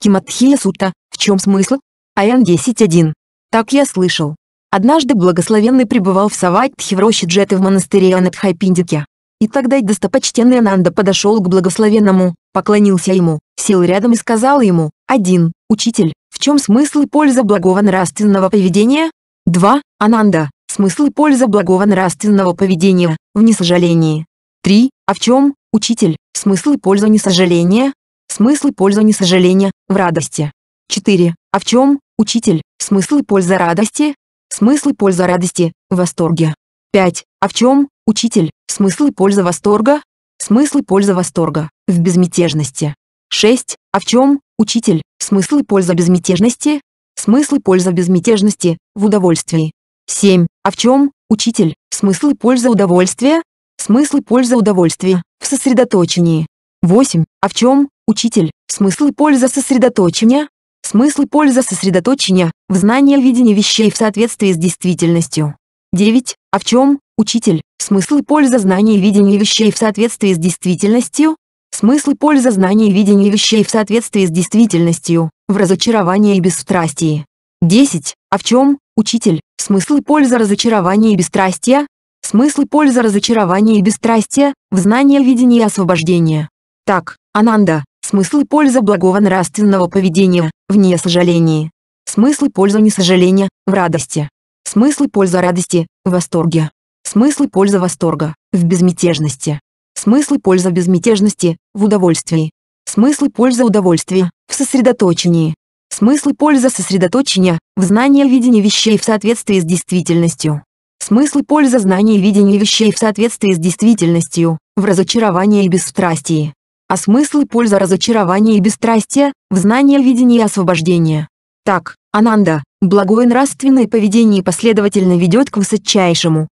Киматхия Сутта, в чем смысл? Аян 10.1. Так я слышал. Однажды благословенный пребывал в Саватхи в роще Джеты в монастыре Анатхайпиндике. И тогда достопочтенный Ананда подошел к благословенному, поклонился ему, сел рядом и сказал ему, «Один, учитель, в чем смысл и польза благого нравственного поведения?» «Два, Ананда, смысл и польза благого нравственного поведения, в несожалении». «Три, а в чем, учитель, смысл и польза несожаления?» Смысл и польза не сожаления, в радости. 4. А в чем, учитель, смысл и польза радости? Смысл и польза радости, в восторге. 5. А в чем, учитель, смысл и польза восторга? Смысл и польза восторга, в безмятежности. 6. А в чем, учитель, смысл и польза безмятежности? Смысл и польза безмятежности, в удовольствии. 7. А в чем, учитель, смысл и польза удовольствия? Смысл и польза удовольствия, в сосредоточении. 8. А в чем, Учитель, смысл и польза сосредоточения? Смысл и польза сосредоточения в знании видения вещей в соответствии с действительностью. 9. А в чем, учитель, смысл и польза знания и видения вещей в соответствии с действительностью? Смысл и польза знания и видения вещей в соответствии с действительностью, в разочаровании и бесстрастии. 10. А в чем, учитель, смысл и польза разочарования и бесстрастия? Смысл и польза разочарования и бесстрастия в знании видения и освобождения. Так, Ананда, Смысл и польза благого нравственного поведения – в несожалении. Смысл и польза несожаления – в радости. Смысл и польза радости – в восторге. Смысл и польза восторга – в безмятежности. Смысл и польза безмятежности – в удовольствии. Смысл и польза удовольствия – в сосредоточении. Смысл и польза сосредоточения – в знании и видении вещей в соответствии с действительностью. Смысл и польза знания и видения вещей в соответствии с действительностью, в разочаровании и бесстрастии а смысл и польза разочарования и бесстрастия в знании видения и освобождения. Так, Ананда, благое нравственное поведение последовательно ведет к высочайшему.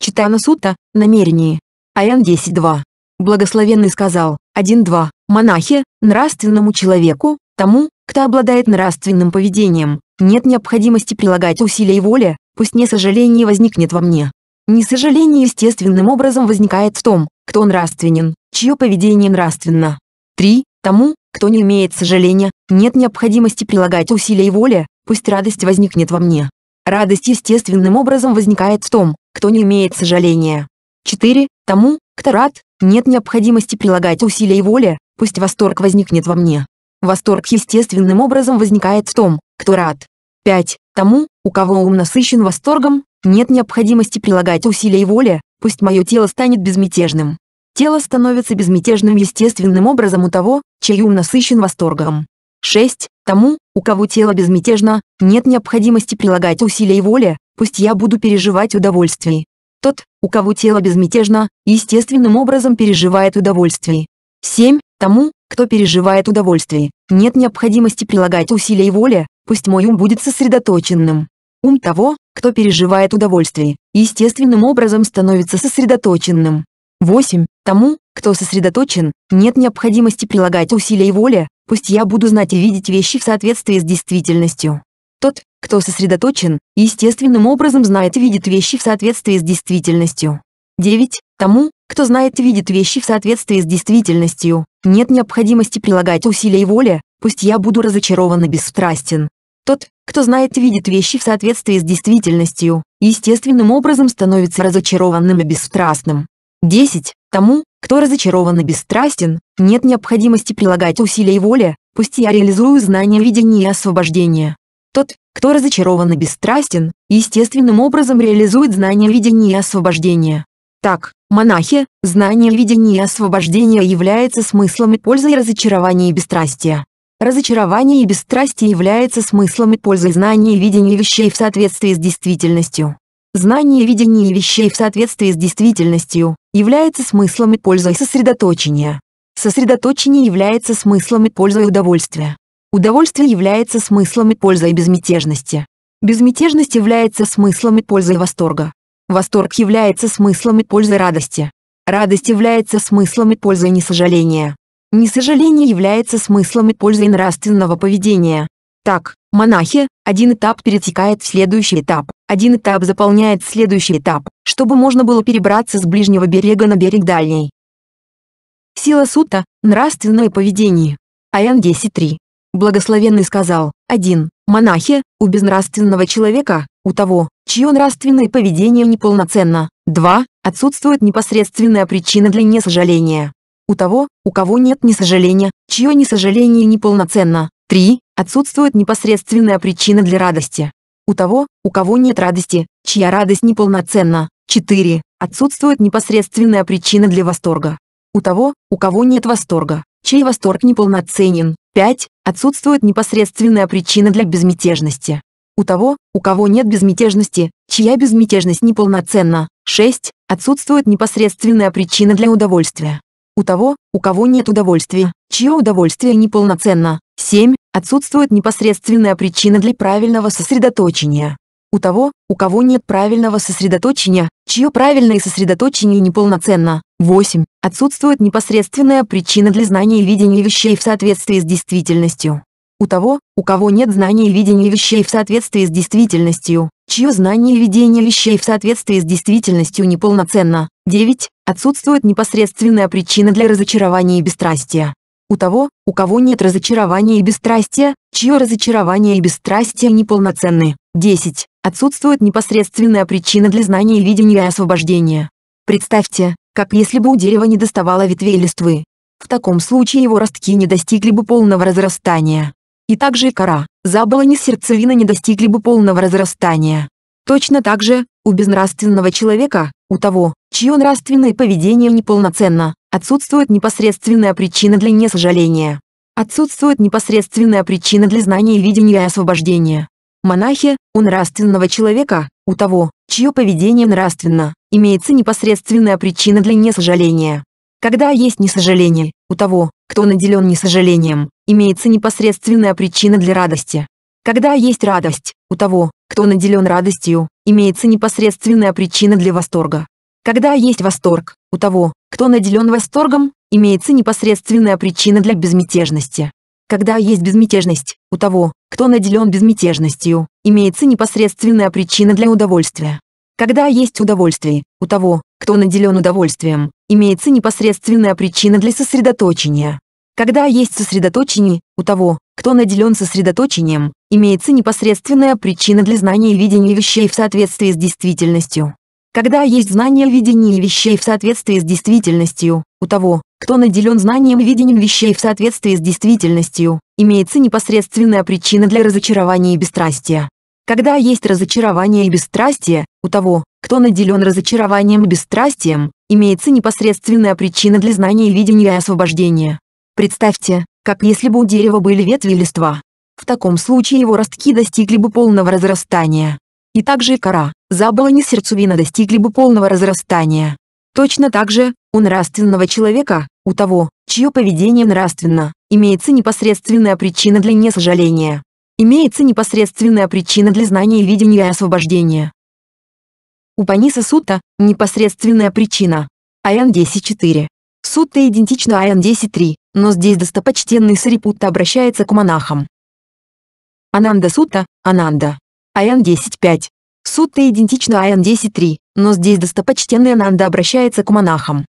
Читана Сута, намерение. АН 10.2. Благословенный сказал, 1.2, монахи, нравственному человеку, тому, кто обладает нравственным поведением, нет необходимости прилагать усилия и воли, пусть не сожаление возникнет во мне. Несожаление естественным образом возникает в том, кто нравственен чье поведение нравственно. 3. Тому, кто не имеет сожаления, нет необходимости прилагать усилия и воли, пусть радость возникнет во мне. Радость естественным образом возникает в том, кто не имеет сожаления. 4. Тому, кто рад, нет необходимости прилагать усилия и воли, пусть восторг возникнет во мне. Восторг естественным образом возникает в том, кто рад. 5. Тому, у кого ум насыщен восторгом, нет необходимости прилагать усилия и воли, пусть мое тело станет безмятежным. Тело становится безмятежным естественным образом у того, чей ум насыщен восторгом. 6. Тому, у кого тело безмятежно, нет необходимости прилагать усилий воли, пусть я буду переживать удовольствие. Тот, у кого тело безмятежно, естественным образом переживает удовольствие. 7. Тому, кто переживает удовольствие, нет необходимости прилагать усилий воли, пусть мой ум будет сосредоточенным. Ум того, кто переживает удовольствие, естественным образом становится сосредоточенным. 8. Тому, кто сосредоточен, нет необходимости прилагать усилия и воли, пусть я буду знать и видеть вещи в соответствии с действительностью. Тот, кто сосредоточен, естественным образом знает и видит вещи в соответствии с действительностью. 9. Тому, кто знает и видит вещи в соответствии с действительностью, нет необходимости прилагать усилия и воли, пусть я буду разочарован и бесстрастен. Тот, кто знает и видит вещи в соответствии с действительностью, естественным образом становится разочарованным и бесстрастным. 10. Тому, кто разочарован и бесстрастен, нет необходимости прилагать усилия и воли, пусть я реализую знания видения и освобождения. Тот, кто разочарован и бесстрастен, естественным образом реализует знания видения и освобождения. Так, монахи, знание видения и освобождения является смыслом и пользой разочарования и бесстрастия. Разочарование и бесстрастие является смыслом и пользой знания и видения вещей в соответствии с действительностью. Знание видения вещей в соответствии с действительностью является смыслом и пользой сосредоточения. Сосредоточение является смыслом и пользой удовольствия. Удовольствие является смыслом и пользой безмятежности. Безмятежность является смыслом и пользой восторга. Восторг является смыслом и пользой радости. Радость является смыслом и пользой несожаления. Несожаление является смыслом и пользой нравственного поведения. Так, монахи, один этап перетекает в следующий этап. Один этап заполняет следующий этап, чтобы можно было перебраться с ближнего берега на берег дальний. Сила сута, нравственное поведение. Аян 10.3. Благословенный сказал, 1. Монахи, у безнравственного человека, у того, чье нравственное поведение неполноценно, 2. Отсутствует непосредственная причина для несожаления. У того, у кого нет несожаления, чье несожаление неполноценно, 3. Отсутствует непосредственная причина для радости. У того, у кого нет радости, чья радость неполноценна. 4. Отсутствует непосредственная причина для восторга. У того, у кого нет восторга, чей восторг неполноценен. 5. Отсутствует непосредственная причина для безмятежности. У того, у кого нет безмятежности, чья безмятежность неполноценна. 6. Отсутствует непосредственная причина для удовольствия. У того, у кого нет удовольствия, чье удовольствие неполноценно. 7. Отсутствует непосредственная причина для правильного сосредоточения. У того, у кого нет правильного сосредоточения, чье правильное сосредоточение неполноценно. 8. Отсутствует непосредственная причина для знания и видения вещей в соответствии с действительностью. У того, у кого нет знания и видения вещей в соответствии с действительностью, чье знание и видение вещей в соответствии с действительностью неполноценно. 9. Отсутствует непосредственная причина для разочарования и бесстрастия у того, у кого нет разочарования и бесстрастия, чье разочарование и бесстрастие неполноценны. 10. Отсутствует непосредственная причина для знания и видения и освобождения. Представьте, как если бы у дерева не доставало ветвей и листвы. В таком случае его ростки не достигли бы полного разрастания. И также и кора, и сердцевина не достигли бы полного разрастания. Точно так же, у безнравственного человека, у того, чье нравственное поведение неполноценно, Отсутствует непосредственная причина для несожаления. Отсутствует непосредственная причина для знания и видения и освобождения. Монахи, у нравственного человека, у того, чье поведение нравственно, имеется непосредственная причина для несожаления. Когда есть несожаление, у того, кто наделен несожалением, имеется непосредственная причина для радости. Когда есть радость, у того, кто наделен радостью, имеется непосредственная причина для восторга. Когда есть восторг, у того, кто наделен восторгом, имеется непосредственная причина для безмятежности. Когда есть безмятежность, у того, кто наделен безмятежностью, имеется непосредственная причина для удовольствия. Когда есть удовольствие, у того, кто наделен удовольствием, имеется непосредственная причина для сосредоточения. Когда есть сосредоточение, у того, кто наделен сосредоточением, имеется непосредственная причина для знания и видения вещей в соответствии с действительностью. Когда есть знание видения вещей в соответствии с действительностью, у того, кто наделен знанием видением вещей в соответствии с действительностью, имеется непосредственная причина для разочарования и бесстрастия. Когда есть разочарование и бесстрастие, у того, кто наделен разочарованием и бесстрастием, имеется непосредственная причина для знания видения и освобождения. Представьте, как если бы у дерева были ветви и листва. В таком случае его ростки достигли бы полного разрастания и также и кора, заболони сердцевина достигли бы полного разрастания. Точно так же, у нравственного человека, у того, чье поведение нравственно, имеется непосредственная причина для несожаления. Имеется непосредственная причина для знания и видения и освобождения. У Паниса Сутта – непосредственная причина. Аян 10.4. Сутта идентична Аян 10.3, но здесь достопочтенный Сарипутта обращается к монахам. Ананда Сутта, Ананда, АН-10-5. Сутта идентична АН-10-3, но здесь достопочтенная Нанда обращается к монахам.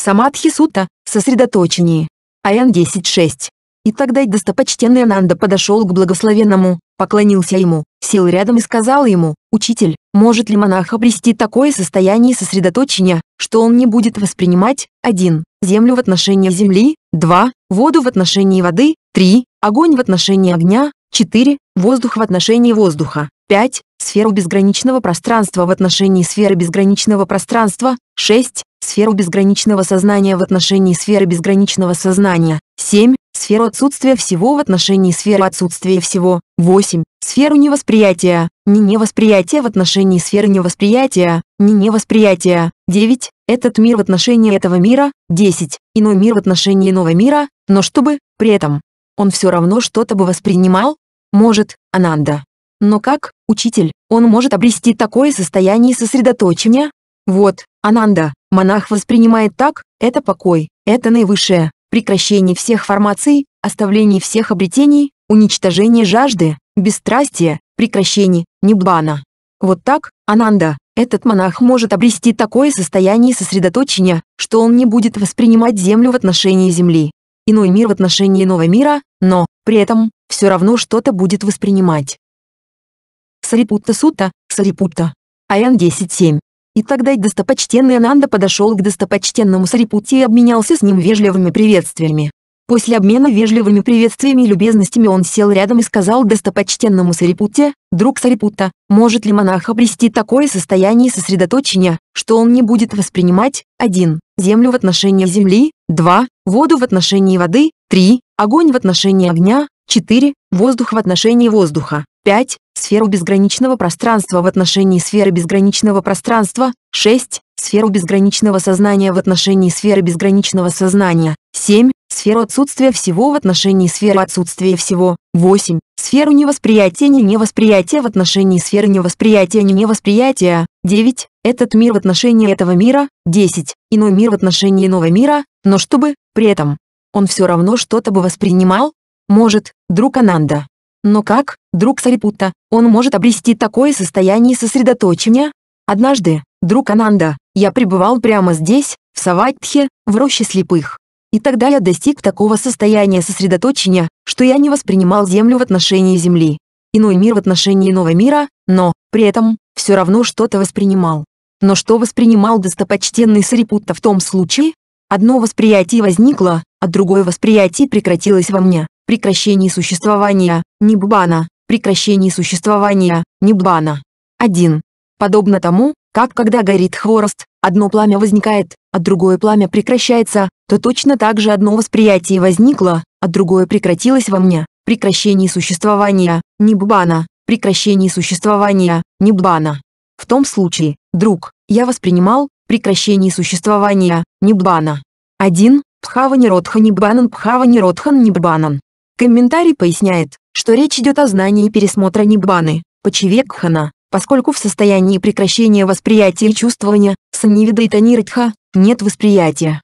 Самадхи Сутта, сосредоточение. АН-10-6. И тогда достопочтенный Ананда подошел к благословенному, поклонился ему, сел рядом и сказал ему, «Учитель, может ли монах обрести такое состояние сосредоточения, что он не будет воспринимать, 1, землю в отношении земли, 2, воду в отношении воды, 3, огонь в отношении огня, 4. Воздух в отношении воздуха. 5. Сферу безграничного пространства в отношении сферы безграничного пространства. 6. Сферу безграничного сознания в отношении сферы безграничного сознания. 7. Сферу отсутствия всего в отношении сферы отсутствия всего. 8. Сферу невосприятия. Не невосприятие в отношении сферы невосприятия. Не невосприятия. 9. Этот мир в отношении этого мира. 10. Иной мир в отношении иного мира. Но чтобы, при этом, он все равно что-то бы воспринимал, может, Ананда. Но как, учитель, он может обрести такое состояние сосредоточения? Вот, Ананда, монах воспринимает так, это покой, это наивысшее, прекращение всех формаций, оставление всех обретений, уничтожение жажды, бесстрастие, прекращение, неббана. Вот так, Ананда, этот монах может обрести такое состояние сосредоточения, что он не будет воспринимать землю в отношении земли, иной мир в отношении иного мира, но, при этом, все равно что-то будет воспринимать. Сарипутта Сутта, Сарипутта. Аян 10.7. И тогда достопочтенный Ананда подошел к достопочтенному Сарипутте и обменялся с ним вежливыми приветствиями. После обмена вежливыми приветствиями и любезностями он сел рядом и сказал достопочтенному Сарипутте, «Друг Сарипутта, может ли монах обрести такое состояние сосредоточения, что он не будет воспринимать, один, землю в отношении земли, 2, воду в отношении воды, 3, огонь в отношении огня, 4, воздух в отношении воздуха, 5, сферу безграничного пространства в отношении сферы безграничного пространства, 6, сферу безграничного сознания в отношении сферы безграничного сознания, 7, сферу отсутствия всего в отношении сферы отсутствия всего, 8, сферу невосприятия не невосприятия в отношении сферы невосприятия не невосприятия, 9, этот мир в отношении этого мира, 10, иной мир в отношении иного мира, но чтобы, при этом, он все равно что-то бы воспринимал? Может, друг Ананда. Но как, друг Сарипутта, он может обрести такое состояние сосредоточения? Однажды, друг Ананда, я пребывал прямо здесь, в Саватхе, в роще слепых. И тогда я достиг такого состояния сосредоточения, что я не воспринимал Землю в отношении Земли, иной мир в отношении иного мира, но, при этом, все равно что-то воспринимал. Но что воспринимал достопочтенный Сарипутта в том случае? Одно восприятие возникло, а другое восприятие прекратилось во мне. Прекращение существования, Ниббана. Прекращение существования, Ниббана. 1. Подобно тому, как когда горит хворост, одно пламя возникает, а другое пламя прекращается, то точно так же одно восприятие возникло, а другое прекратилось во мне. Прекращение существования, Ниббана. Прекращение существования, Ниббана. В том случае, друг, я воспринимал прекращение существования Ниббана. 1. Пхаваниродха Ниббанан Пхаваниродхан Ниббанан. Комментарий поясняет, что речь идет о знании пересмотра Ниббаны, Пачевекхана, поскольку в состоянии прекращения восприятия и чувствования, саннивида и танирдха, нет восприятия.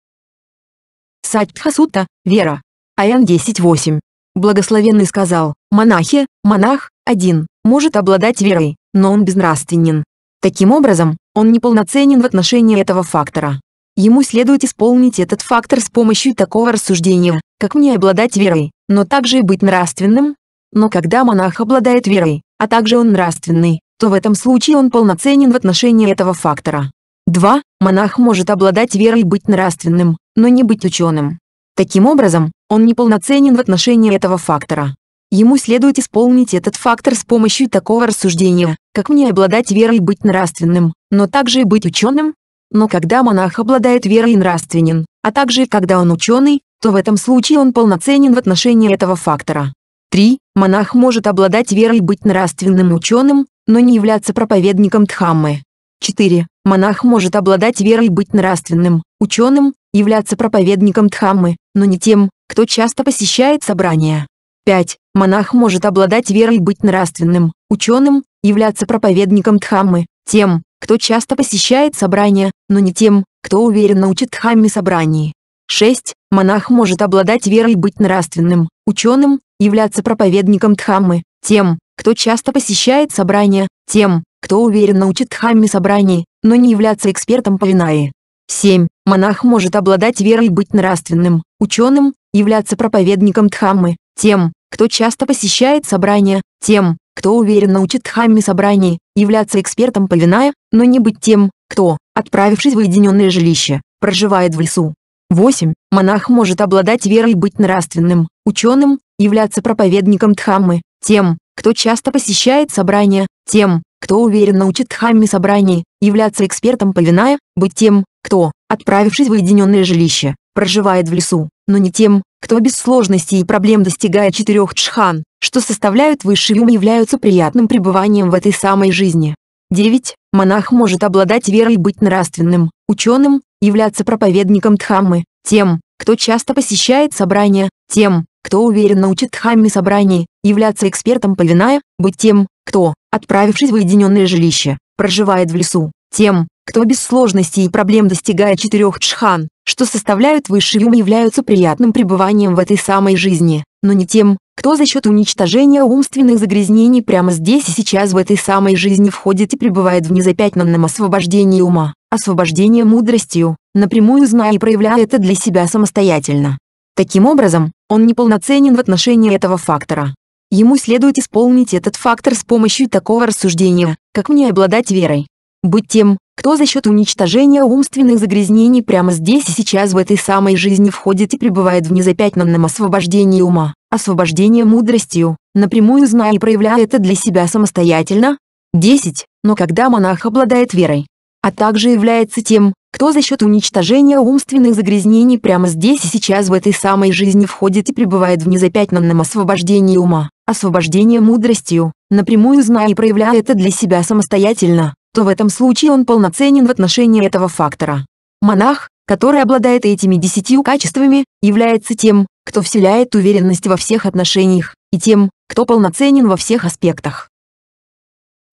Садхасута, вера. Аян 10.8. Благословенный сказал, монахи, монах, один, может обладать верой, но он безнравственен. Таким образом, он неполноценен в отношении этого фактора. Ему следует исполнить этот фактор с помощью такого рассуждения, как мне обладать верой, но также и быть нравственным. Но когда монах обладает верой, а также он нравственный, то в этом случае он полноценен в отношении этого фактора. 2. Монах может обладать верой и быть нравственным, но не быть ученым. Таким образом, он неполноценен в отношении этого фактора. Ему следует исполнить этот фактор с помощью такого рассуждения, как мне обладать верой и быть нравственным, но также и быть ученым. Но когда монах обладает верой и нравственен, а также когда он ученый, то в этом случае он полноценен в отношении этого фактора. 3. Монах может обладать верой и быть нравственным ученым, но не являться проповедником Дхаммы. 4. Монах может обладать верой и быть нравственным, ученым, являться проповедником Дхаммы, но не тем, кто часто посещает собрания. 5. Монах может обладать верой быть нравственным, ученым, являться проповедником Дхаммы, тем, кто часто посещает собрания, но не тем, кто уверенно учит Дхамме собрании. 6. Монах может обладать верой быть нравственным, ученым, являться проповедником Дхаммы, тем, кто часто посещает собрания, тем, кто уверенно учит Дхамме собрании, но не являться экспертом по Винае. 7. Монах может обладать верой быть нравственным, ученым, являться проповедником Дхаммы, тем, кто часто посещает собрания, тем, кто уверенно учит хамми собраний, являться экспертом Павиная, но не быть тем, кто, отправившись в уединенное жилище, проживает в лесу. 8. Монах может обладать верой и быть нравственным, ученым, являться проповедником Дхаммы, тем, кто часто посещает собрания, тем, кто уверенно учит Дхамме собраний, являться экспертом Павиная, быть тем, кто, отправившись в уединенное жилище, проживает в лесу, но не тем, кто без сложностей и проблем достигает четырех джхан, что составляют высший ум являются приятным пребыванием в этой самой жизни. 9. Монах может обладать верой и быть нравственным, ученым, являться проповедником Дхаммы, тем, кто часто посещает собрания, тем, кто уверенно учит Дхамме собраний, являться экспертом по повиная, быть тем, кто, отправившись в уединенное жилище, проживает в лесу, тем, кто без сложностей и проблем достигает четырех джхан, что составляют высший ум и являются приятным пребыванием в этой самой жизни, но не тем, кто за счет уничтожения умственных загрязнений прямо здесь и сейчас в этой самой жизни входит и пребывает в незапятнанном освобождении ума, освобождении мудростью, напрямую зная и проявляя это для себя самостоятельно. Таким образом, он неполноценен в отношении этого фактора. Ему следует исполнить этот фактор с помощью такого рассуждения, как мне обладать верой. Быть тем, кто за счет уничтожения умственных загрязнений прямо здесь и сейчас в этой самой жизни входит и пребывает в незапятнанном освобождении ума, освобождении мудростью, напрямую зная и проявляя это для себя самостоятельно. 10. Но когда монах обладает верой, а также является тем, кто за счет уничтожения умственных загрязнений прямо здесь и сейчас в этой самой жизни входит и пребывает в незапятнанном освобождении ума, освобождении мудростью, напрямую зная и проявляя это для себя самостоятельно то в этом случае он полноценен в отношении этого фактора. Монах, который обладает этими десятью качествами, является тем, кто вселяет уверенность во всех отношениях, и тем, кто полноценен во всех аспектах.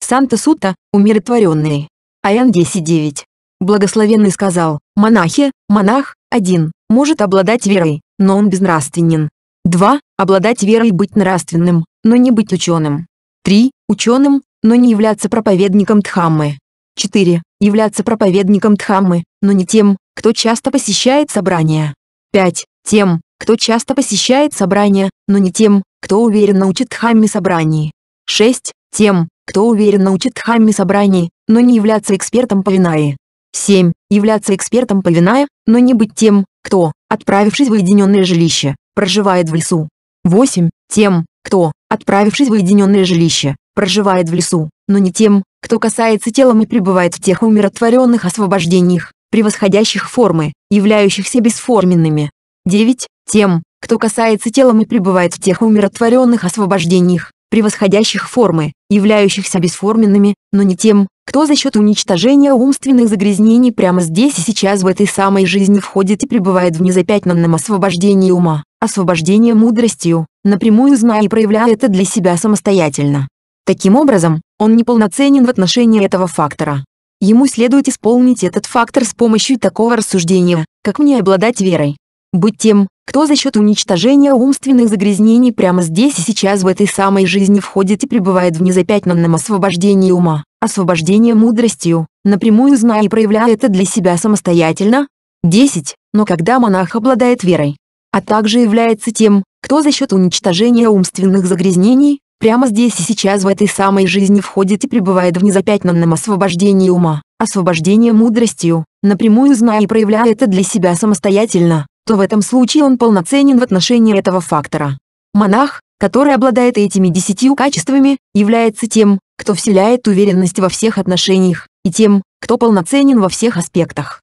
Санта-Сута, умиротворенный. Аян 10.9. Благословенный сказал, монахи, монах, один, может обладать верой, но он безнравственен. 2. Обладать верой и быть нравственным, но не быть ученым. 3. Ученым, но не являться проповедником Дхаммы. 4. Являться проповедником Дхаммы, но не тем, кто часто посещает собрания. 5. Тем, кто часто посещает собрания, но не тем, кто уверенно учит Дхамме собраний. 6. Тем, кто уверенно учит Дхамме собраний, но не являться экспертом по Винае. 7. Являться экспертом по Винае, но не быть тем, кто, отправившись в уединенное жилище, проживает в лесу. 8. Тем, кто, отправившись в уединенное жилище, проживает в лесу, но не тем, кто касается телом и пребывает в тех умиротворенных освобождениях, превосходящих формы, являющихся бесформенными. 9. Тем, кто касается телом и пребывает в тех умиротворенных освобождениях, превосходящих формы, являющихся бесформенными, но не тем, кто за счет уничтожения умственных загрязнений прямо здесь и сейчас в этой самой жизни входит и пребывает в незапятнанном освобождении ума, освобождении мудростью, напрямую зная и проявляя это для себя самостоятельно. Таким образом, он неполноценен в отношении этого фактора. Ему следует исполнить этот фактор с помощью такого рассуждения, как мне обладать верой. Быть тем, кто за счет уничтожения умственных загрязнений прямо здесь и сейчас в этой самой жизни входит и пребывает в незапятнанном освобождении ума, освобождении мудростью, напрямую зная и проявляя это для себя самостоятельно. 10. Но когда монах обладает верой, а также является тем, кто за счет уничтожения умственных загрязнений, Прямо здесь и сейчас в этой самой жизни входит и пребывает в незапятнанном освобождении ума, освобождении мудростью, напрямую зная и проявляя это для себя самостоятельно, то в этом случае он полноценен в отношении этого фактора. Монах, который обладает этими десятью качествами, является тем, кто вселяет уверенность во всех отношениях, и тем, кто полноценен во всех аспектах.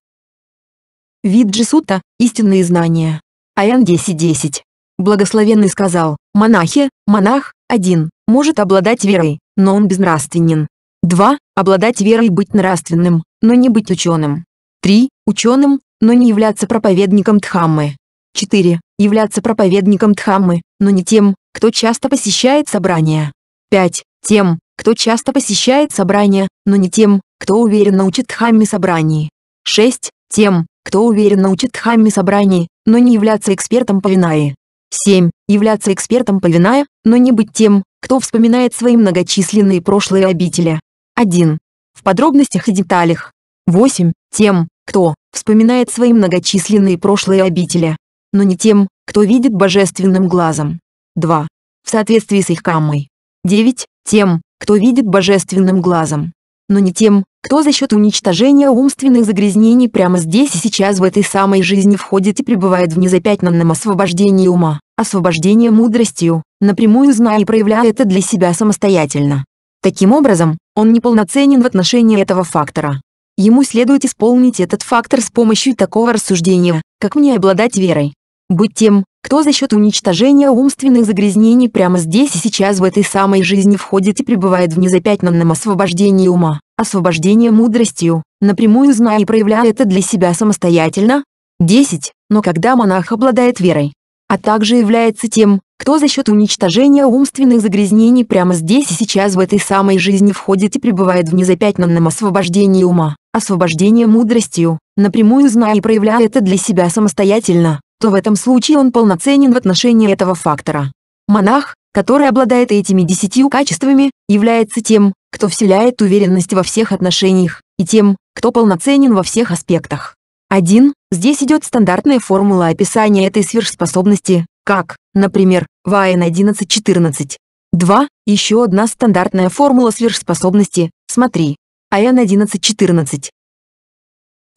Виджи Сута – истинные знания. АН 10.10 Благословенный сказал, монахи, монах, один, может обладать верой, но он безнравственен. Два, Обладать верой быть нравственным, но не быть ученым. Три, Ученым, но не являться проповедником Дхаммы. Четыре, Являться проповедником Дхаммы, но не тем, кто часто посещает собрания. Пять, Тем, кто часто посещает собрания, но не тем, кто уверенно учит Дхамме собраний. Шесть, Тем, кто уверенно учит Дхамме собраний, но не являться экспертом по Винае. 7. Являться экспертом Повиная, но не быть тем, кто вспоминает свои многочисленные прошлые обители. 1. В подробностях и деталях. 8. Тем, кто вспоминает свои многочисленные прошлые обители, но не тем, кто видит божественным глазом. 2. В соответствии с их камой. 9. Тем, кто видит божественным глазом, но не тем, кто за счет уничтожения умственных загрязнений прямо здесь и сейчас в этой самой жизни входит и пребывает в незапятнанном освобождении ума, освобождение мудростью, напрямую зная и проявляя это для себя самостоятельно. Таким образом, он неполноценен в отношении этого фактора. Ему следует исполнить этот фактор с помощью такого рассуждения, как мне обладать верой. Быть тем, кто за счет уничтожения умственных загрязнений прямо здесь и сейчас в этой самой жизни входит и пребывает в незапятнанном освобождении ума, освобождение мудростью, напрямую зная и проявляя это для себя самостоятельно. 10. Но когда монах обладает верой, а также является тем, кто за счет уничтожения умственных загрязнений прямо здесь и сейчас в этой самой жизни входит и пребывает в незапятнанном освобождении ума, освобождение мудростью, напрямую зная и проявляя это для себя самостоятельно, то в этом случае он полноценен в отношении этого фактора. Монах, который обладает этими десятью качествами, является тем, кто вселяет уверенность во всех отношениях, и тем, кто полноценен во всех аспектах. 1. Здесь идет стандартная формула описания этой сверхспособности, как, например, в АН 1114. 2. Еще одна стандартная формула сверхспособности, смотри, АН 1114.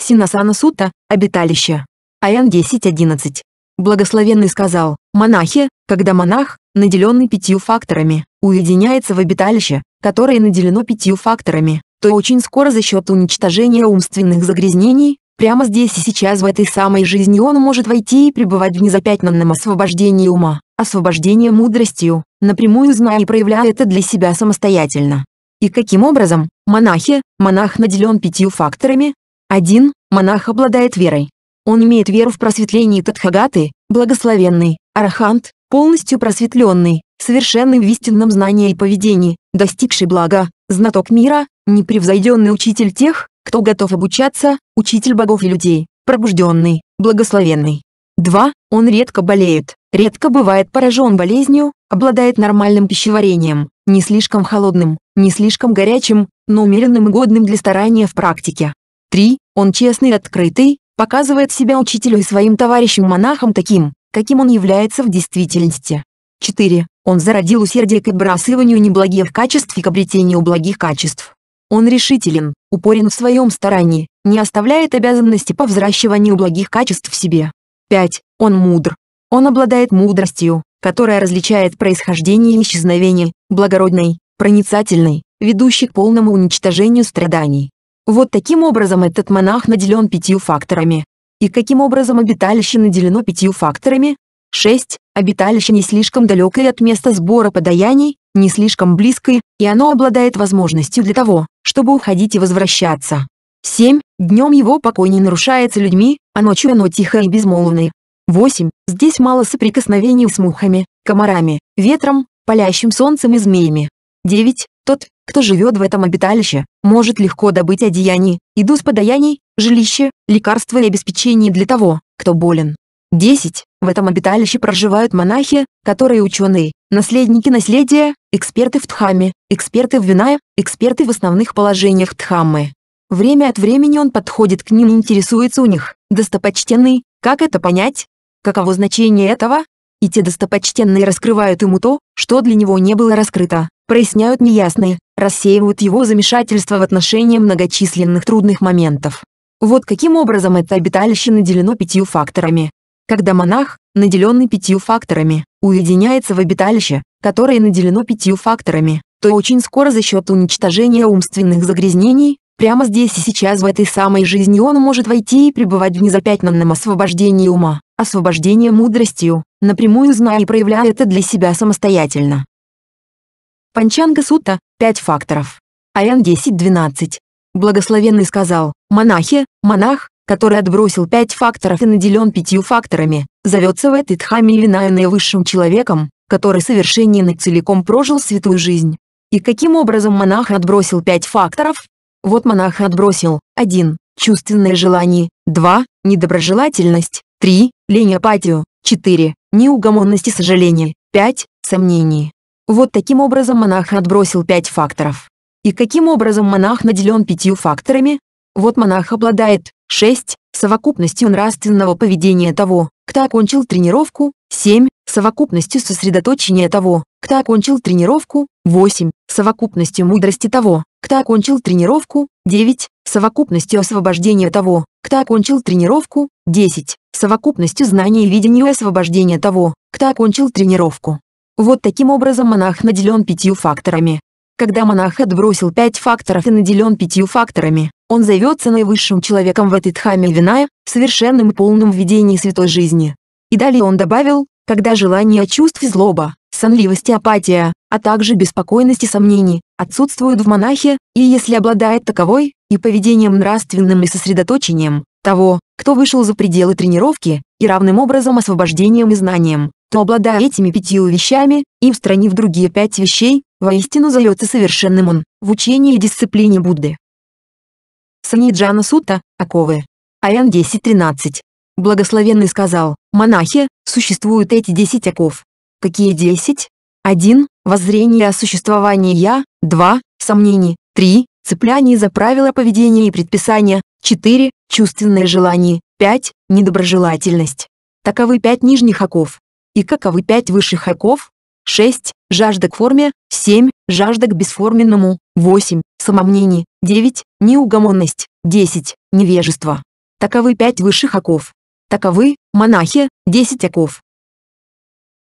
Синасана Сута, обиталище. АН 1011. Благословенный сказал, монахи, когда монах, наделенный пятью факторами, уединяется в обиталище, которое наделено пятью факторами, то очень скоро за счет уничтожения умственных загрязнений, прямо здесь и сейчас в этой самой жизни он может войти и пребывать в незапятнанном освобождении ума, освобождении мудростью, напрямую зная и проявляя это для себя самостоятельно. И каким образом? Монахи, монах наделен пятью факторами. 1. Монах обладает верой. Он имеет веру в просветление Тадхагаты, благословенный, арахант, полностью просветленный, совершенный в истинном знании и поведении, достигший блага, знаток мира, непревзойденный учитель тех, кто готов обучаться, учитель богов и людей, пробужденный, благословенный. 2. Он редко болеет, редко бывает поражен болезнью, обладает нормальным пищеварением, не слишком холодным, не слишком горячим, но умеренным и годным для старания в практике. 3. Он честный и открытый, показывает себя учителю и своим товарищам-монахам таким, каким он является в действительности. 4. Он зародил усердие к отбрасыванию неблагих качеств и к обретению благих качеств. Он решителен, упорен в своем старании, не оставляет обязанности по взращиванию благих качеств в себе. 5. Он мудр. Он обладает мудростью, которая различает происхождение и исчезновение, благородной, проницательной, ведущей к полному уничтожению страданий. Вот таким образом этот монах наделен пятью факторами. И каким образом обиталище наделено пятью факторами? 6. Обиталище не слишком далекое от места сбора подаяний, не слишком близкое, и оно обладает возможностью для того, чтобы уходить и возвращаться. 7. Днем его покой не нарушается людьми, а ночью оно тихое и безмолвное. 8. Здесь мало соприкосновений с мухами, комарами, ветром, палящим солнцем и змеями. 9. Тот, кто живет в этом обиталище, может легко добыть одеяний, еду с подаяний, жилище, лекарства и обеспечение для того, кто болен. 10. В этом обиталище проживают монахи, которые ученые, наследники наследия, эксперты в Дхаме, эксперты в Винае, эксперты в основных положениях тхаммы. Время от времени он подходит к ним и интересуется у них, достопочтенный, как это понять? Каково значение этого? и те достопочтенные раскрывают ему то, что для него не было раскрыто, проясняют неясные, рассеивают его замешательство в отношении многочисленных трудных моментов. Вот каким образом это обиталище наделено пятью факторами. Когда монах, наделенный пятью факторами, уединяется в обиталище, которое наделено пятью факторами, то очень скоро за счет уничтожения умственных загрязнений, прямо здесь и сейчас в этой самой жизни он может войти и пребывать в незапятнанном освобождении ума освобождение мудростью, напрямую зная и проявляя это для себя самостоятельно. Панчанга Сутта, 5 факторов. АН 10.12. Благословенный сказал, монахи, монах, который отбросил пять факторов и наделен пятью факторами, зовется в этой дхаме или наивысшим человеком, который совершенен и целиком прожил святую жизнь. И каким образом монах отбросил пять факторов? Вот монах отбросил. 1. Чувственное желание. 2. Недоброжелательность. 3. Ленопатию. 4. Неугомонность и сожаление. 5. Сомнение. Вот таким образом монах отбросил 5 факторов. И каким образом монах наделен пятью факторами? Вот монах обладает 6. Совокупностью нравственного поведения того, кто окончил тренировку, 7. Совокупностью сосредоточения того, кто окончил тренировку, 8. Совокупностью мудрости того, кто окончил тренировку, 9 совокупностью освобождения того, кто окончил тренировку, 10, совокупностью знаний и видения освобождения того, кто окончил тренировку. Вот таким образом монах наделен пятью факторами. Когда монах отбросил пять факторов и наделен пятью факторами, он зовется наивысшим человеком в этой дхаме виная, совершенным и полным введении святой жизни. И далее он добавил, когда желание чувств злоба, сонливость и апатия, а также беспокойность и сомнений, отсутствуют в монахе, и если обладает таковой, и поведением нравственным и сосредоточением того, кто вышел за пределы тренировки, и равным образом освобождением и знанием, то обладая этими пятью вещами, и устранив другие пять вещей, воистину зовется совершенным он, в учении и дисциплине Будды. Саниджана Сута, Аковы. Аян 10.13. Благословенный сказал, монахи, существуют эти десять оков. Какие десять? Один воззрение о существовании «я», 2, сомнений, 3, цепляние за правила поведения и предписания, 4, чувственное желание, 5, недоброжелательность. Таковы пять нижних оков. И каковы пять высших оков? 6. Жажда к форме, 7. Жажда к бесформенному, 8. Самомнение, 9. Неугомонность, 10. Невежество. Таковы пять высших оков. Таковы, монахи, 10 оков.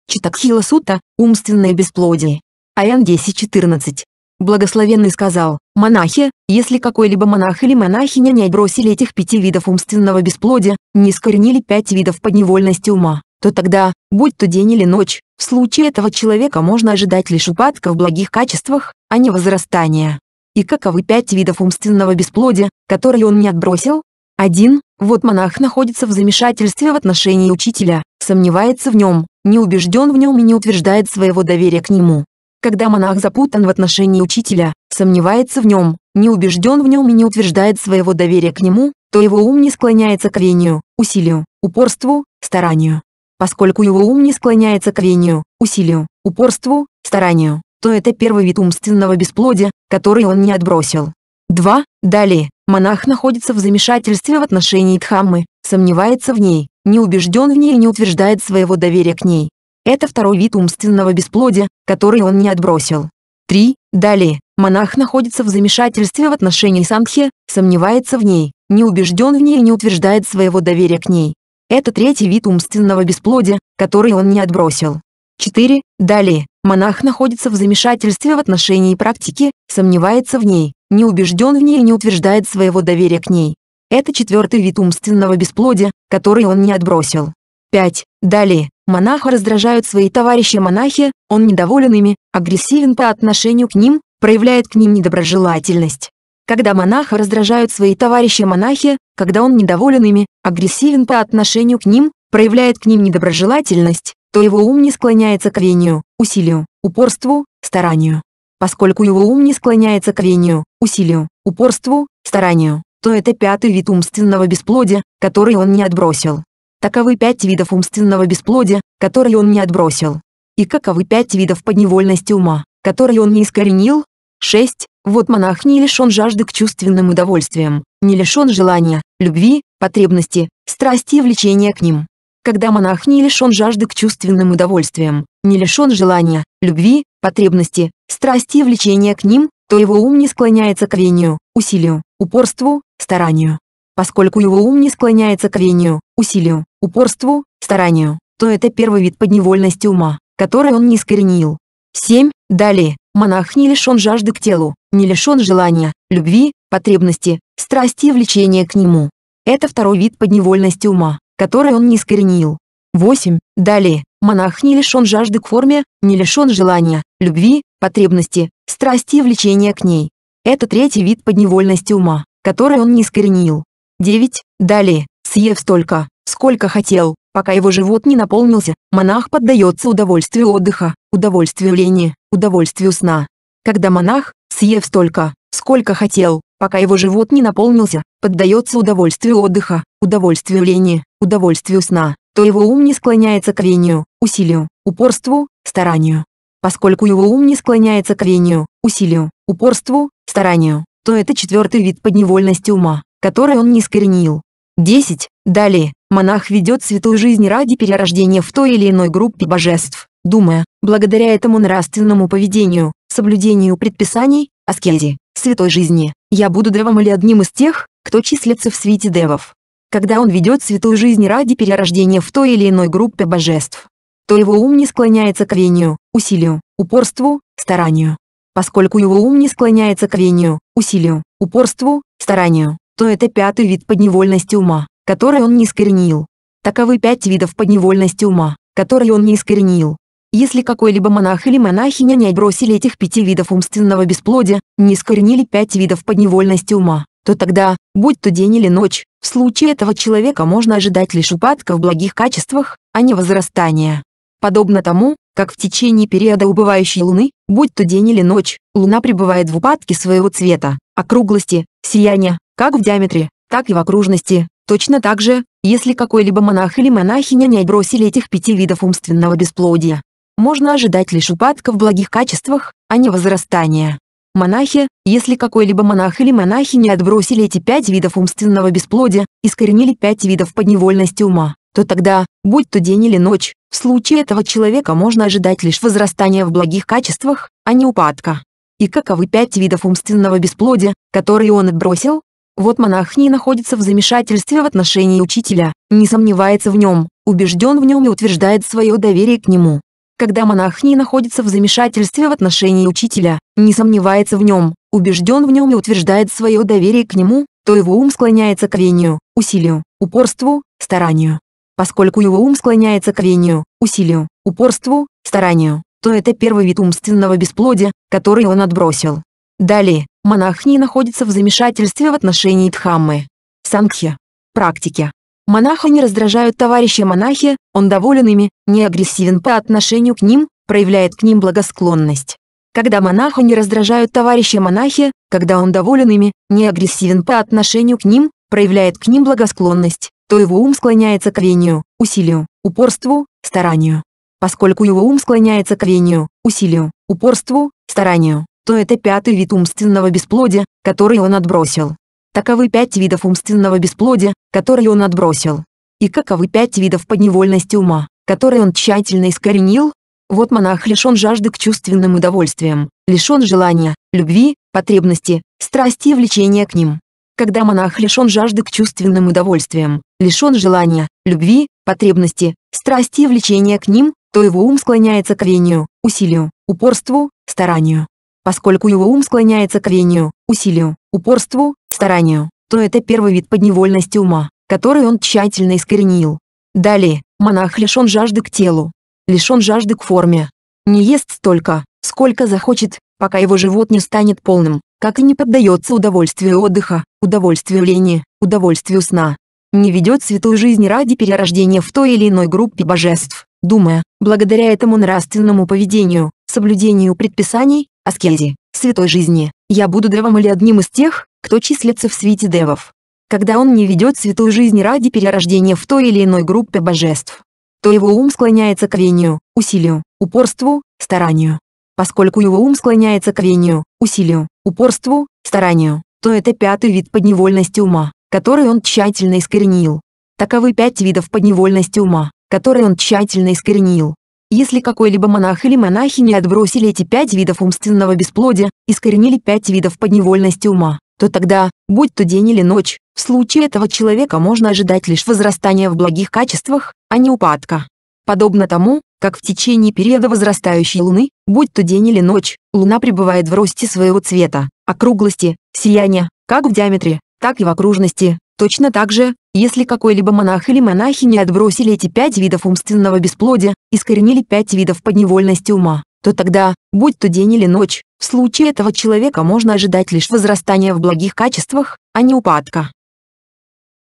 Читакхила Сута, умственное бесплодие. Аян 10.14. Благословенный сказал, «Монахи, если какой-либо монах или монахиня не отбросили этих пяти видов умственного бесплодия, не искоренили пять видов подневольности ума, то тогда, будь то день или ночь, в случае этого человека можно ожидать лишь упадка в благих качествах, а не возрастания. И каковы пять видов умственного бесплодия, которые он не отбросил? 1. Вот монах находится в замешательстве в отношении учителя, сомневается в нем, не убежден в нем и не утверждает своего доверия к нему. Когда монах запутан в отношении учителя, сомневается в нем, не убежден в нем и не утверждает своего доверия к нему, то его ум не склоняется к вению, усилию, упорству, старанию. Поскольку его ум не склоняется к вению, усилию, упорству, старанию, то это первый вид умственного бесплодия, который он не отбросил. 2. Далее, монах находится в замешательстве в отношении Дхаммы, сомневается в ней, не убежден в ней и не утверждает своего доверия к ней. Это второй вид умственного бесплодия, который он не отбросил. 3. Далее, монах находится в замешательстве в отношении Сандхи, сомневается в ней, не убежден в ней и не утверждает своего доверия к ней. Это третий вид умственного бесплодия, который он не отбросил. 4. Далее, монах находится в замешательстве в отношении практики, сомневается в ней, не убежден в ней и не утверждает своего доверия к ней. Это четвертый вид умственного бесплодия, который он не отбросил. 5. Далее, монаха раздражают свои товарищи-монахи, он недоволен ими, агрессивен по отношению к ним, проявляет к ним недоброжелательность. Когда монаха раздражают свои товарищи-монахи, когда он недоволен ими, агрессивен по отношению к ним, проявляет к ним недоброжелательность, то его ум не склоняется к вению, усилию, упорству, старанию. Поскольку его ум не склоняется к вению, усилию, упорству, старанию, то это пятый вид умственного бесплодия, который он не отбросил. Таковы пять видов умственного бесплодия, которые он не отбросил. И каковы пять видов подневольности ума, которые он не искоренил? 6. Вот монах не лишен жажды к чувственным удовольствиям, не лишен желания, любви, потребности, страсти и влечения к ним. Когда монах не лишен жажды к чувственным удовольствиям, не лишен желания, любви, потребности, страсти и влечения к ним, то его ум не склоняется к вению, усилию, упорству, старанию. Поскольку его ум не склоняется к вению, усилию, упорству, старанию, то это первый вид подневольности ума, который он не искоренил. 7. Далее, монах не лишен жажды к телу, не лишен желания, любви, потребности, страсти и влечения к нему. Это второй вид подневольности ума, который он не искоренил. 8. Далее, монах не лишен жажды к форме, не лишен желания, любви, потребности, страсти и влечения к ней. Это третий вид подневольности ума, которые он не искоренил. 9. Далее, съев столько, сколько хотел, пока его живот не наполнился, монах поддается удовольствию отдыха, удовольствию лени, удовольствию сна. Когда монах, съев столько, сколько хотел, пока его живот не наполнился, поддается удовольствию отдыха, удовольствию лени, удовольствию сна, то его ум не склоняется к лению, усилию, упорству, старанию. Поскольку его ум не склоняется к лению, усилию, упорству, старанию, то это четвертый вид подневольности ума, который он не искоренил. 10. Далее, монах ведет святую жизнь ради перерождения в той или иной группе божеств, думая, благодаря этому нравственному поведению, соблюдению предписаний, аскезе, святой жизни, я буду девом или одним из тех, кто числится в свите девов. Когда он ведет святую жизнь ради перерождения в той или иной группе божеств, то его ум не склоняется к вению, усилию, упорству, старанию, Поскольку его ум не склоняется к рению, усилию, упорству, старанию, то это пятый вид подневольности ума, который он не искоренил. Таковы пять видов подневольности ума, которые он не искоренил. Если какой-либо монах или монахиня не отбросили этих пяти видов умственного бесплодия, не искоренили пять видов подневольности ума, то тогда, будь то день или ночь, в случае этого человека можно ожидать лишь упадка в благих качествах, а не возрастания. Подобно тому, как в течение периода убывающей Луны, будь то день или ночь, Луна пребывает в упадке своего цвета, округлости, сияния, как в диаметре, так и в окружности. Точно так же, если какой-либо монах или монахиня не отбросили этих пяти видов умственного бесплодия, можно ожидать лишь упадка в благих качествах, а не возрастания. Монахи, если какой-либо монах или монахиня отбросили эти пять видов умственного бесплодия, искоренили пять видов подневольности ума, то тогда, будь то день или ночь, в случае этого человека можно ожидать лишь возрастания в благих качествах, а не упадка. И каковы пять видов умственного бесплодия, которые он отбросил? Вот монах не находится в замешательстве в отношении учителя, не сомневается в нем, убежден в нем и утверждает свое доверие к нему. Когда монах не находится в замешательстве в отношении учителя, не сомневается в нем, убежден в нем и утверждает свое доверие к нему, то его ум склоняется к вению, усилию, упорству, старанию. Поскольку его ум склоняется к вению, усилию, упорству, старанию, то это первый вид умственного бесплодия, который он отбросил. Далее, монахни находятся в замешательстве в отношении Дхаммы. Сангхи. Практики. Монаха не раздражают товарищи монахи, он доволен ими, не агрессивен по отношению к ним, проявляет к ним благосклонность. Когда монаха не раздражают товарищи монахи, когда он доволен ими, не агрессивен по отношению к ним, проявляет к ним благосклонность, то его ум склоняется к вению, усилию, упорству, старанию. Поскольку его ум склоняется к вению, усилию, упорству, старанию, то это пятый вид умственного бесплодия, который он отбросил. Таковы пять видов умственного бесплодия, которые он отбросил. И каковы пять видов подневольности ума, которые он тщательно искоренил? Вот монах лишен жажды к чувственным удовольствиям, лишен желания, любви, потребности, страсти и влечения к ним. Когда монах лишен жажды к чувственным удовольствиям, лишен желания, любви, потребности, страсти и влечения к ним, то его ум склоняется к вению, усилию, упорству, старанию. Поскольку его ум склоняется к вению, усилию, упорству, старанию, то это первый вид подневольности ума, который он тщательно искоренил. Далее, монах лишен жажды к телу, лишен жажды к форме. Не ест столько, сколько захочет, пока его живот не станет полным, как и не поддается удовольствию отдыха, удовольствию лени, удовольствию сна, не ведет святую жизнь ради перерождения в той или иной группе божеств, думая, благодаря этому нравственному поведению, соблюдению предписаний, аскезе, святой жизни, я буду девом или одним из тех, кто числится в свите девов. Когда он не ведет святую жизнь ради перерождения в той или иной группе божеств, то его ум склоняется к вению, усилию, упорству, старанию. Поскольку его ум склоняется к вению, усилию, упорству, старанию, то это пятый вид подневольности ума которые он тщательно искоренил. Таковы пять видов подневольности ума, которые он тщательно искоренил. Если какой-либо монах или монахиня отбросили эти пять видов умственного бесплодия, искоренили пять видов подневольности ума, то тогда, будь то день или ночь, в случае этого человека можно ожидать лишь возрастания в благих качествах, а не упадка. Подобно тому, как в течение периода возрастающей луны, будь то день или ночь, луна пребывает в росте своего цвета, округлости, сияния, как в диаметре, так и в окружности. Точно так же, если какой-либо монах или монахиня отбросили эти пять видов умственного бесплодия, искоренили пять видов подневольности ума, то тогда, будь то день или ночь, в случае этого человека можно ожидать лишь возрастания в благих качествах, а не упадка.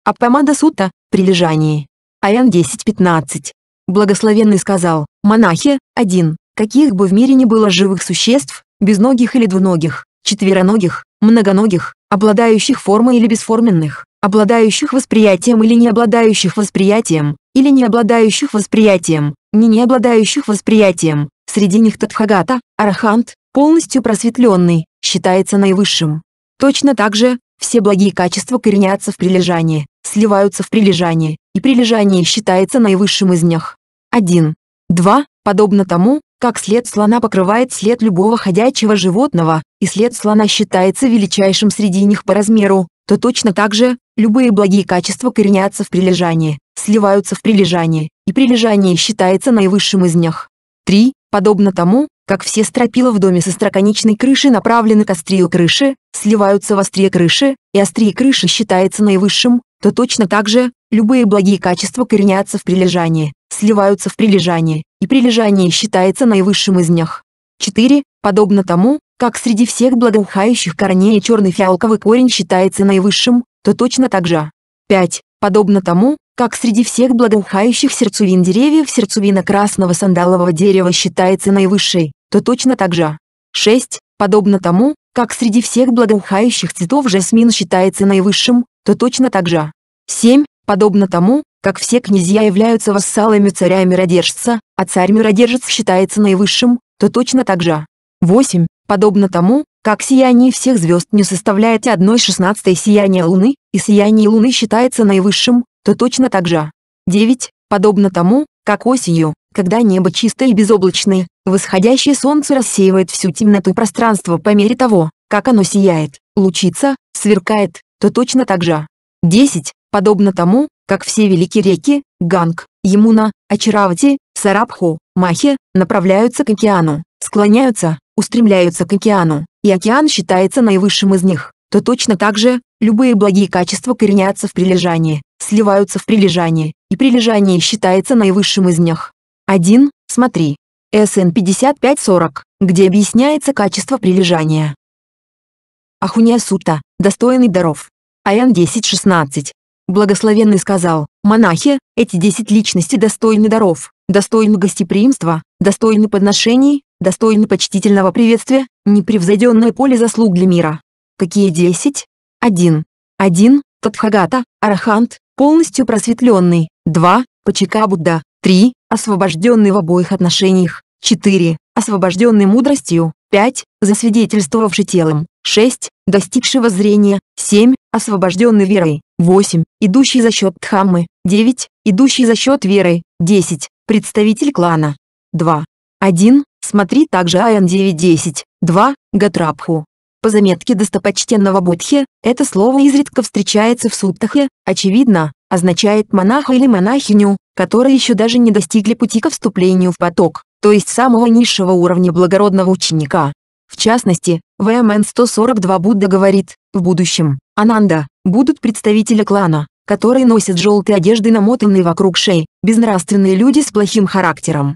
Аппамада Сута, прилежание. Аян 10.15. Благословенный сказал, монахи, один, каких бы в мире ни было живых существ, безногих или двуногих, четвероногих, многоногих, обладающих формой или бесформенных, обладающих восприятием или не обладающих восприятием, или не обладающих восприятием, не не обладающих восприятием. Среди них Татхагата, Арахант, полностью просветленный, считается наивысшим. Точно так же, все благие качества коренятся в прилежании, сливаются в прилежании, и прилежание считается наивысшим из них. 1. 2. Подобно тому, как след слона покрывает след любого ходячего животного, и след слона считается величайшим среди них по размеру, то точно так же, любые благие качества коренятся в прилежании, сливаются в прилежании, и прилежание считается наивысшим из них. 3. Подобно тому, как все стропила в доме со строконечной крыши направлены к острию крыши, сливаются в острие крыши, и острие крыши считается наивысшим, то точно так же, любые благие качества коренятся в прилежании, сливаются в прилежании, и прилежание считается наивысшим из них. 4. Подобно тому, как среди всех благоухающих корней черный фиалковый корень считается наивысшим, то точно так же. 5. Подобно тому, как среди всех благоухающих сердцевин деревьев сердцевина красного сандалового дерева считается наивысшей, то точно так же. 6. Подобно тому, как среди всех благоухающих цветов жасмин считается наивысшим, то точно так же. 7. Подобно тому, как все князья являются вассалами царя и миродержца, а царь миродержец считается наивысшим, то точно так же. 8. Подобно тому, как сияние всех звезд не составляет 1 16 сияния Луны, и сияние Луны считается наивысшим, то точно так же. 9. Подобно тому, как осенью, когда небо чистое и безоблачное, восходящее солнце рассеивает всю темноту пространства по мере того, как оно сияет, лучится, сверкает, то точно так же. 10. Подобно тому, как все великие реки, Ганг, Ямуна, Ачаравати, Сарабху, Махе направляются к океану, склоняются, устремляются к океану, и океан считается наивысшим из них, то точно так же, любые благие качества коренятся в прилежании, сливаются в прилежании, и прилежание считается наивысшим из них. 1. Смотри. СН 5540, где объясняется качество прилежания. Ахуния Сута, достойный даров. Аян 10.16. Благословенный сказал, монахи, эти десять личностей достойны даров, достойны гостеприимства, достойны подношений, достойны почтительного приветствия, непревзойденное поле заслуг для мира. Какие 10? 1. 1. Тадхагата, Арахант, полностью просветленный. 2. Пачика Будда. 3. Освобожденный в обоих отношениях. 4. Освобожденный мудростью. 5. Засвидетельствовавший телом. 6. достигшего зрения. 7. Освобожденный верой. 8. Идущий за счет Дхаммы. 9. Идущий за счет веры. 10. Представитель клана. 2. 1. Смотри также ан 9.10.2 2, Гатрабху. По заметке достопочтенного Будхи, это слово изредка встречается в суттахе, очевидно, означает монаха или монахиню, которые еще даже не достигли пути ко вступлению в поток, то есть самого низшего уровня благородного ученика. В частности, ВМН 142 Будда говорит, в будущем, Ананда, будут представители клана, которые носят желтые одежды намотанные вокруг шеи, безнравственные люди с плохим характером.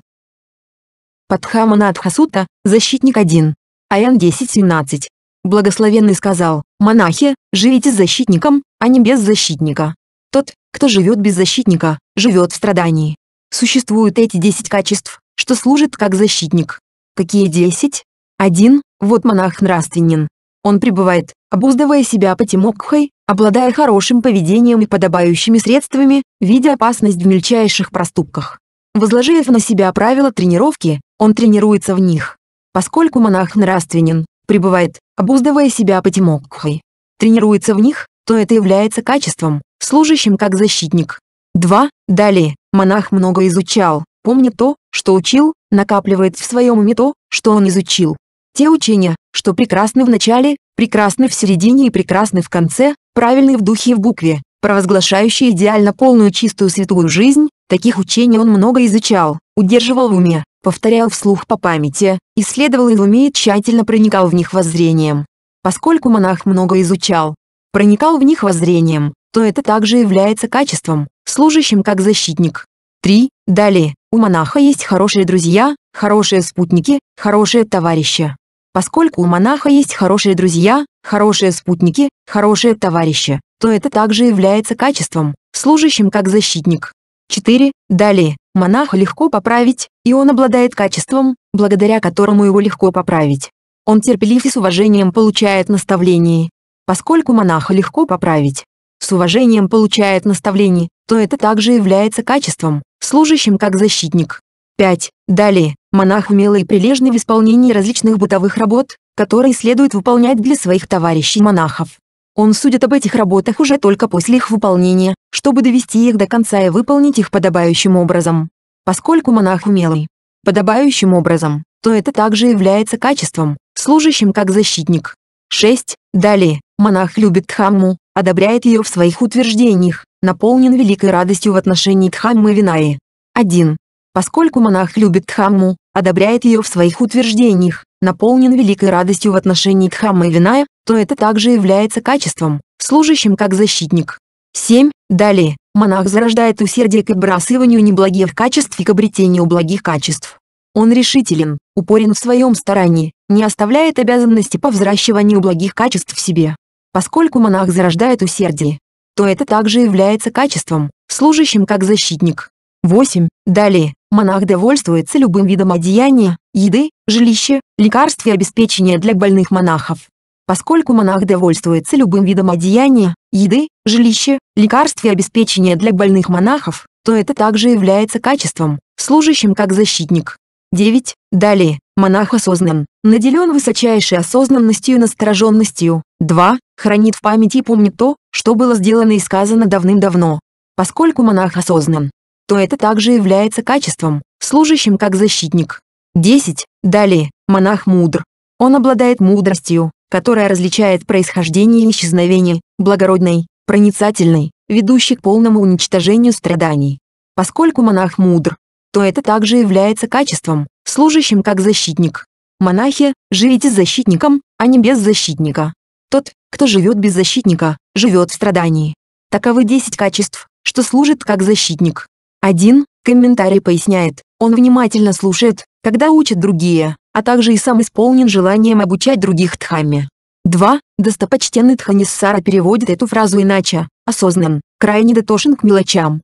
Падхама Надхасута, защитник 1. Аян 10.17. Благословенный сказал, «Монахи, живите с защитником, а не без защитника. Тот, кто живет без защитника, живет в страдании». Существуют эти 10 качеств, что служит как защитник. Какие 10? 1. Вот монах нравственен. Он пребывает, обуздывая себя потемокхой, обладая хорошим поведением и подобающими средствами, видя опасность в мельчайших проступках. Возложив на себя правила тренировки, он тренируется в них. Поскольку монах нравственен, пребывает, обуздывая себя патимокхой, тренируется в них, то это является качеством, служащим как защитник. 2. Далее, монах много изучал, помнит то, что учил, накапливает в своем уме то, что он изучил. Те учения, что прекрасны в начале, прекрасны в середине и прекрасны в конце, правильны в духе и в букве, провозглашающие идеально полную чистую святую жизнь, таких учений он много изучал, удерживал в уме, повторял вслух по памяти, исследовал и умеет тщательно проникал в них воззрением. Поскольку монах много изучал, проникал в них воззрением, то это также является качеством, служащим как защитник. 3. Далее, у монаха есть хорошие друзья, хорошие спутники, хорошие товарищи. Поскольку у монаха есть хорошие друзья, хорошие спутники, хорошие товарищи, то это также является качеством, служащим как защитник. 4. Далее, Монаха легко поправить, и он обладает качеством, благодаря которому его легко поправить. Он терпелив и с уважением получает наставление. Поскольку монаха легко поправить, с уважением получает наставление, то это также является качеством, служащим как защитник. 5. Далее, монах умелый и прилежный в исполнении различных бытовых работ, которые следует выполнять для своих товарищей монахов. Он судит об этих работах уже только после их выполнения, чтобы довести их до конца и выполнить их подобающим образом. Поскольку монах умелый, подобающим образом, то это также является качеством, служащим как защитник. 6. Далее, монах любит Дхамму, одобряет ее в своих утверждениях, наполнен великой радостью в отношении Дхаммы Винаи. 1. Поскольку монах любит Дхамму, одобряет ее в своих утверждениях, наполнен великой радостью в отношении Дхаммы Винаи то это также является качеством, служащим как защитник. 7. Далее, монах зарождает усердие к отбрасыванию неблагих качеств и к обретению благих качеств. Он решителен, упорен в своем старании, не оставляет обязанности по взращиванию благих качеств в себе. Поскольку монах зарождает усердие, то это также является качеством, служащим как защитник. 8. Далее, монах довольствуется любым видом одеяния, еды, жилища, лекарств и обеспечения для больных монахов. Поскольку монах довольствуется любым видом одеяния, еды, жилища, лекарств и обеспечения для больных монахов, то это также является качеством, служащим как защитник. 9. Далее, монах осознан, наделен высочайшей осознанностью и настороженностью. 2. Хранит в памяти и помнит то, что было сделано и сказано давным-давно. Поскольку монах осознан, то это также является качеством, служащим как защитник. 10. Далее, монах мудр. Он обладает мудростью, которая различает происхождение и исчезновение, благородной, проницательной, ведущей к полному уничтожению страданий. Поскольку монах мудр, то это также является качеством, служащим как защитник. Монахи, живите с защитником, а не без защитника. Тот, кто живет без защитника, живет в страдании. Таковы 10 качеств, что служит как защитник. 1. Комментарий поясняет, он внимательно слушает, когда учат другие а также и сам исполнен желанием обучать других Дхамме. 2. Достопочтенный Тханиссара переводит эту фразу иначе, осознан, крайне дотошен к мелочам.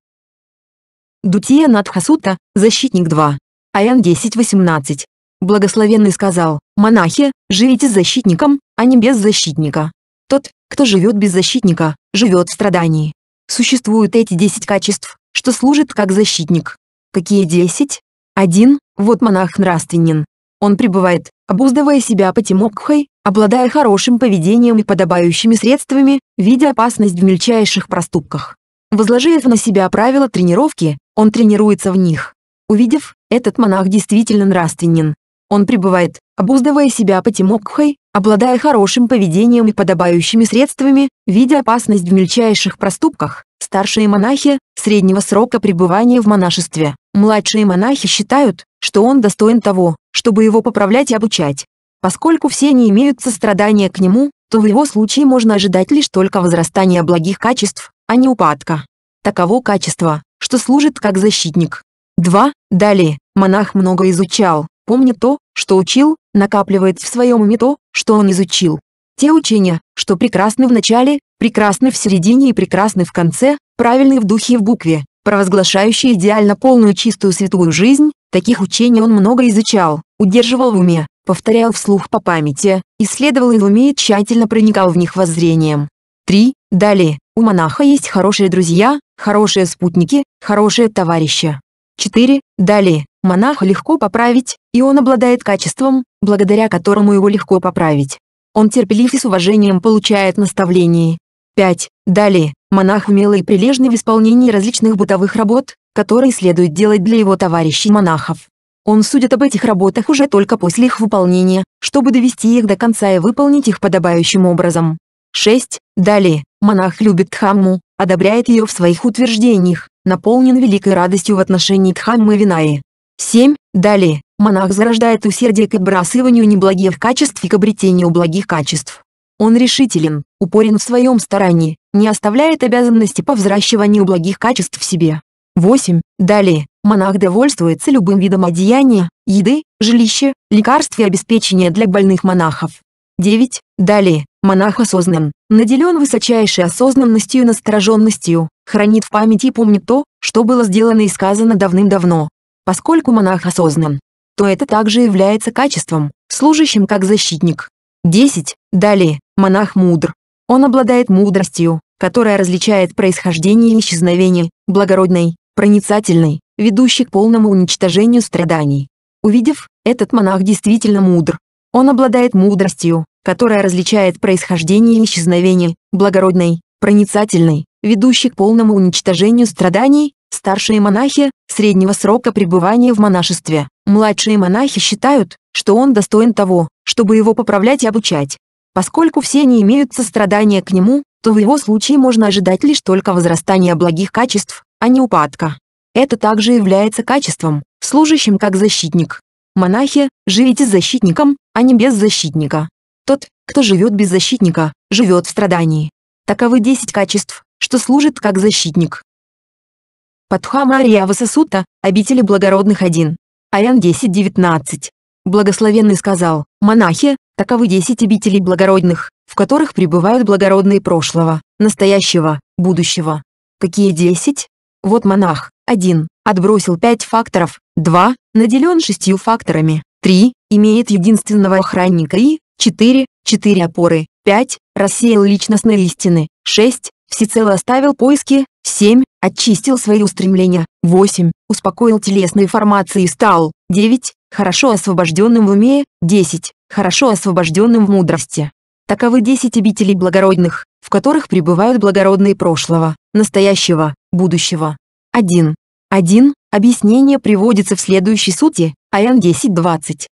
Дутия Надхасута, защитник 2. Аян 10.18. Благословенный сказал, монахи, живите с защитником, а не без защитника. Тот, кто живет без защитника, живет в страдании. Существуют эти 10 качеств, что служит как защитник. Какие 10? 1. Вот монах нравственен, он пребывает, обуздывая себя патимокхой, обладая хорошим поведением и подобающими средствами, видя опасность в мельчайших проступках. Возложив на себя правила тренировки, он тренируется в них. Увидев, этот монах действительно нравственен. Он пребывает, обуздывая себя патимокхой, обладая хорошим поведением и подобающими средствами, видя опасность в мельчайших проступках, Старшие монахи – среднего срока пребывания в монашестве. Младшие монахи считают, что он достоин того, чтобы его поправлять и обучать. Поскольку все они имеют сострадание к нему, то в его случае можно ожидать лишь только возрастания благих качеств, а не упадка. Таково качество, что служит как защитник. 2. Далее, монах много изучал, помнит то, что учил, накапливает в своем уме то, что он изучил. Те учения, что прекрасны в начале, прекрасный в середине и прекрасный в конце, правильный в духе и в букве, провозглашающий идеально полную чистую святую жизнь, таких учений он много изучал, удерживал в уме, повторял вслух по памяти, исследовал и в уме и тщательно проникал в них воззрением. 3. Далее, у монаха есть хорошие друзья, хорошие спутники, хорошие товарищи. 4. Далее, монаха легко поправить, и он обладает качеством, благодаря которому его легко поправить. Он терпелив и с уважением получает наставление, 5. Далее, монах умело и прилежный в исполнении различных бытовых работ, которые следует делать для его товарищей монахов. Он судит об этих работах уже только после их выполнения, чтобы довести их до конца и выполнить их подобающим образом. 6. Далее, монах любит Дхамму, одобряет ее в своих утверждениях, наполнен великой радостью в отношении Дхаммы Винаи. 7. Далее, монах зарождает усердие к отбрасыванию неблагих качеств и к обретению благих качеств. Он решителен, упорен в своем старании, не оставляет обязанности по взращиванию благих качеств в себе. 8. Далее, монах довольствуется любым видом одеяния, еды, жилища, лекарств и обеспечения для больных монахов. 9. Далее, монах осознан, наделен высочайшей осознанностью и настороженностью, хранит в памяти и помнит то, что было сделано и сказано давным-давно. Поскольку монах осознан, то это также является качеством, служащим как защитник. 10. Далее, Монах мудр. Он обладает мудростью, которая различает происхождение и исчезновение, благородный, проницательный, ведущий к полному уничтожению страданий. Увидев, этот монах действительно мудр. Он обладает мудростью, которая различает происхождение и исчезновение, благородный, проницательный, ведущий к полному уничтожению страданий, старшие монахи, среднего срока пребывания в монашестве. Младшие монахи считают, что он достоин того, чтобы его поправлять и обучать. Поскольку все не имеют сострадания к нему, то в его случае можно ожидать лишь только возрастания благих качеств, а не упадка. Это также является качеством, служащим как защитник. Монахи, живите с защитником, а не без защитника. Тот, кто живет без защитника, живет в страдании. Таковы 10 качеств, что служит как защитник. Патхамария Васасута, обители благородных 1. Аян 10.19. Благословенный сказал, «Монахи, таковы десять обителей благородных, в которых пребывают благородные прошлого, настоящего, будущего». Какие десять? Вот монах, один, отбросил пять факторов, два, наделен шестью факторами, три, имеет единственного охранника и, четыре, четыре опоры, пять, рассеял личностные истины, шесть, всецело оставил поиски, семь, очистил свои устремления, восемь, успокоил телесные формации и стал, девять, хорошо освобожденным в уме, 10, хорошо освобожденным в мудрости. Таковы 10 обителей благородных, в которых пребывают благородные прошлого, настоящего, будущего. 1. 1. Объяснение приводится в следующей сути, Аян 10.20.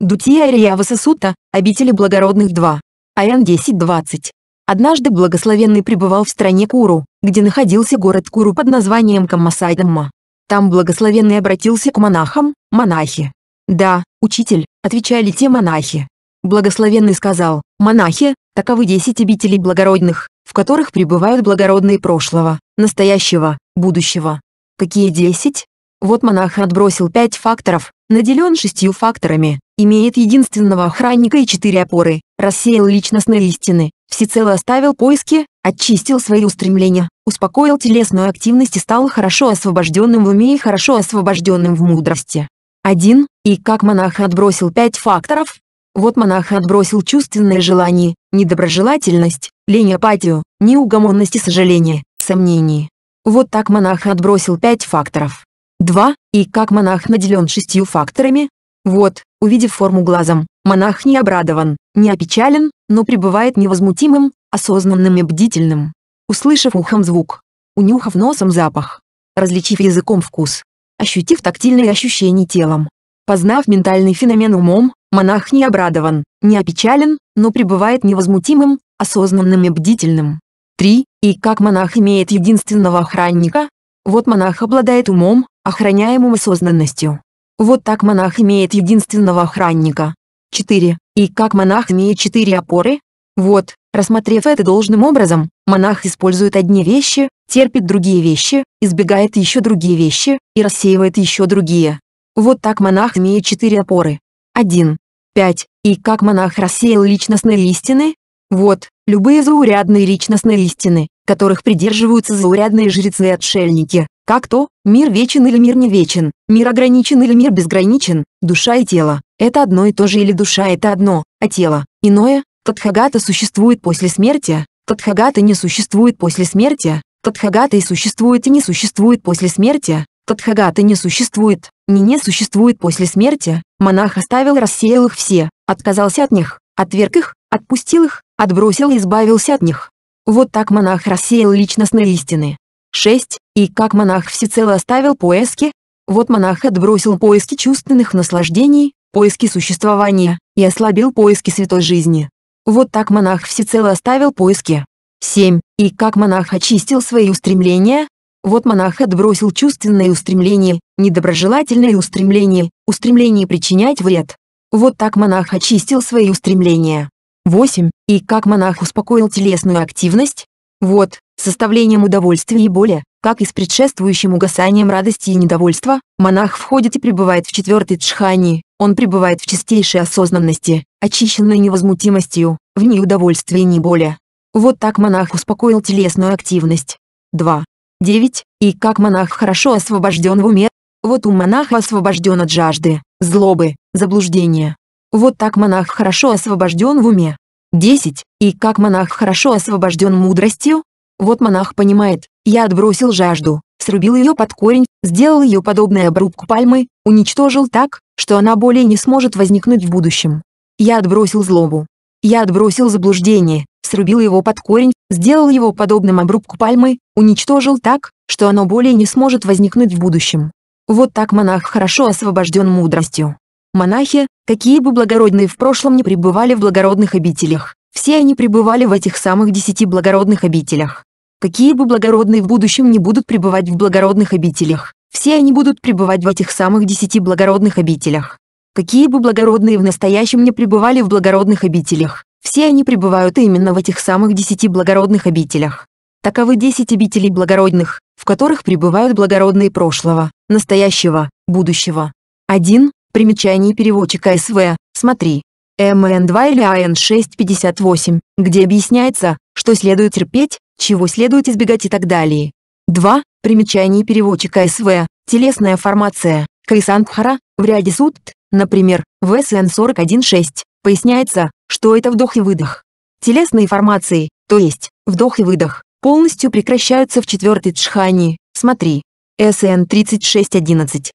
Дутия Арияваса Сута, обители благородных 2. Аян 10.20. Однажды благословенный пребывал в стране Куру, где находился город Куру под названием Каммасайдамма. Там благословенный обратился к монахам, монахи. «Да, учитель», — отвечали те монахи. Благословенный сказал, «Монахи, таковы десять обителей благородных, в которых пребывают благородные прошлого, настоящего, будущего». Какие десять? Вот монах отбросил пять факторов, наделен шестью факторами, имеет единственного охранника и четыре опоры, рассеял личностные истины, всецело оставил поиски, Очистил свои устремления, успокоил телесную активность и стал хорошо освобожденным в уме и хорошо освобожденным в мудрости. Один, И как монах отбросил пять факторов? Вот монах отбросил чувственные желания, недоброжелательность, лень апатию, неугомонность и сожаление, сомнение. Вот так монах отбросил пять факторов. Два, И как монах наделен шестью факторами? Вот, увидев форму глазом, монах не обрадован, не опечален, но пребывает невозмутимым, осознанным и бдительным. Услышав ухом звук, унюхав носом запах, различив языком вкус, ощутив тактильные ощущения телом. Познав ментальный феномен умом, монах не обрадован, не опечален, но пребывает невозмутимым, осознанным и бдительным. 3. И как монах имеет единственного охранника? Вот монах обладает умом, охраняемым осознанностью. Вот так монах имеет единственного охранника. 4. И как монах имеет четыре опоры, вот, рассмотрев это должным образом, монах использует одни вещи, терпит другие вещи, избегает еще другие вещи и рассеивает еще другие. Вот так монах имеет четыре опоры. 1. 5. И как монах рассеял личностные истины? Вот, любые заурядные личностные истины, которых придерживаются заурядные жрецы и отшельники, как то, мир вечен или мир не вечен, мир ограничен или мир безграничен, душа и тело, это одно и то же или душа это одно, а тело, иное, Тадхагата существует после смерти, Тадхагата не существует после смерти, Тадхагата и существует и не существует после смерти, Тадхагата не существует, не не существует после смерти, монах оставил рассеял их все, отказался от них, отверг их, отпустил их, отбросил и избавился от них. Вот так монах рассеял личностные истины. 6. И как монах всецело оставил поиски? Вот монах отбросил поиски чувственных наслаждений, поиски существования, и ослабил поиски святой жизни. Вот так монах всецело оставил поиски. 7. И как монах очистил свои устремления? Вот монах отбросил чувственные устремления, недоброжелательные устремления, устремление причинять вред. Вот так монах очистил свои устремления. 8. И как монах успокоил телесную активность? Вот, составлением удовольствия и боли, как и с предшествующим угасанием радости и недовольства, монах входит и пребывает в четвертой джхани, он пребывает в чистейшей осознанности, очищенной невозмутимостью, в ней удовольствия и не боли. Вот так монах успокоил телесную активность. 2. 9. И как монах хорошо освобожден в уме, вот ум монаха освобожден от жажды, злобы, заблуждения. Вот так монах хорошо освобожден в уме, 10. И как монах хорошо освобожден мудростью? Вот монах понимает, я отбросил жажду, срубил ее под корень, сделал ее подобной обрубку пальмы, уничтожил так, что она более не сможет возникнуть в будущем. Я отбросил злобу. Я отбросил заблуждение, срубил его под корень, сделал его подобным обрубку пальмы, уничтожил так, что оно более не сможет возникнуть в будущем. Вот так монах хорошо освобожден мудростью. Монахи, какие бы благородные в прошлом не пребывали в благородных обителях, все они пребывали в этих самых десяти благородных обителях. Какие бы благородные в будущем не будут пребывать в благородных обителях, все они будут пребывать в этих самых десяти благородных обителях. Какие бы благородные в настоящем не пребывали в благородных обителях, все они пребывают именно в этих самых десяти благородных обителях. Таковы десять обителей благородных, в которых пребывают благородные прошлого, настоящего, будущего. 1. Примечание переводчика СВ, смотри. МН2 или АН658, где объясняется, что следует терпеть, чего следует избегать и так далее. 2. Примечание переводчика СВ, телесная формация, Кайсангхара, в ряде сутт, например, в СН41.6, поясняется, что это вдох и выдох. Телесные формации, то есть, вдох и выдох, полностью прекращаются в четвертой джхани, смотри. СН 3611,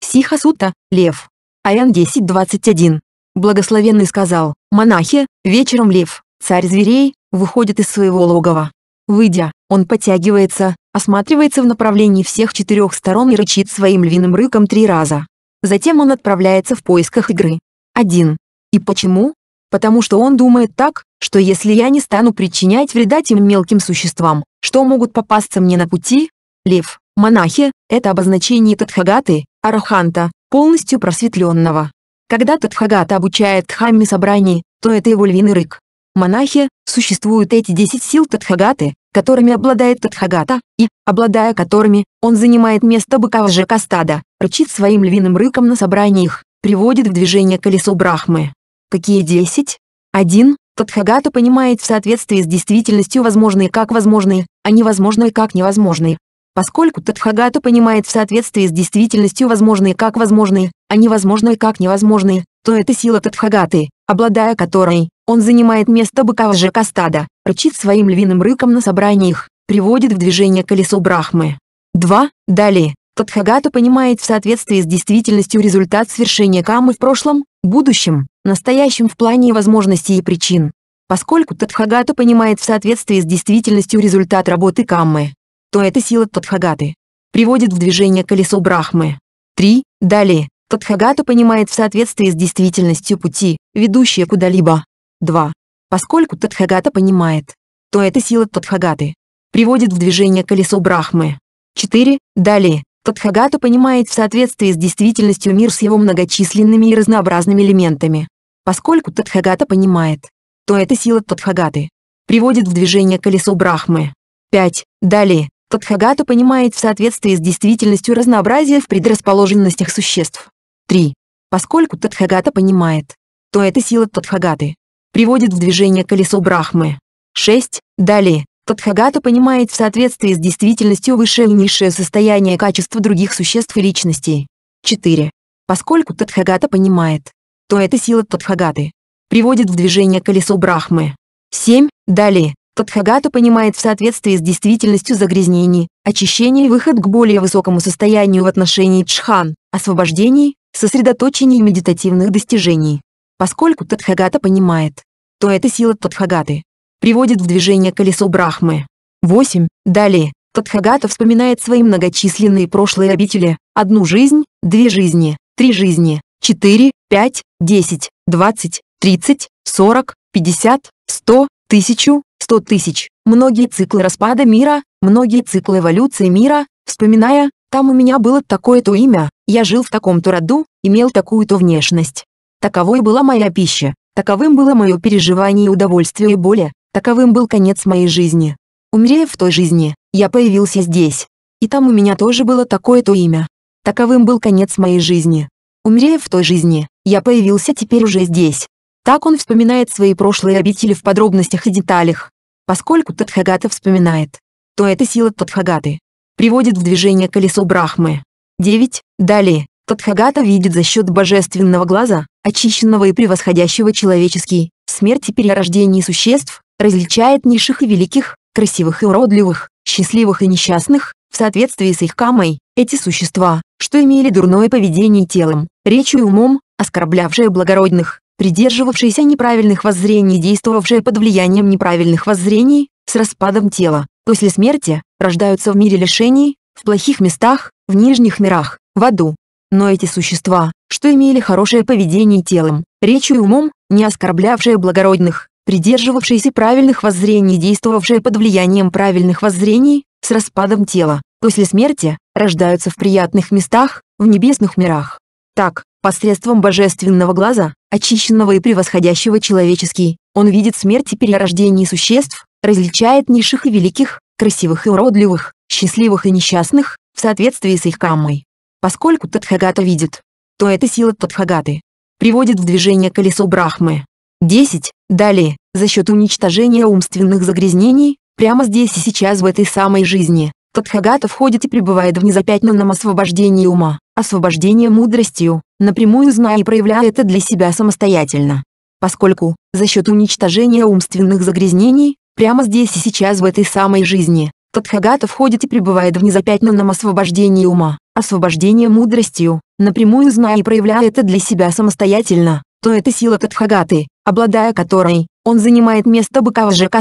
Сихасута, Лев. Аян 10.21. Благословенный сказал, «Монахи, вечером Лев, царь зверей, выходит из своего логова. Выйдя, он подтягивается, осматривается в направлении всех четырех сторон и рычит своим львиным рыком три раза. Затем он отправляется в поисках игры. 1. И почему? Потому что он думает так, что если я не стану причинять вреда тем мелким существам, что могут попасться мне на пути? Лев, монахи, это обозначение Тадхагаты, араханта, полностью просветленного. Когда Тадхагата обучает Дхамме собраний, то это его львиный рык. Монахи, существуют эти десять сил Тадхагаты, которыми обладает Тадхагата, и, обладая которыми, он занимает место быка в Жекастада, рычит своим львиным рыком на собраниях, приводит в движение колесо Брахмы. Какие десять? Один Тадхагата понимает в соответствии с действительностью возможные как возможные, а невозможные как невозможные, поскольку Тадхагата понимает в соответствии с действительностью возможные как возможные, а невозможные как невозможные, то это сила Тадхагаты, обладая которой, он занимает место быка же Кастада, рычит своим львиным рыком на собраниях, приводит в движение колесо Брахмы. 2. Далее. Тадхагата понимает в соответствии с действительностью результат свершения камы в прошлом, будущем, настоящем в плане возможностей и причин. Поскольку Тадхагата понимает в соответствии с действительностью результат работы каммы, то эта сила Тадхагаты приводит в движение колесо Брахмы. 3. Далее, Тадхагата понимает в соответствии с действительностью пути, ведущие куда-либо. 2. Поскольку Тадхагата понимает, то эта сила Тадхагаты приводит в движение колесо Брахмы. 4. Далее, Тадхагата понимает в соответствии с действительностью мир с его многочисленными и разнообразными элементами. Поскольку Тадхагата понимает, то эта сила Тадхагаты приводит в движение колесо Брахмы. 5. Далее, Тадхагата понимает в соответствии с действительностью разнообразие в предрасположенностях существ. 3. Поскольку Тадхагата понимает, то эта сила Тадхагаты приводит в движение колесо Брахмы. 6. Далее, Тадхагата понимает в соответствии с действительностью высшее и низшее состояние качества других существ и личностей. 4. Поскольку Тадхагата понимает, то эта сила Тадхагаты приводит в движение колесо Брахмы. 7. Далее, Тадхагата понимает в соответствии с действительностью загрязнений, очищение и выход к более высокому состоянию в отношении джхан, освобождений, сосредоточений и медитативных достижений. Поскольку Тадхагата понимает, то эта сила Тадхагаты приводит в движение колесо Брахмы. 8. Далее, Тадхагата вспоминает свои многочисленные прошлые обители, одну жизнь, две жизни, три жизни, 4, 5, 10, 20, 30, 40, 50, 100, тысячу, сто тысяч, многие циклы распада мира, многие циклы эволюции мира, вспоминая, там у меня было такое-то имя, я жил в таком-то роду, имел такую-то внешность. Таковой была моя пища, таковым было мое переживание и удовольствие и боли, таковым был конец моей жизни. Умерев в той жизни, я появился здесь. И там у меня тоже было такое-то имя. Таковым был конец моей жизни. Умерев в той жизни, я появился теперь уже здесь. Так он вспоминает свои прошлые обители в подробностях и деталях. Поскольку Тадхагата вспоминает, то эта сила Тадхагаты. Приводит в движение колесо Брахмы. 9. Далее. Тадхагата видит за счет божественного глаза, очищенного и превосходящего человеческий, смерти и перерождение существ, различает низших и великих, красивых и уродливых, счастливых и несчастных, в соответствии с их камой, эти существа, что имели дурное поведение телом, речью и умом, оскорблявшие благородных, придерживавшаяся неправильных воззрений, действовавшая под влиянием неправильных воззрений, с распадом тела. После смерти рождаются в мире лишений, в плохих местах, в нижних мирах, в аду. Но эти существа, что имели хорошее поведение телом, речью и умом, не оскорблявшие благородных, придерживавшиеся правильных воззрений, действовавшие под влиянием правильных воззрений, с распадом тела, после смерти рождаются в приятных местах, в небесных мирах. Так, Посредством божественного глаза, очищенного и превосходящего человеческий, он видит смерть и перерождение существ, различает низших и великих, красивых и уродливых, счастливых и несчастных, в соответствии с их каммой. Поскольку Тадхагата видит, то эта сила Тадхагаты приводит в движение колесо Брахмы. 10. Далее, за счет уничтожения умственных загрязнений, прямо здесь и сейчас в этой самой жизни, Тадхагата входит и пребывает в незапятнанном освобождении ума, освобождении мудростью, напрямую зная и проявляя это для себя самостоятельно. Поскольку, за счет уничтожения умственных загрязнений, прямо здесь и сейчас в этой самой жизни, Тадхагата входит и пребывает в незапятнанном освобождении ума, освобождении мудростью, напрямую зная и проявляя это для себя самостоятельно, то это сила Тадхагаты, обладая которой, он занимает место быка в ЖК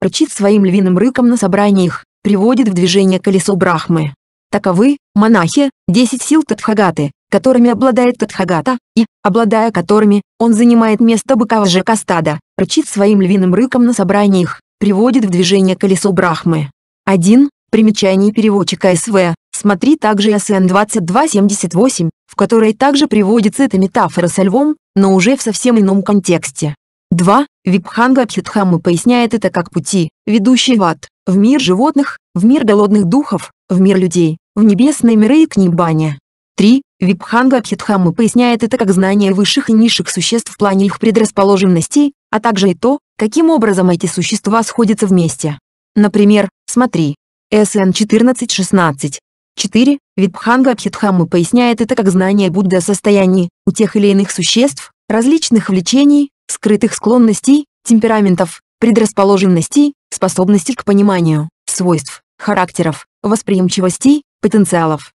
рычит своим львиным рыком на собраниях, приводит в движение колесо Брахмы. Таковы, монахи, десять сил Тадхагаты, которыми обладает Катхагата, и, обладая которыми, он занимает место быка в ЖК стада, рычит своим львиным рыком на собраниях, приводит в движение колесо Брахмы. 1. Примечание переводчика СВ. Смотри также СН 2278, в которой также приводится эта метафора со львом, но уже в совсем ином контексте. 2. Випханга Абхютхамма поясняет это как пути, ведущие в ад, в мир животных, в мир голодных духов, в мир людей, в небесные миры и к небане. 3. Випханга Абхитхамы поясняет это как знание высших и низших существ в плане их предрасположенностей, а также и то, каким образом эти существа сходятся вместе. Например, смотри. СН 14.16. 4. Випханга Абхитхамы поясняет это как знание Будды о состоянии у тех или иных существ, различных влечений, скрытых склонностей, темпераментов, предрасположенностей, способностей к пониманию, свойств, характеров, восприимчивостей, потенциалов.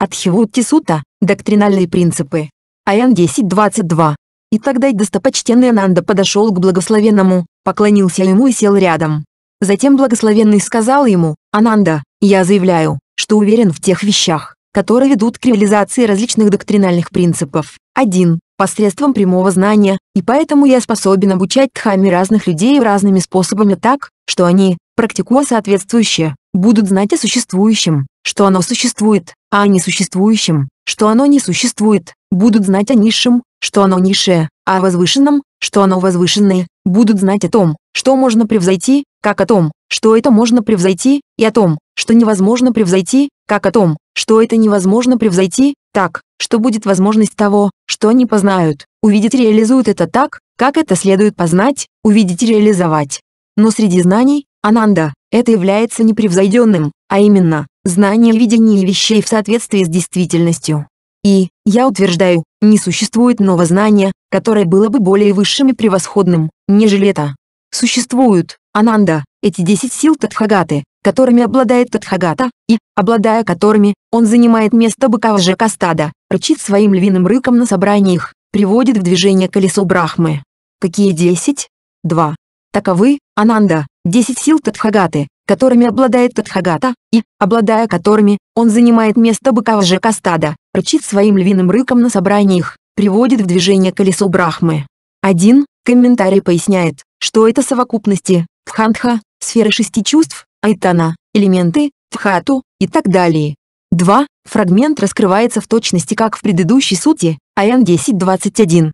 От Хивуттисута, доктринальные принципы. Аян 10.22. И тогда достопочтенный Ананда подошел к благословенному, поклонился ему и сел рядом. Затем благословенный сказал ему, «Ананда, я заявляю, что уверен в тех вещах, которые ведут к реализации различных доктринальных принципов. Один, Посредством прямого знания, и поэтому я способен обучать тхами разных людей разными способами так, что они, практикуя соответствующее, будут знать о существующем, что оно существует, а о несуществующем, что оно не существует, будут знать о низшем, что оно низшее, а о возвышенном, что оно возвышенное, будут знать о том, что можно превзойти, как о том, что это можно превзойти, и о том, что невозможно превзойти, как о том, что это невозможно превзойти, так, что будет возможность того, что они познают, увидеть реализуют это так, как это следует познать, увидеть и реализовать. Но среди знаний, ананда, это является непревзойденным, а именно, знание видения вещей в соответствии с действительностью. И, я утверждаю, не существует нового знания, которое было бы более высшим и превосходным, нежели это. Существуют, Ананда, эти десять сил Тадхагаты, которыми обладает Тадхагата, и, обладая которыми, он занимает место быка в Жакастада, рычит своим львиным рыком на собраниях, приводит в движение колесо Брахмы. Какие десять? Два. Таковы, Ананда, десять сил Тадхагаты, которыми обладает Тадхагата, и, обладая которыми, он занимает место быка ЖК стада, рычит своим львиным рыком на собраниях, приводит в движение колесо Брахмы. Один комментарий поясняет, что это совокупности, Тхантха, сферы шести чувств, Айтана, элементы, Тхату и так далее. 2. Фрагмент раскрывается в точности как в предыдущей сути, Аян 10.21.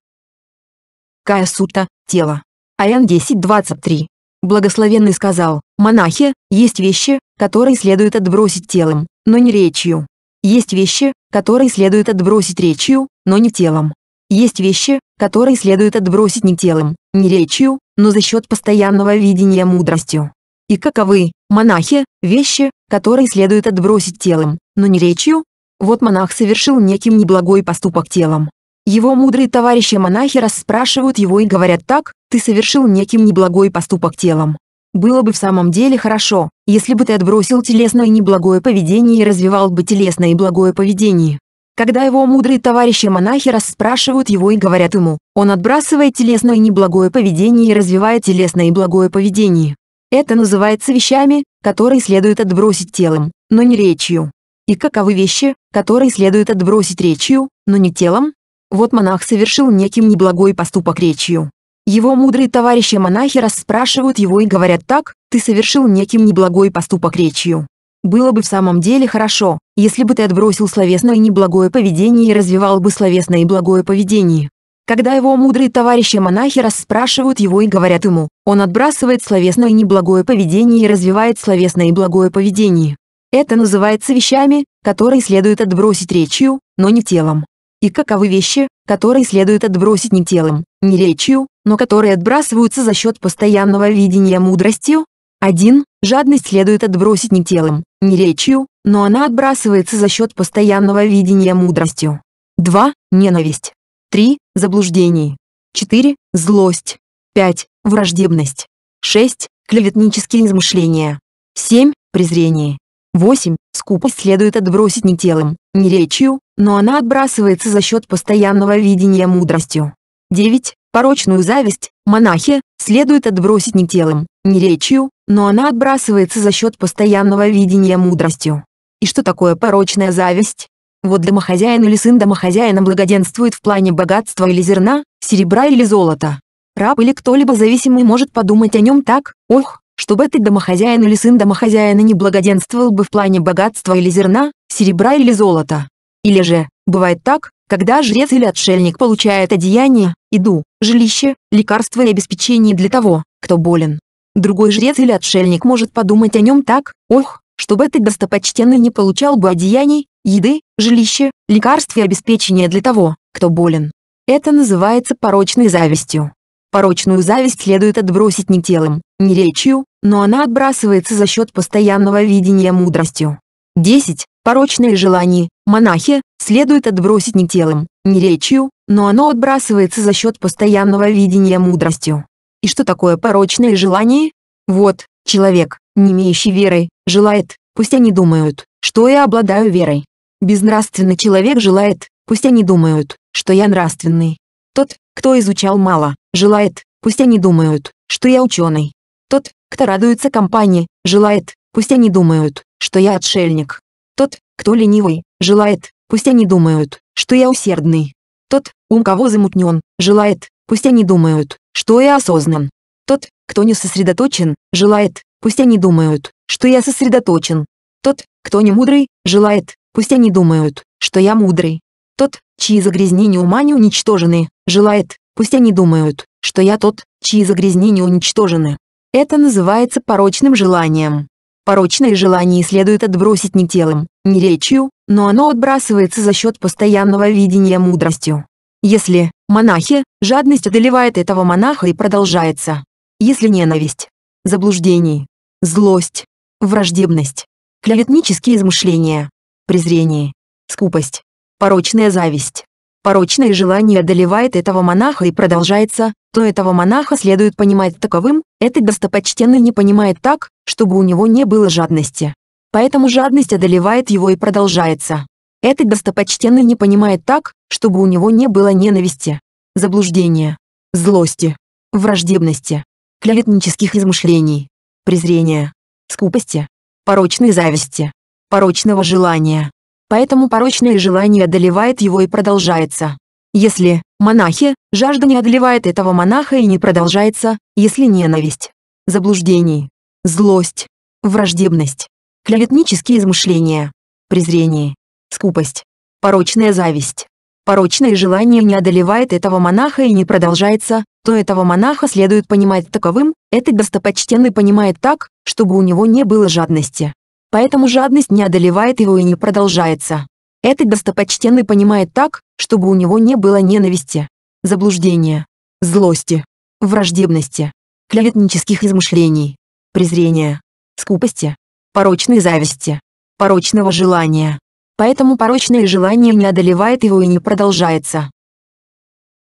Кая сутта, тело. Аян 10.23. Благословенный сказал, «Монахи, есть вещи, которые следует отбросить телом, но не речью. Есть вещи, которые следует отбросить речью, но не телом. Есть вещи, которые следует отбросить не телом, не речью, но за счет постоянного видения мудростью. И каковы, монахи, вещи, которые следует отбросить телом, но не речью? Вот монах совершил неким неблагой поступок телом. Его мудрые товарищи-монахи расспрашивают его и говорят так, ты совершил неким неблагой поступок телом. Было бы в самом деле хорошо, если бы ты отбросил телесное неблагое поведение и развивал бы телесное и благое поведение. Когда его мудрые товарищи-монахи расспрашивают его и говорят ему, он отбрасывает телесное неблагое поведение и развивает телесное и благое поведение. Это называется вещами, которые следует отбросить телом, но не речью. И каковы вещи, которые следует отбросить речью, но не телом? Вот монах совершил неким неблагой поступок речью. Его мудрые товарищи-монахи расспрашивают его и говорят так, ты совершил неким неблагой поступок речью. Было бы в самом деле хорошо, если бы ты отбросил словесное неблагое поведение и развивал бы словесное и благое поведение. Когда его мудрые товарищи-монахи расспрашивают его и говорят ему, он отбрасывает словесное неблагое поведение и развивает словесное и благое поведение. Это называется вещами, которые следует отбросить речью, но не телом и каковы вещи, которые следует отбросить не телом, не речью, но которые отбрасываются за счет постоянного видения мудростью. 1. Жадность следует отбросить не телом, не речью, но она отбрасывается за счет постоянного видения мудростью. 2. Ненависть. 3. Заблуждение. 4. Злость. 5. Враждебность. 6. Клеветнические измышления. 7. Презрение. 8. Скупость следует отбросить не телом, не речью, но она отбрасывается за счет постоянного видения мудростью. 9. Порочную зависть, монахи, следует отбросить не телом, не речью, но она отбрасывается за счет постоянного видения мудростью. И что такое порочная зависть? Вот домохозяин или сын домохозяина благоденствует в плане богатства или зерна, серебра или золота. Раб или кто-либо зависимый может подумать о нем так, ох, чтобы этот домохозяин или сын домохозяина не благоденствовал бы в плане богатства или зерна, серебра или золота. Или же, бывает так, когда жрец или отшельник получает одеяние, еду, жилище, лекарства и обеспечение для того, кто болен. Другой жрец или отшельник может подумать о нем так, ох, чтобы этот достопочтенный не получал бы одеяний, еды, жилища, лекарств и обеспечения для того, кто болен. Это называется порочной завистью. Порочную зависть следует отбросить не телом, не речью, но она отбрасывается за счет постоянного видения мудростью. 10. Порочные желания. Монахи, следует отбросить не телом, не речью, но оно отбрасывается за счет постоянного видения мудростью. И что такое порочные желания? Вот, человек, не имеющий веры, желает, пусть они думают, что я обладаю верой. Безнравственный человек желает, пусть они думают, что я нравственный. Тот, кто изучал мало, желает, пусть они думают, что я ученый. Тот, кто радуется компании, желает, пусть они думают, что я отшельник. Тот, кто ленивый, желает, пусть они думают, что я усердный. Тот, ум кого замутнен, желает, пусть они думают, что я осознан. Тот, кто не сосредоточен, желает, пусть они думают, что я сосредоточен. Тот, кто не мудрый, желает, пусть они думают, что я мудрый. Тот, чьи загрязнения ума не уничтожены, желает, пусть они думают, что я тот, чьи загрязнения уничтожены. Это называется порочным желанием. Порочное желание следует отбросить не телом, не речью, но оно отбрасывается за счет постоянного видения мудростью. Если, монахи, жадность одолевает этого монаха и продолжается. Если ненависть, заблуждение, злость, враждебность, клеветнические измышления, презрение, скупость, порочная зависть. Порочное желание одолевает этого монаха и продолжается, то этого монаха следует понимать таковым, этот достопочтенный не понимает так, чтобы у него не было жадности. Поэтому жадность одолевает его и продолжается. Этот достопочтенный не понимает так, чтобы у него не было ненависти, заблуждения, злости, враждебности, клеветнических измышлений, презрения, скупости, порочной зависти, порочного желания. Поэтому порочное желание одолевает его и продолжается. Если, Монахи жажда не одолевает этого монаха и не продолжается, если ненависть, заблуждение, злость, враждебность, клеветнические измышления, презрение, скупость, порочная зависть, порочное желание не одолевает этого монаха и не продолжается, то этого монаха следует понимать таковым, этот достопочтенный понимает так, чтобы у него не было жадности. Поэтому жадность не одолевает его и не продолжается. Этот достопочтенный понимает так, чтобы у него не было ненависти, заблуждения, злости, враждебности, клеветнических измышлений, презрения, скупости, порочной зависти, порочного желания. Поэтому порочное желание не одолевает его и не продолжается.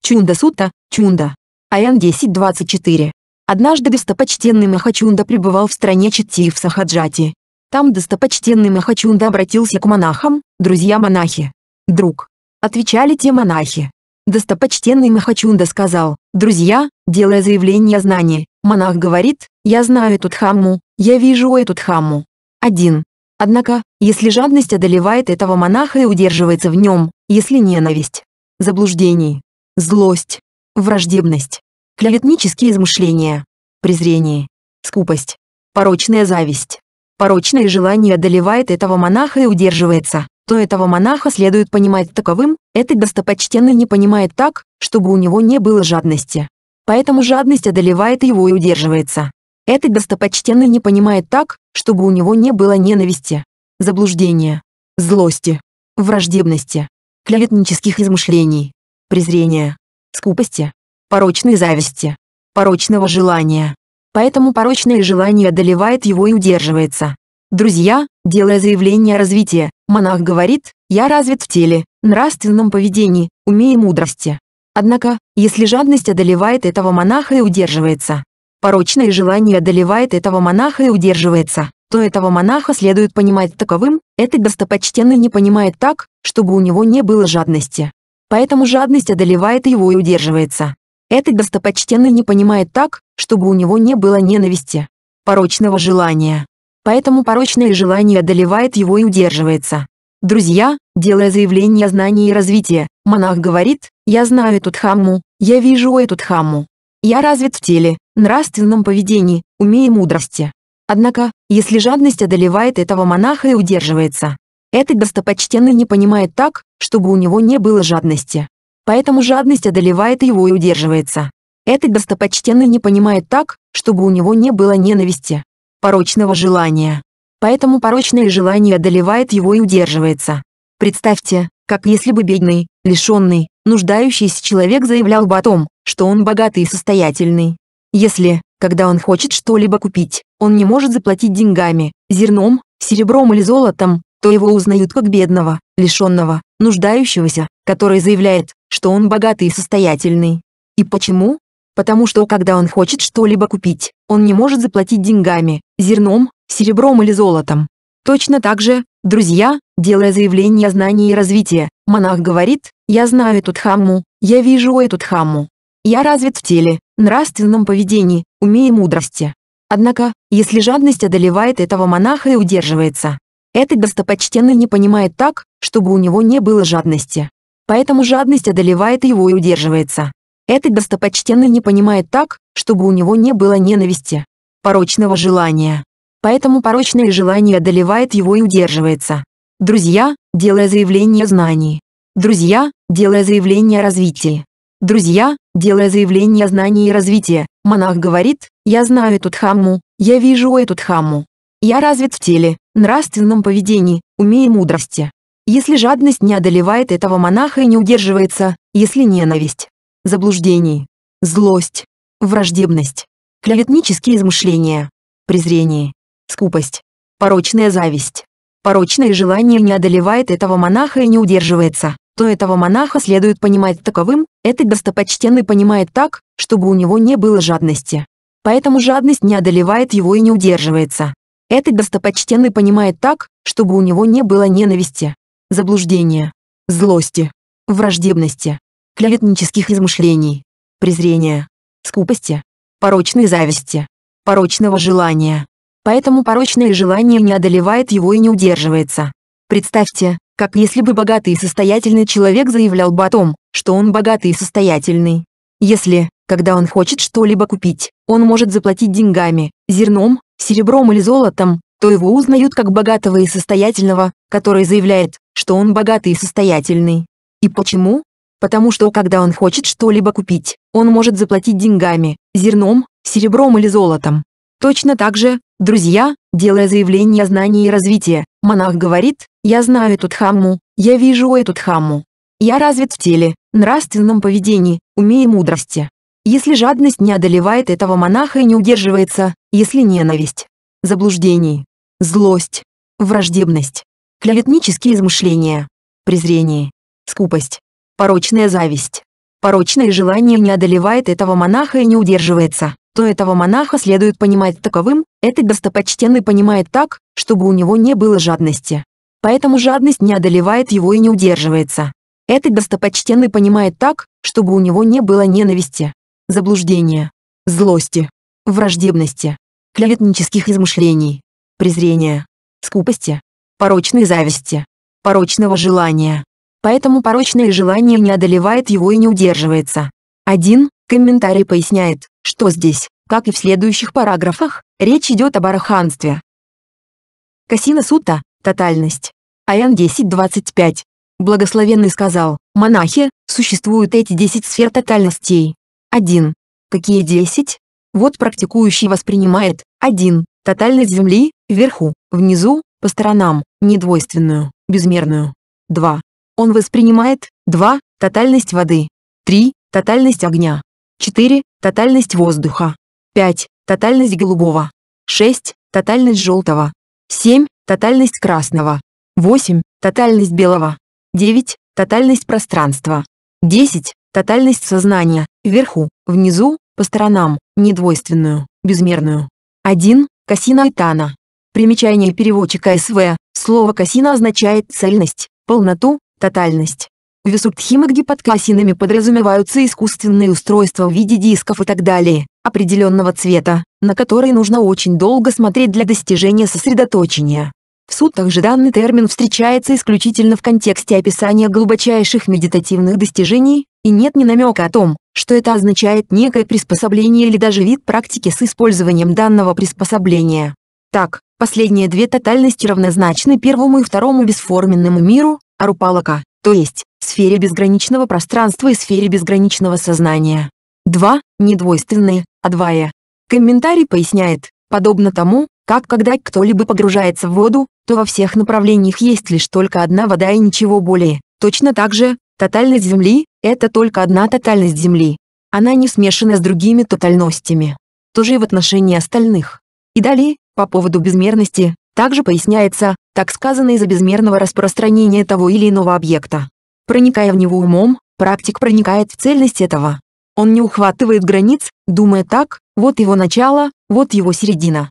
Чунда Сута, Чунда. АН 1024. Однажды достопочтенный Махачунда пребывал в стране Читти в Сахаджати. Там достопочтенный Махачунда обратился к монахам, друзья монахи. Друг, Отвечали те монахи. Достопочтенный Махачунда сказал, «Друзья, делая заявление о знании, монах говорит, я знаю эту дхамму, я вижу эту дхамму». Один. Однако, если жадность одолевает этого монаха и удерживается в нем, если ненависть, заблуждение, злость, враждебность, клеветнические измышления, презрение, скупость, порочная зависть, порочное желание одолевает этого монаха и удерживается, то этого монаха следует понимать таковым, этот достопочтенный не понимает так, чтобы у него не было жадности. Поэтому жадность одолевает его и удерживается. Этот достопочтенный не понимает так, чтобы у него не было ненависти, заблуждения, злости, враждебности, клеветнических измышлений, презрения, скупости, порочной зависти, порочного желания. Поэтому порочное желание одолевает его и удерживается. Друзья, делая заявление о развитии, монах говорит, «Я развит в теле, нравственном поведении, уме мудрости». Однако, если жадность одолевает этого монаха и удерживается, порочное желание одолевает этого монаха и удерживается, то этого монаха следует понимать таковым, этот достопочтенный не понимает так, чтобы у него не было жадности. Поэтому жадность одолевает его и удерживается. Этот достопочтенный не понимает так, чтобы у него не было ненависти, порочного желания, поэтому порочное желание одолевает его и удерживается. Друзья, делая заявление о знании и развитии, монах говорит, «Я знаю эту дхамму, я вижу эту дхамму. Я развит в теле, нравственном поведении, уме и мудрости». Однако, если жадность одолевает этого монаха и удерживается, этот достопочтенный не понимает так, чтобы у него не было жадности. Поэтому жадность одолевает его и удерживается. Этот достопочтенный не понимает так, чтобы у него не было ненависти порочного желания. Поэтому порочное желание одолевает его и удерживается. Представьте, как если бы бедный, лишенный, нуждающийся человек заявлял бы о том, что он богатый и состоятельный. Если, когда он хочет что-либо купить, он не может заплатить деньгами, зерном, серебром или золотом, то его узнают как бедного, лишенного, нуждающегося, который заявляет, что он богатый и состоятельный. И почему? потому что когда он хочет что-либо купить, он не может заплатить деньгами, зерном, серебром или золотом. Точно так же, друзья, делая заявление о знании и развитии, монах говорит, «Я знаю эту дхамму, я вижу эту дхамму. Я развит в теле, нравственном поведении, уме и мудрости». Однако, если жадность одолевает этого монаха и удерживается, этот достопочтенный не понимает так, чтобы у него не было жадности. Поэтому жадность одолевает его и удерживается. Этот достопочтенный не понимает так, чтобы у него не было ненависти, порочного желания. Поэтому порочное желание одолевает его и удерживается. Друзья, делая заявление знаний. Друзья, делая заявление о развитии. Друзья, делая заявление о знании и развитии, монах говорит, я знаю эту дхамму, я вижу эту дхамму. Я развит в теле, нравственном поведении, умею мудрости. Если жадность не одолевает этого монаха и не удерживается, если ненависть, заблуждений, злость, враждебность, клеветнические измышления, презрение, скупость, порочная зависть. Порочное желание не одолевает этого монаха и не удерживается, то этого монаха следует понимать таковым, этот достопочтенный понимает так, чтобы у него не было жадности. Поэтому жадность не одолевает его и не удерживается. Этот достопочтенный понимает так, чтобы у него не было ненависти, заблуждения, злости, враждебности, клеветнических измышлений, презрения, скупости, порочной зависти, порочного желания. Поэтому порочное желание не одолевает его и не удерживается. Представьте, как если бы богатый и состоятельный человек заявлял бы о том, что он богатый и состоятельный. Если, когда он хочет что-либо купить, он может заплатить деньгами, зерном, серебром или золотом, то его узнают как богатого и состоятельного, который заявляет, что он богатый и состоятельный. И почему? Потому что когда он хочет что-либо купить, он может заплатить деньгами, зерном, серебром или золотом. Точно так же, друзья, делая заявление о знании и развитии, монах говорит, «Я знаю эту дхамму, я вижу эту дхамму. Я развит в теле, нравственном поведении, уме и мудрости». Если жадность не одолевает этого монаха и не удерживается, если ненависть, заблуждение, злость, враждебность, клеветнические измышления, презрение, скупость, порочная зависть. Порочное желание не одолевает этого монаха и не удерживается, то этого монаха следует понимать таковым, этот достопочтенный понимает так, чтобы у него не было жадности. Поэтому жадность не одолевает его и не удерживается. Этот достопочтенный понимает так, чтобы у него не было ненависти, заблуждения, злости, враждебности, клеветнических измышлений, презрения, скупости, порочной зависти, порочного желания, поэтому порочное желание не одолевает его и не удерживается. Один комментарий поясняет, что здесь, как и в следующих параграфах, речь идет об араханстве. Касина Сута – тотальность. Аян 10.25. Благословенный сказал, монахи, существуют эти 10 сфер тотальностей. 1. Какие 10? Вот практикующий воспринимает 1. Тотальность Земли, вверху, внизу, по сторонам, недвойственную, безмерную. 2. Он воспринимает 2. Тотальность воды. 3. Тотальность огня. 4. Тотальность воздуха. 5. Тотальность голубого. 6. Тотальность желтого. 7. Тотальность красного. 8. Тотальность белого. 9. Тотальность пространства. 10. Тотальность сознания, вверху, внизу, по сторонам, недвойственную, безмерную. 1. Касина Айтана. Примечание переводчика СВ. Слово «касина» означает цельность, полноту, Тотальность. В висуртхимагде под каосинами подразумеваются искусственные устройства в виде дисков и так далее, определенного цвета, на которые нужно очень долго смотреть для достижения сосредоточения. В сутах же данный термин встречается исключительно в контексте описания глубочайших медитативных достижений, и нет ни намека о том, что это означает некое приспособление или даже вид практики с использованием данного приспособления. Так, последние две тотальности равнозначны первому и второму бесформенному миру, Арупалака, то есть, сфере безграничного пространства и сфере безграничного сознания. 2. Недвойственные, а двое. «э». Комментарий поясняет, подобно тому, как когда кто-либо погружается в воду, то во всех направлениях есть лишь только одна вода и ничего более. Точно так же, тотальность Земли – это только одна тотальность Земли. Она не смешана с другими тотальностями. Тоже и в отношении остальных. И далее, по поводу безмерности, также поясняется, так сказано из-за безмерного распространения того или иного объекта. Проникая в него умом, практик проникает в цельность этого. Он не ухватывает границ, думая так, вот его начало, вот его середина.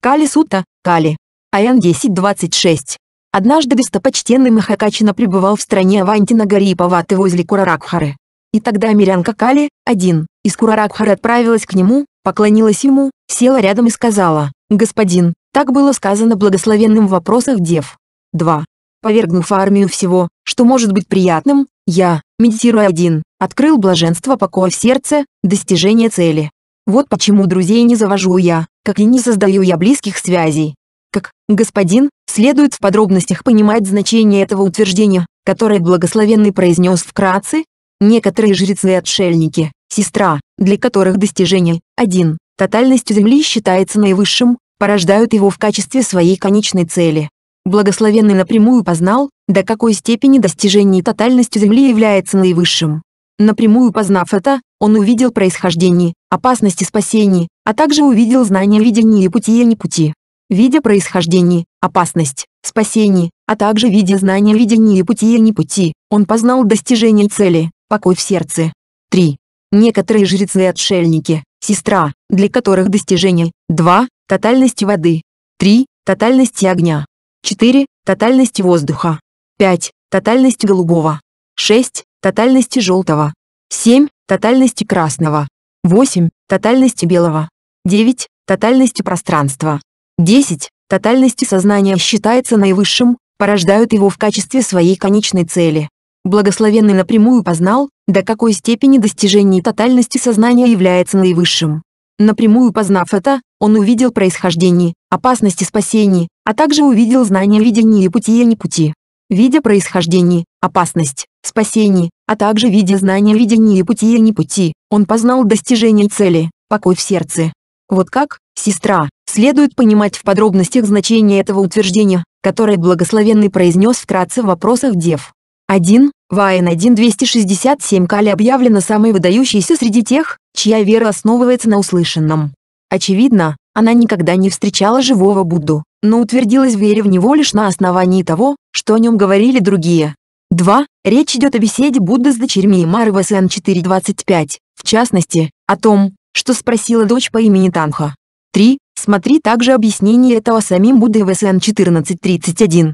Кали Сута, Кали. Аян 10.26. Однажды достопочтенный Махакачина пребывал в стране Аванти Авантинагори и Паваты возле Кураракхары. И тогда мирянка Кали, один, из Кураракхары отправилась к нему, поклонилась ему, села рядом и сказала, «Господин, так было сказано благословенным в вопросах дев. 2. Повергнув армию всего, что может быть приятным, я, медитируя один, открыл блаженство покоя в сердце, достижение цели. Вот почему друзей не завожу я, как и не создаю я близких связей. Как, господин, следует в подробностях понимать значение этого утверждения, которое благословенный произнес вкратце, некоторые жрецы-отшельники, сестра, для которых достижение, один, тотальностью земли считается наивысшим, порождают его в качестве своей конечной цели. Благословенный напрямую познал, до какой степени достижение тотальностью Земли является наивысшим. Напрямую познав это, он увидел происхождение, опасности спасений, а также увидел знание видения и пути и не пути. Видя происхождение, опасность, спасение, а также видя знания видения и пути и не пути, он познал достижение цели, покой в сердце. 3. Некоторые жрецы-отшельники, сестра, для которых достижение 2 тотальности воды. 3. Тотальности огня. 4. Тотальности воздуха. 5. Тотальности голубого. 6. Тотальности желтого. 7. Тотальности красного. 8. Тотальности белого. 9. Тотальности пространства. 10. Тотальности сознания считается наивысшим, порождают его в качестве своей конечной цели. Благословенный напрямую познал, до какой степени достижение тотальности сознания является наивысшим. Напрямую познав это, он увидел происхождение, опасности спасения, а также увидел знание видения и пути и не пути. Видя происхождение, опасность, спасение, а также видя знания видения и пути и не пути, он познал достижение цели, покой в сердце. Вот как, сестра, следует понимать в подробностях значение этого утверждения, которое благословенный произнес вкратце в вопросах дев. 1. Ваен 1.267 Кали объявлена самой выдающейся среди тех, чья вера основывается на услышанном. Очевидно, она никогда не встречала живого Будду, но утвердилась в вере в него лишь на основании того, что о нем говорили другие. 2. Речь идет о беседе Будды с дочерьми Мары в СН 4.25, в частности, о том, что спросила дочь по имени Танха. 3. Смотри также объяснение этого самим Буддой в СН 14.31.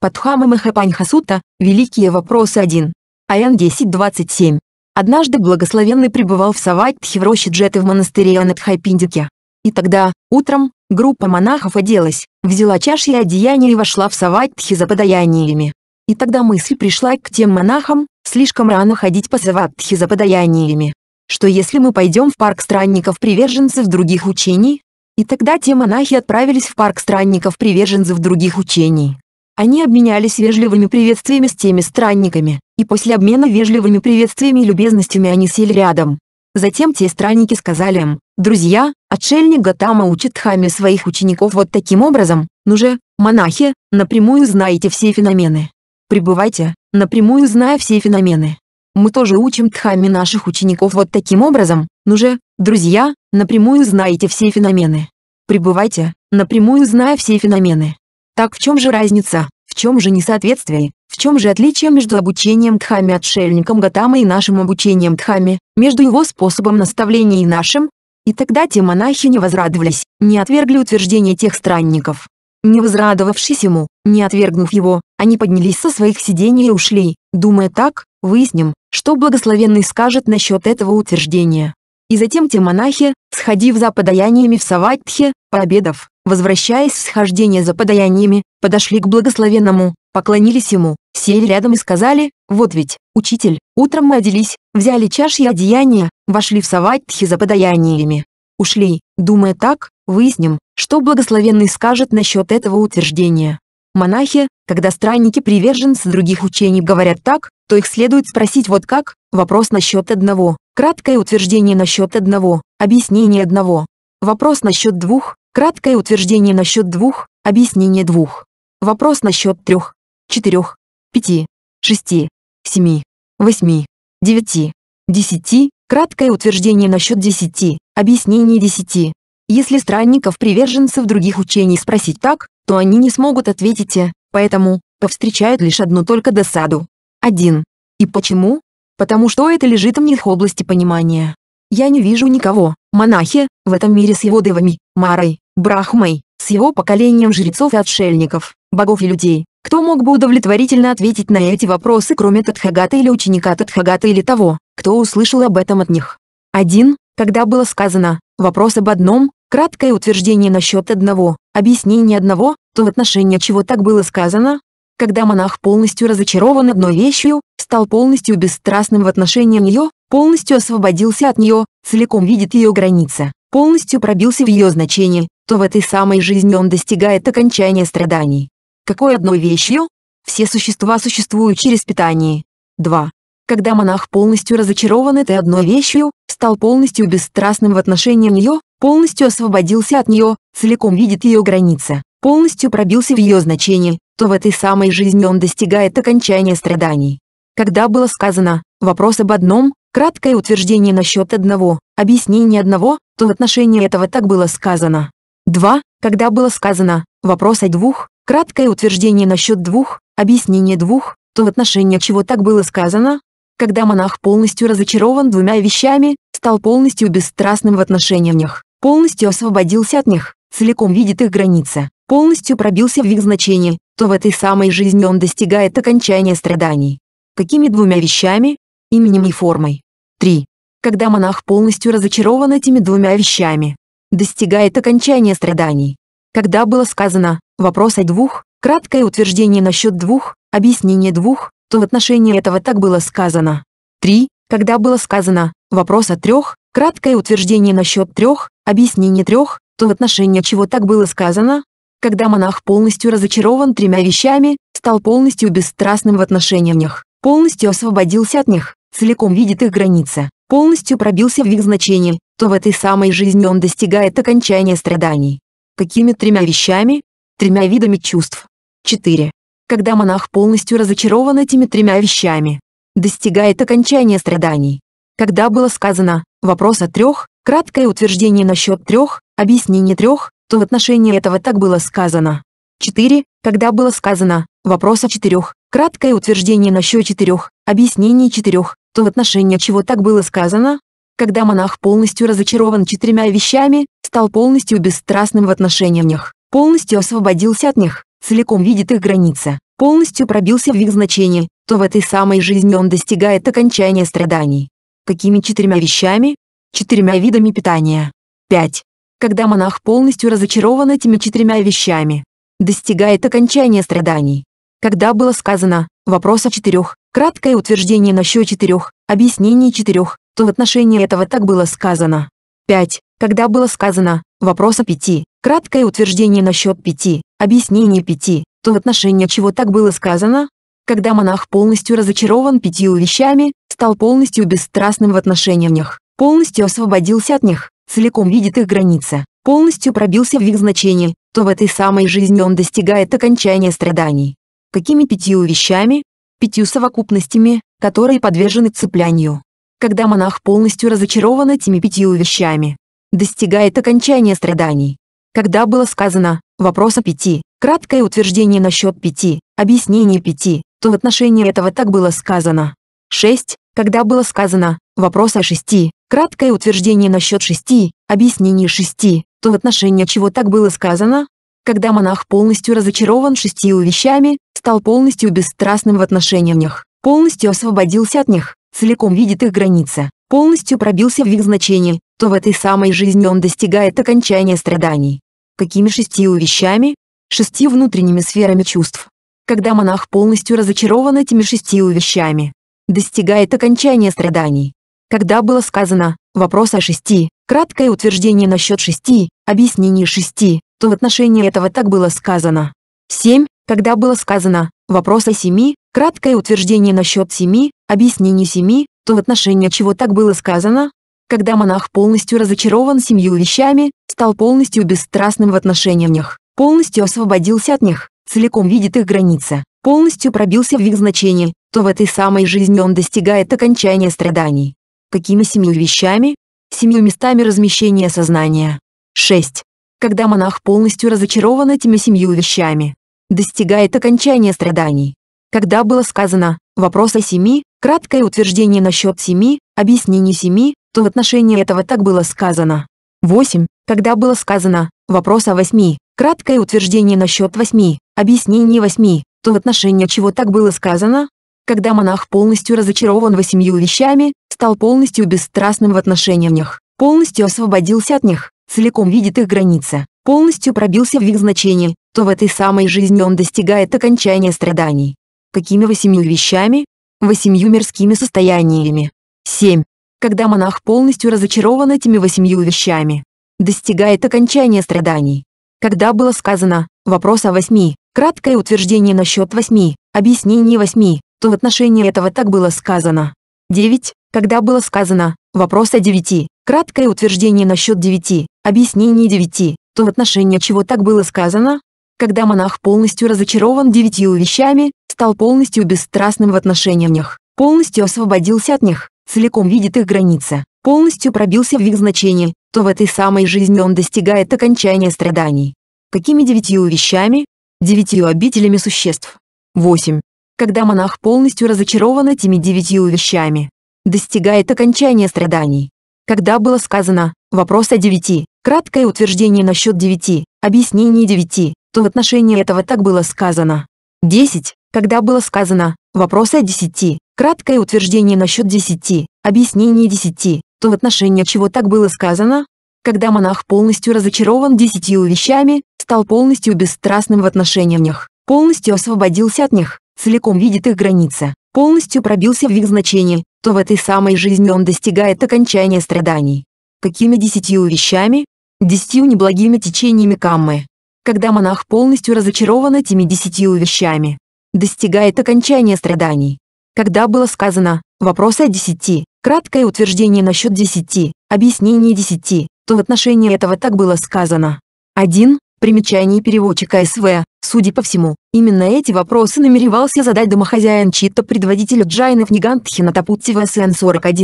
Падхама Махапаньхасута «Великие вопросы 1». АН 10.27. Однажды благословенный пребывал в Саватхи в роще Джеты в монастыре Анатхайпиндике. И тогда, утром, группа монахов оделась, взяла чаши и одеяние и вошла в Саватхи за подаяниями. И тогда мысль пришла к тем монахам, слишком рано ходить по Саватхи за подаяниями. Что если мы пойдем в парк странников-приверженцев других учений? И тогда те монахи отправились в парк странников-приверженцев других учений. Они обменялись вежливыми приветствиями с теми странниками, и после обмена вежливыми приветствиями и любезностями они сели рядом. Затем те странники сказали им, «Друзья, отшельник Гатама учит хами своих учеников вот таким образом, ну же, монахи, напрямую знаете все феномены. Пребывайте, напрямую зная все феномены. Мы тоже учим тхами наших учеников вот таким образом, ну же, друзья, напрямую знаете все феномены. Пребывайте, напрямую зная все феномены. Так в чем же разница, в чем же несоответствие, в чем же отличие между обучением Дхами-отшельником Гатама и нашим обучением Дхами, между его способом наставления и нашим? И тогда те монахи не возрадовались, не отвергли утверждение тех странников. Не возрадовавшись ему, не отвергнув его, они поднялись со своих сидений и ушли, думая так, выясним, что благословенный скажет насчет этого утверждения. И затем те монахи, сходив за подаяниями в Саватхе, пообедав, возвращаясь с хождения за подаяниями, подошли к благословенному, поклонились ему, сели рядом и сказали, «Вот ведь, учитель, утром мы оделись, взяли чаши и одеяния, вошли в Саватхи за подаяниями. Ушли, думая так, выясним, что благословенный скажет насчет этого утверждения». Монахи, когда странники-приверженцы других учений говорят так, то их следует спросить вот как, вопрос насчет одного, краткое утверждение насчет одного, объяснение одного. Вопрос насчет двух, Краткое утверждение насчет двух, объяснение двух. Вопрос насчет трех, четырех, пяти, шести, семи, восьми, девяти, десяти. Краткое утверждение насчет десяти, объяснение десяти. Если странников приверженцев других учений спросить так, то они не смогут ответить, «э», поэтому повстречают лишь одну только досаду. Один. И почему? Потому что это лежит в них области понимания. Я не вижу никого, монахи, в этом мире с его девами, Марой, Брахмой, с его поколением жрецов и отшельников, богов и людей. Кто мог бы удовлетворительно ответить на эти вопросы, кроме Тадхагата или ученика Тадхагата или того, кто услышал об этом от них? Один, Когда было сказано «вопрос об одном», краткое утверждение насчет одного, объяснение одного, то в отношении чего так было сказано? Когда монах полностью разочарован одной вещью, стал полностью бесстрастным в отношении нее, полностью освободился от нее, целиком видит ее границы, полностью пробился в ее значение, что в этой самой жизни он достигает окончания страданий. Какой одной вещью? Все существа существуют через питание. 2. Когда монах полностью разочарован этой одной вещью, стал полностью бесстрастным в отношении нее, полностью освободился от нее, целиком видит ее границы, полностью пробился в ее значение, то в этой самой жизни он достигает окончания страданий. Когда было сказано «вопрос об одном», краткое утверждение насчет одного, объяснение одного, то в отношении этого так было сказано 2. Когда было сказано «вопрос о двух», краткое утверждение насчет двух, объяснение двух, то в отношении чего так было сказано? Когда монах полностью разочарован двумя вещами, стал полностью бесстрастным в отношениях, полностью освободился от них, целиком видит их границы, полностью пробился в их значение, то в этой самой жизни он достигает окончания страданий. Какими двумя вещами? Именем и формой. 3. Когда монах полностью разочарован этими двумя вещами, достигает окончания страданий. Когда было сказано «вопрос о двух», краткое утверждение насчет двух, объяснение двух, то в отношении этого так было сказано. три. Когда было сказано «вопрос о трех», краткое утверждение насчет трех, объяснение трех, то в отношении чего так было сказано, когда монах полностью разочарован тремя вещами, стал полностью бесстрастным в отношениях, полностью освободился от них, целиком видит их границы, полностью пробился в их значение, то в этой самой жизни он достигает окончания страданий. Какими тремя вещами? Тремя видами чувств. 4. Когда монах полностью разочарован этими тремя вещами, достигает окончания страданий. Когда было сказано «вопрос о трех», краткое утверждение насчет трех, объяснение трех, то в отношении этого так было сказано. 4. Когда было сказано «вопрос о четырех», краткое утверждение насчет четырех, объяснение четырех, то в отношении чего так было сказано? Когда монах полностью разочарован четырьмя вещами, стал полностью бесстрастным в отношениях, полностью освободился от них, целиком видит их границы, полностью пробился в их значение, то в этой самой жизни он достигает окончания страданий. Какими четырьмя вещами? Четырьмя видами питания. 5. Когда монах полностью разочарован этими четырьмя вещами, достигает окончания страданий. Когда было сказано, Вопрос четырех, краткое утверждение насчет четырех, объяснение четырех, то в отношении этого так было сказано. 5. Когда было сказано, вопрос о пяти, краткое утверждение насчет пяти, объяснение пяти, то в отношении чего так было сказано? Когда монах полностью разочарован пятью вещами, стал полностью бесстрастным в отношениях, полностью освободился от них, целиком видит их границы, полностью пробился в их значение, то в этой самой жизни он достигает окончания страданий. Какими пятью вещами? Пятью совокупностями, которые подвержены цеплянию. Когда монах полностью разочарован этими пятью вещами, достигает окончания страданий. Когда было сказано «вопрос о пяти», краткое утверждение насчет пяти, объяснение пяти, то в отношении этого так было сказано. 6. Когда было сказано «вопрос о шести», краткое утверждение насчет шести, объяснение шести, то в отношении чего так было сказано когда монах полностью разочарован шестью вещами, стал полностью бесстрастным в отношениях, полностью освободился от них, целиком видит их границы, полностью пробился в их значение, то в этой самой жизни он достигает окончания страданий. Какими шестью вещами? Шестью внутренними сферами чувств. Когда монах полностью разочарован этими шестью вещами, достигает окончания страданий. Когда было сказано «вопрос о шести», краткое утверждение насчет шести, объяснение шести, то в отношении этого так было сказано. 7. Когда было сказано «вопрос о семи», краткое утверждение насчет семи, объяснение семи, то в отношении чего так было сказано? Когда монах полностью разочарован семью вещами, стал полностью бесстрастным в отношении них, полностью освободился от них, целиком видит их границы, полностью пробился в их значении, то в этой самой жизни он достигает окончания страданий. Какими семью вещами? Семью местами размещения сознания. 6 когда монах полностью разочарован этими семью вещами. Достигает окончания страданий. Когда было сказано «вопрос о семи», краткое утверждение насчет семи, объяснение семи, то в отношении этого так было сказано. 8. Когда было сказано «вопрос о восьми», краткое утверждение насчет восьми, объяснение восьми, то в отношении чего так было сказано? Когда монах полностью разочарован восемью вещами, стал полностью бесстрастным в отношениях, полностью освободился от них, целиком видит их границы, полностью пробился в их значение, то в этой самой жизни он достигает окончания страданий. Какими восемью вещами? Восемью мирскими состояниями. 7. Когда монах полностью разочарован этими восемью вещами, достигает окончания страданий. Когда было сказано «вопрос о восьми», краткое утверждение насчет восьми, объяснение восьми, то в отношении этого так было сказано. 9. Когда было сказано «вопрос о девяти», Краткое утверждение насчет девяти, объяснение девяти, то в отношении чего так было сказано, когда монах полностью разочарован девятью вещами, стал полностью бесстрастным в отношении них, полностью освободился от них, целиком видит их границы, полностью пробился в их значение, то в этой самой жизни он достигает окончания страданий. Какими девятью вещами? Девятью обителями существ. 8. Когда монах полностью разочарован этими девятью вещами, достигает окончания страданий, когда было сказано «вопрос о девяти», краткое утверждение насчет девяти, объяснение девяти, то в отношении этого так было сказано. 10. Когда было сказано «вопрос о десяти», краткое утверждение насчет десяти, объяснение десяти, то в отношении чего так было сказано? Когда монах полностью разочарован десятью вещами, стал полностью бесстрастным в отношениях, полностью освободился от них, целиком видит их границы, полностью пробился в их значение, то в этой самой жизни он достигает окончания страданий. Какими десятью вещами? Десятью неблагими течениями каммы. Когда монах полностью разочарован этими десятью вещами, достигает окончания страданий. Когда было сказано «вопрос о десяти», краткое утверждение насчет десяти, объяснение десяти, то в отношении этого так было сказано. 1. Примечание переводчика СВ. Судя по всему, именно эти вопросы намеревался задать домохозяин Чита предводителю Джайнов Нигантхина на сн 41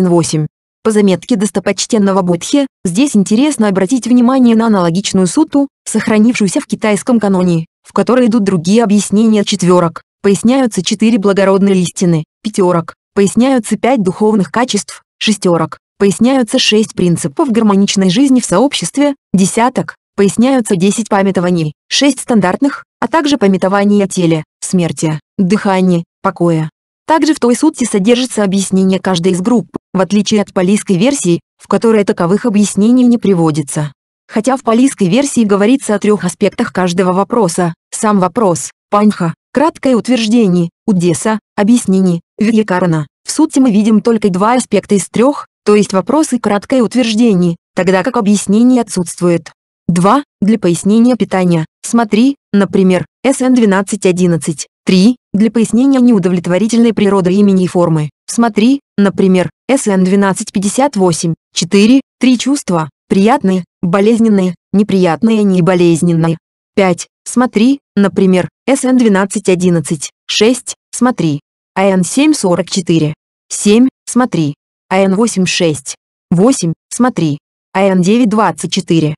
418. По заметке достопочтенного Будхи здесь интересно обратить внимание на аналогичную суту, сохранившуюся в китайском каноне, в которой идут другие объяснения четверок, поясняются четыре благородные истины, пятерок, поясняются пять духовных качеств, шестерок, поясняются шесть принципов гармоничной жизни в сообществе, десяток, поясняются 10 памятований, 6 стандартных, а также памятование о теле, смерти, дыхании, покоя. Также в той сути содержится объяснение каждой из групп, в отличие от палийской версии, в которой таковых объяснений не приводится. Хотя в палийской версии говорится о трех аспектах каждого вопроса, сам вопрос, панха, краткое утверждение, удеса, объяснение, вьякарана. В сути мы видим только два аспекта из трех, то есть вопрос и краткое утверждение, тогда как объяснение отсутствует. 2. Для пояснения питания. Смотри, например, СН 1211. 3. Для пояснения неудовлетворительной природы имени и формы. Смотри, например, СН 1258. 4. Три чувства. Приятные, болезненные, неприятные и неболезненные. 5. Смотри, например, СН 1211. 6. Смотри. АН 744. 7. Смотри. АН 86. 8. Смотри. АН 924.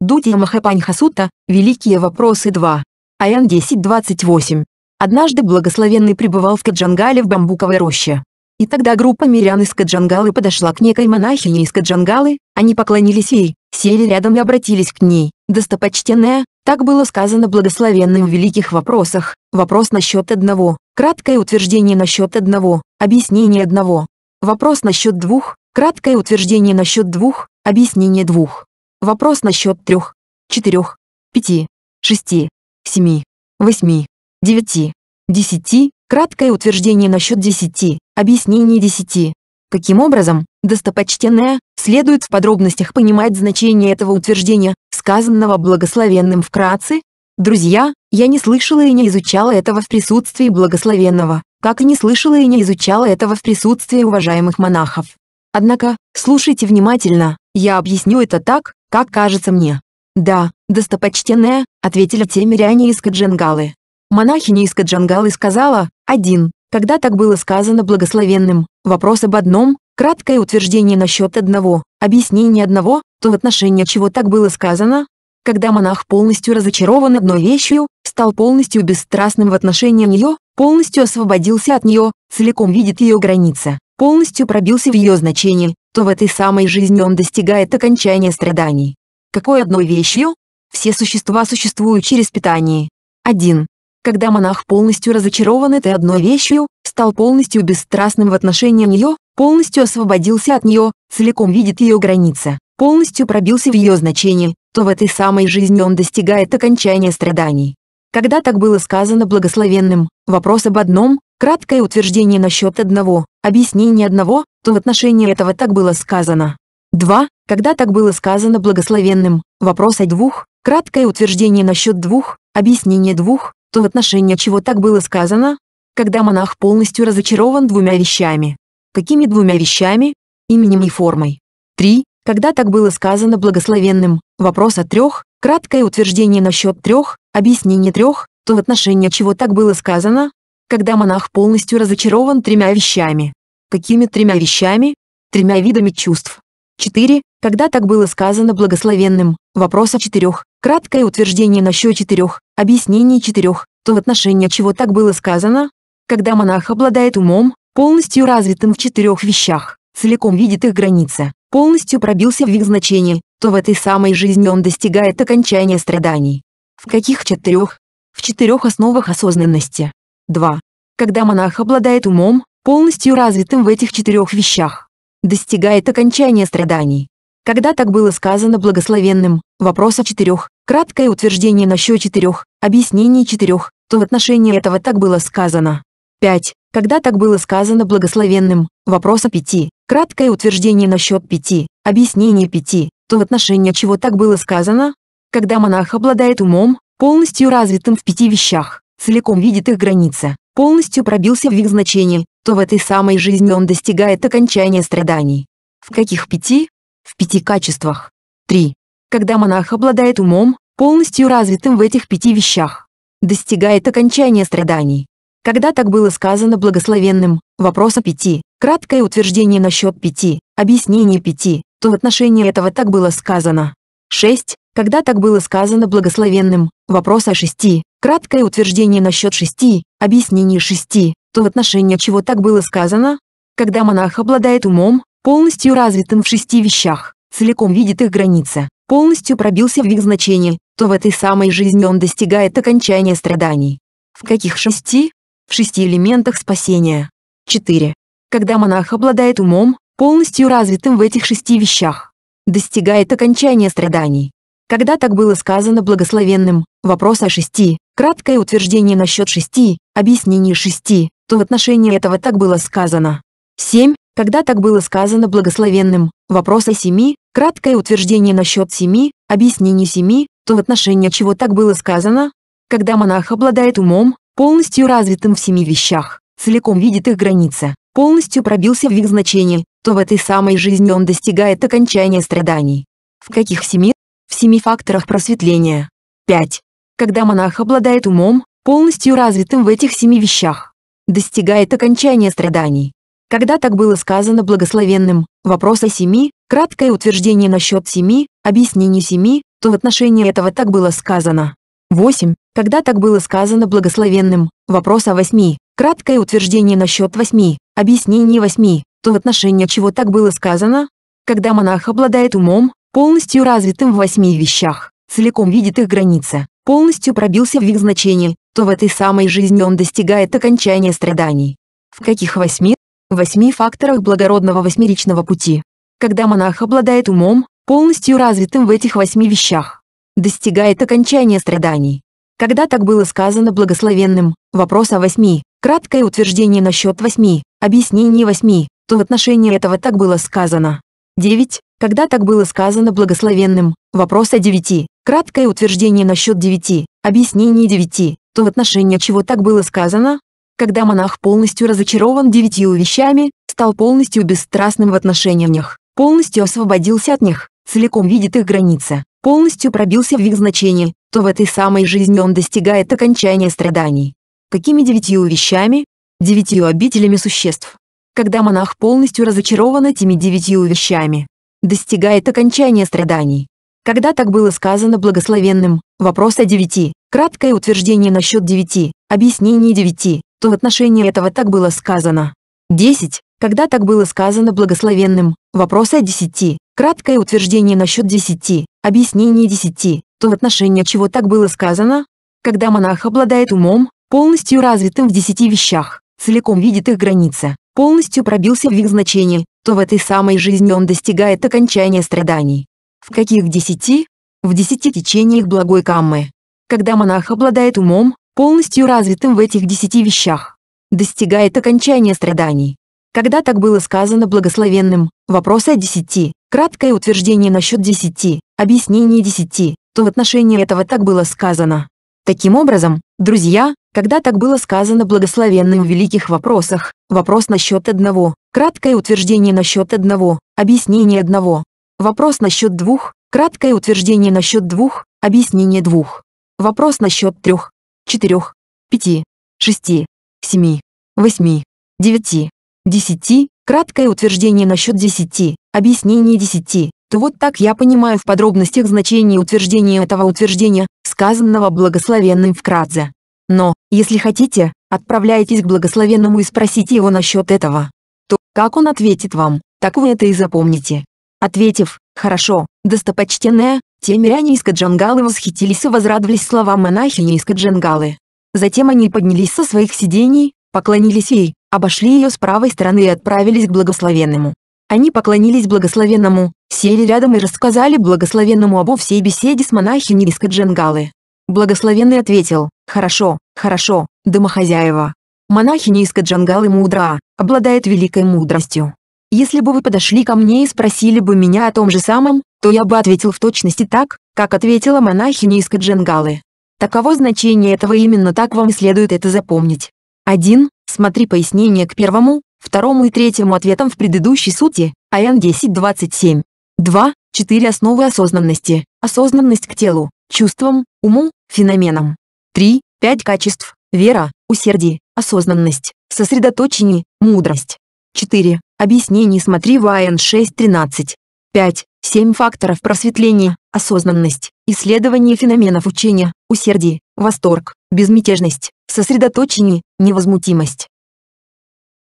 Дути Махапаньхасута, «Великие вопросы 2». АН 10.28. Однажды благословенный пребывал в Каджангале в бамбуковой роще. И тогда группа мирян из Каджангалы подошла к некой монахине из Каджангалы, они поклонились ей, сели рядом и обратились к ней. «Достопочтенная, так было сказано благословенным в великих вопросах, вопрос насчет одного, краткое утверждение насчет одного, объяснение одного, вопрос насчет двух, краткое утверждение насчет двух, объяснение двух». Вопрос насчет трех, четырех, пяти, шести, семи, восьми, девяти, десяти, краткое утверждение насчет десяти, объяснение десяти. Каким образом, достопочтенная, следует в подробностях понимать значение этого утверждения, сказанного благословенным вкратце? Друзья, я не слышала и не изучала этого в присутствии благословенного, как и не слышала и не изучала этого в присутствии уважаемых монахов. Однако, слушайте внимательно, я объясню это так, как кажется мне. «Да, достопочтенная», — ответили те миряне из Каджангалы. Монахиня из Каджангалы сказала, «Один, когда так было сказано благословенным, вопрос об одном, краткое утверждение насчет одного, объяснение одного, то в отношении чего так было сказано, когда монах полностью разочарован одной вещью, стал полностью бесстрастным в отношении нее, полностью освободился от нее, целиком видит ее границы, полностью пробился в ее значении, то в этой самой жизни он достигает окончания страданий. Какой одной вещью? Все существа существуют через питание. 1. Когда монах полностью разочарован этой одной вещью, стал полностью бесстрастным в отношении нее, полностью освободился от нее, целиком видит ее границы, полностью пробился в ее значение, то в этой самой жизни он достигает окончания страданий. Когда так было сказано благословенным, вопрос об одном, Краткое утверждение насчет одного, объяснение одного, то в отношении этого так было сказано. 2. Когда так было сказано благословенным, вопрос о двух, краткое утверждение насчет двух, объяснение двух, то в отношении чего так было сказано, когда монах полностью разочарован двумя вещами. Какими двумя вещами? Именем и формой. 3. Когда так было сказано благословенным, вопрос о трех, краткое утверждение насчет трех, объяснение трех, то в отношении чего так было сказано, когда монах полностью разочарован тремя вещами. Какими тремя вещами? Тремя видами чувств. 4. Когда так было сказано благословенным, вопрос о четырех, краткое утверждение насчет четырех, объяснение четырех, то в отношении чего так было сказано? Когда монах обладает умом, полностью развитым в четырех вещах, целиком видит их границы, полностью пробился в их значении, то в этой самой жизни он достигает окончания страданий. В каких четырех? В четырех основах осознанности. 2. Когда монах обладает умом, полностью развитым в этих четырех вещах, достигает окончания страданий. Когда так было сказано благословенным, вопрос о четырех, краткое утверждение насчет четырех, объяснение четырех, то в отношении этого так было сказано. 5. Когда так было сказано благословенным, вопрос о пяти, краткое утверждение насчет пяти, объяснение пяти, то в отношении чего так было сказано? Когда монах обладает умом, полностью развитым в пяти вещах, целиком видит их границы, полностью пробился в их значение, то в этой самой жизни он достигает окончания страданий. В каких пяти? В пяти качествах. Три. Когда монах обладает умом, полностью развитым в этих пяти вещах, достигает окончания страданий. Когда так было сказано благословенным, вопрос о пяти, краткое утверждение насчет пяти, объяснение пяти, то в отношении этого так было сказано. 6. Когда так было сказано благословенным, вопрос о шести, краткое утверждение насчет шести, объяснение шести, то в отношении чего так было сказано? Когда монах обладает умом, полностью развитым в шести вещах, целиком видит их границы, полностью пробился в их значение, то в этой самой жизни он достигает окончания страданий. В каких шести? В шести элементах спасения. 4. Когда монах обладает умом, полностью развитым в этих шести вещах, достигает окончания страданий. Когда так было сказано благословенным, вопрос о шести, краткое утверждение насчет шести, объяснение шести, то в отношении этого так было сказано. 7. Когда так было сказано благословенным, вопрос о семи, краткое утверждение насчет семи, объяснение семи, то в отношении чего так было сказано? Когда монах обладает умом, полностью развитым в семи вещах, целиком видит их границы, полностью пробился в их значении, то в этой самой жизни он достигает окончания страданий. В каких семи в семи факторах просветления. 5. Когда монах обладает умом, полностью развитым в этих семи вещах, достигает окончания страданий. Когда так было сказано благословенным, вопрос о семи, краткое утверждение насчет семи, объяснение семи, то в отношении этого так было сказано. 8. Когда так было сказано благословенным, вопрос о восьми, краткое утверждение насчет восьми, объяснение восьми, то в отношении чего так было сказано? Когда монах обладает умом, полностью развитым в восьми вещах, целиком видит их границы, полностью пробился в их значение, то в этой самой жизни он достигает окончания страданий. В каких восьми? В восьми факторах благородного восьмеричного пути. Когда монах обладает умом, полностью развитым в этих восьми вещах, достигает окончания страданий. Когда так было сказано благословенным, вопрос о восьми, краткое утверждение насчет восьми, объяснение восьми, то в отношении этого так было сказано. 9. Когда так было сказано благословенным, вопрос о девяти, краткое утверждение насчет девяти, объяснение девяти, то в отношении чего так было сказано? Когда монах полностью разочарован девятью вещами, стал полностью бесстрастным в отношениях, полностью освободился от них, целиком видит их границы, полностью пробился в их значение, то в этой самой жизни он достигает окончания страданий. Какими девятью вещами? Девятью обителями существ. Когда монах полностью разочарован этими девятью вещами, достигает окончания страданий. Когда так было сказано благословенным, вопрос о девяти, краткое утверждение насчет девяти, объяснение девяти, то в отношении этого так было сказано. 10. Когда так было сказано благословенным, вопрос о десяти, краткое утверждение насчет десяти, объяснение десяти, то в отношении чего так было сказано? Когда монах обладает умом, полностью развитым в десяти вещах, целиком видит их границы, полностью пробился в их значение, что в этой самой жизни он достигает окончания страданий. В каких десяти? В десяти течениях благой каммы. Когда монах обладает умом, полностью развитым в этих десяти вещах, достигает окончания страданий. Когда так было сказано благословенным, вопрос о десяти, краткое утверждение насчет десяти, объяснение десяти, то в отношении этого так было сказано. Таким образом, друзья, когда так было сказано благословенным в великих вопросах, вопрос насчет одного, краткое утверждение насчет одного, объяснение одного. Вопрос насчет двух, краткое утверждение насчет двух, объяснение двух. Вопрос насчет трех, четырех, пяти, шести, семи, восьми, девяти, десяти, краткое утверждение насчет десяти, объяснение десяти. То вот так я понимаю в подробностях значение утверждения этого утверждения, сказанного благословенным вкратце. Но, если хотите, отправляйтесь к благословенному и спросите его насчет этого. То, как он ответит вам, так вы это и запомните. Ответив, «Хорошо, достопочтенная», те миряне из Каджангалы восхитились и возрадовались словам монахини из Каджангалы. Затем они поднялись со своих сидений, поклонились ей, обошли ее с правой стороны и отправились к благословенному. Они поклонились благословенному, сели рядом и рассказали благословенному обо всей беседе с монахиней из Каджангалы. Благословенный ответил, Хорошо, хорошо, домохозяева. Монахиня из Каджангалы мудра, обладает великой мудростью. Если бы вы подошли ко мне и спросили бы меня о том же самом, то я бы ответил в точности так, как ответила монахиня из Каджангалы. Таково значение этого именно так вам и следует это запомнить. 1. Смотри пояснение к первому, второму и третьему ответам в предыдущей сути, АН 10.27. 2. Четыре основы осознанности. Осознанность к телу, чувствам, уму, феноменам три, пять качеств. Вера, усердие, осознанность, сосредоточение, мудрость. 4. Объяснение смотри ВАН 6.13. 5. 7 факторов просветления, осознанность, исследование феноменов учения, усердие, восторг, безмятежность, сосредоточение, невозмутимость.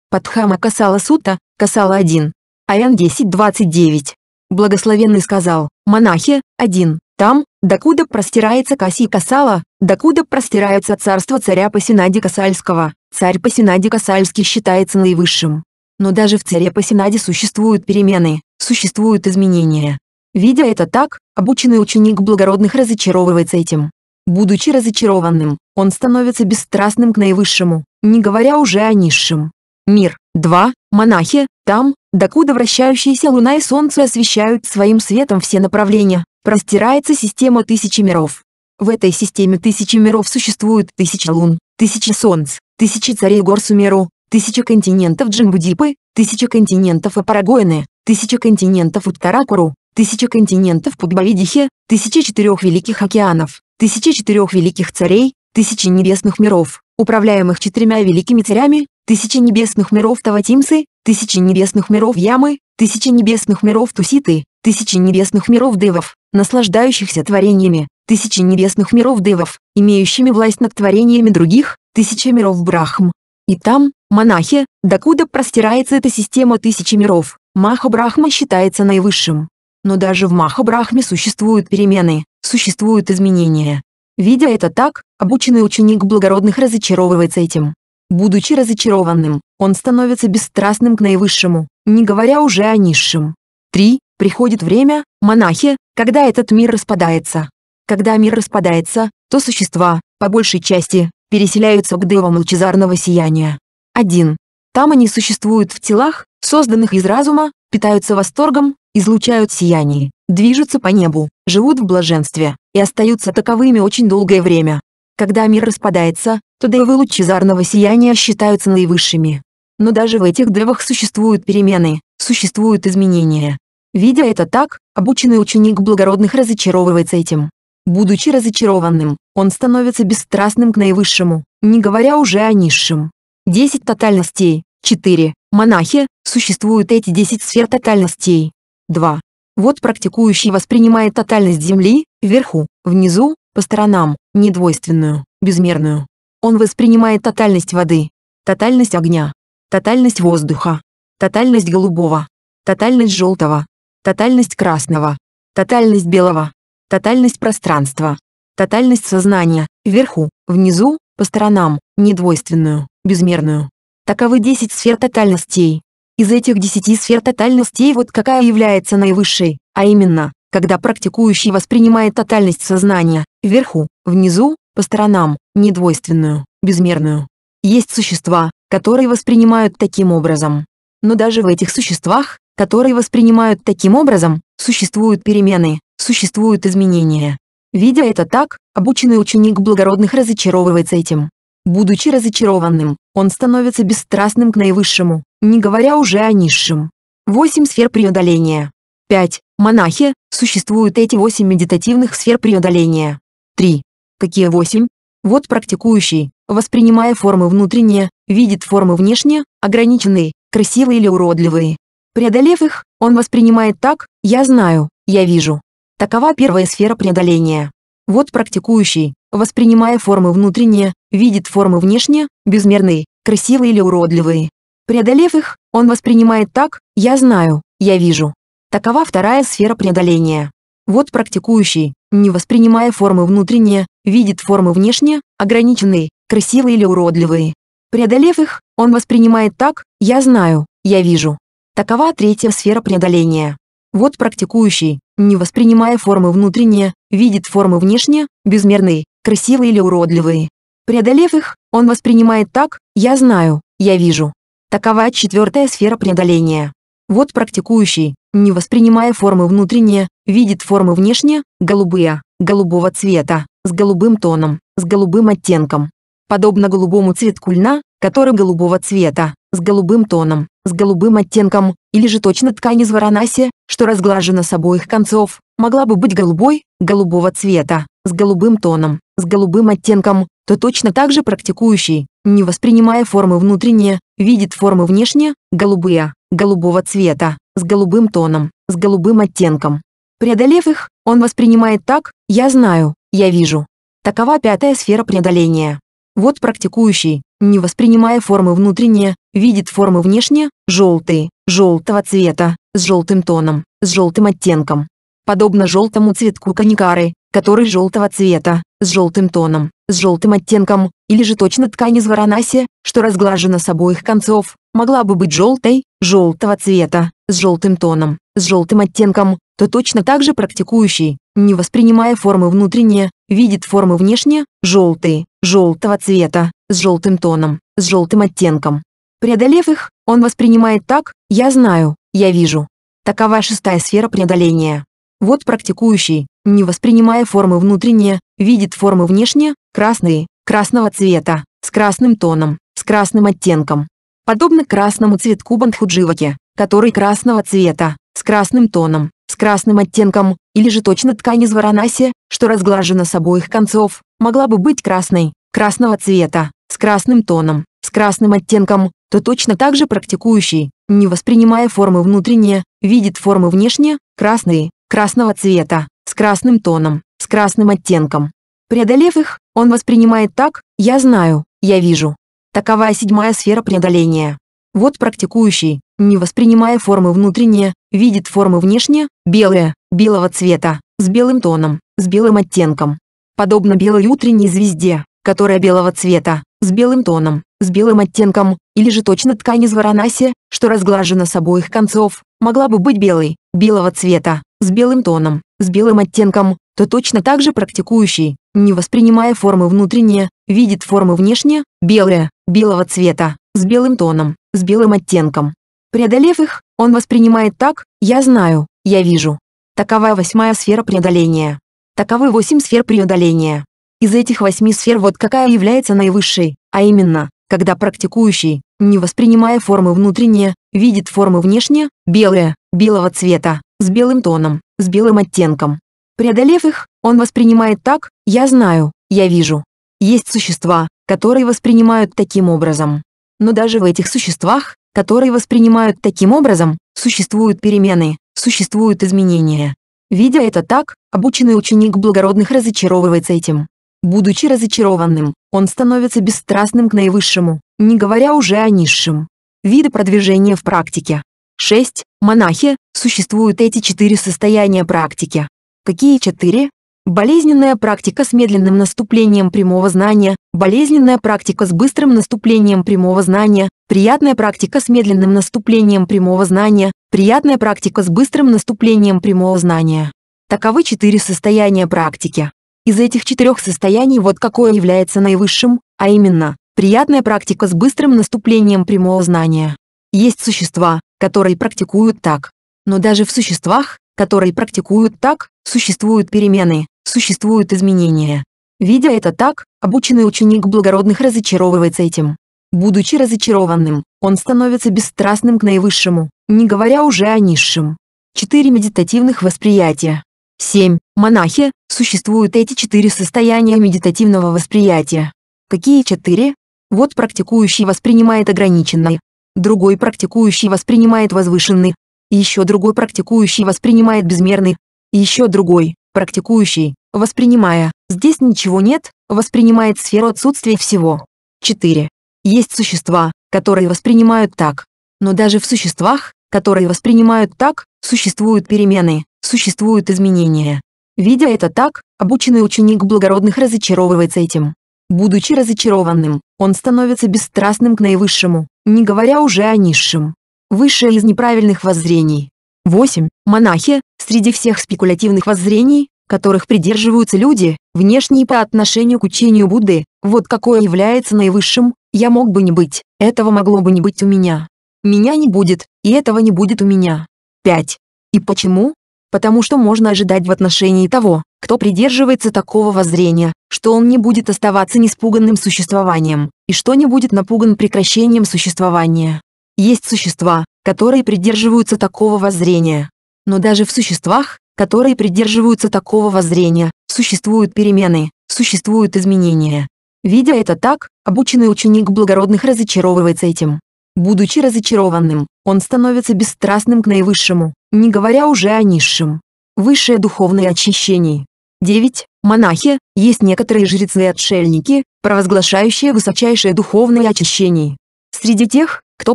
Падхама Касала Сута, Касала 1. АН 10.29. Благословенный сказал, монахи, 1. Там, докуда простирается Каси Касала, докуда простирается царство царя Пасинади Касальского, царь Пасинади Касальский считается наивысшим. Но даже в царе Пасинаде существуют перемены, существуют изменения. Видя это так, обученный ученик благородных разочаровывается этим. Будучи разочарованным, он становится бесстрастным к наивысшему, не говоря уже о низшем. Мир, два, монахи, там, докуда вращающаяся луна и солнце освещают своим светом все направления, простирается система тысячи миров. В этой системе тысячи миров существуют тысячи лун, тысячи солнц, тысячи царей гор Сумеру, тысячи континентов Джамбудипы, тысячи континентов Апарагоины, тысячи континентов Уткаракуру, тысячи континентов Пудбавидихе, тысячи четырех великих океанов, тысячи четырех великих царей, тысячи небесных миров, управляемых четырьмя великими царями, тысячи небесных миров Таватимсы, тысячи небесных миров Ямы, тысячи небесных миров Туситы, тысячи небесных миров девов, наслаждающихся творениями, тысячи небесных миров девов, имеющими власть над творениями других, тысячи миров Брахм. И там, монахи, докуда простирается эта система тысячи миров, Маха-Брахма считается наивысшим. Но даже в Маха-Брахме существуют перемены, существуют изменения. Видя это так, обученный ученик благородных разочаровывается этим. Будучи разочарованным, он становится бесстрастным к наивысшему, не говоря уже о низшем. 3. Приходит время, монахи, когда этот мир распадается. Когда мир распадается, то существа, по большей части, переселяются к девам лучезарного сияния. 1. Там они существуют в телах, созданных из разума, питаются восторгом, излучают сияние, движутся по небу, живут в блаженстве и остаются таковыми очень долгое время. Когда мир распадается, то девы лучезарного сияния считаются наивысшими. Но даже в этих девах существуют перемены, существуют изменения. Видя это так, обученный ученик благородных разочаровывается этим. Будучи разочарованным, он становится бесстрастным к наивысшему, не говоря уже о низшем. 10 тотальностей. 4. Монахи, существуют эти 10 сфер тотальностей. 2. Вот практикующий воспринимает тотальность Земли, вверху, внизу, по сторонам, недвойственную, безмерную. Он воспринимает тотальность воды, тотальность огня, тотальность воздуха, тотальность голубого, тотальность желтого, тотальность красного, тотальность белого, тотальность пространства, тотальность сознания, вверху, внизу, по сторонам, недвойственную, безмерную. Таковы 10 сфер тотальностей. Из этих 10 сфер тотальностей вот какая является наивысшей, а именно, когда практикующий воспринимает тотальность сознания, вверху, внизу, по сторонам, недвойственную, безмерную. Есть существа, которые воспринимают таким образом. Но даже в этих существах, которые воспринимают таким образом, существуют перемены, существуют изменения. Видя это так, обученный ученик благородных разочаровывается этим. Будучи разочарованным, он становится бесстрастным к наивысшему, не говоря уже о низшем. 8 сфер преодоления. 5. Монахи. Существуют эти 8 медитативных сфер преодоления. 3. Какие 8? Вот практикующий, воспринимая формы внутренние, видит формы внешние, ограниченные, красивые или уродливые, Преодолев их, он воспринимает так «я знаю, я вижу». Такова первая сфера преодоления. Вот практикующий, воспринимая формы внутренние, видит формы внешние, безмерные, красивые или уродливые. Преодолев их, он воспринимает так «я знаю, я вижу». Такова вторая сфера преодоления. Вот практикующий, не воспринимая формы внутренние, видит формы внешние, ограниченные, красивые или уродливые. Преодолев их, он воспринимает так «я знаю, я вижу». Такова третья сфера преодоления. Вот практикующий, не воспринимая формы внутренние, видит формы внешне, безмерные, красивые или уродливые. Преодолев их, он воспринимает так «я знаю, я вижу». Такова четвертая сфера преодоления. Вот практикующий, не воспринимая формы внутренние, видит формы внешне, голубые, голубого цвета, с голубым тоном, с голубым оттенком. Подобно голубому цветку льна, который голубого цвета, с голубым тоном, с голубым оттенком, или же точно ткань из варанаси, что разглажена с обоих концов, могла бы быть голубой, голубого цвета, с голубым тоном, с голубым оттенком, то точно так же практикующий, не воспринимая формы внутренне, видит формы внешне, голубые, голубого цвета, с голубым тоном, с голубым оттенком. Преодолев их, он воспринимает так «я знаю», «я вижу». Такова пятая сфера преодоления. Вот практикующий, не воспринимая формы внутренне, видит формы внешне, желтые, желтого цвета, с желтым тоном, с желтым оттенком. Подобно желтому цветку каникары, который желтого цвета, с желтым тоном, с желтым оттенком, или же точно ткань из варанаси, что разглажена с обоих концов, могла бы быть желтой, желтого цвета, с желтым тоном, с желтым оттенком, то точно так же практикующий, не воспринимая формы внутренне, Видит формы внешне, желтые, желтого цвета, с желтым тоном, с желтым оттенком. Преодолев их, он воспринимает так «я знаю, я вижу». Такова шестая сфера преодоления. Вот практикующий, не воспринимая формы внутренне, видит формы внешне, красные, красного цвета, с красным тоном, с красным оттенком. Подобно красному цветку Бандхудживаки, который красного цвета, с красным тоном, с красным оттенком, или же точно ткань из варанаси, что разглажена с обоих концов, могла бы быть красной, красного цвета, с красным тоном, с красным оттенком, то точно так же практикующий, не воспринимая формы внутренние, видит формы внешне, красные, красного цвета, с красным тоном, с красным оттенком. Преодолев их, он воспринимает так «я знаю», «я вижу». Такова седьмая сфера преодоления. Вот практикующий, не воспринимая формы внутренне, видит формы внешне, белые, белого цвета, с белым тоном, с белым оттенком. Подобно белой утренней звезде, которая белого цвета, с белым тоном, с белым оттенком, или же точно ткань из варанаси, что разглажена с обоих концов, могла бы быть белой, белого цвета, с белым тоном, с белым оттенком, то точно так же практикующий, не воспринимая формы внутренне, видит формы внешне, белые, белого цвета, с белым тоном, с белым оттенком, Преодолев их, он воспринимает так «я знаю, я вижу». Такова восьмая сфера преодоления. Таковы восемь сфер преодоления. Из этих восьми сфер вот какая является наивысшей, а именно, когда практикующий, не воспринимая формы внутренне, видит формы внешне, белые, белого цвета, с белым тоном, с белым оттенком. Преодолев их, он воспринимает так «я знаю, я вижу». Есть существа, которые воспринимают таким образом. Но даже в этих существах которые воспринимают таким образом, существуют перемены, существуют изменения. Видя это так, обученный ученик благородных разочаровывается этим. Будучи разочарованным, он становится бесстрастным к наивысшему, не говоря уже о низшем. Виды продвижения в практике. 6. Монахи. Существуют эти четыре состояния практики. Какие четыре? Болезненная практика с медленным наступлением прямого знания, болезненная практика с быстрым наступлением прямого знания, приятная практика с медленным наступлением прямого знания, приятная практика с быстрым наступлением прямого знания. Таковы четыре состояния практики. Из этих четырех состояний вот какое является наивысшим, а именно, приятная практика с быстрым наступлением прямого знания. Есть существа, которые практикуют так. Но даже в существах, которые практикуют так, существуют перемены, существуют изменения. Видя это так, обученный ученик благородных разочаровывается этим. Будучи разочарованным, он становится бесстрастным к наивысшему, не говоря уже о низшем. 4 медитативных восприятия. 7. Монахи. Существуют эти четыре состояния медитативного восприятия. Какие четыре? Вот практикующий воспринимает ограниченный, другой практикующий воспринимает возвышенный, еще другой практикующий воспринимает безмерный, еще другой практикующий, воспринимая, здесь ничего нет, воспринимает сферу отсутствия всего. 4. Есть существа, которые воспринимают так. Но даже в существах, которые воспринимают так, существуют перемены, существуют изменения. Видя это так, обученный ученик благородных разочаровывается этим. Будучи разочарованным, он становится бесстрастным к наивысшему, не говоря уже о низшем. Высшее из неправильных воззрений. 8. Монахи, среди всех спекулятивных воззрений, которых придерживаются люди, внешние по отношению к учению Будды, вот какое является наивысшим, я мог бы не быть, этого могло бы не быть у меня. Меня не будет, и этого не будет у меня. 5. И почему? Потому что можно ожидать в отношении того, кто придерживается такого воззрения, что он не будет оставаться неспуганным существованием, и что не будет напуган прекращением существования. Есть существа, которые придерживаются такого воззрения. Но даже в существах, которые придерживаются такого воззрения, существуют перемены, существуют изменения. Видя это так, обученный ученик благородных разочаровывается этим. Будучи разочарованным, он становится бесстрастным к наивысшему, не говоря уже о низшем. Высшее духовное очищение. 9. Монахи, есть некоторые жрецы и отшельники, провозглашающие высочайшее духовное очищение. Среди тех, кто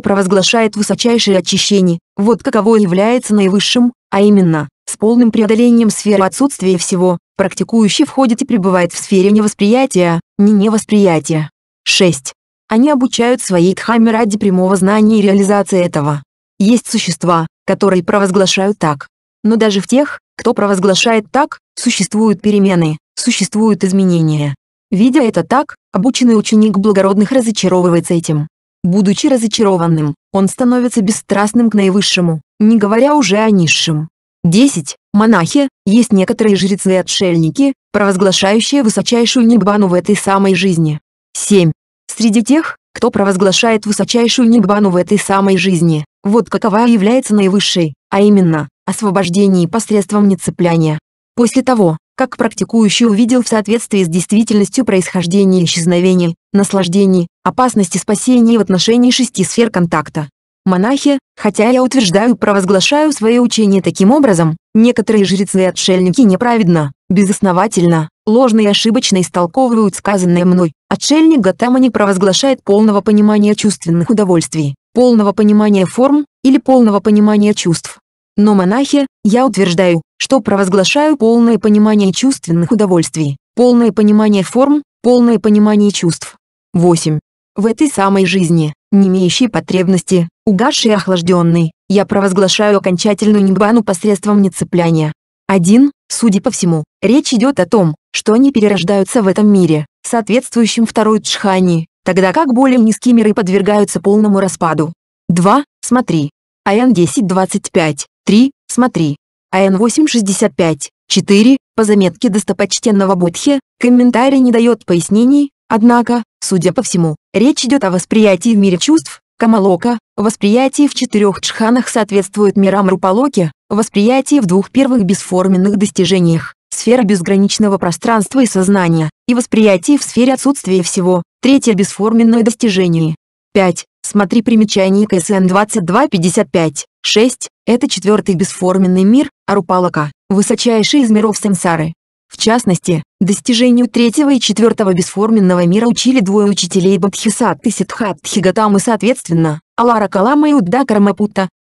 провозглашает высочайшее очищение, вот каково является наивысшим, а именно, с полным преодолением сферы отсутствия всего, практикующий входит и пребывает в сфере невосприятия, не невосприятия. 6. Они обучают своей дхамме ради прямого знания и реализации этого. Есть существа, которые провозглашают так. Но даже в тех, кто провозглашает так, существуют перемены, существуют изменения. Видя это так, обученный ученик благородных разочаровывается этим. Будучи разочарованным, он становится бесстрастным к наивысшему, не говоря уже о низшем. 10. Монахи, есть некоторые жрецы и отшельники, провозглашающие высочайшую небану в этой самой жизни. 7. Среди тех, кто провозглашает высочайшую небану в этой самой жизни, вот какова является наивысшей, а именно, освобождение посредством нецепляния. После того, как практикующий увидел в соответствии с действительностью происхождение исчезновений, наслаждений, Опасности спасения в отношении шести сфер контакта. Монахи, хотя я утверждаю и провозглашаю свое учение таким образом, некоторые жрецы и отшельники неправедно, безосновательно, ложно и ошибочно истолковывают сказанное мной. Отшельник Гатама не провозглашает полного понимания чувственных удовольствий, полного понимания форм или полного понимания чувств. Но монахи, я утверждаю, что провозглашаю полное понимание чувственных удовольствий, полное понимание форм, полное понимание чувств. 8 в этой самой жизни, не имеющей потребности, угасшей и охлажденной, я провозглашаю окончательную ниббану посредством нецепляния. 1. Судя по всему, речь идет о том, что они перерождаются в этом мире, соответствующем второй джхани, тогда как более низкие миры подвергаются полному распаду. 2. Смотри. АН 1025. 3. Смотри. АН 865. 4. По заметке достопочтенного Будхи, комментарий не дает пояснений, однако, Судя по всему, речь идет о восприятии в мире чувств, Камалока, восприятие в четырех чханах соответствует мирам Рупалоки, восприятие в двух первых бесформенных достижениях, сфера безграничного пространства и сознания, и восприятие в сфере отсутствия всего, третье бесформенное достижение. 5. Смотри примечание КСН 2255. 6. Это четвертый бесформенный мир, Арупалока, высочайший из миров сансары. В частности, достижению третьего и четвертого бесформенного мира учили двое учителей Бадхисатты Сиддхатхи Гатамы соответственно, Алара Калама и Удда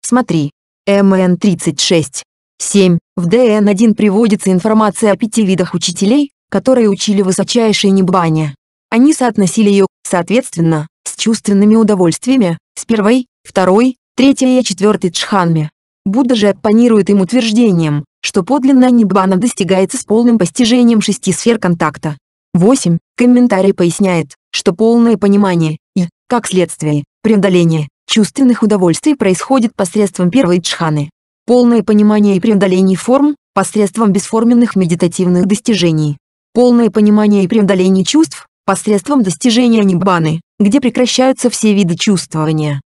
смотри. МН 36. 7. В ДН-1 приводится информация о пяти видах учителей, которые учили высочайшее небане. Они соотносили ее, соответственно, с чувственными удовольствиями, с первой, второй, третьей и четвертой джханами. Будда же оппонирует им утверждением, что подлинная ниббана достигается с полным постижением шести сфер контакта. 8. Комментарий поясняет, что полное понимание и, как следствие, преодоление чувственных удовольствий происходит посредством первой джханы. Полное понимание и преодоление форм – посредством бесформенных медитативных достижений. Полное понимание и преодоление чувств – посредством достижения ниббаны, где прекращаются все виды чувствования.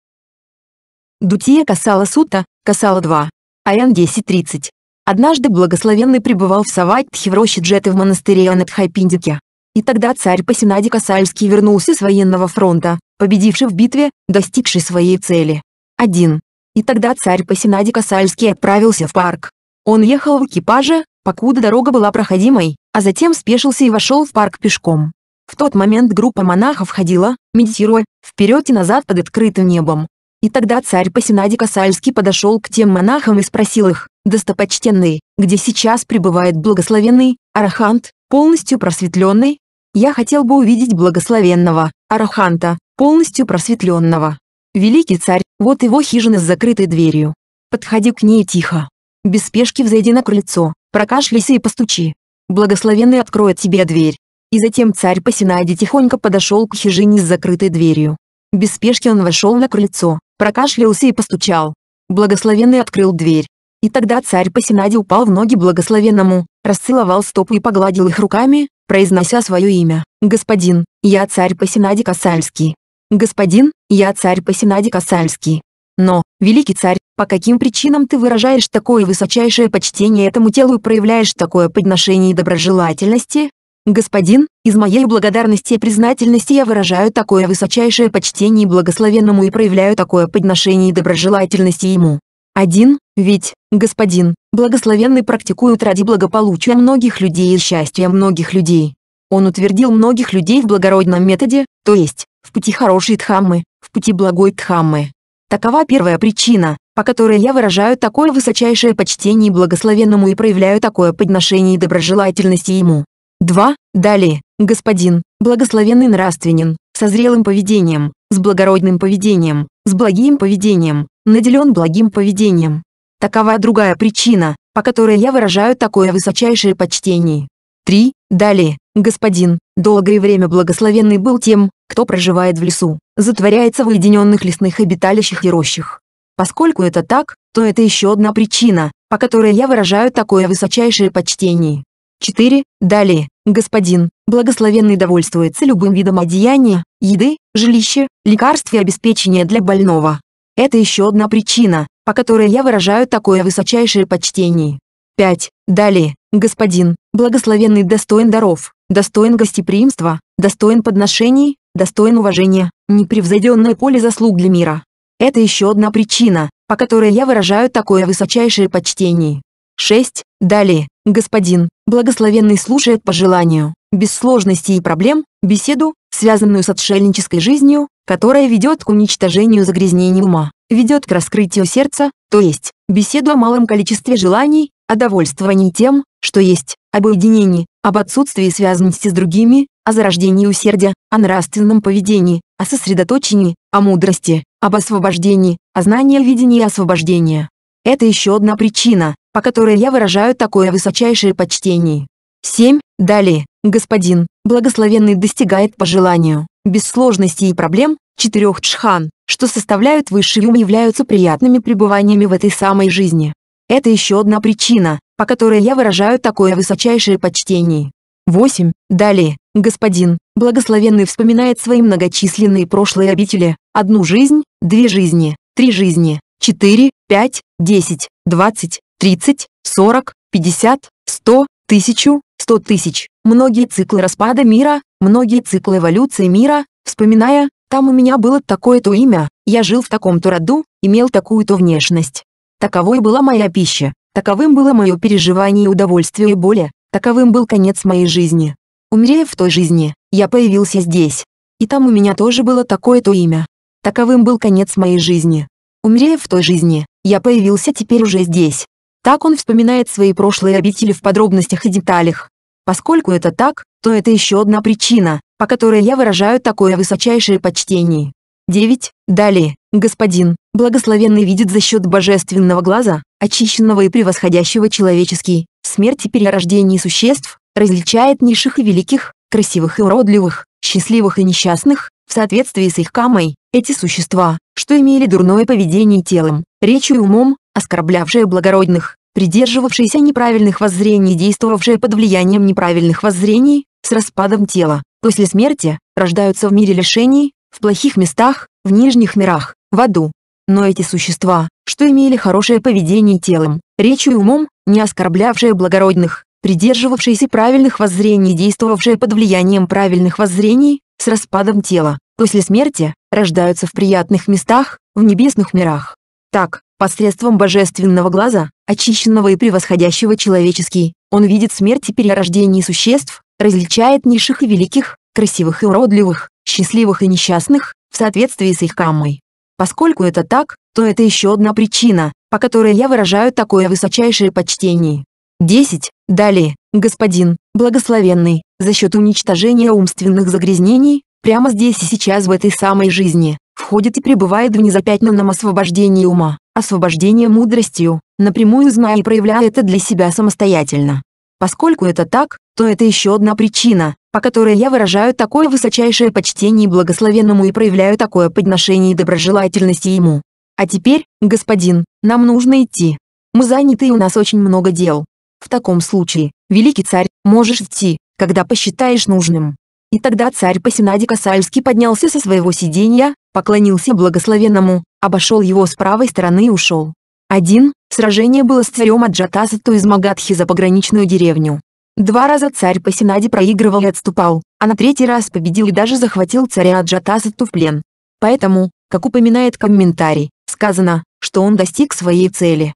Дутия касала сута, касала 2. Аян 10.30. Однажды благословенный пребывал в Саватхе в роще Джеты в монастыре Анатхайпиндике. И тогда царь Пасинади Касальский вернулся с военного фронта, победивший в битве, достигший своей цели. 1. И тогда царь Пасинади Касальский отправился в парк. Он ехал в экипаже, покуда дорога была проходимой, а затем спешился и вошел в парк пешком. В тот момент группа монахов ходила, медитируя, вперед и назад под открытым небом. И тогда царь Пасинади Касальский подошел к тем монахам и спросил их, достопочтенный, где сейчас пребывает благословенный, арахант, полностью просветленный? Я хотел бы увидеть благословенного, араханта, полностью просветленного. Великий царь, вот его хижина с закрытой дверью. Подходи к ней тихо. Без спешки взойди на крыльцо, прокашляйся и постучи. Благословенный откроет тебе дверь. И затем царь Пасинади тихонько подошел к хижине с закрытой дверью. Без спешки он вошел на крыльцо, прокашлялся и постучал. Благословенный открыл дверь. И тогда царь Пасинади упал в ноги благословенному, расцеловал стопы и погладил их руками, произнося свое имя. «Господин, я царь Пасинади Касальский. Господин, я царь Пасинади Касальский. Но, великий царь, по каким причинам ты выражаешь такое высочайшее почтение этому телу и проявляешь такое подношение и доброжелательности? Господин, из моей благодарности и признательности я выражаю такое высочайшее почтение благословенному и проявляю такое подношение и доброжелательности ему. 1. Ведь, господин, благословенный практикуют ради благополучия многих людей и счастья многих людей. Он утвердил многих людей в благородном методе, то есть, в пути хорошей Дхаммы, в пути благой Дхаммы. Такова первая причина, по которой я выражаю такое высочайшее почтение благословенному и проявляю такое подношение и доброжелательности ему. 2. Далее, господин, благословенный нравственен, со зрелым поведением, с благородным поведением, с благим поведением, наделен благим поведением. Такова другая причина, по которой я выражаю такое высочайшее почтение. 3. Далее, господин, долгое время благословенный был тем, кто проживает в лесу, затворяется в уединенных лесных обиталищах и рощах. Поскольку это так, то это еще одна причина, по которой я выражаю такое высочайшее почтение. 4. Далее, господин, благословенный довольствуется любым видом одеяния, еды, жилища, лекарств и обеспечения для больного, это еще одна причина, по которой я выражаю такое высочайшее почтение. 5. Далее, господин, благословенный достоин даров, достоин гостеприимства, достоин подношений, достоин уважения, непревзойденное поле заслуг для мира. Это еще одна причина, по которой я выражаю такое высочайшее почтение. 6. Далее, господин, благословенный слушает по желанию, без сложностей и проблем, беседу, связанную с отшельнической жизнью, которая ведет к уничтожению загрязнений ума, ведет к раскрытию сердца, то есть, беседу о малом количестве желаний, о довольствовании тем, что есть, об уединении, об отсутствии связанности с другими, о зарождении усердия, о нравственном поведении, о сосредоточении, о мудрости, об освобождении, о знании видении и освобождения. Это еще одна причина, по которой я выражаю такое высочайшее почтение. 7. Далее, господин, благословенный достигает по желанию, без сложностей и проблем, четырех джхан, что составляют высший ум являются приятными пребываниями в этой самой жизни. Это еще одна причина, по которой я выражаю такое высочайшее почтение. 8. Далее, господин, благословенный вспоминает свои многочисленные прошлые обители, одну жизнь, две жизни, три жизни, 4, 5, 10, 20, 30, 40, 50, 100, 1000, 100 тысяч. Многие циклы распада мира, многие циклы эволюции мира, вспоминая, там у меня было такое-то имя, я жил в таком-то роду, имел такую-то внешность. Таковой была моя пища, таковым было мое переживание и удовольствие и боли, таковым был конец моей жизни. Умерев в той жизни, я появился здесь. И там у меня тоже было такое-то имя. Таковым был конец моей жизни. Умерев в той жизни, я появился теперь уже здесь. Так он вспоминает свои прошлые обители в подробностях и деталях. Поскольку это так, то это еще одна причина, по которой я выражаю такое высочайшее почтение. 9. Далее, господин, благословенный видит за счет божественного глаза, очищенного и превосходящего человеческий, смерти перерождений существ, различает низших и великих, красивых и уродливых, счастливых и несчастных, в соответствии с их камой, эти существа, что имели дурное поведение телом, речью и умом, оскорблявшие благородных, Придерживавшиеся неправильных воззрений, действовавшие под влиянием неправильных воззрений, с распадом тела. После смерти рождаются в мире лишений, в плохих местах, в нижних мирах, в аду. Но эти существа, что имели хорошее поведение телом, речью и умом, не оскорблявшие благородных, придерживавшиеся правильных воззрений, действовавшие под влиянием правильных воззрений, с распадом тела, после смерти, рождаются в приятных местах, в небесных мирах. Так, посредством божественного глаза, очищенного и превосходящего человеческий, он видит смерти и перерождение существ, различает низших и великих, красивых и уродливых, счастливых и несчастных, в соответствии с их каммой. Поскольку это так, то это еще одна причина, по которой я выражаю такое высочайшее почтение. 10. Далее, господин, благословенный, за счет уничтожения умственных загрязнений, прямо здесь и сейчас в этой самой жизни, входит и пребывает в незапятнанном освобождении ума, освобождении мудростью, напрямую зная и проявляя это для себя самостоятельно. Поскольку это так, то это еще одна причина, по которой я выражаю такое высочайшее почтение благословенному и проявляю такое подношение и доброжелательности ему. А теперь, господин, нам нужно идти. Мы заняты и у нас очень много дел. В таком случае, великий царь, можешь идти, когда посчитаешь нужным. И тогда царь Пасенадика Сальский поднялся со своего сиденья, поклонился благословенному, обошел его с правой стороны и ушел. Один Сражение было с царем Аджатасату из Магадхи за пограничную деревню. Два раза царь Пасенади проигрывал и отступал, а на третий раз победил и даже захватил царя Аджатасату в плен. Поэтому, как упоминает комментарий, сказано, что он достиг своей цели.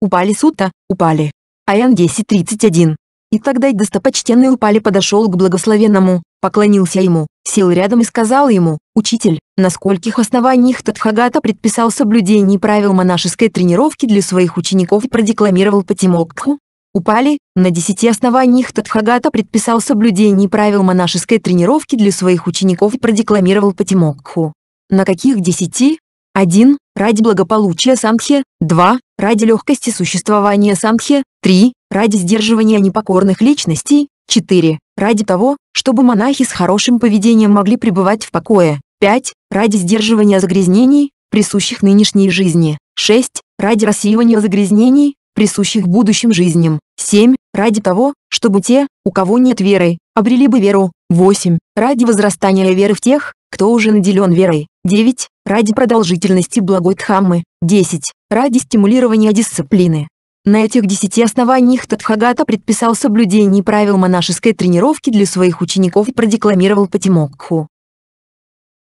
Упали сута, упали. Аян 10.31 и тогда достопочтенный Упали подошел к благословенному, поклонился ему, сел рядом и сказал ему, «Учитель, на скольких основаниях Татхагата предписал соблюдение правил монашеской тренировки для своих учеников и продекламировал Патимокху?» Упали, на десяти основаниях Татхагата предписал соблюдение правил монашеской тренировки для своих учеников и продекламировал Патимокху. На каких десяти, 1. Ради благополучия Сангхи, 2. Ради легкости существования Сангхи, 3. Ради сдерживания непокорных личностей, 4. Ради того, чтобы монахи с хорошим поведением могли пребывать в покое, 5. Ради сдерживания загрязнений, присущих нынешней жизни, 6. Ради рассеивания загрязнений, присущих будущим жизням, 7. Ради того, чтобы те, у кого нет веры, обрели бы веру, 8. Ради возрастания веры в тех, кто уже наделен верой, 9, ради продолжительности благой Дхаммы, 10, ради стимулирования дисциплины. На этих десяти основаниях Тадхагата предписал соблюдение правил монашеской тренировки для своих учеников и продекламировал Патимокху.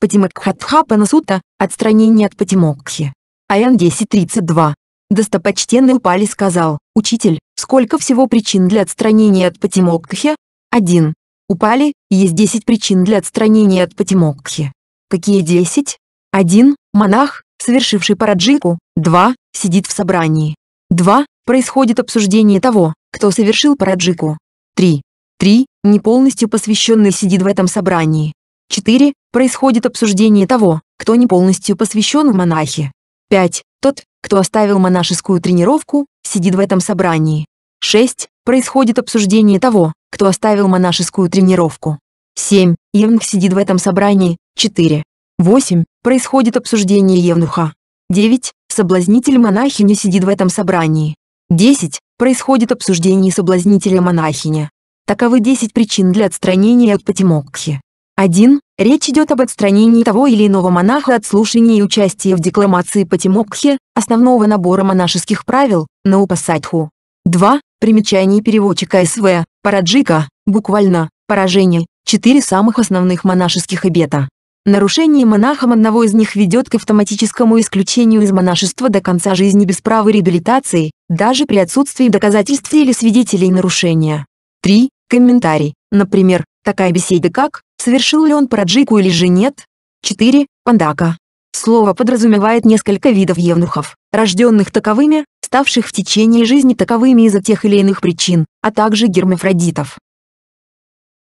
Патимокхатха Панасута – отстранение от Патимокхи. Аян 10.32. Достопочтенный Упали сказал, «Учитель, сколько всего причин для отстранения от Патимокхи? 1. Упали. есть 10 причин для отстранения от патимокхи. Какие 10? 1. Монах, совершивший параджику. 2. Сидит в собрании. 2. Происходит обсуждение того, кто совершил параджику. 3. 3. Не полностью посвященный сидит в этом собрании. 4. Происходит обсуждение того, кто не полностью посвящен в монахе. 5. Тот, кто оставил монашескую тренировку, сидит в этом собрании. 6. Происходит обсуждение того, кто оставил монашескую тренировку. 7. Евнух сидит в этом собрании. 4. 8. Происходит обсуждение Евнуха. 9. Соблазнитель монахини сидит в этом собрании. 10. Происходит обсуждение соблазнителя монахини. Таковы 10 причин для отстранения от Патимокхи. 1. Речь идет об отстранении того или иного монаха от слушания и участия в декламации Патимокхи, основного набора монашеских правил, на упасадху. 2. Примечание переводчика СВ, Параджика, буквально, поражение, четыре самых основных монашеских обета. Нарушение монахом одного из них ведет к автоматическому исключению из монашества до конца жизни без права реабилитации, даже при отсутствии доказательств или свидетелей нарушения. 3. Комментарий. Например, такая беседа как «Совершил ли он параджику или же нет?» 4. Пандака. Слово подразумевает несколько видов евнухов, рожденных таковыми, ставших в течение жизни таковыми из-за тех или иных причин, а также гермафродитов.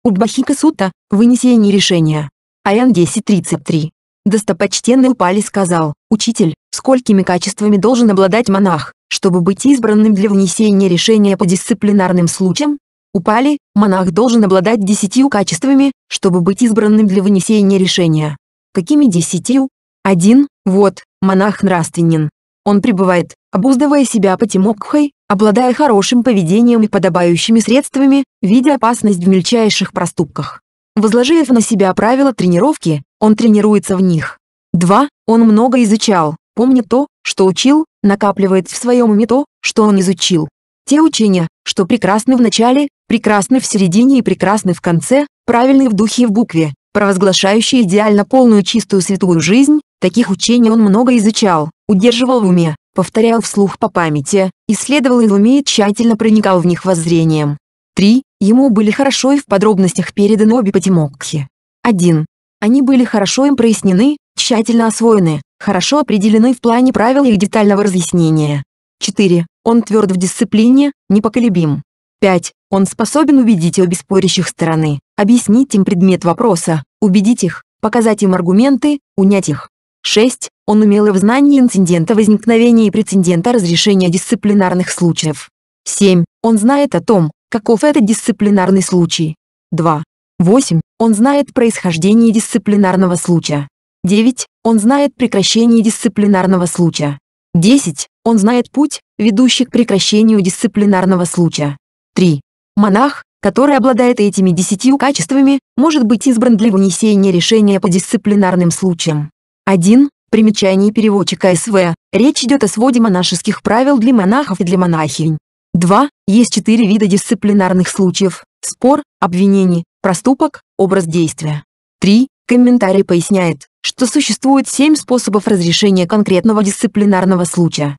Убахика Сута, вынесение решения. Аян 10.33. Достопочтенный Упали сказал, «Учитель, сколькими качествами должен обладать монах, чтобы быть избранным для вынесения решения по дисциплинарным случаям?» Упали, монах должен обладать десятью качествами, чтобы быть избранным для вынесения решения. Какими десятью? Один, вот, монах нравственен. Он пребывает, обуздывая себя патимокхой, обладая хорошим поведением и подобающими средствами, видя опасность в мельчайших проступках. Возложив на себя правила тренировки, он тренируется в них. Два, Он много изучал, помнит то, что учил, накапливает в своем уме то, что он изучил. Те учения, что прекрасны в начале, прекрасны в середине и прекрасны в конце, правильны в духе и в букве, провозглашающие идеально полную чистую святую жизнь, таких учений он много изучал, удерживал в уме, повторял вслух по памяти, исследовал и в уме и тщательно проникал в них воззрением. 3. Ему были хорошо и в подробностях переданы обе патимокхи. 1. Они были хорошо им прояснены, тщательно освоены, хорошо определены в плане правил их детального разъяснения. 4. Он тверд в дисциплине, непоколебим. 5. Он способен убедить обе спорящих стороны. Объяснить им предмет вопроса, убедить их, показать им аргументы, унять их. 6. Он умел в знании инцидента возникновения и прецедента разрешения дисциплинарных случаев. 7. Он знает о том, каков это дисциплинарный случай. 2. 8. Он знает происхождение дисциплинарного случая. 9. Он знает прекращение дисциплинарного случая. 10. Он знает путь, ведущий к прекращению дисциплинарного случая. 3. Монах, который обладает этими десятью качествами, может быть избран для вынесения решения по дисциплинарным случаям. 1. Примечание переводчика СВ. Речь идет о своде монашеских правил для монахов и для монахинь. 2. Есть четыре вида дисциплинарных случаев – спор, обвинение, проступок, образ действия. 3. Комментарий поясняет, что существует семь способов разрешения конкретного дисциплинарного случая.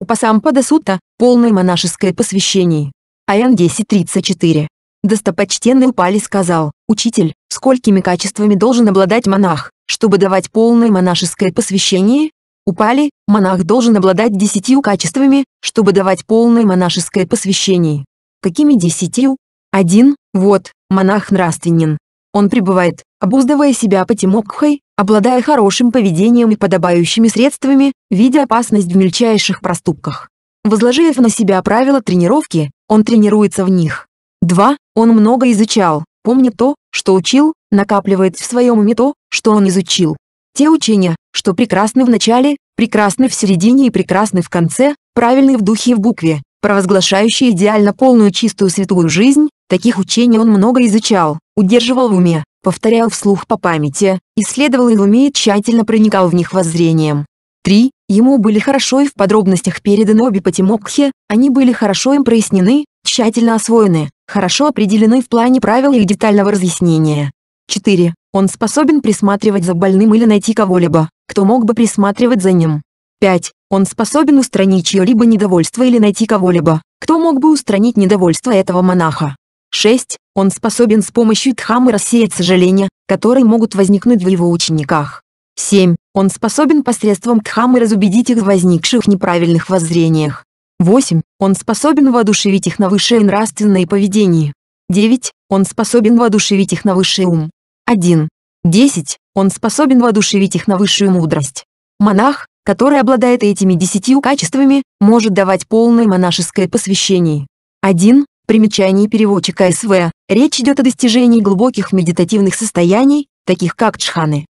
Упасампада Сутта – полное монашеское посвящение. АН-1034. Достопочтенный Упали сказал, «Учитель, сколькими качествами должен обладать монах, чтобы давать полное монашеское посвящение?» Упали, монах должен обладать десятью качествами, чтобы давать полное монашеское посвящение. Какими десятью? Один, вот, монах нравственен. Он пребывает, обуздывая себя патимокхой, обладая хорошим поведением и подобающими средствами, видя опасность в мельчайших проступках. Возложив на себя правила тренировки, он тренируется в них. 2. Он много изучал, помнит то, что учил, накапливает в своем уме то, что он изучил. Те учения, что прекрасны в начале, прекрасны в середине и прекрасны в конце, правильны в духе и в букве, провозглашающие идеально полную чистую святую жизнь, таких учений он много изучал, удерживал в уме, повторял вслух по памяти, исследовал и умеет тщательно проникал в них воззрением. 3. Ему были хорошо и в подробностях переданы обе Патимокхи, они были хорошо им прояснены, тщательно освоены, хорошо определены в плане правил их детального разъяснения. 4. Он способен присматривать за больным или найти кого-либо, кто мог бы присматривать за ним. 5. Он способен устранить чье-либо недовольство или найти кого-либо, кто мог бы устранить недовольство этого монаха. 6. Он способен с помощью дхамы рассеять сожаления, которые могут возникнуть в его учениках. 7. Он способен посредством дхамы разубедить их в возникших неправильных воззрениях. 8. Он способен воодушевить их на высшее нравственное поведение. 9. Он способен воодушевить их на высший ум. 1. 10. Он способен воодушевить их на высшую мудрость. Монах, который обладает этими десятью качествами, может давать полное монашеское посвящение. 1. Примечание переводчика СВ. Речь идет о достижении глубоких медитативных состояний, таких как чханы.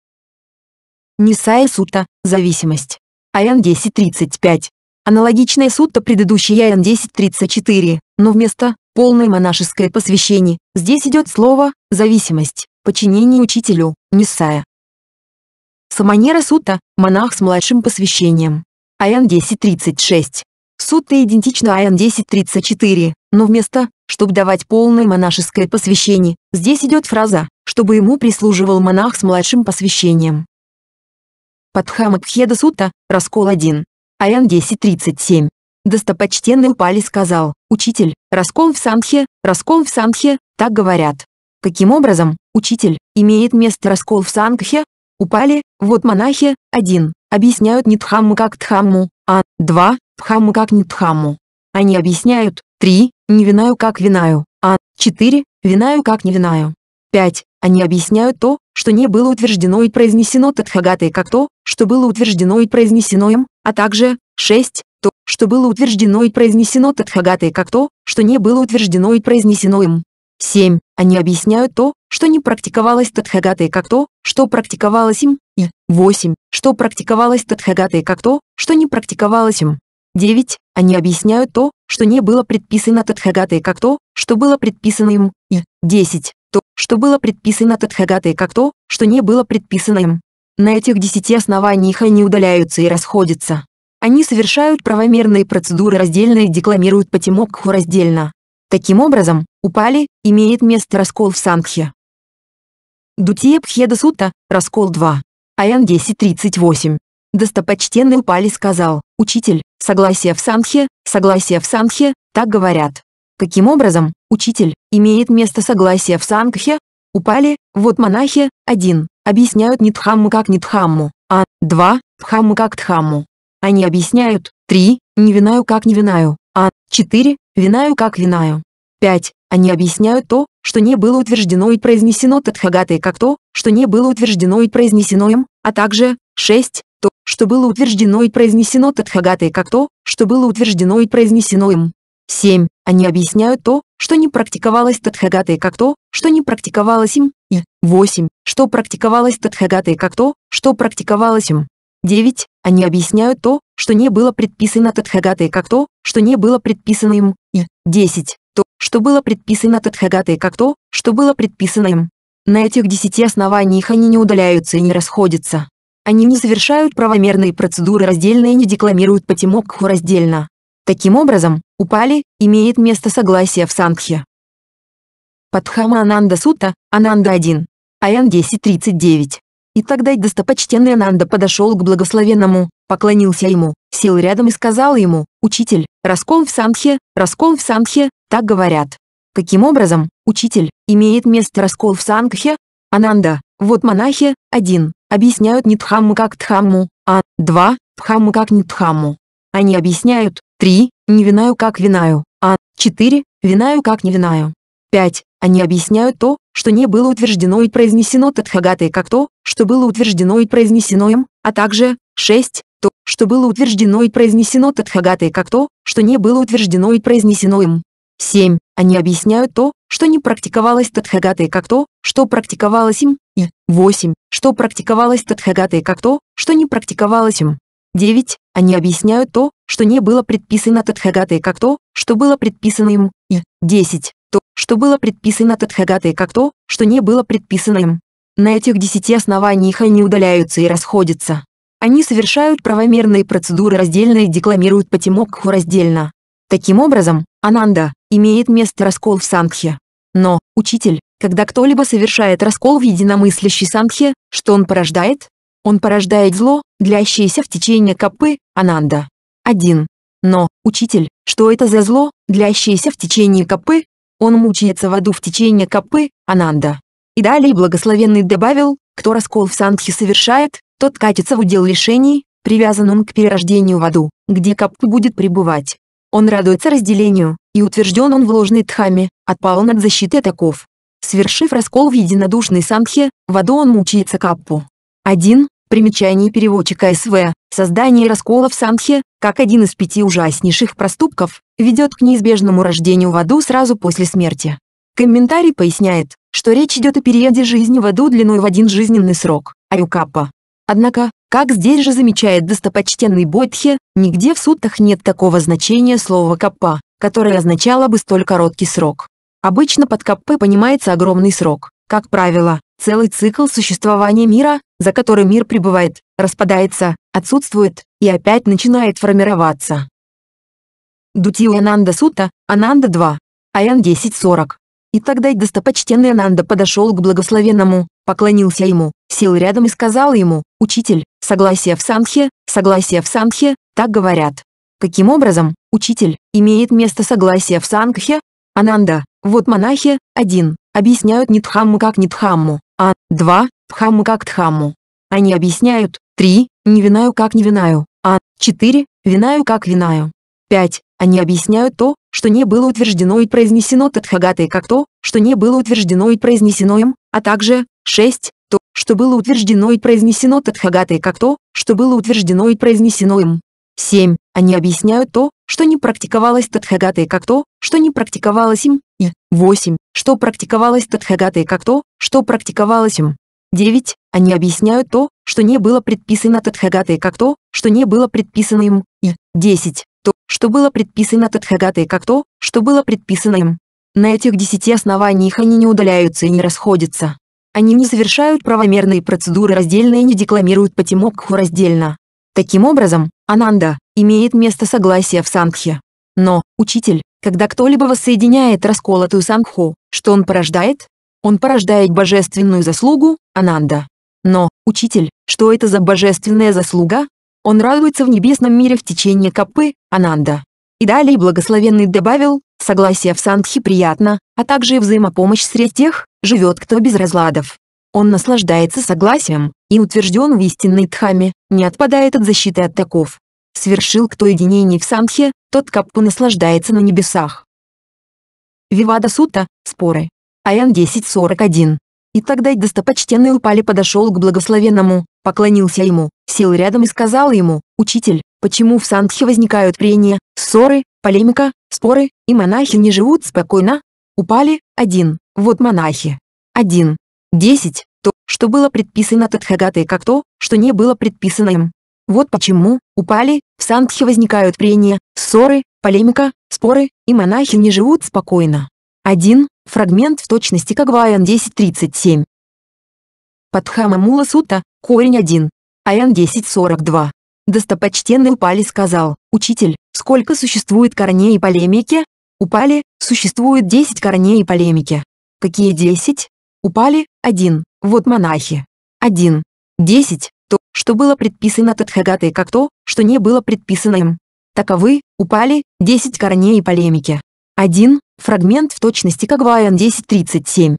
Нисай Сутта, зависимость. АН-1035. Аналогичная сутта предыдущей АН-1034, но вместо «полное монашеское посвящение» здесь идет слово «зависимость», подчинение учителю, Нисая. Саманера Сутта, монах с младшим посвящением. АН-1036. Сутта идентична АН-1034, но вместо «чтобы давать полное монашеское посвящение», здесь идет фраза «чтобы ему прислуживал монах с младшим посвящением». Падхамакхеда Сута, раскол 1. Аян 10.37. Достопочтенный Упали сказал, «Учитель, раскол в Сандхе, раскол в Сандхе, так говорят». Каким образом, учитель, имеет место раскол в Сангхе? Упали, вот монахи, 1. Объясняют не как Дхамму, а 2. Дхамму как не Они объясняют 3. Не винаю как винаю, а 4. Винаю как не винаю. 5. Они объясняют то, что не было утверждено и произнесено Тадхагатой как то, что было утверждено и произнесено им, а также 6. То, что было утверждено и произнесено Тадхагатой как то, что не было утверждено и произнесено им. 7. Они объясняют то, что не практиковалось Тадхагатой как то, что практиковалось им, и 8. Что практиковалось Тадхагатой как то, что не практиковалось им. 9. Они объясняют то, что не было предписано Тадхагатой как то, что было предписано им, и 10. То, что было предписано Тадхагатой как то, что не было предписано им. На этих десяти основаниях они удаляются и расходятся. Они совершают правомерные процедуры раздельно и декламируют Патимокху раздельно. Таким образом, упали, имеет место раскол в Сангхе. Дутия Пхеда Сута, раскол 2. Аян 10.38. Достопочтенный Упали сказал, «Учитель, согласие в Сангхе, согласие в Сангхе, так говорят». Каким образом, учитель, имеет место согласие в Сангхе, Упали, вот монахи, один, объясняют не Дхамму как не Дхамму, а, два, Дхамму как Дхамму. Они объясняют, три, не винаю как не винаю, а, четыре, винаю как винаю. Пять, они объясняют то, что не было утверждено и произнесено Тадхагатой как то, что не было утверждено и произнесено им, а также, шесть, то, что было утверждено и произнесено Тадхагатой как то, что было утверждено и произнесено им. 7. Они объясняют то, что не практиковалось Тадхагатой как то, что не практиковалось им, и 8, что практиковалось Тадхагатой как то, что практиковалось им. 9. Они объясняют то, что не было предписано Тадхагатой как то, что не было предписано им, и 10. То, что было предписано Тадхагатой как то, что было предписано им. На этих десяти основаниях они не удаляются и не расходятся. Они не совершают правомерные процедуры раздельно и не декламируют по Тимокху раздельно. Таким образом, Упали, имеет место согласие в Сангхе. Падхама Ананда Сута, Ананда 1, АН 1039. И тогда достопочтенный Ананда подошел к благословенному, поклонился ему, сел рядом и сказал ему, «Учитель, раскол в Сандхе, раскол в Сандхе, так говорят». Каким образом, учитель, имеет место раскол в Сангхе? Ананда, вот монахи, один, объясняют не Дхамму как Дхамму, а, два, Дхамму как не Дхамму. Они объясняют, 3. Не винаю как винаю, а 4. Винаю как не винаю. 5. Они объясняют то, что не было утверждено и произнесено Тадхагатой как то, что было утверждено и произнесено им, а также 6. То, что было утверждено и произнесено Тадхагатой как то, что не было утверждено и произнесено им. 7. Они объясняют то, что не практиковалось Тадхагатой как то, что практиковалось им, и 8. Что практиковалось Тадхагатой как то, что не практиковалось им. 9. Они объясняют то, что не было предписано Тадхагатой как то, что было предписано им, и 10. То, что было предписано Тадхагатой как то, что не было предписано им. На этих десяти основаниях они удаляются и расходятся. Они совершают правомерные процедуры раздельно и декламируют Патимокху раздельно. Таким образом, Ананда, имеет место раскол в Сангхе. Но, учитель, когда кто-либо совершает раскол в единомыслящей Сангхе, что он порождает? Он порождает зло, длящееся в течение копы, Ананда. 1. Но, учитель, что это за зло, длящееся в течение копы? Он мучается в аду в течение копы, Ананда. И далее благословенный добавил, кто раскол в Сангхи совершает, тот катится в удел лишений, привязан он к перерождению в аду, где капу будет пребывать. Он радуется разделению, и утвержден он в ложной тхаме, отпал он от защиты атаков. Свершив раскол в единодушной санхе, в аду он мучается каппу. 1. Примечание переводчика СВ. Создание раскола в Сангхе, как один из пяти ужаснейших проступков, ведет к неизбежному рождению в аду сразу после смерти. Комментарий поясняет, что речь идет о периоде жизни в аду длиной в один жизненный срок, аюкаппа. Однако, как здесь же замечает достопочтенный Бодхи, нигде в суттах нет такого значения слова «каппа», которое означало бы столь короткий срок. Обычно под каппы понимается огромный срок. Как правило, целый цикл существования мира, за который мир пребывает, распадается, отсутствует и опять начинает формироваться. Дутио Ананда Сута, Ананда 2, Аян 10.40. И тогда достопочтенный Ананда подошел к благословенному, поклонился ему, сел рядом и сказал ему, «Учитель, согласие в Санхе, согласие в Санхе, так говорят». Каким образом, учитель, имеет место согласие в Санхе? Ананда, вот монахи, один объясняют не Дхамму как не Дхамму, а 2. Дхамму как Дхамму. Они объясняют 3. винаю как не винаю, а 4. Винаю как винаю. 5. Они объясняют то, что не было утверждено и произнесено Тадхагатой как то, что не было утверждено и произнесено им, а также 6. То, что было утверждено и произнесено Тадхагатой как то, что было утверждено и произнесено им. 7. Они объясняют то, что не практиковалось Тадхагатой как то, что не практиковалось им, и 8 что практиковалось Тадхагатой как то, что практиковалось им. 9. Они объясняют то, что не было предписано Тадхагатой как то, что не было предписано им, и 10. То, что было предписано Тадхагатой как то, что было предписано им. На этих десяти основаниях они не удаляются и не расходятся. Они не совершают правомерные процедуры раздельно и не декламируют Патимокху раздельно. Таким образом, Ананда имеет место согласия в Сангхе. Но, учитель, когда кто-либо воссоединяет расколотую сангху, что он порождает? Он порождает божественную заслугу, ананда. Но, учитель, что это за божественная заслуга? Он радуется в небесном мире в течение копы, ананда. И далее благословенный добавил, согласие в сангхе приятно, а также и взаимопомощь среди тех, живет кто без разладов. Он наслаждается согласием, и утвержден в истинной Дхаме, не отпадает от защиты от таков. Свершил кто единение в Санхе, тот, кто наслаждается на небесах. Вивада Сута, споры. АН 1041. И тогда достопочтенный Упали подошел к благословенному, поклонился ему, сел рядом и сказал ему, «Учитель, почему в Сангхе возникают прения, ссоры, полемика, споры, и монахи не живут спокойно? Упали, один, вот монахи. Один. Десять, то, что было предписано Тадхагатой как то, что не было предписано им. Вот почему упали в Сандхе возникают прения, ссоры, полемика, споры, и монахи не живут спокойно. 1. Фрагмент в точности как Кагваян 10.37. Падхама Мула Сута, корень 1. Аян 10.42. Достопочтенный Упали сказал, «Учитель, сколько существует корней полемики?» Упали, существует 10 корней полемики. Какие 10? Упали, 1. Вот монахи. 1. 10 что было предписано Тадхагатой, как то, что не было предписано им. Таковы, упали, 10 корней полемики. 1. Фрагмент в точности как Ваян 10.37.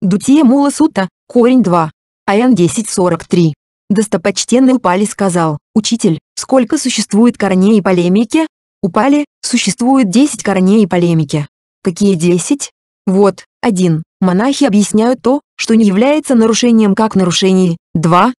Дутия Мула Сута, корень 2. Аян 10.43. Достопочтенный Упали сказал, «Учитель, сколько существует корней полемики?» Упали, существует 10 корней полемики. Какие 10? Вот, 1. Монахи объясняют то, что не является нарушением как нарушений. 2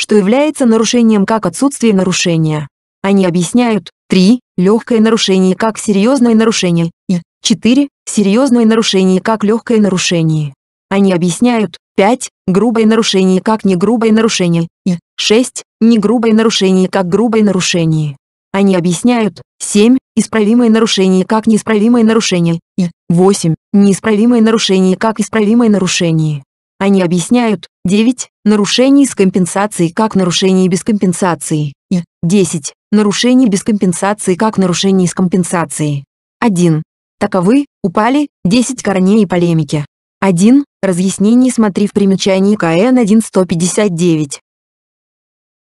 что является нарушением как отсутствие нарушения. Они объясняют 3. Легкое нарушение как серьезное нарушение и 4. Серьезное нарушение как легкое нарушение. Они объясняют 5. Грубое нарушение как негрубое нарушение и 6. Негрубое нарушение как грубое нарушение. Они объясняют 7. Исправимое нарушение как неисправимое нарушение и 8. Неисправимое нарушение как исправимое нарушение. Они объясняют 9 нарушений с компенсацией как нарушений без компенсации и 10 нарушений без компенсации как нарушений с компенсацией. 1. Таковы упали 10 корней и полемики. 1. Разъяснение смотри в примечании КН 1159.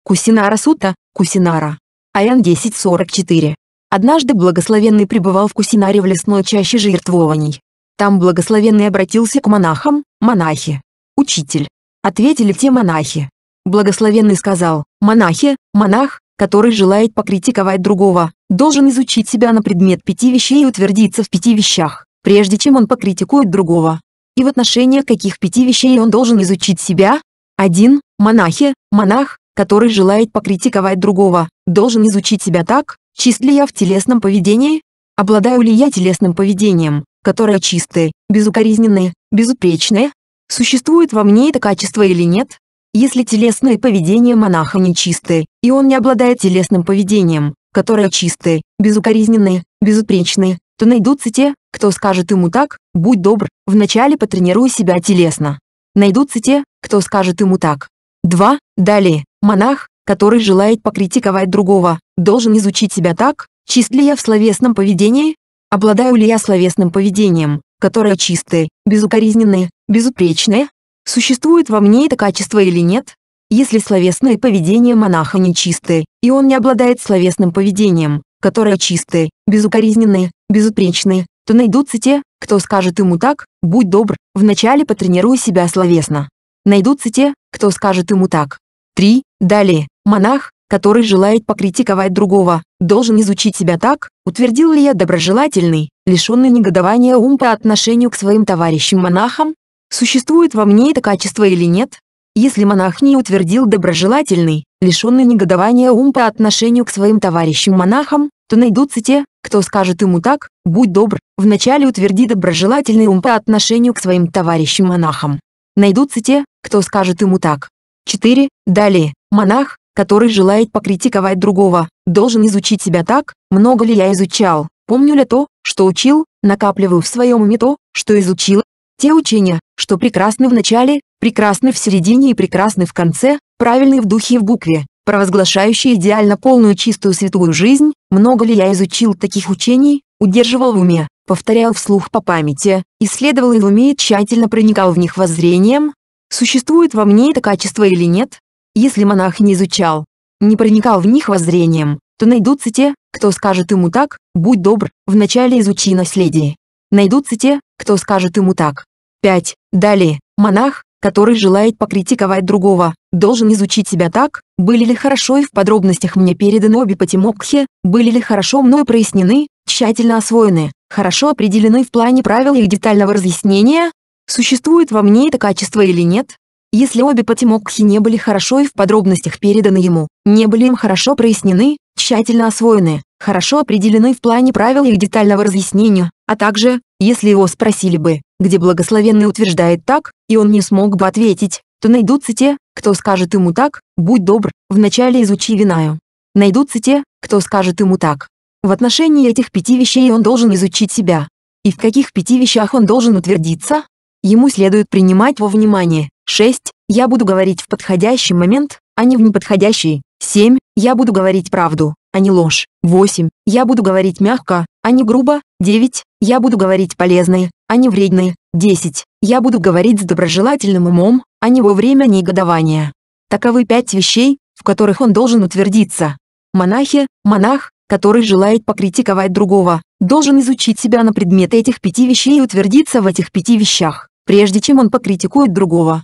Кусинара Сута, Кусинара. АН 1044. Однажды благословенный пребывал в Кусинаре в лесной чаще жертвований. Там благословенный обратился к монахам, монахи, «Учитель», — ответили те монахи. Благословенный сказал, «Монахи, монах, который желает покритиковать другого, должен изучить себя на предмет пяти вещей и утвердиться в пяти вещах, прежде чем он покритикует другого. И в отношении каких пяти вещей он должен изучить себя? Один. Монахи, монах, который желает покритиковать другого, должен изучить себя так, чист ли я в телесном поведении? Обладаю ли я телесным поведением, которое чистое, безукоризненное, безупречное? Существует во мне это качество или нет? Если телесное поведение монаха нечистое, и он не обладает телесным поведением, которое чистое, безукоризненное, безупречное, то найдутся те, кто скажет ему так, будь добр, вначале потренируй себя телесно. Найдутся те, кто скажет ему так. 2. Далее, монах, который желает покритиковать другого, должен изучить себя так, чист ли я в словесном поведении, обладаю ли я словесным поведением, которое чистое, безукоризненное, безупречное? Существует во мне это качество или нет? Если словесное поведение монаха нечистое, и он не обладает словесным поведением, которое чистое, безукоризненное, безупречное, то найдутся те, кто скажет ему так, будь добр, вначале потренируй себя словесно. Найдутся те, кто скажет ему так. 3. Далее, монах, который желает покритиковать другого, должен изучить себя так, утвердил ли я доброжелательный, лишенный негодования ум по отношению к своим товарищам-монахам? Существует во мне это качество или нет? Если монах не утвердил доброжелательный, лишенный негодования ум по отношению к своим товарищам-монахам, то найдутся те, кто скажет ему так, будь добр, вначале утверди доброжелательный ум по отношению к своим товарищам-монахам. Найдутся те, кто скажет ему так. 4. Далее, монах, который желает покритиковать другого, должен изучить себя так, много ли я изучал, помню ли то, что учил, накапливаю в своем уме то, что изучил. Те учения, что прекрасны в начале, прекрасны в середине и прекрасны в конце, правильные в духе и в букве, провозглашающие идеально полную чистую святую жизнь, много ли я изучил таких учений, удерживал в уме, повторял вслух по памяти, исследовал и в уме и тщательно проникал в них воззрением, существует во мне это качество или нет, если монах не изучал, не проникал в них воззрением, то найдутся те, кто скажет ему так, будь добр, вначале изучи наследие. Найдутся те, кто скажет ему так. 5. Далее, монах, который желает покритиковать другого, должен изучить себя так, были ли хорошо и в подробностях мне переданы обе патимокхи, были ли хорошо мною прояснены, тщательно освоены, хорошо определены в плане правил их детального разъяснения, существует во мне это качество или нет, если обе потемокхи не были хорошо и в подробностях переданы ему, не были им хорошо прояснены, тщательно освоены, хорошо определены в плане правил их детального разъяснения, а также, если его спросили бы, где благословенный утверждает так, и он не смог бы ответить, то найдутся те, кто скажет ему так, будь добр, вначале изучи винаю. Найдутся те, кто скажет ему так. В отношении этих пяти вещей он должен изучить себя. И в каких пяти вещах он должен утвердиться? Ему следует принимать во внимание, 6. Я буду говорить в подходящий момент, а не в неподходящий. 7. Я буду говорить правду, а не ложь. 8. Я буду говорить мягко, а не грубо. 9. Я буду говорить полезные, а не вредные. 10. Я буду говорить с доброжелательным умом, а не во время негодования. Таковы пять вещей, в которых он должен утвердиться. Монахи, монах, который желает покритиковать другого, должен изучить себя на предмет этих пяти вещей и утвердиться в этих пяти вещах, прежде чем он покритикует другого.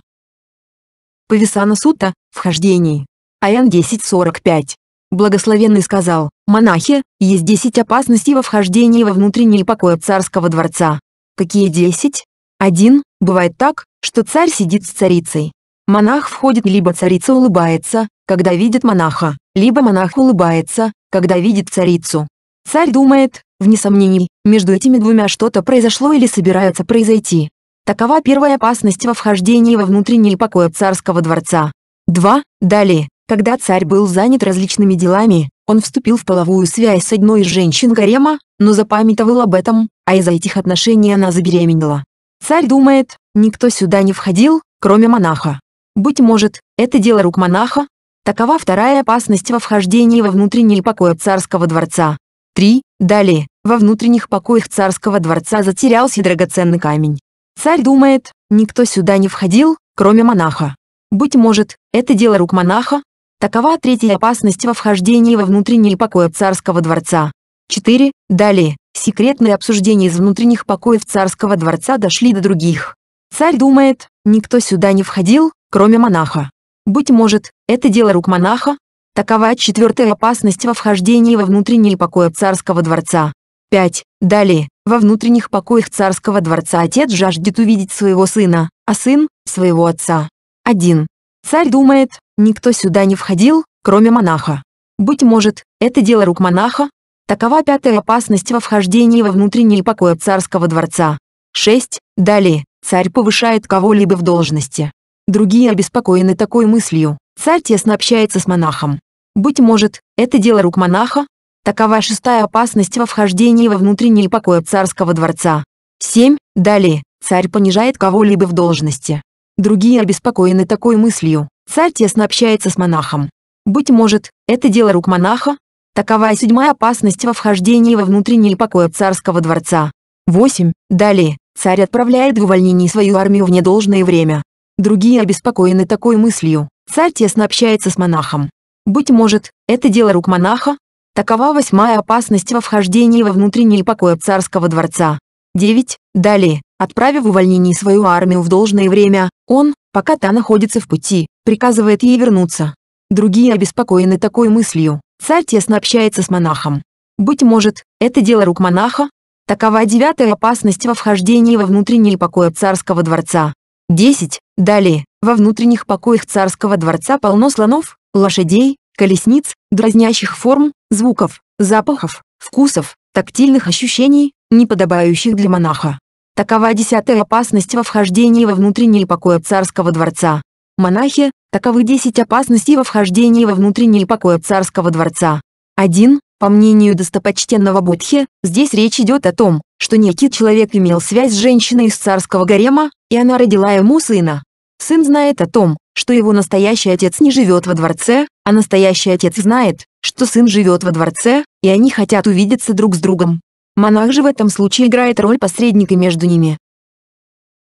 Пависана сута вхождении. Аян 10.45. Благословенный сказал, монахи, есть 10 опасностей во вхождении во внутренние покои царского дворца. Какие 10? 1. Бывает так, что царь сидит с царицей. Монах входит, либо царица улыбается, когда видит монаха, либо монах улыбается, когда видит царицу. Царь думает, вне сомнений, между этими двумя что-то произошло или собирается произойти. Такова первая опасность во вхождении во внутренний покой царского дворца. 2. Далее, когда царь был занят различными делами, он вступил в половую связь с одной из женщин гарема, но запамятовал об этом, а из-за этих отношений она забеременела. Царь думает, никто сюда не входил, кроме монаха. Быть может, это дело рук монаха? Такова вторая опасность во вхождении во внутренний покой царского дворца. 3. Далее, во внутренних покоях царского дворца затерялся драгоценный камень. Царь думает, никто сюда не входил, кроме монаха. Быть может, это дело рук монаха? Такова третья опасность во вхождении во внутренние покои царского дворца. 4. Далее, секретные обсуждения из внутренних покоев царского дворца дошли до других. Царь думает, никто сюда не входил, кроме монаха. Быть может, это дело рук монаха? Такова четвертая опасность во вхождении во внутренние покои царского дворца. 5. Далее, во внутренних покоях царского дворца отец жаждет увидеть своего сына, а сын – своего отца. 1. Царь думает, никто сюда не входил, кроме монаха. Быть может, это дело рук монаха? Такова пятая опасность во вхождении во внутренние покои царского дворца. 6. Далее, царь повышает кого-либо в должности. Другие обеспокоены такой мыслью. Царь тесно общается с монахом. Быть может, это дело рук монаха? Такова шестая опасность во вхождении во внутренние покои царского дворца. 7. Далее, царь понижает кого-либо в должности. Другие обеспокоены такой мыслью. Царь тесно общается с монахом. Быть может, это дело рук монаха? Такова седьмая опасность во вхождении во внутренние покои царского дворца. 8. Далее, царь отправляет в увольнение свою армию в недолжное время. Другие обеспокоены такой мыслью. Царь тесно общается с монахом. Быть может, это дело рук монаха? Такова восьмая опасность во вхождении во внутренние покои царского дворца. 9. Далее, отправив увольнение свою армию в должное время, он, пока та находится в пути, приказывает ей вернуться. Другие обеспокоены такой мыслью. Царь тесно общается с монахом. Быть может, это дело рук монаха? Такова девятая опасность во вхождении во внутренние покои царского дворца. 10. Далее, во внутренних покоях царского дворца полно слонов, лошадей, колесниц, дразнящих форм, звуков, запахов, вкусов, тактильных ощущений, неподобающих для монаха. Такова десятая опасность во вхождении во внутренние покои царского дворца. Монахи, таковы десять опасностей во вхождении во внутренние покои царского дворца. 1. По мнению достопочтенного Будхи, здесь речь идет о том, что некий человек имел связь с женщиной из царского гарема, и она родила ему сына. Сын знает о том, что его настоящий отец не живет во дворце, а настоящий отец знает, что сын живет во дворце, и они хотят увидеться друг с другом. Монах же в этом случае играет роль посредника между ними.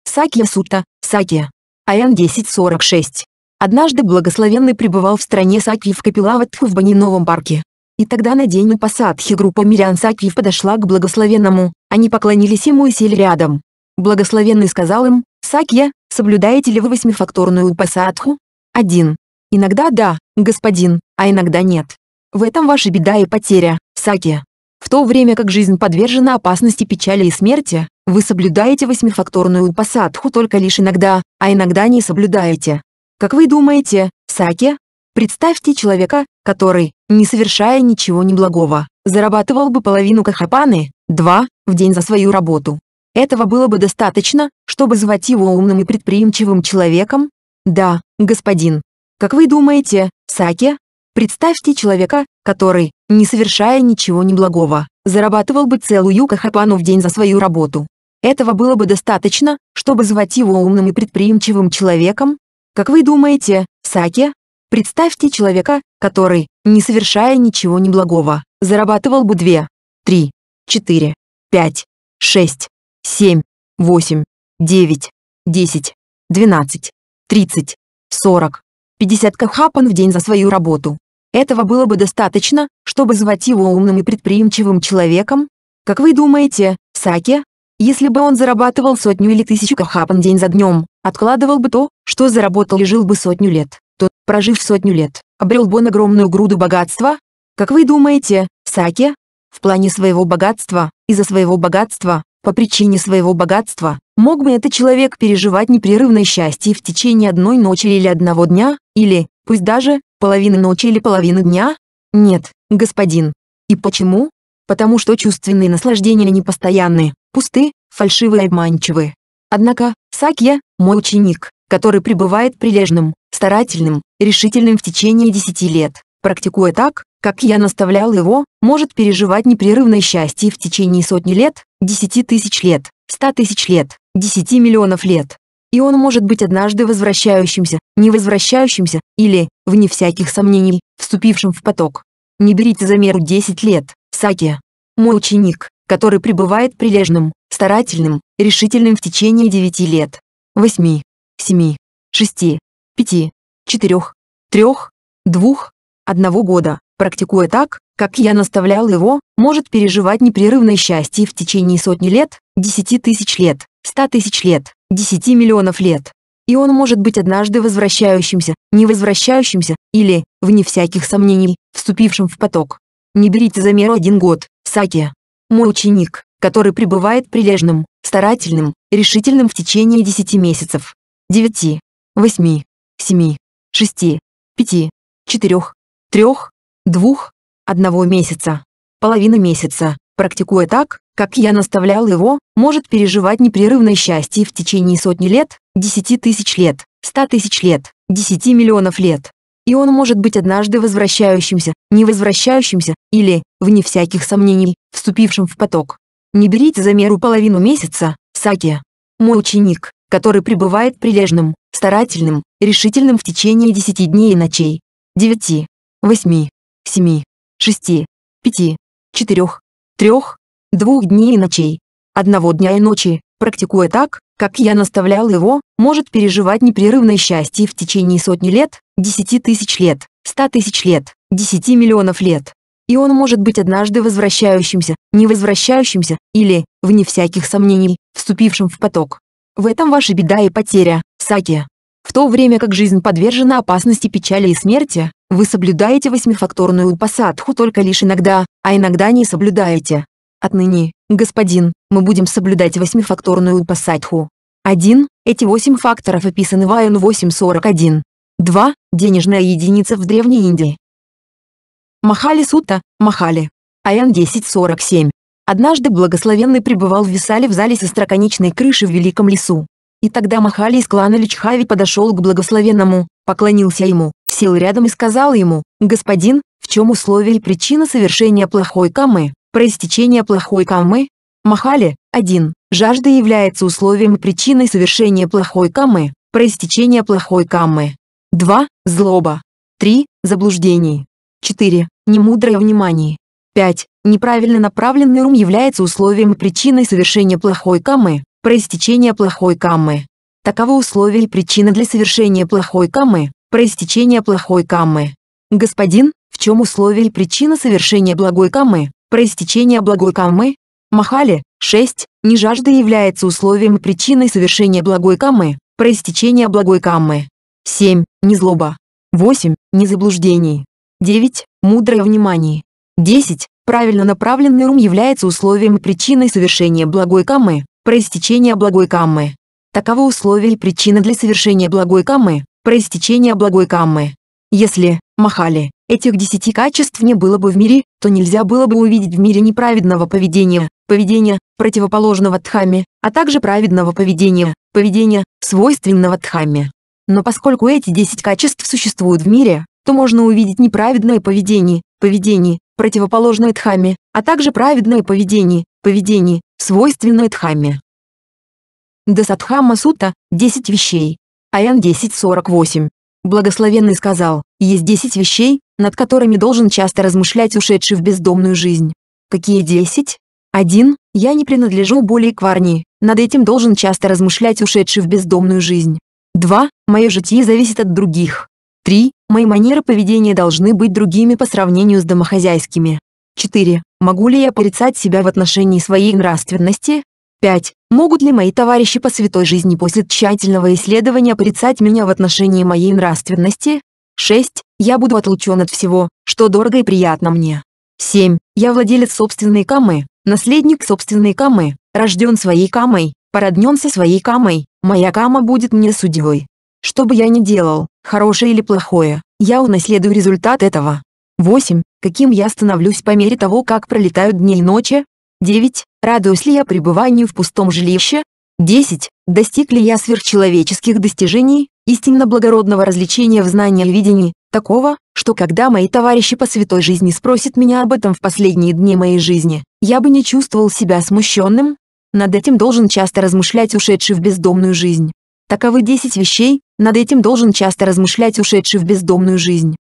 Сакья Сута, Сакья. Аян 1046. Однажды благословенный пребывал в стране Сакьи в Капилаватху в Баниновом парке. И тогда на день Упасадхи группа мирян Сакьев подошла к благословенному, они поклонились ему и сели рядом. Благословенный сказал им, Сакья, соблюдаете ли вы восьмифакторную упасадху? 1. Иногда да, господин, а иногда нет. В этом ваша беда и потеря, Сакья. В то время как жизнь подвержена опасности печали и смерти, вы соблюдаете восьмифакторную посадку только лишь иногда, а иногда не соблюдаете. Как вы думаете, Сакья? Представьте человека, который, не совершая ничего неблагого, зарабатывал бы половину кахапаны, два, в день за свою работу. Этого было бы достаточно, чтобы звать его умным и предприимчивым человеком? Да, господин. Как вы думаете, Саке? Представьте человека, который, не совершая ничего неблагого, зарабатывал бы целую кахапану в день за свою работу. Этого было бы достаточно, чтобы звать его умным и предприимчивым человеком? Как вы думаете, Саке? Представьте человека, который, не совершая ничего неблагого, зарабатывал бы две, три, четыре, пять, шесть, 7, 8, 9, 10, 12, 30, 40, 50 кахапан в день за свою работу. Этого было бы достаточно, чтобы звать его умным и предприимчивым человеком? Как вы думаете, Саки? Если бы он зарабатывал сотню или тысячу кахапан день за днем, откладывал бы то, что заработал и жил бы сотню лет, то, прожив сотню лет, обрел бы он огромную груду богатства? Как вы думаете, Саки? В плане своего богатства, из-за своего богатства, по причине своего богатства, мог бы этот человек переживать непрерывное счастье в течение одной ночи или одного дня, или, пусть даже, половины ночи или половины дня? Нет, господин. И почему? Потому что чувственные наслаждения непостоянны, пусты, фальшивы и обманчивы. Однако, Сакья, мой ученик, который пребывает прилежным, старательным, решительным в течение десяти лет, практикуя так, как я наставлял его, может переживать непрерывное счастье в течение сотни лет, десяти тысяч лет, ста тысяч лет, десяти миллионов лет. И он может быть однажды возвращающимся, невозвращающимся, или, вне всяких сомнений, вступившим в поток. Не берите за меру 10 лет, Саки. Мой ученик, который пребывает прилежным, старательным, решительным в течение 9 лет. 8, 7, 6, 5, 4, 3, 2, одного года, практикуя так, как я наставлял его, может переживать непрерывное счастье в течение сотни лет, десяти тысяч лет, ста тысяч лет, десяти миллионов лет. И он может быть однажды возвращающимся, не возвращающимся, или, вне всяких сомнений, вступившим в поток. Не берите за меру один год, Саки. Мой ученик, который пребывает прилежным, старательным, решительным в течение десяти месяцев. девяти, восьми, семи, шести, пяти, четырех трех, двух, одного месяца, половина месяца, практикуя так, как я наставлял его, может переживать непрерывное счастье в течение сотни лет, десяти тысяч лет, ста тысяч лет, десяти миллионов лет. И он может быть однажды возвращающимся, не возвращающимся, или, вне всяких сомнений, вступившим в поток. Не берите за меру половину месяца, Саки. Мой ученик, который пребывает прилежным, старательным, решительным в течение десяти дней и ночей. 9 восьми, семи, шести, пяти, четырех, трех, двух дней и ночей, одного дня и ночи, практикуя так, как я наставлял его, может переживать непрерывное счастье в течение сотни лет, десяти тысяч лет, ста тысяч лет, десяти миллионов лет. И он может быть однажды возвращающимся, не возвращающимся, или, вне всяких сомнений, вступившим в поток. В этом ваша беда и потеря, Саки то время как жизнь подвержена опасности печали и смерти, вы соблюдаете восьмифакторную посадку только лишь иногда, а иногда не соблюдаете. Отныне, господин, мы будем соблюдать восьмифакторную посадку. 1. Эти восемь факторов описаны в Айон 841. 2. Денежная единица в Древней Индии. Махали Сута, Махали. Аян 1047. Однажды благословенный пребывал в Висале в зале со остроконечной крыши в Великом лесу. И тогда Махали из клана Личхави подошел к благословенному, поклонился ему, сел рядом и сказал ему, «Господин, в чем условие и причина совершения плохой камы, проистечения плохой камы?» Махали, 1. Жажда является условием и причиной совершения плохой камы, проистечения плохой камы. 2. Злоба. 3. Заблуждение. 4. Немудрое внимание. 5. Неправильно направленный ум является условием и причиной совершения плохой камы, проистечение плохой каммы. Таковы условия и причина для совершения плохой каммы, проистечение плохой каммы. Господин, в чем условия и причина совершения благой каммы, проистечение благой каммы? Махали, 6. Не жажда является условием и причиной совершения благой каммы, проистечение благой каммы. 7. Не злоба. 8. Не заблуждений. 9. Мудрое внимание. 10. Правильно направленный ум является условием и причиной совершения благой каммы, проистечение благой каммы. Таково условие и причина для совершения благой каммы, проистечение благой каммы. Если, Махали, этих десяти качеств не было бы в мире, то нельзя было бы увидеть в мире неправедного поведения, поведения, противоположного Дхамме, а также праведного поведения, поведения, свойственного Дхамме. Но поскольку эти десять качеств существуют в мире, то можно увидеть неправедное поведение, поведение, противоположное Дхамме, а также праведное поведение, поведение, свойственное Дхамме. Дасадхамма Сутта, 10 вещей. Аян 10.48. Благословенный сказал, есть 10 вещей, над которыми должен часто размышлять ушедший в бездомную жизнь. Какие 10? 1. Я не принадлежу более к Варни. Над этим должен часто размышлять ушедший в бездомную жизнь. 2. Мое житие зависит от других. 3. Мои манеры поведения должны быть другими по сравнению с домохозяйскими. 4. Могу ли я порицать себя в отношении своей нравственности? 5. Могут ли мои товарищи по святой жизни после тщательного исследования порицать меня в отношении моей нравственности? 6. Я буду отлучен от всего, что дорого и приятно мне. 7. Я владелец собственной камы, наследник собственной камы, рожден своей камой, породнен со своей камой, моя кама будет мне судьей. Что бы я ни делал, хорошее или плохое, я унаследую результат этого. 8. Каким я становлюсь по мере того, как пролетают дни и ночи? 9. Радуюсь ли я пребыванию в пустом жилище? 10. Достиг ли я сверхчеловеческих достижений, истинно благородного развлечения в знании и видении, такого, что когда мои товарищи по святой жизни спросят меня об этом в последние дни моей жизни, я бы не чувствовал себя смущенным? Над этим должен часто размышлять ушедший в бездомную жизнь, Таковы 10 вещей, над этим должен часто размышлять ушедший в бездомную жизнь.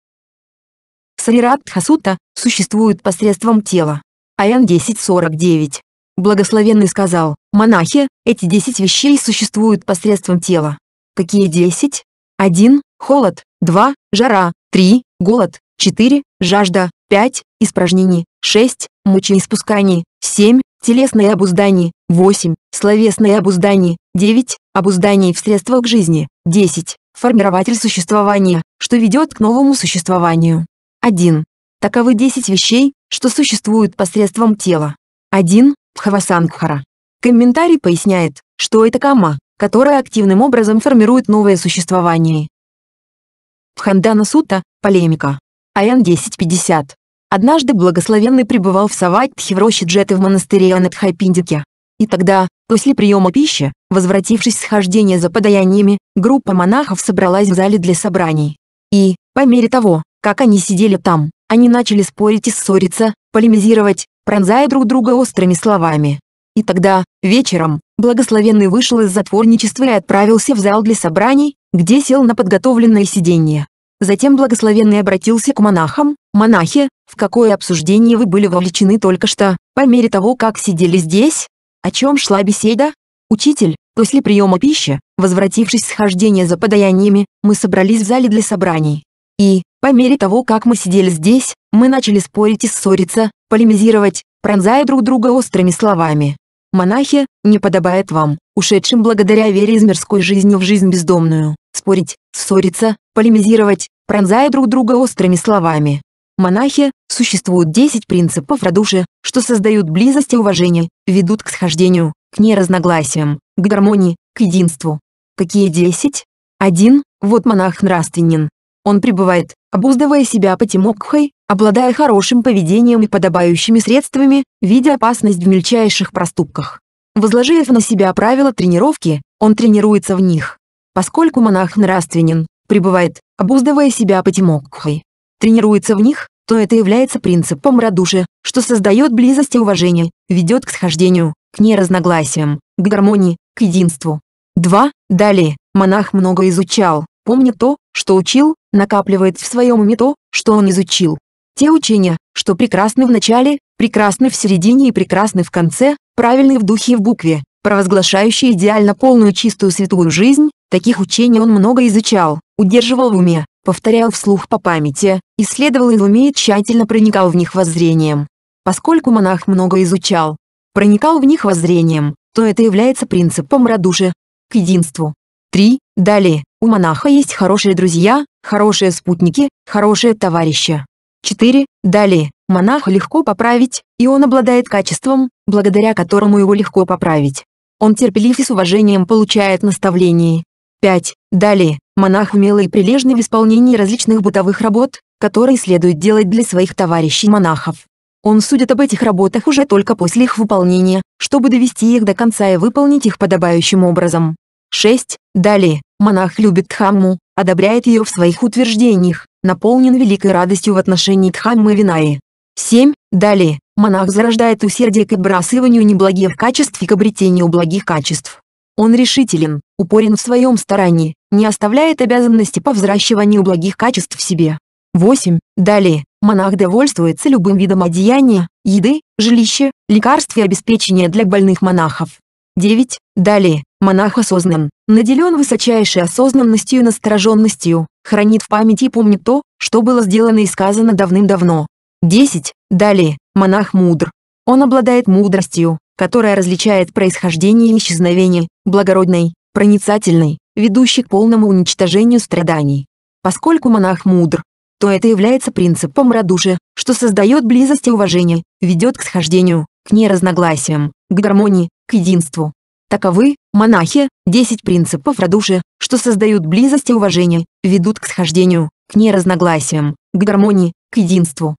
Сарират-Хасута существует посредством тела. Аян 10.49. Благословенный сказал, монахи, эти 10 вещей существуют посредством тела. Какие 10? 1. Холод. 2. Жара. 3. Голод. 4. Жажда. 5. Испражнений. 6. Мучеиспусканий. 7 телесное обуздание – 8, словесное обуздание – 9, обуздание в средствах жизни – 10, формирователь существования, что ведет к новому существованию. 1. Таковы 10 вещей, что существуют посредством тела. 1. Пхавасангхара. Комментарий поясняет, что это кама, которая активным образом формирует новое существование. Пхандана Сута, полемика. АН 1050. Однажды благословенный пребывал в Саватхи в роще Джеты в монастыре Анатхайпиндике. И тогда, после приема пищи, возвратившись с хождения за подаяниями, группа монахов собралась в зале для собраний. И, по мере того, как они сидели там, они начали спорить и ссориться, полемизировать, пронзая друг друга острыми словами. И тогда, вечером, благословенный вышел из затворничества и отправился в зал для собраний, где сел на подготовленное сиденье. Затем благословенный обратился к монахам, «Монахи, в какое обсуждение вы были вовлечены только что, по мере того, как сидели здесь? О чем шла беседа? Учитель, после приема пищи, возвратившись с хождения за подаяниями, мы собрались в зале для собраний. И, по мере того, как мы сидели здесь, мы начали спорить и ссориться, полемизировать, пронзая друг друга острыми словами. Монахи, не подобает вам, ушедшим благодаря вере из мирской жизни в жизнь бездомную, спорить, ссориться, полемизировать, пронзая друг друга острыми словами. Монахи, существуют 10 принципов радушия, что создают близость и уважение, ведут к схождению, к неразногласиям, к гармонии, к единству. Какие 10? 1. Вот монах нравственен. Он пребывает, обуздывая себя потемокхой, обладая хорошим поведением и подобающими средствами, видя опасность в мельчайших проступках. Возложив на себя правила тренировки, он тренируется в них. Поскольку монах нравственен, пребывает, обуздывая себя патимокхой. Тренируется в них, то это является принципом радушия, что создает близость и уважение, ведет к схождению, к неразногласиям, к гармонии, к единству. 2. Далее, монах много изучал, помнит то, что учил, накапливает в своем уме то, что он изучил. Те учения, что прекрасны в начале, прекрасны в середине и прекрасны в конце, правильны в духе и в букве, провозглашающие идеально полную чистую святую жизнь, таких учений он много изучал, удерживал в уме, повторял вслух по памяти, исследовал и в уме и тщательно проникал в них воззрением. Поскольку монах много изучал, проникал в них воззрением, то это является принципом радуши к единству. 3. Далее, у монаха есть хорошие друзья, хорошие спутники, хорошие товарищи. 4. Далее, монаха легко поправить, и он обладает качеством, благодаря которому его легко поправить. Он терпелив и с уважением получает наставление. 5. Далее, монах умело и прилежно в исполнении различных бытовых работ, которые следует делать для своих товарищей монахов. Он судит об этих работах уже только после их выполнения, чтобы довести их до конца и выполнить их подобающим образом. 6. Далее, монах любит Дхамму, одобряет ее в своих утверждениях, наполнен великой радостью в отношении Дхаммы Винаи. 7. Далее, Монах зарождает усердие к отбрасыванию неблагих качеств и к обретению благих качеств. Он решителен, упорен в своем старании, не оставляет обязанности по взращиванию благих качеств в себе. 8. Далее, монах довольствуется любым видом одеяния, еды, жилища, лекарств и обеспечения для больных монахов. 9. Далее, монах осознан, наделен высочайшей осознанностью и настороженностью, хранит в памяти и помнит то, что было сделано и сказано давным-давно. 10. Далее, монах мудр. Он обладает мудростью, которая различает происхождение и исчезновение, благородной, проницательной, ведущей к полному уничтожению страданий. Поскольку монах мудр, то это является принципом радушия, что создает близость и уважение, ведет к схождению, к неразногласиям, к гармонии, к единству. Таковы, монахи, 10 принципов радушия, что создают близость и уважение, ведут к схождению, к неразногласиям, к гармонии, к единству.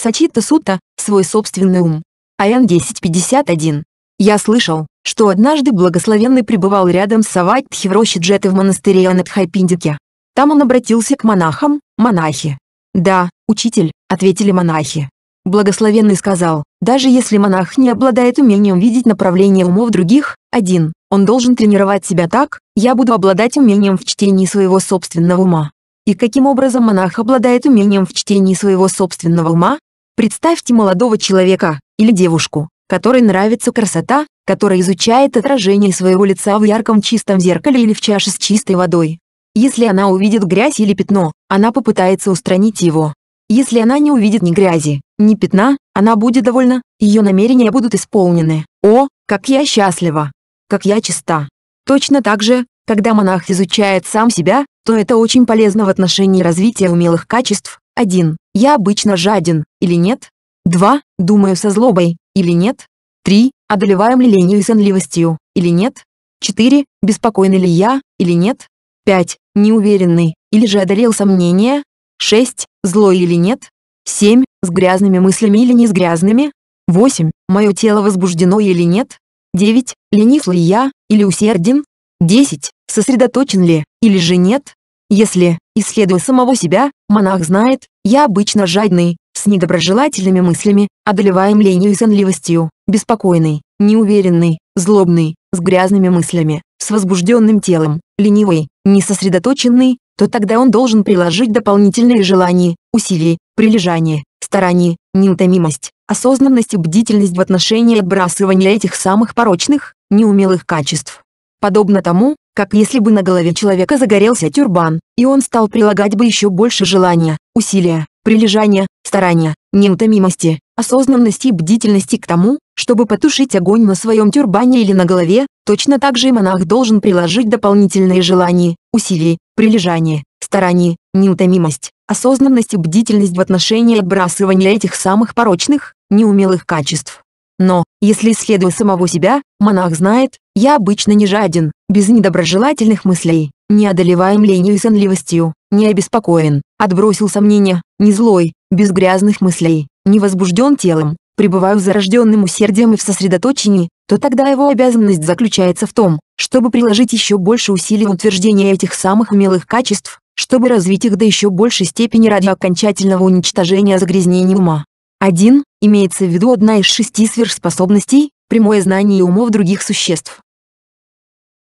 Сачита Сута, свой собственный ум. АН 1051. Я слышал, что однажды благословенный пребывал рядом с Саватхи в роще Джеты в монастыре Анатхайпиндике. Там он обратился к монахам, монахи. «Да, учитель», — ответили монахи. Благословенный сказал, даже если монах не обладает умением видеть направление умов других, один, он должен тренировать себя так, я буду обладать умением в чтении своего собственного ума. И каким образом монах обладает умением в чтении своего собственного ума? Представьте молодого человека или девушку, которой нравится красота, которая изучает отражение своего лица в ярком чистом зеркале или в чаше с чистой водой. Если она увидит грязь или пятно, она попытается устранить его. Если она не увидит ни грязи, ни пятна, она будет довольна, ее намерения будут исполнены. О, как я счастлива! Как я чиста! Точно так же, когда монах изучает сам себя, то это очень полезно в отношении развития умелых качеств. 1. Я обычно жаден, или нет? 2. Думаю со злобой, или нет? 3. Одолеваем ли ленью и сонливостью, или нет? 4. Беспокойный ли я, или нет? 5. Неуверенный, или же одолел сомнения? 6. Злой или нет? 7. С грязными мыслями или не с грязными? 8. Мое тело возбуждено или нет? 9. Ленив ли я, или усерден? 10. Сосредоточен ли, или же нет? Если, исследуя самого себя, монах знает, я обычно жадный, с недоброжелательными мыслями, одолеваем ленью и сонливостью, беспокойный, неуверенный, злобный, с грязными мыслями, с возбужденным телом, ленивый, несосредоточенный, то тогда он должен приложить дополнительные желания, усилия, прилежание, старание, неутомимость, осознанность и бдительность в отношении отбрасывания этих самых порочных, неумелых качеств подобно тому, как если бы на голове человека загорелся тюрбан, и он стал прилагать бы еще больше желания, усилия, прилежания, старания, неутомимости, осознанности и бдительности к тому, чтобы потушить огонь на своем тюрбане или на голове, точно так же и монах должен приложить дополнительные желания, усилия, прилежание, старания, неутомимость, осознанность и бдительность в отношении отбрасывания этих самых порочных, неумелых качеств. Но, если исследую самого себя, монах знает, я обычно не жаден, без недоброжелательных мыслей, не одолеваем ленью и сонливостью, не обеспокоен, отбросил сомнения, не злой, без грязных мыслей, не возбужден телом, пребываю зарожденным усердием и в сосредоточении, то тогда его обязанность заключается в том, чтобы приложить еще больше усилий в утверждение этих самых умелых качеств, чтобы развить их до еще большей степени ради окончательного уничтожения загрязнений ума. 1. Имеется в виду одна из шести сверхспособностей – прямое знание умов других существ.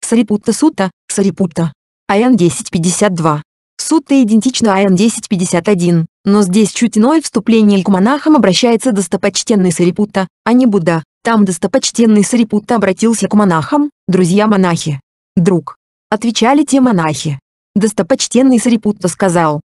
Сарипутта Сутта, Сарипутта. АН 1052. Сутта идентична АН 1051, но здесь чуть иное вступление к монахам обращается достопочтенный Сарипутта, а не Будда. Там достопочтенный Сарипутта обратился к монахам, друзья-монахи. Друг. Отвечали те монахи. Достопочтенный Сарипутта сказал.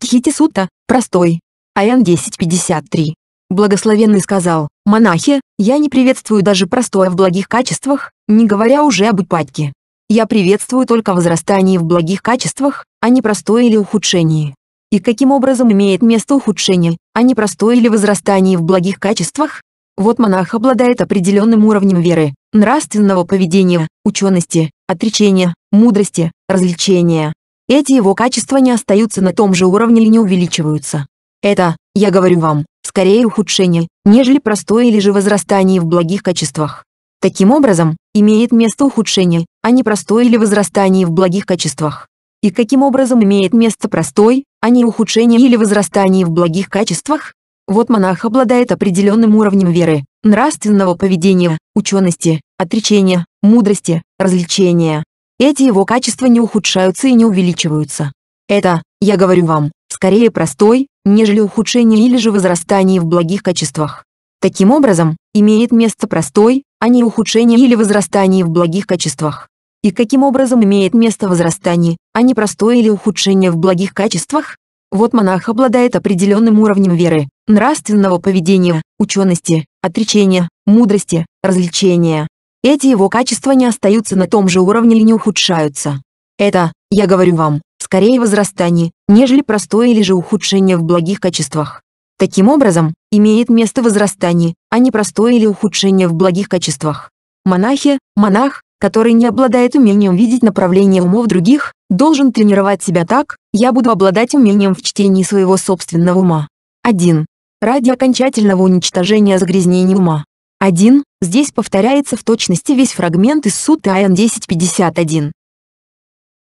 Тхити Сутта, простой, АН 1053. Благословенный сказал, «Монахи, я не приветствую даже простое в благих качествах, не говоря уже об упадке. Я приветствую только возрастание в благих качествах, а не простое или ухудшение. И каким образом имеет место ухудшение, а не простое или возрастание в благих качествах? Вот монах обладает определенным уровнем веры, нравственного поведения, учености, отречения, мудрости, развлечения. Эти его качества не остаются на том же уровне или не увеличиваются. Это, я говорю вам, скорее ухудшение, нежели простое или же возрастание в благих качествах. Таким образом, имеет место ухудшение, а не простое или возрастание в благих качествах. И каким образом имеет место простой, а не ухудшение или возрастание в благих качествах? Вот монах обладает определенным уровнем веры, нравственного поведения, учености, отречения, мудрости, развлечения. Эти его качества не ухудшаются и не увеличиваются. Это, я говорю вам, скорее простой, нежели ухудшение или же возрастание в благих качествах. Таким образом, имеет место простой, а не ухудшение или возрастание в благих качествах. И каким образом имеет место возрастание, а не простое или ухудшение в благих качествах? Вот монах обладает определенным уровнем веры, нравственного поведения, учености, отречения, мудрости, развлечения. Эти его качества не остаются на том же уровне или не ухудшаются. Это, я говорю вам, скорее возрастание, нежели простое или же ухудшение в благих качествах. Таким образом, имеет место возрастание, а не простое или ухудшение в благих качествах. Монахи, монах, который не обладает умением видеть направление умов других, должен тренировать себя так, я буду обладать умением в чтении своего собственного ума. 1. Ради окончательного уничтожения загрязнений ума. 1. Здесь повторяется в точности весь фрагмент из Суты Аян 1051.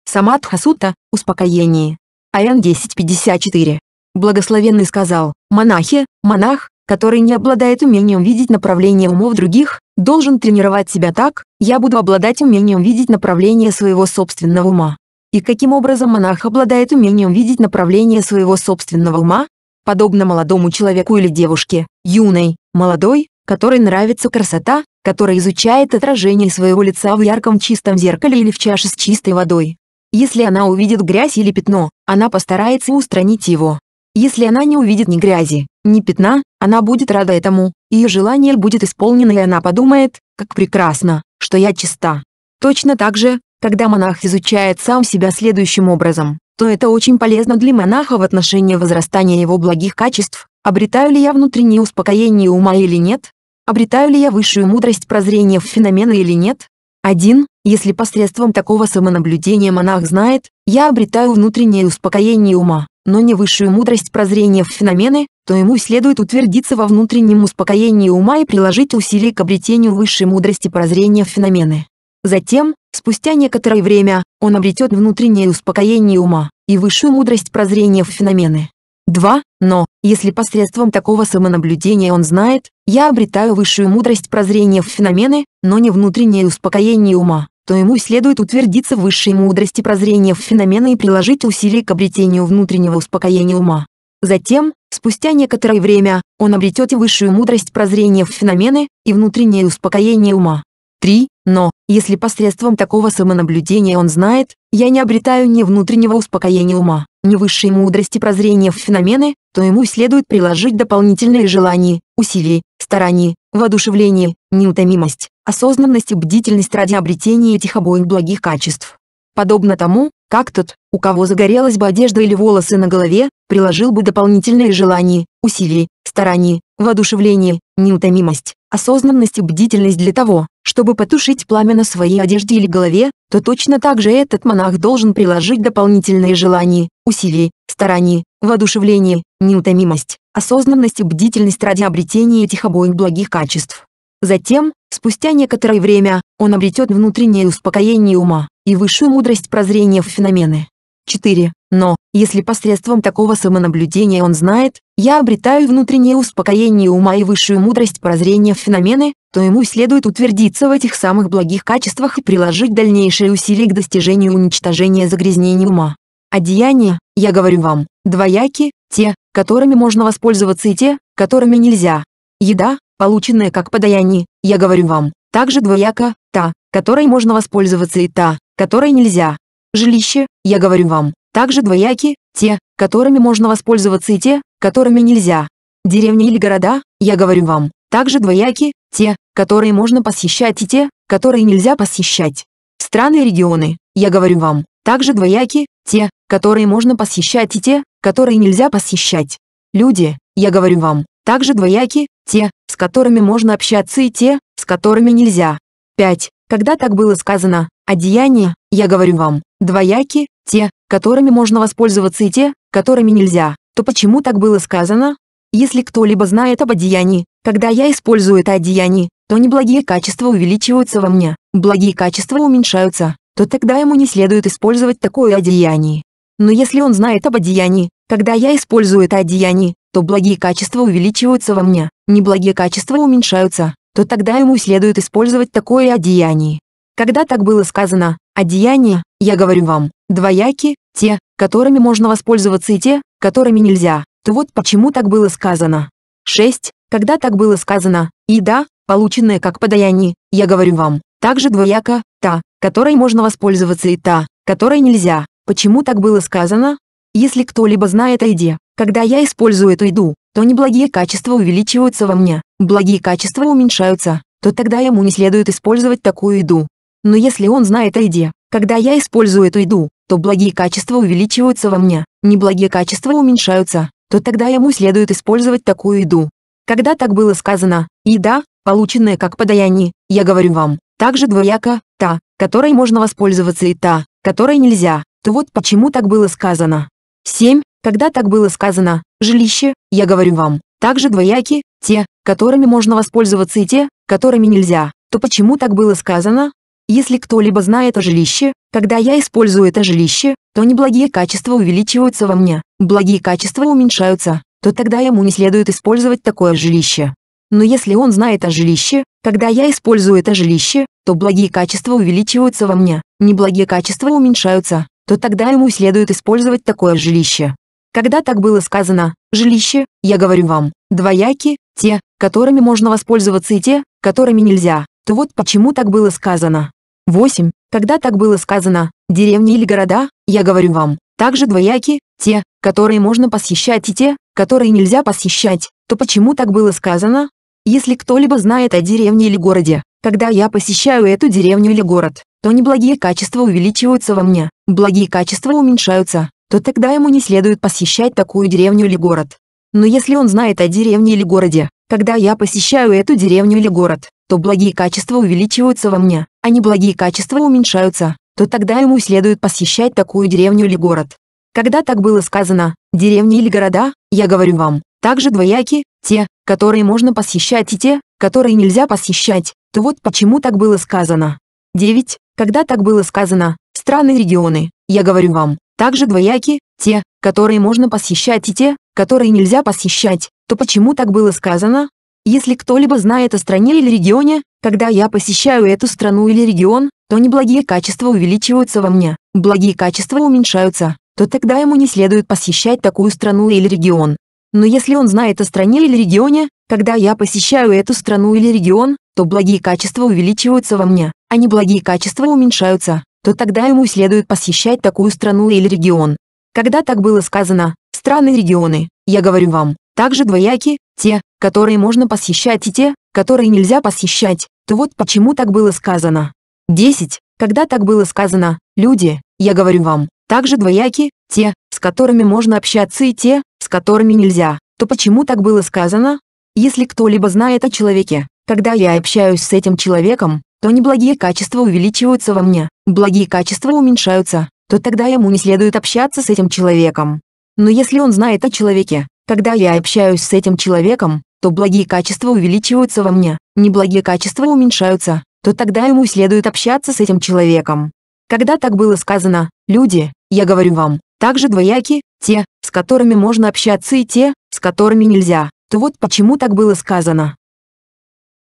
Сама Тхасута, успокоение. АН 1054. Благословенный сказал, монахи, монах, который не обладает умением видеть направление умов других, должен тренировать себя так, я буду обладать умением видеть направление своего собственного ума. И каким образом монах обладает умением видеть направление своего собственного ума? Подобно молодому человеку или девушке, юной, молодой, которой нравится красота, которая изучает отражение своего лица в ярком чистом зеркале или в чаше с чистой водой. Если она увидит грязь или пятно, она постарается устранить его. Если она не увидит ни грязи, ни пятна, она будет рада этому, ее желание будет исполнено и она подумает, как прекрасно, что я чиста. Точно так же, когда монах изучает сам себя следующим образом, то это очень полезно для монаха в отношении возрастания его благих качеств, обретаю ли я внутреннее успокоение ума или нет, обретаю ли я высшую мудрость прозрения в феномены или нет. 1. Если посредством такого самонаблюдения монах знает, я обретаю внутреннее успокоение ума, но не высшую мудрость прозрения в феномены, то ему следует утвердиться во внутреннем успокоении ума и приложить усилия к обретению высшей мудрости прозрения в феномены. Затем, спустя некоторое время, он обретет внутреннее успокоение ума и высшую мудрость прозрения в феномены. 2. Но, если посредством такого самонаблюдения он знает, я обретаю высшую мудрость прозрения в феномены, но не внутреннее успокоение ума, то ему следует утвердиться в высшей мудрости прозрения в феномены и приложить усилия к обретению внутреннего успокоения ума. Затем, спустя некоторое время, он обретет и высшую мудрость прозрения в феномены, и внутреннее успокоение ума. 3. Но, если посредством такого самонаблюдения он знает, я не обретаю ни внутреннего успокоения ума, ни высшей мудрости прозрения в феномены, то ему следует приложить дополнительные желания, усилия, старания, воодушевление, неутомимость, осознанность и бдительность ради обретения этих обоих благих качеств. Подобно тому, как тот, у кого загорелась бы одежда или волосы на голове, приложил бы дополнительные желания, усилия, старания, воодушевление, неутомимость, осознанность и бдительность для того, чтобы потушить пламя на своей одежде или голове, то точно так же этот монах должен приложить дополнительные желания, усилия, старания, воодушевление, неутомимость, осознанность и бдительность ради обретения этих обоих благих качеств. Затем, спустя некоторое время, он обретет внутреннее успокоение ума и высшую мудрость прозрения в феномены. 4. Но, если посредством такого самонаблюдения он знает, я обретаю внутреннее успокоение ума и высшую мудрость прозрения в феномены, то ему следует утвердиться в этих самых благих качествах и приложить дальнейшие усилия к достижению уничтожения загрязнений ума. Одеяния, я говорю вам, двояки, те, которыми можно воспользоваться и те, которыми нельзя. Еда, полученная как подаяние, я говорю вам, также двояка: та, которой можно воспользоваться и та, которой нельзя. Жилища, я говорю вам, также двояки, те, которыми можно воспользоваться и те, которыми нельзя. Деревни или города, я говорю вам, также двояки, те, которые можно посещать и те, которые нельзя посещать. Страны и регионы, я говорю вам, также двояки, те, которые можно посещать и те, которые нельзя посещать. Люди, я говорю вам, также двояки, те, с которыми можно общаться и те, с которыми нельзя. 5. Когда так было сказано, одеяния, я говорю вам, двояки, те, которыми можно воспользоваться и те, которыми нельзя, то почему так было сказано? Если кто-либо знает об одеянии, когда я использую это одеяние, то неблагие качества увеличиваются во мне, благие качества уменьшаются, то тогда ему не следует использовать такое одеяние. Но если он знает об одеянии, когда я использую это одеяние, то благие качества увеличиваются во мне, неблагие качества уменьшаются, то тогда ему следует использовать такое одеяние. Когда так было сказано, одеяние, я говорю вам, двояки, те, которыми можно воспользоваться и те, которыми нельзя, то вот почему так было сказано. 6. Когда так было сказано, еда, полученная как подаяние, я говорю вам, также двояка, та, которой можно воспользоваться и та, которой нельзя. Почему так было сказано? Если кто-либо знает о еде, когда я использую эту еду, то неблагие качества увеличиваются во мне, благие качества уменьшаются, то тогда ему не следует использовать такую еду. Но если он знает о еде, когда я использую эту еду, то благие качества увеличиваются во мне, неблагие качества уменьшаются, то тогда ему следует использовать такую еду. Когда так было сказано, еда, полученная как подаяние, я говорю вам, также двояко, та, которой можно воспользоваться и та, которой нельзя, то вот почему так было сказано. 7. Когда так было сказано «жилище», я говорю вам, также двояки, те, которыми можно воспользоваться и те, которыми нельзя, то почему так было сказано? Если кто-либо знает о жилище, когда я использую это жилище, то неблагие качества увеличиваются во мне, благие качества уменьшаются, то тогда ему не следует использовать такое жилище. Но если он знает о жилище, когда я использую это жилище, то благие качества увеличиваются во мне, неблагие качества уменьшаются, то тогда ему следует использовать такое жилище. Когда так было сказано, жилище, я говорю вам, двояки, те, которыми можно воспользоваться и те, которыми нельзя, то вот почему так было сказано. 8. Когда так было сказано, деревни или города, я говорю вам, также двояки, те, которые можно посещать и те, которые нельзя посещать, то почему так было сказано? Если кто-либо знает о деревне или городе, когда я посещаю эту деревню или город, то неблагие качества увеличиваются во мне, благие качества уменьшаются, то тогда ему не следует посещать такую деревню или город. Но если он знает о деревне или городе, когда я посещаю эту деревню или город, то благие качества увеличиваются во мне, а неблагие качества уменьшаются, то тогда ему следует посещать такую деревню или город. Когда так было сказано, деревни или города, я говорю вам, также двояки, те, которые можно посещать и те, которые нельзя посещать, то вот почему так было сказано. 9. Когда так было сказано, страны и регионы, я говорю вам, также двояки, те, которые можно посещать и те, которые нельзя посещать, то почему так было сказано? Если кто-либо знает о стране или регионе, когда я посещаю эту страну или регион, то неблагие качества увеличиваются во мне, благие качества уменьшаются, то тогда ему не следует посещать такую страну или регион. Но если он знает о стране или регионе, когда я посещаю эту страну или регион, то благие качества увеличиваются во мне, а неблагие качества уменьшаются, то тогда ему следует посещать такую страну или регион. Когда так было сказано, страны и регионы, я говорю вам, также двояки, те, которые можно посещать и те, которые нельзя посещать, то вот почему так было сказано. 10. Когда так было сказано, люди, я говорю вам, также двояки, те, с которыми можно общаться и те, с которыми нельзя, то почему так было сказано? Если кто-либо знает о человеке, когда я общаюсь с этим человеком, то неблагие качества увеличиваются во мне, благие качества уменьшаются, то тогда ему не следует общаться с этим человеком. Но если он знает о человеке, когда я общаюсь с этим человеком, то благие качества увеличиваются во мне, неблагие качества уменьшаются, то тогда ему следует общаться с этим человеком. Когда так было сказано, люди, я говорю вам, также двояки, те, с которыми можно общаться и те, с которыми нельзя, то вот почему так было сказано.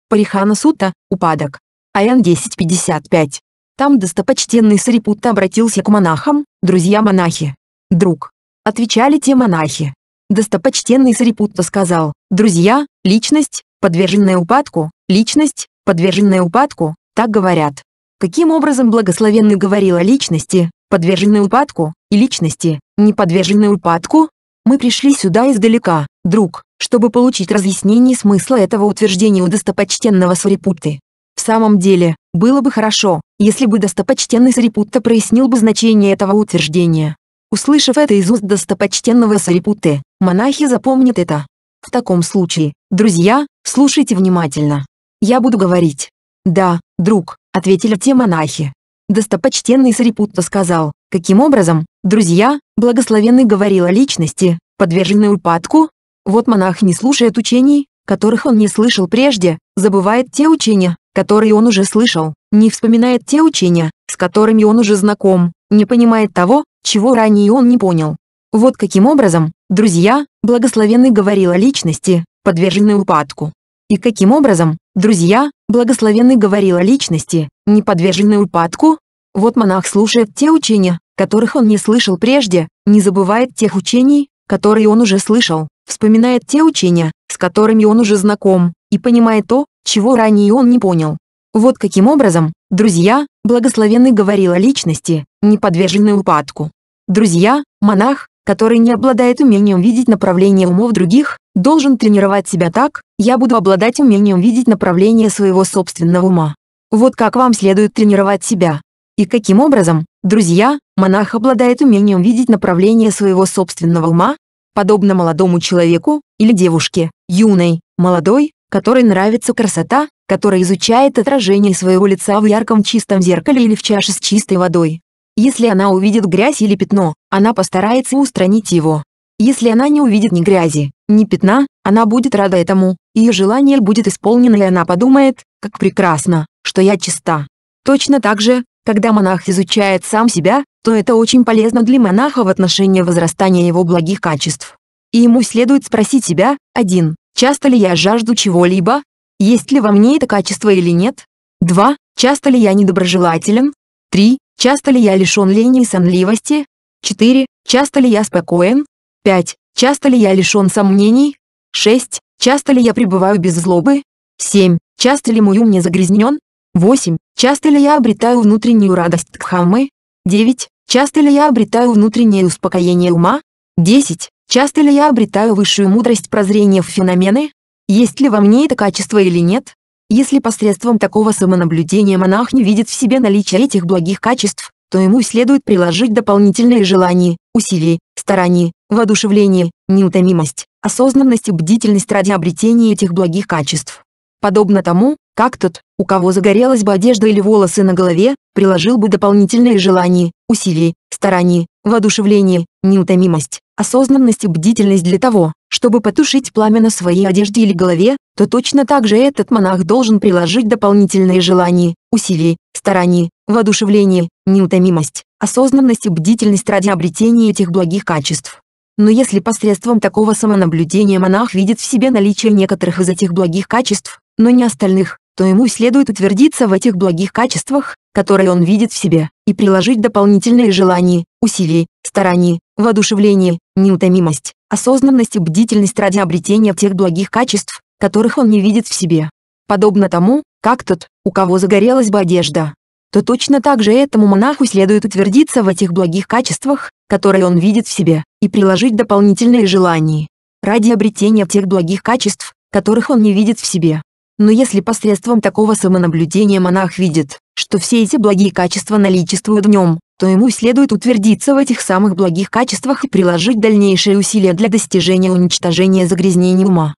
Парихана сута. упадок. АН-1055. Там достопочтенный Сарипут обратился к монахам, друзья-монахи. Друг. Отвечали те монахи. Достопочтенный Сарипутта сказал, «Друзья, личность, подверженная упадку, личность, подверженная упадку, так говорят». Каким образом благословенный говорил о личности, подверженной упадку, и личности, не подверженной упадку? Мы пришли сюда издалека, друг, чтобы получить разъяснение смысла этого утверждения у достопочтенного Сарипутты. В самом деле, было бы хорошо, если бы достопочтенный Сарипутта прояснил бы значение этого утверждения. Услышав это из уст достопочтенного Сарипутты, монахи запомнят это. В таком случае, друзья, слушайте внимательно. Я буду говорить. «Да, друг», — ответили те монахи. Достопочтенный Сарипутта сказал, каким образом, друзья, благословенный говорил о личности, подверженной упадку? Вот монах не слушает учений, которых он не слышал прежде, забывает те учения, которые он уже слышал, не вспоминает те учения, с которыми он уже знаком, не понимает того, чего ранее он не понял. Вот каким образом, друзья, благословенный говорил о личности, подверженной упадку. И каким образом, друзья, благословенный говорил о личности, не подверженной упадку? Вот монах слушает те учения, которых он не слышал прежде, не забывает тех учений, которые он уже слышал, вспоминает те учения, с которыми он уже знаком, и понимает то, чего ранее он не понял. Вот каким образом, друзья, благословенный говорил о личности, не подверженной упадку. Друзья, монах, который не обладает умением видеть направление умов других, должен тренировать себя так, я буду обладать умением видеть направление своего собственного ума. Вот как вам следует тренировать себя. И каким образом, друзья, монах обладает умением видеть направление своего собственного ума, подобно молодому человеку или девушке, юной, молодой, которой нравится красота, которая изучает отражение своего лица в ярком чистом зеркале или в чаше с чистой водой. Если она увидит грязь или пятно, она постарается устранить его. Если она не увидит ни грязи, ни пятна, она будет рада этому, ее желание будет исполнено и она подумает, как прекрасно, что я чиста. Точно так же, когда монах изучает сам себя, то это очень полезно для монаха в отношении возрастания его благих качеств. И ему следует спросить себя, один, Часто ли я жажду чего-либо? Есть ли во мне это качество или нет? 2. Часто ли я недоброжелателен? 3. Часто ли я лишен лени и сонливости? 4. Часто ли я спокоен? 5. Часто ли я лишен сомнений? 6. Часто ли я пребываю без злобы? 7. Часто ли мой ум не загрязнен? 8. Часто ли я обретаю внутреннюю радость Дхаммы? 9. Часто ли я обретаю внутреннее успокоение ума? 10. Часто ли я обретаю высшую мудрость прозрения в феномены? Есть ли во мне это качество или нет? Если посредством такого самонаблюдения монах не видит в себе наличие этих благих качеств, то ему следует приложить дополнительные желания, усилия, старания, воодушевление, неутомимость, осознанность и бдительность ради обретения этих благих качеств. Подобно тому, как тот, у кого загорелась бы одежда или волосы на голове, приложил бы дополнительные желания, усилия, старания, воодушевление, неутомимость, осознанность и бдительность для того, чтобы потушить пламя на своей одежде или голове, то точно так же этот монах должен приложить дополнительные желания, усилия, старания, воодушевление, неутомимость, осознанность и бдительность ради обретения этих благих качеств. Но если посредством такого самонаблюдения монах видит в себе наличие некоторых из этих благих качеств, но не остальных, то ему следует утвердиться в этих благих качествах, которые он видит в себе, и приложить дополнительные желания, усилий, стараний, воодушевление, неутомимость, осознанность и бдительность ради обретения тех благих качеств, которых он не видит в себе. Подобно тому, как тот, у кого загорелась бы одежда, то точно так же этому монаху следует утвердиться в этих благих качествах, которые он видит в себе, и приложить дополнительные желания ради обретения тех благих качеств, которых он не видит в себе. Но если посредством такого самонаблюдения монах видит, что все эти благие качества наличествуют в нем, то ему следует утвердиться в этих самых благих качествах и приложить дальнейшие усилия для достижения уничтожения загрязнений ума.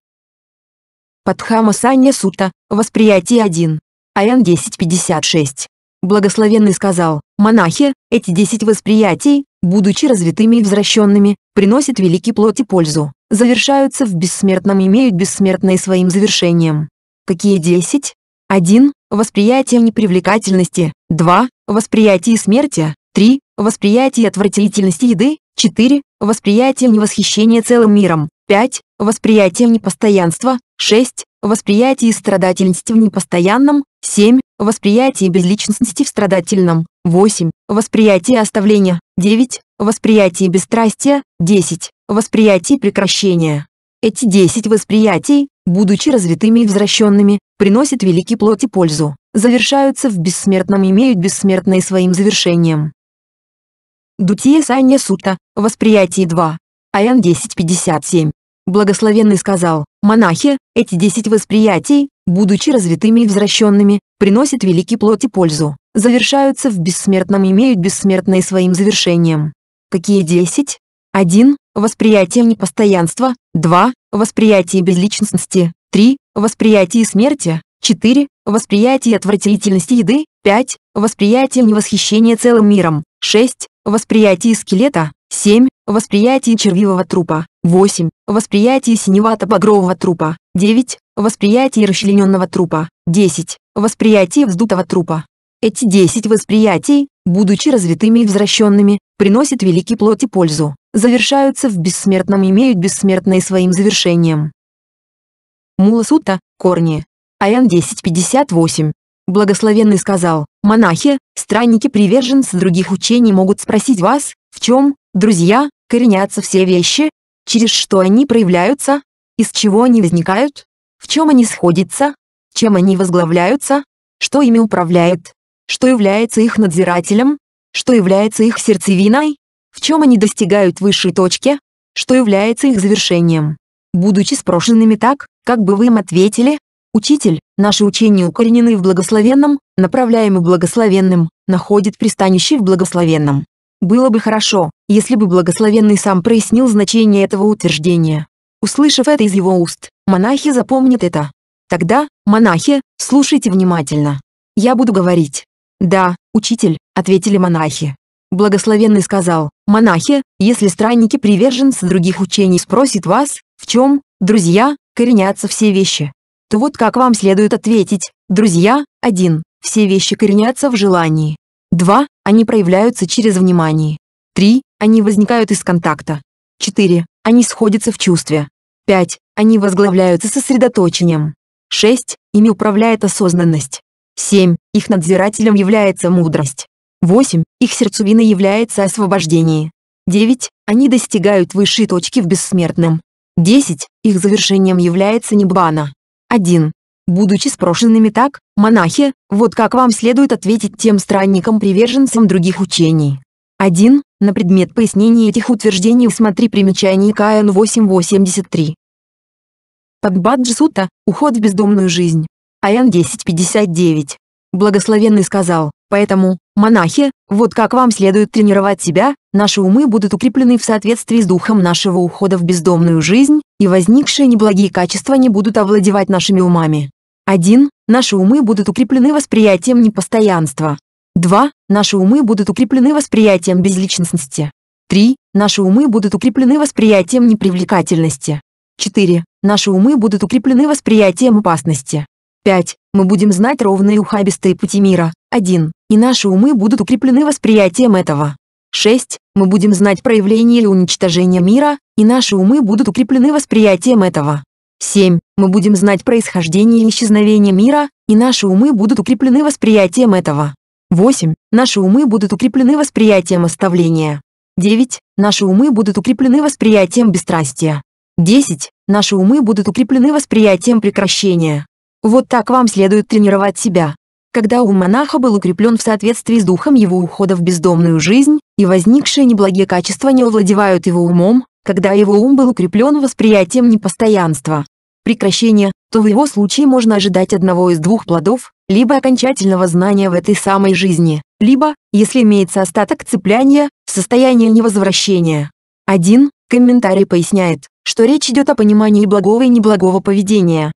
Падхама Санья Сута, восприятие 1. Аян 1056. Благословенный сказал, монахи, эти десять восприятий, будучи развитыми и возвращенными, приносят великий плод и пользу, завершаются в бессмертном и имеют бессмертное своим завершением, Какие 10? 1. Восприятие непривлекательности. 2. Восприятие смерти. 3. Восприятие отвратительности еды. 4. Восприятие невосхищения целым миром. 5. Восприятие непостоянства. 6. Восприятие страдательности в непостоянном. 7. Восприятие безличностности в страдательном. 8. Восприятие оставления. 9. Восприятие бесстрастия. 10. Восприятие прекращения. Эти 10 восприятий будучи развитыми и возвращенными, приносят великий плод и пользу, завершаются в бессмертном и имеют бессмертное своим завершением. Дутие Санья Сута, восприятие 2, АН 1057. Благословенный сказал, монахи, эти десять восприятий, будучи развитыми и возвращенными, приносят великий плод и пользу, завершаются в бессмертном и имеют бессмертное своим завершением. Какие десять? Один. Восприятие непостоянства. 2. Восприятие безличностности. 3. Восприятие смерти. 4. Восприятие отвратительности еды. 5. Восприятие невосхищения целым миром. 6. Восприятие скелета. 7. Восприятие червивого трупа. 8. Восприятие синевато-багрового трупа. 9. Восприятие расчлененного трупа. 10. Восприятие вздутого трупа. Эти 10 восприятий, будучи развитыми и возвращенными, приносят великий плоти пользу, завершаются в бессмертном и имеют бессмертное своим завершением. Муласута, корни. Аян 10.58. Благословенный сказал, монахи, странники приверженцы других учений могут спросить вас, в чем, друзья, коренятся все вещи, через что они проявляются, из чего они возникают, в чем они сходятся, чем они возглавляются, что ими управляет, что является их надзирателем, что является их сердцевиной, в чем они достигают высшей точки, что является их завершением. Будучи спрошенными так, как бы вы им ответили, «Учитель, наши учения укоренены в благословенном, направляемы благословенным, находит пристанище в благословенном». Было бы хорошо, если бы благословенный сам прояснил значение этого утверждения. Услышав это из его уст, монахи запомнят это. Тогда, монахи, слушайте внимательно. Я буду говорить. Да, «Учитель», — ответили монахи. Благословенный сказал, «Монахи, если странники приверженцы других учений спросят вас, в чем, друзья, коренятся все вещи, то вот как вам следует ответить, друзья, один, Все вещи коренятся в желании. два, Они проявляются через внимание. три, Они возникают из контакта. четыре, Они сходятся в чувстве. пять, Они возглавляются сосредоточением. шесть, Ими управляет осознанность. 7. Их надзирателем является мудрость. 8. Их сердцевиной является освобождение. 9. Они достигают высшей точки в бессмертном. 10. Их завершением является небана. 1. Будучи спрошенными так, монахи, вот как вам следует ответить тем странникам-приверженцам других учений. 1. На предмет пояснения этих утверждений смотри примечание КН 883. Падбаджи Сута «Уход в бездомную жизнь». Аян 10.59. Благословенный сказал, поэтому, монахи, вот как вам следует тренировать себя, наши умы будут укреплены в соответствии с духом нашего ухода в бездомную жизнь, и возникшие неблагие качества не будут овладевать нашими умами. 1. Наши умы будут укреплены восприятием непостоянства. 2. Наши умы будут укреплены восприятием безличностности. 3. Наши умы будут укреплены восприятием непривлекательности. 4. Наши умы будут укреплены восприятием опасности. 5. Мы будем знать ровные ухабистые пути мира. 1. И наши умы будут укреплены восприятием этого. 6. Мы будем знать проявление и уничтожение мира, и наши умы будут укреплены восприятием этого. 7. Мы будем знать происхождение и исчезновение мира, и наши умы будут укреплены восприятием этого. 8. Наши умы будут укреплены восприятием оставления. 9. Наши умы будут укреплены восприятием бесстрастия. 10. Наши умы будут укреплены восприятием прекращения. Вот так вам следует тренировать себя. Когда ум монаха был укреплен в соответствии с духом его ухода в бездомную жизнь, и возникшие неблагие качества не овладевают его умом, когда его ум был укреплен восприятием непостоянства, прекращения, то в его случае можно ожидать одного из двух плодов, либо окончательного знания в этой самой жизни, либо, если имеется остаток цепляния, состояние невозвращения. Один комментарий поясняет, что речь идет о понимании благого и неблагого поведения,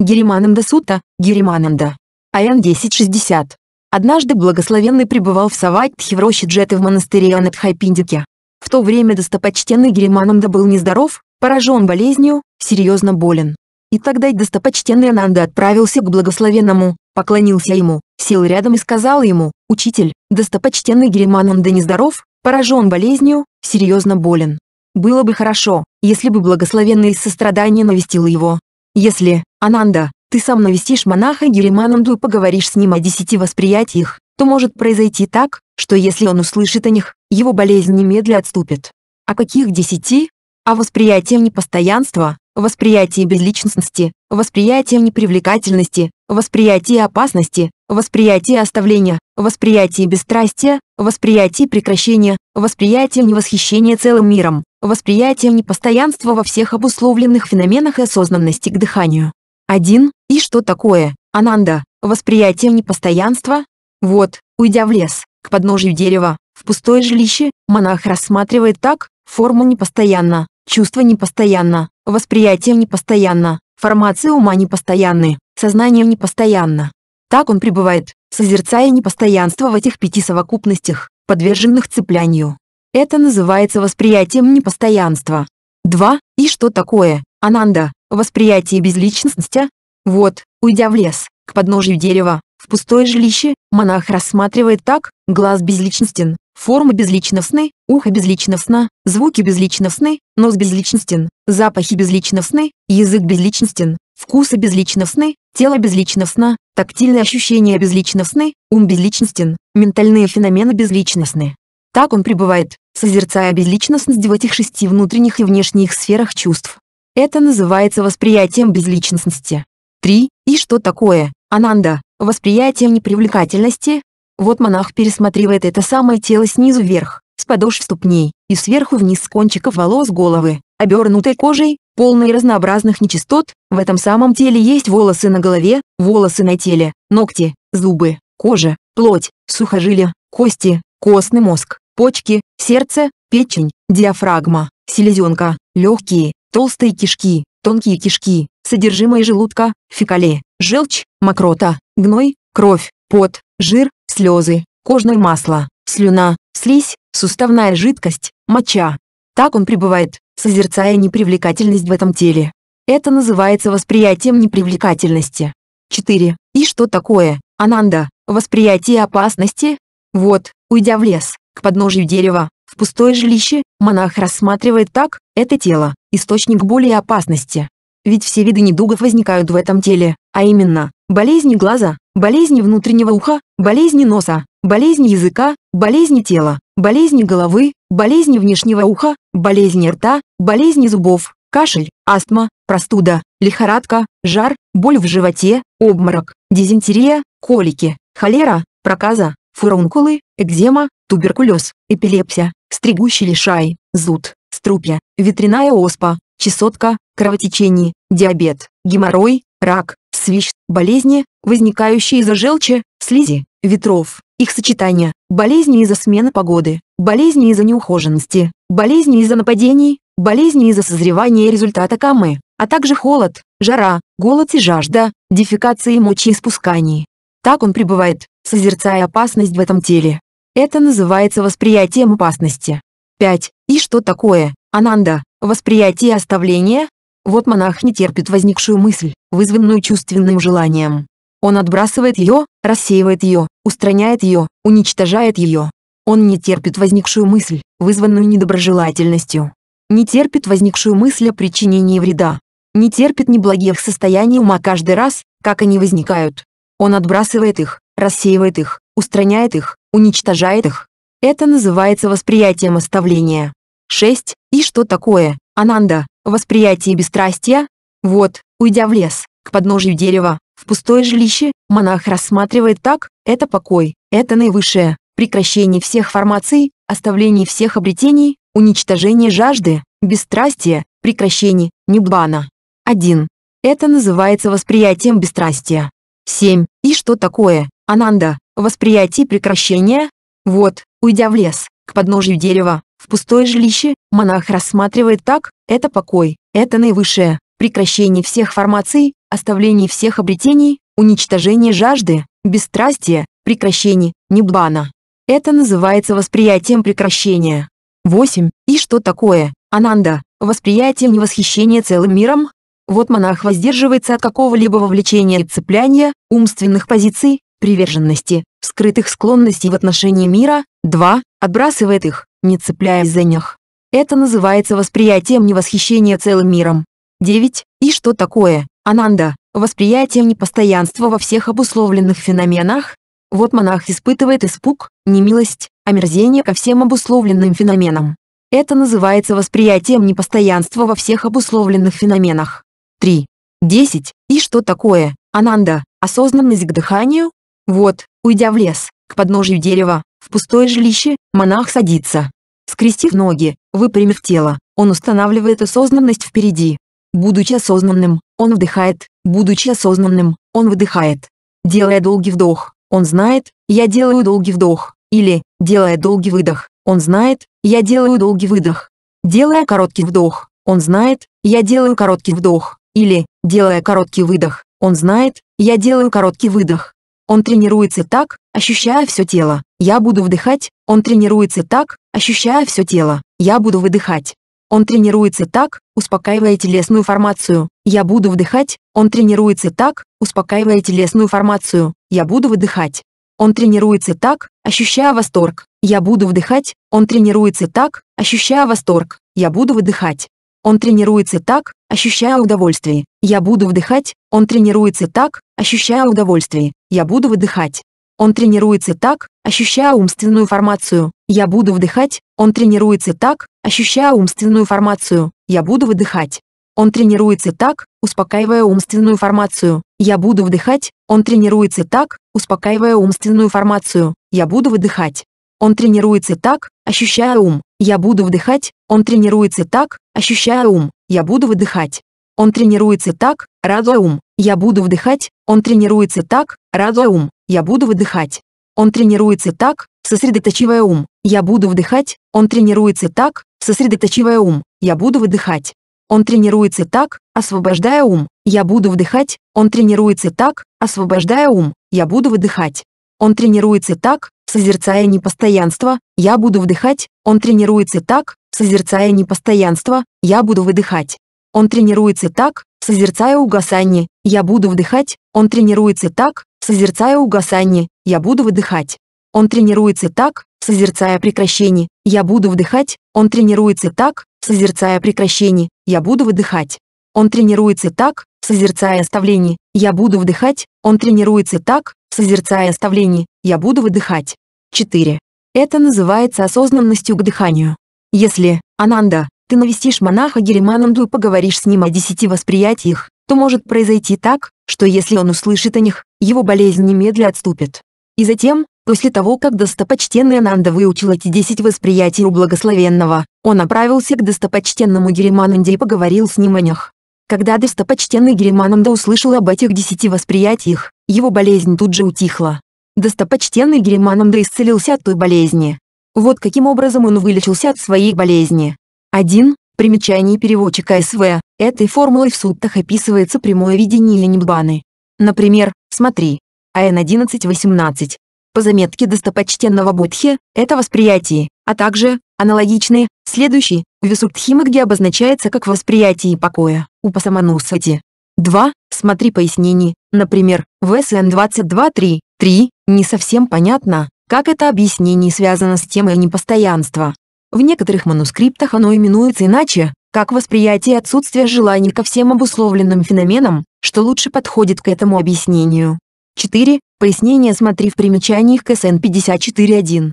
Геримананда Сута, Геримананда. Аян 10.60. Однажды благословенный пребывал в Саватхи в роще Джеты в монастыре Анатхайпиндике. В то время достопочтенный Геримананда был нездоров, поражен болезнью, серьезно болен. И тогда достопочтенный Ананда отправился к благословенному, поклонился ему, сел рядом и сказал ему, «Учитель, достопочтенный Гиримананда нездоров, поражен болезнью, серьезно болен. Было бы хорошо, если бы благословенный из сострадания навестил его, если, Ананда, ты сам навестишь монаха Гиримананду и поговоришь с ним о десяти восприятиях, то может произойти так, что если он услышит о них, его болезнь немедля отступит. О каких десяти? О восприятии непостоянства, восприятие безличностности, восприятие непривлекательности, восприятие опасности, восприятие оставления, восприятие бесстрастия, восприятие прекращения, восприятие невосхищения целым миром, восприятие непостоянства во всех обусловленных феноменах и осознанности к дыханию. 1. И что такое, Ананда, восприятие непостоянства? Вот, уйдя в лес, к подножию дерева, в пустое жилище, монах рассматривает так, форму непостоянно, Чувство непостоянно, восприятие непостоянно, формация ума непостоянны, сознание непостоянно. Так он пребывает, созерцая непостоянство в этих пяти совокупностях, подверженных цеплянию. Это называется восприятием непостоянства. 2. И что такое, Ананда, восприятие безличностности? Вот, уйдя в лес, к подножию дерева, в пустое жилище, монах рассматривает так, глаз безличностен, Формы безлично сны, ухо безлично сна, звуки безлично сны, нос безличностен, запахи безлично сны, язык безличностен, вкусы безлично сны, тело безлично сна, тактильные ощущения безлично сны, ум безличностен, ментальные феномены безличностны. Так он пребывает, созерцая безличностность в этих шести внутренних и внешних сферах чувств. Это называется восприятием безличностности. 3. И что такое, Ананда, восприятие непривлекательности, вот монах пересматривает это самое тело снизу вверх, с подошв ступней, и сверху вниз с кончиков волос головы, обернутой кожей, полной разнообразных нечистот, в этом самом теле есть волосы на голове, волосы на теле, ногти, зубы, кожа, плоть, сухожилия, кости, костный мозг, почки, сердце, печень, диафрагма, селезенка, легкие, толстые кишки, тонкие кишки, содержимое желудка, фекалии, желчь, мокрота, гной, кровь, пот, жир, слезы, кожное масло, слюна, слизь, суставная жидкость, моча. Так он пребывает, созерцая непривлекательность в этом теле. Это называется восприятием непривлекательности. 4. И что такое, Ананда, восприятие опасности? Вот, уйдя в лес, к подножию дерева, в пустое жилище, монах рассматривает так, это тело, источник боли и опасности. Ведь все виды недугов возникают в этом теле, а именно, болезни глаза, болезни внутреннего уха, болезни носа, болезни языка, болезни тела, болезни головы, болезни внешнего уха, болезни рта, болезни зубов, кашель, астма, простуда, лихорадка, жар, боль в животе, обморок, дизентерия, колики, холера, проказа, фурункулы, экзема, туберкулез, эпилепсия, стригущий лишай, зуд, струпья, ветряная оспа, чесотка, кровотечение, диабет, геморрой, рак, свищ, болезни, возникающие из-за желчи, слизи, ветров, их сочетания, болезни из-за смены погоды, болезни из-за неухоженности, болезни из-за нападений, болезни из-за созревания результата камы, а также холод, жара, голод и жажда, дефекации и мочеиспусканий. Так он пребывает, созерцая опасность в этом теле. Это называется восприятием опасности. 5. И что такое, Ананда, Восприятие оставления – вот монах не терпит возникшую мысль, вызванную чувственным желанием. Он отбрасывает ее, рассеивает ее, устраняет ее, уничтожает ее. Он не терпит возникшую мысль, вызванную недоброжелательностью. Не терпит возникшую мысль о причинении вреда. Не терпит неблагих состояний ума каждый раз, как они возникают. Он отбрасывает их, рассеивает их, устраняет их, уничтожает их. Это называется восприятием оставления. 6. И что такое, Ананда, восприятие бесстрастия? Вот, уйдя в лес, к подножию дерева, в пустое жилище, монах рассматривает так, это покой, это наивысшее, прекращение всех формаций, оставление всех обретений, уничтожение жажды, бесстрастие, прекращение, небана. 1. Это называется восприятием бесстрастия. 7. И что такое, Ананда, восприятие прекращения? Вот, уйдя в лес, к подножию дерева. В пустое жилище монах рассматривает так, это покой, это наивысшее, прекращение всех формаций, оставление всех обретений, уничтожение жажды, бесстрастие, прекращение, небана. Это называется восприятием прекращения. 8. И что такое, ананда, восприятие невосхищения целым миром? Вот монах воздерживается от какого-либо вовлечения и цепляния, умственных позиций, приверженности, скрытых склонностей в отношении мира, 2. Отбрасывает их, не цепляясь за них. Это называется восприятием невосхищения целым миром. 9. И что такое, ананда, восприятие непостоянства во всех обусловленных феноменах? Вот монах испытывает испуг, немилость, омерзение ко всем обусловленным феноменам. Это называется восприятием непостоянства во всех обусловленных феноменах. 3. 10. И что такое, ананда, осознанность к дыханию, вот, уйдя в лес, к подножию дерева, в пустое жилище, монах садится. Скрестив ноги, выпрямив тело, он устанавливает осознанность впереди. Будучи осознанным, он вдыхает, будучи осознанным, он выдыхает. Делая долгий вдох, он знает, я делаю долгий вдох, или, делая долгий выдох, он знает, я делаю долгий выдох. Делая короткий вдох, он знает, я делаю короткий вдох, или, делая короткий выдох, он знает, я делаю короткий выдох. Он тренируется так, ощущая все тело. Я буду вдыхать. Он тренируется так, ощущая все тело. Я буду выдыхать. Он тренируется так, успокаивая телесную формацию. Я буду вдыхать. Он тренируется так, успокаивая телесную формацию. Я буду выдыхать. Он тренируется так, ощущая восторг. Я буду вдыхать. Он тренируется так, ощущая восторг. Я буду выдыхать. Он тренируется так, ощущая удовольствие. Я буду вдыхать. Он тренируется так, ощущая удовольствие. Я буду выдыхать. Он тренируется так, ощущая умственную формацию. Я буду вдыхать. Он тренируется так, ощущая умственную формацию. Я буду выдыхать. Он тренируется так, успокаивая умственную формацию. Я буду вдыхать. Он тренируется так, успокаивая умственную формацию. Я буду выдыхать. Он тренируется так, ощущая ум. Я буду вдыхать, он тренируется так, ощущая ум, я буду выдыхать. Он тренируется так, радуя ум, я буду вдыхать, он тренируется так, радуя ум, я буду выдыхать. Он тренируется так, сосредоточивая ум, я буду вдыхать, он тренируется так, сосредоточивая ум, я буду выдыхать. Он тренируется так, освобождая ум, я буду вдыхать, он тренируется так, освобождая ум, я буду выдыхать. Он тренируется так, созерцая непостоянство, я буду вдыхать, он тренируется так, созерцая непостоянство, я буду выдыхать. Он тренируется так, созерцая угасание, я буду вдыхать, он тренируется так, созерцая угасание, я буду выдыхать. Он тренируется так, созерцая прекращение, я буду вдыхать, он тренируется так, созерцая прекращение, я буду выдыхать. Он тренируется так, созерцая оставление, я буду вдыхать, он тренируется так, созерцая оставление, я буду выдыхать. 4. Это называется осознанностью к дыханию. Если, Ананда, ты навестишь монаха Геримананду и поговоришь с ним о десяти восприятиях, то может произойти так, что если он услышит о них, его болезнь немедля отступит. И затем, после того, как достопочтенный Ананда выучил эти десять восприятий у благословенного, он направился к достопочтенному Геримананде и поговорил с ним о них. Когда достопочтенный Геримананда услышал об этих десяти восприятиях, его болезнь тут же утихла. Достопочтенный Германом Амда исцелился от той болезни. Вот каким образом он вылечился от своей болезни. 1. Примечание переводчика СВ. Этой формулой в Суттах описывается прямое видение Нимбаны. Например, смотри. АН 11.18. По заметке достопочтенного Бодхи, это восприятие, а также, аналогичные, следующий, Висуктхима, где обозначается как восприятие покоя, у Пасаманусати. 2. Смотри пояснение, например, в СН 22.3, 3, не совсем понятно, как это объяснение связано с темой непостоянства. В некоторых манускриптах оно именуется иначе, как восприятие отсутствия желаний ко всем обусловленным феноменам, что лучше подходит к этому объяснению. 4. Пояснение смотри в примечаниях к СН 54.1.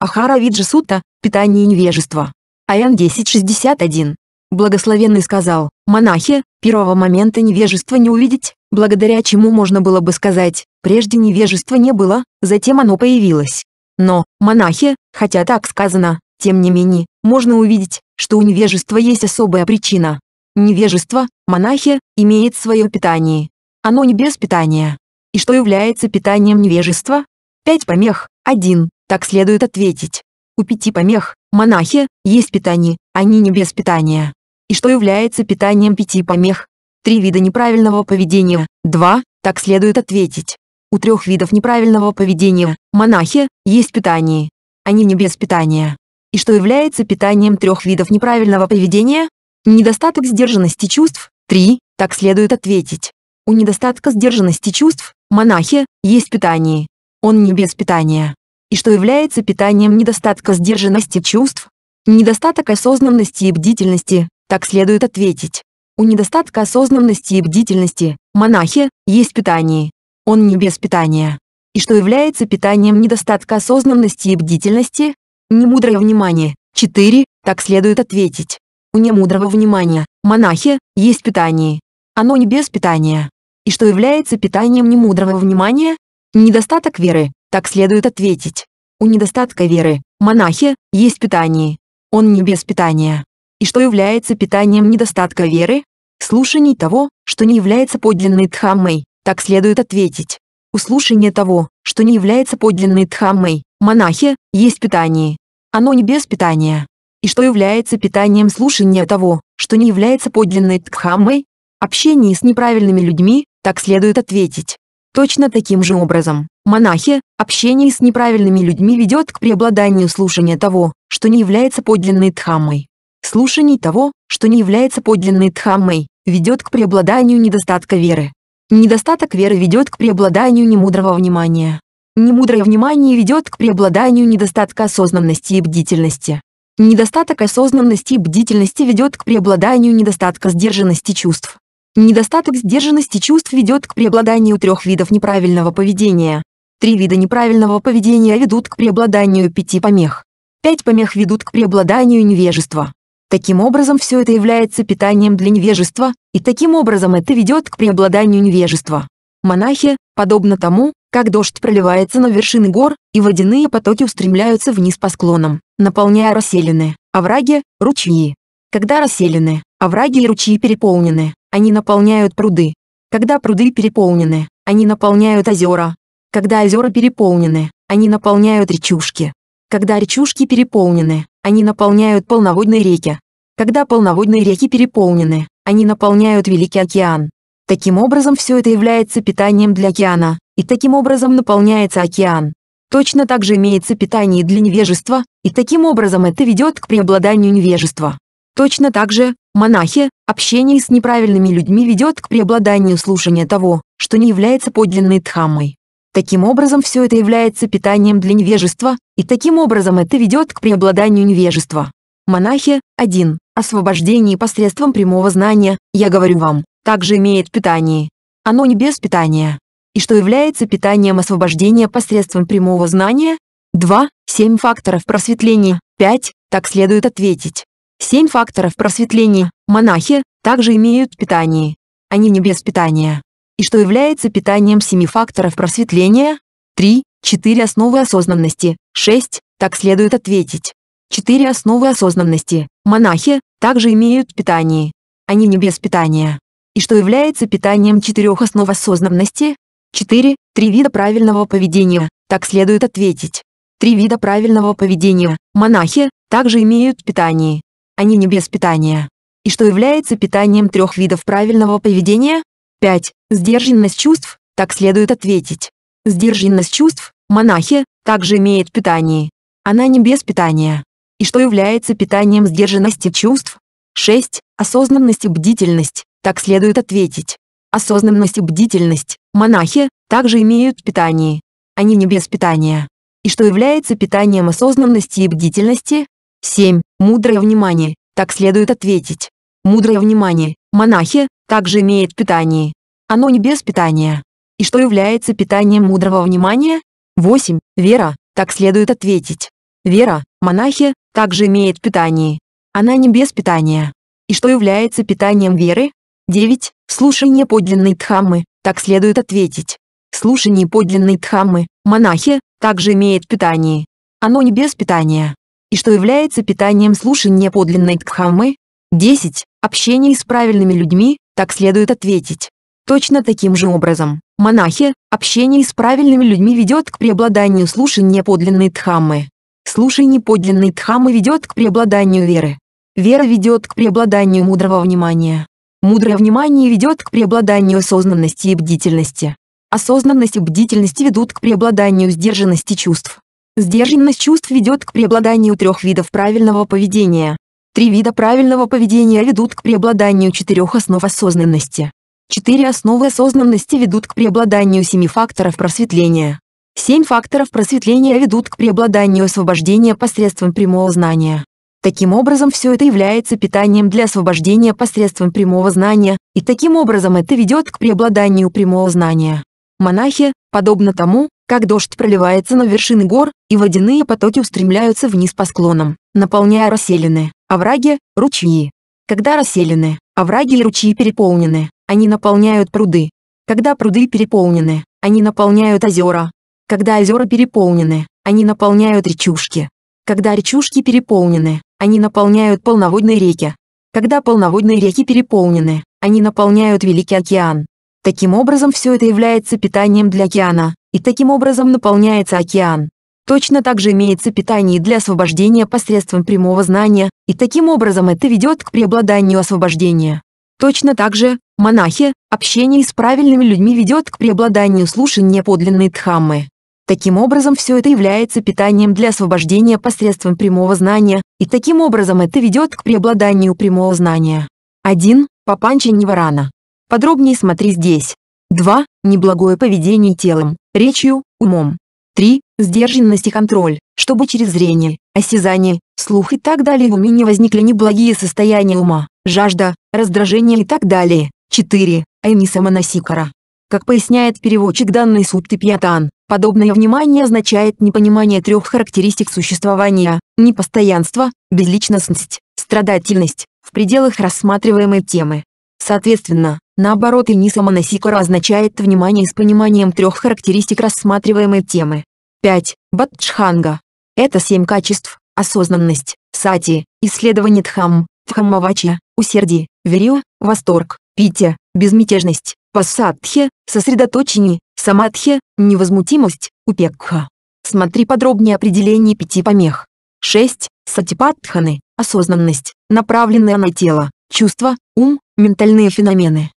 Ахара Виджа Сута «Питание и невежество». АН 1061. Благословенный сказал, монахи, первого момента невежества не увидеть, благодаря чему можно было бы сказать, прежде невежества не было, затем оно появилось. Но, монахи, хотя так сказано, тем не менее, можно увидеть, что у невежества есть особая причина. Невежество, монахи, имеет свое питание. Оно не без питания. И что является питанием невежества? Пять помех, один, так следует ответить. У пяти помех, монахи, есть питание, они не без питания. И что является питанием пяти помех, Три вида неправильного поведения. два Так следует ответить. У трех видов неправильного поведения, монахи, есть питание. Они не без питания. И что является питанием трех видов неправильного поведения? Недостаток сдержанности чувств. три Так следует ответить. У недостатка сдержанности чувств, монахи, есть питание. Он не без питания. И что является питанием недостатка сдержанности чувств? Недостаток осознанности и бдительности, так следует ответить. У недостатка осознанности и бдительности, монахи, есть питание. Он не без питания. И что является питанием недостатка осознанности и бдительности? Немудрое внимание. 4. Так следует ответить. У немудрого внимания, монахи, есть питание. Оно не без питания. И что является питанием немудрого внимания? Недостаток веры. Так следует ответить. У недостатка веры, монахи, есть питание. Он не без питания и что является питанием недостатка веры? Слушаний того, что не является подлинной Дхаммой, так следует ответить. Услушание того, что не является подлинной Дхаммой, монахи, есть питание. Оно не без питания. И что является питанием слушания того, что не является подлинной Дхаммой? Общение с неправильными людьми, так следует ответить. Точно таким же образом, монахи, общение с неправильными людьми ведет к преобладанию слушания того, что не является подлинной Дхаммой слушаний того, что не является подлинной Дхаммой, ведет к преобладанию недостатка веры. Недостаток веры ведет к преобладанию немудрого внимания. Немудрое внимание ведет к преобладанию недостатка осознанности и бдительности. Недостаток осознанности и бдительности ведет к преобладанию недостатка сдержанности чувств. Недостаток сдержанности чувств ведет к преобладанию трех видов неправильного поведения. Три вида неправильного поведения ведут к преобладанию пяти помех. Пять помех ведут к преобладанию невежества. Таким образом, все это является питанием для невежества, и таким образом это ведет к преобладанию невежества. Монахи, подобно тому, как дождь проливается на вершины гор, и водяные потоки устремляются вниз по склонам, наполняя расселены, овраги, ручьи. Когда расселены, овраги и ручьи переполнены, они наполняют пруды. Когда пруды переполнены, они наполняют озера. Когда озера переполнены, они наполняют речушки. Когда речушки переполнены, они наполняют полноводные реки. Когда полноводные реки переполнены, они наполняют Великий океан. Таким образом все это является питанием для океана, и таким образом наполняется океан. Точно так же имеется питание для невежества, и таким образом это ведет к преобладанию невежества. Точно так же, монахи, общение с неправильными людьми ведет к преобладанию слушания того, что не является подлинной дхаммой. Таким образом, все это является питанием для невежества, и таким образом это ведет к преобладанию невежества. Монахи, 1. Освобождение посредством прямого знания, я говорю вам, также имеет питание. Оно не без питания. И что является питанием освобождения посредством прямого знания? 2. 7 факторов просветления. 5. Так следует ответить. 7 факторов просветления, монахи, также имеют питание. Они не без питания и что является питанием семи факторов просветления, 3, 4 основы осознанности, 6, так следует ответить. Четыре основы осознанности, монахи, также имеют питание. Они не без питания. И что является питанием четырех основ осознанности? 4. Три вида правильного поведения, так следует ответить. Три вида правильного поведения, монахи, также имеют питание. Они не без питания. И что является питанием трех видов правильного поведения? 5. Сдержанность чувств, так следует ответить. Сдержанность чувств, монахи, также имеет питание. Она не без питания. И что является питанием сдержанности чувств? 6. Осознанность и бдительность, так следует ответить. Осознанность и бдительность, монахи, также имеют питание. Они не без питания. И что является питанием осознанности и бдительности? 7. Мудрое внимание, так следует ответить. Мудрое внимание, монахи, также имеет питание. Оно не без питания. И что является питанием мудрого внимания? 8. Вера, так следует ответить. Вера, монахи, также имеет питание. Она не без питания. И что является питанием веры? 9. Слушание подлинной Дхаммы, так следует ответить. Слушание подлинной Дхаммы, монахи, также имеет питание. Оно не без питания. И что является питанием слушания подлинной Дхаммы? 10. Общение с правильными людьми, так следует ответить. Точно таким же образом, монахи, общение с правильными людьми ведет к преобладанию слушания подлинной Дхаммы. Слушание подлинной Дхаммы ведет к преобладанию веры. Вера ведет к преобладанию мудрого внимания. Мудрое внимание ведет к преобладанию осознанности и бдительности. Осознанность и бдительность ведут к преобладанию сдержанности чувств. Сдержанность чувств ведет к преобладанию трех видов правильного поведения Три вида правильного поведения ведут к преобладанию четырех основ осознанности. Четыре основы осознанности ведут к преобладанию семи факторов просветления. Семь факторов просветления ведут к преобладанию освобождения посредством прямого знания. Таким образом, все это является питанием для освобождения посредством прямого знания, и таким образом это ведет к преобладанию прямого знания. Монахи, подобно тому, как дождь проливается на вершины гор, и водяные потоки устремляются вниз по склонам, наполняя расселины овраги, ручьи. Когда расселены, овраги и ручьи переполнены, они наполняют пруды. Когда пруды переполнены, они наполняют озера. Когда озера переполнены, они наполняют речушки. Когда речушки переполнены, они наполняют полноводные реки. Когда полноводные реки переполнены, они наполняют Великий океан. Таким образом все это является питанием для океана, и таким образом наполняется океан. Точно так же имеется питание для освобождения посредством прямого знания, и таким образом это ведет к преобладанию освобождения. Точно так же, монахи, общение с правильными людьми ведет к преобладанию слушания подлинной дхаммы. Таким образом все это является питанием для освобождения посредством прямого знания, и таким образом это ведет к преобладанию прямого знания. 1. Папанча Ниварана. Подробнее смотри здесь. 2. Неблагое поведение телом, речью, умом. 3. Сдержанность и контроль, чтобы через зрение, осязание, слух и так далее в уме не возникли неблагие состояния ума, жажда, раздражение и так далее. 4. Айниса Манасикара. Как поясняет переводчик данной сутты Пьятан, подобное внимание означает непонимание трех характеристик существования – непостоянство, безличностность, страдательность, в пределах рассматриваемой темы. Соответственно, наоборот инисама насикара означает внимание с пониманием трех характеристик рассматриваемой темы. 5. Баджханга. Это семь качеств, осознанность, сати, исследование дхам, дхаммавачья, усердие, вирио, восторг, питя, безмятежность, пассатхе, сосредоточение, самадхе, невозмутимость, упекха. Смотри подробнее определение пяти помех. 6. Сатипатханы – осознанность, направленная на тело чувства, ум, ментальные феномены.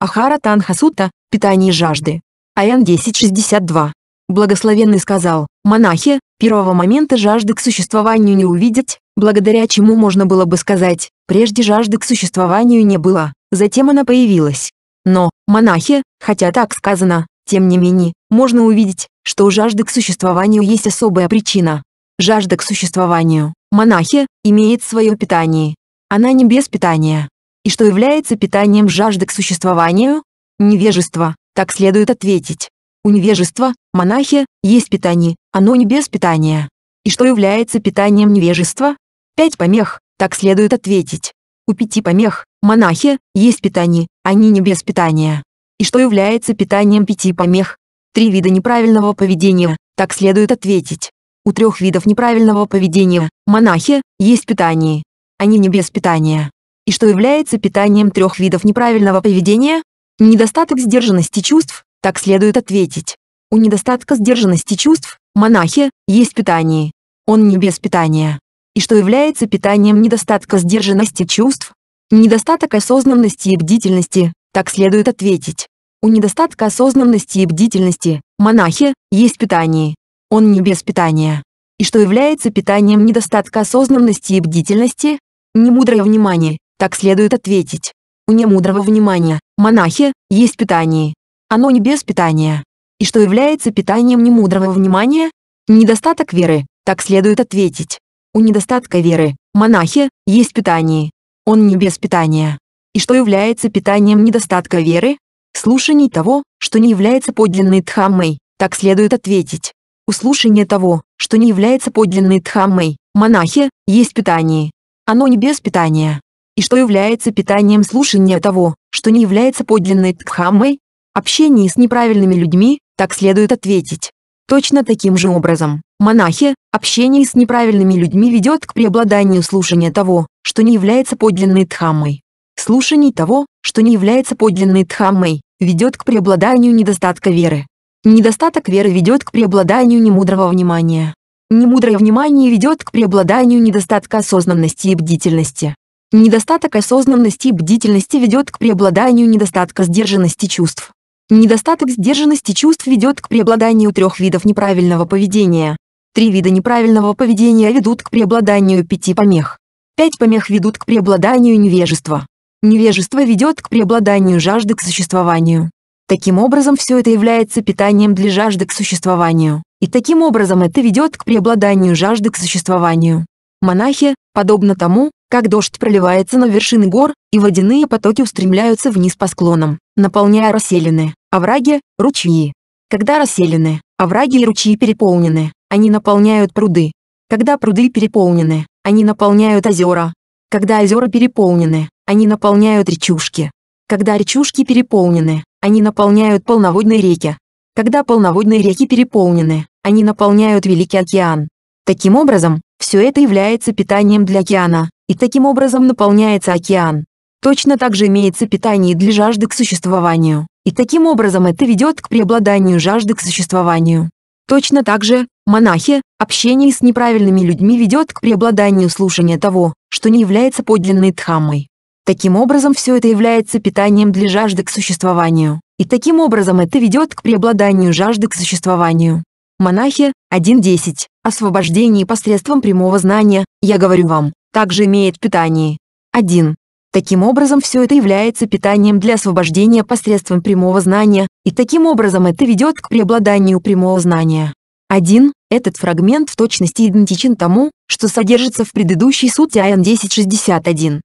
Ахара Танхасута «Питание жажды». АН 1062. Благословенный сказал, монахи, первого момента жажды к существованию не увидеть, благодаря чему можно было бы сказать, прежде жажды к существованию не было, затем она появилась. Но, монахи, хотя так сказано, тем не менее, можно увидеть, что у жажды к существованию есть особая причина. Жажда к существованию, монахи, имеет свое питание, она не без питания. И что является питанием жажды к существованию? Невежество, так следует ответить. У невежества, монахи, есть питание, оно не без питания. И что является питанием невежества? Пять помех, так следует ответить. У пяти помех, монахи, есть питание, они не без питания. И что является питанием пяти помех? Три вида неправильного поведения, так следует ответить. У трех видов неправильного поведения, монахи, есть питание, они а не без питания. И что является питанием трех видов неправильного поведения? Недостаток сдержанности чувств, так следует ответить. У недостатка сдержанности чувств, монахи, есть питание. Он не без питания. И что является питанием недостатка сдержанности чувств? Недостаток осознанности и бдительности, так следует ответить. У недостатка осознанности и бдительности, монахи, есть питание. Он не без питания. И что является питанием недостатка осознанности и бдительности, Немудрое внимание, так следует ответить. У немудрого внимания, монахи, есть питание. Оно не без питания. И что является питанием немудрого внимания? Недостаток веры, так следует ответить. У недостатка веры, монахи, есть питание. Он не без питания. И что является питанием недостатка веры? Слушание того, что не является подлинной дхаммой, так следует ответить. У слушания того, что не является подлинной дхаммой, монахи, есть питание. Оно не без питания. И что является питанием слушания того, что не является подлинной тхаммой? Общение с неправильными людьми, так следует ответить. Точно таким же образом, монахи, общение с неправильными людьми ведет к преобладанию слушания того, что не является подлинной тхаммой. Слушание того, что не является подлинной тхаммой, ведет к преобладанию недостатка веры. Недостаток веры ведет к преобладанию немудрого внимания. Немудрое внимание ведет к преобладанию недостатка осознанности и бдительности. Недостаток осознанности и бдительности ведет к преобладанию недостатка сдержанности чувств. Недостаток сдержанности чувств ведет к преобладанию трех видов неправильного поведения. Три вида неправильного поведения ведут к преобладанию пяти помех. Пять помех ведут к преобладанию невежества. Невежество ведет к преобладанию жажды к существованию. Таким образом, все это является питанием для жажды к существованию. И таким образом это ведет к преобладанию жажды к существованию. Монахи, подобно тому, как дождь проливается на вершины гор, и водяные потоки устремляются вниз по склонам, наполняя расселены, овраги, ручьи. Когда расселены, овраги и ручьи переполнены, они наполняют пруды. Когда пруды переполнены, они наполняют озера. Когда озера переполнены, они наполняют речушки. Когда речушки переполнены, они наполняют полноводные реки. Когда полноводные реки переполнены, они наполняют Великий океан. Таким образом, все это является питанием для океана, и таким образом наполняется океан. Точно так же имеется питание для жажды к существованию, и таким образом это ведет к преобладанию жажды к существованию. Точно так же, монахи, общение с неправильными людьми ведет к преобладанию слушания того, что не является подлинной дхаммой. Таким образом все это является питанием для жажды к существованию. И таким образом это ведет к преобладанию жажды к существованию. Монахи 1.10. Освобождение посредством прямого знания, я говорю вам, также имеет питание. 1. Таким образом все это является питанием для освобождения посредством прямого знания, и таким образом это ведет к преобладанию прямого знания. 1. Этот фрагмент в точности идентичен тому, что содержится в предыдущей сути АН 1061.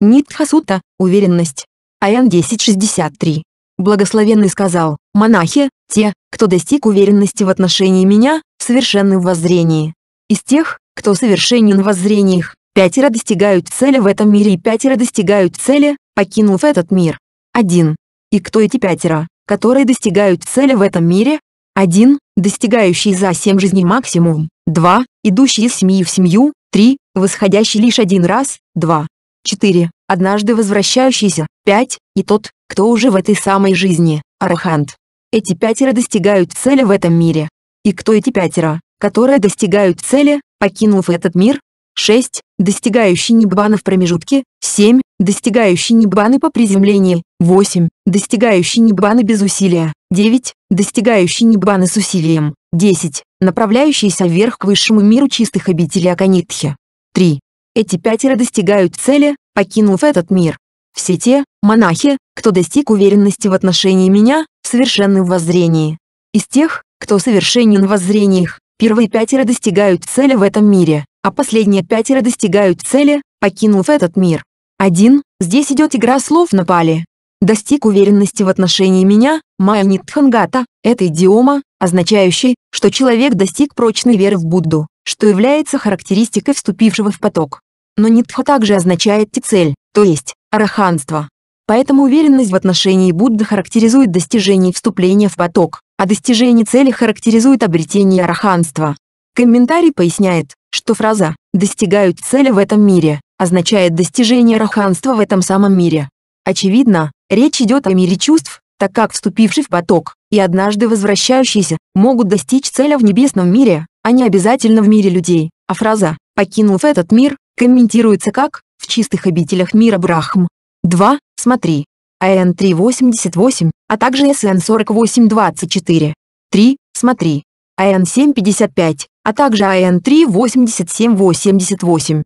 Нитха сута, уверенность. АН 1063. Благословенный сказал, «Монахи, те, кто достиг уверенности в отношении меня, совершенны в воззрении. Из тех, кто совершенен в воззрениях, пятеро достигают цели в этом мире и пятеро достигают цели, покинув этот мир. Один. И кто эти пятеро, которые достигают цели в этом мире? Один, Достигающий за семь жизней максимум. Два, Идущий из семьи в семью. Три, Восходящий лишь один раз. Два. Четыре однажды возвращающийся, пять, и тот, кто уже в этой самой жизни, арахант. Эти пятеро достигают цели в этом мире. И кто эти пятеро, которые достигают цели, покинув этот мир? 6. Достигающий небаны в промежутке. 7. Достигающий небаны по приземлении. 8. Достигающий небаны без усилия. 9. Достигающий небаны с усилием. 10. Направляющийся вверх к высшему миру чистых обителей Аканитхи. 3. Эти пятеро достигают цели, покинув этот мир. Все те, монахи, кто достиг уверенности в отношении меня, совершенны в воззрении. Из тех, кто совершенен в воззрениях, первые пятеро достигают цели в этом мире, а последние пятеро достигают цели, покинув этот мир. Один, Здесь идет игра слов на пали. Достиг уверенности в отношении меня, Майя Нитхангата, это идиома, означающий, что человек достиг прочной веры в Будду, что является характеристикой вступившего в поток. Но нитха также означает цель, то есть араханство. Поэтому уверенность в отношении Будды характеризует достижение вступления в поток, а достижение цели характеризует обретение араханства. Комментарий поясняет, что фраза «достигают цели в этом мире» означает достижение араханства в этом самом мире. Очевидно, речь идет о мире чувств, так как вступивший в поток, и однажды возвращающиеся могут достичь цели в небесном мире, а не обязательно в мире людей, а фраза «покинув этот мир» комментируется как «в чистых обителях мира Брахм». 2. Смотри. АН-388, а также СН-4824. 3. Смотри. АН-755, а также АН-38788.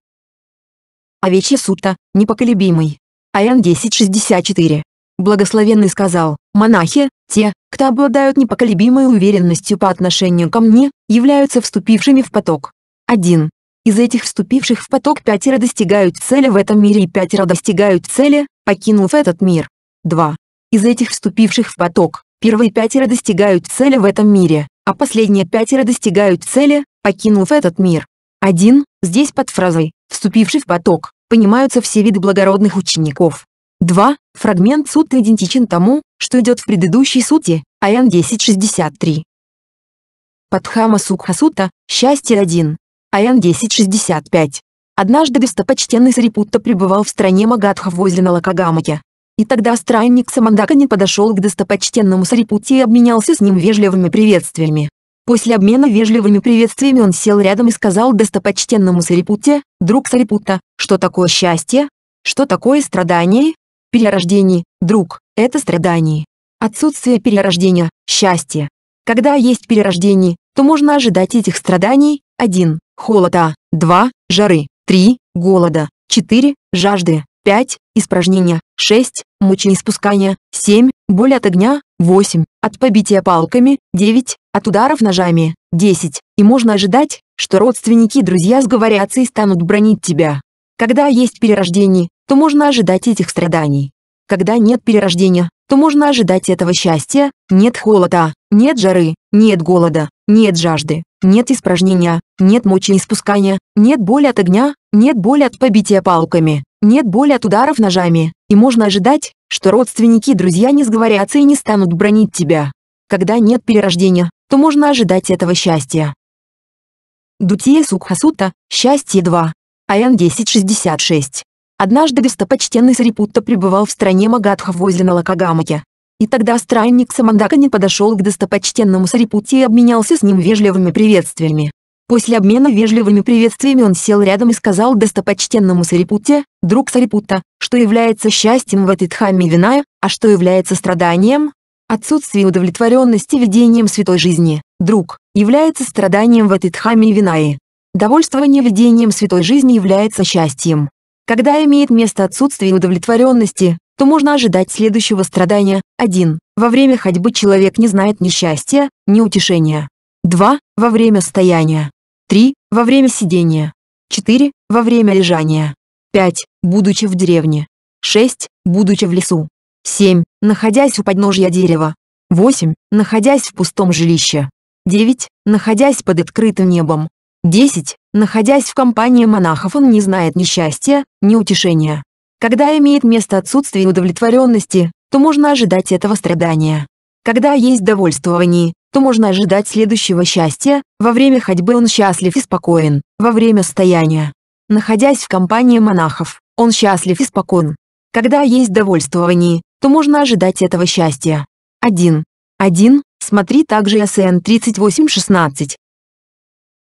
Овечья сута непоколебимый. АН-1064. Благословенный сказал, монахи, те, кто обладают непоколебимой уверенностью по отношению ко мне, являются вступившими в поток. 1. Из этих вступивших в поток пятеро достигают цели в этом мире и пятеро достигают цели, покинув этот мир. 2. Из этих вступивших в поток, первые пятеро достигают цели в этом мире, а последние пятеро достигают цели, покинув этот мир. 1. Здесь под фразой «вступивший в поток» понимаются все виды благородных учеников. 2. Фрагмент сутты идентичен тому, что идет в предыдущей сутте, аян 1063. Падхама Сукха Счастье 1. аян 1065. Однажды достопочтенный Сарипутта пребывал в стране Магадха возле Налакагамаки. И тогда странник Самандакани подошел к достопочтенному Сарипутте и обменялся с ним вежливыми приветствиями. После обмена вежливыми приветствиями он сел рядом и сказал достопочтенному Сарипутте, друг Сарипутта, что такое счастье, что такое страдание, Перерождение, друг, это страдание. Отсутствие перерождения – счастье. Когда есть перерождение, то можно ожидать этих страданий 1. Холода 2. Жары 3. Голода 4. Жажды 5. Испражнения 6. Мучеиспускания 7. боли от огня 8. От побития палками 9. От ударов ножами 10. И можно ожидать, что родственники и друзья сговорятся и станут бронить тебя. Когда есть перерождение, то можно ожидать этих страданий. Когда нет перерождения, то можно ожидать этого счастья, нет холода, нет жары, нет голода, нет жажды, нет испражнения, нет мучи испускания, нет боли от огня, нет боли от побития палками, нет боли от ударов ножами, и можно ожидать, что родственники и друзья не сговорятся и не станут бронить тебя. Когда нет перерождения, то можно ожидать этого счастья. Дутие Сукхасута, счастье 2, АН-1066. Однажды достопочтенный Сарипутта пребывал в стране Магадха возле Налакагамаки. И тогда странник Самандакани подошел к достопочтенному Сарипутте и обменялся с ним вежливыми приветствиями. После обмена вежливыми приветствиями он сел рядом и сказал достопочтенному Сарипутте, друг Сарипутта, что является счастьем в этой Дхамме Виная, а что является страданием, отсутствие удовлетворенности видением святой жизни, друг, является страданием в этой Дхамме Винаи. Довольствование ведением святой жизни является счастьем. Когда имеет место отсутствие удовлетворенности, то можно ожидать следующего страдания. 1. Во время ходьбы человек не знает ни счастья, ни утешения. 2. Во время стояния. 3. Во время сидения. 4. Во время лежания. 5. Будучи в деревне. 6. Будучи в лесу. 7. Находясь у подножья дерева. 8. Находясь в пустом жилище. 9. Находясь под открытым небом. 10. Находясь в компании монахов, он не знает ни счастья, ни утешения. Когда имеет место отсутствие удовлетворенности, то можно ожидать этого страдания. Когда есть довольствование, то можно ожидать следующего счастья, во время ходьбы он счастлив и спокоен, во время стояния. Находясь в компании монахов, он счастлив и спокоен. Когда есть довольствование, то можно ожидать этого счастья. 1. 1. Смотри также СН 38.16.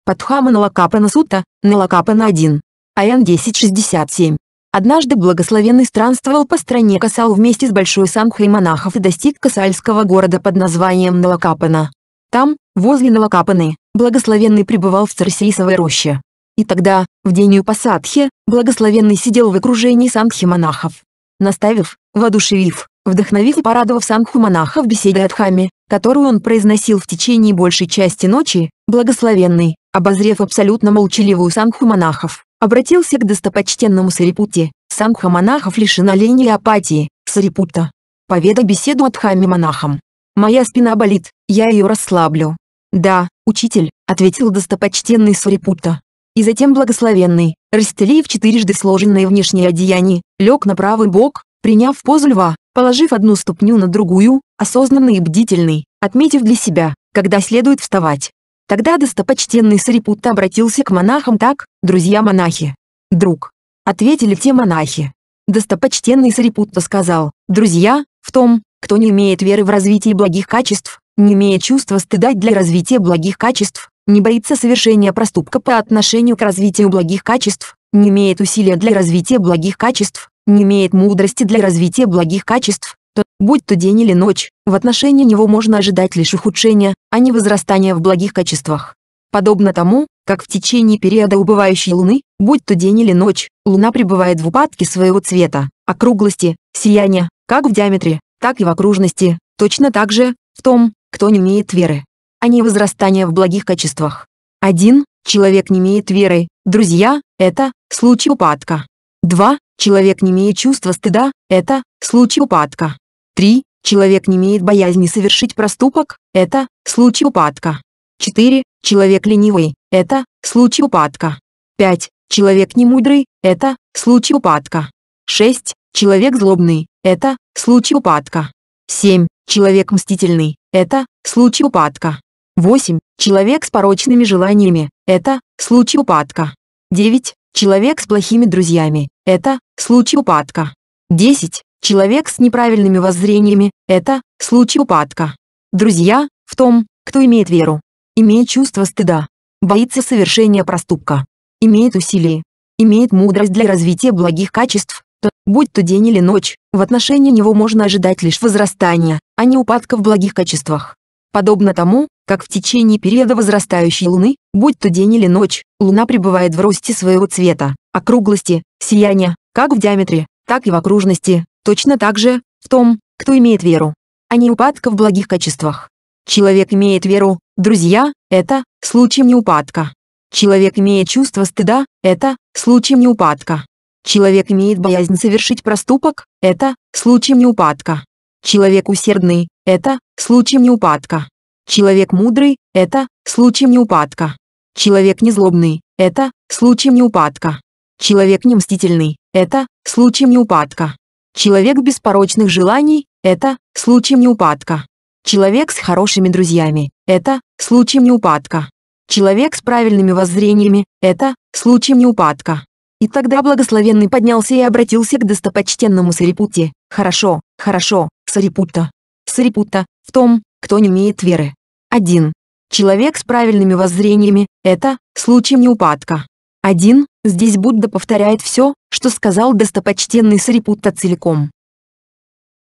Падхама Налакапана Сута, Налакапана 1. АЯН 1067. Однажды благословенный странствовал по стране Касал вместе с большой сангхой монахов и достиг касальского города под названием Налакапана. Там, возле Налакапаны, благословенный пребывал в Царсиисовой роще. И тогда, в день Упасадхи, благословенный сидел в окружении сангхи монахов. Наставив, воодушевив, вдохновив и порадовав сангху монахов беседой Адхами, которую он произносил в течение большей части ночи, благословенный, Обозрев абсолютно молчаливую санху монахов, обратился к достопочтенному Сарипутте. Санха монахов лишена лени и апатии, Сарипутта. Поведай беседу от хами монахам. Моя спина болит, я ее расслаблю. Да, учитель, ответил достопочтенный Сарипутта. И затем благословенный, расстелив четырежды сложенные внешние одеяния, лег на правый бок, приняв позу льва, положив одну ступню на другую, осознанный и бдительный, отметив для себя, когда следует вставать, Тогда достопочтенный Сарипутта обратился к монахам так, «Друзья-монахи! Друг!» Ответили те монахи. Достопочтенный Сарипутта сказал, «Друзья, в том, кто не имеет веры в развитие благих качеств, не имеет чувства стыда для развития благих качеств, не боится совершения проступка по отношению к развитию благих качеств, не имеет усилия для развития благих качеств, не имеет мудрости для развития благих качеств, будь то день или ночь, в отношении него можно ожидать лишь ухудшения, а не возрастания в благих качествах. Подобно тому, как в течение периода убывающей Луны, будь то день или ночь, Луна пребывает в упадке своего цвета, округлости, сияния, как в диаметре, так и в окружности, точно так же, в том, кто не имеет веры, а не возрастания в благих качествах. Один Человек не имеет веры, друзья, это случай упадка. Два Человек не имеет чувства стыда, это случай упадка. 3. Человек не имеет боязни совершить проступок, это случай упадка. 4. Человек ленивый, это случай упадка. 5. Человек немудрый это случай упадка. 6. Человек злобный, это случай упадка. 7. Человек мстительный, это случай упадка. 8. Человек с порочными желаниями, это случай упадка. 9. Человек с плохими друзьями, это случай упадка. 10. Человек с неправильными воззрениями – это случай упадка. Друзья, в том, кто имеет веру, имеет чувство стыда, боится совершения проступка, имеет усилие, имеет мудрость для развития благих качеств, то, будь то день или ночь, в отношении него можно ожидать лишь возрастания, а не упадка в благих качествах. Подобно тому, как в течение периода возрастающей Луны, будь то день или ночь, Луна пребывает в росте своего цвета, округлости, сияния, как в диаметре, так и в окружности, точно так же, в том, кто имеет веру, а не упадка в благих качествах. Человек имеет веру, друзья, это случай не упадка. Человек имеет чувство стыда, это случай не упадка. Человек имеет боязнь совершить проступок, это случай не упадка. Человек усердный, это случай не упадка. Человек мудрый, это случай не упадка. Человек незлобный, это случай не упадка. Человек не мстительный, это случай не упадка. Человек без порочных желаний – это случай неупадка. Человек с хорошими друзьями – это случай неупадка. Человек с правильными воззрениями – это случай неупадка. И тогда благословенный поднялся и обратился к достопочтенному Сарипутте. «Хорошо, хорошо, Сарипутта. Сарипутта, в том, кто не имеет веры. 1. Человек с правильными воззрениями – это случай неупадка. 1. Здесь Будда повторяет все, что сказал достопочтенный Сарипутта целиком.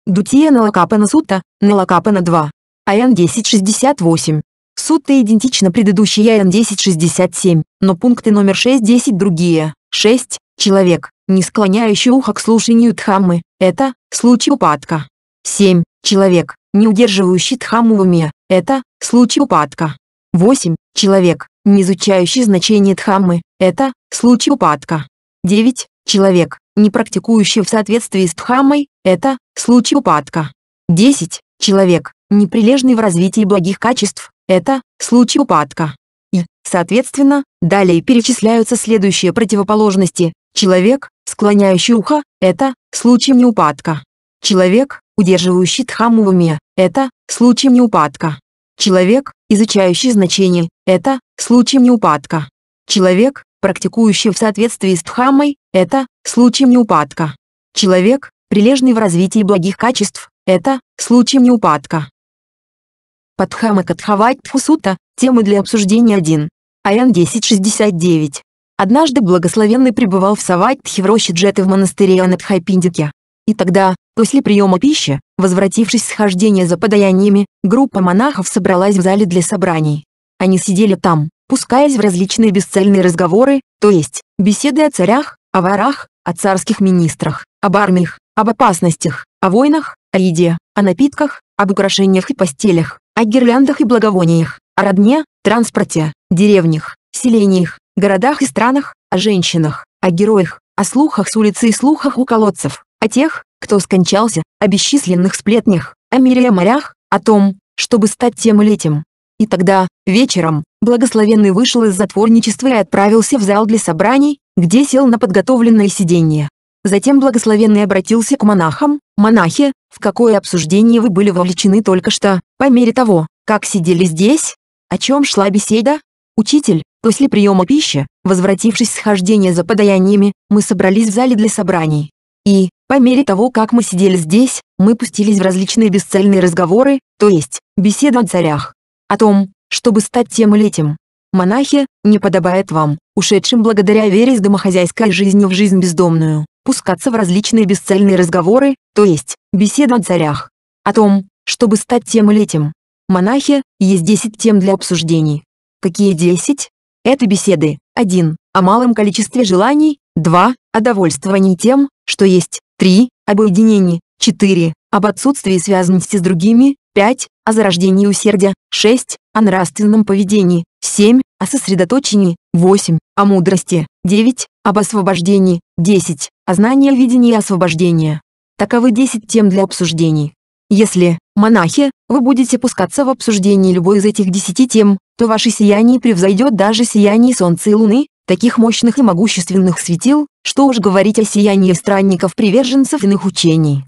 Дутия Налакапана Сутта, Налакапана 2. АН 1068. Сутта идентична предыдущей АН 1067, но пункты номер 6-10 другие. 6. Человек, не склоняющий ухо к слушанию Дхаммы, это случай упадка. 7. Человек, не удерживающий Дхамму в уме, это случай упадка. 8. Человек, не изучающий значение дхаммы, это случай упадка. 9. Человек, не практикующий в соответствии с дхаммой, это случай упадка. 10. Человек, неприлежный в развитии благих качеств, это случай упадка. И, соответственно, далее перечисляются следующие противоположности. Человек, склоняющий ухо, это случай неупадка. Человек, удерживающий дхамму в уме, это случай неупадка. Человек, изучающий значение, это случай неупадка. Человек, практикующий в соответствии с Дхаммой, это случай неупадка. Человек, прилежный в развитии благих качеств, это случай неупадка. Подхама Катхавайтху Сута, темы для обсуждения 1. Аян 1069. Однажды благословенный пребывал в Савайтхе в роще Джеты в монастыре Анатхайпиндике. И тогда, после приема пищи, возвратившись с хождения за подаяниями, группа монахов собралась в зале для собраний. Они сидели там, пускаясь в различные бесцельные разговоры, то есть, беседы о царях, о ворах, о царских министрах, об армиях, об опасностях, о войнах, о еде, о напитках, об украшениях и постелях, о гирляндах и благовониях, о родне, транспорте, деревнях, селениях, городах и странах, о женщинах, о героях, о слухах с улицы и слухах у колодцев, о тех, кто скончался, о бесчисленных сплетнях, о мире и о морях, о том, чтобы стать тем или этим. И тогда, вечером, благословенный вышел из затворничества и отправился в зал для собраний, где сел на подготовленное сиденье. Затем благословенный обратился к монахам, монахи, в какое обсуждение вы были вовлечены только что, по мере того, как сидели здесь? О чем шла беседа? Учитель, после приема пищи, возвратившись с хождения за подаяниями, мы собрались в зале для собраний. И, по мере того, как мы сидели здесь, мы пустились в различные бесцельные разговоры, то есть, беседы о царях. О том, чтобы стать тем или этим. Монахи, не подобает вам, ушедшим благодаря вере из домохозяйской жизни в жизнь бездомную, пускаться в различные бесцельные разговоры, то есть, беседы о царях. О том, чтобы стать тем или этим. Монахи, есть 10 тем для обсуждений. Какие 10? Это беседы. 1. О малом количестве желаний. 2. О довольствовании тем, что есть. 3. Об уединении. 4. Об отсутствии связанности с другими. 5. О зарождении усердия. 6. О нравственном поведении. 7. О сосредоточении. 8. О мудрости. 9. Об освобождении. 10. О знании видении освобождения. Таковы 10 тем для обсуждений. Если, монахи, вы будете пускаться в обсуждение любой из этих десяти тем, то ваше сияние превзойдет даже сияние Солнца и Луны, таких мощных и могущественных светил, что уж говорить о сиянии странников-приверженцев иных учений.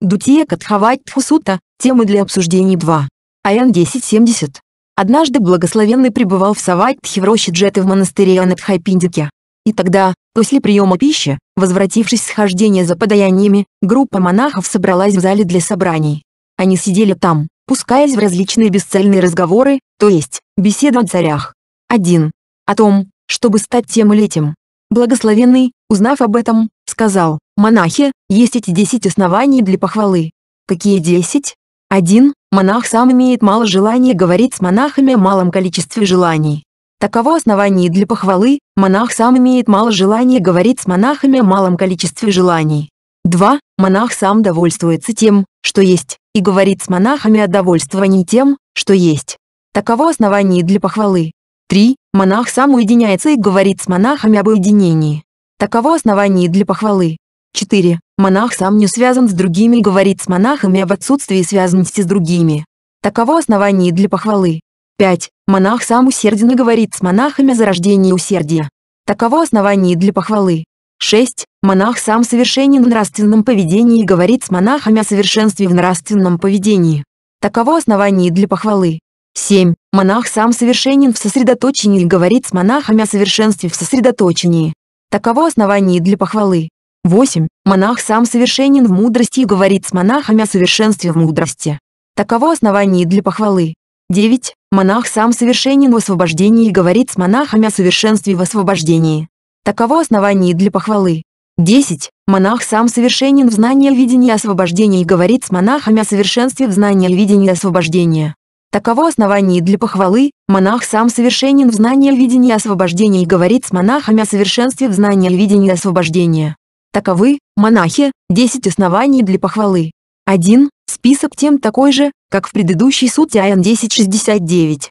Дутия Катхавайтхусута, темы для обсуждений 2. АН 1070. Однажды благословенный пребывал в Савайтхе в роще Джеты в монастыре Анатхайпиндике. И тогда, после приема пищи, возвратившись с хождения за подаяниями, группа монахов собралась в зале для собраний. Они сидели там, пускаясь в различные бесцельные разговоры, то есть, беседы о царях. 1 о том, чтобы стать тем или этим. Благословенный, узнав об этом, сказал, «Монахи, есть эти десять оснований для похвалы». Какие десять? Один, монах сам имеет мало желания говорить с монахами о малом количестве желаний. Таково основание для похвалы, монах сам имеет мало желания говорить с монахами о малом количестве желаний. Два: Монах сам довольствуется тем, что есть, и говорит с монахами о довольствовании тем, что есть. Таково основание для похвалы. 3. Монах сам уединяется и говорит с монахами об уединении. Таково основание для похвалы. 4. Монах сам не связан с другими и говорит с монахами об отсутствии связанности с другими. Таково основание для похвалы. 5. Монах сам усерден и говорит с монахами о зарождении усердия. Таково основание для похвалы. 6. Монах сам совершенен в нравственном поведении и говорит с монахами о совершенстве в нравственном поведении. Таково основание для похвалы. 7. Монах сам совершенен в сосредоточении и говорит с монахами о совершенстве в сосредоточении. Таково основание для похвалы. 8. Монах сам совершенен в мудрости и говорит с монахами о совершенстве в мудрости. Таково основание для похвалы. 9. Монах сам совершенен в освобождении и говорит с монахами о совершенстве в освобождении. Таково основание для похвалы. 10. Монах сам совершенен в знании видении освобождения и говорит с монахами о совершенстве в знании видении освобождения. Таково основание для похвалы, монах сам совершенен в знании видении освобождения и говорит с монахами о совершенстве в знании видении освобождения. Таковы, монахи, 10 оснований для похвалы. 1. Список тем такой же, как в предыдущей сутте Аян 1069.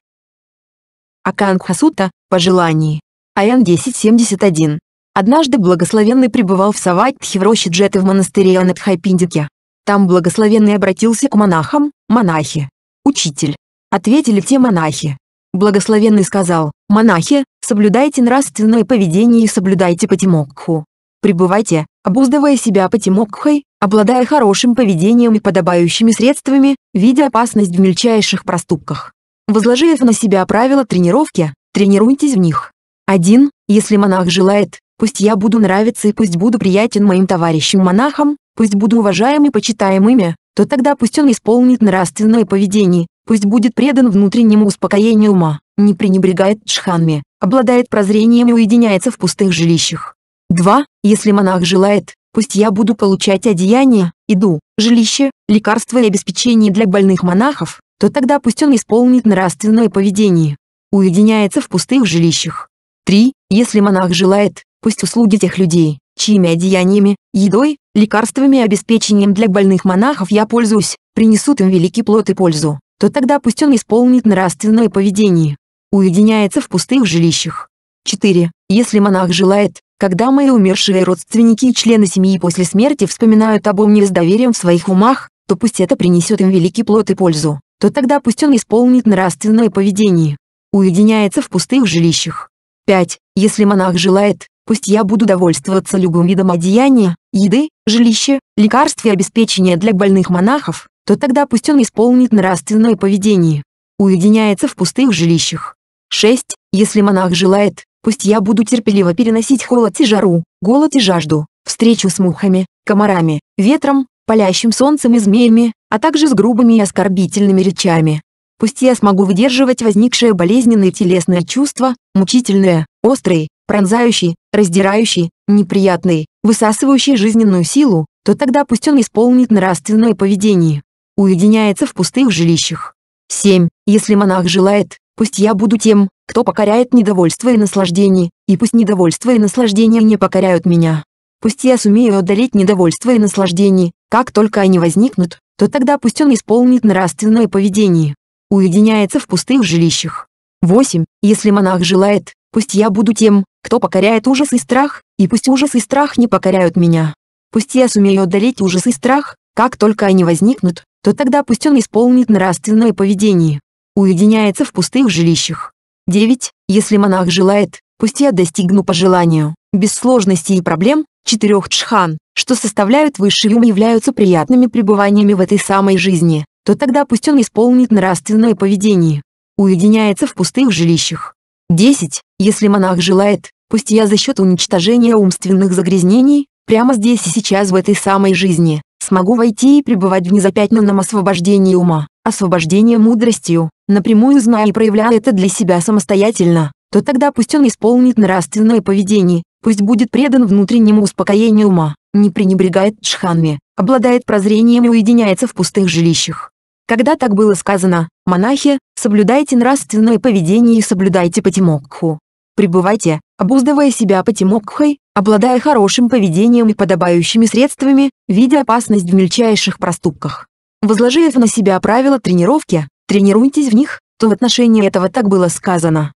Аканха Сутта, пожеланий. Аян 1071. Однажды благословенный пребывал в Саватхе в роще Джеты в монастыре Анатхайпиндике. Там благословенный обратился к монахам, монахи. Учитель, ответили те монахи. Благословенный сказал, «Монахи, соблюдайте нравственное поведение и соблюдайте патимокху. Пребывайте, обуздывая себя патимокхой, обладая хорошим поведением и подобающими средствами, видя опасность в мельчайших проступках. Возложив на себя правила тренировки, тренируйтесь в них. Один, Если монах желает, пусть я буду нравиться и пусть буду приятен моим товарищам-монахам, пусть буду уважаем и почитаем имя, то тогда пусть он исполнит нравственное поведение, пусть будет предан внутреннему успокоению ума, не пренебрегает джханми, обладает прозрением и уединяется в пустых жилищах. 2. Если монах желает, пусть я буду получать одеяние, еду, жилище, лекарства и обеспечение для больных монахов, то тогда пусть он исполнит нравственное поведение. Уединяется в пустых жилищах. 3. Если монах желает, пусть услуги тех людей, чьими одеяниями, едой, лекарствами и обеспечением для больных монахов я пользуюсь, принесут им великий плод и пользу то тогда пусть он исполнит нравственное поведение. Уединяется в пустых жилищах. 4. Если монах желает, когда мои умершие родственники и члены семьи после смерти вспоминают обо мне с доверием в своих умах, то пусть это принесет им великий плод и пользу, то тогда пусть он исполнит нравственное поведение. Уединяется в пустых жилищах. 5. Если монах желает, пусть я буду довольствоваться любым видом одеяния, еды, жилища, лекарств и обеспечения для больных монахов, то тогда пусть он исполнит нравственное поведение. Уединяется в пустых жилищах. 6. Если монах желает, пусть я буду терпеливо переносить холод и жару, голод и жажду, встречу с мухами, комарами, ветром, палящим солнцем и змеями, а также с грубыми и оскорбительными речами. Пусть я смогу выдерживать возникшее болезненное телесное чувство, мучительное, острое, пронзающее, раздирающее, неприятное, высасывающее жизненную силу, то тогда пусть он исполнит нравственное поведение уединяется в пустых жилищах. 7. Если монах желает, пусть я буду тем, кто покоряет недовольство и наслаждение, и пусть недовольство и наслаждение не покоряют меня. Пусть я сумею одолеть недовольство и наслаждение, как только они возникнут, то тогда пусть он исполнит нравственное поведение. Уединяется в пустых жилищах. 8. Если монах желает, пусть я буду тем, кто покоряет ужас и страх, и пусть ужас и страх не покоряют меня. Пусть я сумею одолеть ужас и страх, как только они возникнут, то тогда пусть он исполнит нравственное поведение. Уединяется в пустых жилищах. 9. Если монах желает, пусть я достигну по желанию, без сложностей и проблем, четырех джхан, что составляют высший ум и являются приятными пребываниями в этой самой жизни, то тогда пусть он исполнит нравственное поведение. Уединяется в пустых жилищах. 10. Если монах желает, пусть я за счет уничтожения умственных загрязнений, прямо здесь и сейчас в этой самой жизни, смогу войти и пребывать в незапятнанном освобождении ума, освобождении мудростью, напрямую зная и проявляя это для себя самостоятельно, то тогда пусть он исполнит нравственное поведение, пусть будет предан внутреннему успокоению ума, не пренебрегает джханами, обладает прозрением и уединяется в пустых жилищах. Когда так было сказано, монахи, соблюдайте нравственное поведение и соблюдайте патимокху. Пребывайте, обуздывая себя патимокхой, обладая хорошим поведением и подобающими средствами, видя опасность в мельчайших проступках. Возложив на себя правила тренировки, тренируйтесь в них, то в отношении этого так было сказано.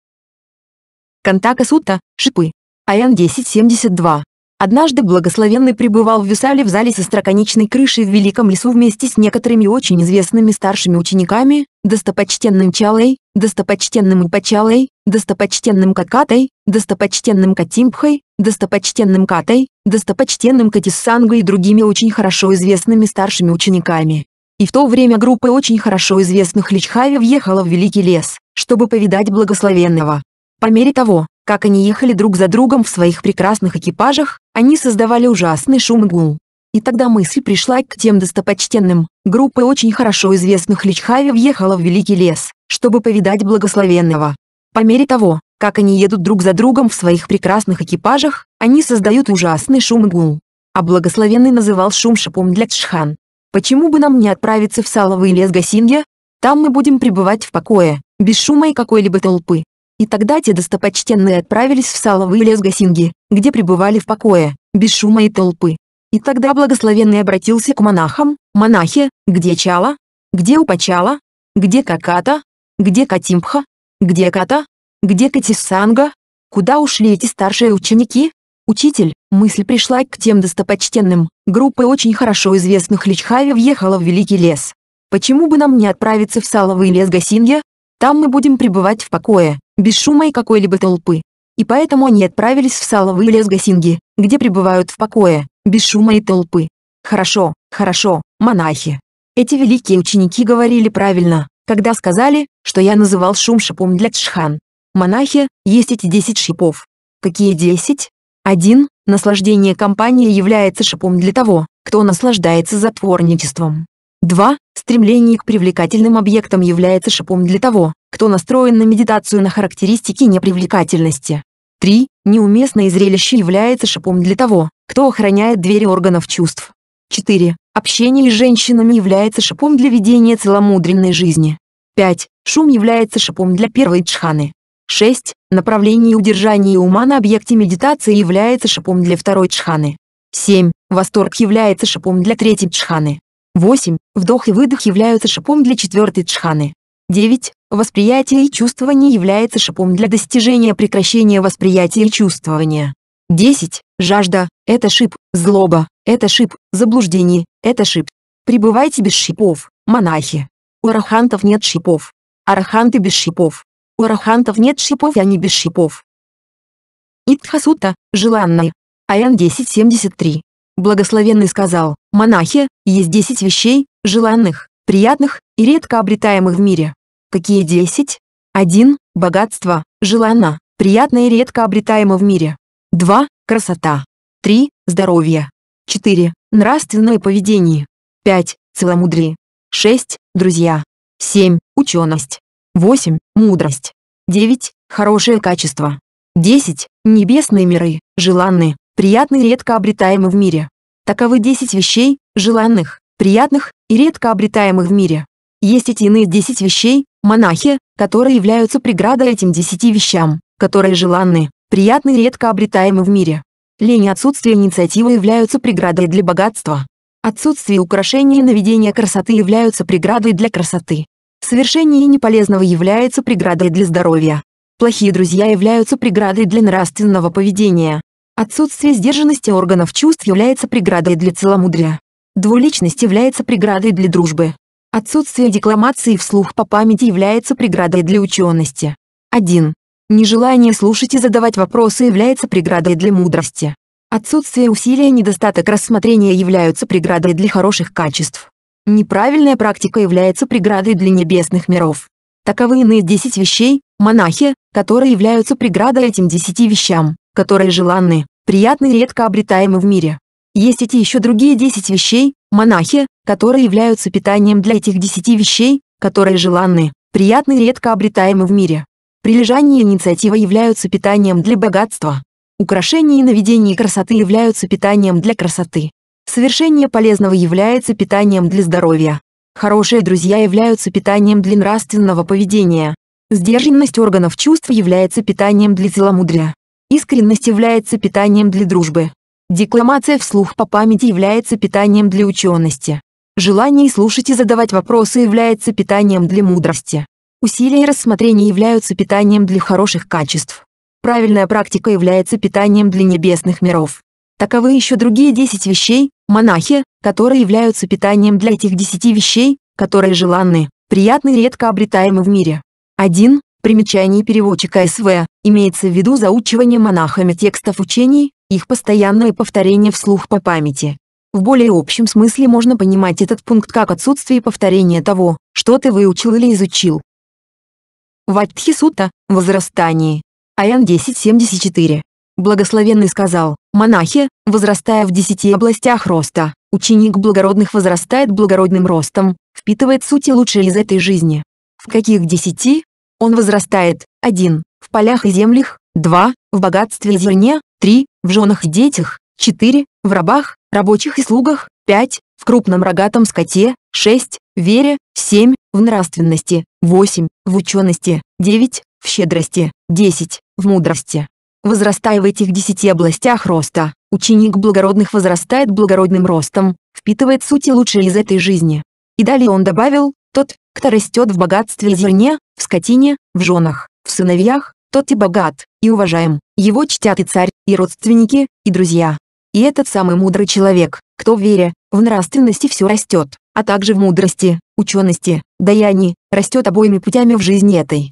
Контака Сута, Шипы. АН 1072. Однажды благословенный пребывал в Висале в зале со строконечной крышей в Великом лесу вместе с некоторыми очень известными старшими учениками, достопочтенным Чалой, достопочтенным Упачалой, достопочтенным Какатой, достопочтенным Катимпхой, достопочтенным Катой, достопочтенным Катиссангой и другими очень хорошо известными старшими учениками. И в то время группа очень хорошо известных Личхави въехала в Великий лес, чтобы повидать благословенного. По мере того, как они ехали друг за другом в своих прекрасных экипажах, они создавали ужасный шум и гул. И тогда мысль пришла к тем достопочтенным. Группа очень хорошо известных личхави въехала в Великий лес, чтобы повидать благословенного. По мере того, как они едут друг за другом в своих прекрасных экипажах, они создают ужасный шум и гул. А благословенный называл шум шипом для Чшхан. Почему бы нам не отправиться в Саловый лес Гасинья? Там мы будем пребывать в покое, без шума и какой-либо толпы. И тогда те достопочтенные отправились в Саловый лес Гасинги, где пребывали в покое, без шума и толпы. И тогда благословенный обратился к монахам, монахи, где Чала? Где Упачала? Где Каката? Где Катимпха? Где Ката? Где Катисанга? Куда ушли эти старшие ученики? Учитель, мысль пришла к тем достопочтенным, группа очень хорошо известных Личхави въехала в Великий лес. Почему бы нам не отправиться в Саловый лес Гасинья? Там мы будем пребывать в покое, без шума и какой-либо толпы. И поэтому они отправились в Саловый лес Гасинги, где пребывают в покое, без шума и толпы. Хорошо, хорошо, монахи. Эти великие ученики говорили правильно, когда сказали, что я называл шум шипом для Чхан. Монахи, есть эти 10 шипов. Какие 10? 1. Наслаждение компании является шипом для того, кто наслаждается затворничеством. 2. Стремление к привлекательным объектам является шипом для того, кто настроен на медитацию на характеристики непривлекательности. 3. Неуместное зрелище является шипом для того, кто охраняет двери органов чувств. 4. Общение с женщинами является шипом для ведения целомудренной жизни. 5. Шум является шипом для первой чханы. 6. Направление удержания ума на объекте медитации является шипом для второй чханы. 7. Восторг является шипом для третьей чханы. 8. Вдох и выдох являются шипом для четвертой джханы. 9. Восприятие и чувствование является шипом для достижения прекращения восприятия и чувствования. 10. Жажда – это шип, злоба – это шип, заблуждение – это шип. Пребывайте без шипов, монахи. У арахантов нет шипов. Араханты без шипов. У арахантов нет шипов и они без шипов. Итхасута, желанная. АН 1073. Благословенный сказал, «Монахи, есть десять вещей, желанных, приятных и редко обретаемых в мире». Какие десять? Один – богатство, желанно, приятно и редко обретаемо в мире. Два – красота. Три – здоровье. Четыре – нравственное поведение. Пять – целомудрие. Шесть – друзья. Семь – ученость. Восемь – мудрость. Девять – хорошее качество. Десять – небесные миры, желанные, приятный редко обретаемый в мире. Таковы 10 вещей, желанных, приятных и редко обретаемых в мире. Есть эти иные 10 вещей, монахи, которые являются преградой этим 10 вещам, которые желанны, приятны и редко обретаемы в мире. Лень и отсутствие инициативы являются преградой для богатства. Отсутствие украшения и наведения красоты являются преградой для красоты. Совершение неполезного является преградой для здоровья. Плохие друзья являются преградой для нравственного поведения. Отсутствие сдержанности органов чувств является преградой для целомудрия. Двуличность является преградой для дружбы. Отсутствие декламации вслух по памяти является преградой для учености. 1. Нежелание слушать и задавать вопросы является преградой для мудрости. Отсутствие усилия и недостаток рассмотрения являются преградой для хороших качеств. Неправильная практика является преградой для небесных миров. Таковы иные 10 вещей, монахи, которые являются преградой этим 10 вещам которые желанны, приятны и редко обретаемы в мире. Есть эти еще другие 10 вещей, монахи, которые являются питанием для этих 10 вещей, которые желанны, приятны и редко обретаемы в мире. Прилежание и инициатива являются питанием для богатства. Украшения и наведение красоты являются питанием для красоты. Совершение полезного является питанием для здоровья. Хорошие друзья являются питанием для нравственного поведения. Сдержанность органов чувств является питанием для целомудрия. Искренность является питанием для дружбы. Декламация вслух по памяти является питанием для учености. Желание слушать и задавать вопросы является питанием для мудрости. Усилия и рассмотрение являются питанием для хороших качеств. Правильная практика является питанием для небесных миров. Таковы еще другие 10 вещей, монахи, которые являются питанием для этих 10 вещей, которые желанны, приятны и редко обретаемы в мире. 1 примечании переводчика СВ, имеется в виду заучивание монахами текстов учений, их постоянное повторение вслух по памяти. В более общем смысле можно понимать этот пункт как отсутствие повторения того, что ты выучил или изучил. Ватхисута, возрастание. Аян 10.74. Благословенный сказал, монахи, возрастая в десяти областях роста, ученик благородных возрастает благородным ростом, впитывает сути лучшее из этой жизни. В каких десяти? Он возрастает, 1. В полях и землях, 2. В богатстве и зерне, 3. В женах и детях, 4. В рабах, рабочих и слугах, 5. В крупном рогатом скоте, 6. В вере, 7. В нравственности, 8. В учености, 9. В щедрости, 10. В мудрости. Возрастая в этих десяти областях роста, ученик благородных возрастает благородным ростом, впитывает суть и из этой жизни. И далее он добавил, тот, кто растет в богатстве зерне, в скотине, в женах, в сыновьях, тот и богат, и уважаем. Его чтят и царь, и родственники, и друзья. И этот самый мудрый человек, кто в вере, в нравственности все растет, а также в мудрости, учености, даянии, растет обоими путями в жизни этой.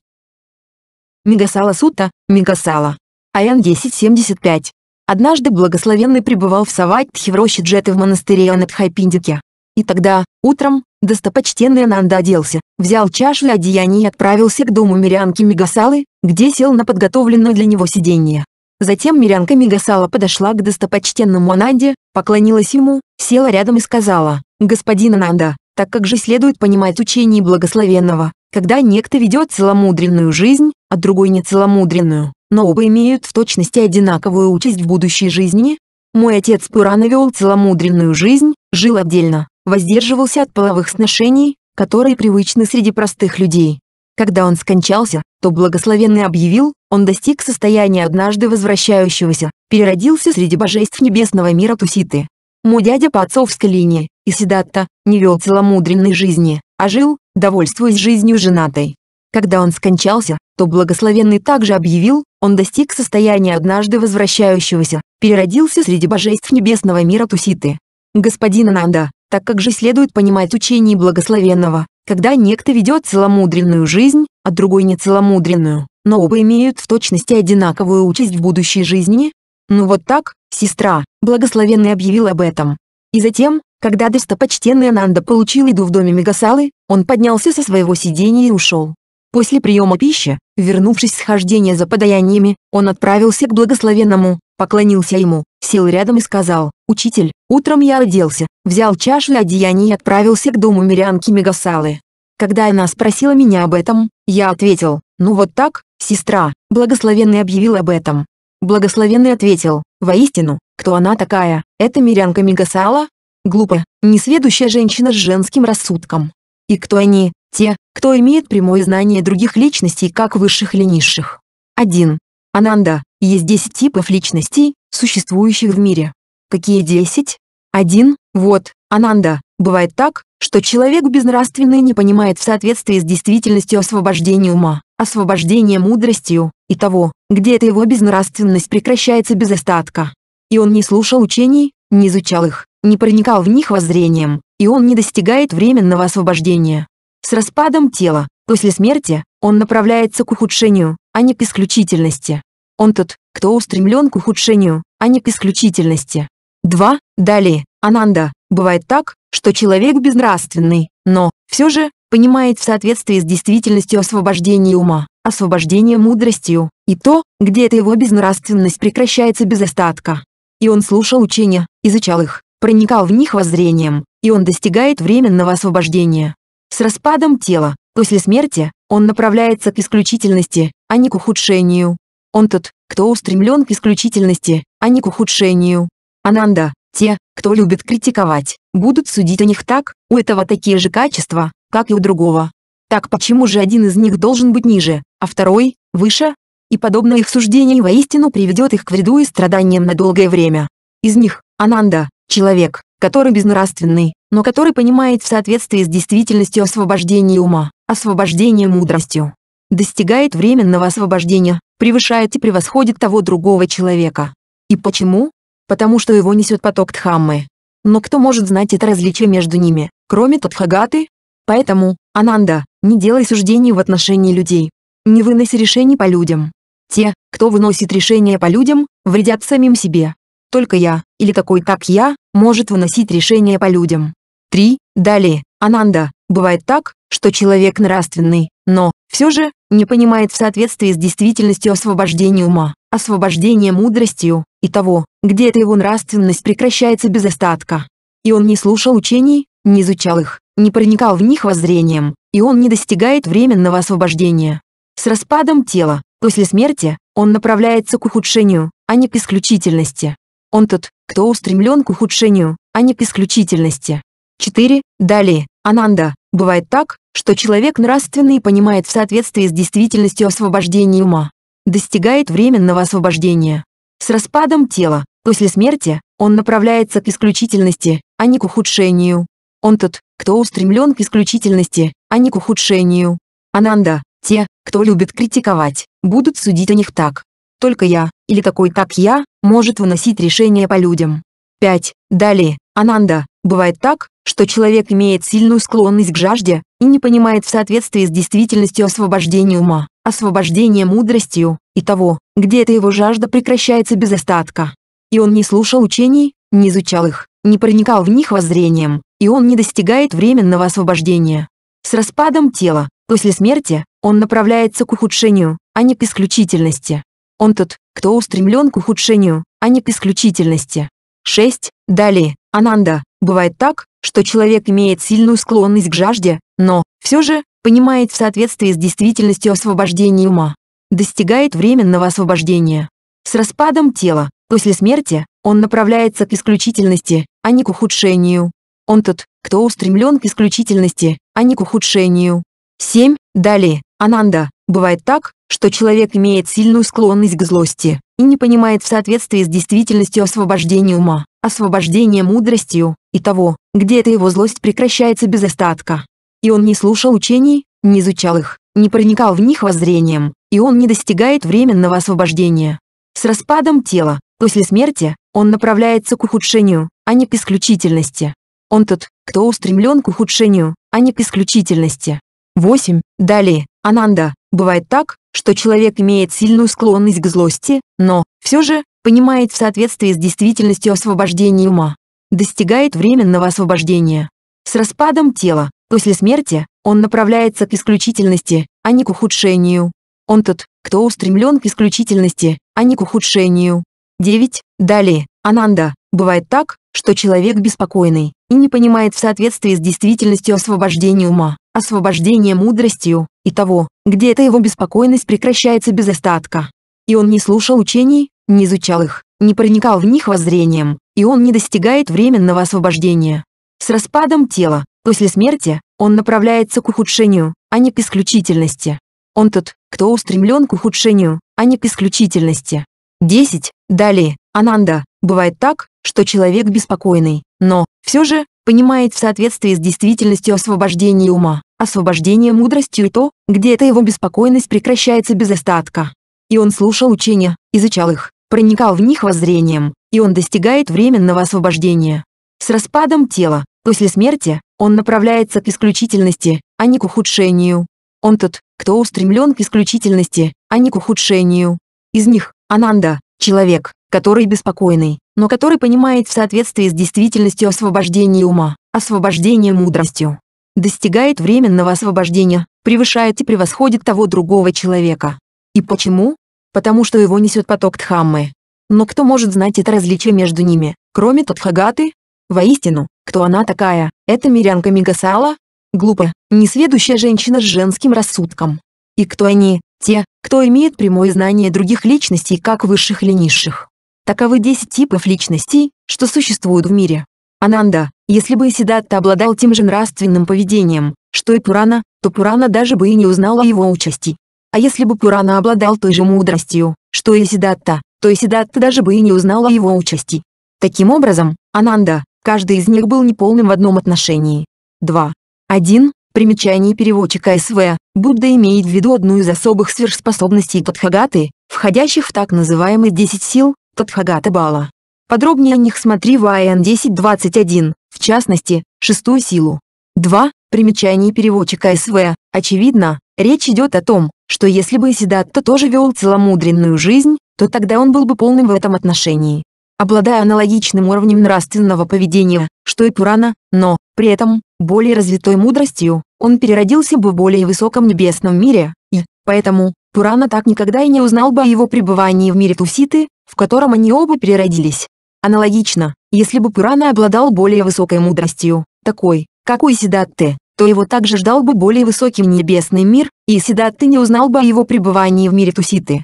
Мегасала Сута, Мегасала. Аян 1075. Однажды благословенный пребывал в Саватхе в роще Джеты в монастыре Анатхайпиндике. И тогда, утром, достопочтенный Ананда оделся, взял чашу и одеяние и отправился к дому Мирянки Мегасалы, где сел на подготовленное для него сиденье. Затем Мирянка Мегасала подошла к достопочтенному Ананде, поклонилась ему, села рядом и сказала, «Господин Ананда, так как же следует понимать учение благословенного, когда некто ведет целомудренную жизнь, а другой не целомудренную, но оба имеют в точности одинаковую участь в будущей жизни? Мой отец Пурана вел целомудренную жизнь, жил отдельно, воздерживался от половых сношений, которые привычны среди простых людей. Когда он скончался, то благословенный объявил, он достиг состояния однажды возвращающегося, переродился среди божеств небесного мира Туситы. Мой дядя по отцовской линии, Исидатта, не вел целомудренной жизни, а жил, довольствуясь жизнью женатой. Когда он скончался, то благословенный также объявил, он достиг состояния однажды возвращающегося, переродился среди божеств небесного мира Туситы. Господин Ананда, так как же следует понимать учение благословенного, когда некто ведет целомудренную жизнь, а другой не целомудренную, но оба имеют в точности одинаковую участь в будущей жизни? Ну вот так, сестра, благословенный объявил об этом. И затем, когда достопочтенный Ананда получил еду в доме Мегасалы, он поднялся со своего сидения и ушел. После приема пищи, вернувшись с хождения за подаяниями, он отправился к благословенному, поклонился ему, сел рядом и сказал, «Учитель, утром я оделся, взял чашу и одеяние и отправился к дому мирянки Мегасалы. Когда она спросила меня об этом, я ответил, «Ну вот так, сестра, благословенный объявил об этом». Благословенный ответил, «Воистину, кто она такая, это мирянка Мегасала?» Глупо, несведущая женщина с женским рассудком. И кто они, те, кто имеет прямое знание других личностей как высших или низших? 1. Ананда, есть 10 типов личностей, существующих в мире. Какие 10? 1. Вот, Ананда. Бывает так, что человек безнравственный не понимает в соответствии с действительностью освобождения ума, освобождения мудростью, и того, где эта его безнравственность прекращается без остатка. И он не слушал учений, не изучал их, не проникал в них воззрением, и он не достигает временного освобождения. С распадом тела, после смерти, он направляется к ухудшению, а не к исключительности. Он тот, кто устремлен к ухудшению, а не к исключительности. 2. Далее, Ананда, бывает так, что человек безнравственный, но, все же, понимает в соответствии с действительностью освобождение ума, освобождение мудростью, и то, где эта его безнравственность прекращается без остатка. И он слушал учения, изучал их, проникал в них воззрением, и он достигает временного освобождения. С распадом тела, после смерти, он направляется к исключительности, а не к ухудшению. Он тот, кто устремлен к исключительности, а не к ухудшению. Ананда, те, кто любит критиковать, будут судить о них так, у этого такие же качества, как и у другого. Так почему же один из них должен быть ниже, а второй – выше? И подобное их суждение воистину приведет их к вреду и страданиям на долгое время. Из них, Ананда, человек, который безнравственный, но который понимает в соответствии с действительностью освобождение ума, освобождение мудростью. Достигает временного освобождения, превышает и превосходит того другого человека. И почему? Потому что его несет поток Дхаммы. Но кто может знать это различие между ними, кроме Тадхагаты? Поэтому, Ананда, не делай суждений в отношении людей. Не выноси решений по людям. Те, кто выносит решения по людям, вредят самим себе. Только я, или такой как я, может выносить решения по людям. 3. Далее, Ананда, бывает так, что человек нравственный, но, все же, не понимает в соответствии с действительностью освобождения ума, освобождения мудростью, и того, где эта его нравственность прекращается без остатка. И он не слушал учений, не изучал их, не проникал в них воззрением, и он не достигает временного освобождения. С распадом тела, после смерти, он направляется к ухудшению, а не к исключительности. Он тот, кто устремлен к ухудшению, а не к исключительности. 4. Далее, Ананда, бывает так, что человек нравственный понимает в соответствии с действительностью освобождение ума, достигает временного освобождения. С распадом тела, после смерти, он направляется к исключительности, а не к ухудшению. Он тот, кто устремлен к исключительности, а не к ухудшению. Ананда, те, кто любит критиковать, будут судить о них так. Только я, или такой как я, может выносить решения по людям. 5. Далее, Ананда, бывает так, что человек имеет сильную склонность к жажде и не понимает в соответствии с действительностью освобождения ума, освобождения мудростью и того, где эта его жажда прекращается без остатка. И он не слушал учений, не изучал их, не проникал в них воззрением, и он не достигает временного освобождения. С распадом тела, после смерти, он направляется к ухудшению, а не к исключительности. Он тот, кто устремлен к ухудшению, а не к исключительности. 6. Далее, Ананда, Бывает так, что человек имеет сильную склонность к жажде, но, все же, понимает в соответствии с действительностью освобождение ума. Достигает временного освобождения. С распадом тела, после смерти, он направляется к исключительности, а не к ухудшению. Он тот, кто устремлен к исключительности, а не к ухудшению. 7. Далее, Ананда. Бывает так, что человек имеет сильную склонность к злости и не понимает в соответствии с действительностью освобождение ума, освобождение мудростью, и того, где эта его злость прекращается без остатка. И он не слушал учений, не изучал их, не проникал в них воззрением, и он не достигает временного освобождения. С распадом тела, после смерти, он направляется к ухудшению, а не к исключительности. Он тот, кто устремлен к ухудшению, а не к исключительности. 8. Далее, Ананда, бывает так, что человек имеет сильную склонность к злости, но, все же, понимает в соответствии с действительностью освобождение ума достигает временного освобождения. С распадом тела, после смерти, он направляется к исключительности, а не к ухудшению. Он тот, кто устремлен к исключительности, а не к ухудшению. 9. Далее, Ананда, бывает так, что человек беспокойный и не понимает в соответствии с действительностью освобождения ума, освобождения мудростью и того, где эта его беспокойность прекращается без остатка. И он не слушал учений, не изучал их, не проникал в них воззрением, и он не достигает временного освобождения. С распадом тела, после смерти, он направляется к ухудшению, а не к исключительности. Он тот, кто устремлен к ухудшению, а не к исключительности. 10. Далее, Ананда, бывает так, что человек беспокойный, но, все же, понимает в соответствии с действительностью освобождение ума, освобождение мудростью и то, где эта его беспокойность прекращается без остатка. И он слушал учения, изучал их, проникал в них воззрением, и он достигает временного освобождения. С распадом тела, после смерти, он направляется к исключительности, а не к ухудшению. Он тот, кто устремлен к исключительности, а не к ухудшению. Из них, Ананда, человек, который беспокойный, но который понимает в соответствии с действительностью освобождение ума, освобождение мудростью. Достигает временного освобождения, превышает и превосходит того другого человека. И почему? Потому что его несет поток Дхаммы, но кто может знать это различие между ними, кроме Тадхагаты? Воистину, кто она такая? Это мирянка Мигасала? Глупо, несведущая женщина с женским рассудком. И кто они? Те, кто имеет прямое знание других личностей как высших или низших. Таковы 10 типов личностей, что существуют в мире. Ананда, если бы Сидатта обладал тем же нравственным поведением, что и Пурана, то Пурана даже бы и не узнала его участи. А если бы Пурана обладал той же мудростью, что и Сидатта, то Исидатта даже бы и не узнала его участи. Таким образом, Ананда, каждый из них был неполным в одном отношении. 2. 1. Примечание переводчика СВ. Будда имеет в виду одну из особых сверхспособностей Тадхагаты, входящих в так называемые 10 сил, Тадхагата Бала. Подробнее о них смотри в АН 10.21, в частности, шестую силу. 2. Примечание переводчика СВ. Очевидно, речь идет о том, что если бы Исидатта тоже вел целомудренную жизнь, то тогда он был бы полным в этом отношении. Обладая аналогичным уровнем нравственного поведения, что и Пурана, но, при этом, более развитой мудростью, он переродился бы в более высоком небесном мире, и, поэтому, Пурана так никогда и не узнал бы о его пребывании в мире Туситы, в котором они оба переродились. Аналогично, если бы Пурана обладал более высокой мудростью, такой, как у Исидатты, то его также ждал бы более высокий небесный мир, и Сидатты не узнал бы о его пребывании в мире Туситы.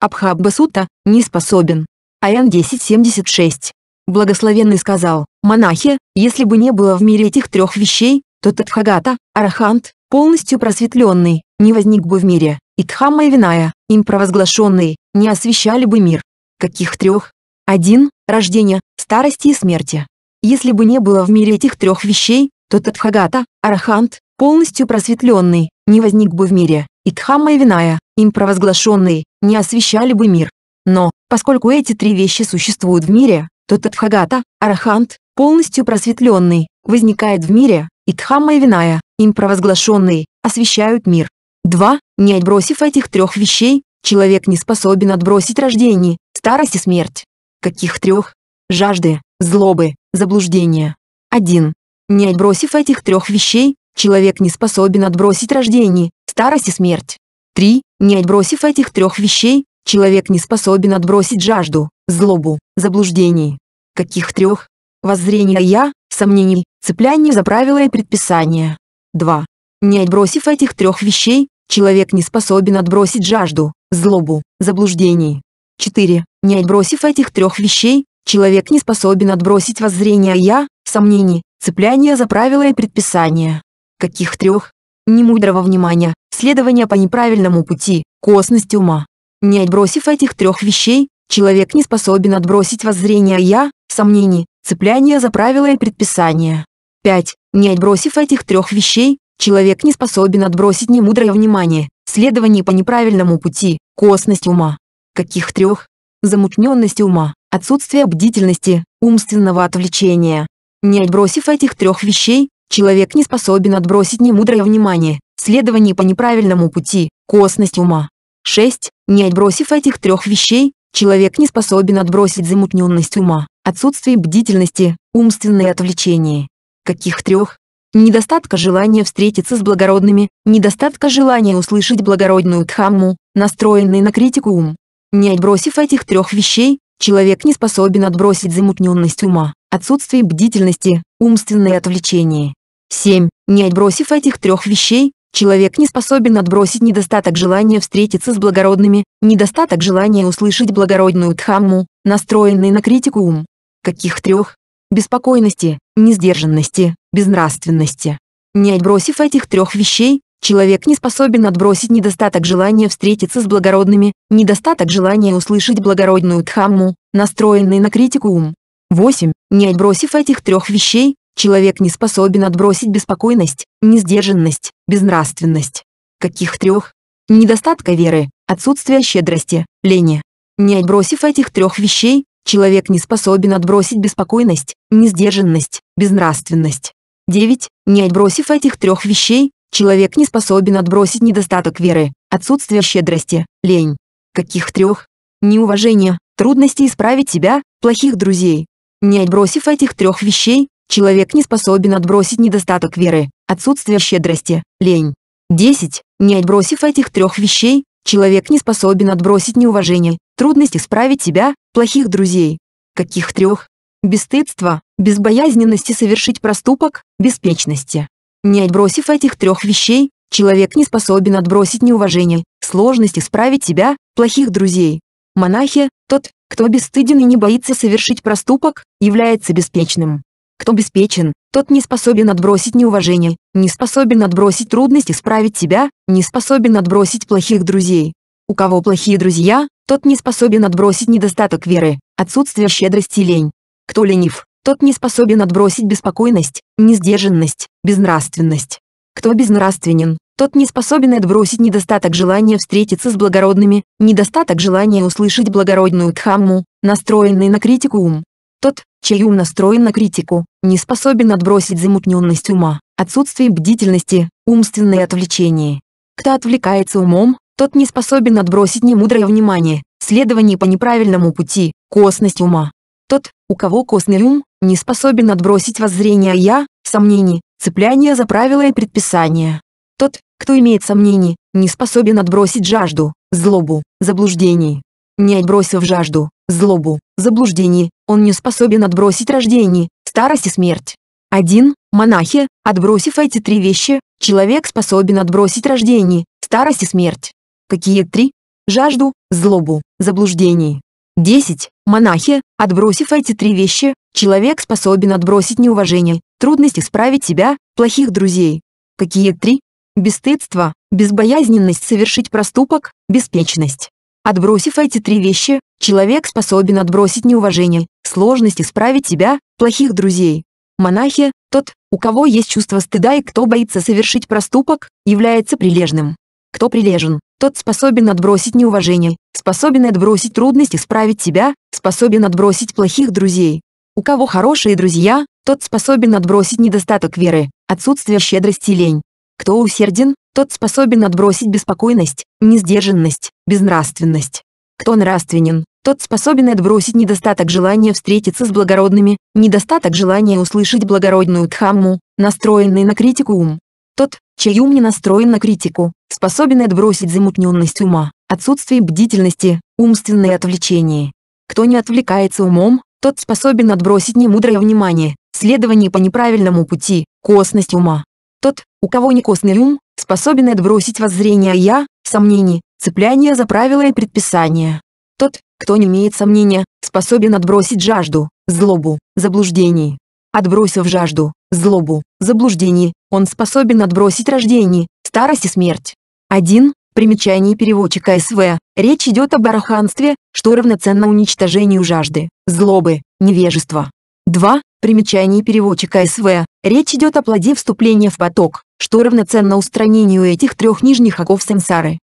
Абхабба Сута не способен. Аян 1076. Благословенный сказал, монахи, если бы не было в мире этих трех вещей, то Тадхагата, Арахант, полностью просветленный, не возник бы в мире, и Дхамма и Виная, им провозглашенные, не освещали бы мир. Каких трех? Один, Рождение, старости и смерти. Если бы не было в мире этих трех вещей, то Тадхагата, Арахант, полностью просветленный, не возник бы в мире, и Дхамма и Виная, им провозглашенные, не освещали бы мир. Но, поскольку эти три вещи существуют в мире, то Тадхагата, Арахант, полностью просветленный, возникает в мире, и Дхамма и Виная, им провозглашенные, освещают мир. 2. Не отбросив этих трех вещей, человек не способен отбросить рождение, старость и смерть. Каких трех? Жажды, злобы, заблуждения. 1. Не отбросив этих трех вещей, человек не способен отбросить рождение, старость и смерть. 3. Не отбросив этих трех вещей, человек не способен отбросить жажду, злобу, заблуждение. Каких трех? Воззрение «я», сомнений, цепляние за правила и предписания. 2. Не отбросив этих трех вещей, человек не способен отбросить жажду, злобу, заблуждение. 4. Не отбросив этих трех вещей, человек не способен отбросить воззрение «я», сомнений, цепляние за правила и предписания. Каких трех? Немудрого внимания, следования по неправильному пути, косность ума. Не отбросив этих трех вещей, человек не способен отбросить воззрение «я», сомнений, цепляние за правила и предписания. 5. Не отбросив этих трех вещей, человек не способен отбросить немудрое внимание, следование по неправильному пути, косность ума. Каких трех? Замутненность ума, отсутствие бдительности, умственного отвлечения, не отбросив этих трех вещей, человек не способен отбросить немудрое внимание, следование по неправильному пути, косность ума. 6. Не отбросив этих трех вещей, человек не способен отбросить замутненность ума, отсутствие бдительности, умственное отвлечение. Каких трех? недостатка желания встретиться с благородными, недостатка желания услышать благородную дхамму, настроенный на критику ум. Не отбросив этих трех вещей, человек не способен отбросить замутненность ума, отсутствие бдительности, умственное отвлечение. 7. Не отбросив этих трех вещей, человек не способен отбросить недостаток желания встретиться с благородными, недостаток желания услышать благородную дхамму, настроенный на критику ум. Каких трех? Беспокойности, несдержанности, безнравственности. Не отбросив этих трех вещей, Человек не способен отбросить недостаток желания встретиться с благородными, недостаток желания услышать благородную дхамму, настроенный на критику ум. 8. Не отбросив этих трех вещей, человек не способен отбросить беспокойность, несдержанность, безнравственность. Каких трех? Недостатка веры, отсутствие щедрости, лени. Не отбросив этих трех вещей, человек не способен отбросить беспокойность, несдержанность, безнравственность. 9. Не отбросив этих трех вещей, человек не способен отбросить недостаток веры, отсутствие щедрости, лень. Каких трех? Неуважение, трудности исправить себя, плохих друзей, не отбросив этих трех вещей, человек не способен отбросить недостаток веры, отсутствие щедрости, лень. 10. Не отбросив этих трех вещей, человек не способен отбросить неуважение, трудность справить себя, плохих друзей. Каких трех? Бесстыдство, безбоязненности совершить проступок, беспечности. Не отбросив этих трех вещей, человек не способен отбросить неуважение, сложность справить себя, плохих друзей монахе, тот, кто бесстыден и не боится совершить проступок, является беспечным. Кто беспечен, тот не способен отбросить неуважение, не способен отбросить трудность исправить себя, не способен отбросить плохих друзей. У кого плохие друзья, тот не способен отбросить недостаток веры, отсутствие щедрости и лень. Кто ленив, тот не способен отбросить беспокойность, несдержанность, безнравственность. Кто безнравственен, тот не способен отбросить недостаток желания встретиться с благородными, недостаток желания услышать благородную дхамму, настроенный на критику ум. Тот, чей ум настроен на критику, не способен отбросить замутненность ума, отсутствие бдительности, умственное отвлечение. Кто отвлекается умом, тот не способен отбросить немудрое внимание, следование по неправильному пути, косность ума. Тот, у кого костный ум, не способен отбросить воззрение «я», сомнений, цепляние за правила и предписания. Тот, кто имеет сомнений, не способен отбросить жажду, злобу, заблуждение. Не отбросив жажду, злобу, заблуждение, он не способен отбросить рождение, старость и смерть. Один Монахи, отбросив эти три вещи, человек способен отбросить рождение, старость и смерть. Какие три? Жажду, злобу, заблуждение. 10. Монахи, отбросив эти три вещи, человек способен отбросить неуважение, трудность исправить себя, плохих друзей. Какие три? бесстыдство, безбоязненность совершить проступок, беспечность. Отбросив эти три вещи, человек способен отбросить неуважение, сложность исправить себя, плохих друзей. Монахи, тот, у кого есть чувство стыда и кто боится совершить проступок, является прилежным. Кто прилежен, тот способен отбросить неуважение, способен отбросить трудность исправить себя, способен отбросить плохих друзей. У кого хорошие друзья, тот способен отбросить недостаток веры, отсутствие щедрости и лень, кто усерден, тот способен отбросить беспокойность, несдержанность, безнравственность. Кто нравственен, тот способен отбросить недостаток желания встретиться с благородными, недостаток желания услышать благородную дхамму, настроенный на критику ум. Тот, чей ум не настроен на критику, способен отбросить замутненность ума, отсутствие бдительности, умственное отвлечение. Кто не отвлекается умом, тот способен отбросить немудрое внимание, следование по неправильному пути, косность ума, тот, у кого не костный ум, способен отбросить воззрение «я», сомнений, цепляние за правила и предписания. Тот, кто не имеет сомнения, способен отбросить жажду, злобу, заблуждений. Отбросив жажду, злобу, заблуждений, он способен отбросить рождение, старость и смерть. 1. Примечание переводчика СВ. Речь идет о бараханстве, что равноценно уничтожению жажды, злобы, невежества. 2. Примечание переводчика СВ. Речь идет о плоде вступления в поток, что равноценно устранению этих трех нижних оков сансары.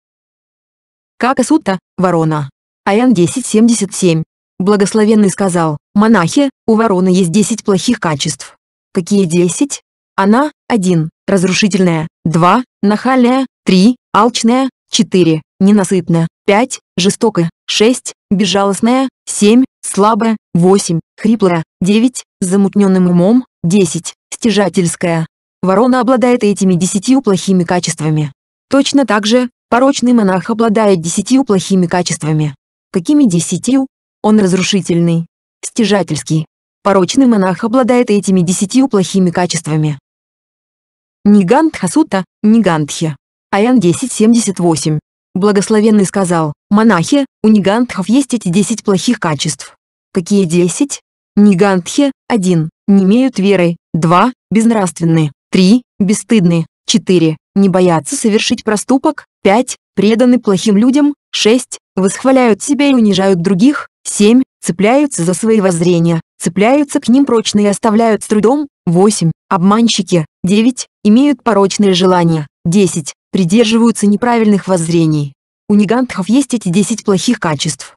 Как Асута, ворона. Аян 1077. Благословенный сказал, монахи, у вороны есть 10 плохих качеств. Какие 10? Она, 1, разрушительная, 2, нахальная, 3, алчная, 4, ненасытная, 5, жестокая, 6, безжалостная, 7, слабая, 8, хриплая, 9, с замутненным умом, 10, стяжательская. Ворона обладает этими десятью плохими качествами. Точно так же, порочный монах обладает десятью плохими качествами. Какими десятью? Он разрушительный. Стяжательский. Порочный монах обладает этими десятью плохими качествами. Нигантхасута, Нигантхе. Аян 1078. Благословенный сказал, монахи, у нигантхов есть эти десять плохих качеств. Какие десять? Нигантхе 1. Не имеют веры. 2. Безнравственны. 3. Бесстыдны. 4. Не боятся совершить проступок. 5. Преданы плохим людям. 6. Восхваляют себя и унижают других. 7. Цепляются за свои воззрения. Цепляются к ним прочно и оставляют с трудом. 8. Обманщики. 9. Имеют порочные желания. 10. Придерживаются неправильных воззрений. У нигантхов есть эти 10 плохих качеств.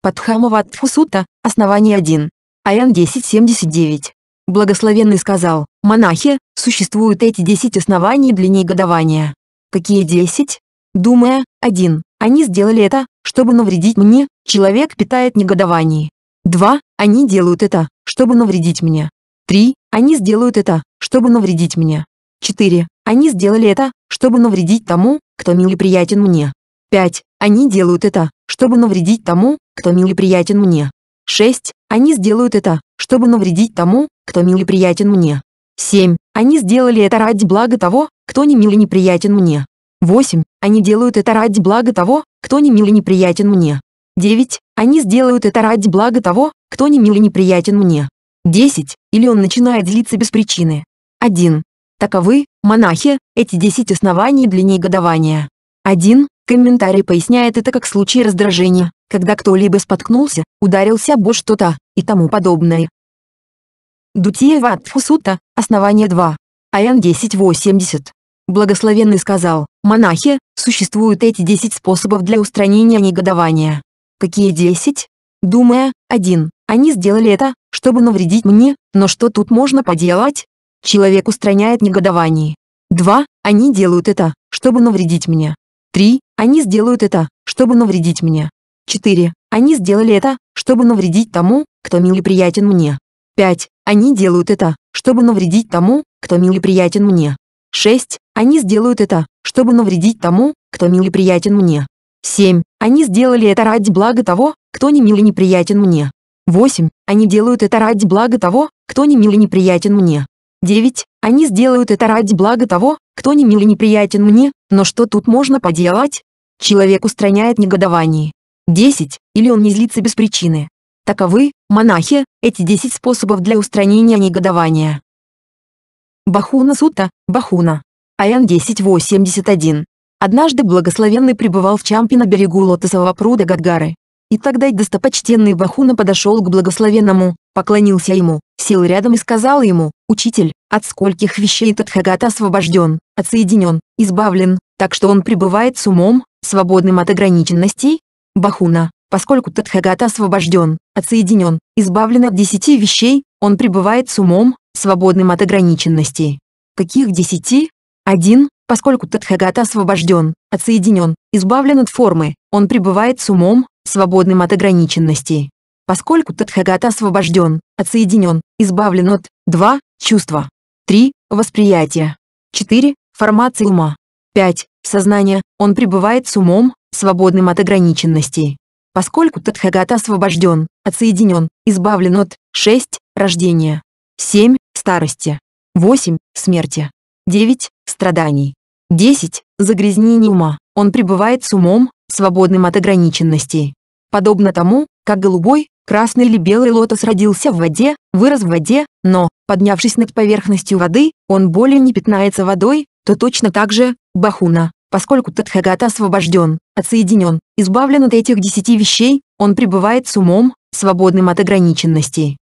Падхамова Фусута, основание 1. Аян 1079. Благословенный сказал, монахи, существуют эти 10 оснований для негодования. Какие 10? Думая, один, Они сделали это, чтобы навредить мне, человек питает негодование. 2. Они делают это, чтобы навредить мне. 3. Они сделают это, чтобы навредить мне. 4. Они сделали это, чтобы навредить тому, кто мил и приятен мне. 5. Они делают это, чтобы навредить тому, кто мил и приятен мне. 6. Они сделают это, чтобы навредить тому, кто мил и приятен мне. 7. Они сделали это ради блага того, кто не мил и неприятен мне. 8. Они делают это ради блага того, кто не мил и неприятен мне. 9. Они сделают это ради блага того, кто не мил и неприятен мне. 10. Или он начинает злиться без причины. 1. Таковы, монахи, эти 10 оснований для негодования. 1. Комментарий поясняет это как случай раздражения, когда кто-либо споткнулся, ударился обо что-то и тому подобное. Дутиева от Фусута, основание 2. АН 1080. Благословенный сказал, монахи, существуют эти 10 способов для устранения негодования. Какие 10? Думая, один, они сделали это, чтобы навредить мне, но что тут можно поделать? Человек устраняет негодование. Два, они делают это, чтобы навредить мне. 3. Они сделают это, чтобы навредить мне. 4. Они сделали это, чтобы навредить тому, кто мил и приятен мне. 5. Они делают это, чтобы навредить тому, кто мил и приятен мне. 6. Они сделают это, чтобы навредить тому, кто мил и приятен мне. 7. Они сделали это ради блага того, кто не мил и неприятен мне. 8. Они делают это ради блага того, кто не мил и неприятен мне. 9. Они сделают это ради блага того, кто не мил и неприятен мне, но что тут можно поделать? Человек устраняет негодование. 10. Или он не злится без причины. Таковы, монахи, эти 10 способов для устранения негодования. Бахуна Сута, Бахуна. Аян 10.81. Однажды благословенный пребывал в Чампе на берегу Лотосового пруда Гадгары. И тогда достопочтенный Бахуна подошел к благословенному, поклонился ему, сел рядом и сказал ему, «Учитель, от скольких вещей этот хагат освобожден, отсоединен, избавлен, так что он пребывает с умом, свободным от ограниченностей?» Бахуна, поскольку Тадхагата освобожден, отсоединен, избавлен от десяти вещей, он пребывает с умом, свободным от ограниченностей. Каких десяти? Один, поскольку Тадхагата освобожден, отсоединен, избавлен от формы, он пребывает с умом, свободным от ограниченностей. Поскольку Тадхагат освобожден, отсоединен, избавлен от 2. Чувства 3. Восприятие 4. формации ума 5. Сознание, он пребывает с умом, свободным от ограниченностей. Поскольку Тадхагат освобожден, отсоединен, избавлен от 6. Рождения 7. Старости 8. Смерти 9. Страданий 10. Загрязнение ума. Он пребывает с умом, свободным от ограниченностей. Подобно тому, как голубой, красный или белый лотос родился в воде, вырос в воде, но, поднявшись над поверхностью воды, он более не пятнается водой, то точно так же, бахуна, поскольку Тадхагата освобожден, отсоединен, избавлен от этих десяти вещей, он пребывает с умом, свободным от ограниченностей.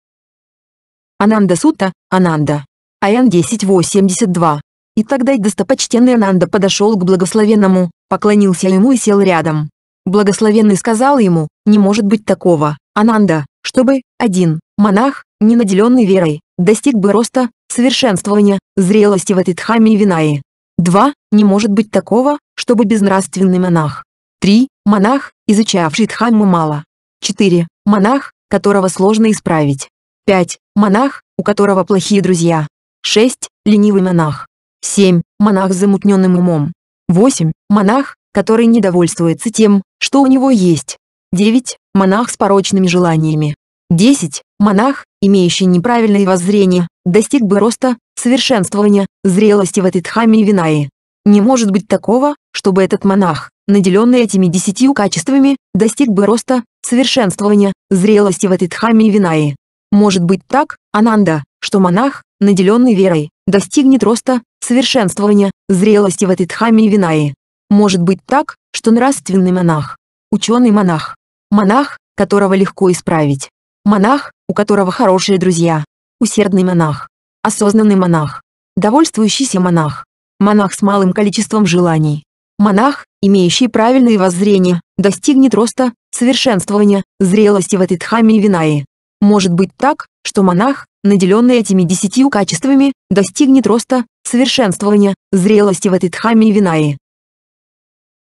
Ананда Сута, Ананда. Аян 10.82. И тогда достопочтенный Нанда подошел к благословенному, поклонился ему и сел рядом. Благословенный сказал ему, не может быть такого, Ананда, чтобы, один, монах, ненаделенный верой, достиг бы роста, совершенствования, зрелости в этой и Винае. Два Не может быть такого, чтобы безнравственный монах. Три Монах, изучавший Дхамму мало. Четыре Монах, которого сложно исправить. Пять Монах, у которого плохие друзья. Шесть Ленивый монах. 7. Монах с замутненным умом. 8. Монах, который недовольствуется тем, что у него есть. 9. Монах с порочными желаниями. 10. Монах, имеющий неправильные воззрения, достиг бы роста, совершенствования, зрелости в этой Дхаме и винае Не может быть такого, чтобы этот монах, наделенный этими десятью качествами, достиг бы роста, совершенствования, зрелости в этой Дхаме и винае Может быть так, Ананда, что монах, наделенный верой, достигнет роста, совершенствования, зрелости в этой Дхаме и Винае. Может быть так, что нравственный монах, ученый-монах, монах, которого легко исправить, монах, у которого хорошие друзья, усердный монах, осознанный монах, довольствующийся монах, монах с малым количеством желаний, монах, имеющий правильные воззрения, достигнет роста, совершенствования, зрелости в этой Дхаме и Винае. Может быть так, что монах, наделенный этими десятью качествами, достигнет роста, совершенствования, зрелости в этой Дхамме Винаи.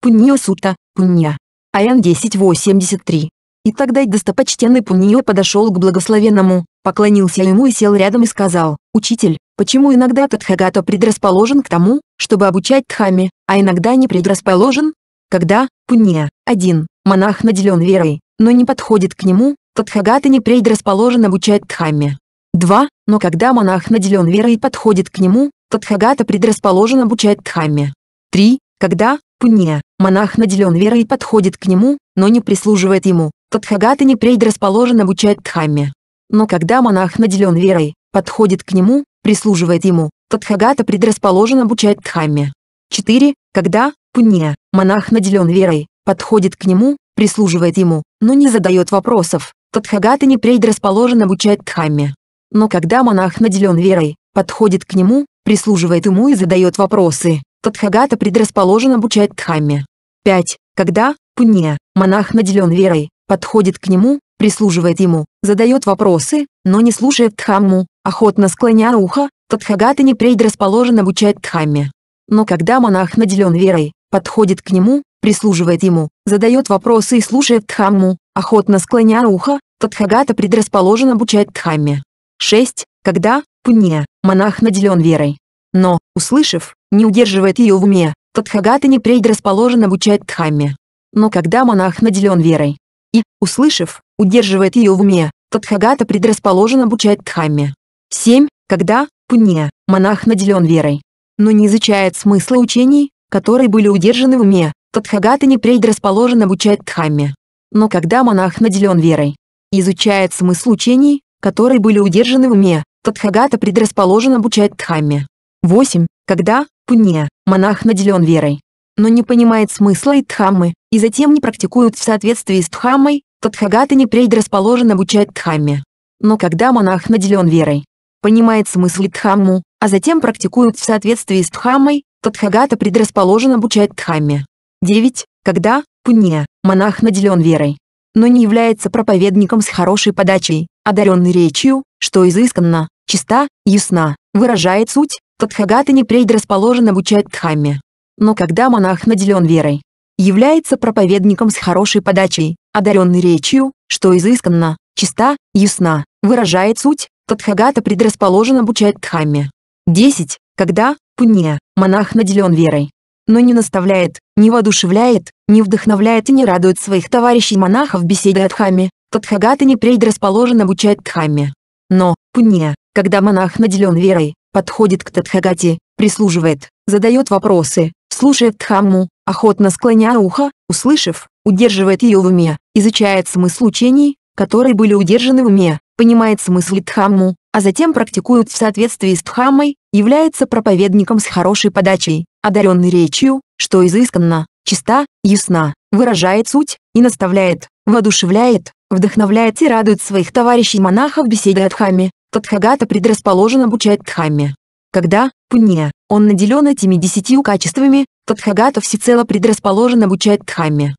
Пунья Сутта, Пунья. АН 1083. И тогда достопочтенный Пунья подошел к благословенному, поклонился ему и сел рядом и сказал, «Учитель, почему иногда Тадхагата предрасположен к тому, чтобы обучать Дхамме, а иногда не предрасположен? Когда, Пунья, один, монах наделен верой, но не подходит к нему, Тадхагата не предрасположен обучать Дхамме. 2 но когда монах наделен верой и подходит к нему, Тадхагата предрасположен обучать Дхамме. 3. Когда, пунья монах наделен верой и подходит к нему, но не прислуживает ему, Тадхагата не предрасположен обучать Дхамме. Но когда монах наделен верой, подходит к нему, прислуживает ему, Тадхагата предрасположен обучать Дхамме. 4. Когда, пунья монах наделен верой, подходит к нему, прислуживает ему, но не задает вопросов, Тадхагата не предрасположен обучать Дхамме. Но когда монах наделен верой, подходит к нему, прислуживает ему и задает вопросы, Тадхагата предрасположен обучать Дхамме. 5. Когда, пунья монах наделен верой, подходит к нему, прислуживает ему, задает вопросы, но не слушает Дхамму, охотно склоня ухо, Тадхагата не предрасположен обучать Дхамме. Но когда монах наделен верой, подходит к нему, прислуживает ему, задает вопросы и слушает Дхамму, охотно склоня ухо, Тадхагата предрасположен обучать Дхамме. 6. Когда, пунья монах наделен верой. Но, услышав, не удерживает ее в уме, Тадхагата не предрасположен обучать Дхамме. Но когда монах наделен верой и, услышав, удерживает ее в уме, Тадхагата предрасположен обучать Дхамме. 7. Когда, пунья монах наделен верой, но не изучает смысла учений, которые были удержаны в уме, Тадхагата не предрасположен обучать Дхамме. Но когда монах наделен верой, изучает смысл учений, которые были удержаны в уме, Тадхагата предрасположен обучать Дхамме. 8. Когда, пунья, монах наделен верой, но не понимает смысла и Дхаммы, и затем не практикуют в соответствии с Дхаммой, Тадхагата не предрасположен обучать Дхамме. Но когда монах наделен верой, понимает смысл и Дхамму, а затем практикуют в соответствии с Дхаммой, Тадхагата предрасположен обучать Дхамме. 9. Когда, пунья, монах наделен верой, но не является проповедником с хорошей подачей, одаренный речью, что изысканно, чиста, ясна, выражает суть, Тадхагата не предрасположен обучать Дхамме. Но когда монах наделен верой, является проповедником с хорошей подачей, одаренный речью, что изысканно, чиста, ясна, выражает суть, Тадхагата предрасположен обучать Дхамме. 10. Когда, пуне, монах наделен верой, но не наставляет, не воодушевляет, не вдохновляет и не радует своих товарищей-монахов беседой о Дхамме, Тадхагата предрасположен обучать Дхамме. Но, пунья, когда монах наделен верой, подходит к Тадхагате, прислуживает, задает вопросы, слушает Дхамму, охотно склоняя ухо, услышав, удерживает ее в уме, изучает смысл учений, которые были удержаны в уме, понимает смысл Дхамму, а затем практикует в соответствии с Дхаммой, является проповедником с хорошей подачей, одаренной речью, что изысканно, чиста, ясна, выражает суть и наставляет, воодушевляет, вдохновляет и радует своих товарищей монахов беседой о Дхамме, Тадхагата предрасположен обучать Дхамме. Когда, пунья он наделен этими десятью качествами, Тадхагата всецело предрасположен обучать Дхамме.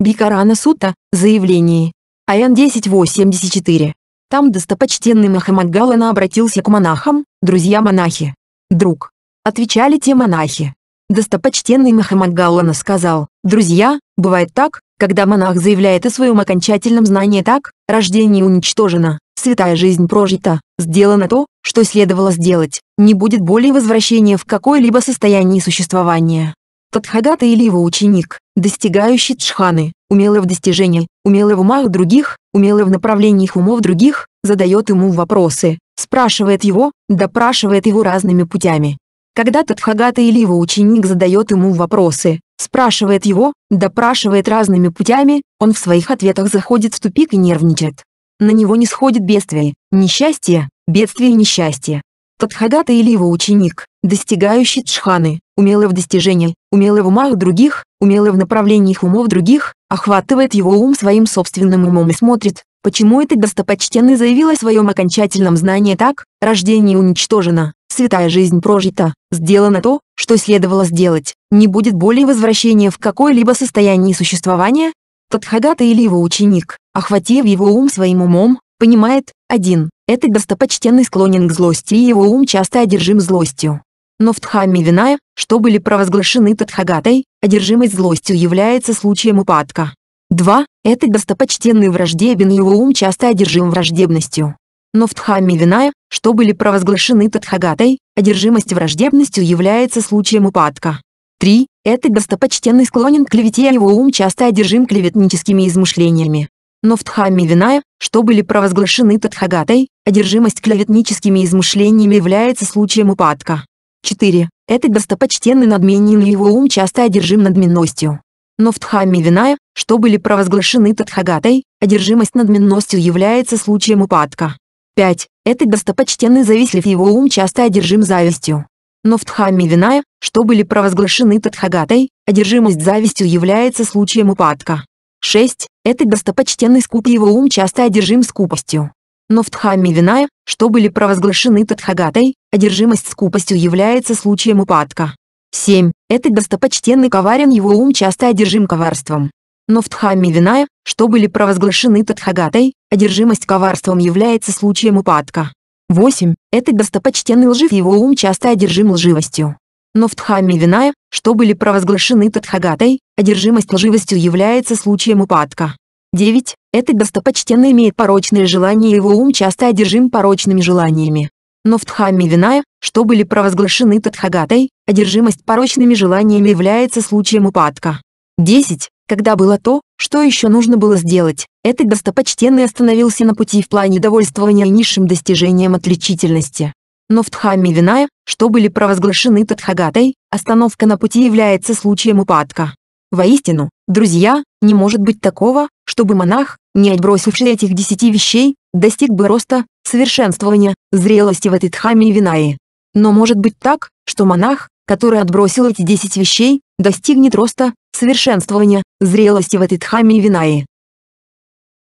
Бикарана Сута, заявление. АН 1084. Там достопочтенный Махамад обратился к монахам, друзья монахи. Друг. Отвечали те монахи. Достопочтенный Махамад Галлана сказал, «Друзья, бывает так, когда монах заявляет о своем окончательном знании так, рождение уничтожено, святая жизнь прожита, сделано то, что следовало сделать, не будет более возвращения в какое-либо состояние существования». Тадхагата или его ученик, достигающий джханы, умелый в достижении, умелый в умах других, умелый в направлениях умов других, задает ему вопросы, спрашивает его, допрашивает его разными путями, когда Тадхагата или его ученик задает ему вопросы, спрашивает его, допрашивает разными путями, он в своих ответах заходит в тупик и нервничает. На него не сходит бедствие, несчастье, бедствие и несчастье. Тадхагата или его ученик, достигающий джханы, умелый в достижении, умелый в умах других, умелый в направлениях умов других, охватывает его ум своим собственным умом и смотрит, почему этот достопочтенный заявил о своем окончательном знании так, рождение уничтожено, святая жизнь прожита, сделано то, что следовало сделать, не будет более возвращения в какое-либо состояние существования? Тадхагата или его ученик, охватив его ум своим умом, понимает, один, этот достопочтенный склонен к злости и его ум часто одержим злостью. Но в Дхамме Виная, что были провозглашены Тадхагатой, одержимость злостью является случаем упадка. 2. Этот достопочтенный враждебен и его ум часто одержим враждебностью. Но в Дхамме Виная, что были провозглашены Тадхагатой, одержимость враждебностью является случаем упадка. 3. Этот достопочтенный склонен к клевете, а его ум часто одержим клеветническими измышлениями. Но в Дхамме Виная, что были провозглашены Тадхагатой, одержимость клеветническими измышлениями является случаем упадка. 4. Этот достопочтенный надменен, его ум часто одержим надменностью. Но в Дхамме Виная, что были провозглашены Тадхагатой, одержимость надменностью является случаем упадка. 5. Этот достопочтенный завистлив его ум часто одержим завистью. Но в Дхамме Виная, что были провозглашены Тадхагатой, одержимость завистью является случаем упадка. 6. Этот достопочтенный скуп его ум часто одержим скупостью. Но в Дхамме Виная, что были провозглашены Тадхагатой, одержимость скупостью является случаем упадка. 7. Этот достопочтенный коварен его ум часто одержим коварством но в Дхамме Виная, что были провозглашены Тадхагатой, одержимость коварством является случаем упадка. 8. Этот достопочтенный лжив его ум часто одержим лживостью. Но в Дхамме Виная, что были провозглашены Тадхагатой, одержимость лживостью является случаем упадка. 9. Этот достопочтенный имеет порочные желания и его ум часто одержим порочными желаниями. Но в Дхамме Виная, что были провозглашены Тадхагатой, одержимость порочными желаниями является случаем упадка. 10 когда было то, что еще нужно было сделать. Этот достопочтенный остановился на пути в плане довольствования низшим достижением отличительности. Но в Дхамме Виная, что были провозглашены Тадхагатой, остановка на пути является случаем упадка. Воистину, друзья, не может быть такого, чтобы монах, не отбросивший этих десяти вещей, достиг бы роста, совершенствования, зрелости в этой Дхамме Винае. Но может быть так, что монах, который отбросил эти десять вещей, достигнет роста, совершенствования, зрелости в этой Дхаме и Винаи.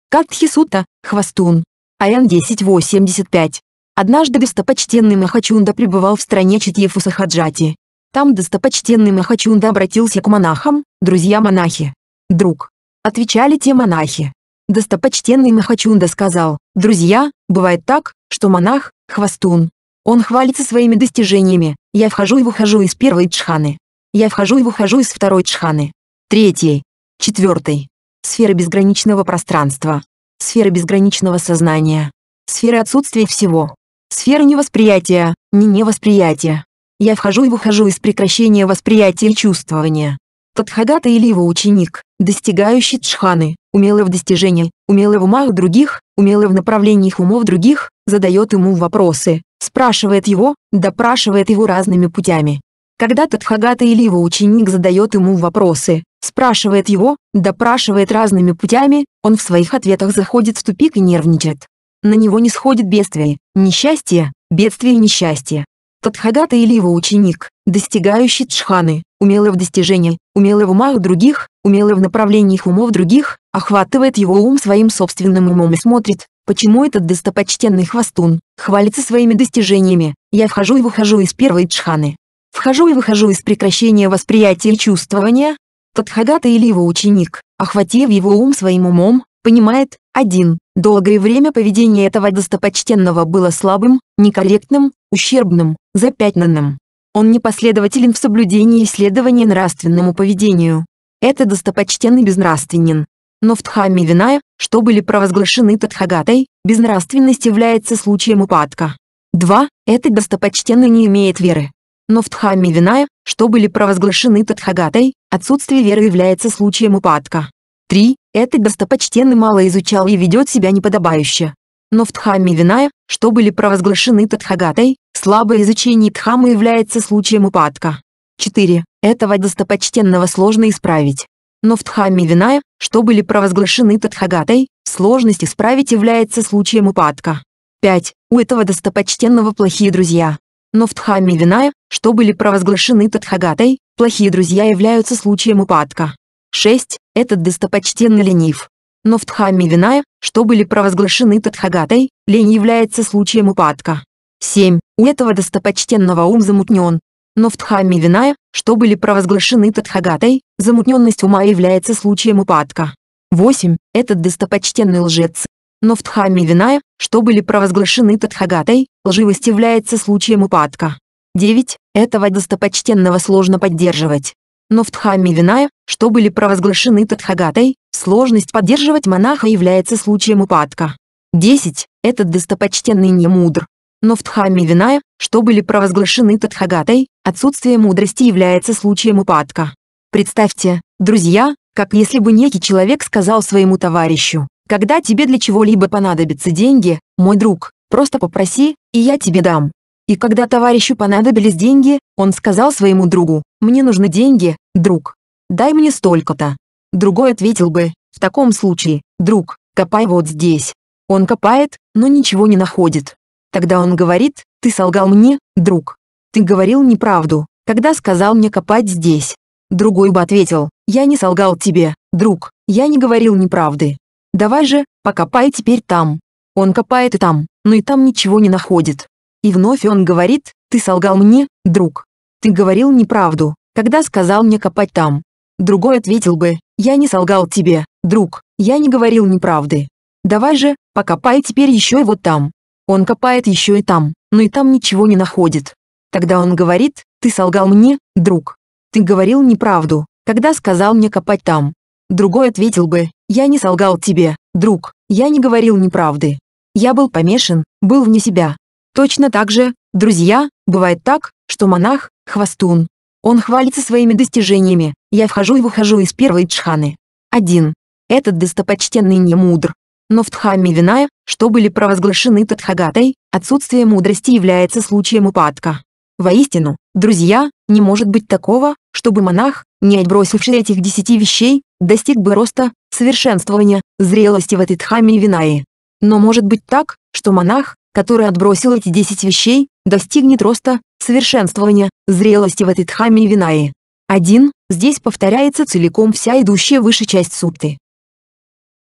Как хвастун. Хвостун. Аян 10.85. Однажды достопочтенный Махачунда пребывал в стране Читьефу Сахаджати. Там достопочтенный Махачунда обратился к монахам, друзья-монахи. «Друг». Отвечали те монахи. Достопочтенный Махачунда сказал, «Друзья, бывает так, что монах – хвастун, Он хвалится своими достижениями, я вхожу и выхожу из первой джханы. Я вхожу и выхожу из второй джханы третьей, четвертой, сфера безграничного пространства, сфера безграничного сознания, сфера отсутствия всего, сфера невосприятия, не невосприятия. Я вхожу и выхожу из прекращения восприятия и чувствования. Тадхагата или его ученик, достигающий джханы, умелый в достижении, умелый в умах других, умелый в направлениях умов других, задает ему вопросы, спрашивает его, допрашивает его разными путями. Когда Тадхагата или его ученик задает ему вопросы, спрашивает его, допрашивает разными путями, он в своих ответах заходит в тупик и нервничает. На него не сходит бедствие, несчастье, бедствие и несчастье. Тадхагата или его ученик, достигающий джханы, умелый в достижении, умелый в умах других, умелый в направлениях умов других, охватывает его ум своим собственным умом и смотрит, почему этот достопочтенный хвостун хвалится своими достижениями, я вхожу и выхожу из первой джханы. Вхожу и выхожу из прекращения восприятия и чувствования. Тадхагата или его ученик, охватив его ум своим умом, понимает, один. Долгое время поведение этого достопочтенного было слабым, некорректным, ущербным, запятнанным. Он непоследователен в соблюдении исследования нравственному поведению. Это достопочтенный безнравственен. Но в Дхамме Виная, что были провозглашены Тадхагатой, безнравственность является случаем упадка. 2. Этот достопочтенный не имеет веры. Но в Дхамме Виная, что были провозглашены Тадхагатой, отсутствие веры является случаем упадка. 3. Этот достопочтенный мало изучал и ведет себя неподобающе. Но в Дхамме Виная, что были провозглашены Тадхагатой, слабое изучение тхамы является случаем упадка. 4. Этого достопочтенного сложно исправить. Но в Дхамме Виная, что были провозглашены Тадхагатой, сложность исправить является случаем упадка. 5. У этого достопочтенного плохие друзья, но в Дхамме Виная, что были провозглашены Тадхагатой, плохие друзья являются случаем упадка. 6. Этот достопочтенный ленив. Но в Дхамме Виная, что были провозглашены Тадхагатой, лень является случаем упадка. 7. У этого достопочтенного ум замутнен. Но в Дхамме Виная, что были провозглашены Тадхагатой, замутненность ума является случаем упадка. 8. Этот достопочтенный лжец, но в Дхамме Виная, что были провозглашены Тадхагатой, лживость является случаем упадка. 9. Этого достопочтенного сложно поддерживать. Но в Дхамме Виная, что были провозглашены Тадхагатой, сложность поддерживать монаха является случаем упадка. 10. Этот достопочтенный не мудр. Но в Дхамме Виная, что были провозглашены Тадхагатой, отсутствие мудрости является случаем упадка. Представьте, друзья, как если бы некий человек сказал своему товарищу, когда тебе для чего-либо понадобятся деньги, мой друг, просто попроси, и я тебе дам. И когда товарищу понадобились деньги, он сказал своему другу, «Мне нужны деньги, друг. Дай мне столько-то». Другой ответил бы, «В таком случае, друг, копай вот здесь». Он копает, но ничего не находит. Тогда он говорит, «Ты солгал мне, друг. Ты говорил неправду, когда сказал мне копать здесь». Другой бы ответил, «Я не солгал тебе, друг, я не говорил неправды. Давай же, покопай теперь там. Он копает и там, но и там ничего не находит. И вновь он говорит, ты солгал мне, друг. Ты говорил неправду, когда сказал мне копать там. Другой ответил бы, я не солгал тебе, друг, я не говорил неправды. Давай же, покопай теперь еще и вот там. Он копает еще и там, но и там ничего не находит. Тогда он говорит, ты солгал мне, друг. Ты говорил неправду, когда сказал мне копать там. Другой ответил бы, я не солгал тебе, друг, я не говорил неправды. Я был помешан, был вне себя. Точно так же, друзья, бывает так, что монах – хвастун, Он хвалится своими достижениями, я вхожу и выхожу из первой джханы. 1. Этот достопочтенный не мудр. Но в Дхамме Виная, что были провозглашены Тадхагатой, отсутствие мудрости является случаем упадка. Воистину, друзья, не может быть такого, чтобы монах, не отбросивший этих десяти вещей, достиг бы роста, совершенствования, зрелости в этой дхамме и Винаи. Но может быть так, что монах, который отбросил эти десять вещей, достигнет роста, совершенствования, зрелости в этой дхамме и Винаи. Один Здесь повторяется целиком вся идущая выше часть сутты.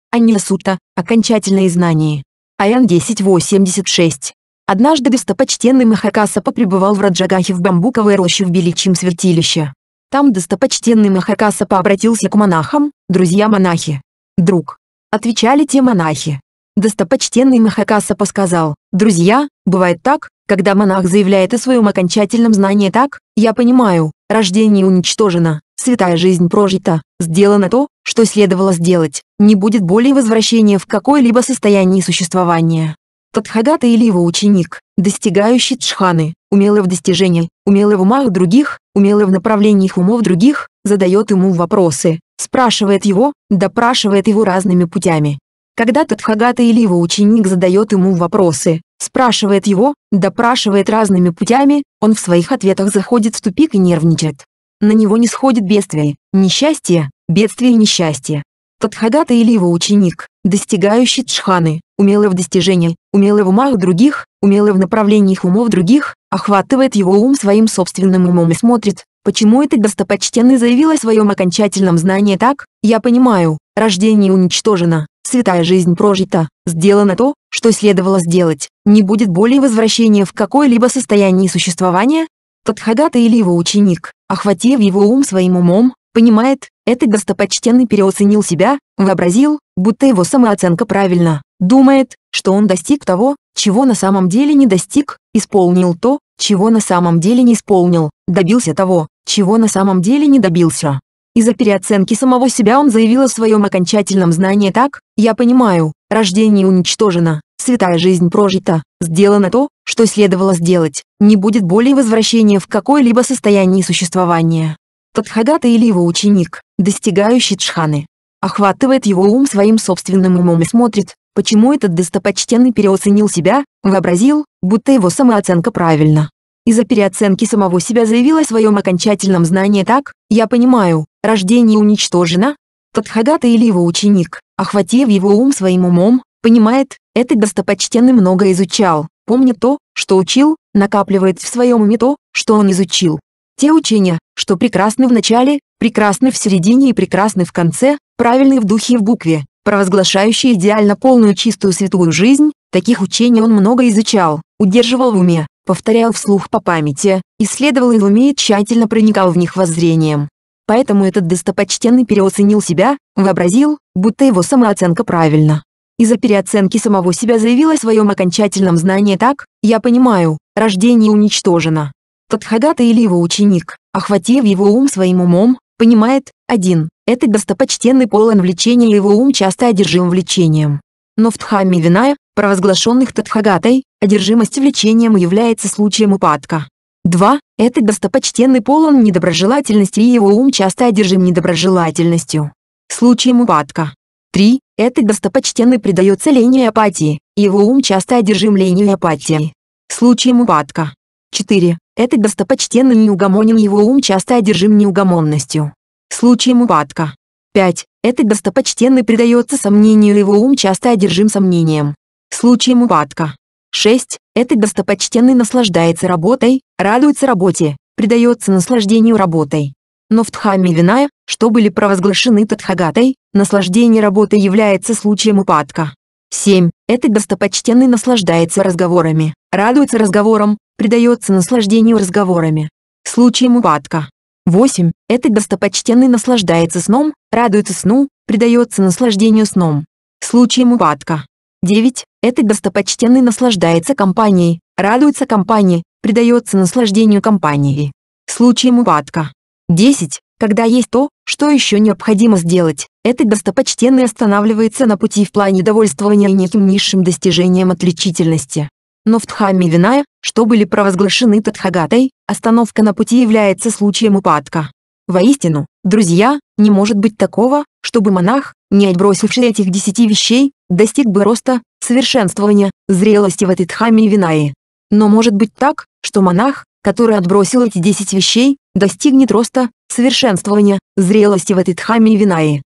Анья сутта, окончательное знание. Аян 10.86. Однажды достопочтенный Махакасапа пребывал в Раджагахе в бамбуковой роще в величьем святилище. Там достопочтенный Махакасапа обратился к монахам, друзья-монахи. Друг. Отвечали те монахи. Достопочтенный Махакасапа сказал, «Друзья, бывает так, когда монах заявляет о своем окончательном знании так, я понимаю, рождение уничтожено, святая жизнь прожита, сделано то, что следовало сделать, не будет более возвращения в какое-либо состояние существования». Тадхагата или его ученик, достигающий Джханы, умелый в достижении, умелый в умах других, умелый в направлениях умов других, задает ему вопросы, спрашивает его, допрашивает его разными путями. Когда Тадхагата или его ученик задает ему вопросы, спрашивает его, допрашивает разными путями, он в своих ответах заходит в тупик и нервничает. На него не сходит бедствие, несчастье, бедствие и несчастье. Тадхагата или его ученик, достигающий джханы, умелый в достижении, умелый в умах других, умелый в направлениях умов других, охватывает его ум своим собственным умом и смотрит, почему этот достопочтенный заявил о своем окончательном знании так, я понимаю, рождение уничтожено, святая жизнь прожита, сделано то, что следовало сделать, не будет более возвращения в какое-либо состояние существования, Тадхагата или его ученик, охватив его ум своим умом, Понимает, этот достопочтенный переоценил себя, вообразил, будто его самооценка правильна. Думает, что он достиг того, чего на самом деле не достиг, исполнил то, чего на самом деле не исполнил, добился того, чего на самом деле не добился. Из-за переоценки самого себя он заявил о своем окончательном знании так, «Я понимаю, рождение уничтожено, святая жизнь прожита, сделано то, что следовало сделать, не будет более возвращения в какое-либо состояние существования». Тадхагата или его ученик, достигающий Джханы, охватывает его ум своим собственным умом и смотрит, почему этот достопочтенный переоценил себя, вообразил, будто его самооценка правильна. Из-за переоценки самого себя заявил о своем окончательном знании так, я понимаю, рождение уничтожено. Тадхагата или его ученик, охватив его ум своим умом, понимает, этот достопочтенный много изучал, помнит то, что учил, накапливает в своем уме то, что он изучил. Те учения, что прекрасны в начале, прекрасны в середине и прекрасны в конце, правильны в духе и в букве, провозглашающие идеально полную чистую святую жизнь, таких учений он много изучал, удерживал в уме, повторял вслух по памяти, исследовал и в уме и тщательно проникал в них воззрением. Поэтому этот достопочтенный переоценил себя, вообразил, будто его самооценка правильна. Из-за переоценки самого себя заявил о своем окончательном знании так, я понимаю, рождение уничтожено, Тадхагата или его ученик, охватив его ум своим умом, понимает, один, Этот достопочтенный полон влечения и его ум часто одержим влечением. Но в Дхамме Виная, провозглашенных Тадхагатой, одержимость влечением является случаем упадка. 2. Этот достопочтенный полон недоброжелательности и его ум часто одержим недоброжелательностью. Случаем упадка. 3. Этот достопочтенный предается лени и апатии, и его ум часто одержим ленью и апатией. Случаем упадка. 4. Этот достопочтенный неугомонен его ум часто одержим неугомонностью. Случаем упадка. 5. Этот достопочтенный предается сомнению его ум часто одержим сомнением. Случаем упадка. 6. Этот достопочтенный наслаждается работой, радуется работе, предается наслаждению работой. Но в Дхамме Виная, что были провозглашены Тадхагатой, наслаждение работой является случаем упадка. 7. Этот достопочтенный наслаждается разговорами, радуется разговорам, предается наслаждению разговорами. Случаем упадка. 8. Этот достопочтенный наслаждается сном, радуется сну, предается наслаждению сном. Случаем упадка. 9. Этот достопочтенный наслаждается компанией, радуется компании, предается наслаждению компании. Случаем упадка. 10. Когда есть то, что еще необходимо сделать, этот достопочтенный останавливается на пути в плане довольствования неким низшим достижением отличительности. Но в Дхамме Виная, что были провозглашены Тадхагатой, остановка на пути является случаем упадка. Воистину, друзья, не может быть такого, чтобы монах, не отбросивший этих десяти вещей, достиг бы роста, совершенствования, зрелости в этой Дхамме Винае. Но может быть так, что монах, который отбросил эти десять вещей, достигнет роста, совершенствования, зрелости в этой дхамме и Винаи.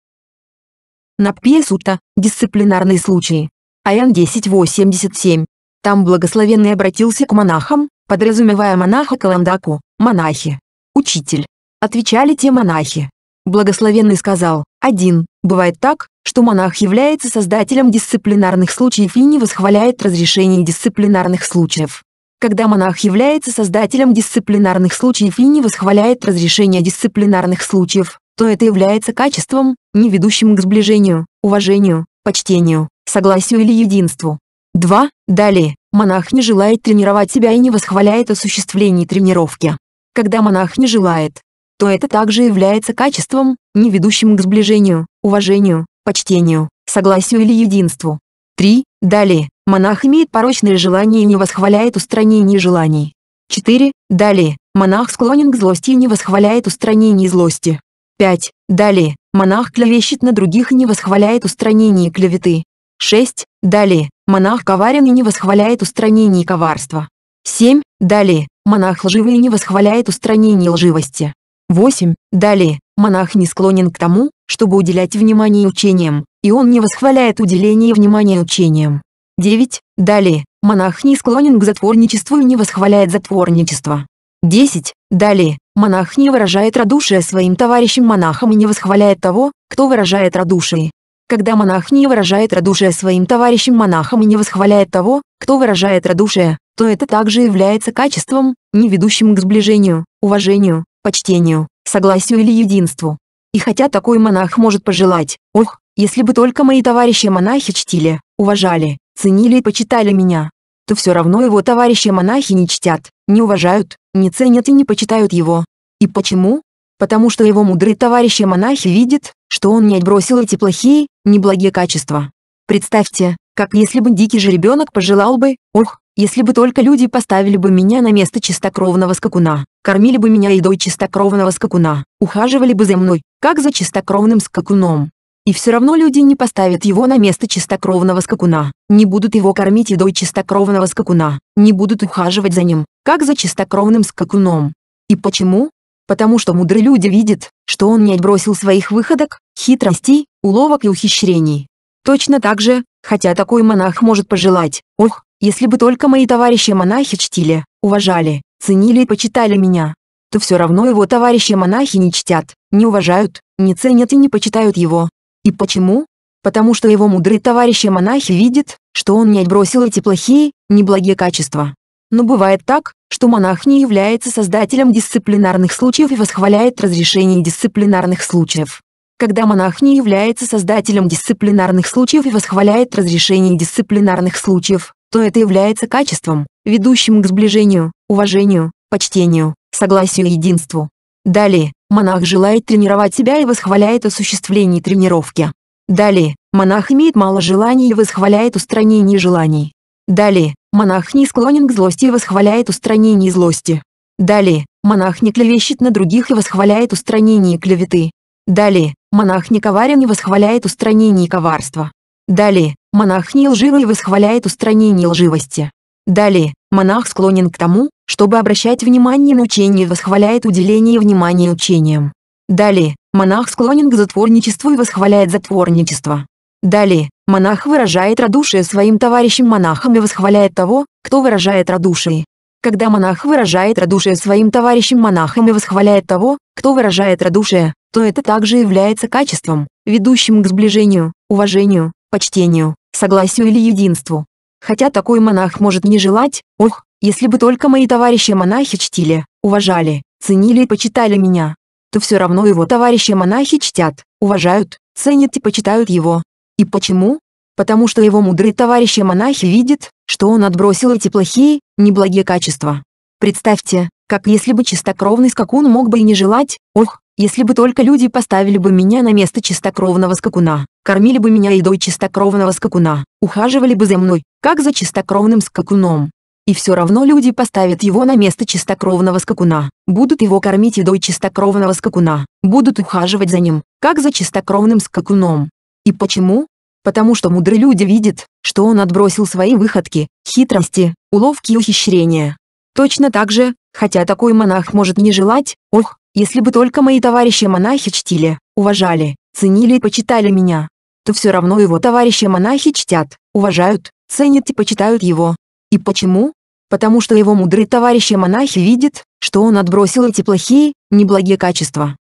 Напье Сутта, дисциплинарные случаи. Аян 10.87. Там благословенный обратился к монахам, подразумевая монаха Каландаку, монахи. Учитель. Отвечали те монахи. Благословенный сказал, один, бывает так, что монах является создателем дисциплинарных случаев и не восхваляет разрешение дисциплинарных случаев когда монах является создателем дисциплинарных случаев и не восхваляет разрешение дисциплинарных случаев, то это является качеством, не ведущим к сближению, уважению, почтению, согласию или единству. 2. Далее, монах не желает тренировать себя и не восхваляет осуществление тренировки. Когда монах не желает, то это также является качеством, не ведущим к сближению, уважению, почтению, согласию или единству. 3. Далее, монах имеет порочные желания и не восхваляет устранение желаний. 4. Далее, монах склонен к злости и не восхваляет устранение злости. 5. Далее, монах клевещет на других и не восхваляет устранение клеветы. 6. Далее, монах коварен и не восхваляет устранение коварства. 7. Далее, монах лживый и не восхваляет устранение лживости. 8. Далее, монах не склонен к тому, чтобы уделять внимание учениям, и он не восхваляет уделение внимания учениям. 9. Далее, монах не склонен к затворничеству и не восхваляет затворничество. 10. Далее, монах не выражает радушие своим товарищам-монахам и не восхваляет того, кто выражает радушие. Когда монах не выражает радушие своим товарищам-монахам и не восхваляет того, кто выражает радушие, то это также является качеством, не ведущим к сближению, уважению, почтению, согласию или единству. И хотя такой монах может пожелать, ох, если бы только мои товарищи-монахи чтили, уважали, ценили и почитали меня, то все равно его товарищи-монахи не чтят, не уважают, не ценят и не почитают его. И почему? Потому что его мудрые товарищи-монахи видят, что он не отбросил эти плохие, неблагие качества. Представьте, как если бы дикий же ребенок пожелал бы, ох, если бы только люди поставили бы меня на место чистокровного скакуна, кормили бы меня едой чистокровного скакуна, ухаживали бы за мной, как за чистокровным скакуном. И все равно люди не поставят его на место чистокровного скакуна, не будут его кормить едой чистокровного скакуна, не будут ухаживать за ним, как за чистокровным скакуном. И почему? Потому что мудрые люди видят, что он не отбросил своих выходок, хитростей, уловок и ухищрений. Точно так же, хотя такой монах может пожелать, ох, если бы только мои товарищи-монахи чтили, уважали, ценили и почитали меня, то все равно его товарищи-монахи не чтят, не уважают, не ценят и не почитают его, и почему? Потому что его мудрые товарищи-монахи видят, что он не отбросил эти плохие, неблагие качества. Но бывает так, что монах не является создателем дисциплинарных случаев и восхваляет разрешение дисциплинарных случаев. Когда монах не является создателем дисциплинарных случаев и восхваляет разрешение дисциплинарных случаев, то это является качеством, ведущим к сближению, уважению, почтению, согласию и единству. Далее, монах желает тренировать себя и восхваляет осуществление тренировки. Далее, монах имеет мало желаний и восхваляет устранение желаний. Далее, монах не склонен к злости и восхваляет устранение злости. Далее, монах не клевещет на других и восхваляет устранение клеветы. Далее, монах не коварен и восхваляет устранение коварства. Далее, монах не лживый и восхваляет устранение лживости. Далее, Монах склонен к тому, чтобы обращать внимание на учение и восхваляет уделение внимания учениям. Далее, монах склонен к затворничеству и восхваляет затворничество. Далее, монах выражает радушие своим товарищам-монахам и восхваляет того, кто выражает радушие. Когда монах выражает радушие своим товарищам-монахам и восхваляет того, кто выражает радушие, то это также является качеством, ведущим к сближению, уважению, почтению, согласию или единству. Хотя такой монах может не желать, ох, если бы только мои товарищи-монахи чтили, уважали, ценили и почитали меня, то все равно его товарищи-монахи чтят, уважают, ценят и почитают его. И почему? Потому что его мудрые товарищи-монахи видят, что он отбросил эти плохие, неблагие качества. Представьте, как если бы чистокровный скакун мог бы и не желать, ох, если бы только люди поставили бы меня на место чистокровного скакуна, кормили бы меня едой чистокровного скакуна, ухаживали бы за мной, как за чистокровным скакуном. И все равно люди поставят его на место чистокровного скакуна, будут его кормить едой чистокровного скакуна, будут ухаживать за ним, как за чистокровным скакуном. И почему? Потому что мудрые люди видят, что он отбросил свои выходки, хитрости, уловки и ухищрения. Точно так же, хотя такой монах может не желать, ох, если бы только мои товарищи-монахи чтили, уважали, ценили и почитали меня, то все равно его товарищи-монахи чтят, уважают, ценят и почитают его. И почему? Потому что его мудрый товарищи-монахи видят, что он отбросил эти плохие, неблагие качества.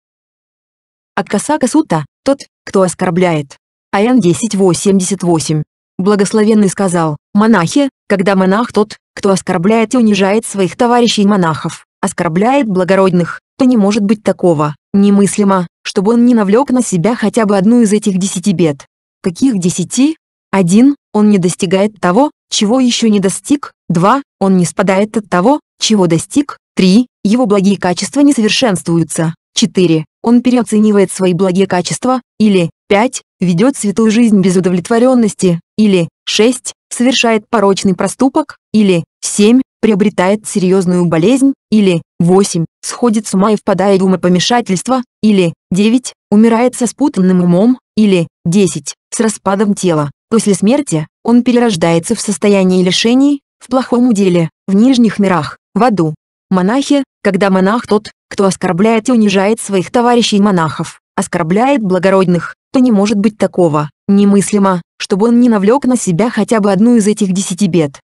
Аккасака Сута, тот, кто оскорбляет. Аян 10.88. Благословенный сказал, монахи, когда монах тот, кто оскорбляет и унижает своих товарищей монахов, оскорбляет благородных, то не может быть такого, немыслимо, чтобы он не навлек на себя хотя бы одну из этих десяти бед. Каких десяти? Один, он не достигает того, чего еще не достиг, два, он не спадает от того, чего достиг, три, его благие качества не совершенствуются, четыре, он переоценивает свои благие качества, или пять, ведет святую жизнь без удовлетворенности, или шесть, совершает порочный проступок, или семь приобретает серьезную болезнь, или 8. сходит с ума и впадает в умопомешательство, или 9. умирает со спутанным умом, или 10. с распадом тела. После смерти он перерождается в состоянии лишений, в плохом уделе, в нижних мирах, в аду. Монахи, когда монах тот, кто оскорбляет и унижает своих товарищей монахов, оскорбляет благородных, то не может быть такого, немыслимо, чтобы он не навлек на себя хотя бы одну из этих десяти бед.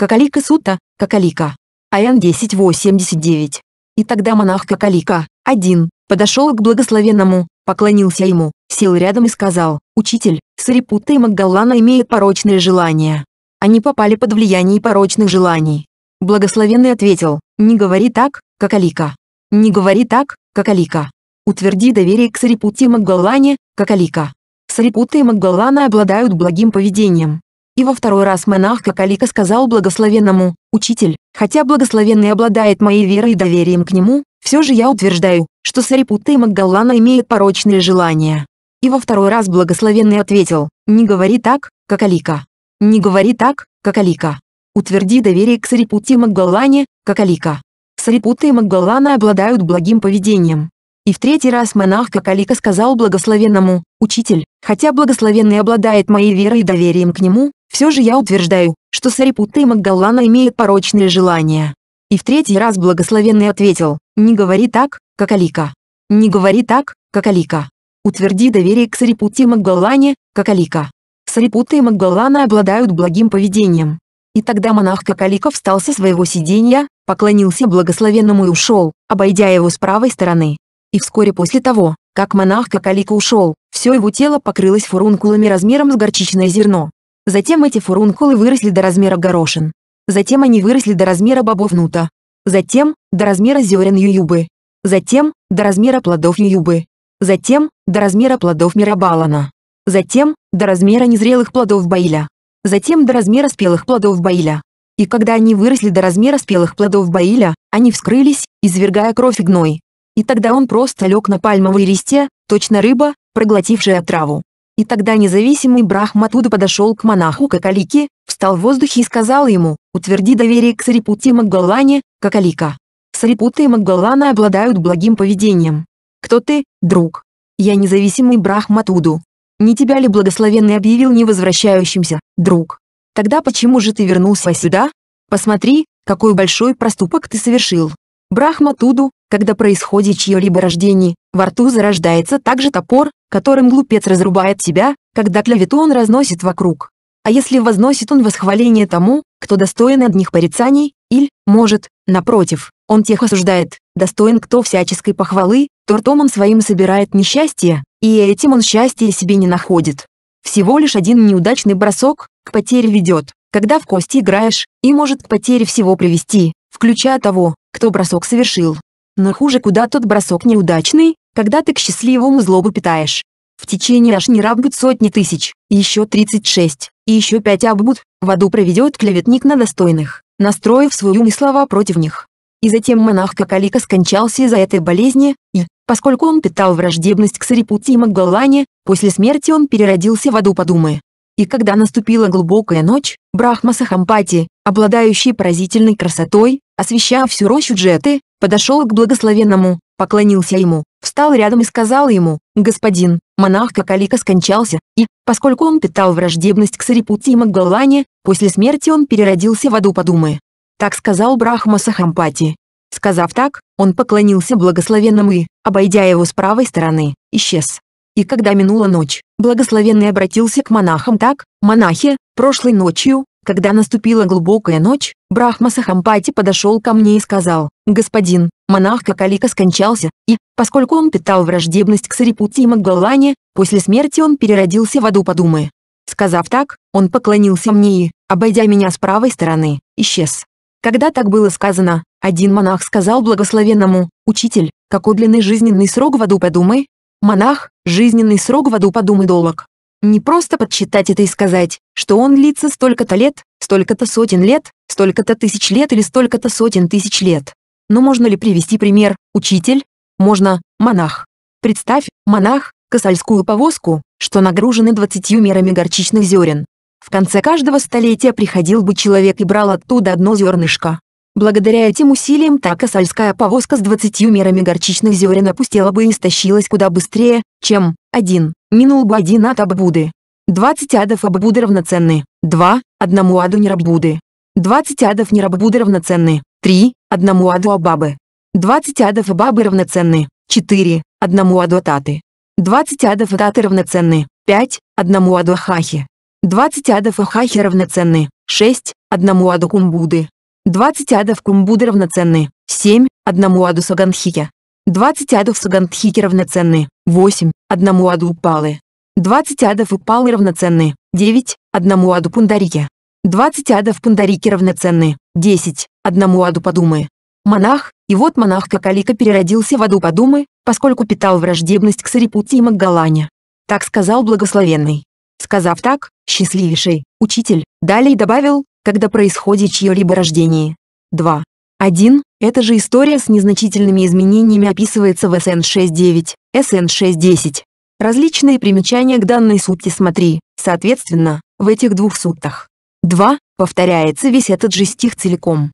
Какалика Сута, Какалика. Аян 10.89. И тогда монах Какалика, один, подошел к благословенному, поклонился ему, сел рядом и сказал, «Учитель, Сарипута и Маггаллана имеют порочные желания. Они попали под влияние порочных желаний». Благословенный ответил, «Не говори так, Какалика. Не говори так, Какалика. Утверди доверие к Сарипуте и Маггаллане, Какалика. Сарипута и Маггаллана обладают благим поведением, и во второй раз монах Калика сказал благословенному, «Учитель, хотя благословенный обладает моей верой и доверием к нему, все же я утверждаю, что Сарипута и Маггаллана имеют порочные желания». И во второй раз благословенный ответил, «Не говори так, как Не говори так, как Утверди доверие к Сарипуте и Маггаллане, как Алика. Сарипута и Маггаллана обладают благим поведением». И в третий раз монах Кокалика сказал благословенному, «Учитель, хотя благословенный обладает моей верой и доверием к нему, все же я утверждаю, что Сарипута и Макгаллана имеют порочные желания. И в третий раз благословенный ответил, не говори так, как Алика. Не говори так, как Алика. Утверди доверие к Сарипуте и Макгаллане, как Алика. Сарипута и Макгаллана обладают благим поведением. И тогда монах Какалика встал со своего сиденья, поклонился благословенному и ушел, обойдя его с правой стороны. И вскоре после того, как монах Какалика ушел, все его тело покрылось фурункулами размером с горчичное зерно. Затем эти фурункулы выросли до размера горошин. Затем они выросли до размера бобов нута. Затем – до размера зерен ююбы. Затем – до размера плодов ююбы. Затем – до размера плодов мирабалана. Затем – до размера незрелых плодов баиля. Затем – до размера спелых плодов баиля. И когда они выросли до размера спелых плодов баиля, они вскрылись, извергая кровь и гной. И тогда он просто лег на пальмовые листья, точно рыба, проглотившая траву. И тогда независимый Брахматуда подошел к монаху Какалике, встал в воздухе и сказал ему, утверди доверие к Сарипуте Маггалане, Какалика. Сарипуты и Маггалана обладают благим поведением. Кто ты, друг? Я независимый Брахматуду. Не тебя ли благословенный объявил невозвращающимся, друг? Тогда почему же ты вернулся сюда? Посмотри, какой большой проступок ты совершил. Брахматуду, когда происходит чье-либо рождение, во рту зарождается также топор, которым глупец разрубает себя, когда клевету он разносит вокруг. А если возносит он восхваление тому, кто достоин одних порицаний, или, может, напротив, он тех осуждает, достоин кто всяческой похвалы, то ртом он своим собирает несчастье, и этим он счастья себе не находит. Всего лишь один неудачный бросок к потере ведет, когда в кости играешь, и может к потере всего привести, включая того, кто бросок совершил. Но хуже куда тот бросок неудачный, когда ты к счастливому злобу питаешь. В течение ашнир обгут сотни тысяч, еще 36, и еще 5 обгут, в аду проведет клеветник на достойных, настроив свою умы слова против них. И затем монах Кокалика скончался из-за этой болезни, и, поскольку он питал враждебность к Сарипути и Маггалане, после смерти он переродился в аду подумы. И когда наступила глубокая ночь, Брахма Сахампати, обладающий поразительной красотой, освещая всю рощу Джеты, подошел к благословенному, поклонился ему, встал рядом и сказал ему, «Господин, монах Кокалика скончался, и, поскольку он питал враждебность к Сарипути и Маггаллане, после смерти он переродился в аду подумая». Так сказал Брахма Сахампати. Сказав так, он поклонился благословенному и, обойдя его с правой стороны, исчез. И когда минула ночь, благословенный обратился к монахам так, «Монахи, прошлой ночью, когда наступила глубокая ночь, Брахма Сахампати подошел ко мне и сказал, «Господин, монах Калика скончался, и, поскольку он питал враждебность к Сарипути и Маггалане, после смерти он переродился в аду подумая. Сказав так, он поклонился мне и, обойдя меня с правой стороны, исчез. Когда так было сказано, один монах сказал благословенному, «Учитель, какой длинный жизненный срок в аду подумай?» «Монах, жизненный срок в аду подумай долг». Не просто подсчитать это и сказать, что он длится столько-то лет, столько-то сотен лет, столько-то тысяч лет или столько-то сотен тысяч лет. Но можно ли привести пример «учитель»? Можно «монах». Представь, монах, косальскую повозку, что нагружены двадцатью мерами горчичных зерен. В конце каждого столетия приходил бы человек и брал оттуда одно зернышко. Благодаря этим усилиям та косальская повозка с двадцатью мерами горчичных зерен опустела бы и истощилась куда быстрее, чем один, минул бы один ад Аббуды. 20 адов Аббуды равноценны 2, одному аду Нераббуды. Двадцать адов Нераббуды равноценны 3, одному аду Абабы. 20 адов Абабы равноценны 4, одному аду Ататы. 20 адов Ататы равноценны 5, одному аду Ахахи. 20 адов Ахахи равноценны 6, одному аду Кумбуды. 20 адов Кумбуды равноценны 7, одному аду Сагантхия. 20 адов Сагантхики равноценны 8, одному аду Упалы. 20 адов Упалы равноценны 9, одному аду Пундарики. 20 адов Пундарики равноценны 10, одному аду подумы. Монах, и вот монах Кокалика переродился в аду подумы, поскольку питал враждебность к Сарипути и Макгалане. Так сказал благословенный. Сказав так, счастливейший, учитель, далее добавил, когда происходит чье-либо рождение. 2. 1. Эта же история с незначительными изменениями описывается в СН 6.9, СН 6.10. Различные примечания к данной сутте смотри, соответственно, в этих двух суттах. 2. Повторяется весь этот же стих целиком.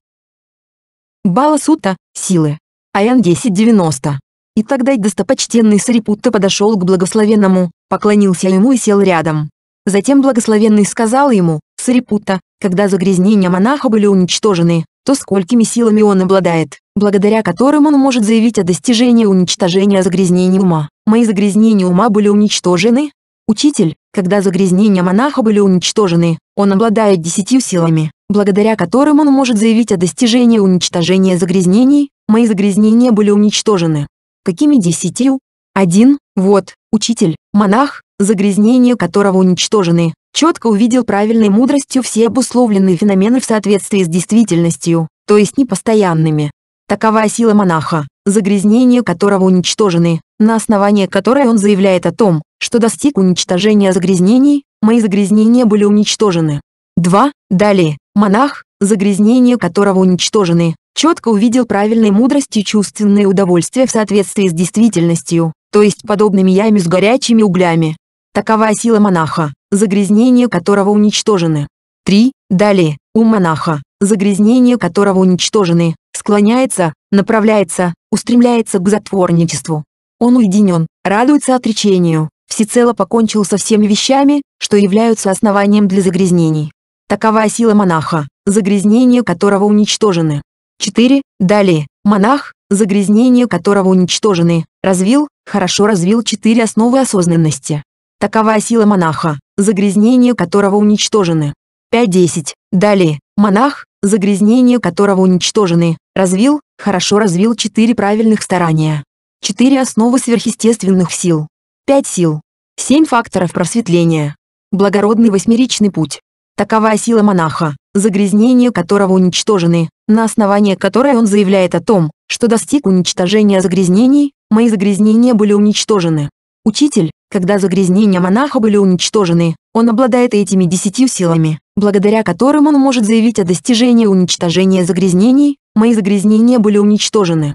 Бала сутта, силы. АН 1090. И тогда достопочтенный Сарипутта подошел к благословенному, поклонился ему и сел рядом. Затем благословенный сказал ему, Сарипутта, когда загрязнения монаха были уничтожены, то сколькими силами он обладает, благодаря которым он может заявить о достижении уничтожения загрязнений ума. Мои загрязнения ума были уничтожены? Учитель, когда загрязнения монаха были уничтожены, он обладает десятью силами благодаря которым он может заявить о достижении уничтожения загрязнений, мои загрязнения были уничтожены. Какими десятью? Один, вот, учитель, монах, загрязнения которого уничтожены, четко увидел правильной мудростью все обусловленные феномены в соответствии с действительностью, то есть непостоянными. Такова сила монаха, загрязнения которого уничтожены, на основании которой он заявляет о том, что достиг уничтожения загрязнений, мои загрязнения были уничтожены. 2. Далее, Монах, загрязнения которого уничтожены, четко увидел правильной и чувственное удовольствие в соответствии с действительностью, то есть подобными ями с горячими углями. Такова сила монаха, загрязнения которого уничтожены. 3. Далее, у монаха, загрязнения которого уничтожены, склоняется, направляется, устремляется к затворничеству. Он уединен, радуется отречению, всецело покончил со всеми вещами, что являются основанием для загрязнений. Такова сила монаха, загрязнения которого уничтожены. 4. Далее, монах, загрязнения которого уничтожены, развил, хорошо развил четыре основы осознанности. Такова сила монаха, загрязнения которого уничтожены. 5.10. Далее, монах, загрязнения которого уничтожены, развил, хорошо развил четыре правильных старания. Четыре основы сверхъестественных сил. Пять сил. Семь факторов просветления. Благородный восьмеричный путь. Такова сила монаха, загрязнения которого уничтожены, на основании которой он заявляет о том, что достиг уничтожения загрязнений, мои загрязнения были уничтожены. Учитель, когда загрязнения монаха были уничтожены, он обладает этими десятью силами, благодаря которым он может заявить о достижении уничтожения загрязнений, мои загрязнения были уничтожены.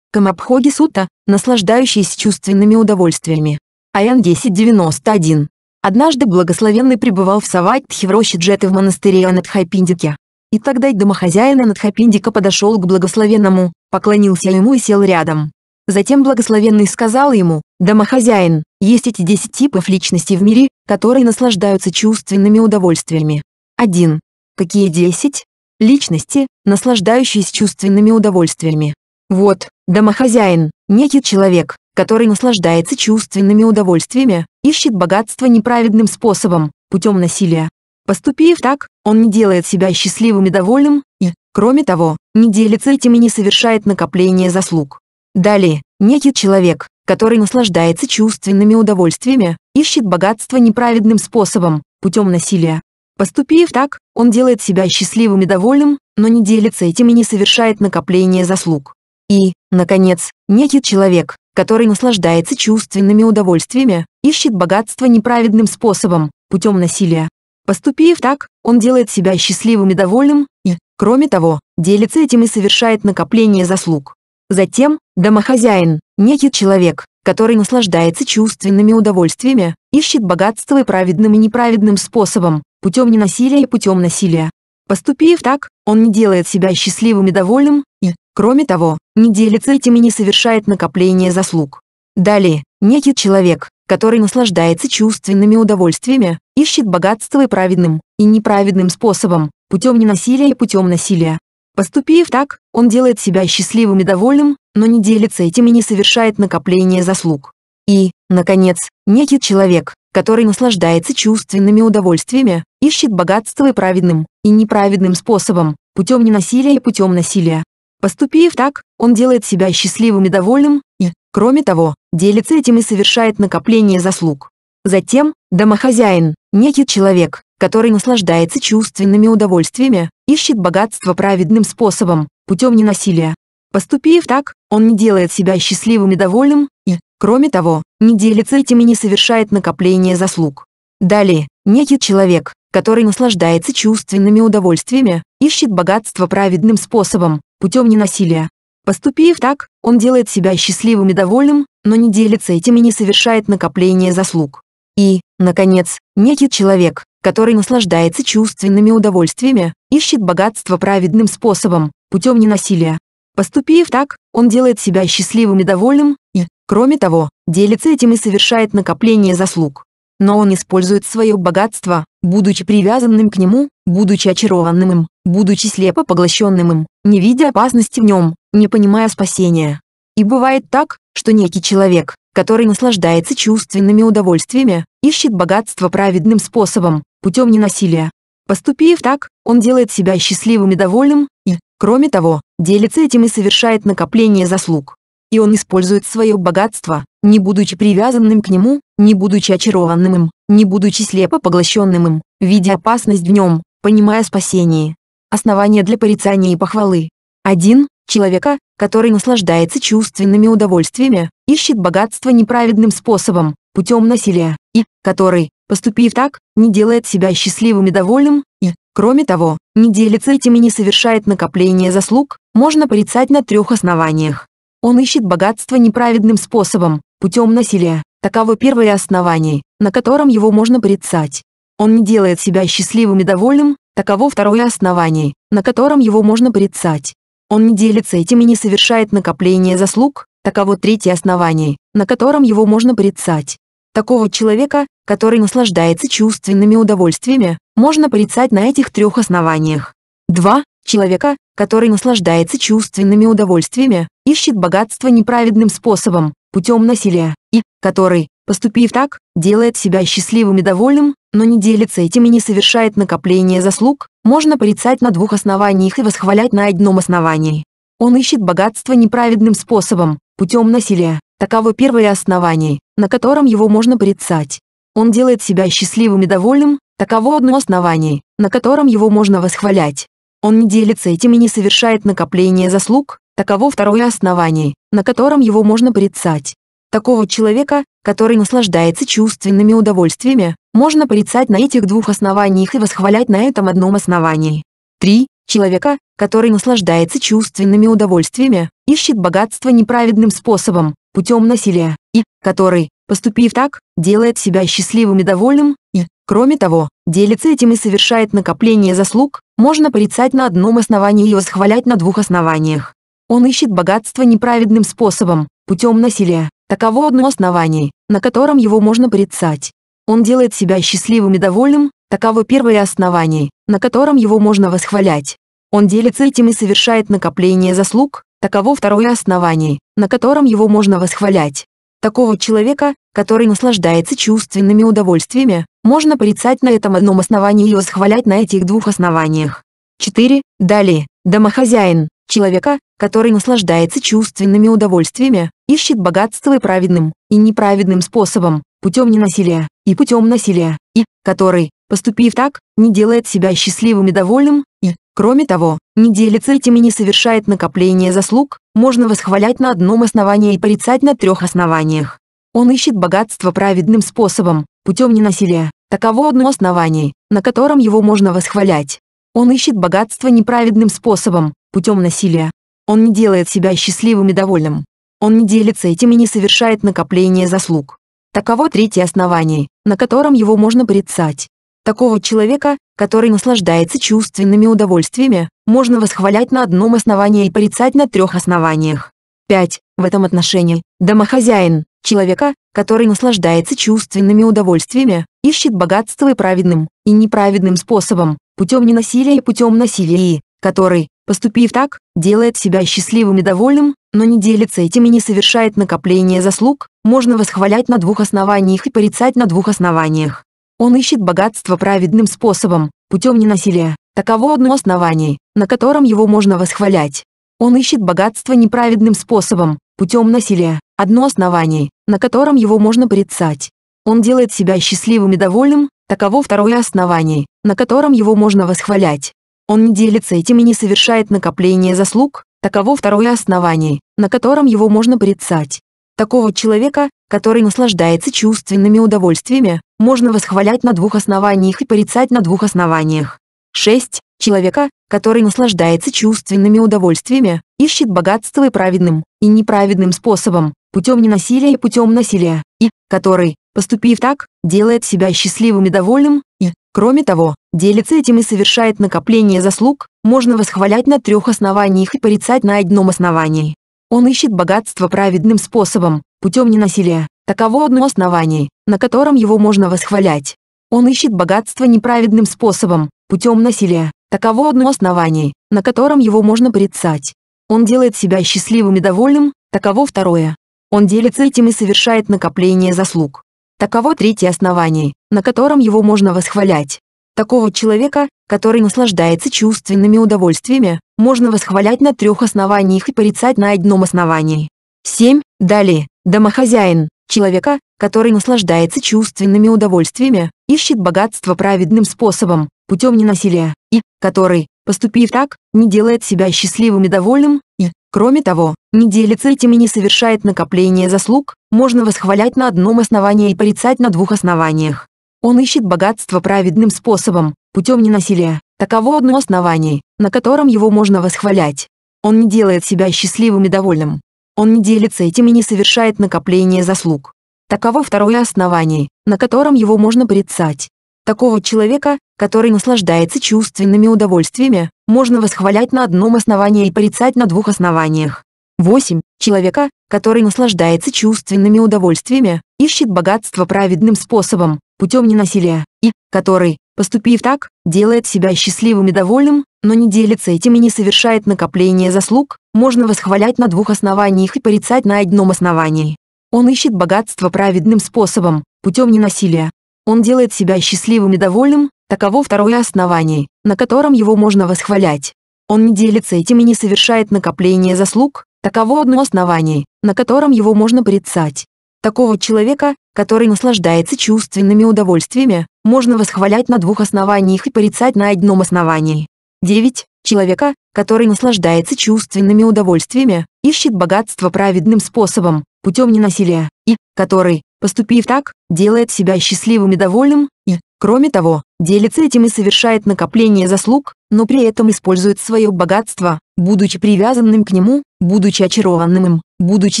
Камабхоги Сута, наслаждающийся чувственными удовольствиями. Аян 1091 Однажды благословенный пребывал в Саватхи в роще Джеты в монастыре Анатхапиндике. И тогда домохозяин Анатхапиндика подошел к благословенному, поклонился ему и сел рядом. Затем благословенный сказал ему, «Домохозяин, есть эти десять типов личностей в мире, которые наслаждаются чувственными удовольствиями. 1. Какие десять? Личности, наслаждающиеся чувственными удовольствиями. Вот, домохозяин, некий человек, который наслаждается чувственными удовольствиями, ищет богатство неправедным способом, путем насилия. Поступив так, он не делает себя счастливым и довольным, и, кроме того, не делится этим и не совершает накопление заслуг. Далее, некий человек, который наслаждается чувственными удовольствиями, ищет богатство неправедным способом, путем насилия. Поступив так, он делает себя счастливым и довольным, но не делится этим и не совершает накопление заслуг. И, наконец, некий человек, который наслаждается чувственными удовольствиями, ищет богатство неправедным способом, путем насилия. Поступив так, он делает себя счастливым и довольным, и, кроме того, делится этим и совершает накопление заслуг. Затем, домохозяин, некий человек, который наслаждается чувственными удовольствиями, ищет богатство и праведным и неправедным способом, путем ненасилия и путем насилия. Поступив так, он не делает себя счастливым и довольным, сотни, кроме того, не делится этим и не совершает накопление заслуг. Далее, некий человек, который наслаждается чувственными удовольствиями, ищет богатство и праведным, и неправедным способом, путем ненасилия и путем насилия. Поступив так, он делает себя счастливым и довольным, но не делится этим и не совершает накопление заслуг. И, наконец, некий человек, который наслаждается чувственными удовольствиями, ищет богатство и праведным, и неправедным способом, путем ненасилия и путем насилия. Поступив так, он делает себя счастливым и довольным, и, кроме того, делится этим и совершает накопление заслуг. Затем, домохозяин, некий человек, который наслаждается чувственными удовольствиями, ищет богатство праведным способом, путем ненасилия. Поступив так, он не делает себя счастливым и довольным, и, кроме того, не делится этим и не совершает накопление заслуг. Далее, некий человек, который наслаждается чувственными удовольствиями, ищет богатство праведным способом, путем ненасилия. Поступив так, он делает себя счастливым и довольным, но не делится этим и не совершает накопление заслуг. И, наконец, некий человек, который наслаждается чувственными удовольствиями, ищет богатство праведным способом, путем ненасилия. Поступив так, он делает себя счастливым и довольным, и, кроме того, делится этим и совершает накопление заслуг. Но он использует свое богатство, будучи привязанным к нему, будучи очарованным им будучи слепо поглощенным им, не видя опасности в нем, не понимая спасения. И бывает так, что некий человек, который наслаждается чувственными удовольствиями, ищет богатство праведным способом, путем ненасилия. Поступив так, он делает себя счастливым и довольным, и, кроме того, делится этим и совершает накопление заслуг. И он использует свое богатство, не будучи привязанным к нему, не будучи очарованным им, не будучи слепо поглощенным им, видя опасность в нем, понимая спасение. Основание для порицания и похвалы. 1. Человека, который наслаждается чувственными удовольствиями, ищет богатство неправедным способом, путем насилия, и, который, поступив так, не делает себя счастливым и довольным, и, кроме того, не делится этим и не совершает накопление заслуг, можно порицать на трех основаниях. Он ищет богатство неправедным способом, путем насилия. Таково первое основание, на котором его можно порицать. Он не делает себя счастливым и довольным, Таково второе основание, на котором его можно порицать. Он не делится этим и не совершает накопление заслуг, таково третье основание, на котором его можно порицать. Такого человека, который наслаждается чувственными удовольствиями, можно порицать на этих трех основаниях. 2. Человека, который наслаждается чувственными удовольствиями, ищет богатство неправедным способом, путем насилия, и, который, Поступив так, делает себя счастливым и довольным, но не делится этим и не совершает накопление заслуг, можно порицать на двух основаниях и восхвалять на одном основании. Он ищет богатство неправедным способом, путем насилия. Таково первое основание, на котором его можно порицать. Он делает себя счастливым и довольным, таково одно основание, на котором его можно восхвалять. Он не делится этим и не совершает накопление заслуг, таково второе основание, на котором его можно порицать. Такого человека, который наслаждается чувственными удовольствиями, можно порицать на этих двух основаниях и восхвалять на этом одном основании. 3. Человека, который наслаждается чувственными удовольствиями, ищет богатство неправедным способом, путем насилия, и, который, поступив так, делает себя счастливым и довольным, и, кроме того, делится этим и совершает накопление заслуг, можно порицать на одном основании и восхвалять на двух основаниях. Он ищет богатство неправедным способом, путем насилия, Таково одно основание, на котором его можно порицать. Он делает себя счастливым и довольным, таково первое основание, на котором его можно восхвалять. Он делится этим и совершает накопление заслуг, таково второе основание, на котором его можно восхвалять. Такого человека, который наслаждается чувственными удовольствиями, можно порицать на этом одном основании и восхвалять на этих двух основаниях. 4. Далее, домохозяин, человека, который наслаждается чувственными удовольствиями, ищет богатство и праведным, и неправедным способом, путем ненасилия, и путем насилия, и, который, поступив так, не делает себя счастливым и довольным, и, кроме того, не делится этим и не совершает накопление заслуг, можно восхвалять на одном основании и порицать на трех основаниях. Он ищет богатство праведным способом, путем ненасилия, таково одно основание, на котором его можно восхвалять. Он ищет богатство неправедным способом, путем насилия. Он не делает себя счастливым и довольным, он не делится этим и не совершает накопление заслуг. Таково третье основание, на котором его можно порицать. Такого человека, который наслаждается чувственными удовольствиями, можно восхвалять на одном основании и порицать на трех основаниях. 5. В этом отношении домохозяин, человека, который наслаждается чувственными удовольствиями, ищет богатство и праведным, и неправедным способом, путем ненасилия и путем насилия, который, Поступив так, делает себя счастливым и довольным, но не делится этим и не совершает накопление заслуг, можно восхвалять на двух основаниях и порицать на двух основаниях. Он ищет богатство праведным способом, путем ненасилия. Таково одно основание, на котором его можно восхвалять. Он ищет богатство неправедным способом, путем насилия. Одно основание, на котором его можно порицать. Он делает себя счастливым и довольным, таково второе основание, на котором его можно восхвалять. Он не делится этим и не совершает накопление заслуг, таково второе основание, на котором его можно порицать. Такого человека, который наслаждается чувственными удовольствиями, можно восхвалять на двух основаниях и порицать на двух основаниях. 6. Человека, который наслаждается чувственными удовольствиями, ищет богатство и праведным, и неправедным способом, путем ненасилия и путем насилия, и, который, Поступив так, делает себя счастливым и довольным, и, кроме того, делится этим и совершает накопление заслуг, можно восхвалять на трех основаниях и порицать на одном основании. Он ищет богатство праведным способом, путем ненасилия. Таково одно основание, на котором его можно восхвалять. Он ищет богатство неправедным способом, путем насилия. Таково одно основание, на котором его можно порицать. Он делает себя счастливым и довольным, таково второе. Он делится этим и совершает накопление заслуг. Таково третье основание, на котором его можно восхвалять. Такого человека, который наслаждается чувственными удовольствиями, можно восхвалять на трех основаниях и порицать на одном основании. 7. Далее, домохозяин, человека, который наслаждается чувственными удовольствиями, ищет богатство праведным способом, путем ненасилия, и, который, поступив так, не делает себя счастливым и довольным, и, Кроме того, не делится этим и не совершает накопление заслуг, можно восхвалять на одном основании и порицать на двух основаниях. Он ищет богатство праведным способом, путем ненасилия. Таково одно основание, на котором его можно восхвалять. Он не делает себя счастливым и довольным. Он не делится этим и не совершает накопление заслуг. Таково второе основание, на котором его можно порицать. Такого человека, который наслаждается чувственными удовольствиями, можно восхвалять на одном основании и порицать на двух основаниях. 8. Человека, который наслаждается чувственными удовольствиями, ищет богатство праведным способом, путем ненасилия, и, который, поступив так, делает себя счастливым и довольным, но не делится этим и не совершает накопление заслуг, можно восхвалять на двух основаниях и порицать на одном основании. Он ищет богатство праведным способом, путем ненасилия, он делает себя счастливым и довольным, таково второе основание, на котором его можно восхвалять. Он не делится этим и не совершает накопление заслуг, таково одно основание, на котором его можно порицать. Такого человека, который наслаждается чувственными удовольствиями, можно восхвалять на двух основаниях и порицать на одном основании. 9. Человека, который наслаждается чувственными удовольствиями, ищет богатство праведным способом, путем ненасилия, и, который, Поступив так, делает себя счастливым и довольным, и, кроме того, делится этим и совершает накопление заслуг, но при этом использует свое богатство, будучи привязанным к нему, будучи очарованным им, будучи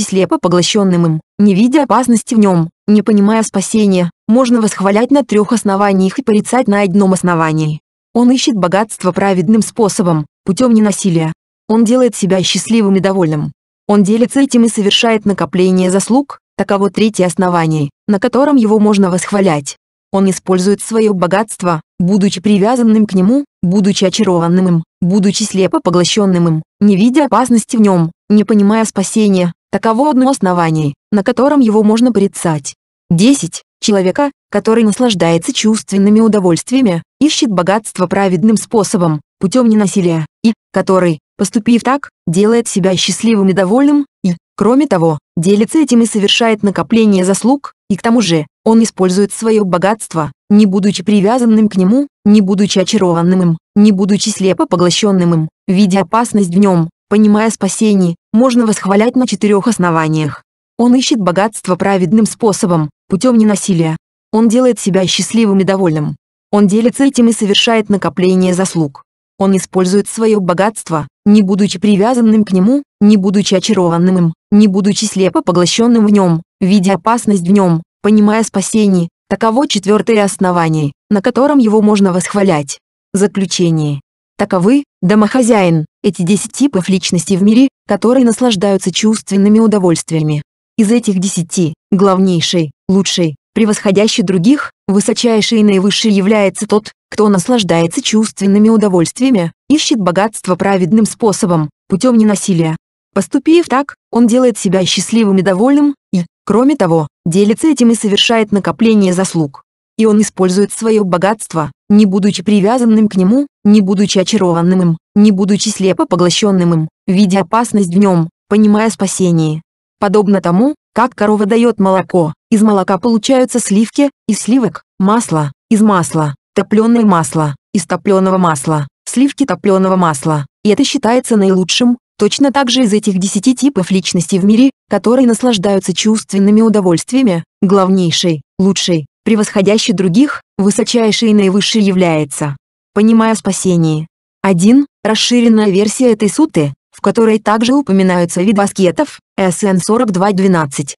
слепо поглощенным им, не видя опасности в нем, не понимая спасения, можно восхвалять на трех основаниях и порицать на одном основании. Он ищет богатство праведным способом, путем ненасилия. Он делает себя счастливым и довольным. Он делится этим и совершает накопление заслуг, Таково третье основание, на котором его можно восхвалять. Он использует свое богатство, будучи привязанным к нему, будучи очарованным им, будучи слепо поглощенным им, не видя опасности в нем, не понимая спасения. Таково одно основание, на котором его можно порицать. 10. Человека, который наслаждается чувственными удовольствиями, ищет богатство праведным способом, путем ненасилия, и, который, поступив так, делает себя счастливым и довольным, и, кроме того, делится этим и совершает накопление заслуг, и к тому же, он использует свое богатство, не будучи привязанным к нему, не будучи очарованным им, не будучи слепо поглощенным им, видя опасность в нем, понимая спасение, можно восхвалять на четырех основаниях. Он ищет богатство праведным способом, путем ненасилия. Он делает себя счастливым и довольным. Он делится этим и совершает накопление заслуг. Он использует свое богатство, не будучи привязанным к нему, не будучи очарованным им, не будучи слепо поглощенным в нем, видя опасность в нем, понимая спасение. Таково четвертое основание, на котором его можно восхвалять. Заключение. Таковы, домохозяин, эти десять типов личности в мире, которые наслаждаются чувственными удовольствиями. Из этих десяти главнейший, лучший, превосходящий других, высочайший и наивысший является тот, кто наслаждается чувственными удовольствиями, ищет богатство праведным способом, путем ненасилия. Поступив так, он делает себя счастливым и довольным, и, кроме того, делится этим и совершает накопление заслуг. И он использует свое богатство, не будучи привязанным к нему, не будучи очарованным им, не будучи слепо поглощенным им, видя опасность в нем, понимая спасение. Подобно тому, как корова дает молоко, из молока получаются сливки, из сливок – масло, из масла Топленое масло, из топленого масла, сливки топленого масла, и это считается наилучшим, точно так же из этих десяти типов личности в мире, которые наслаждаются чувственными удовольствиями, главнейшей, лучшей, превосходящей других, высочайшей и наивысшей является. Понимая спасение. 1. Расширенная версия этой суты, в которой также упоминаются виды аскетов, СН 42.12.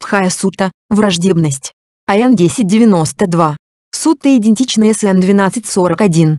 Тхая сута, враждебность. АН 10.92. Сутта идентична СН 1241.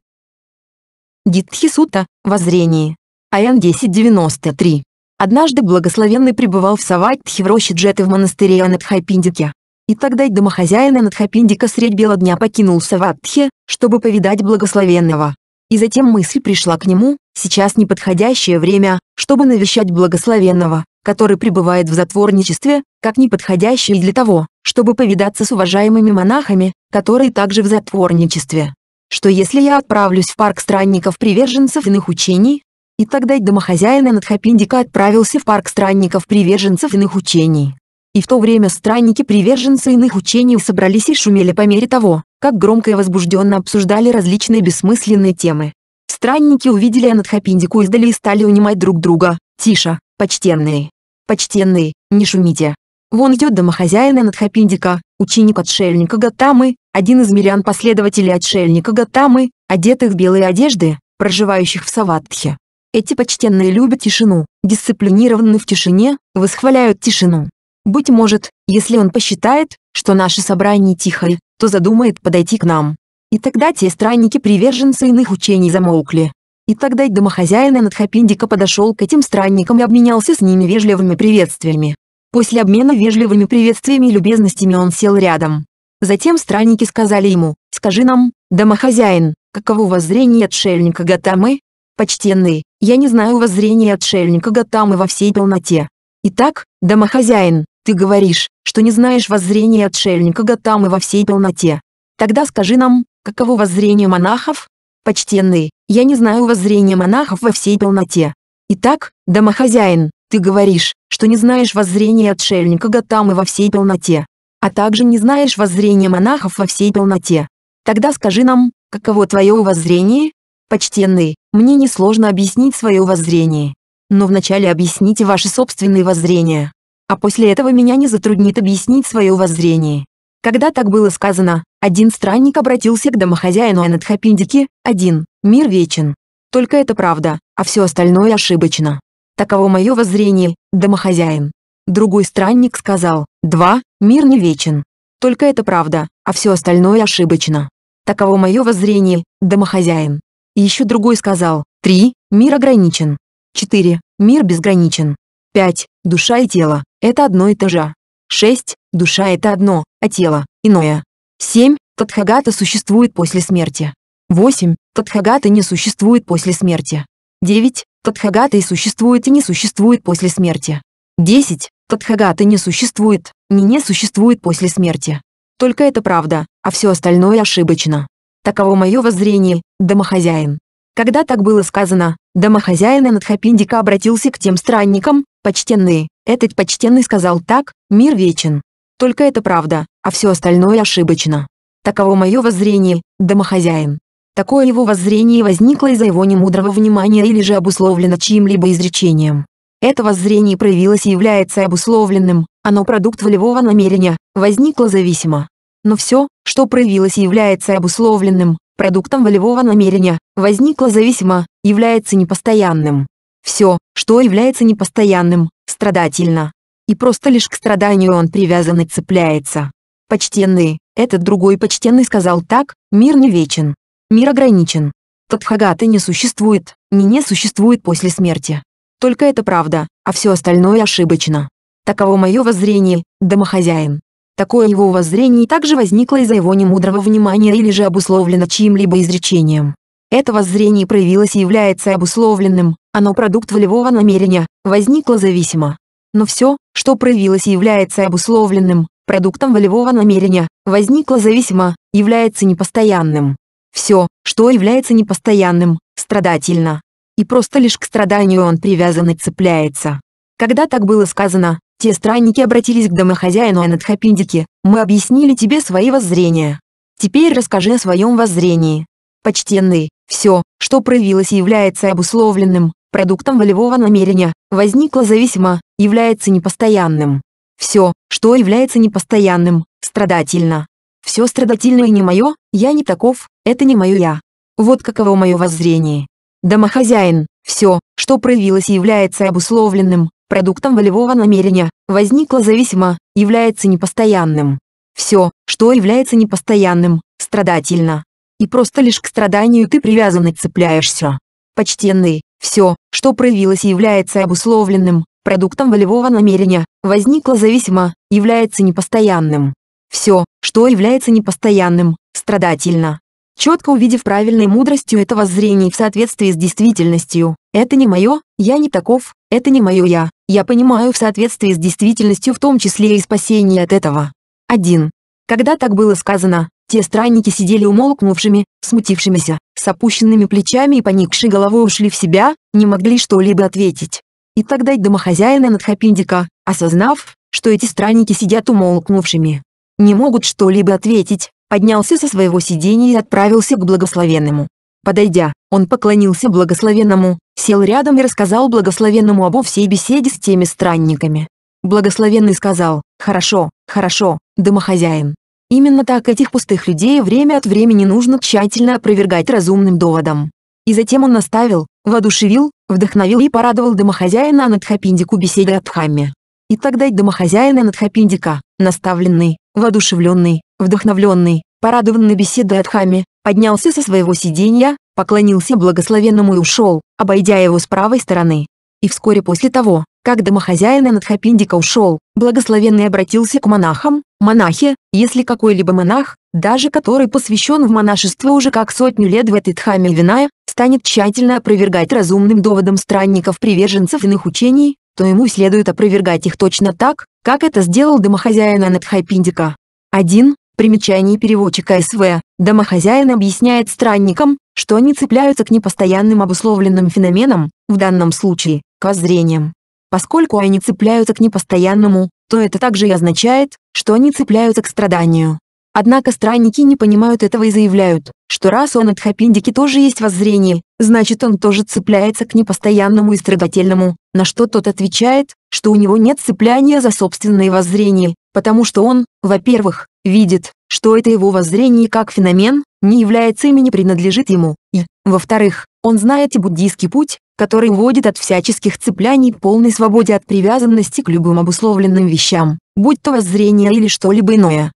Дитхи Сутта, воззрение. АН 1093. Однажды благословенный пребывал в Саватхи в роще Джеты в монастыре Анатхапиндике. И тогда домохозяин Анатхапиндика средь бела дня покинул Саватхи, чтобы повидать благословенного. И затем мысль пришла к нему, сейчас неподходящее время, чтобы навещать благословенного, который пребывает в затворничестве, как неподходящее для того, чтобы повидаться с уважаемыми монахами, которые также в затворничестве. Что если я отправлюсь в парк странников-приверженцев иных учений? И тогда домохозяин Анатхапиндика отправился в парк странников-приверженцев иных учений. И в то время странники-приверженцы иных учений собрались и шумели по мере того, как громко и возбужденно обсуждали различные бессмысленные темы. Странники увидели Анатхапиндику издали и стали унимать друг друга. «Тише, почтенные! Почтенные, не шумите! Вон идет домохозяин Надхапиндика, ученик отшельника Гатамы, один из мирян последователей отшельника Гатамы, одетых в белые одежды, проживающих в Саватхе. Эти почтенные любят тишину, дисциплинированы в тишине, восхваляют тишину. Быть может, если он посчитает, что наше собрание тихое, то задумает подойти к нам. И тогда те странники-приверженцы иных учений замолкли. И тогда домохозяин Анатхапиндика подошел к этим странникам и обменялся с ними вежливыми приветствиями. После обмена вежливыми приветствиями и любезностями он сел рядом. Затем странники сказали ему, «Скажи нам, домохозяин, каково воззрение отшельника Гатамы?» «Почтенный, я не знаю воззрения отшельника Гатамы во всей полноте». «Итак, домохозяин, ты говоришь, что не знаешь воззрения отшельника Гатамы во всей полноте. Тогда скажи нам, каково воззрение монахов? Почтенный, я не знаю воззрения монахов во всей полноте. Итак, домохозяин, ты говоришь, что не знаешь воззрения отшельника Гатамы во всей полноте, а также не знаешь воззрения монахов во всей полноте. Тогда скажи нам, каково твое воззрение? Почтенный, мне несложно объяснить свое воззрение. Но вначале объясните ваши собственные воззрения. А после этого меня не затруднит объяснить свое воззрение. Когда так было сказано, один странник обратился к домохозяину Анадхапиндики, один, мир вечен. Только это правда, а все остальное ошибочно. Таково мое воззрение, домохозяин. Другой странник сказал, два, Мир не вечен. Только это правда, а все остальное ошибочно. Таково мое воззрение, домохозяин. Еще другой сказал, три, Мир ограничен. Четыре, Мир безграничен. Пять, Душа и тело – это одно и то же. Шесть, Душа – это одно, а тело – иное. Семь, Тадхагата существует после смерти. 8. Тадхагата не существует после смерти. 9. Тадхагаты существует и не существует после смерти. 10. Тадхагаты не существует, не не существует после смерти. Только это правда, а все остальное ошибочно. Таково мое воззрение, домохозяин. Когда так было сказано, домохозяин Анатхапиндика обратился к тем странникам, почтенные, этот почтенный сказал так, мир вечен. Только это правда, а все остальное ошибочно. Таково мое воззрение, домохозяин. Такое его воззрение возникло из-за его немудрого внимания или же обусловлено чьим-либо изречением. Это воззрение проявилось и является обусловленным, оно продукт волевого намерения, возникло зависимо. Но все, что проявилось и является обусловленным, продуктом волевого намерения, возникло зависимо, является непостоянным. Все, что является непостоянным, страдательно. И просто лишь к страданию он привязан и цепляется. Почтенный, этот другой почтенный сказал так, мир не вечен. Мир ограничен. Тадхагаты не существует, ни не существует после смерти. Только это правда, а все остальное ошибочно. Таково мое воззрение, домохозяин. Такое его воззрение также возникло из-за его немудрого внимания или же обусловлено чьим-либо изречением. Это воззрение проявилось и является обусловленным, оно продукт волевого намерения, возникло зависимо. Но все, что проявилось и является обусловленным, продуктом волевого намерения, возникло зависимо, является непостоянным. Все, что является непостоянным, страдательно. И просто лишь к страданию он привязан и цепляется. Когда так было сказано, те странники обратились к домохозяину Анадхапиндике, мы объяснили тебе свои воззрения. Теперь расскажи о своем воззрении. Почтенный, все, что проявилось и является обусловленным, продуктом волевого намерения, возникло зависимо, является непостоянным. Все, что является непостоянным, страдательно. Все страдательное не мое, я не таков, это не мое я. Вот каково мое воззрение. Домохозяин, все, что проявилось и является обусловленным, продуктом волевого намерения, возникло зависимо, является непостоянным. Все, что является непостоянным, страдательно. И просто лишь к страданию ты привязанно цепляешься. Почтенный, все, что проявилось и является обусловленным, продуктом волевого намерения, возникло зависимо, является непостоянным. Все, что является непостоянным, страдательно. Четко увидев правильной мудростью это воззрение в соответствии с действительностью, это не мое, я не таков, это не мое я, я понимаю в соответствии с действительностью в том числе и спасение от этого. 1. Когда так было сказано, те странники сидели умолкнувшими, смутившимися, с опущенными плечами и поникшей головой ушли в себя, не могли что-либо ответить. И тогда домохозяина Надхапиндика, осознав, что эти странники сидят умолкнувшими, не могут что-либо ответить, поднялся со своего сиденья и отправился к благословенному. Подойдя, он поклонился благословенному, сел рядом и рассказал благословенному обо всей беседе с теми странниками. Благословенный сказал, «Хорошо, хорошо, домохозяин». Именно так этих пустых людей время от времени нужно тщательно опровергать разумным доводом. И затем он наставил, воодушевил, вдохновил и порадовал домохозяина Анатхапиндику беседой о Хамме. И тогда домохозяин Анатхапиндика, наставленный, воодушевленный, вдохновленный, порадованный беседой от Хами, поднялся со своего сиденья, поклонился благословенному и ушел, обойдя его с правой стороны. И вскоре после того, как домохозяин Анатхапиндика ушел, благословенный обратился к монахам, монахи, если какой-либо монах, даже который посвящен в монашество уже как сотню лет в этой Дхаме Виная, станет тщательно опровергать разумным доводом странников-приверженцев иных учений, то ему следует опровергать их точно так, как это сделал домохозяин Анатхайпиндика. 1. Примечание переводчика СВ. Домохозяин объясняет странникам, что они цепляются к непостоянным обусловленным феноменам, в данном случае, к воззрениям. Поскольку они цепляются к непостоянному, то это также и означает, что они цепляются к страданию. Однако странники не понимают этого и заявляют, что раз он от Хапиндики тоже есть воззрение, значит он тоже цепляется к непостоянному и страдательному, на что тот отвечает, что у него нет цепляния за собственные воззрения, потому что он, во-первых, видит, что это его воззрение как феномен, не является им и не принадлежит ему, и, во-вторых, он знает и буддийский путь, который вводит от всяческих цепляний к полной свободе от привязанности к любым обусловленным вещам, будь то воззрение или что-либо иное.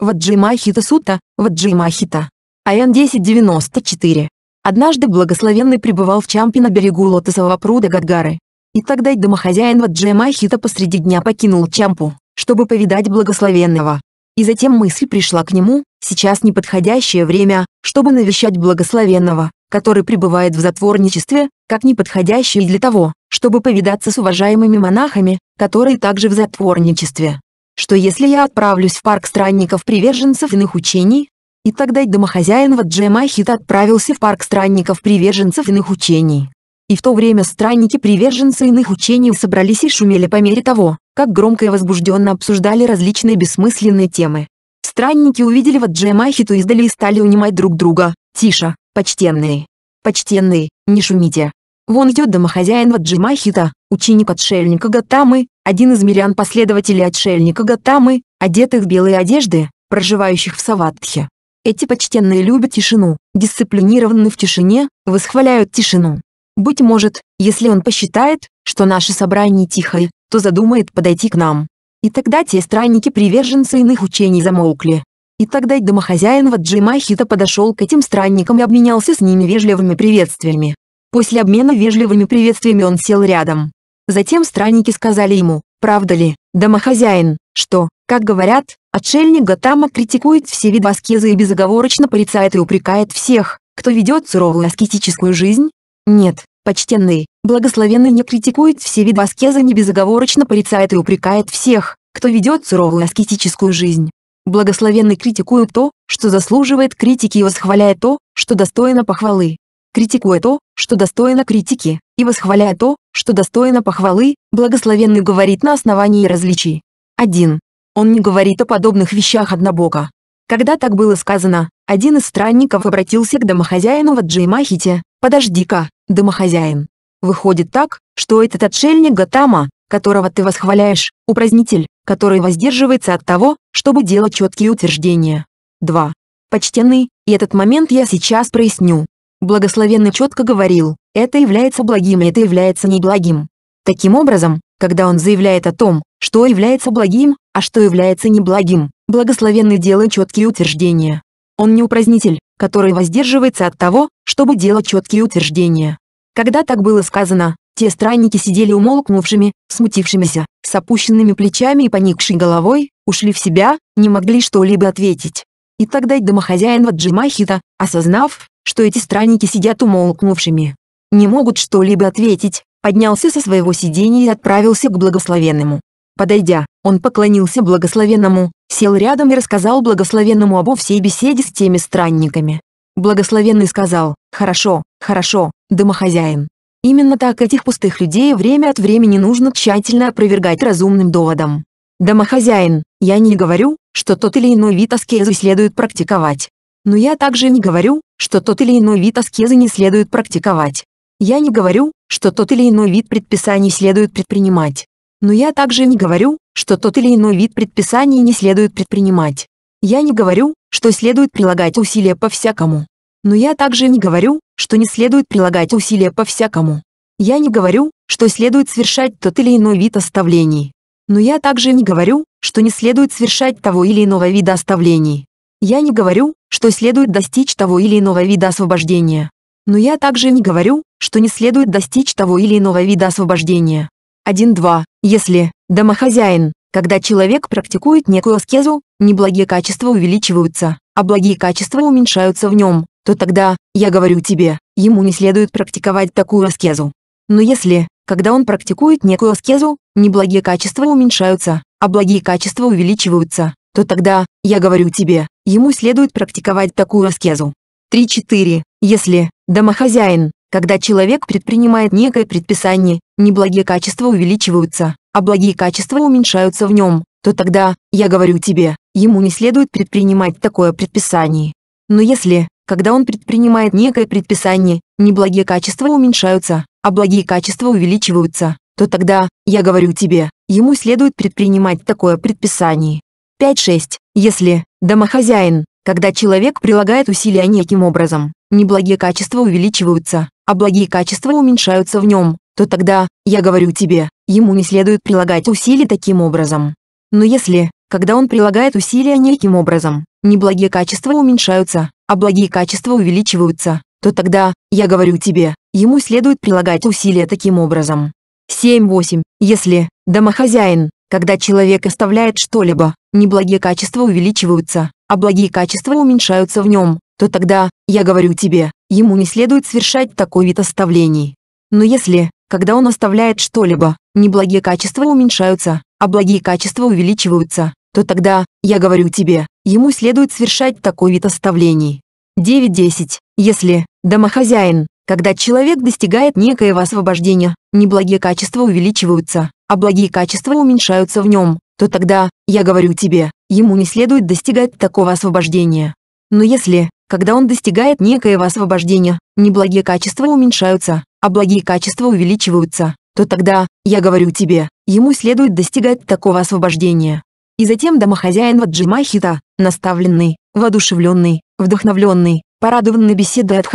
Ваджимахита Сута, Ваджимахита. АН 1094. Однажды благословенный пребывал в Чампе на берегу лотосового пруда Гадгары. И тогда домохозяин Ваджимахита посреди дня покинул Чампу, чтобы повидать благословенного. И затем мысль пришла к нему, сейчас неподходящее время, чтобы навещать благословенного, который пребывает в затворничестве, как неподходящее для того, чтобы повидаться с уважаемыми монахами, которые также в затворничестве что если я отправлюсь в парк странников-приверженцев иных учений, и тогда домохозяин вот отправился в парк странников-приверженцев иных учений. И в то время странники-приверженцы иных учений собрались и шумели по мере того, как громко и возбужденно обсуждали различные бессмысленные темы. Странники увидели вот Джемахиту издали и стали унимать друг друга. «Тише, почтенные! Почтенные, не шумите! Вон идет домохозяин ваджемахита, ученик отшельника Гатамы, один из мирян последователей отшельника Гатамы, одетых в белые одежды, проживающих в Саватхе. Эти почтенные любят тишину, дисциплинированы в тишине, восхваляют тишину. Быть может, если он посчитает, что наше собрание тихое, то задумает подойти к нам. И тогда те странники-приверженцы иных учений замолкли. И тогда домохозяин Ваджи Махита подошел к этим странникам и обменялся с ними вежливыми приветствиями. После обмена вежливыми приветствиями он сел рядом. Затем странники сказали ему, правда ли, домохозяин, что, как говорят, отшельник Гатама критикует все виды аскезы и безоговорочно порицает и упрекает всех, кто ведет суровую аскетическую жизнь? Нет, почтенный, благословенный не критикует все виды аскезы и безоговорочно порицает и упрекает всех, кто ведет суровую аскетическую жизнь. Благословенный критикует то, что заслуживает критики и восхваляет то, что достойно похвалы критикуя то, что достойно критики, и восхваляя то, что достойно похвалы, благословенный говорит на основании различий. 1. Он не говорит о подобных вещах однобоко. Когда так было сказано, один из странников обратился к домохозяину в Джеймахите, «Подожди-ка, домохозяин». Выходит так, что этот отшельник Гатама, которого ты восхваляешь, упразднитель, который воздерживается от того, чтобы делать четкие утверждения. 2. Почтенный, и этот момент я сейчас проясню. Благословенный четко говорил, это является благим и это является неблагим. Таким образом, когда он заявляет о том, что является благим, а что является неблагим, благословенный делает четкие утверждения. Он не упразднитель, который воздерживается от того, чтобы делать четкие утверждения. Когда так было сказано, те странники сидели умолкнувшими, смутившимися, с опущенными плечами и поникшей головой, ушли в себя, не могли что-либо ответить. И тогда домохозяин Ваджимахита, осознав, что эти странники сидят умолкнувшими. Не могут что-либо ответить, поднялся со своего сидения и отправился к благословенному. Подойдя, он поклонился благословенному, сел рядом и рассказал благословенному обо всей беседе с теми странниками. Благословенный сказал, «Хорошо, хорошо, домохозяин». Именно так этих пустых людей время от времени нужно тщательно опровергать разумным доводом. Домохозяин, я не говорю, что тот или иной вид аскезы следует практиковать. Но я также не говорю, что тот или иной вид аскезы не следует практиковать. Я не говорю, что тот или иной вид предписаний следует предпринимать. Но я также не говорю, что тот или иной вид предписаний не следует предпринимать. Я не говорю, что следует прилагать усилия по-всякому. Но я также не говорю, что не следует прилагать усилия по-всякому. Я не говорю, что следует совершать тот или иной вид оставлений. Но я также не говорю, что не следует совершать того или иного вида оставлений. Я не говорю, что следует достичь того или иного вида освобождения. Но я также не говорю, что не следует достичь того или иного вида освобождения. 1.2. Если домохозяин, когда человек практикует некую аскезу, неблагие качества увеличиваются, а благие качества уменьшаются в нем, то тогда, я говорю тебе, ему не следует практиковать такую аскезу. Но если, когда он практикует некую аскезу, неблагие качества уменьшаются, а благие качества увеличиваются, то тогда, я говорю тебе, ему следует практиковать такую аскезу. 3-4. Если домохозяин, когда человек предпринимает некое предписание, неблагие качества увеличиваются, а благие качества уменьшаются в нем, то тогда, я говорю тебе, ему не следует предпринимать такое предписание. Но если, когда он предпринимает некое предписание, неблагие качества уменьшаются, а благие качества увеличиваются, то тогда, я говорю тебе, ему следует предпринимать такое предписание. 5-6, если домохозяин, когда человек прилагает усилия неким образом, неблагие качества увеличиваются, а благие качества уменьшаются в нем, то тогда, я говорю тебе, ему не следует прилагать усилия таким образом. Но если, когда он прилагает усилия неким образом, неблагие качества уменьшаются, а благие качества увеличиваются, то тогда, я говорю тебе, ему следует прилагать усилия таким образом. 7-8. Если домохозяин, когда человек оставляет что-либо, неблагие качества увеличиваются, а благие качества уменьшаются в нем, то тогда, я говорю тебе, ему не следует совершать такой вид оставлений. Но если, когда он оставляет что-либо, неблагие качества уменьшаются, а благие качества увеличиваются, то тогда, я говорю тебе, ему следует совершать такой вид оставлений. 9.10. Если, домохозяин, когда человек достигает некоего освобождения, неблагие качества увеличиваются, а благие качества уменьшаются в нем, то тогда, я говорю тебе, ему не следует достигать такого освобождения. Но если, когда он достигает некоего освобождения, неблагие качества уменьшаются, а благие качества увеличиваются, то тогда, я говорю тебе, ему следует достигать такого освобождения. И затем домохозяин Ваджимахита, наставленный, воодушевленный, вдохновленный, порадованный беседой от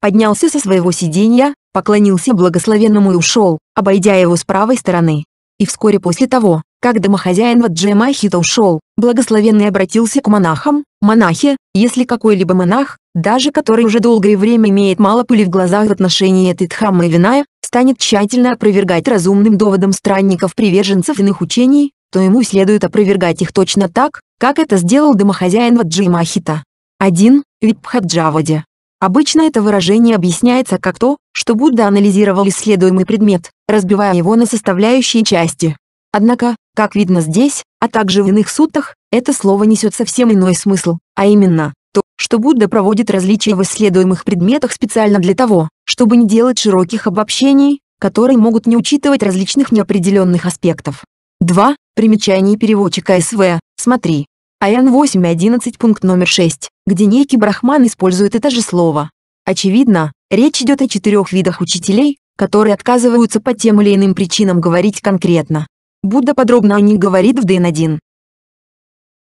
поднялся со своего сиденья, поклонился благословенному и ушел, обойдя его с правой стороны. И вскоре после того, как домохозяин Ваджемахита ушел, благословенный обратился к монахам, монахи, если какой-либо монах, даже который уже долгое время имеет мало пыли в глазах в отношении этой Дхаммы Виная, станет тщательно опровергать разумным доводом странников-приверженцев иных учений, то ему следует опровергать их точно так, как это сделал домохозяин Ваджимахита. 1. Випхаджаваде Обычно это выражение объясняется как то, что Будда анализировал исследуемый предмет, разбивая его на составляющие части. Однако, как видно здесь, а также в иных суттах, это слово несет совсем иной смысл, а именно, то, что Будда проводит различия в исследуемых предметах специально для того, чтобы не делать широких обобщений, которые могут не учитывать различных неопределенных аспектов. 2. Примечание переводчика СВ. Смотри. АН 8.11 пункт номер 6, где некий брахман использует это же слово. Очевидно, речь идет о четырех видах учителей, которые отказываются по тем или иным причинам говорить конкретно. Будда подробно о них говорит в ДН-1.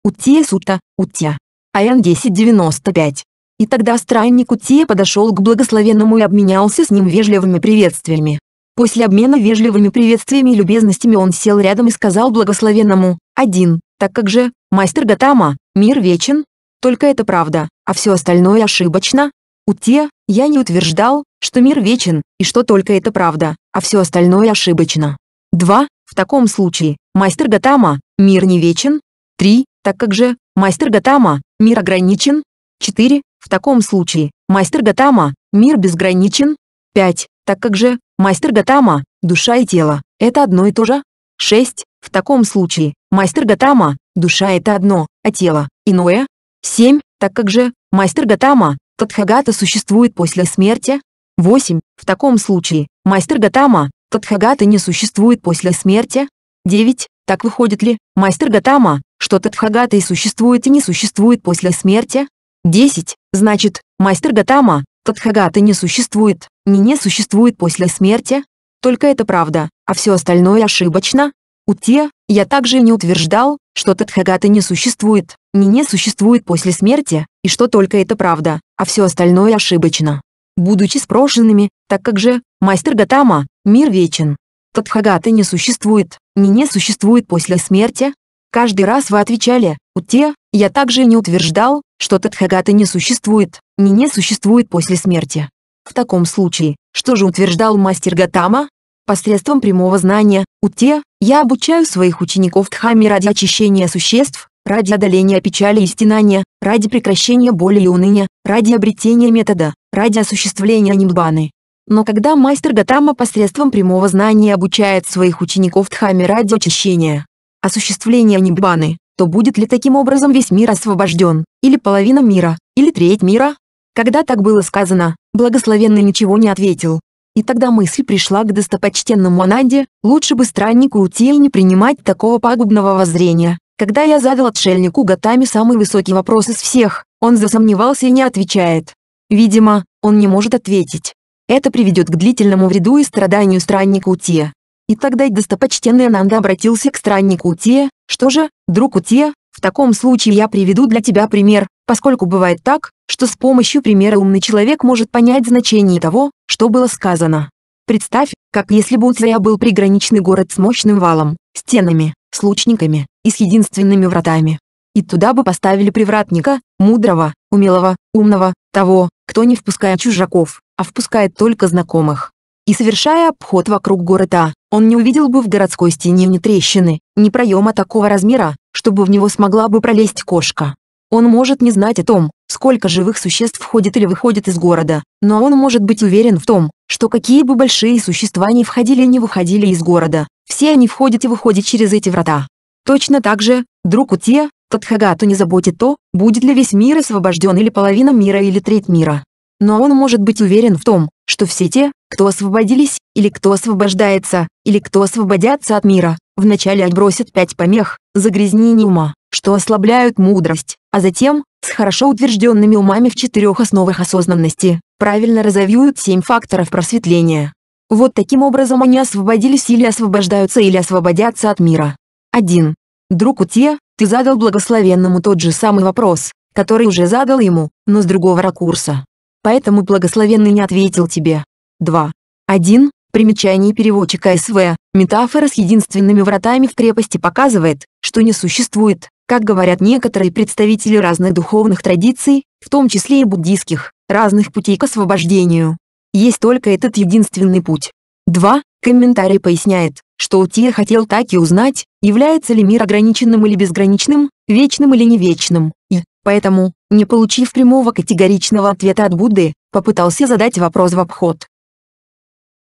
Уттия Сута, Уття. АН 10.95. И тогда странник Уттия подошел к благословенному и обменялся с ним вежливыми приветствиями. После обмена вежливыми приветствиями и любезностями он сел рядом и сказал благословенному, «Один, так как же, Мастер Гатама, мир вечен, только это правда, а все остальное ошибочно. Уте, я не утверждал, что мир вечен, и что только это правда, а все остальное ошибочно. 2. В таком случае, мастер Гатама, мир не вечен. 3. Так как же, мастер Гатама, мир ограничен. 4. В таком случае, мастер Гатама, мир безграничен. 5. Так как же, мастер Гатама, душа и тело, это одно и то же. 6. В таком случае, мастер Гатама, Душа — это одно, а тело — иное. 7. Так как же мастер Гатама, Тадхагата существует после смерти? 8. В таком случае, мастер Гатама, Тадхагата не существует после смерти? 9. Так выходит ли, мастер Гатама, что Тадхагата и существует и не существует после смерти? 10. Значит, мастер Гатама, Тадхагата не существует, не не существует после смерти? Только это правда, а все остальное ошибочно? Уте, я также не утверждал, что Тадхагата не существует, ни не существует после смерти, и что только это правда, а все остальное ошибочно. Будучи спрошенными, так как же, мастер Гатама, мир вечен. Тадхагата не существует, ни не существует после смерти, Каждый раз вы отвечали, «Уте, я также не утверждал, что Тадхагата не существует, ни не существует после смерти». В таком случае, что же утверждал мастер Гатама? Посредством прямого знания, УТЕ, я обучаю своих учеников Дхамме ради очищения существ, ради одоления печали и стенания, ради прекращения боли и уныния, ради обретения метода, ради осуществления нимбаны. Но когда мастер Гатама посредством прямого знания обучает своих учеников Дхамме ради очищения, осуществления нимбаны, то будет ли таким образом весь мир освобожден, или половина мира, или треть мира? Когда так было сказано, благословенный ничего не ответил, и тогда мысль пришла к достопочтенному Ананде, лучше бы страннику утиль не принимать такого пагубного воззрения. Когда я задал отшельнику Гатами самый высокий вопрос из всех, он засомневался и не отвечает. Видимо, он не может ответить. Это приведет к длительному вреду и страданию странника Утия. И тогда достопочтенный Ананда обратился к страннику Утия, что же, друг Утия, в таком случае я приведу для тебя пример, поскольку бывает так, что с помощью примера умный человек может понять значение того, что было сказано. Представь, как если бы у царя был приграничный город с мощным валом, стенами, с лучниками и с единственными вратами. И туда бы поставили привратника, мудрого, умелого, умного, того, кто не впускает чужаков, а впускает только знакомых. И совершая обход вокруг города, он не увидел бы в городской стене ни трещины, ни проема такого размера, чтобы в него смогла бы пролезть кошка. Он может не знать о том, сколько живых существ входит или выходит из города, но он может быть уверен в том, что какие бы большие существа ни входили и не выходили из города, все они входят и выходят через эти врата. Точно так же, друг Утия, Тадхагату не заботит то, будет ли весь мир освобожден или половина мира или треть мира. Но он может быть уверен в том, что все те, кто освободились, или кто освобождается, или кто освободятся от мира, вначале отбросят пять помех, загрязнений ума, что ослабляют мудрость, а затем, с хорошо утвержденными умами в четырех основах осознанности, правильно разовьют семь факторов просветления. Вот таким образом они освободились или освобождаются или освободятся от мира. 1. Друг Уте, ты задал благословенному тот же самый вопрос, который уже задал ему, но с другого ракурса. Поэтому благословенный не ответил тебе. 2. 1. Примечание переводчика СВ. Метафора с единственными вратами в крепости показывает, что не существует как говорят некоторые представители разных духовных традиций, в том числе и буддийских, разных путей к освобождению. Есть только этот единственный путь. 2. Комментарий поясняет, что Утия хотел так и узнать, является ли мир ограниченным или безграничным, вечным или невечным, и, поэтому, не получив прямого категоричного ответа от Будды, попытался задать вопрос в обход.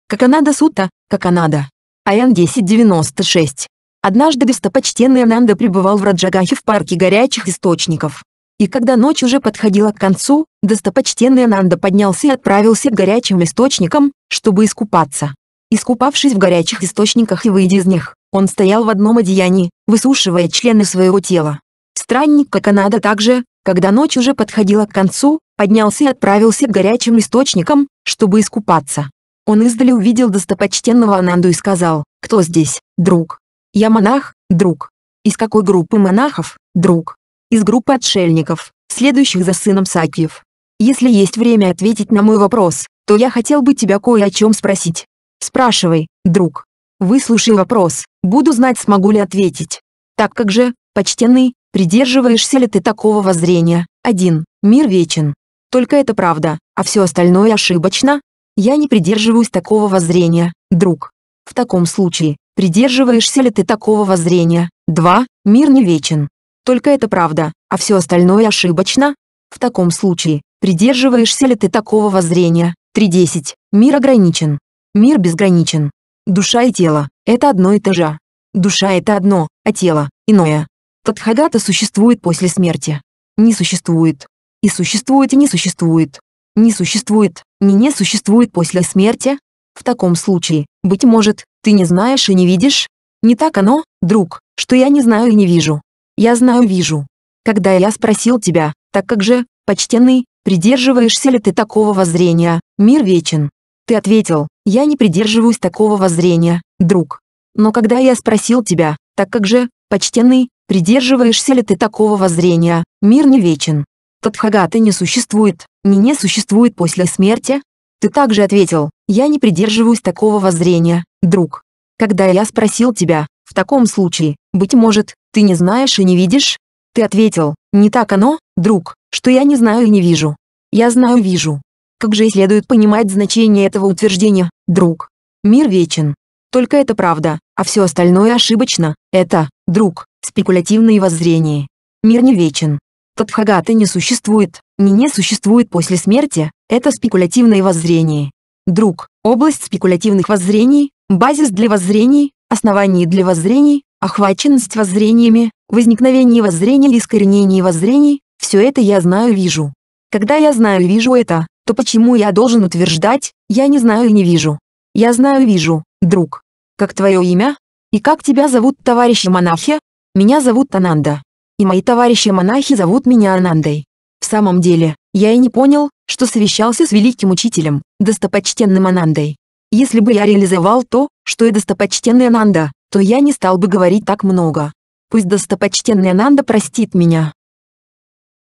Как Каканада Сута, Каканада. АН 1096. Однажды достопочтенный Ананда пребывал в Раджагахе в парке горячих источников. И когда ночь уже подходила к концу, достопочтенный Ананда поднялся и отправился к горячим источникам, чтобы искупаться. Искупавшись в горячих источниках и выйдя из них, он стоял в одном одеянии, высушивая члены своего тела. Странник как Ананда, также, когда ночь уже подходила к концу, поднялся и отправился к горячим источникам, чтобы искупаться. Он издали увидел достопочтенного Ананду и сказал, «Кто здесь, друг?» Я монах, друг. Из какой группы монахов, друг? Из группы отшельников, следующих за сыном Сакиев. Если есть время ответить на мой вопрос, то я хотел бы тебя кое о чем спросить. Спрашивай, друг. Выслушай вопрос, буду знать, смогу ли ответить. Так как же, почтенный, придерживаешься ли ты такого воззрения? Один, Мир вечен. Только это правда, а все остальное ошибочно. Я не придерживаюсь такого воззрения, друг. В таком случае, Придерживаешься ли ты такого воззрения? 2. Мир не вечен. Только это правда, а все остальное ошибочно? В таком случае, придерживаешься ли ты такого воззрения? 3.10. Мир ограничен. Мир безграничен. Душа и тело – это одно и то же. Душа – это одно, а тело – иное. Тадхагата существует после смерти. Не существует. И существует и не существует. Не существует, не не существует после смерти. В таком случае, быть может, ты не знаешь и не видишь? Не так оно, друг, что я не знаю и не вижу. Я знаю вижу. Когда я спросил тебя, так как же, почтенный, придерживаешься ли ты такого воззрения, мир вечен? Ты ответил, я не придерживаюсь такого воззрения, друг. Но когда я спросил тебя, так как же, почтенный, придерживаешься ли ты такого воззрения, мир не вечен. Тадхагаты не существует, ни не существует после смерти, ты также ответил, я не придерживаюсь такого воззрения, друг. Когда я спросил тебя, в таком случае, быть может, ты не знаешь и не видишь? Ты ответил, не так оно, друг, что я не знаю и не вижу. Я знаю и вижу. Как же и следует понимать значение этого утверждения, друг. Мир вечен. Только это правда, а все остальное ошибочно, это, друг, спекулятивные воззрения. Мир не вечен. Тадхагаты а не существует, не не существует после смерти, это спекулятивные воззрения. Друг, область спекулятивных воззрений, базис для воззрений, основание для воззрений, охваченность воззрениями, возникновение воззрений, искоренение воззрений, все это я знаю вижу. Когда я знаю вижу это, то почему я должен утверждать, я не знаю и не вижу. Я знаю вижу, друг. Как твое имя? И как тебя зовут, товарищи монахи? Меня зовут Ананда и мои товарищи-монахи зовут меня Анандой. В самом деле, я и не понял, что совещался с великим учителем, достопочтенным Анандой. Если бы я реализовал то, что и достопочтенный Ананда, то я не стал бы говорить так много. Пусть достопочтенный Ананда простит меня.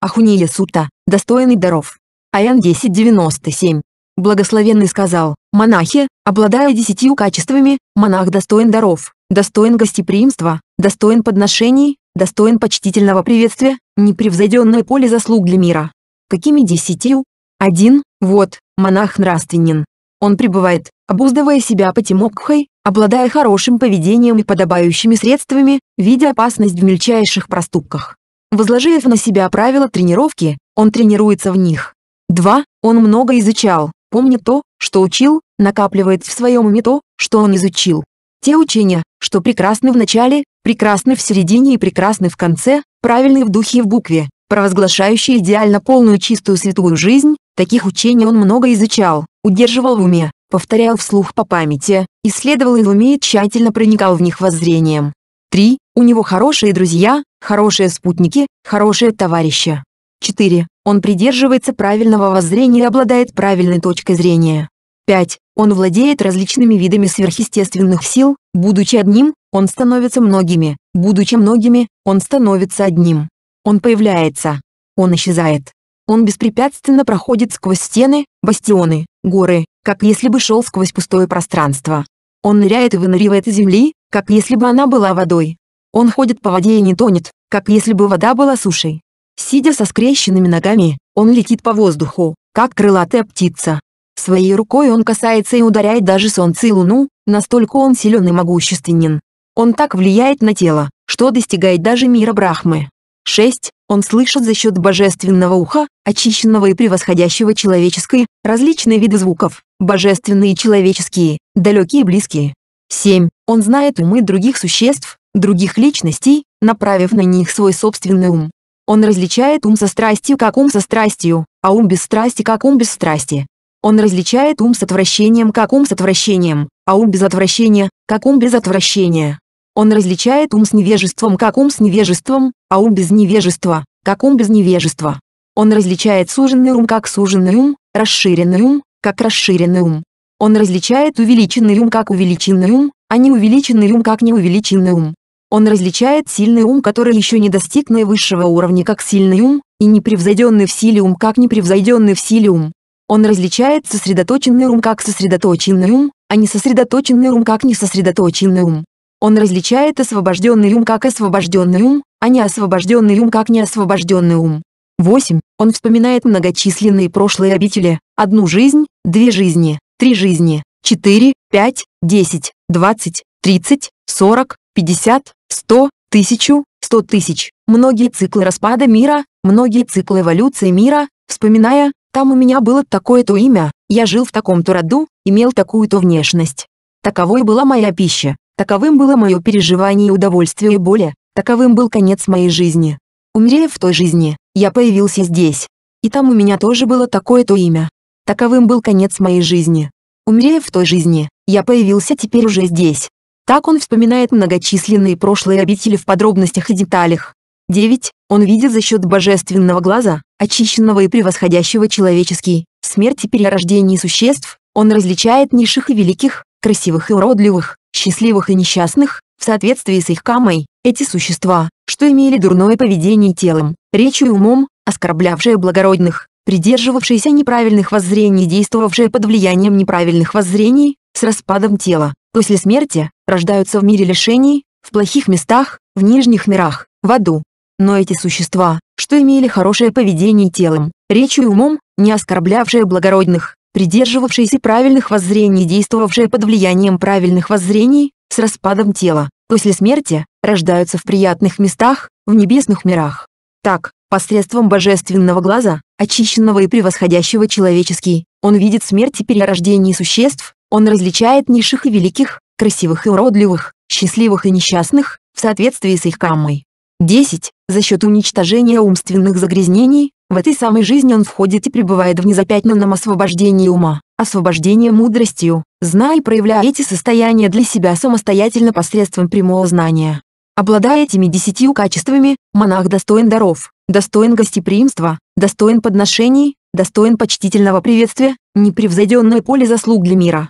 Ахуния Сута, достойный даров. Аян 1097. Благословенный сказал, монахи, обладая десятью качествами, монах достоин даров, достоин гостеприимства, достоин подношений, достоин почтительного приветствия, непревзойденное поле заслуг для мира. Какими десятью? Один, вот, монах нравственен. Он пребывает, обуздывая себя потемокхой, обладая хорошим поведением и подобающими средствами, видя опасность в мельчайших проступках. Возложив на себя правила тренировки, он тренируется в них. Два, Он много изучал, помнит то, что учил, накапливает в своем уме то, что он изучил. Те учения, что прекрасны в начале, прекрасны в середине и прекрасны в конце, правильны в духе и в букве, провозглашающие идеально полную чистую святую жизнь, таких учений он много изучал, удерживал в уме, повторял вслух по памяти, исследовал и в уме и тщательно проникал в них воззрением. 3. У него хорошие друзья, хорошие спутники, хорошие товарищи. 4. Он придерживается правильного воззрения и обладает правильной точкой зрения. 5. Он владеет различными видами сверхъестественных сил, будучи одним, он становится многими, будучи многими, он становится одним. Он появляется. Он исчезает. Он беспрепятственно проходит сквозь стены, бастионы, горы, как если бы шел сквозь пустое пространство. Он ныряет и выныривает из земли, как если бы она была водой. Он ходит по воде и не тонет, как если бы вода была сушей. Сидя со скрещенными ногами, он летит по воздуху, как крылатая птица. Своей рукой он касается и ударяет даже солнце и луну, настолько он силен и могущественен. Он так влияет на тело, что достигает даже мира Брахмы. 6. Он слышит за счет божественного уха, очищенного и превосходящего человеческое, различные виды звуков, божественные и человеческие, далекие и близкие. 7. Он знает умы других существ, других личностей, направив на них свой собственный ум. Он различает ум со страстью как ум со страстью, а ум без страсти как ум без страсти. Он различает ум с отвращением как ум с отвращением, а ум без отвращения, как ум без отвращения. Он различает ум с невежеством как ум с невежеством, а ум без невежества, как ум без невежества. Он различает суженный ум как суженный ум, расширенный ум, как расширенный ум. Он различает увеличенный ум как увеличенный ум, а не увеличенный ум как неувеличенный ум. Он различает сильный ум, который еще не достиг наивысшего уровня как сильный ум, и непревзойденный в силе ум как непревзойденный в силе ум. Он различает сосредоточенный ум как сосредоточенный ум, а не сосредоточенный ум как не сосредоточенный ум. Он различает освобожденный ум как освобожденный ум, а не освобожденный ум как не освобожденный ум. 8. Он вспоминает многочисленные прошлые обители, одну жизнь, две жизни, три жизни, 4, 5, 10, 20, 30, 40, 50, 100, 1000, 100 тысяч, многие циклы распада мира, многие циклы эволюции мира, вспоминая, там у меня было такое-то имя, я жил в таком-то роду, имел такую-то внешность. Таковой была моя пища, таковым было мое переживание и удовольствие и боли, таковым был конец моей жизни. Умерев в той жизни, я появился здесь. И там у меня тоже было такое-то имя. Таковым был конец моей жизни. Умерев в той жизни, я появился теперь уже здесь. Так он вспоминает многочисленные прошлые обители в подробностях и деталях. 9. Он видит за счет божественного глаза, очищенного и превосходящего человеческий, смерти перерождений существ, он различает низших и великих, красивых и уродливых, счастливых и несчастных, в соответствии с их камой, эти существа, что имели дурное поведение телом, речью и умом, оскорблявшие благородных, придерживавшиеся неправильных воззрений действовавшие под влиянием неправильных воззрений, с распадом тела, после смерти, рождаются в мире лишений, в плохих местах, в нижних мирах, в аду, но эти существа, что имели хорошее поведение телом, речью и умом, не оскорблявшие благородных, придерживавшиеся правильных воззрений и действовавшие под влиянием правильных воззрений, с распадом тела, после смерти, рождаются в приятных местах, в небесных мирах. Так, посредством божественного глаза, очищенного и превосходящего человеческий, он видит смерть и перерождение существ, он различает низших и великих, красивых и уродливых, счастливых и несчастных, в соответствии с их каммой. 10. За счет уничтожения умственных загрязнений, в этой самой жизни он входит и пребывает в незапятнанном освобождении ума, освобождении мудростью, зная и проявляя эти состояния для себя самостоятельно посредством прямого знания. Обладая этими десятью качествами, монах достоин даров, достоин гостеприимства, достоин подношений, достоин почтительного приветствия, непревзойденное поле заслуг для мира.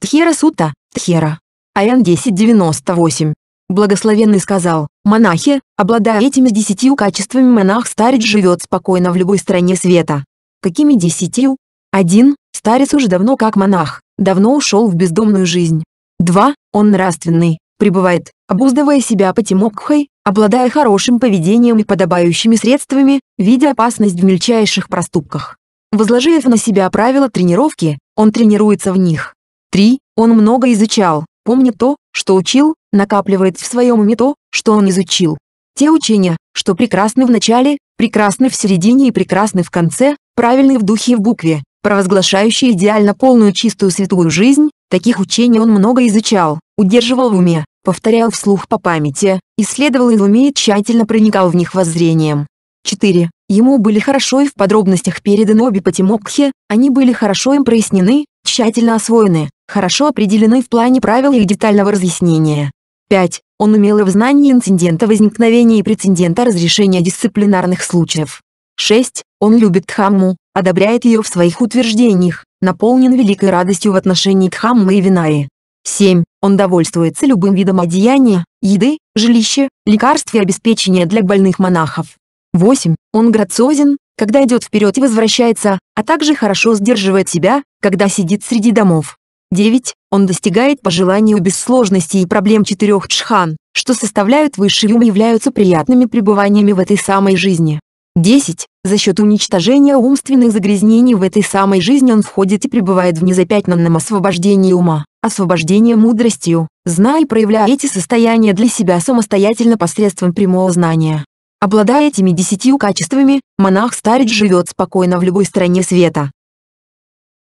Тхера Сута, Тхера. АН 1098. Благословенный сказал, монахи, обладая этими десятью качествами монах-старец живет спокойно в любой стране света. Какими десятью? 1. Старец уже давно как монах, давно ушел в бездомную жизнь. 2. Он нравственный, пребывает, обуздывая себя патимокхой, обладая хорошим поведением и подобающими средствами, видя опасность в мельчайших проступках. Возложив на себя правила тренировки, он тренируется в них. 3. Он много изучал, помнит то, что учил, накапливает в своем уме то, что он изучил. Те учения, что прекрасны в начале, прекрасны в середине и прекрасны в конце, правильны в духе и в букве, провозглашающие идеально полную чистую святую жизнь, таких учений он много изучал, удерживал в уме, повторял вслух по памяти, исследовал и в уме и тщательно проникал в них воззрением. 4. Ему были хорошо и в подробностях переданы обе Патимокхи, они были хорошо им прояснены, тщательно освоены, хорошо определены в плане правил их детального разъяснения. 5. Он умел в знании инцидента возникновения и прецедента разрешения дисциплинарных случаев. 6. Он любит тхамму, одобряет ее в своих утверждениях, наполнен великой радостью в отношении тхаммы и Винаи. 7. Он довольствуется любым видом одеяния, еды, жилища, лекарств и обеспечения для больных монахов. 8. Он грациозен, когда идет вперед и возвращается, а также хорошо сдерживает себя, когда сидит среди домов. 9. Он достигает по желанию без сложностей и проблем четырех джхан, что составляют высший ум и являются приятными пребываниями в этой самой жизни. 10. За счет уничтожения умственных загрязнений в этой самой жизни он входит и пребывает в незапятнанном освобождении ума, освобождении мудростью, зная и проявляя эти состояния для себя самостоятельно посредством прямого знания. Обладая этими десятью качествами, монах-старец живет спокойно в любой стране света.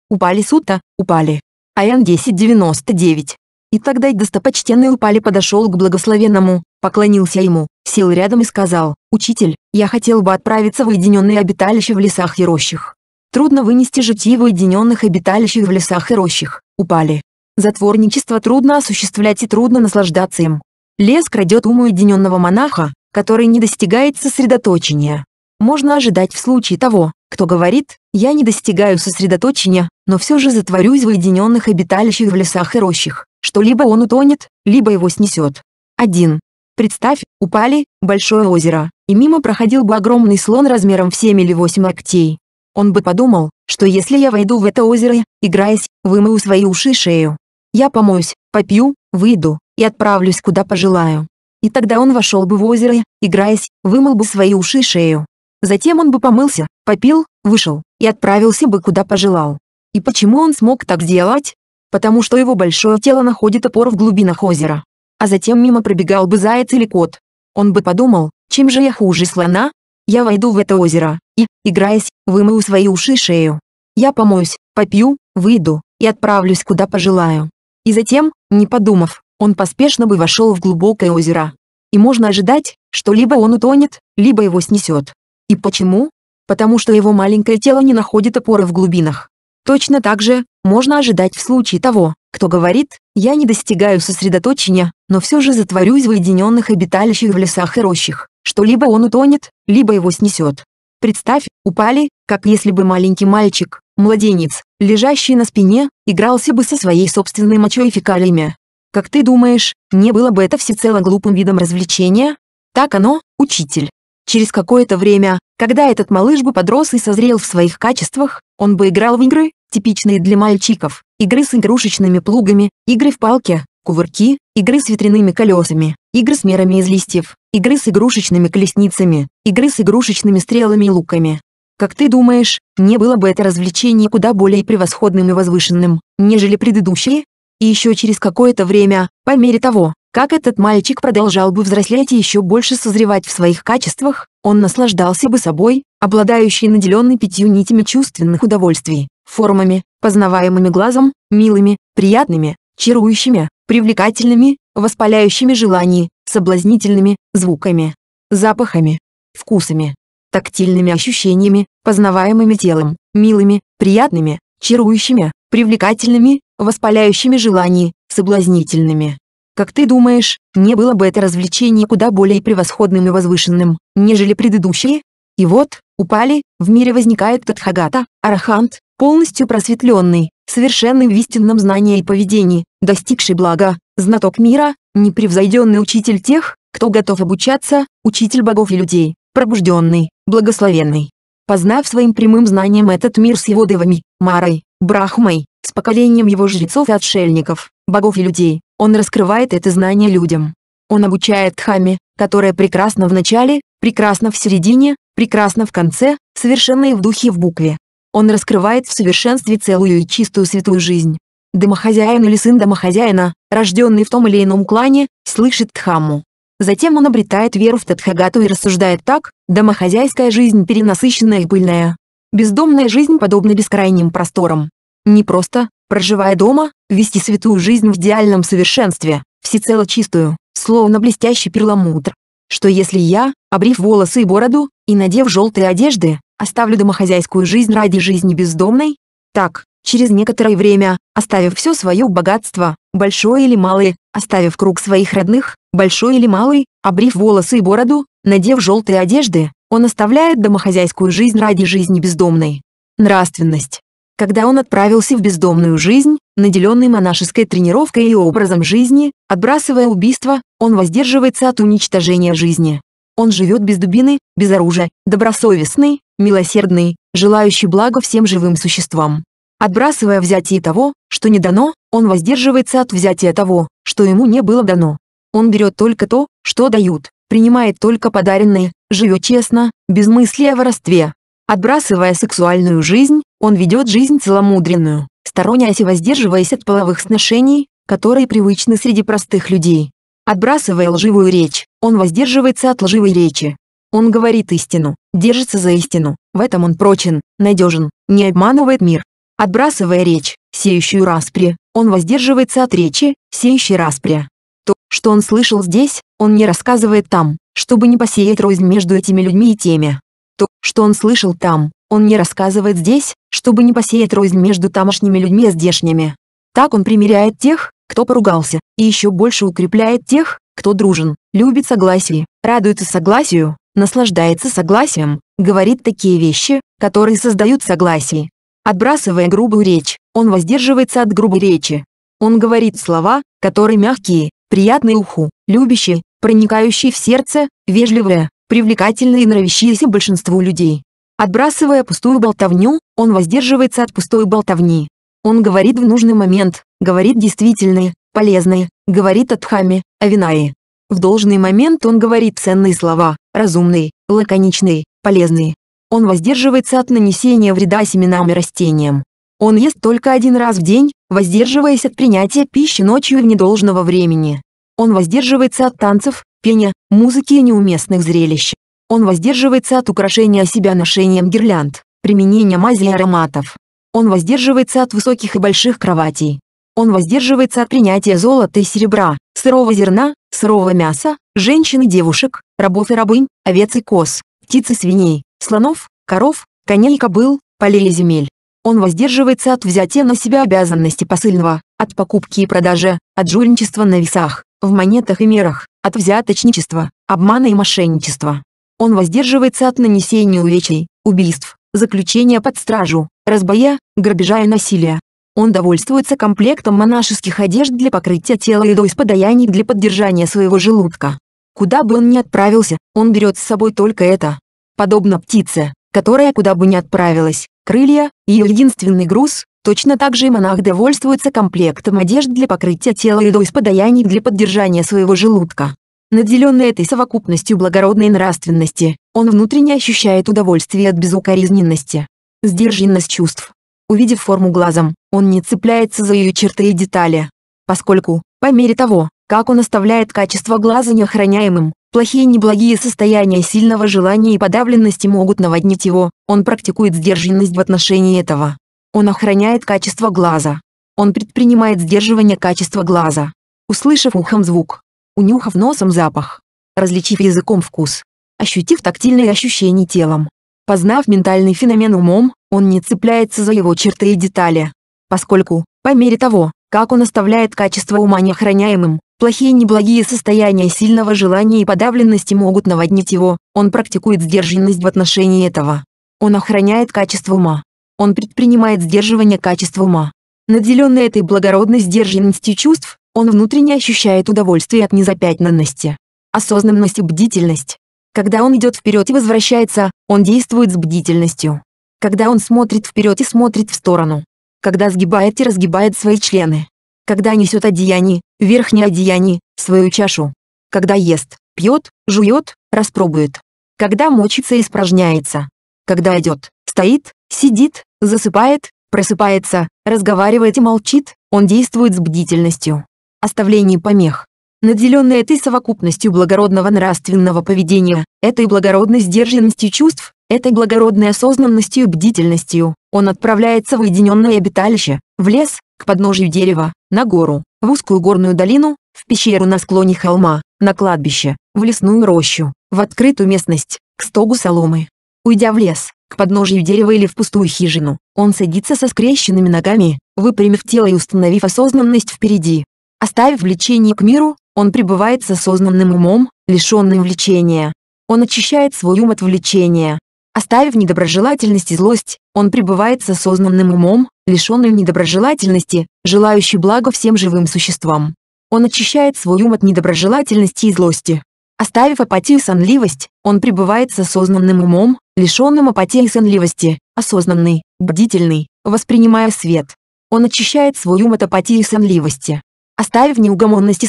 Упали сута, упали. АН-1099. И тогда достопочтенный Упали подошел к благословенному, поклонился ему, сел рядом и сказал, «Учитель, я хотел бы отправиться в уединенные обиталища в лесах и рощах. Трудно вынести житие в уединенных обиталищах в лесах и рощах, Упали. Затворничество трудно осуществлять и трудно наслаждаться им. Лес крадет ум уединенного монаха, который не достигает сосредоточения. Можно ожидать в случае того, кто говорит, я не достигаю сосредоточения, но все же затворюсь в уединенных обиталищах в лесах и рощах, что либо он утонет, либо его снесет. 1. Представь, упали, большое озеро, и мимо проходил бы огромный слон размером в 7 или 8 октей. Он бы подумал, что если я войду в это озеро, играясь, вымою свои уши и шею. Я помоюсь, попью, выйду, и отправлюсь куда пожелаю. И тогда он вошел бы в озеро, играясь, вымыл бы свои уши и шею. Затем он бы помылся, попил, вышел и отправился бы куда пожелал. И почему он смог так сделать? Потому что его большое тело находит опор в глубинах озера. А затем мимо пробегал бы заяц или кот. Он бы подумал, чем же я хуже слона? Я войду в это озеро и, играясь, вымою свои уши и шею. Я помоюсь, попью, выйду и отправлюсь куда пожелаю. И затем, не подумав, он поспешно бы вошел в глубокое озеро. И можно ожидать, что либо он утонет, либо его снесет. И почему? Потому что его маленькое тело не находит опоры в глубинах. Точно так же, можно ожидать в случае того, кто говорит, я не достигаю сосредоточения, но все же затворюсь в уединенных обиталищах в лесах и рощах, что либо он утонет, либо его снесет. Представь, упали, как если бы маленький мальчик, младенец, лежащий на спине, игрался бы со своей собственной мочой и фекалиями. Как ты думаешь, не было бы это всецело глупым видом развлечения? Так оно, учитель. Через какое-то время, когда этот малыш бы подрос и созрел в своих качествах, он бы играл в игры, типичные для мальчиков, игры с игрушечными плугами, игры в палке, кувырки, игры с ветряными колесами, игры с мерами из листьев, игры с игрушечными колесницами, игры с игрушечными стрелами и луками. Как ты думаешь, не было бы это развлечение куда более превосходным и возвышенным, нежели предыдущие? И еще через какое-то время, по мере того, как этот мальчик продолжал бы взрослеть и еще больше созревать в своих качествах, он наслаждался бы собой, обладающий наделенный пятью нитями чувственных удовольствий, формами, познаваемыми глазом, милыми, приятными, чарующими, привлекательными, воспаляющими желаний, соблазнительными, звуками, запахами, вкусами, тактильными ощущениями, познаваемыми телом, милыми, приятными, чарующими, привлекательными, воспаляющими желаний, соблазнительными, как ты думаешь, не было бы это развлечение куда более превосходным и возвышенным, нежели предыдущие? И вот, упали, в мире возникает Тадхагата, Арахант, полностью просветленный, совершенный в истинном знании и поведении, достигший блага, знаток мира, непревзойденный учитель тех, кто готов обучаться, учитель богов и людей, пробужденный, благословенный. Познав своим прямым знанием этот мир с его девами, Марой, Брахмой, с поколением его жрецов и отшельников, богов и людей, он раскрывает это знание людям. Он обучает Дхамме, которая прекрасна в начале, прекрасна в середине, прекрасна в конце, совершенно и в духе и в букве. Он раскрывает в совершенстве целую и чистую святую жизнь. Домохозяин или сын домохозяина, рожденный в том или ином клане, слышит Дхамму. Затем он обретает веру в Тадхагату и рассуждает так, домохозяйская жизнь перенасыщенная и пыльная. Бездомная жизнь подобна бескрайним просторам. Не просто, проживая дома, вести святую жизнь в идеальном совершенстве, всецело чистую, словно блестящий перламутр. Что если я, обрив волосы и бороду, и надев желтые одежды, оставлю домохозяйскую жизнь ради жизни бездомной? Так, через некоторое время, оставив все свое богатство, большое или малое, оставив круг своих родных, большой или малый, обрив волосы и бороду, надев желтые одежды, он оставляет домохозяйскую жизнь ради жизни бездомной. Нравственность когда он отправился в бездомную жизнь, наделенный монашеской тренировкой и образом жизни, отбрасывая убийство, он воздерживается от уничтожения жизни. Он живет без дубины, без оружия, добросовестный, милосердный, желающий блага всем живым существам. Отбрасывая взятие того, что не дано, он воздерживается от взятия того, что ему не было дано. Он берет только то, что дают, принимает только подаренные, живет честно, без мысли о воровстве. Отбрасывая сексуальную жизнь, он ведет жизнь целомудренную, сторонясь и воздерживаясь от половых сношений, которые привычны среди простых людей. Отбрасывая лживую речь, он воздерживается от лживой речи. Он говорит истину, держится за истину, в этом он прочен, надежен, не обманывает мир. Отбрасывая речь, сеющую распри, он воздерживается от речи, сеющей распри. То, что он слышал здесь, он не рассказывает там, чтобы не посеять рознь между этими людьми и теми. То, что он слышал там, он не рассказывает здесь, чтобы не посеять рознь между тамошними людьми и здешними. Так он примиряет тех, кто поругался, и еще больше укрепляет тех, кто дружен, любит согласие, радуется согласию, наслаждается согласием, говорит такие вещи, которые создают согласие. Отбрасывая грубую речь, он воздерживается от грубой речи. Он говорит слова, которые мягкие, приятные уху, любящие, проникающие в сердце, вежливые, привлекательные и нравящиеся большинству людей. Отбрасывая пустую болтовню, он воздерживается от пустой болтовни. Он говорит в нужный момент, говорит действительные, полезные, говорит о Дхамме, о Винае. В должный момент он говорит ценные слова, разумные, лаконичные, полезные. Он воздерживается от нанесения вреда семенам и растениям. Он ест только один раз в день, воздерживаясь от принятия пищи ночью и в недолжного времени. Он воздерживается от танцев, пения, музыки и неуместных зрелищ. Он воздерживается от украшения себя ношением гирлянд, применения мази и ароматов. Он воздерживается от высоких и больших кроватей. Он воздерживается от принятия золота и серебра, сырого зерна, сырого мяса, женщин и девушек, рабов и рабынь, овец и коз, птиц и свиней, слонов, коров, коней и кобыл, полей и земель. Он воздерживается от взятия на себя обязанности посыльного, от покупки и продажи, от жульничества на весах, в монетах и мерах, от взяточничества, обмана и мошенничества, он воздерживается от нанесения увечий, убийств, заключения под стражу, разбоя, грабежа и насилия. Он довольствуется комплектом монашеских одежд для покрытия тела и до исподаяний для поддержания своего желудка. Куда бы он ни отправился, он берет с собой только это. Подобно птице, которая куда бы ни отправилась, крылья, ее единственный груз, точно так же и монах довольствуется комплектом одежд для покрытия тела и до исподаяний для поддержания своего желудка. Наделенный этой совокупностью благородной нравственности, он внутренне ощущает удовольствие от безукоризненности. Сдержанность чувств. Увидев форму глазом, он не цепляется за ее черты и детали. Поскольку, по мере того, как он оставляет качество глаза неохраняемым, плохие неблагие состояния сильного желания и подавленности могут наводнить его, он практикует сдержанность в отношении этого. Он охраняет качество глаза. Он предпринимает сдерживание качества глаза. Услышав ухом звук, унюхав носом запах, различив языком вкус, ощутив тактильные ощущения телом. Познав ментальный феномен умом, он не цепляется за его черты и детали, поскольку, по мере того, как он оставляет качество ума неохраняемым, плохие и неблагие состояния сильного желания и подавленности могут наводнить его, он практикует сдержанность в отношении этого. Он охраняет качество ума. Он предпринимает сдерживание качества ума. Наделенный этой благородной сдержанностью чувств, он внутренне ощущает удовольствие от незапятнанности. Осознанность и бдительность. Когда он идет вперед и возвращается, он действует с бдительностью. Когда он смотрит вперед и смотрит в сторону. Когда сгибает и разгибает свои члены. Когда несет одеяние, верхнее одеяние, свою чашу. Когда ест, пьет, жует, распробует. Когда мочится и испражняется. Когда идет, стоит, сидит, засыпает, просыпается, разговаривает и молчит, он действует с бдительностью оставлении помех. Наделенный этой совокупностью благородного нравственного поведения, этой благородной сдержанностью чувств, этой благородной осознанностью и бдительностью, он отправляется в уединенное обиталище, в лес, к подножию дерева, на гору, в узкую горную долину, в пещеру на склоне холма, на кладбище, в лесную рощу, в открытую местность, к стогу соломы. Уйдя в лес, к подножию дерева или в пустую хижину, он садится со скрещенными ногами, выпрямив тело и установив осознанность впереди, Оставив влечение к миру, он пребывает с осознанным умом, лишенным влечения. Он очищает свой ум от влечения. Оставив недоброжелательность и злость, он пребывает с осознанным умом, лишенным недоброжелательности, желающий блага всем живым существам. Он очищает свой ум от недоброжелательности и злости. Оставив апатию и сонливость, он пребывает с осознанным умом, лишенным апатии и сонливости, осознанный, бдительный, воспринимая свет. Он очищает свой ум от апатии и сонливости. Оставив неугомонности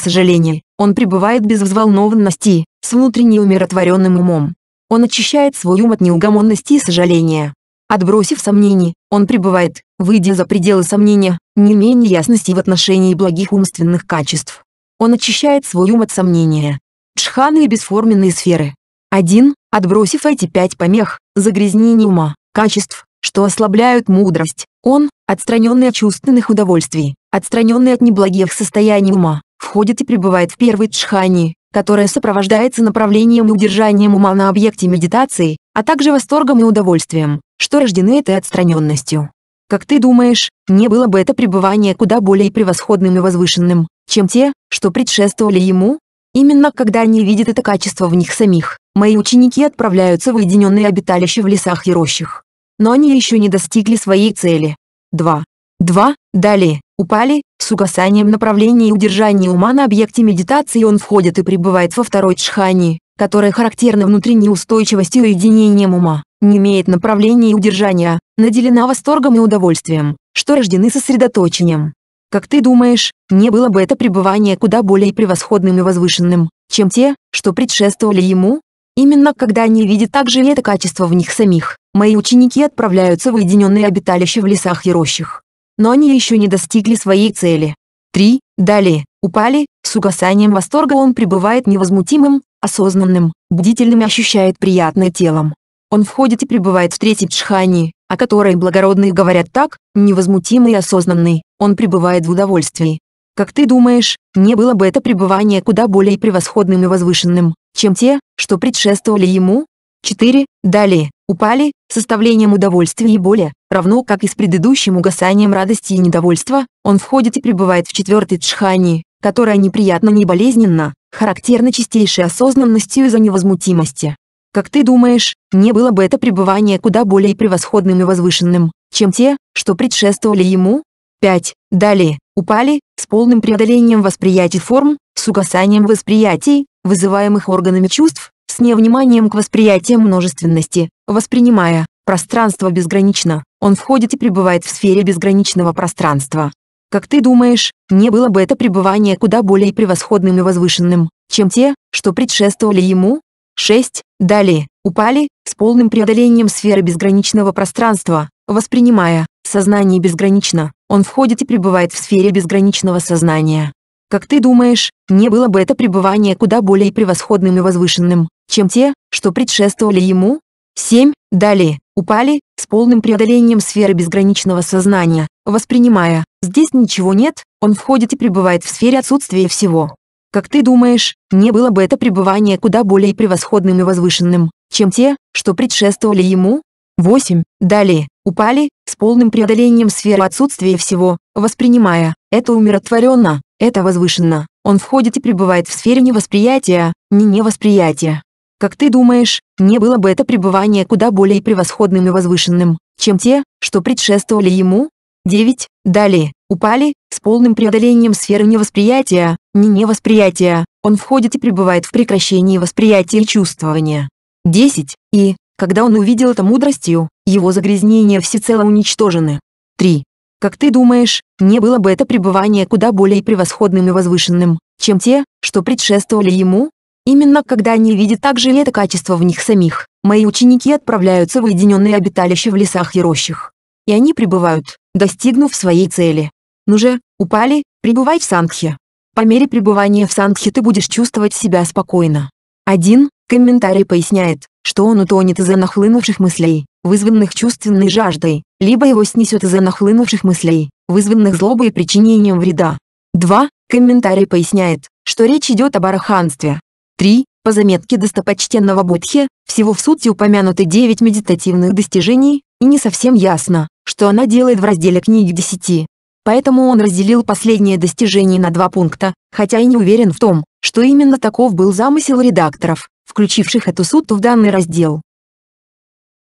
и он пребывает без взволнованности, с внутренне умиротворенным умом. Он очищает свой ум от неугомонности и сожаления. Отбросив сомнений, он пребывает, выйдя за пределы сомнения, не менее ясности в отношении благих умственных качеств. Он очищает свой ум от сомнения. Джханы и бесформенные сферы. 1. Отбросив эти пять помех, загрязнений ума, качеств, что ослабляют мудрость, он, отстраненный от чувственных удовольствий, отстраненный от неблагих состояний ума, входит и пребывает в первой тшхани, которая сопровождается направлением и удержанием ума на объекте медитации, а также восторгом и удовольствием, что рождены этой отстраненностью. Как ты думаешь, не было бы это пребывание куда более превосходным и возвышенным, чем те, что предшествовали ему? Именно когда они видят это качество в них самих, мои ученики отправляются в уединенные обиталища в лесах и рощах. Но они еще не достигли своей цели. 2. 2. Далее, упали, с угасанием направления и удержания ума на объекте медитации он входит и пребывает во второй джхани, которая характерна внутренней устойчивостью и единением ума, не имеет направления и удержания, наделена восторгом и удовольствием, что рождены сосредоточением. Как ты думаешь, не было бы это пребывание куда более превосходным и возвышенным, чем те, что предшествовали ему? Именно когда они видят также это качество в них самих, мои ученики отправляются в уединенные обиталища в лесах и рощах, но они еще не достигли своей цели. 3. Далее, упали, с угасанием восторга он пребывает невозмутимым, осознанным, бдительным и ощущает приятное телом. Он входит и пребывает в третьей джхани, о которой благородные говорят так, невозмутимый и осознанный, он пребывает в удовольствии. Как ты думаешь, не было бы это пребывание куда более превосходным и возвышенным, чем те, что предшествовали ему? 4. Далее, упали, составлением удовольствия и боли, равно как и с предыдущим угасанием радости и недовольства, он входит и пребывает в четвертой джхани, которая неприятно не болезненна, характерна чистейшей осознанностью из-за невозмутимости. Как ты думаешь, не было бы это пребывание куда более превосходным и возвышенным, чем те, что предшествовали ему? 5. Далее, упали, с полным преодолением восприятий форм, с угасанием восприятий, вызываемых органами чувств, с невниманием к восприятию множественности, воспринимая пространство безгранично, он входит и пребывает в сфере безграничного пространства. Как ты думаешь, не было бы это пребывание куда более превосходным и возвышенным, чем те, что предшествовали ему? 6. Далее, упали, с полным преодолением сферы безграничного пространства, воспринимая, сознание безгранично, он входит и пребывает в сфере безграничного сознания. Как ты думаешь, не было бы это пребывание куда более превосходным и возвышенным, чем те, что предшествовали ему. 7. Далее, упали, с полным преодолением сферы безграничного сознания, воспринимая, здесь ничего нет, он входит и пребывает в сфере отсутствия всего. Как ты думаешь, не было бы это пребывание куда более превосходным и возвышенным, чем те, что предшествовали ему? 8. Далее, упали, с полным преодолением сферы отсутствия всего, воспринимая, это умиротворенно, это возвышенно, он входит и пребывает в сфере невосприятия, не невосприятия. Как ты думаешь, не было бы это пребывание куда более превосходным и возвышенным, чем те, что предшествовали ему? 9. Далее, упали, с полным преодолением сферы невосприятия, не невосприятия, он входит и пребывает в прекращении восприятия и чувствования. 10. И, когда он увидел это мудростью, его загрязнения всецело уничтожены. 3. Как ты думаешь, не было бы это пребывание куда более превосходным и возвышенным, чем те, что предшествовали ему? Именно когда они видят также это качество в них самих, мои ученики отправляются в уединенные обиталища в лесах и рощах. И они пребывают, достигнув своей цели. Ну же, упали, пребывай в сангхе. По мере пребывания в сангхе ты будешь чувствовать себя спокойно. Один комментарий поясняет, что он утонет из-за нахлынувших мыслей, вызванных чувственной жаждой, либо его снесет из-за нахлынувших мыслей, вызванных злобой и причинением вреда. Два Комментарий поясняет, что речь идет об араханстве, 3. По заметке достопочтенного Будхи, всего в сути упомянуты 9 медитативных достижений, и не совсем ясно, что она делает в разделе книги 10. Поэтому он разделил последнее достижение на два пункта, хотя и не уверен в том, что именно таков был замысел редакторов, включивших эту сутту в данный раздел.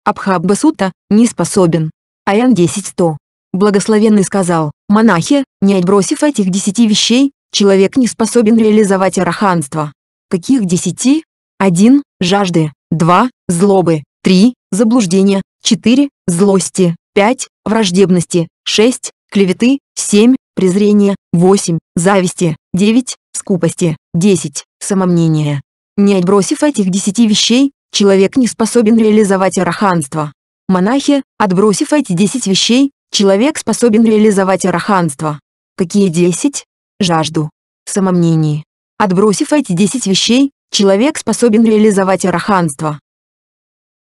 Абхабба сутта не способен. Аян 10.100. Благословенный сказал, монахи, не отбросив этих десяти вещей, человек не способен реализовать араханство. Каких десяти – Один, Жажды, два, Злобы, три, Заблуждения, четыре, Злости, пять, Враждебности, шесть, Клеветы, семь, Презрения, восемь, Зависти, девять, Скупости, десять, Самомнения. Не отбросив этих десяти вещей, человек не способен реализовать араханство. Монахи, отбросив эти десять вещей, человек способен реализовать араханство. Какие десять? Жажду, самомнение, Отбросив эти 10 вещей, человек способен реализовать араханство.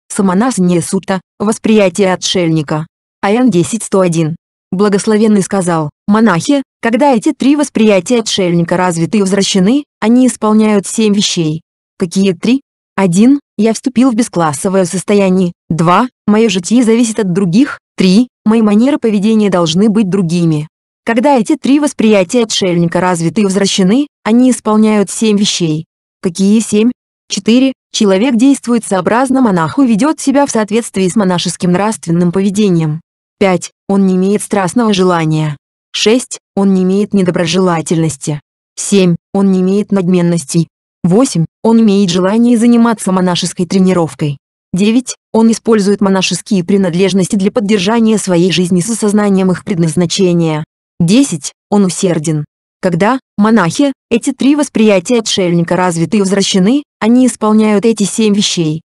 Саманас Несута, восприятие отшельника. Аян 10.101. Благословенный сказал, монахи, когда эти три восприятия отшельника развиты и возвращены, они исполняют семь вещей. Какие три? Один, Я вступил в бесклассовое состояние. Два, Мое житие зависит от других. Три, Мои манеры поведения должны быть другими. Когда эти три восприятия отшельника развиты и возвращены, они исполняют семь вещей. Какие семь? Четыре. Человек действует сообразно монаху и ведет себя в соответствии с монашеским нравственным поведением. 5. Он не имеет страстного желания. 6. Он не имеет недоброжелательности. 7. Он не имеет надменностей. 8. Он имеет желание заниматься монашеской тренировкой. 9. Он использует монашеские принадлежности для поддержания своей жизни с осознанием их предназначения. 10. Он усерден. Когда, монахи, эти три восприятия отшельника развиты и возвращены, они исполняют эти семь вещей.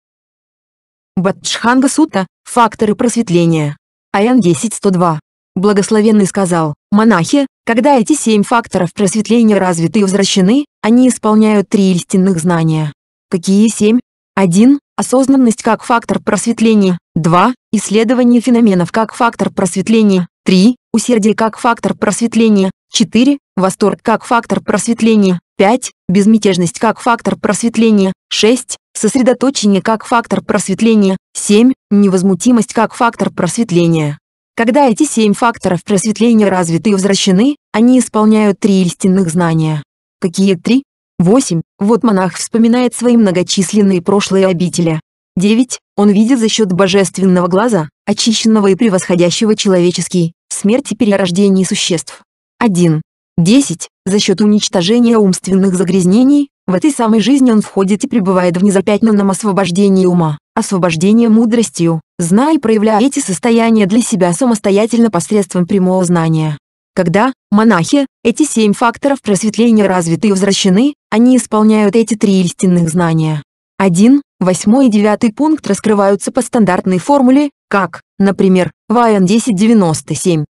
Бадджханга Сута – факторы просветления. Аян 10.102. Благословенный сказал, монахи, когда эти семь факторов просветления развиты и возвращены, они исполняют три истинных знания. Какие семь? 1. Осознанность как фактор просветления. 2. Исследование феноменов как фактор просветления. 3. Усердие как фактор просветления. 4. Восторг как фактор просветления. 5. Безмятежность как фактор просветления. 6. Сосредоточение как фактор просветления. 7. Невозмутимость как фактор просветления. Когда эти семь факторов просветления развиты и возвращены, они исполняют три истинных знания. Какие три? 8. Вот монах вспоминает свои многочисленные прошлые обители. 9. Он видит за счет божественного глаза, очищенного и превосходящего человеческий смерти перерождений существ. 1. 10. За счет уничтожения умственных загрязнений, в этой самой жизни он входит и пребывает в незапятнанном освобождении ума, освобождении мудростью, зная и проявляя эти состояния для себя самостоятельно посредством прямого знания. Когда, монахи, эти семь факторов просветления развиты и возвращены, они исполняют эти три истинных знания. 1, 8 и 9 пункт раскрываются по стандартной формуле, как, например, YN1097.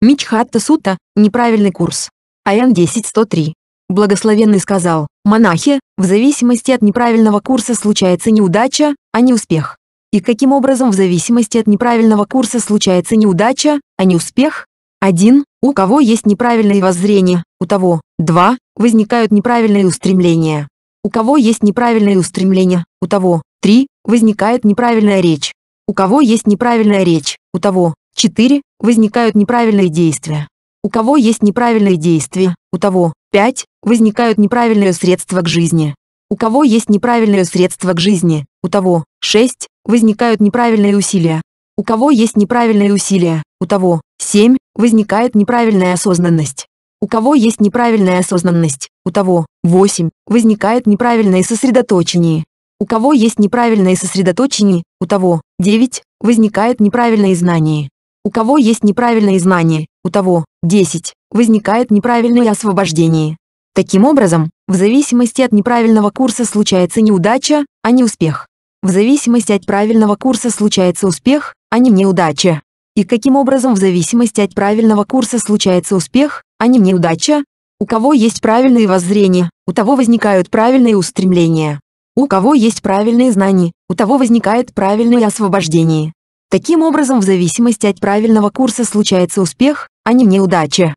Мичхатта Сута – неправильный курс. АН-10103. Благословенный сказал, монахи, в зависимости от неправильного курса случается неудача, а не успех. И каким образом в зависимости от неправильного курса случается неудача, а не успех? 1. У кого есть неправильное воззрение, у того, 2. Возникают неправильные устремления. У кого есть неправильные устремления, у того, 3. Возникает неправильная речь. У кого есть неправильная речь, у того 4 возникают неправильные действия. У кого есть неправильные действия, у того 5 возникают неправильные средства к жизни. У кого есть неправильные средства к жизни, у того 6 возникают неправильные усилия. У кого есть неправильные усилия, у того 7 возникает неправильная осознанность. У кого есть неправильная осознанность, у того 8 возникает неправильное сосредоточение. У кого есть неправильное сосредоточение, у того, 9, возникает неправильное знание. У кого есть неправильное знание, у того, 10, возникает неправильное освобождение. Таким образом, в зависимости от неправильного курса случается неудача, а не успех. В зависимости от правильного курса случается успех, а не неудача. И каким образом в зависимости от правильного курса случается успех, а не неудача? У кого есть правильные воззрения, у того возникают правильные устремления. У кого есть правильные знания, у того возникает правильное освобождение. Таким образом, в зависимости от правильного курса случается успех, а не неудача.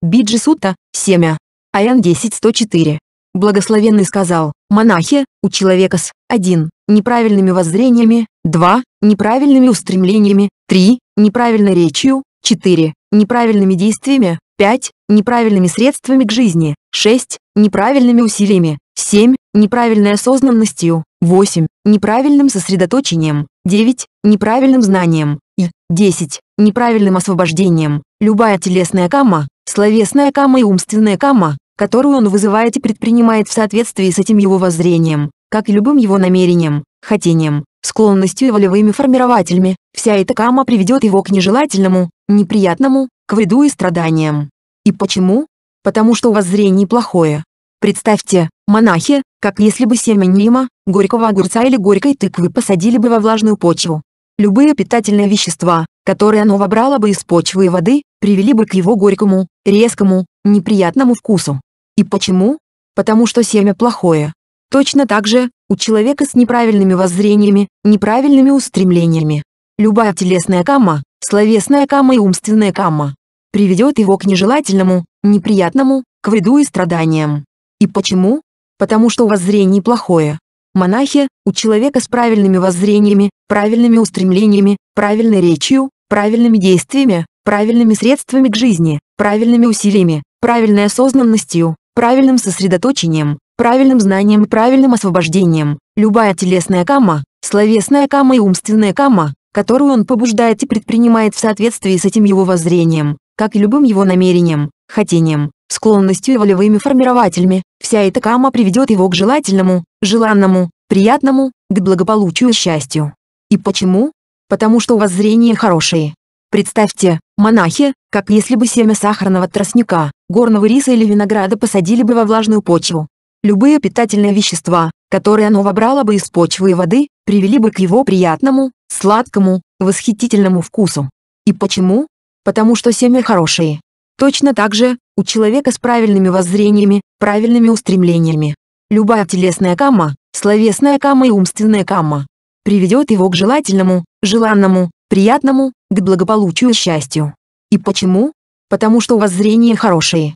Биджи Сута, семя. Аян 10.104. Благословенный сказал, монахи, у человека с 1. Неправильными воззрениями, 2. Неправильными устремлениями, 3. Неправильной речью, 4. Неправильными действиями, 5. Неправильными средствами к жизни, 6. Неправильными усилиями, 7. Неправильной осознанностью. 8. Неправильным сосредоточением. 9. Неправильным знанием. И 10. Неправильным освобождением. Любая телесная кама, словесная кама и умственная кама, которую он вызывает и предпринимает в соответствии с этим его воззрением, как и любым его намерением, хотением, склонностью и волевыми формирователями, вся эта кама приведет его к нежелательному, неприятному, к вреду и страданиям. И почему? Потому что воззрение плохое, Представьте, монахи, как если бы семя нима, горького огурца или горькой тыквы посадили бы во влажную почву. Любые питательные вещества, которые оно вобрало бы из почвы и воды, привели бы к его горькому, резкому, неприятному вкусу. И почему? Потому что семя плохое. Точно так же, у человека с неправильными воззрениями, неправильными устремлениями. Любая телесная кама, словесная кама и умственная кама приведет его к нежелательному, неприятному, к вреду и страданиям. И почему? Потому что у вас зрение плохое. Монахи, у человека с правильными воззрениями, правильными устремлениями, правильной речью, правильными действиями, правильными средствами к жизни, правильными усилиями, правильной осознанностью, правильным сосредоточением, правильным знанием и правильным освобождением. Любая телесная кама, словесная кама и умственная кама, которую он побуждает и предпринимает в соответствии с этим его воззрением, как и любым его намерением, хотением, склонностью и волевыми формирователями, вся эта кама приведет его к желательному, желанному, приятному, к благополучию и счастью. И почему? Потому что у вас зрение хорошее. Представьте, монахи, как если бы семя сахарного тростника, горного риса или винограда посадили бы во влажную почву. Любые питательные вещества, которые оно вобрало бы из почвы и воды, привели бы к его приятному, сладкому, восхитительному вкусу. И почему? Потому что семя хорошее. Точно так же, у человека с правильными воззрениями, правильными устремлениями. Любая телесная камма, словесная камма и умственная камма приведет его к желательному, желанному, приятному, к благополучию и счастью. И почему? Потому что воззрения вас зрения хорошие.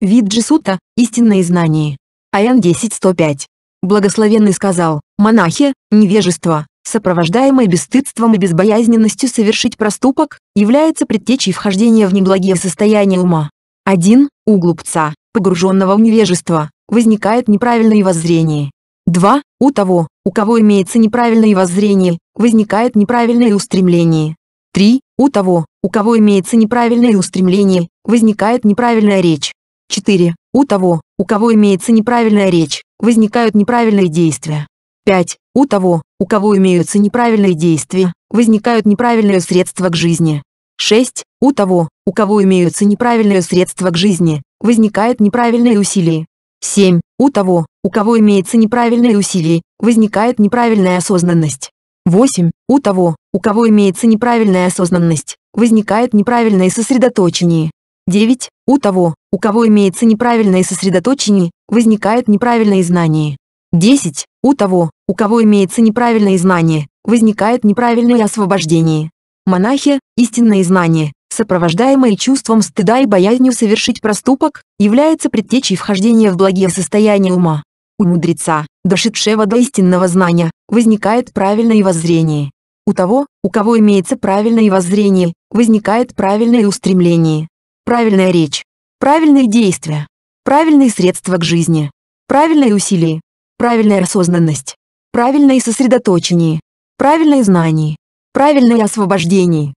Вид Джисута – истинное знание. Аян 10.105. Благословенный сказал, монахи, невежество, сопровождаемое бесстыдством и безбоязненностью совершить проступок, является предтечей вхождения в неблагие состояния ума. 1. У глупца, погруженного в невежество, возникает неправильное воззрение. 2. У того, у кого имеется неправильное воззрение, возникает неправильное устремление. 3. У того, у кого имеется неправильное устремление, возникает неправильная речь. 4. У того, у кого имеется неправильная речь, возникают неправильные действия. 5. У того, у кого имеются неправильные действия, возникают неправильные средства к жизни. 6. У того, у кого имеются неправильные средства к жизни, возникают неправильные усилия. 7. У того, у кого имеются неправильные усилия, возникает неправильная осознанность. 8. У того, у кого имеется неправильная осознанность, возникает неправильное сосредоточение. 9. У того, у кого имеется неправильное сосредоточение, возникает неправильное знание. 10. У того, у кого имеется неправильное знание, возникает неправильное освобождение. Монахи, истинное знание, сопровождаемое чувством стыда и боязнью совершить проступок, является предтечей вхождения в благие состояния ума. У мудреца, дошедшего до истинного знания, возникает правильное воззрение. У того, у кого имеется правильное воззрение, возникает правильное устремление, правильная речь, правильные действия, правильные средства к жизни, правильные усилия, правильная осознанность, правильное сосредоточение, правильное знание, правильное освобождение.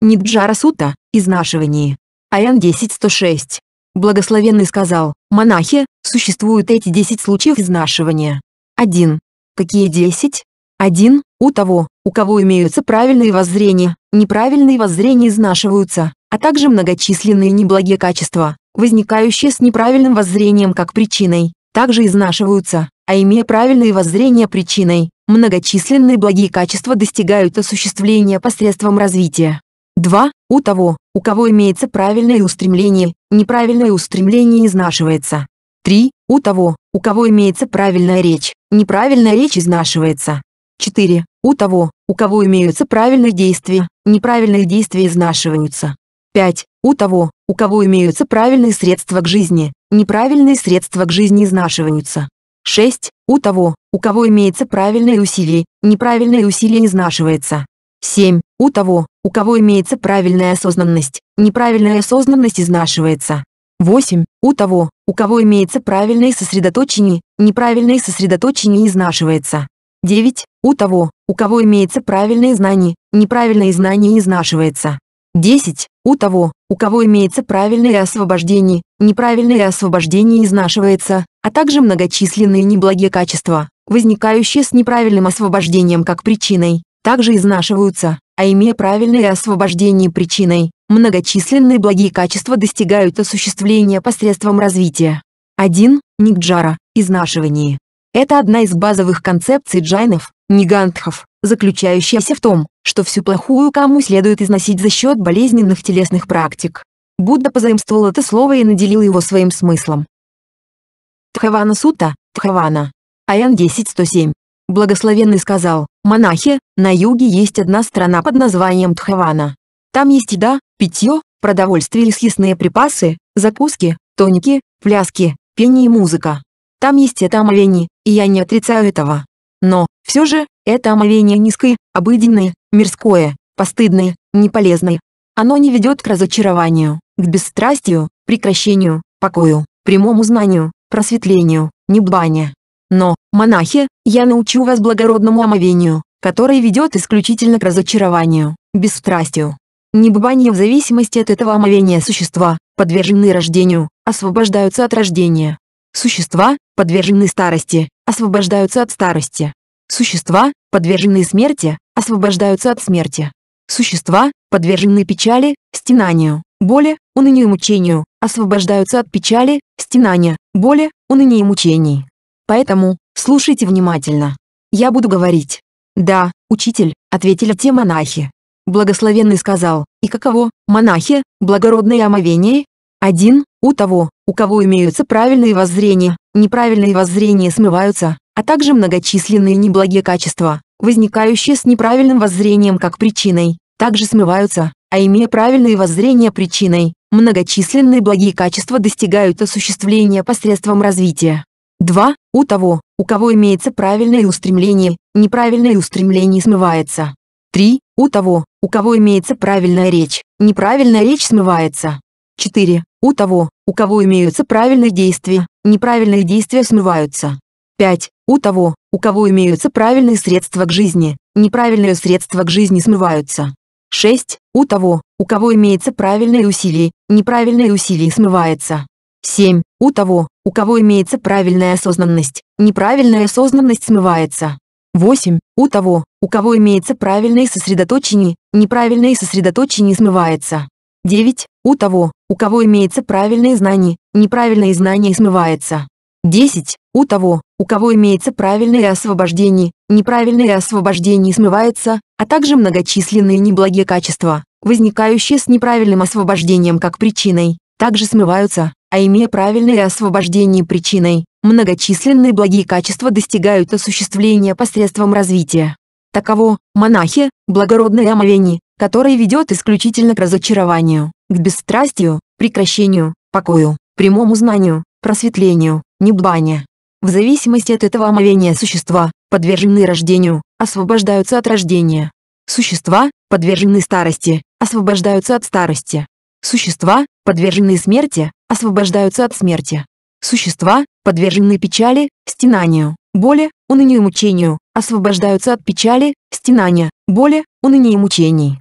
Ниджара Сута, изнашивание. Аян 10.106. Благословенный сказал, монахи, существуют эти 10 случаев изнашивания. 1. Какие 10? 1. У того, у кого имеются правильные воззрения, неправильные воззрения изнашиваются, а также многочисленные неблагие качества, возникающие с неправильным воззрением как причиной, также изнашиваются, а имея правильные воззрения причиной, многочисленные благие качества достигают осуществления посредством развития. 2. У того, у кого имеется правильное устремление, неправильное устремление изнашивается. 3. У того, у кого имеется правильная речь, неправильная речь изнашивается. 4. У того, у кого имеются правильные действия, неправильные действия изнашиваются. 5. У того, у кого имеются правильные средства к жизни, неправильные средства к жизни изнашиваются. 6. У того, у кого имеется правильные усилия, неправильные усилия изнашивается. 7. У того, у кого имеется правильная осознанность, неправильная осознанность изнашивается. 8. У того, у кого имеется правильное сосредоточение, неправильное сосредоточение изнашивается. 9. У того, у кого имеется правильные знания, неправильные знания изнашивается. 10. У того, у кого имеется правильное освобождение, неправильное освобождение изнашивается, а также многочисленные неблагие качества, возникающие с неправильным освобождением как причиной, также изнашиваются, а имея правильное освобождение причиной, многочисленные благие качества достигают осуществления посредством развития. 1. Нигджара. Изнашивание. Это одна из базовых концепций джайнов, нигантхов, заключающаяся в том, что всю плохую каму следует износить за счет болезненных телесных практик. Будда позаимствовал это слово и наделил его своим смыслом. Тхавана Сута, Тхавана. Аян 10.107. Благословенный сказал, монахи, на юге есть одна страна под названием Тхавана. Там есть еда, питье, продовольствие и съестные припасы, закуски, тоники, пляски, пение и музыка. Там есть это омовение, и я не отрицаю этого. Но, все же, это омовение низкое, обыденное, мирское, постыдное, неполезное. Оно не ведет к разочарованию, к бесстрастию, прекращению, покою, прямому знанию, просветлению, небане. Но, монахи, я научу вас благородному омовению, которое ведет исключительно к разочарованию, бесстрастию. Небывание в зависимости от этого омовения существа, подвержены рождению, освобождаются от рождения. Существа, подвержены старости, освобождаются от старости. Существа, подверженные смерти, освобождаются от смерти. Существа, подверженные печали, стенанию, боли, унынию и мучению, освобождаются от печали, стенания, боли, уныния и мучений. Поэтому, слушайте внимательно. Я буду говорить. «Да, учитель», — ответили те монахи. Благословенный сказал, «И каково, монахи, благородное омовение?» Один, у того, у кого имеются правильные воззрения, неправильные воззрения смываются, а также многочисленные неблагие качества, возникающие с неправильным воззрением как причиной, также смываются, а имея правильное воззрение причиной, многочисленные благие качества достигают осуществления посредством развития. 2. У того, у кого имеется правильное устремление, неправильное устремление смывается. 3. У того, у кого имеется правильная речь, неправильная речь смывается. 4. У того, у кого имеются правильные действия, неправильные действия смываются. 5. У того, у кого имеются правильные средства к жизни, неправильные средства к жизни смываются. 6. У того, у кого имеются правильные усилия, неправильные усилия смываются. 7. У того, у кого имеется правильная осознанность, неправильная осознанность смывается. 8. У того, у кого имеется правильное сосредоточение, неправильное сосредоточение смывается. 9. У того, у кого имеется правильные знания, неправильные знания смывается. 10. У того, у кого имеется правильное освобождение, неправильное освобождение смывается, а также многочисленные неблагие качества, возникающие с неправильным освобождением как причиной, также смываются, а имея правильное освобождение причиной, многочисленные благие качества достигают осуществления посредством развития. Таково, монахи, благородное омовение, которое ведет исключительно к разочарованию, к бесстрастию, прекращению, покою, прямому знанию, просветлению, небане в зависимости от этого омовения существа, подверженные рождению, освобождаются от рождения. Существа, подверженные старости, освобождаются от старости. Существа, подверженные смерти, освобождаются от смерти. Существа, подверженные печали, стенанию, боли, унынию и мучению, освобождаются от печали, стенания, боли, уныния и мучений.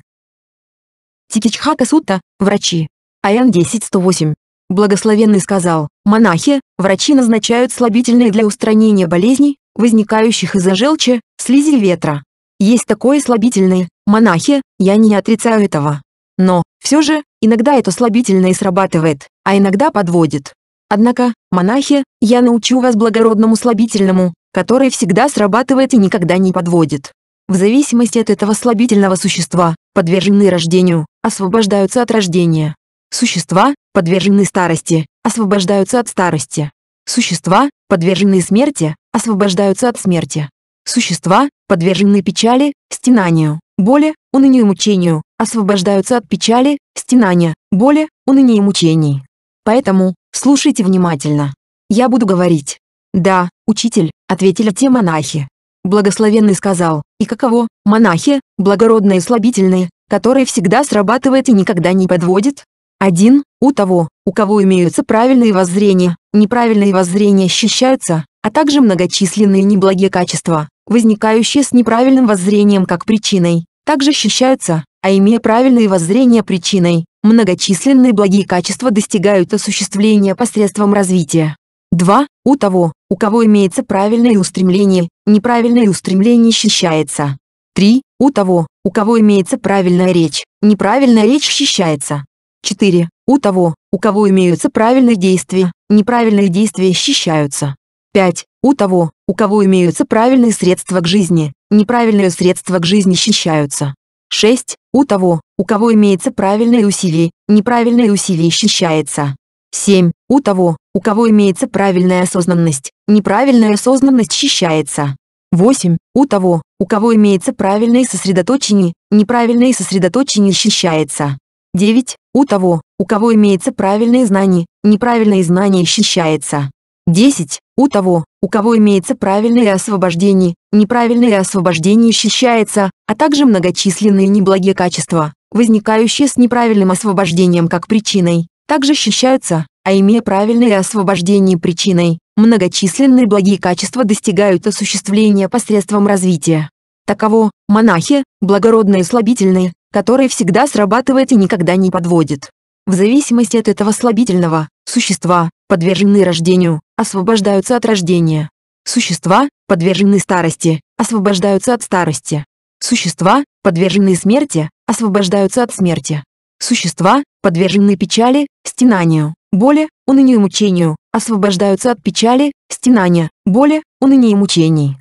Тикичхака Сутта, врачи. АН 10.108. Благословенный сказал, монахи, врачи назначают слабительные для устранения болезней, возникающих из-за желчи, слизи ветра. Есть такое слабительное, монахи, я не отрицаю этого. Но, все же, иногда это слабительное срабатывает, а иногда подводит. Однако, монахи, я научу вас благородному слабительному, которое всегда срабатывает и никогда не подводит. В зависимости от этого слабительного существа, подвержены рождению, освобождаются от рождения. Существа, подверженные старости, освобождаются от старости. Существа, подверженные смерти, освобождаются от смерти. Существа, подверженные печали, стенанию, боли, унынию и мучению, освобождаются от печали, стенания, боли, уныния и мучений. Поэтому, слушайте внимательно. Я буду говорить. «Да, учитель», — ответили те монахи. Благословенный сказал, «И каково, монахи, благородные и слабительные, которые всегда срабатывает и никогда не подводит?» 1. У того, у кого имеются правильные воззрения, неправильные воззрения ощущаются, а также многочисленные неблагие качества, возникающие с неправильным воззрением как причиной, также ощущаются, а имея правильные воззрения причиной, многочисленные благие качества достигают осуществления посредством развития. 2. У того, у кого имеется правильное устремление, неправильное устремление ощущается. 3. У того, у кого имеется правильная речь, неправильная речь ощущается. 4. У того, у кого имеются правильные действия, неправильные действия счищаются. 5. У того, у кого имеются правильные средства к жизни, неправильные средства к жизни счищаются. 6. У того, у кого имеются правильные усилия, неправильные усилия счищается. 7. У того, у кого имеется правильная осознанность, неправильная осознанность счищается. 8. У того, у кого имеется правильное сосредоточение, неправильное сосредоточение счищается. 9. У того, у кого имеется правильные знания, неправильные знания исчищается. 10. У того, у кого имеется правильное освобождение, неправильное освобождение исчищается, а также многочисленные неблагие качества, возникающие с неправильным освобождением как причиной, также ощущаются, а имея правильное освобождение причиной, многочисленные благие качества достигают осуществления посредством развития. Таково, монахи, благородные и слабительные, который всегда срабатывает и никогда не подводит. В зависимости от этого слабительного, существа, подверженные рождению, освобождаются от рождения. Существа, подверженные старости, освобождаются от старости. Существа, подверженные смерти, освобождаются от смерти. Существа, подверженные печали, стенанию, боли, унынию и мучению, освобождаются от печали, стенания, боли, уныния и мучений.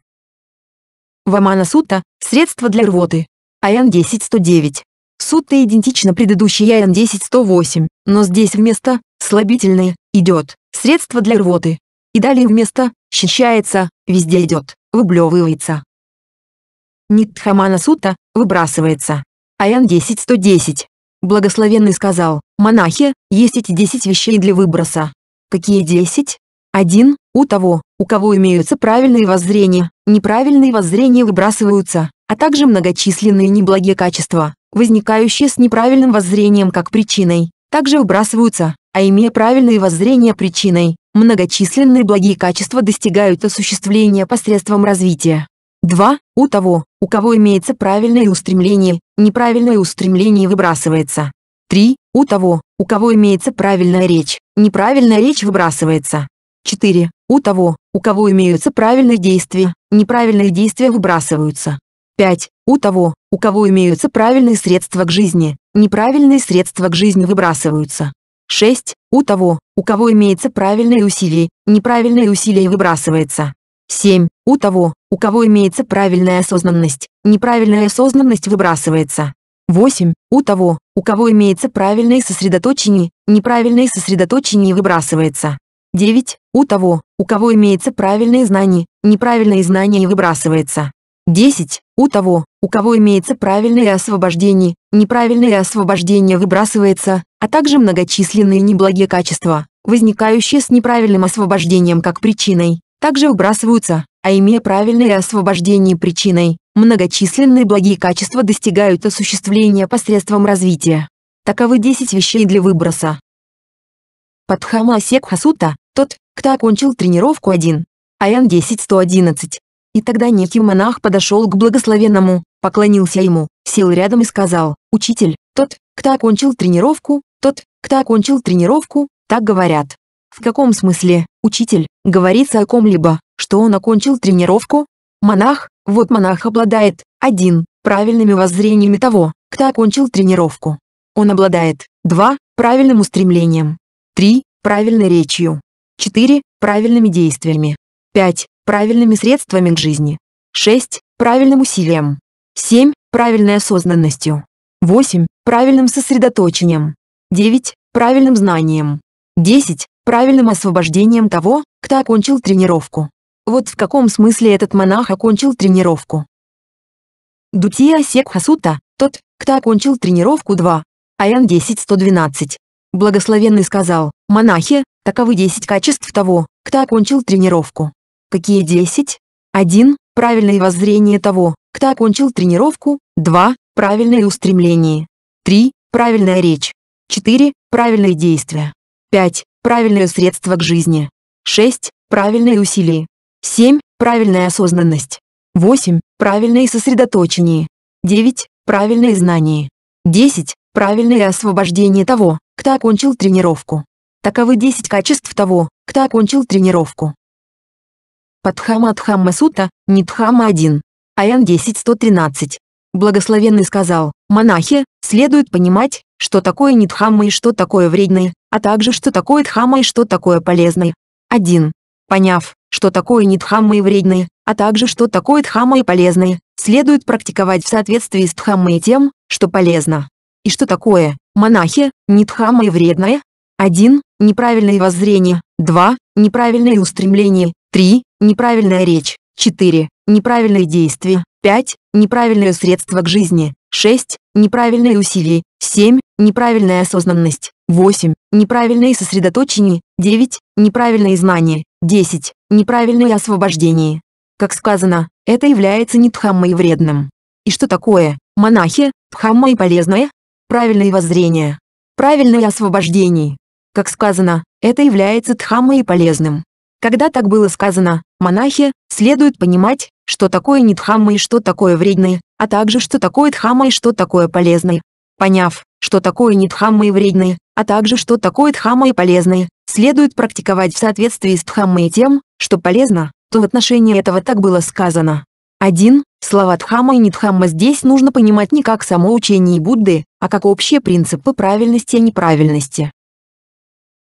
Вамана Сутта – средство для рвоты, АН-10109. Суть-то идентична предыдущей АН-10108, но здесь вместо «слабительное» идет «средство для рвоты». И далее вместо «щищается» везде идет «выблевывается». Нит Хамана Сута выбрасывается. АН-10110. Благословенный сказал, монахи, есть эти 10 вещей для выброса. Какие 10? 1. У того, у кого имеются правильные воззрения, неправильные воззрения выбрасываются а также многочисленные неблагие качества, возникающие с неправильным воззрением как причиной, также выбрасываются, а имея правильное воззрение причиной, многочисленные благие качества достигают осуществления посредством развития. 2. У того, у кого имеется правильное устремление, неправильное устремление выбрасывается. 3. У того, у кого имеется правильная речь, неправильная речь выбрасывается. 4. У того, у кого имеются правильные действия, неправильные действия выбрасываются. 5. У того, у кого имеются правильные средства к жизни, неправильные средства к жизни выбрасываются. 6. У того, у кого имеются правильные усилия, неправильные усилия выбрасывается. 7. У того, у кого имеется правильная осознанность, неправильная осознанность выбрасывается. 8. У того, у кого имеется правильное сосредоточение, неправильное сосредоточение выбрасывается. 9. У того, у кого имеется правильные знания, неправильные знания выбрасывается. 10. У того, у кого имеется правильное освобождение, неправильное освобождение выбрасывается, а также многочисленные неблагие качества, возникающие с неправильным освобождением как причиной, также выбрасываются, а имея правильное освобождение причиной, многочисленные благие качества достигают осуществления посредством развития. Таковы 10 вещей для выброса. Падхама Секхасута, тот, кто окончил тренировку 1. Аян 10.111. И тогда некий монах подошел к благословенному, поклонился ему, сел рядом и сказал, «Учитель, тот, кто окончил тренировку, тот, кто окончил тренировку, так говорят». В каком смысле, учитель, говорится о ком-либо, что он окончил тренировку? Монах, вот монах обладает, один, правильными воззрениями того, кто окончил тренировку. Он обладает, два, правильным устремлением, три, правильной речью, четыре, правильными действиями, пять, правильными средствами к жизни. 6. Правильным усилием. 7. Правильной осознанностью. 8. Правильным сосредоточением. 9. Правильным знанием. 10. Правильным освобождением того, кто окончил тренировку. Вот в каком смысле этот монах окончил тренировку. Дутия Секхасута, тот, кто окончил тренировку 2, Аян 10-112. Благословенный сказал, монахи, таковы 10 качеств того, кто окончил тренировку. Какие 10? 1. Правильное воззрение того, кто окончил тренировку. 2. Правильное устремление. 3. Правильная речь. 4. Правильные действия. 5. Правильное средство к жизни. 6. Правильные усилия. 7. Правильная осознанность. 8. Правильное сосредоточение. 9. Правильные знания. 10. Правильное освобождение того, кто окончил тренировку. Таковы 10 качеств того, кто окончил тренировку. Падхама Адхамма Сута, Нитхама 1. АН 10.113. Благословенный сказал, монахи, следует понимать, что такое Нитхама и что такое вредное, а также что такое Дхама и что такое полезное. 1. Поняв, что такое Нитхама и вредное, а также что такое Дхама и полезное, следует практиковать в соответствии с Дхаммой тем, что полезно. И что такое, монахи, Нитхама и вредное? 1. Неправильное воззрение. 2 неправильные устремления, 3. Неправильная речь, 4. Неправильные действия, 5. Неправильные средства к жизни, 6. Неправильные усилия, 7. Неправильная осознанность, 8. Неправильные сосредоточения, 9. Неправильные знания, 10. Неправильное освобождение. Как сказано, это является не дхаммой вредным. И что такое, монахи, дхамма и полезное? Правильное воззрение. Правильное освобождение. Как сказано, это является дхаммой и полезным. Когда так было сказано, монахи, следует понимать, что такое не дхамма и что такое вредное, а также что такое дхамма и что такое полезное. Поняв, что такое не дхамма и вредное, а также что такое дхамма и полезное, следует практиковать в соответствии с дхаммой и тем, что полезно, то в отношении этого так было сказано. 1. Слова Дхамма и Нидхамма здесь нужно понимать не как само учение Будды, а как общие принципы правильности и неправильности.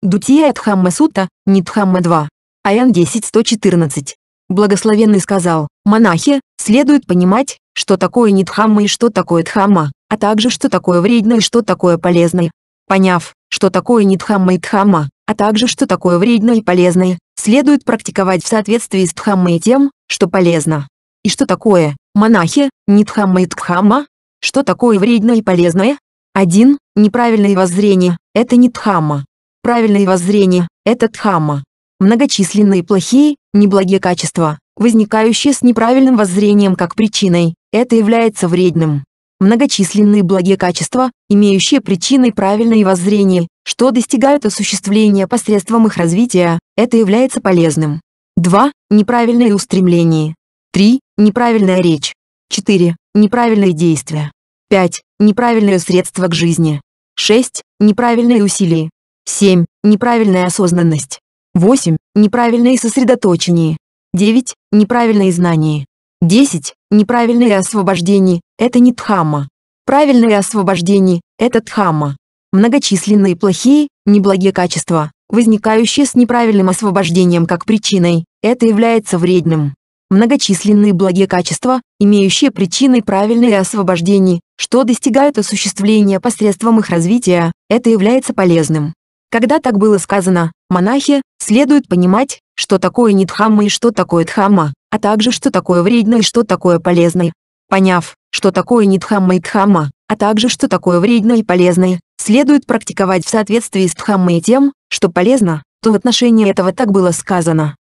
Дутия от Сута Нитхамма 2. Аян 10.114. Благословенный сказал, монахи, следует понимать, что такое Нитхамма и что такое Дхамма, а также что такое вредное и что такое полезное. Поняв, что такое Нитхамма и Дхамма, а также что такое вредное и полезное, следует практиковать в соответствии с Дхаммой тем, что полезно. И что такое, монахи, Нитхамма и Дхамма? Что такое вредное и полезное? 1. Неправильное воззрение – это Нитхамма правильное воззрение, это дхамма. Многочисленные плохие, неблагие качества, возникающие с неправильным воззрением как причиной, это является вредным. Многочисленные благие качества, имеющие причиной правильное воззрение, что достигают осуществления посредством их развития, это является полезным. 2. Неправильные устремления. 3. Неправильная речь. 4. Неправильные действия. 5. Неправильные средства к жизни. 6. Неправильные усилия. 7. Неправильная осознанность. 8. Неправильное сосредоточение. 9. неправильные знания 10. Неправильное освобождение – это не дхамма. Правильное освобождение – это дхамма. Многочисленные плохие, неблагие качества, возникающие с неправильным освобождением как причиной, это является вредным. Многочисленные благие качества, имеющие причиной правильное освобождение, что достигают осуществления посредством их развития, это является полезным. Когда так было сказано «монахи», следует понимать, что такое нитхамма и что такое дхамма, а также что такое вредное и что такое полезное. Поняв, что такое нитхамма и дхамма, а также что такое вредное и полезное, следует практиковать в соответствии с дхаммой тем, что полезно, то в отношении этого так было сказано.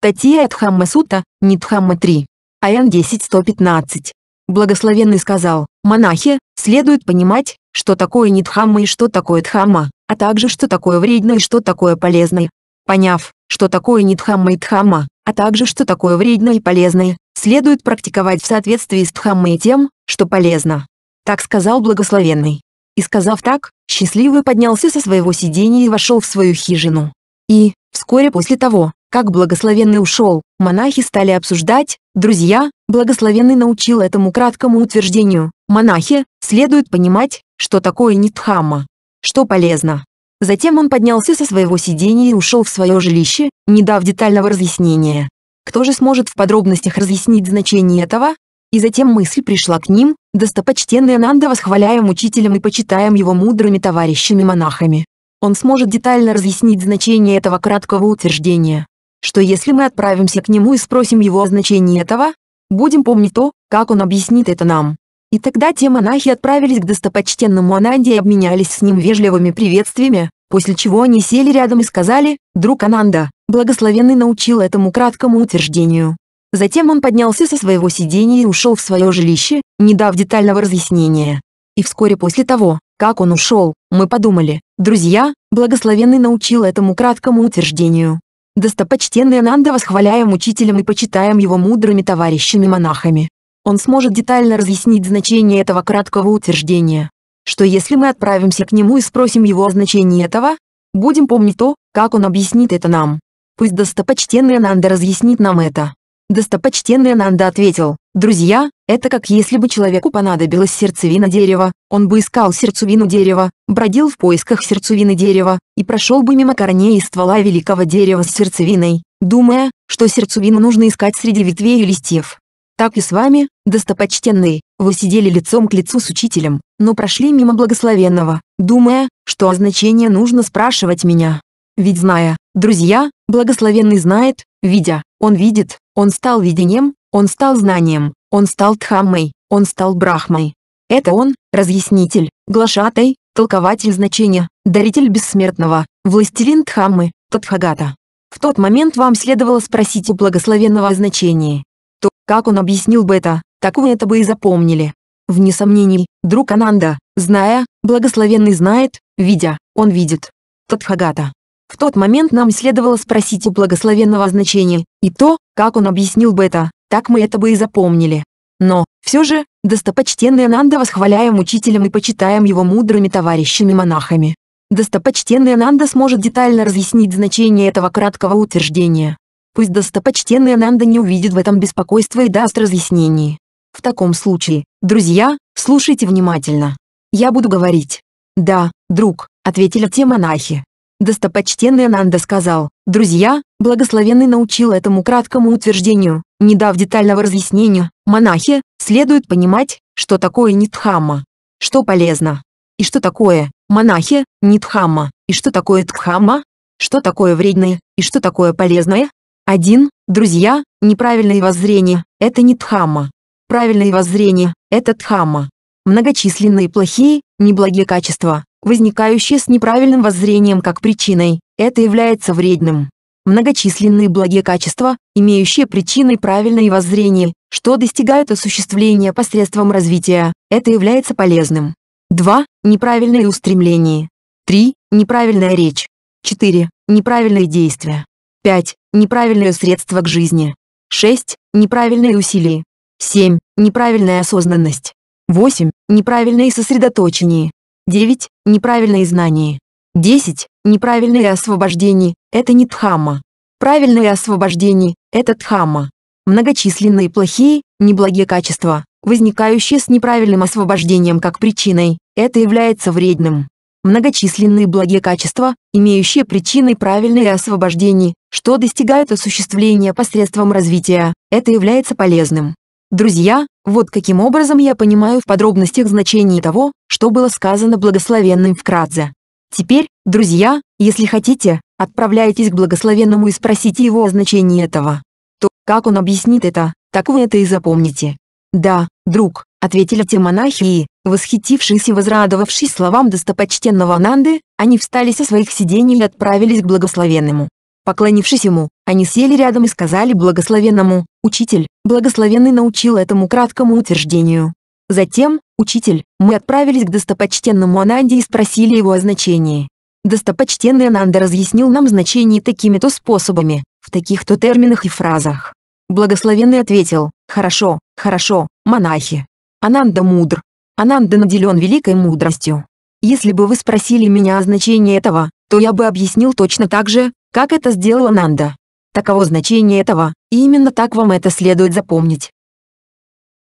Татья Дхамма Сута, Нитхамма 3. Аян 10.115. Благословенный сказал, монахи, следует понимать, что такое нитхамма и что такое дхамма, а также что такое вредное и что такое полезное. Поняв, что такое нидхамма и дхамма, а также что такое вредное и полезное, следует практиковать в соответствии с дхаммой тем, что полезно. Так сказал благословенный. И сказав так, счастливый поднялся со своего сидения и вошел в свою хижину. И, вскоре после того, как благословенный ушел, монахи стали обсуждать, друзья, благословенный научил этому краткому утверждению, монахи, следует понимать, что такое нитхамма, что полезно. Затем он поднялся со своего сидения и ушел в свое жилище, не дав детального разъяснения. Кто же сможет в подробностях разъяснить значение этого? И затем мысль пришла к ним, достопочтенный Ананда восхваляем учителем и почитаем его мудрыми товарищами-монахами. Он сможет детально разъяснить значение этого краткого утверждения. Что если мы отправимся к нему и спросим его о значении этого, будем помнить то, как он объяснит это нам. И тогда те монахи отправились к достопочтенному Ананде и обменялись с ним вежливыми приветствиями, после чего они сели рядом и сказали, «Друг Ананда, благословенный научил этому краткому утверждению». Затем он поднялся со своего сидения и ушел в свое жилище, не дав детального разъяснения. И вскоре после того, как он ушел, мы подумали, друзья, благословенный научил этому краткому утверждению. Достопочтенный Ананда восхваляем учителем и почитаем его мудрыми товарищами-монахами он сможет детально разъяснить значение этого краткого утверждения. Что если мы отправимся к нему и спросим его о значении этого, будем помнить то, как он объяснит это нам. Пусть достопочтенный Ананда разъяснит нам это. Достопочтенный Ананда ответил, «Друзья, это как если бы человеку понадобилась сердцевина дерева, он бы искал сердцевину дерева, бродил в поисках сердцевины дерева, и прошел бы мимо корней и ствола великого дерева с сердцевиной, думая, что сердцевину нужно искать среди ветвей и листьев. Так и с вами, достопочтенный, вы сидели лицом к лицу с учителем, но прошли мимо благословенного, думая, что о значении нужно спрашивать меня. Ведь зная, друзья, благословенный знает, видя, он видит, он стал видением, он стал знанием, он стал Дхаммой, он стал Брахмой. Это он, разъяснитель, глашатай, толкователь значения, даритель бессмертного, властелин Дхаммы, Тадхагата. В тот момент вам следовало спросить у благословенного о значении, то, как он объяснил бы это, так такое это бы и запомнили. Вне сомнений, друг Ананда, зная, благословенный знает, видя, он видит. Тадхагата. В тот момент нам следовало спросить у благословенного значения, и то, как он объяснил бы это, так мы это бы и запомнили. Но, все же, достопочтенный Ананда восхваляем учителем и почитаем его мудрыми товарищами-монахами. Достопочтенный Ананда сможет детально разъяснить значение этого краткого утверждения. Пусть достопочтенный Ананда не увидит в этом беспокойство и даст разъяснение. В таком случае, друзья, слушайте внимательно. Я буду говорить. «Да, друг», — ответили те монахи. Достопочтенный Ананда сказал, «Друзья, благословенный научил этому краткому утверждению, не дав детального разъяснения, монахи, следует понимать, что такое нитхамма, что полезно, и что такое, монахи, нитхамма, и что такое тхамма, что такое вредное, и что такое полезное, 1. Друзья, неправильное воззрение – это не Дхамма. Правильное воззрение – это Дхамма. Многочисленные плохие, неблагие качества, возникающие с неправильным воззрением как причиной, это является вредным. Многочисленные благие качества, имеющие причиной правильное воззрение, что достигают осуществления посредством развития, это является полезным. 2. Неправильные устремления. 3. Неправильная речь. 4. Неправильные действия. 5. Неправильное средство к жизни. 6. Неправильные усилия. 7. Неправильная осознанность. 8. Неправильное сосредоточение. 9. Неправильные знания. 10. Неправильное освобождение – это не дхамма. Правильное освобождение – это дхамма. Многочисленные плохие, неблагие качества, возникающие с неправильным освобождением как причиной, это является вредным многочисленные благие качества, имеющие причины правильные освобождения, что достигают осуществления посредством развития, это является полезным. Друзья, вот каким образом я понимаю в подробностях значение того, что было сказано благословенным вкратце. Теперь, друзья, если хотите, отправляйтесь к благословенному и спросите его о значении этого. То, как он объяснит это, так вы это и запомните. «Да, друг», — ответили те монахи и, Восхитившись и возрадовавшись словам достопочтенного Нанды, они встали со своих сидений и отправились к благословенному. Поклонившись ему, они сели рядом и сказали благословенному, «Учитель, благословенный научил этому краткому утверждению». Затем, «Учитель, мы отправились к достопочтенному Ананде и спросили его о значении. Достопочтенный Ананда разъяснил нам значение такими-то способами, в таких-то терминах и фразах». Благословенный ответил, «Хорошо, хорошо, монахи». Ананда мудр, Ананда наделен великой мудростью. Если бы вы спросили меня о значении этого, то я бы объяснил точно так же, как это сделал Ананда. Таково значение этого, и именно так вам это следует запомнить.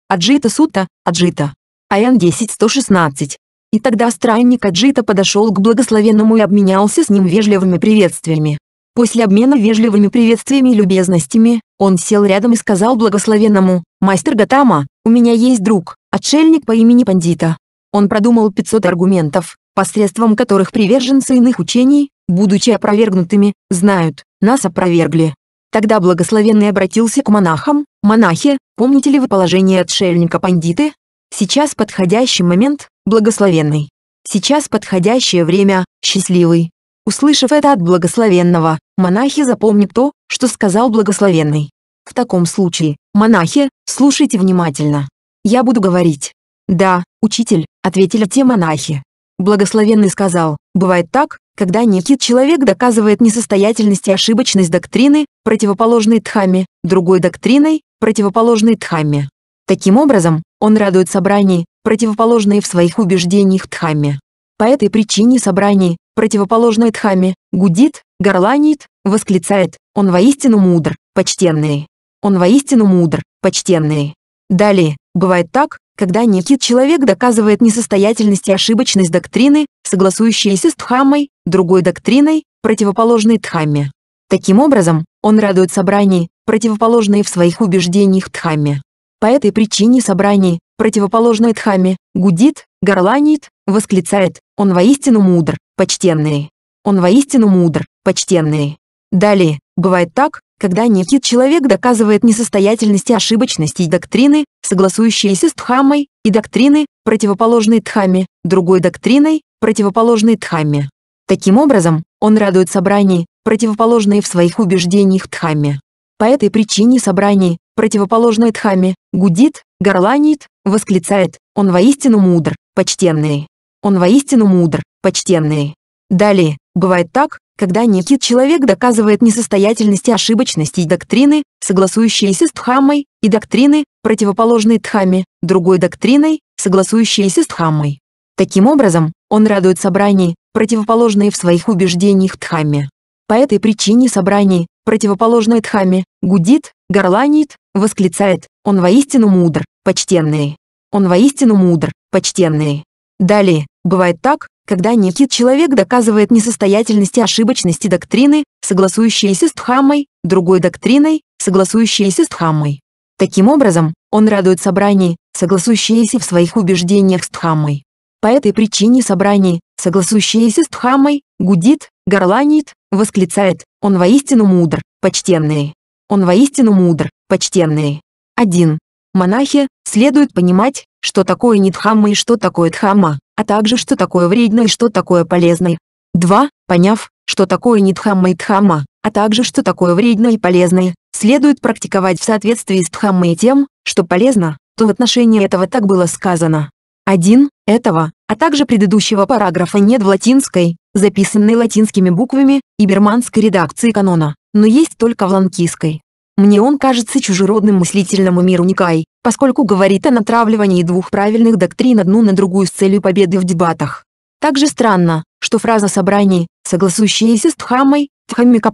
Аджита Сута, Аджита. Аян 10.116. И тогда странник Аджита подошел к благословенному и обменялся с ним вежливыми приветствиями. После обмена вежливыми приветствиями и любезностями, он сел рядом и сказал благословенному, «Мастер Гатама, у меня есть друг, отшельник по имени Пандита». Он продумал 500 аргументов, посредством которых приверженцы иных учений, будучи опровергнутыми, знают, нас опровергли. Тогда благословенный обратился к монахам, «Монахи, помните ли вы положение отшельника Пандиты? Сейчас подходящий момент, благословенный. Сейчас подходящее время, счастливый. Услышав это от благословенного, монахи запомнят то, что сказал благословенный. В таком случае, монахи, слушайте внимательно. Я буду говорить. Да, учитель, ответили те монахи. Благословенный сказал, бывает так, когда некий человек доказывает несостоятельность и ошибочность доктрины, противоположной Дхамме, другой доктриной, противоположной Дхамме. Таким образом, он радует собраний, противоположные в своих убеждениях Дхамме. По этой причине собраний, противоположной Дхамме, гудит, горланит, восклицает, он воистину мудр, почтенный. Он воистину мудр, почтенный. Далее, бывает так, когда некий человек доказывает несостоятельность и ошибочность доктрины, согласующейся с Дхаммой, другой доктриной, противоположной Дхамме. Таким образом, он радует собраний, противоположные в своих убеждениях Дхамме. По этой причине собрание противоположное Дхамме, гудит, горланит, восклицает, он воистину мудр, почтенный. Он воистину мудр, почтенный. Далее, бывает так, когда некий человек доказывает несостоятельность и ошибочность доктрины, согласующейся с Дхаммой, и доктрины, противоположной Дхамме, другой доктриной, противоположной Дхамме. Таким образом, он радует собраний, противоположные в своих убеждениях Дхамме. По этой причине собрание, противоположное Дхамме, гудит, горланит, восклицает, он воистину мудр, почтенные. Он воистину мудр, почтенные. Далее, бывает так, когда некий человек доказывает несостоятельность и ошибочность доктрины, согласующейся с Дхаммой, и доктрины, противоположной Дхамме, другой доктриной, согласующейся с Дхаммой. Таким образом, он радует собраний, противоположные в своих убеждениях Дхамме. По этой причине собрание, противоположное Дхамме, гудит, горланит, восклицает, он воистину мудр, почтенные. Он воистину мудр, почтенные. Далее, бывает так, когда некий человек доказывает несостоятельность и ошибочности доктрины, согласующейся с Дхаммой, другой доктриной, согласующейся с Дхаммой. Таким образом, он радует собраний, согласующиеся в своих убеждениях с Дхаммой. По этой причине собраний, согласующиеся с Дхаммой, гудит, горланит, восклицает, он воистину мудр, почтенные. Он воистину мудр, почтенные. 1. Монахи, следует понимать, что такое нитхамма и что такое дхамма, а также что такое вредно и что такое полезное. 2. Поняв, что такое нитхамма и дхамма, а также что такое вредно и полезное, следует практиковать в соответствии с дхаммой тем, что полезно, то в отношении этого так было сказано. 1. Этого, а также предыдущего параграфа нет в латинской, записанной латинскими буквами, и берманской редакции канона, но есть только в ланкийской. Мне он кажется чужеродным мыслительному миру Никай, поскольку говорит о натравливании двух правильных доктрин одну на другую с целью победы в дебатах. Также странно, что фраза собраний, согласующаяся с Тхамой, Тхаммика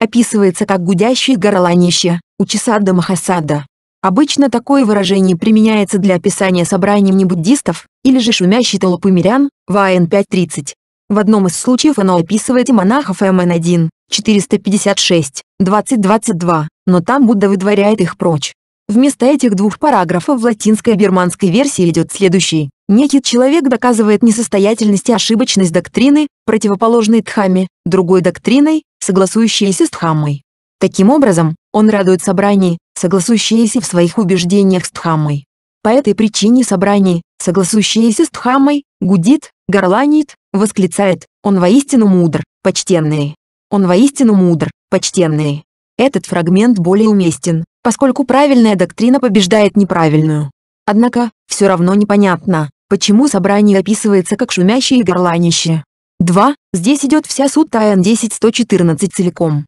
описывается как гудящее горланище, у Чесада Махасада. Обычно такое выражение применяется для описания собраний небуддистов, или же шумящей толпы мирян, ВАН 5.30. В одном из случаев оно описывает и монахов МН1, 456, 2022, но там Будда выдворяет их прочь. Вместо этих двух параграфов в латинской и берманской версии идет следующий. Некий человек доказывает несостоятельность и ошибочность доктрины, противоположной Дхамме, другой доктриной, согласующейся с Дхаммой. Таким образом, он радует собраний, согласующиеся в своих убеждениях с Дхаммой. По этой причине собрание, согласующиеся с Дхаммой, гудит, горланит, восклицает, он воистину мудр, почтенный. Он воистину мудр, почтенный. Этот фрагмент более уместен, поскольку правильная доктрина побеждает неправильную. Однако, все равно непонятно, почему собрание описывается как шумящее горланище. 2. Здесь идет вся сутта Аян 10114 целиком.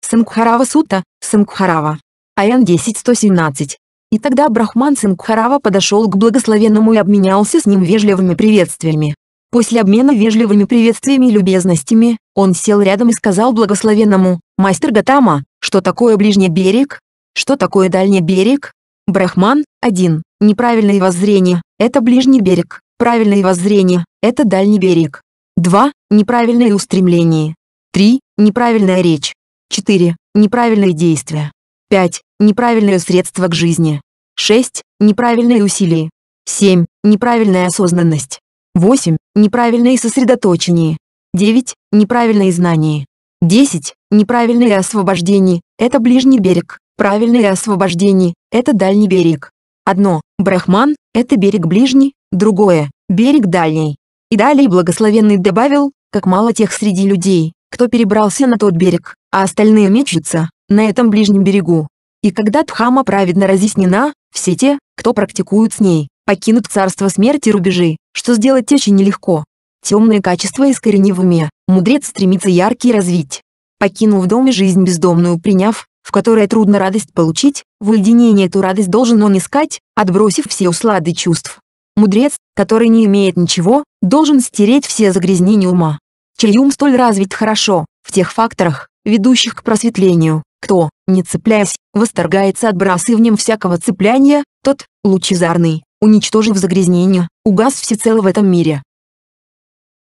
Сангхарава сутта, Сангхарава. Аян 10117. И тогда Брахман Сангхарава подошел к благословенному и обменялся с ним вежливыми приветствиями. После обмена вежливыми приветствиями и любезностями, он сел рядом и сказал благословенному, «Мастер Гатама, что такое ближний берег? Что такое дальний берег?» Брахман, 1. неправильное воззрение, это ближний берег. правильное воззрение, это дальний берег. 2. неправильное устремление. 3. Неправильная речь. 4. Неправильные действия. 5. неправильное средство к жизни. 6. Неправильные усилия. 7. Неправильная осознанность. 8. Неправильное сосредоточение. 9. неправильные знания. 10. Неправильное освобождение – это ближний берег. Правильное освобождение – это дальний берег. Одно – брахман – это берег ближний, другое – берег дальний. И далее благословенный добавил, как мало тех среди людей, кто перебрался на тот берег, а остальные мечутся на этом ближнем берегу. И когда Дхама праведно разъяснена, все те, кто практикуют с ней, покинут царство смерти рубежи, что сделать очень нелегко. Темные качества искорени в уме, мудрец стремится яркий развить. Покинув в доме жизнь бездомную, приняв, в которой трудно радость получить, в уединении эту радость должен он искать, отбросив все услады чувств. Мудрец, который не имеет ничего, должен стереть все загрязнения ума. Чей ум столь развит хорошо, в тех факторах, ведущих к просветлению, кто, не цепляясь, восторгается отбрасыванием всякого цепляния, тот, лучезарный, уничтожив загрязнение, угас всецело в этом мире.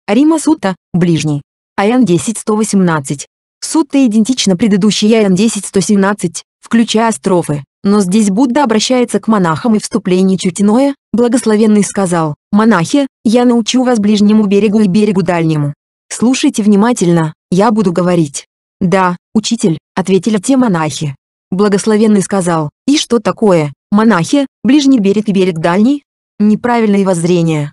Арима Сутта, ближний. АН-10-118. Сутта идентична предыдущей АН-10-117, включая строфы, но здесь Будда обращается к монахам и вступлении Чутиноя, благословенный сказал, «Монахи, я научу вас ближнему берегу и берегу дальнему. Слушайте внимательно, я буду говорить». «Да, учитель», — ответили те монахи. Благословенный сказал, «И что такое, монахи, ближний берег и берег дальний? Неправильные воззрения.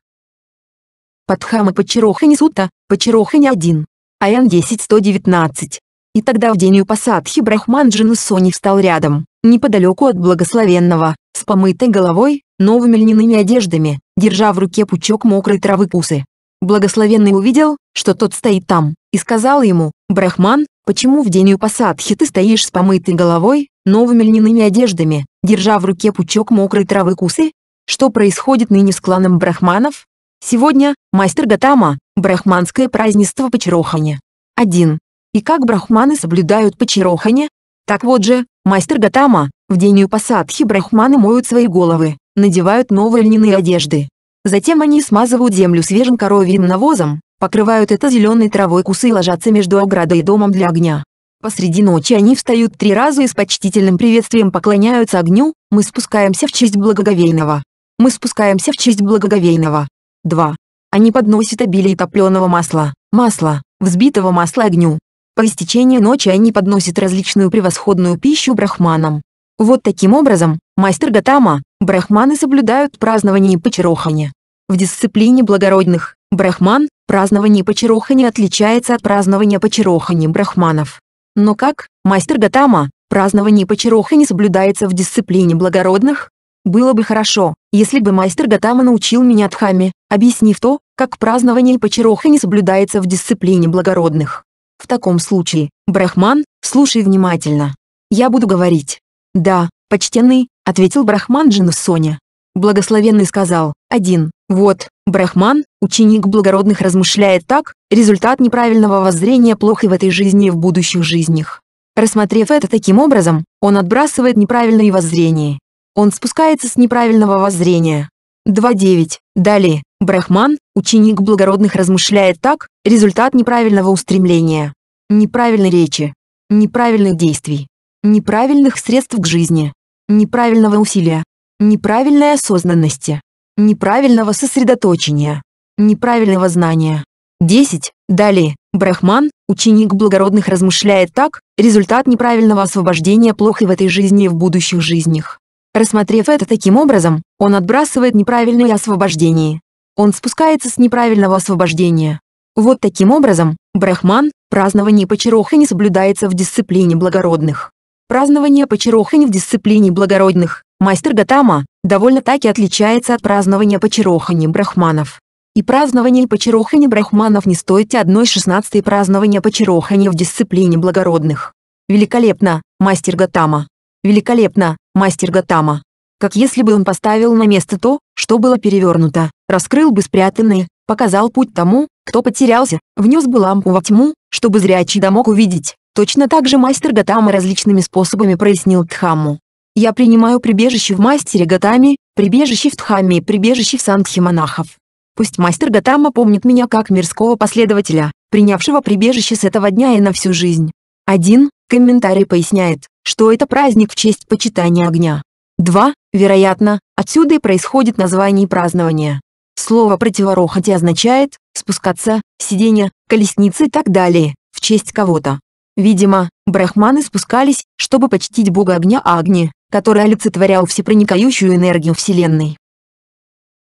Падхама Пачирохани Сутта, Пачирохани 1. Аян 10.119. И тогда в день Упасадхи Брахман Джанусони встал рядом, неподалеку от благословенного, с помытой головой, новыми льняными одеждами, держа в руке пучок мокрой травы кусы. Благословенный увидел, что тот стоит там, и сказал ему, «Брахман, почему в день Упасадхи ты стоишь с помытой головой, новыми льняными одеждами, держа в руке пучок мокрой травы кусы? Что происходит ныне с кланом брахманов? Сегодня, мастер Гатама, брахманское празднество Пачерохани. 1. И как брахманы соблюдают Пачерохани? Так вот же, мастер Гатама, в день Упасадхи брахманы моют свои головы, надевают новые льняные одежды. Затем они смазывают землю свежим коровьим навозом, покрывают это зеленой травой кусы и ложатся между оградой и домом для огня. Посреди ночи они встают три раза и с почтительным приветствием поклоняются огню, мы спускаемся в честь благоговейного. Мы спускаемся в честь благоговейного. 2. Они подносят обилие топленого масла, масла, взбитого масла огню. По истечении ночи они подносят различную превосходную пищу брахманам. Вот таким образом, мастер Гатама, брахманы соблюдают празднование и почерохание. В дисциплине благородных, Брахман, празднование почерохани отличается от празднования почерохани брахманов. Но как, мастер Гатама, празднование почерохани соблюдается в дисциплине благородных? Было бы хорошо, если бы мастер Гатама научил меня Дхаме, объяснив то, как празднование почерохани соблюдается в дисциплине благородных. В таком случае, Брахман, слушай внимательно. Я буду говорить. «Да, почтенный», — ответил Брахман Джинусоня. Благословенный сказал, один, Вот, Брахман, ученик благородных размышляет так, результат неправильного воззрения плох и в этой жизни и в будущих жизнях. Рассмотрев это таким образом, он отбрасывает неправильное воззрение. Он спускается с неправильного воззрения. 2.9. Далее, Брахман, ученик благородных размышляет так, результат неправильного устремления, неправильной речи, неправильных действий, неправильных средств к жизни, неправильного усилия, неправильной осознанности, неправильного сосредоточения, неправильного знания. 10. Далее. Брахман, ученик благородных, размышляет так, результат неправильного освобождения плох и в этой жизни и в будущих жизнях. Рассмотрев это таким образом, он отбрасывает неправильное освобождение. Он спускается с неправильного освобождения. Вот таким образом, брахман, празднование почерохани соблюдается в дисциплине благородных. Празднование почерохани в дисциплине благородных Мастер Гатама довольно-таки отличается от празднования почерохани брахманов. И празднование почерохани брахманов не стоит одной шестнадцатой празднования почерохани в дисциплине благородных. Великолепно, мастер Гатама. Великолепно, мастер Гатама. Как если бы он поставил на место то, что было перевернуто, раскрыл бы спрятанное, показал путь тому, кто потерялся, внес бы лампу во тьму, чтобы зрячий да мог увидеть. Точно так же мастер Гатама различными способами прояснил Дхамму. Я принимаю прибежище в мастере Гатами, прибежище в Дхамме и прибежище в Сандхе монахов. Пусть мастер Гатама помнит меня как мирского последователя, принявшего прибежище с этого дня и на всю жизнь. Один Комментарий поясняет, что это праздник в честь почитания огня. 2. Вероятно, отсюда и происходит название и празднование. Слово «противорохоти» означает «спускаться», «сидение», «колесницы» и так далее, в честь кого-то. Видимо, брахманы спускались, чтобы почтить бога огня Агни, который олицетворял всепроникающую энергию Вселенной.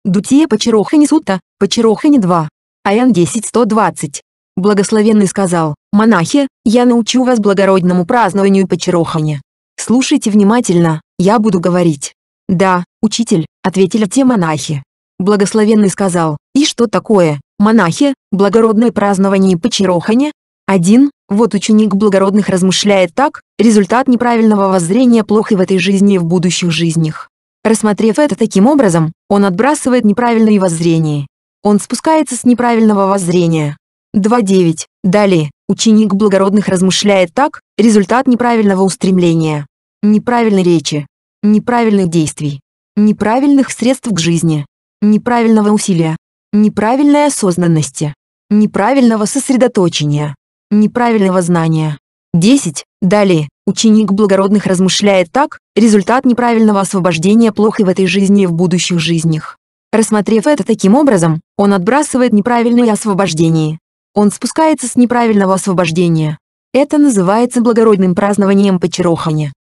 Дутие Пачерохани Сутта, Пачерохани 2. АН 10.120. Благословенный сказал, «Монахи, я научу вас благородному празднованию Пачерохани. Слушайте внимательно, я буду говорить». «Да, учитель», — ответили те монахи. Благословенный сказал, «И что такое, монахи, благородное празднование Пачерохани?» 1. Вот ученик благородных размышляет так, результат неправильного воззрения плох и в этой жизни и в будущих жизнях. Рассмотрев это таким образом, он отбрасывает неправильное воззрение. Он спускается с неправильного воззрения. 2.9. Далее, ученик благородных размышляет так, результат неправильного устремления, неправильной речи, неправильных действий, неправильных средств к жизни, неправильного усилия, неправильной осознанности, неправильного сосредоточения, неправильного знания. 10. Далее, ученик благородных размышляет так, результат неправильного освобождения плох и в этой жизни и в будущих жизнях. Рассмотрев это таким образом, он отбрасывает неправильное освобождение. Он спускается с неправильного освобождения. Это называется благородным празднованием Пачерохани.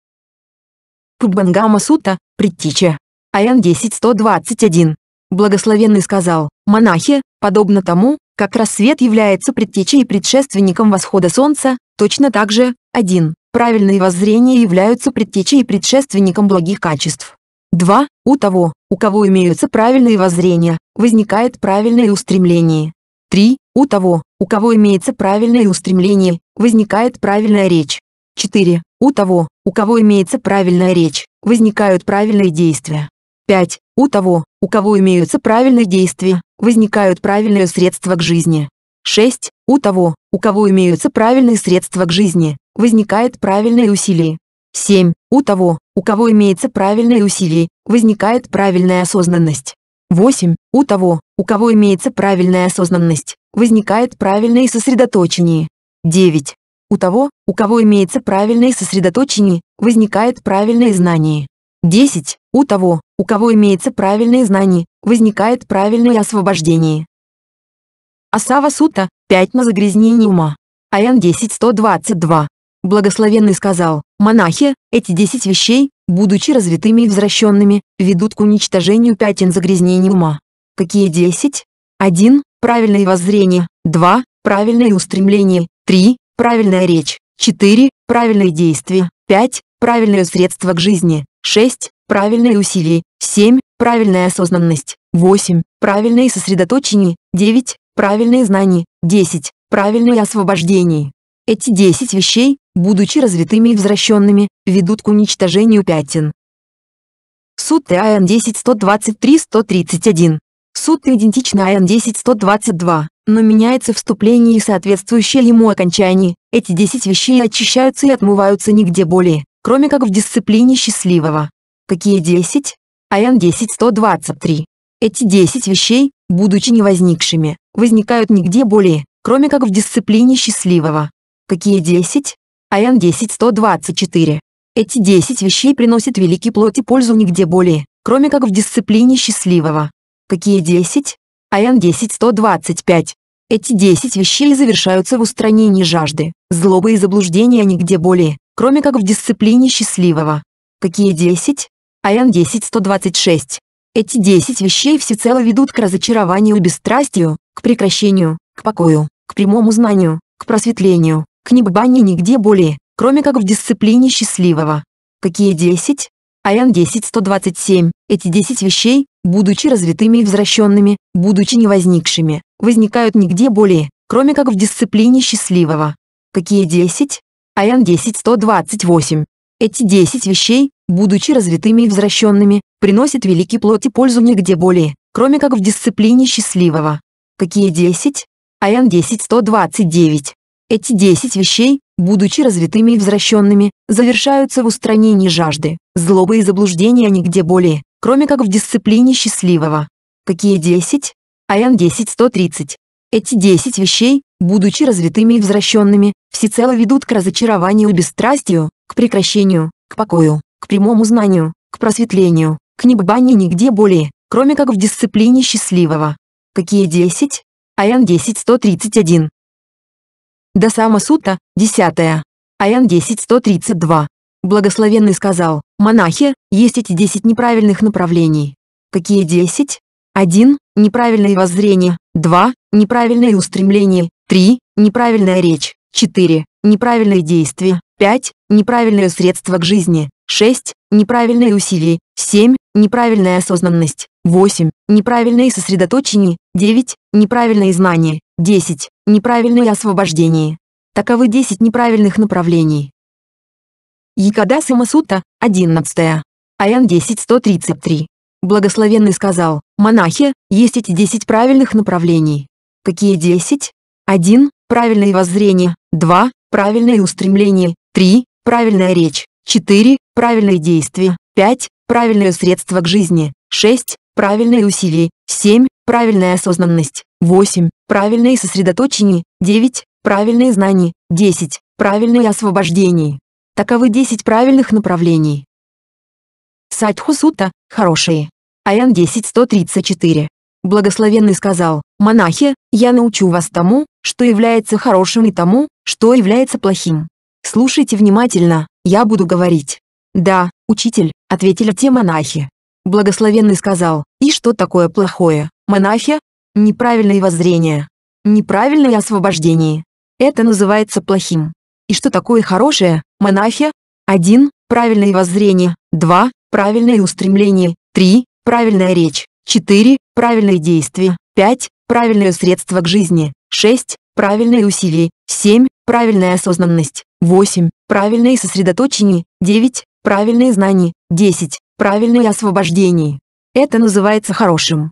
Пубангама Сута, предтича. Аян 10.121. Благословенный сказал, «Монахи, подобно тому, как рассвет является предтечей и предшественником восхода солнца, точно так же, один, правильные воззрения являются предтечей и предшественником благих качеств. Два У того, у кого имеются правильные воззрения, возникает правильное устремление. Три У того, у кого имеется правильное устремление, возникает правильная речь. 4. У того, у кого имеется правильная речь, возникают правильные действия. 5. У того, у кого имеются правильные действия, возникают правильные средства к жизни. 6. У того, у кого имеются правильные средства к жизни, возникает правильные усилия. 7. У того, у кого имеются правильные усилия, возникает правильная осознанность. 8. У того, у кого имеется правильная осознанность, возникает правильное сосредоточение. 9. У того, у кого имеется правильное сосредоточение, возникает правильное знание. 10. У того, у кого имеется правильные знания, возникает правильное освобождение. Асава Сута, 5 на загрязнение ума. Аян 10.122. Благословенный сказал, монахи, эти 10 вещей, будучи развитыми и возвращенными, ведут к уничтожению пятен загрязнений ума. Какие 10? 1. Правильное воззрение. 2. Правильное устремление. 3. Правильная речь. 4. Правильные действия. 5. Правильное средство к жизни. 6. Правильные усилия. 7. Правильная осознанность. 8. Правильные сосредоточения. 9. Правильные знания. 10. Правильное освобождение. Эти 10 вещей, будучи развитыми и возвращенными, ведут к уничтожению пятен. Сутты АН 10-123-131. Сутты идентичны АН 10-122, но меняется вступление и соответствующее ему окончание. Эти 10 вещей очищаются и отмываются нигде более кроме как в дисциплине счастливого. Какие 10? АН 10-123. Эти 10 вещей, будучи невозникшими, возникают нигде более, кроме как в дисциплине счастливого. Какие 10? АН 10-124. Эти 10 вещей приносят великий плоть и пользу нигде более, кроме как в дисциплине счастливого. Какие 10? АН 10-125. Эти 10 вещей завершаются в устранении жажды, злобы и заблуждения нигде более, кроме как в дисциплине счастливого. Какие 10? АН 10-126. Эти 10 вещей всецело ведут к разочарованию и бесстрастию, к прекращению, к покою, к прямому знанию, к просветлению, к небыбанию нигде более, кроме как в дисциплине счастливого. Какие 10? АН 10-127. Эти 10 вещей, будучи развитыми и возвращенными, будучи невозникшими, возникают нигде более, кроме как в дисциплине счастливого. Какие 10? АН-10128. Эти 10 вещей, будучи развитыми и возвращенными, приносят великий плод и пользу нигде более, кроме как в дисциплине счастливого. Какие 10? АН-10129. Эти 10 вещей, будучи развитыми и возвращенными, завершаются в устранении жажды, злобы и заблуждения нигде более, кроме как в дисциплине счастливого. Какие 10? АН-10130. Эти 10 вещей, будучи развитыми и возвращенными, всецело ведут к разочарованию и бесстрастию, к прекращению, к покою, к прямому знанию, к просветлению, к небыбанию нигде более, кроме как в дисциплине счастливого. Какие 10? АЯН 10-131. Дасама Сута, 10. АЯН 10-132. Благословенный сказал, монахи, есть эти 10 неправильных направлений. Какие 10? 1. Неправильное воззрение. 2. Неправильное устремление. 3. Неправильная речь. 4. Неправильные действия. 5. Неправильное средство к жизни. 6. Неправильные усилия. 7. Неправильная осознанность. 8. Неправильное сосредоточение. 9. Неправильные знания. 10. Неправильное освобождение. Таковы 10 неправильных направленний. Якада Самасута, 11. Аян 10.133. Благословенный сказал, монахи, есть эти 10 правильных направлений. Какие 10? 1. Правильное воззрение. 2. Правильное устремление. 3. Правильная речь. 4. Правильные действия. 5. Правильное средство к жизни. 6. Правильные усилия. 7. Правильная осознанность. 8. Правильное сосредоточение. 9. Правильные знания. 10. Правильное освобождение. Таковы 10 правильных направлений. Садхусута – хорошие. Аян 10.134. Благословенный сказал, монахи, я научу вас тому, что является хорошим и тому, что является плохим. Слушайте внимательно, я буду говорить. «Да, учитель», — ответили те монахи. Благословенный сказал, «И что такое плохое, монахи? Неправильное воззрение. Неправильное освобождение. Это называется плохим. И что такое хорошее, монахи? 1. Правильное воззрение. 2. Правильное устремление. 3. Правильная речь. 4. Правильные действия. 5. Правильное средство к жизни. 6. правильные усилия 7. Правильная осознанность. 8. Правильное сосредоточение. 9. Правильные знания. 10. Правильное освобождение. Это называется хорошим.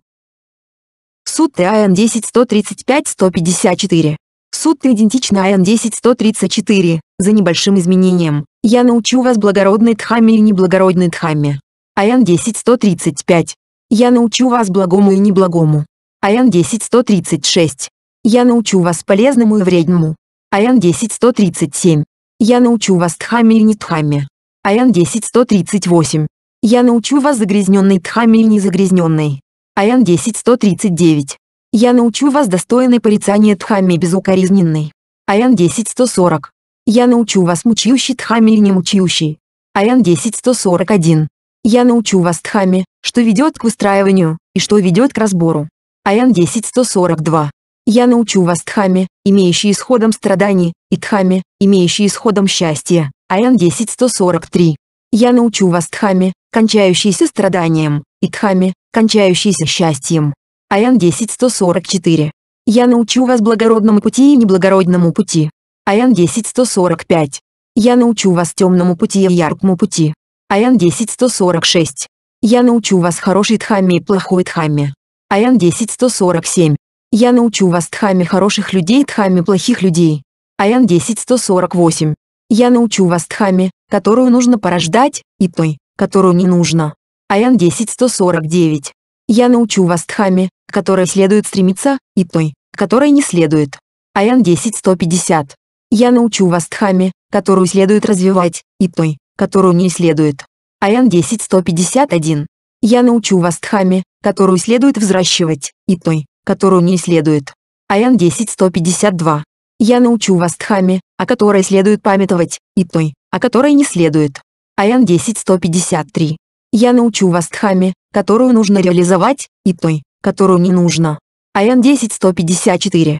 Суд ТАН 10-135-154. Суд идентично АН 10-134, за небольшим изменением. Я научу вас благородной Дхамме и неблагородной Дхамме. АН 10-135. Я научу вас благому и неблагому. АН 10-136. Я научу вас полезному и вредному. АН 10137. Я научу вас тхами и тхами. АН 10138. Я научу вас загрязненной тхами и незагрязненной. АН 10139. Я научу вас достойной порицания тхами безукоризненной. АН 10140. Я научу вас мучающей тхами и не мучающей. АН 10141. Я научу вас тхами, что ведет к выстраиванию, и что ведет к разбору. АН 10142. Я научу вас Дхаме, имеющей исходом страданий, и Дхаме, имеющей исходом счастья. Аян 10.143. Я научу вас Дхаме, кончающейся страданием, и Дхаме, кончающейся счастьем. Аян 10.144. Я научу вас благородному пути и неблагородному пути. Аян 10.145. Я научу вас темному пути и яркому пути. Аян 10.146. Я научу вас хорошей Дхамме и плохой Дхамме. Аян 10.147. Я научу вас тхами хороших людей тхами плохих людей. Аян 10.148. Я научу вас тхами, которую нужно порождать, и той, которую не нужно. Аян 10.149. Я научу вас Дхаме, которой следует стремиться, и той, которой не следует. Аян 10.150. Я научу вас тхами, которую следует развивать, и той, которую не следует. Аян 10.151. Я научу вас тхами, которую следует взращивать, и той, которую не следует. Аян 10152. Я научу вас Дхаме, о которой следует памятовать, и той, о которой не следует. Аян 10153. Я научу вас Дхаме, которую нужно реализовать, и той, которую не нужно. Аян 10154.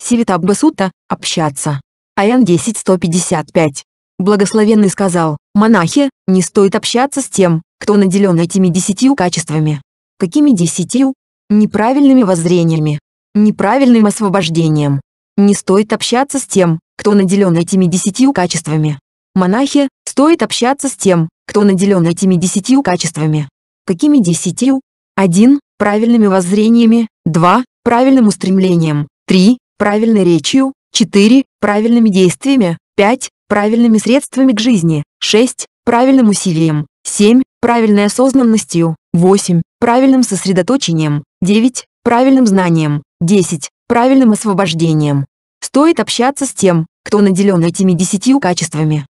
Сивитабба Сута, общаться. Аян 10155. Благословенный сказал, монахи, не стоит общаться с тем, кто наделен этими десятью качествами. Какими десятью? неправильными воззрениями, неправильным освобождением. Не стоит общаться с тем, кто наделен этими десятью качествами. Монахи, стоит общаться с тем, кто наделен этими десятью качествами. Какими десятью? 1. Правильными воззрениями. 2. Правильным устремлением. 3. Правильной речью. 4. Правильными действиями. 5. Правильными средствами к жизни. 6. Правильным усилием. 7. Правильной осознанностью. 8. Правильным сосредоточением. 9. Правильным знанием. 10. Правильным освобождением. Стоит общаться с тем, кто наделен этими десятью качествами.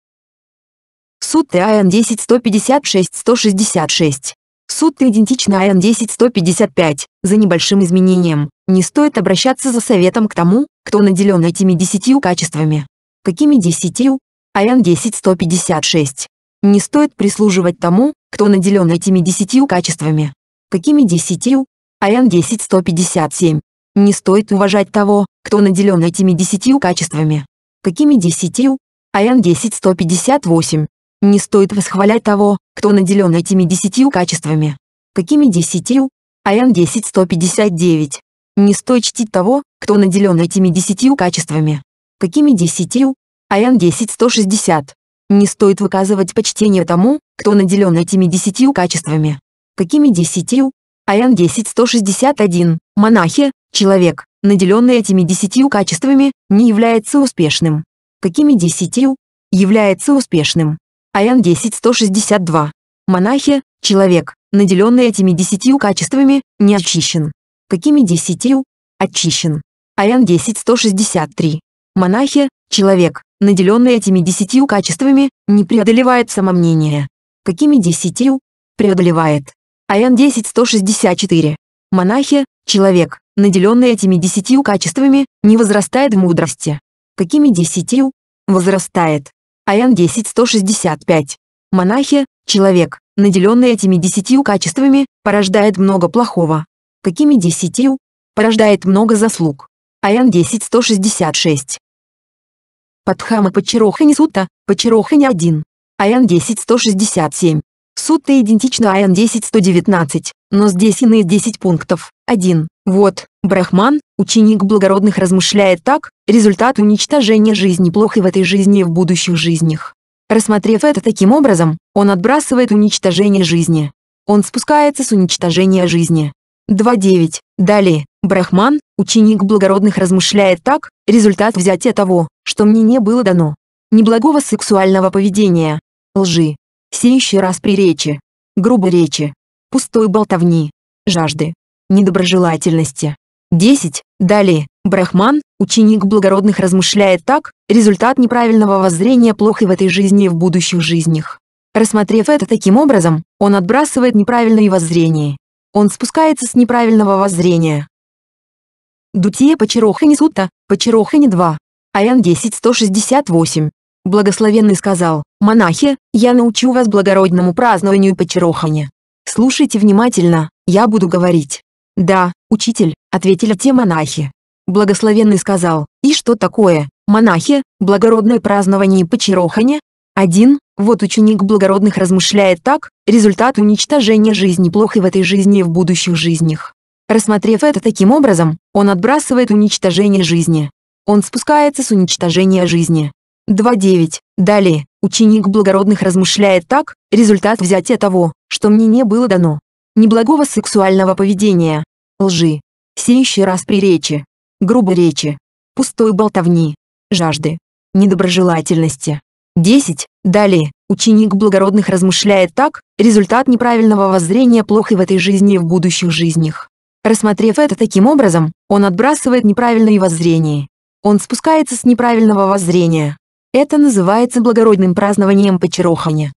Суд ТАН 10-156-166. Суд идентично АН 10-155, за небольшим изменением. Не стоит обращаться за советом к тому, кто наделен этими десятью качествами. Какими десятью? АН 10-156. Не стоит прислуживать тому, кто наделен этими десятью качествами. Какими десятью? ан 10 157. Не стоит уважать того, кто наделен этими десятью качествами. Какими десятью? ан 10 158. Не стоит восхвалять того, кто наделен этими десятью качествами. Какими десятью? ан 10 159. Не стоит чтить того, кто наделен этими десятью качествами. Какими десятью? ан 10 160. Не стоит выказывать почтение тому, кто наделен этими десятью качествами. Какими десятью? АН-10161, монахи, человек, наделенный этими десятью качествами, не является успешным. Какими десятью? Является успешным. АН-10162, монахи, человек, наделенный этими десятью качествами, не очищен. Какими десятью? Очищен. АН-10163. Монахи, человек, наделенный этими десятью качествами, не преодолевает самомнение. Какими десятью? Преодолевает. АН-10164. Монахи, человек, наделенный этими десятью качествами, не возрастает в мудрости. Какими десятью? Возрастает. АН-10165. Монахи, человек, наделенный этими десятью качествами, порождает много плохого. Какими десятью? Порождает много заслуг. АН-10166. Падхама Пачерохани Сутта, не один. АН-10167. Суть-то идентична АН 10-119, но здесь иные 10 пунктов. 1. Вот, Брахман, ученик благородных размышляет так, результат уничтожения жизни плох и в этой жизни и в будущих жизнях. Рассмотрев это таким образом, он отбрасывает уничтожение жизни. Он спускается с уничтожения жизни. 2.9. Далее, Брахман, ученик благородных размышляет так, результат взятия того, что мне не было дано. Неблагого сексуального поведения. Лжи, сеющий распри грубой речи, пустой болтовни, жажды, недоброжелательности. 10. Далее, Брахман, ученик благородных размышляет так, результат неправильного воззрения плох и в этой жизни и в будущих жизнях. Рассмотрев это таким образом, он отбрасывает неправильное воззрение. Он спускается с неправильного воззрения. Дутие Пачерохани Сутта, Пачерохани 2. Аян 10-168. Благословенный сказал, «Монахи, я научу вас благородному празднованию почерохани. Слушайте внимательно, я буду говорить». «Да, учитель», — ответили те монахи. Благословенный сказал, «И что такое, монахи, благородное празднование почерохани?» Один, вот ученик благородных размышляет так, результат уничтожения жизни плох и в этой жизни и в будущих жизнях. Рассмотрев это таким образом, он отбрасывает уничтожение жизни. Он спускается с уничтожения жизни. 2.9. Далее, ученик благородных размышляет так, результат взятия того, что мне не было дано. Неблагого сексуального поведения. Лжи. Сеющий раз при речи. Грубой речи. Пустой болтовни. Жажды. Недоброжелательности. 10. Далее, ученик благородных размышляет так, результат неправильного воззрения плох и в этой жизни и в будущих жизнях. Рассмотрев это таким образом, он отбрасывает неправильное воззрение Он спускается с неправильного воззрения, это называется благородным празднованием Пачерохани.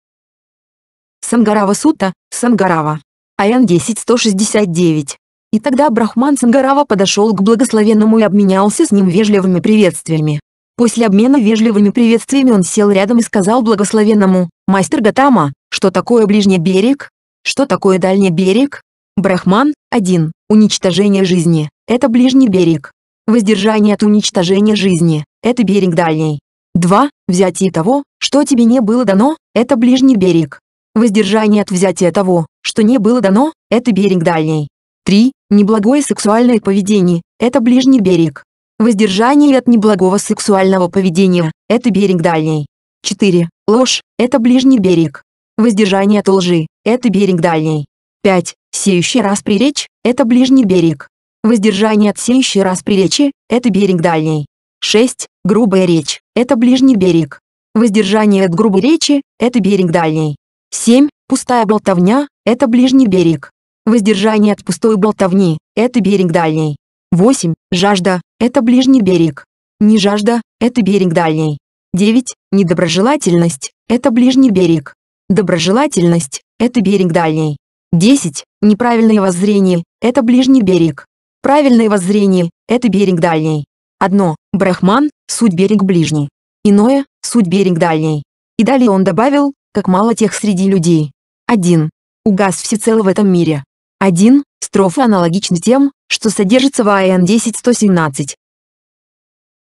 Сангарава Сута, Сангарава. Аян 10-169. И тогда Брахман Сангарава подошел к благословенному и обменялся с ним вежливыми приветствиями. После обмена вежливыми приветствиями он сел рядом и сказал благословенному, «Мастер Гатама, что такое ближний берег? Что такое дальний берег? Брахман, 1. Уничтожение жизни – это ближний берег. Воздержание от уничтожения жизни – это берег дальний. 2. Взятие того, что тебе не было дано, это ближний берег. Воздержание от взятия того, что не было дано, это берег дальний. 3. Неблагое сексуальное поведение – это ближний берег. Воздержание от неблагого сексуального поведения – это берег дальний. 4. Ложь – это ближний берег. Воздержание от лжи – это берег дальний. 5. Сеющий раз речь, это ближний берег. Воздержание от сеющей раз речи, это берег дальний. 6. Грубая речь – это ближний берег. Воздержание от грубой речи – это берег дальний. 7. Пустая болтовня – это ближний берег. Воздержание от пустой болтовни – это берег дальний. 8. Жажда – это ближний берег. Не жажда – это берег дальний. 9. Недоброжелательность – это ближний берег. Доброжелательность – это берег дальний. 10. Неправильное воззрение – это ближний берег. Правильное воззрение – это берег дальний. Одно – брахман, суть берег ближний. Иное – суть берег дальний. И далее он добавил, как мало тех среди людей. 1. Угас всецело в этом мире. Один, Строфы аналогичны тем, что содержится в АН 10.117.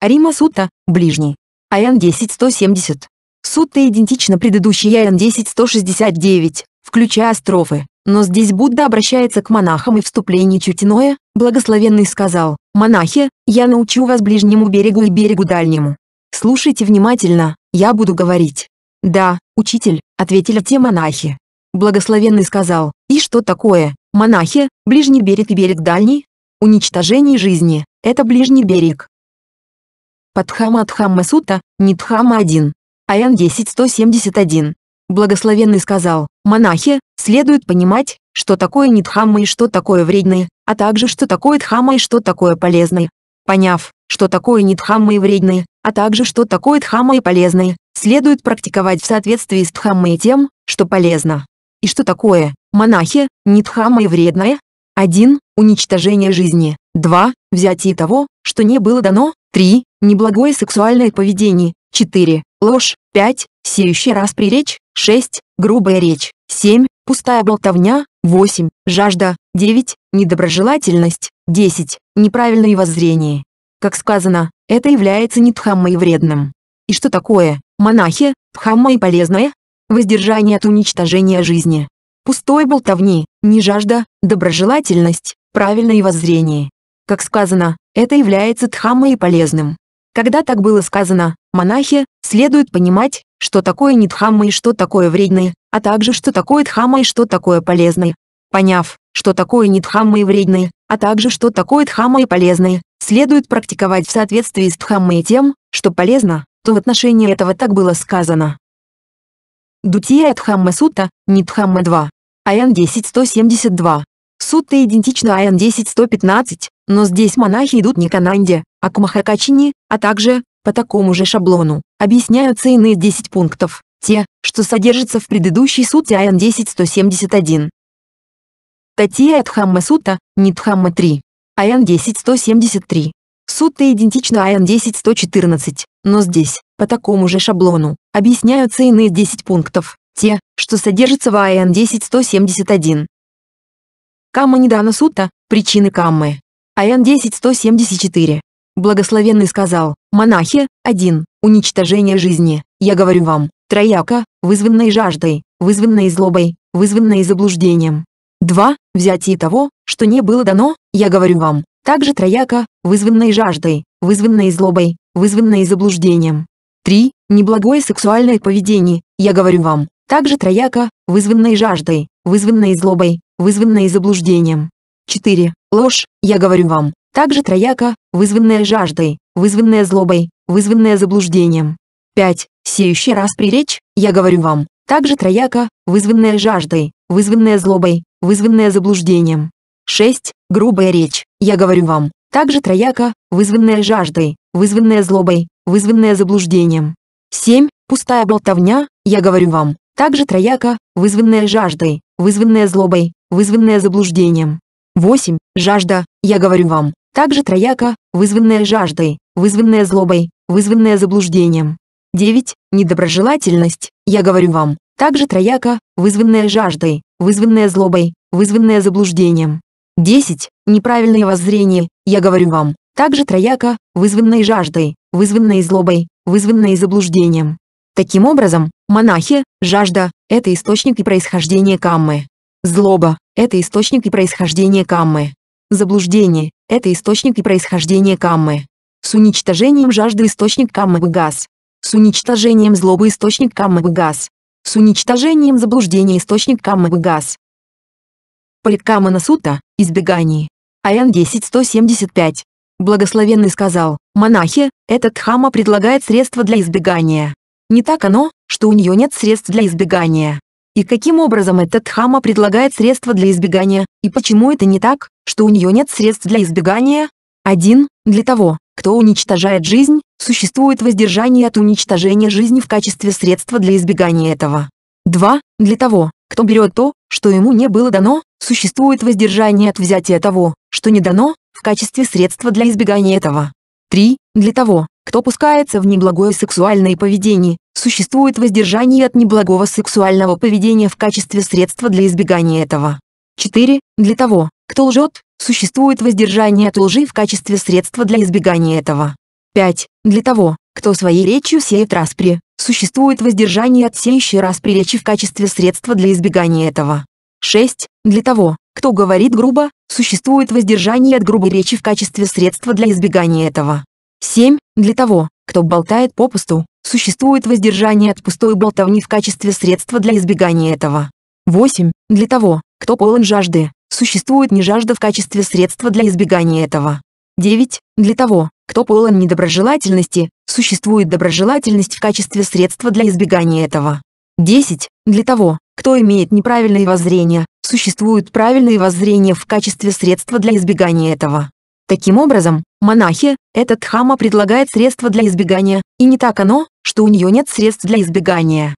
Рима Сута, ближний. АН 10.170. Сутта идентична предыдущей АН 10.169, включая строфы, но здесь Будда обращается к монахам и вступление чуть иное, Благословенный сказал, «Монахи, я научу вас ближнему берегу и берегу дальнему. Слушайте внимательно, я буду говорить». «Да, учитель», — ответили те монахи. Благословенный сказал, «И что такое, монахи, ближний берег и берег дальний? Уничтожение жизни — это ближний берег». Падхама Адхамма Сута, Нитхама 1. Аян 10.171. Благословенный сказал, «Монахи, следует понимать, что такое Нитхамма и что такое вредное а также что такое дхамма и что такое полезное. Поняв, что такое не дхаммы и вредное а также что такое дхаммы и полезное следует практиковать в соответствии с дхаммой и тем, что полезно. И что такое, монахи, не дхаммы и вредное? 1. Уничтожение жизни. 2. Взятие того, что не было дано. 3. Неблагое сексуальное поведение. 4. Ложь. 5. Сеющая распри речь. 6. Грубая речь. 7 пустая болтовня, 8, жажда, 9, недоброжелательность, 10, неправильное воззрение. Как сказано, это является не тхаммой вредным. И что такое, монахи, дхамма и полезное? Воздержание от уничтожения жизни. Пустой болтовни, не жажда, доброжелательность, правильное воззрение. Как сказано, это является тхаммой полезным. Когда так было сказано, монахи, следует понимать, что такое нидхамма и что такое вредное, а также что такое дхамма и что такое полезное. Поняв, что такое нидхамма и вредное, а также что такое дхамма и полезное, следует практиковать в соответствии с дхаммой тем, что полезно, то в отношении этого так было сказано. Дутия Дхамма Сутта, Нидхамма 2. Аян 10.172. Сутта идентична Аян 10.115, но здесь монахи идут не к Ананде, а к Махакачине, а также, по такому же шаблону объясняются иные 10 пунктов, те, что содержатся в предыдущей сути АН 10171. Татия от Хамма Сута, Нитхамма 3. АН 10173. Сутта идентична АН 10114, но здесь, по такому же шаблону, объясняются иные 10 пунктов, те, что содержатся в АН 10171. Камма Недана Сута, причины Каммы. АН 10174. Благословенный сказал, «Монахи, один, уничтожение жизни, я говорю вам, трояка, вызванной жаждой, вызванной злобой, вызванной заблуждением. Два, взятие того, что не было дано, я говорю вам, также трояка, вызванной жаждой, вызванной злобой, вызванной заблуждением. Три, неблагое сексуальное поведение, я говорю вам, также трояка, вызванной жаждой, вызванной злобой, вызванной заблуждением. 4. Ложь, я говорю вам, также трояка, вызванная жаждой, вызванная злобой, вызванная заблуждением. 5. Сеющий раз речь я говорю вам, также трояка, вызванная жаждой, вызванная злобой, вызванная заблуждением. 6. Грубая речь, я говорю вам, также трояка, вызванная жаждой, вызванная злобой, вызванная заблуждением. 7. Пустая болтовня, я говорю вам, также трояка, вызванная жаждой, вызванная злобой, вызванная заблуждением. 8. Жажда, я говорю вам, также трояка, вызванная жаждой, вызванная злобой, вызванная заблуждением. 9. Недоброжелательность, я говорю вам, также трояка, вызванная жаждой, вызванная злобой, вызванная заблуждением. 10. Неправильное воззрение, я говорю вам, также трояка, вызванной жаждой, вызванной злобой, вызванной заблуждением. Таким образом, монахи, жажда – это источник и происхождение каммы. Злоба – это источник и происхождение каммы. Заблуждение – это источник и происхождение каммы. С уничтожением жажды источник каммы выгас. С уничтожением злобы источник каммы выгас. С уничтожением заблуждения источник каммы выгас. газ. на Сута, избегание. Аян 10.175. Благословенный сказал, монахи, этот хама предлагает средства для избегания. Не так оно, что у нее нет средств для избегания. И каким образом этот хама предлагает средства для избегания, и почему это не так, что у нее нет средств для избегания? 1. Для того, кто уничтожает жизнь, существует воздержание от уничтожения жизни в качестве средства для избегания этого. 2. Для того, кто берет то, что ему не было дано, существует воздержание от взятия того, что не дано, в качестве средства для избегания этого. 3. Для того, кто пускается в неблагое сексуальное поведение, существует воздержание от неблагого сексуального поведения в качестве средства для избегания этого. 4. Для того, кто лжет, существует воздержание от лжи в качестве средства для избегания этого. 5. Для того, кто своей речью сеет распри, существует воздержание от сеющей распри речи в качестве средства для избегания этого. 6. Для того, кто говорит грубо, существует воздержание от грубой речи в качестве средства для избегания этого. 7. Для того, кто болтает попусту, существует воздержание от пустой болтовни в качестве средства для избегания этого. 8. Для того, кто полон жажды, существует не жажда в качестве средства для избегания этого. 9. Для того, кто полон недоброжелательности, существует доброжелательность в качестве средства для избегания этого. 10. Для того, кто имеет неправильные воззрения, существуют правильные воззрения в качестве средства для избегания этого. Таким образом, Монахи, этот хама предлагает средства для избегания, и не так оно, что у нее нет средств для избегания.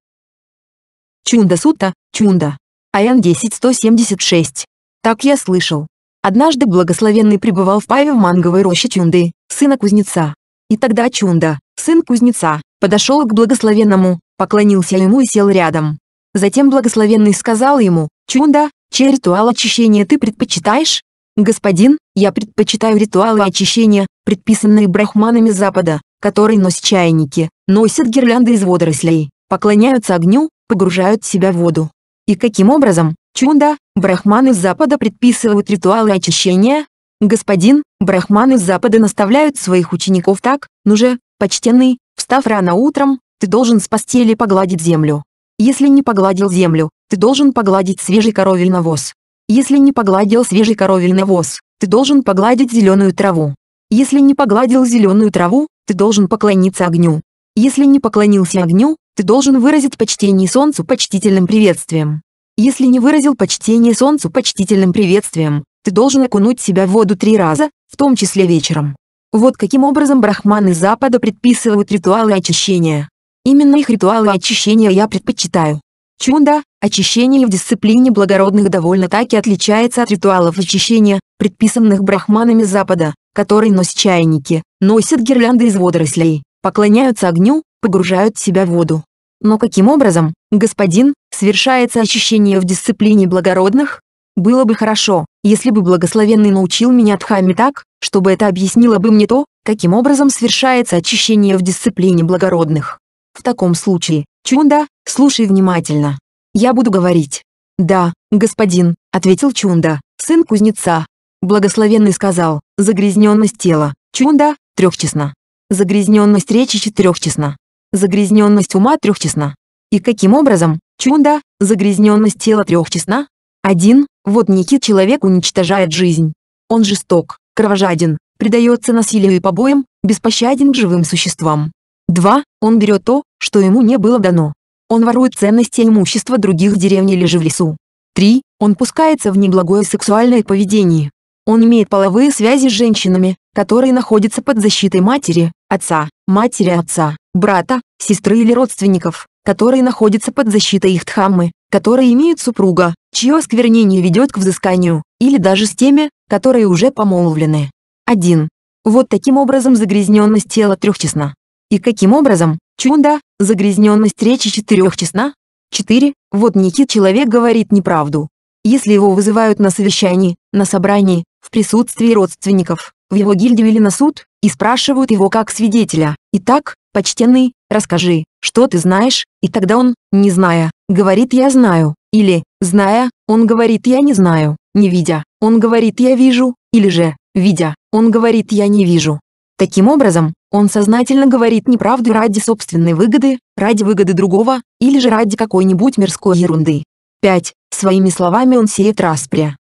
Чунда Сута, Чунда. АН 10-176. Так я слышал. Однажды благословенный пребывал в Паве в манговой роще Чунды, сына кузнеца. И тогда Чунда, сын кузнеца, подошел к благословенному, поклонился ему и сел рядом. Затем благословенный сказал ему, «Чунда, чей ритуал очищения ты предпочитаешь?» «Господин, я предпочитаю ритуалы очищения, предписанные брахманами Запада, которые носят чайники, носят гирлянды из водорослей, поклоняются огню, погружают себя в воду. И каким образом, чунда, брахманы Запада предписывают ритуалы очищения? Господин, брахманы Запада наставляют своих учеников так, ну же, почтенный, встав рано утром, ты должен с постели погладить землю. Если не погладил землю, ты должен погладить свежий коровий навоз. Если не погладил свежий коровий навоз, ты должен погладить зеленую траву. Если не погладил зеленую траву, ты должен поклониться огню. Если не поклонился огню, ты должен выразить почтение солнцу почтительным приветствием. Если не выразил почтение солнцу почтительным приветствием, ты должен окунуть себя в воду три раза, в том числе вечером. Вот каким образом брахманы Запада предписывают ритуалы очищения. Именно их ритуалы очищения я предпочитаю. Чунда, очищение в дисциплине благородных довольно-таки отличается от ритуалов очищения, предписанных брахманами Запада, который носят чайники, носят гирлянды из водорослей, поклоняются огню, погружают себя в воду. Но каким образом, господин, совершается очищение в дисциплине благородных? Было бы хорошо, если бы благословенный научил меня Дхамме так, чтобы это объяснило бы мне то, каким образом совершается очищение в дисциплине благородных. В таком случае, Чунда, слушай внимательно. Я буду говорить. «Да, господин», — ответил Чунда, сын кузнеца, Благословенный сказал, загрязненность тела, чунда, трехчестна. Загрязненность речи четырехчестна. Загрязненность ума трехчестна. И каким образом, чунда, загрязненность тела трехчестна? Один, вот некий человек уничтожает жизнь. Он жесток, кровожаден, предается насилию и побоям, беспощаден к живым существам. Два, Он берет то, что ему не было дано. Он ворует ценности и имущества других деревень или же в лесу. Три, Он пускается в неблагое сексуальное поведение. Он имеет половые связи с женщинами, которые находятся под защитой матери, отца, матери отца, брата, сестры или родственников, которые находятся под защитой их тхаммы, которые имеют супруга, чье осквернение ведет к взысканию, или даже с теми, которые уже помолвлены. 1. Вот таким образом загрязненность тела трехчестна. И каким образом, чунда загрязненность речи четырехчестна? 4. Вот некий человек говорит неправду. Если его вызывают на совещании, на собрании, в присутствии родственников, в его гильдию или на суд, и спрашивают его как свидетеля. Итак, почтенный, расскажи, что ты знаешь, и тогда он, не зная, говорит «я знаю», или «зная», он говорит «я не знаю», не видя, он говорит «я вижу», или же «видя», он говорит «я не вижу». Таким образом, он сознательно говорит неправду ради собственной выгоды, ради выгоды другого, или же ради какой-нибудь мирской ерунды. 5. Своими словами он сеет распря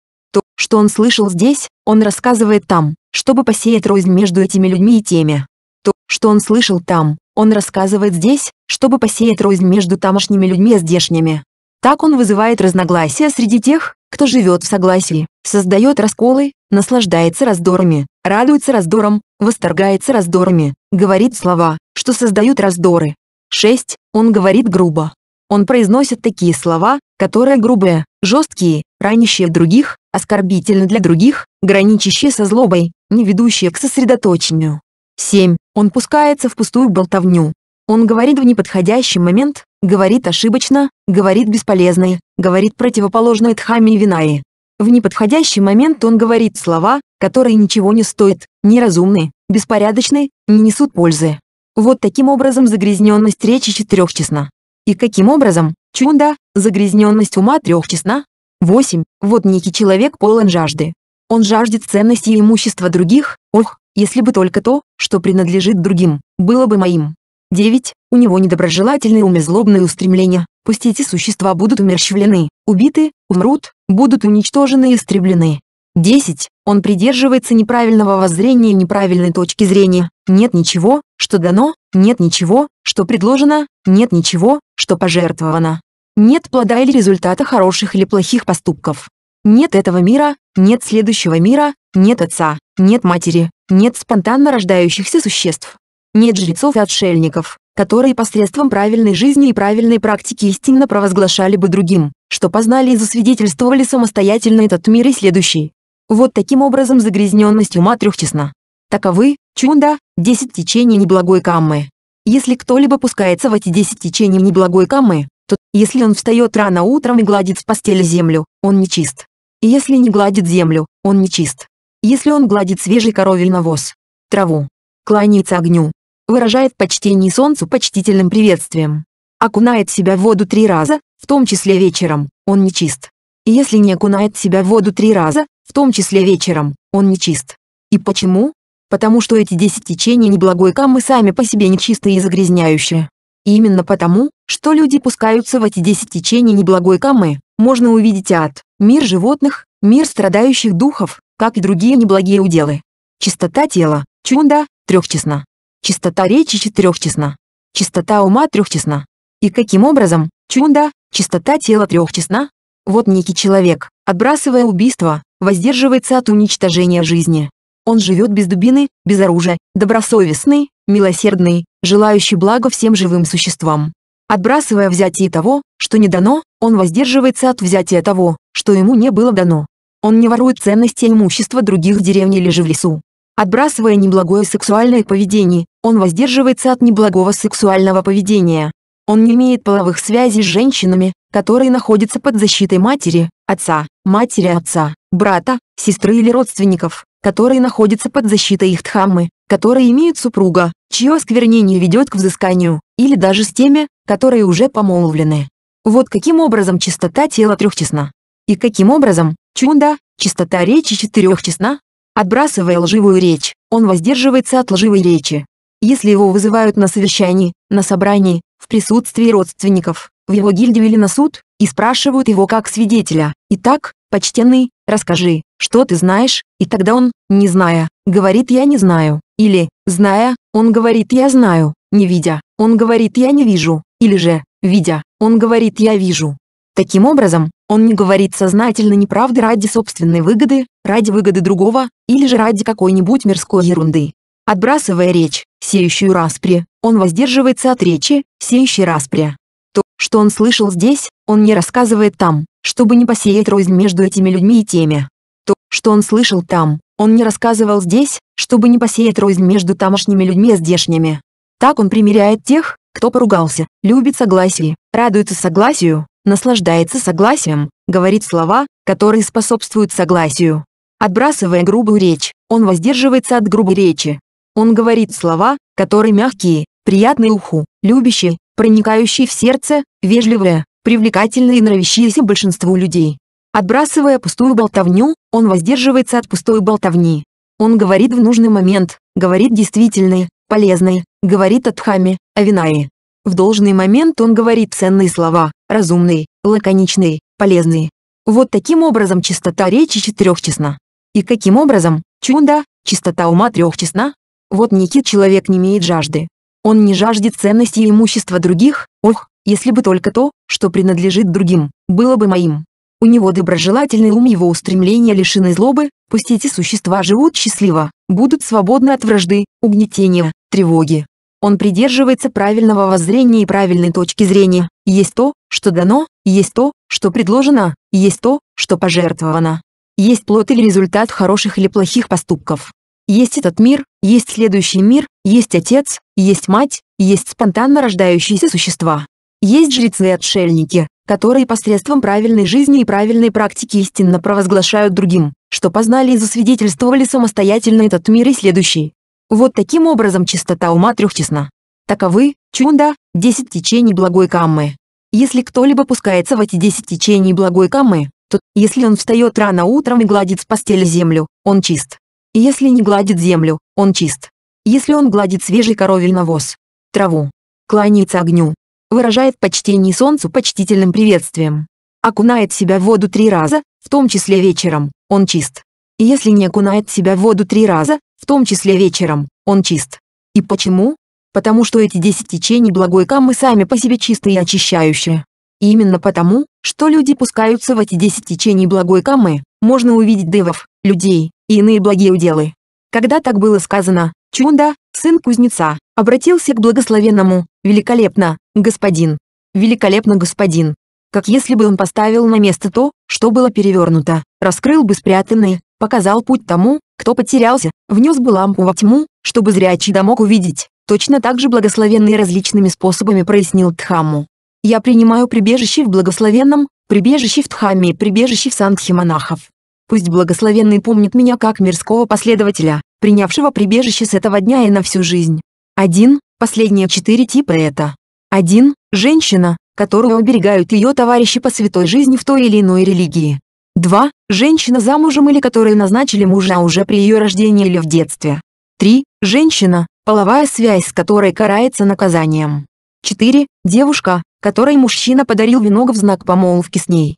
что он слышал здесь, он рассказывает там, чтобы посеять рознь между этими людьми и теми. То, что он слышал там, он рассказывает здесь, чтобы посеять рознь между тамошними людьми и здешними. Так он вызывает разногласия среди тех, кто живет в согласии, создает расколы, наслаждается раздорами, радуется раздорам, восторгается раздорами, говорит слова, что создают раздоры. 6. Он говорит грубо. Он произносит такие слова, которые грубые, жесткие, ранящие других, оскорбительно для других, граничащее со злобой, не ведущее к сосредоточению. 7. Он пускается в пустую болтовню. Он говорит в неподходящий момент, говорит ошибочно, говорит бесполезное, говорит противоположное Дхаме и Винае. В неподходящий момент он говорит слова, которые ничего не стоят, неразумны, беспорядочны, не несут пользы. Вот таким образом загрязненность речи четырехчестна. И каким образом, чунда, загрязненность ума трехчестна, 8. Вот некий человек полон жажды. Он жаждет ценности и имущества других, ох, если бы только то, что принадлежит другим, было бы моим. 9. У него недоброжелательные умезлобные устремления, пусть эти существа будут умерщвлены, убиты, умрут, будут уничтожены и истреблены. 10. Он придерживается неправильного воззрения и неправильной точки зрения. Нет ничего, что дано, нет ничего, что предложено, нет ничего, что пожертвовано. Нет плода или результата хороших или плохих поступков. Нет этого мира, нет следующего мира, нет отца, нет матери, нет спонтанно рождающихся существ. Нет жрецов и отшельников, которые посредством правильной жизни и правильной практики истинно провозглашали бы другим, что познали и засвидетельствовали самостоятельно этот мир и следующий. Вот таким образом загрязненность ума трехчесна. Таковы, чунда, десять течений неблагой каммы. Если кто-либо пускается в эти десять течений неблагой каммы, то, если он встает рано утром и гладит с постели землю, он нечист. Если не гладит землю, он нечист. Если он гладит свежий коровий навоз, траву, кланяется огню, выражает почтение солнцу почтительным приветствием, окунает себя в воду три раза, в том числе вечером, он нечист. если не окунает себя в воду три раза, в том числе вечером, он нечист. И почему? Потому что эти десять течений неблагой камы сами по себе нечистые и загрязняющие именно потому, что люди пускаются в эти десять течений неблагой камы, можно увидеть ад, мир животных, мир страдающих духов, как и другие неблагие уделы. Чистота тела, чунда, трехчестна. Чистота речи четырехчестна. Чистота ума трехчестна. И каким образом, чунда, чистота тела трехчестна? Вот некий человек, отбрасывая убийство, воздерживается от уничтожения жизни. Он живет без дубины, без оружия, добросовестный, милосердный, желающий блага всем живым существам. Отбрасывая взятие того, что не дано, он воздерживается от взятия того, что ему не было дано. Он не ворует ценности и имущества других деревень или же в лесу. Отбрасывая неблагое сексуальное поведение, он воздерживается от неблагого сексуального поведения. Он не имеет половых связей с женщинами, которые находятся под защитой матери, отца, матери отца, брата, сестры или родственников, которые находятся под защитой их дхаммы, которые имеют супруга, чье осквернение ведет к взысканию, или даже с теми, которые уже помолвлены. Вот каким образом чистота тела трехчестна. И каким образом, чунда, чистота речи четырехчестна? Отбрасывая лживую речь, он воздерживается от лживой речи. Если его вызывают на совещании, на собрании, в присутствии родственников, в его гильдию или на суд, и спрашивают его как свидетеля, итак, «Почтенный, расскажи, что ты знаешь?» И тогда он, не зная, говорит «я не знаю». Или, зная, он говорит «я знаю». Не видя, он говорит «я не вижу». Или же, видя, он говорит «я вижу». Таким образом, он не говорит сознательно неправды ради собственной выгоды, ради выгоды другого, или же ради какой-нибудь мирской ерунды. Отбрасывая речь, сеющую распри, он воздерживается от речи, сеющей распри. То, что он слышал здесь, он не рассказывает там чтобы не посеять рознь между этими людьми и теми. То, что он слышал там, он не рассказывал здесь, чтобы не посеять рознь между тамошними людьми и здешними. Так он примиряет тех, кто поругался, любит согласие, радуется согласию, наслаждается согласием, говорит слова, которые способствуют согласию. Отбрасывая грубую речь, он воздерживается от грубой речи. Он говорит слова, которые мягкие, приятные уху, любящие, проникающие в сердце, вежливые, привлекательный и нравящийся большинству людей. Отбрасывая пустую болтовню, он воздерживается от пустой болтовни. Он говорит в нужный момент, говорит действительные, полезные, говорит о Дхамме, о Винае. В должный момент он говорит ценные слова, разумные, лаконичные, полезные. Вот таким образом чистота речи четырехчестна. И каким образом, чунда, чистота ума трехчестна? Вот некий человек не имеет жажды. Он не жаждет ценностей и имущества других, ох, если бы только то, что принадлежит другим, было бы моим. У него доброжелательный ум его устремления лишены злобы, пусть эти существа живут счастливо, будут свободны от вражды, угнетения, тревоги. Он придерживается правильного воззрения и правильной точки зрения. Есть то, что дано, есть то, что предложено, есть то, что пожертвовано. Есть плод или результат хороших или плохих поступков. Есть этот мир, есть следующий мир, есть отец, есть мать, есть спонтанно рождающиеся существа, есть жрецы и отшельники, которые посредством правильной жизни и правильной практики истинно провозглашают другим, что познали и засвидетельствовали самостоятельно этот мир и следующий. Вот таким образом чистота ума трехчесна. Таковы, чунда, десять течений благой каммы. Если кто-либо пускается в эти десять течений благой каммы, то, если он встает рано утром и гладит с постели землю, он чист. Если не гладит землю, он чист. Если он гладит свежий коровий навоз, траву, кланяется огню, выражает почтение солнцу почтительным приветствием. Окунает себя в воду три раза, в том числе вечером, он чист. И если не окунает себя в воду три раза, в том числе вечером, он чист. И почему? Потому что эти десять течений благой камы сами по себе чистые и очищающие. И именно потому, что люди пускаются в эти десять течений благой камы, можно увидеть девов, людей и иные благие уделы. Когда так было сказано, чунда, сын кузнеца, Обратился к благословенному. Великолепно, господин. Великолепно, господин. Как если бы он поставил на место то, что было перевернуто, раскрыл бы спрятанное, показал путь тому, кто потерялся, внес бы лампу во тьму, чтобы зрячий да мог увидеть. Точно так же благословенный различными способами прояснил Тхаму. Я принимаю прибежище в благословенном, прибежище в Тхаме и прибежище в Сангхе монахов. Пусть благословенный помнит меня как мирского последователя, принявшего прибежище с этого дня и на всю жизнь. 1. Последние четыре типа это. 1. Женщина, которую уберегают ее товарищи по святой жизни в той или иной религии. 2. Женщина замужем или которой назначили мужа уже при ее рождении или в детстве. 3. Женщина, половая связь с которой карается наказанием. 4. Девушка, которой мужчина подарил венок в знак помолвки с ней.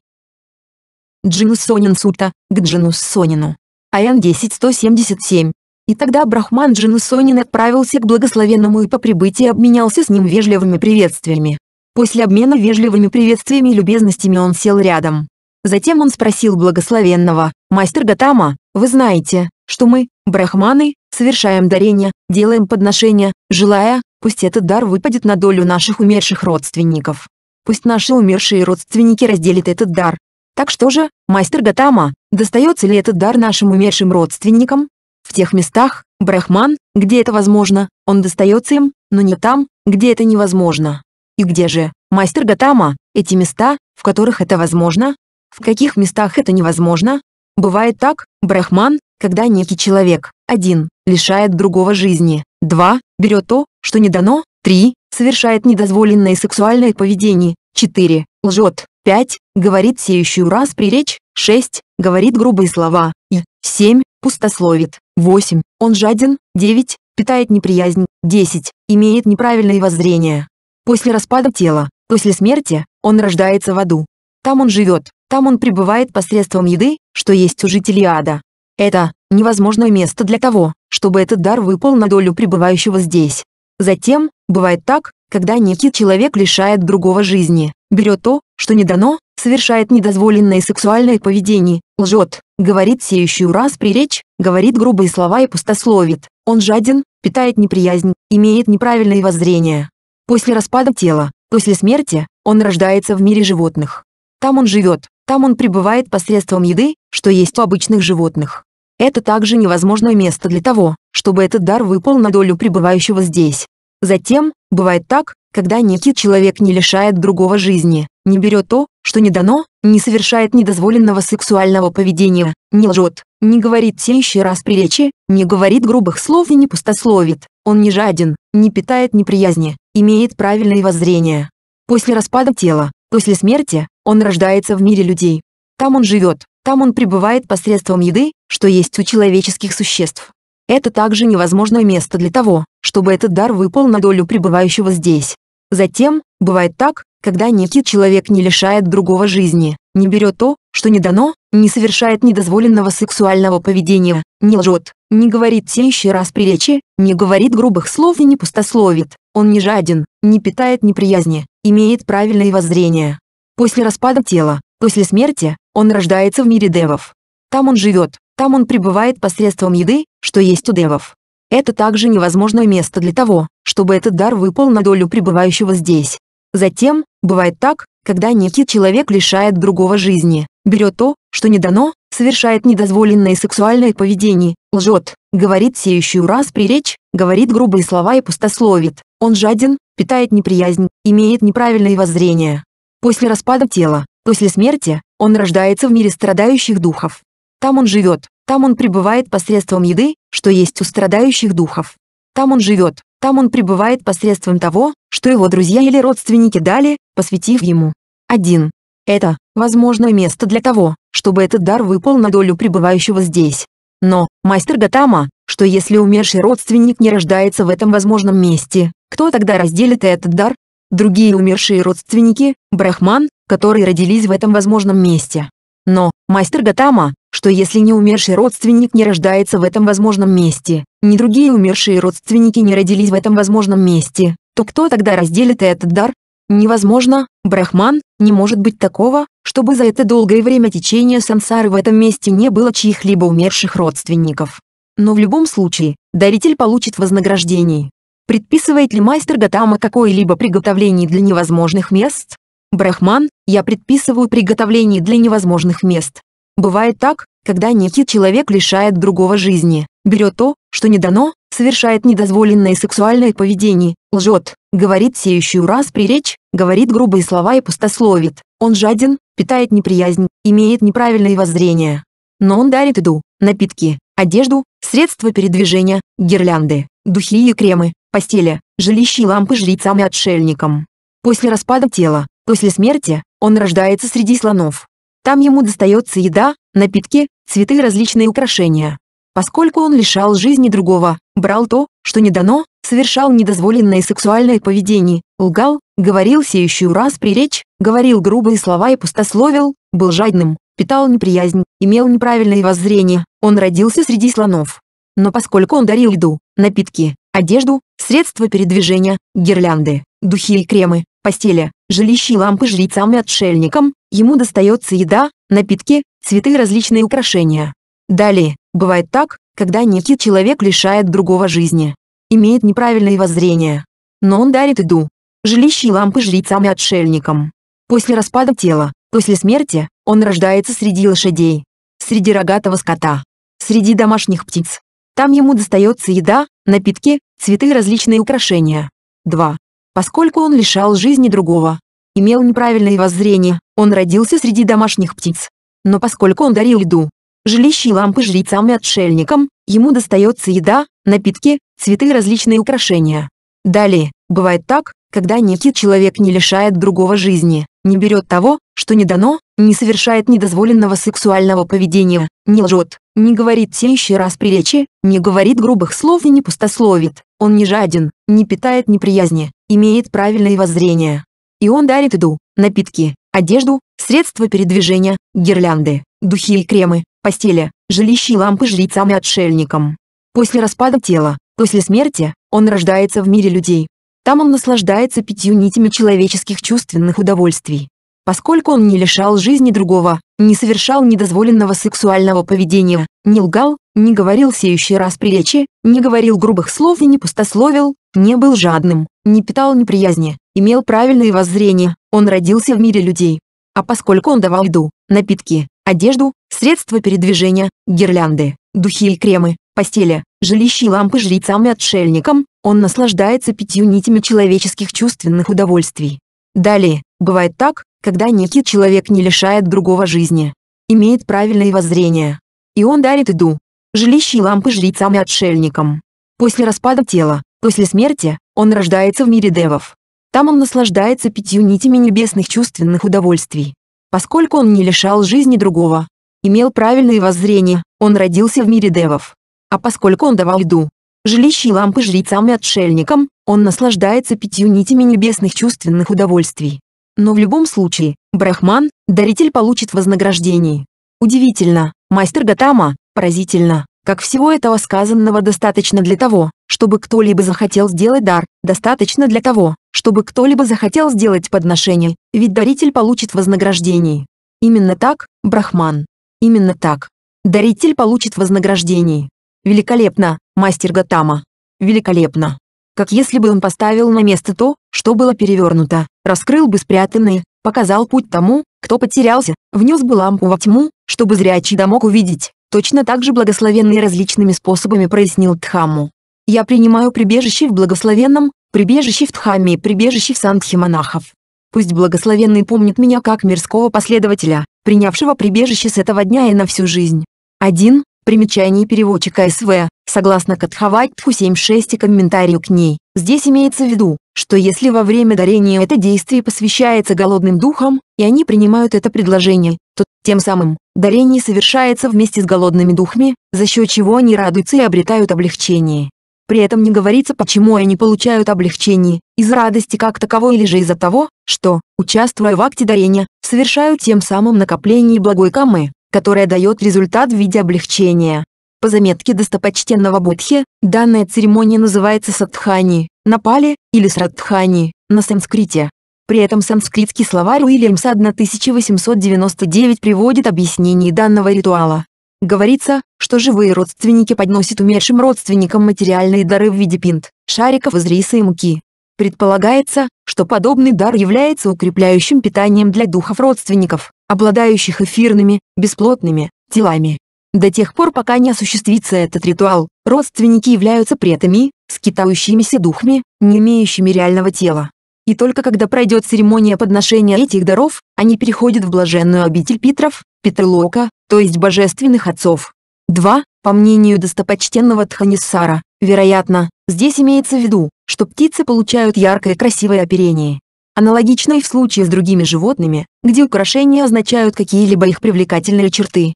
Джинус Сонин Сута, к Джинус Сонину. АН 10177, и тогда Брахман Сонин отправился к благословенному и по прибытии обменялся с ним вежливыми приветствиями. После обмена вежливыми приветствиями и любезностями он сел рядом. Затем он спросил благословенного, «Мастер Гатама, вы знаете, что мы, брахманы, совершаем дарение, делаем подношения, желая, пусть этот дар выпадет на долю наших умерших родственников. Пусть наши умершие родственники разделят этот дар. Так что же, мастер Гатама, достается ли этот дар нашим умершим родственникам? В тех местах, брахман, где это возможно, он достается им, но не там, где это невозможно. И где же, мастер Гатама, эти места, в которых это возможно? В каких местах это невозможно? Бывает так, брахман, когда некий человек, один, лишает другого жизни, два, берет то, что не дано, три, совершает недозволенное сексуальное поведение, четыре, лжет, пять, говорит сеющую раз приречь, шесть, говорит грубые слова, и семь, пустословит, 8, он жаден, 9, питает неприязнь, 10, имеет неправильные воззрения. После распада тела, после смерти, он рождается в аду. Там он живет, там он пребывает посредством еды, что есть у жителей ада. Это невозможное место для того, чтобы этот дар выпал на долю пребывающего здесь. Затем, бывает так, когда некий человек лишает другого жизни, берет то, что не дано, совершает недозволенное сексуальное поведение, лжет, говорит сеющую раз приречь, говорит грубые слова и пустословит. Он жаден, питает неприязнь, имеет неправильные воззрения. После распада тела, после смерти, он рождается в мире животных. Там он живет, там он пребывает посредством еды, что есть у обычных животных. Это также невозможное место для того, чтобы этот дар выпал на долю пребывающего здесь. Затем, бывает так, когда некий человек не лишает другого жизни, не берет то, что не дано, не совершает недозволенного сексуального поведения, не лжет, не говорит сеющий раз прилечи, не говорит грубых слов и не пустословит, он не жаден, не питает неприязни, имеет правильное воззрения. После распада тела, после смерти, он рождается в мире людей. Там он живет, там он пребывает посредством еды, что есть у человеческих существ. Это также невозможное место для того, чтобы этот дар выпал на долю пребывающего здесь. Затем, бывает так, когда некий человек не лишает другого жизни, не берет то, что не дано, не совершает недозволенного сексуального поведения, не лжет, не говорит сеющий раз при речи, не говорит грубых слов и не пустословит, он не жаден, не питает неприязни, имеет правильные воззрения. После распада тела, после смерти, он рождается в мире девов. Там он живет, там он пребывает посредством еды, что есть у девов. Это также невозможное место для того, чтобы этот дар выпал на долю пребывающего здесь. Затем, Бывает так, когда некий человек лишает другого жизни, берет то, что не дано, совершает недозволенное сексуальное поведение, лжет, говорит сеющую раз при речь, говорит грубые слова и пустословит. Он жаден, питает неприязнь, имеет неправильные воззрения. После распада тела, после смерти, он рождается в мире страдающих духов. Там он живет, там он пребывает посредством еды, что есть у страдающих духов. Там он живет, там он пребывает посредством того, что его друзья или родственники дали, посвятив ему. 1. Это, возможно, место для того, чтобы этот дар выпал на долю пребывающего здесь. Но, мастер Гатама, что если умерший родственник не рождается в этом возможном месте, кто тогда разделит этот дар? Другие умершие родственники, брахман, которые родились в этом возможном месте. Но, мастер Гатама, что если не умерший родственник не рождается в этом возможном месте, ни другие умершие родственники не родились в этом возможном месте, то кто тогда разделит этот дар? Невозможно, брахман, не может быть такого, чтобы за это долгое время течения сансары в этом месте не было чьих-либо умерших родственников. Но в любом случае, даритель получит вознаграждение. Предписывает ли мастер Гатама какое-либо приготовление для невозможных мест? Брахман, я предписываю приготовление для невозможных мест. Бывает так, когда некий человек лишает другого жизни, берет то, что не дано, совершает недозволенное сексуальное поведение, лжет, говорит сеющую раз при речь, говорит грубые слова и пустословит. Он жаден, питает неприязнь, имеет неправильные воззрения. Но он дарит еду, напитки, одежду, средства передвижения, гирлянды, духи и кремы, постели, жилище и лампы жрецам и отшельникам. После распада тела, после смерти, он рождается среди слонов. Там ему достается еда, напитки, цветы и различные украшения поскольку он лишал жизни другого, брал то, что не дано, совершал недозволенное сексуальное поведение, лгал, говорил сеющую при речь, говорил грубые слова и пустословил, был жадным, питал неприязнь, имел неправильные воззрения, он родился среди слонов. Но поскольку он дарил еду, напитки, одежду, средства передвижения, гирлянды, духи и кремы, постели, жилище и лампы жрецам и отшельникам, ему достается еда, напитки, цветы и различные украшения. Далее, Бывает так, когда некий человек лишает другого жизни, имеет неправильное воззрение, но он дарит еду, жилище и лампы жрецам и отшельникам. После распада тела, после смерти, он рождается среди лошадей, среди рогатого скота, среди домашних птиц. Там ему достается еда, напитки, цветы и различные украшения. 2. Поскольку он лишал жизни другого, имел неправильное воззрение, он родился среди домашних птиц. Но поскольку он дарил еду, жилище и лампы жрецам и отшельникам, ему достается еда, напитки, цветы и различные украшения. Далее, бывает так, когда некий человек не лишает другого жизни, не берет того, что не дано, не совершает недозволенного сексуального поведения, не лжет, не говорит сеющий раз при речи, не говорит грубых слов и не пустословит, он не жаден, не питает неприязни, имеет правильные воззрения. И он дарит еду, напитки, одежду, средства передвижения, гирлянды, духи и кремы, постели, жилище и лампы жрецам и отшельникам. После распада тела, после смерти, он рождается в мире людей. Там он наслаждается пятью нитями человеческих чувственных удовольствий. Поскольку он не лишал жизни другого, не совершал недозволенного сексуального поведения, не лгал, не говорил сеющий раз речи, не говорил грубых слов и не пустословил, не был жадным, не питал неприязни, имел правильные воззрения, он родился в мире людей. А поскольку он давал еду, напитки, одежду, средства передвижения, гирлянды, духи и кремы, постели, жилищи, и лампы жрецам и отшельникам, он наслаждается пятью нитями человеческих чувственных удовольствий. Далее, бывает так, когда некий человек не лишает другого жизни, имеет правильное воззрение, и он дарит иду, жилищи, и лампы жрецам и отшельникам. После распада тела, после смерти, он рождается в мире девов. Там он наслаждается пятью нитями небесных чувственных удовольствий. Поскольку он не лишал жизни другого, имел правильные воззрения, он родился в мире девов. А поскольку он давал еду, жилищи, и лампы жрецам и отшельникам, он наслаждается пятью нитями небесных чувственных удовольствий. Но в любом случае, брахман, даритель получит вознаграждение. Удивительно, мастер Гатама, поразительно, как всего этого сказанного достаточно для того, чтобы кто-либо захотел сделать дар, достаточно для того, чтобы кто-либо захотел сделать подношение, ведь даритель получит вознаграждение. Именно так, Брахман. Именно так. Даритель получит вознаграждение. Великолепно, мастер Гатама. Великолепно. Как если бы он поставил на место то, что было перевернуто, раскрыл бы спрятанное, показал путь тому, кто потерялся, внес бы лампу во тьму, чтобы зрячий да мог увидеть. Точно так же благословенный различными способами прояснил Тхаму. Я принимаю прибежище в благословенном, прибежище в Дхамме и прибежище в Сангхе монахов. Пусть благословенный помнит меня как мирского последователя, принявшего прибежище с этого дня и на всю жизнь. 1. Примечание переводчика СВ, согласно Катхавайтху 7.6 и комментарию к ней. Здесь имеется в виду, что если во время дарения это действие посвящается голодным духам, и они принимают это предложение, то, тем самым, дарение совершается вместе с голодными духами, за счет чего они радуются и обретают облегчение. При этом не говорится, почему они получают облегчение, из радости как таковой или же из-за того, что, участвуя в акте дарения, совершают тем самым накопление благой камы, которая дает результат в виде облегчения. По заметке достопочтенного Будхи, данная церемония называется садхани, на пале, или срадхани, на санскрите. При этом санскритский словарь Уильямса 1899 приводит объяснение данного ритуала. Говорится, что живые родственники подносят умершим родственникам материальные дары в виде пинт, шариков из риса и муки. Предполагается, что подобный дар является укрепляющим питанием для духов родственников, обладающих эфирными, бесплотными, телами. До тех пор, пока не осуществится этот ритуал, родственники являются претами, скитающимися духами, не имеющими реального тела. И только когда пройдет церемония подношения этих даров, они переходят в блаженную обитель Питров, Петрлока, то есть божественных отцов. 2. По мнению достопочтенного Тханисара, вероятно, здесь имеется в виду, что птицы получают яркое и красивое оперение. Аналогично и в случае с другими животными, где украшения означают какие-либо их привлекательные черты.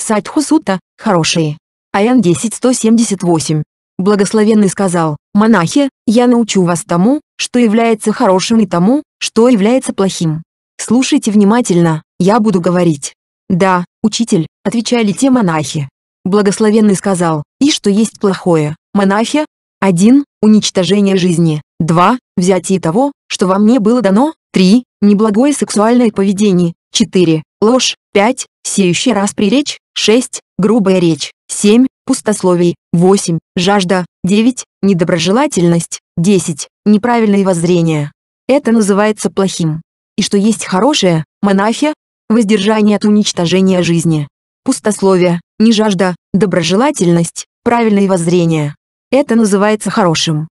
Садхусута – хорошие. Аян 10.178. Благословенный сказал, «Монахи, я научу вас тому, что является хорошим и тому, что является плохим. Слушайте внимательно, я буду говорить. Да, «Учитель», — отвечали те монахи. Благословенный сказал, «И что есть плохое, монахи? 1. Уничтожение жизни. 2. Взятие того, что во мне было дано. 3. Неблагое сексуальное поведение. 4. Ложь. 5. Сеющая расприречь. 6. Грубая речь. 7. Пустословие. 8. Жажда. 9. Недоброжелательность. 10. неправильное воззрение. Это называется плохим. И что есть хорошее, монахи, воздержание от уничтожения жизни, пустословие, не жажда, доброжелательность, правильное воззрение. Это называется хорошим.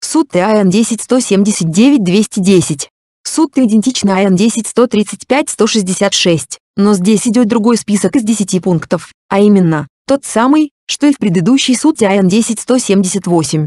Суд ТАН 10-179-210. Суд идентично АН 10-135-166, но здесь идет другой список из 10 пунктов, а именно, тот самый, что и в предыдущей суд АН 10-178.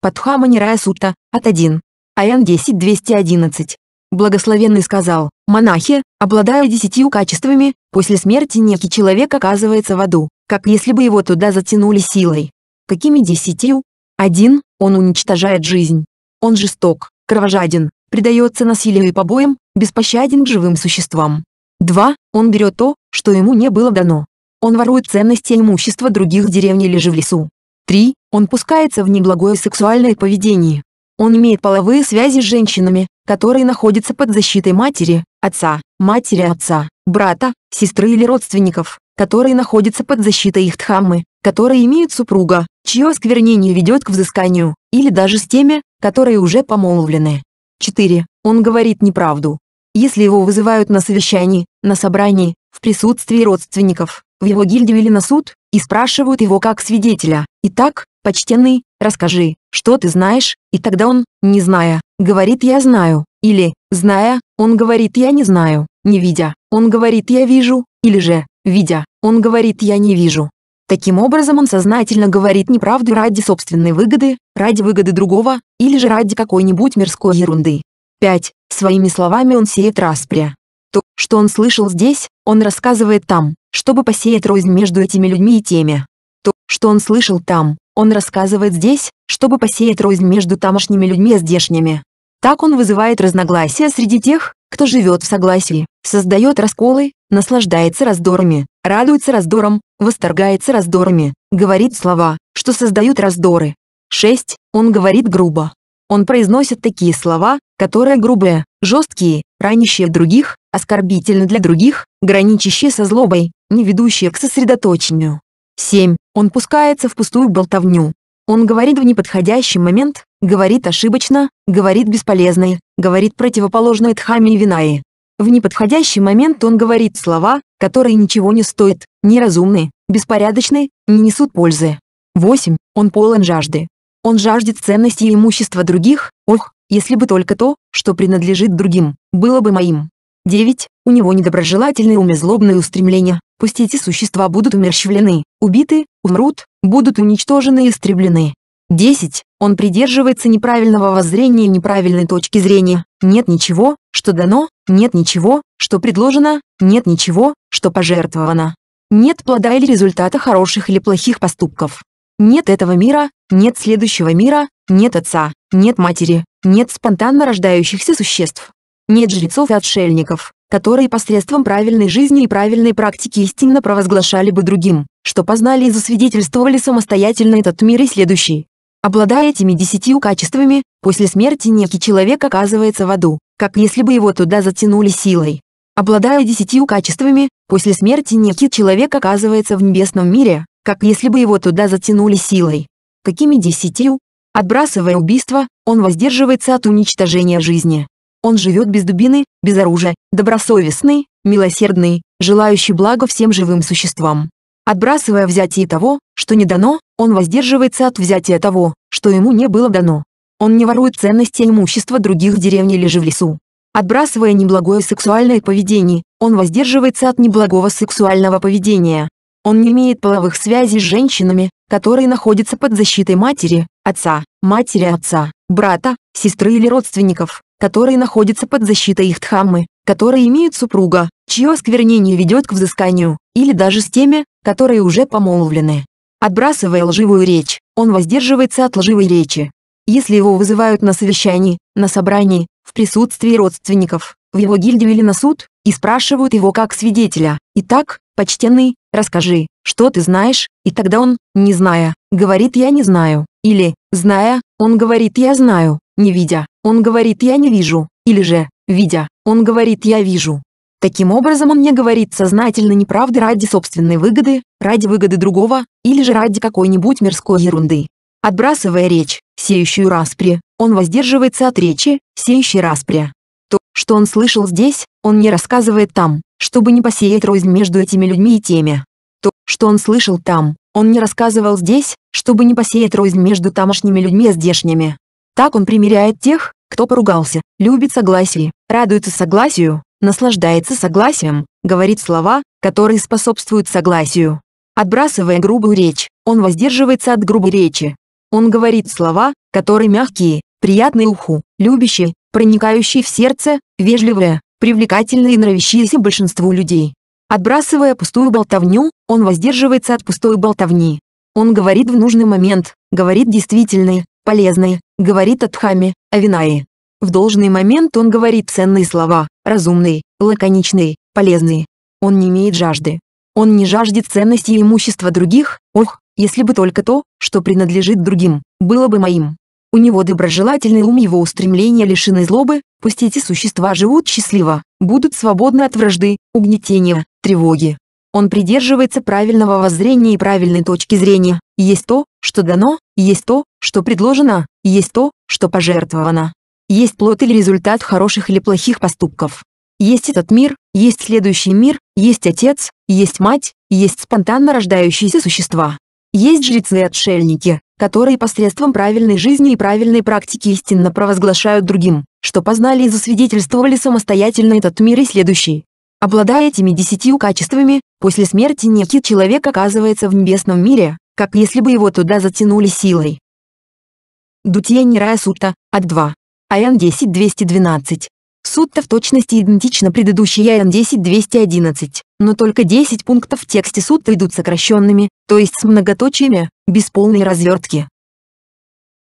Падхама Нирая Сута, от 1. АН 10-211. Благословенный сказал, монахи, обладая десятью качествами, после смерти некий человек оказывается в аду, как если бы его туда затянули силой. Какими десятью? Один, он уничтожает жизнь. Он жесток, кровожаден, предается насилию и побоям, беспощаден к живым существам. Два, он берет то, что ему не было дано. Он ворует ценности и имущества других деревень или же в лесу. Три, он пускается в неблагое сексуальное поведение. Он имеет половые связи с женщинами, которые находятся под защитой матери, отца, матери отца, брата, сестры или родственников, которые находятся под защитой их дхаммы, которые имеют супруга, чье осквернение ведет к взысканию, или даже с теми, которые уже помолвлены. 4. Он говорит неправду. Если его вызывают на совещании, на собрании, в присутствии родственников, в его гильдию или на суд, и спрашивают его как свидетеля. Итак, почтенный, Расскажи, что ты знаешь, и тогда он, не зная, говорит «я знаю», или, зная, он говорит «я не знаю», не видя, он говорит «я вижу», или же, видя, он говорит «я не вижу». Таким образом он сознательно говорит неправду ради собственной выгоды, ради выгоды другого, или же ради какой-нибудь мирской ерунды. 5. Своими словами он сеет распря. То, что он слышал здесь, он рассказывает там, чтобы посеять рознь между этими людьми и теми. То, что он слышал там, он рассказывает здесь, чтобы посеять рознь между тамошними людьми и здешними. Так он вызывает разногласия среди тех, кто живет в согласии, создает расколы, наслаждается раздорами, радуется раздорам, восторгается раздорами, говорит слова, что создают раздоры. 6. Он говорит грубо. Он произносит такие слова, которые грубые, жесткие, ранящие других, оскорбительны для других, граничащие со злобой, не ведущие к сосредоточению. 7. Он пускается в пустую болтовню. Он говорит в неподходящий момент, говорит ошибочно, говорит бесполезное, говорит противоположное Дхаме и Винаи. В неподходящий момент он говорит слова, которые ничего не стоят, неразумны, беспорядочны, не несут пользы. 8. Он полон жажды. Он жаждет ценности и имущества других, ох, если бы только то, что принадлежит другим, было бы моим. 9. У него недоброжелательные, умезлобные устремления. Пусть эти существа будут умерщвлены, убиты, умрут, будут уничтожены и истреблены. 10. Он придерживается неправильного воззрения и неправильной точки зрения. Нет ничего, что дано, нет ничего, что предложено, нет ничего, что пожертвовано. Нет плода или результата хороших или плохих поступков. Нет этого мира, нет следующего мира, нет отца, нет матери, нет спонтанно рождающихся существ, нет жрецов и отшельников, которые посредством правильной жизни и правильной практики истинно провозглашали бы другим, что познали и засвидетельствовали самостоятельно этот мир и следующий. Обладая этими десятью качествами, после смерти некий человек оказывается в аду, как если бы его туда затянули силой. Обладая десятью качествами, после смерти некий человек оказывается в небесном мире, как если бы его туда затянули силой. Какими десятью? Отбрасывая убийство, он воздерживается от уничтожения жизни. Он живет без дубины, без оружия, добросовестный, милосердный, желающий блага всем живым существам. Отбрасывая взятие того, что не дано, он воздерживается от взятия того, что ему не было дано. Он не ворует ценности и имущества других деревень или же в лесу. Отбрасывая неблагое сексуальное поведение, он воздерживается от неблагого сексуального поведения. Он не имеет половых связей с женщинами, которые находятся под защитой матери, отца, матери отца брата, сестры или родственников, которые находятся под защитой их дхаммы, которые имеют супруга, чье осквернение ведет к взысканию, или даже с теми, которые уже помолвлены. Отбрасывая лживую речь, он воздерживается от лживой речи. Если его вызывают на совещании, на собрании, в присутствии родственников, в его гильдию или на суд, и спрашивают его как свидетеля, «Итак, почтенный, расскажи, что ты знаешь?» И тогда он, не зная, говорит «Я не знаю». Или, зная, он говорит «я знаю», не видя, он говорит «я не вижу», или же, видя, он говорит «я вижу». Таким образом он не говорит сознательно неправды ради собственной выгоды, ради выгоды другого, или же ради какой-нибудь мирской ерунды. Отбрасывая речь, сеющую распри, он воздерживается от речи, сеющей распри. То, что он слышал здесь, он не рассказывает там, чтобы не посеять рознь между этими людьми и теми. То, что он слышал там, он не рассказывал здесь, чтобы не посеять рознь между тамошними людьми и здешними. Так он примиряет тех, кто поругался, любит согласие, радуется согласию, наслаждается согласием, говорит слова, которые способствуют согласию. Отбрасывая грубую речь, он воздерживается от грубой речи. Он говорит слова, которые мягкие, приятные уху, любящие, проникающие в сердце, вежливые, привлекательные и нравящиеся большинству людей. Отбрасывая пустую болтовню, он воздерживается от пустой болтовни. Он говорит в нужный момент, говорит действительные, полезные, говорит о Дхамме, о Винае. В должный момент он говорит ценные слова, разумные, лаконичные, полезные. Он не имеет жажды. Он не жаждет ценности и имущества других, ох, если бы только то, что принадлежит другим, было бы моим. У него доброжелательный ум, его устремления лишены злобы, пусть эти существа живут счастливо, будут свободны от вражды, угнетения, тревоги. Он придерживается правильного воззрения и правильной точки зрения. Есть то, что дано, есть то, что предложено, есть то, что пожертвовано. Есть плод или результат хороших или плохих поступков. Есть этот мир, есть следующий мир, есть отец, есть мать, есть спонтанно рождающиеся существа. Есть жрецы и отшельники, которые посредством правильной жизни и правильной практики истинно провозглашают другим, что познали и засвидетельствовали самостоятельно этот мир и следующий. Обладая этими десятью качествами, после смерти некий человек оказывается в небесном мире, как если бы его туда затянули силой. Дутия Нирая Сутта, от 2. АН 10-212. Сутта в точности идентична предыдущей АН 10-211, но только 10 пунктов в тексте сутта идут сокращенными, то есть с многоточиями, без полной развертки.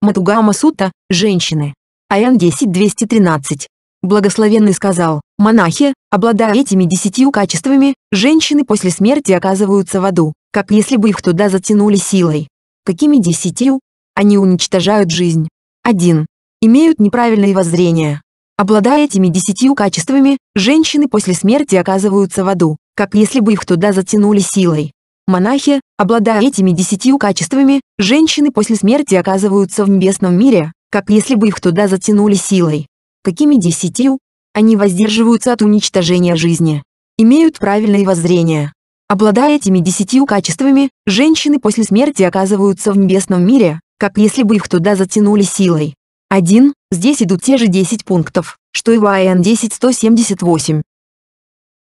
Матугама Сутта, женщины. АН 10-213. Благословенный сказал, монахи, обладая этими десятью качествами, женщины после смерти оказываются в аду, как если бы их туда затянули силой. Какими десятью? Они уничтожают жизнь. 1. Имеют неправильные воззрения. Обладая этими десятью качествами, женщины после смерти оказываются в аду, как если бы их туда затянули силой. Монахи, обладая этими десятью качествами, женщины после смерти оказываются в небесном мире, как если бы их туда затянули силой какими десятью, они воздерживаются от уничтожения жизни, имеют правильное воззрение, Обладая этими десятью качествами, женщины после смерти оказываются в небесном мире, как если бы их туда затянули силой. 1. Здесь идут те же 10 пунктов, что и в АН 10-178.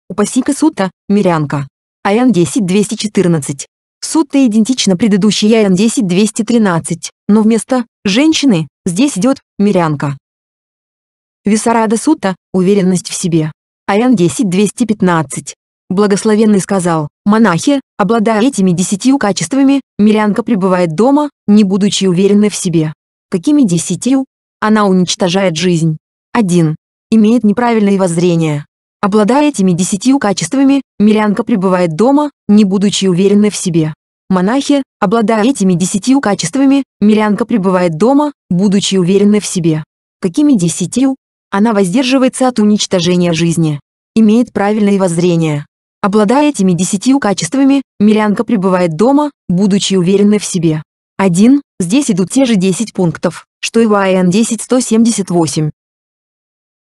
Упасика Сута, Мирянка. АН 10-214. Сутта идентична предыдущей АН 10-213, но вместо «женщины» здесь идет «мирянка». Висарада Сута, уверенность в себе. АН 10-215. Благословенный сказал, монахи, обладая этими десятью качествами, мирянка пребывает дома, не будучи уверенной в себе. Какими десятью? Она уничтожает жизнь. 1. Имеет неправильные воззрения. Обладая этими десятью качествами, мирянка пребывает дома, не будучи уверенной в себе. Монахи, обладая этими десятью качествами, мирянка пребывает дома, будучи уверенной в себе. Какими десятью? Она воздерживается от уничтожения жизни. Имеет правильные воззрения. Обладая этими десятью качествами, мирянка пребывает дома, будучи уверенной в себе. 1. Здесь идут те же 10 пунктов, что и в АН 10 178.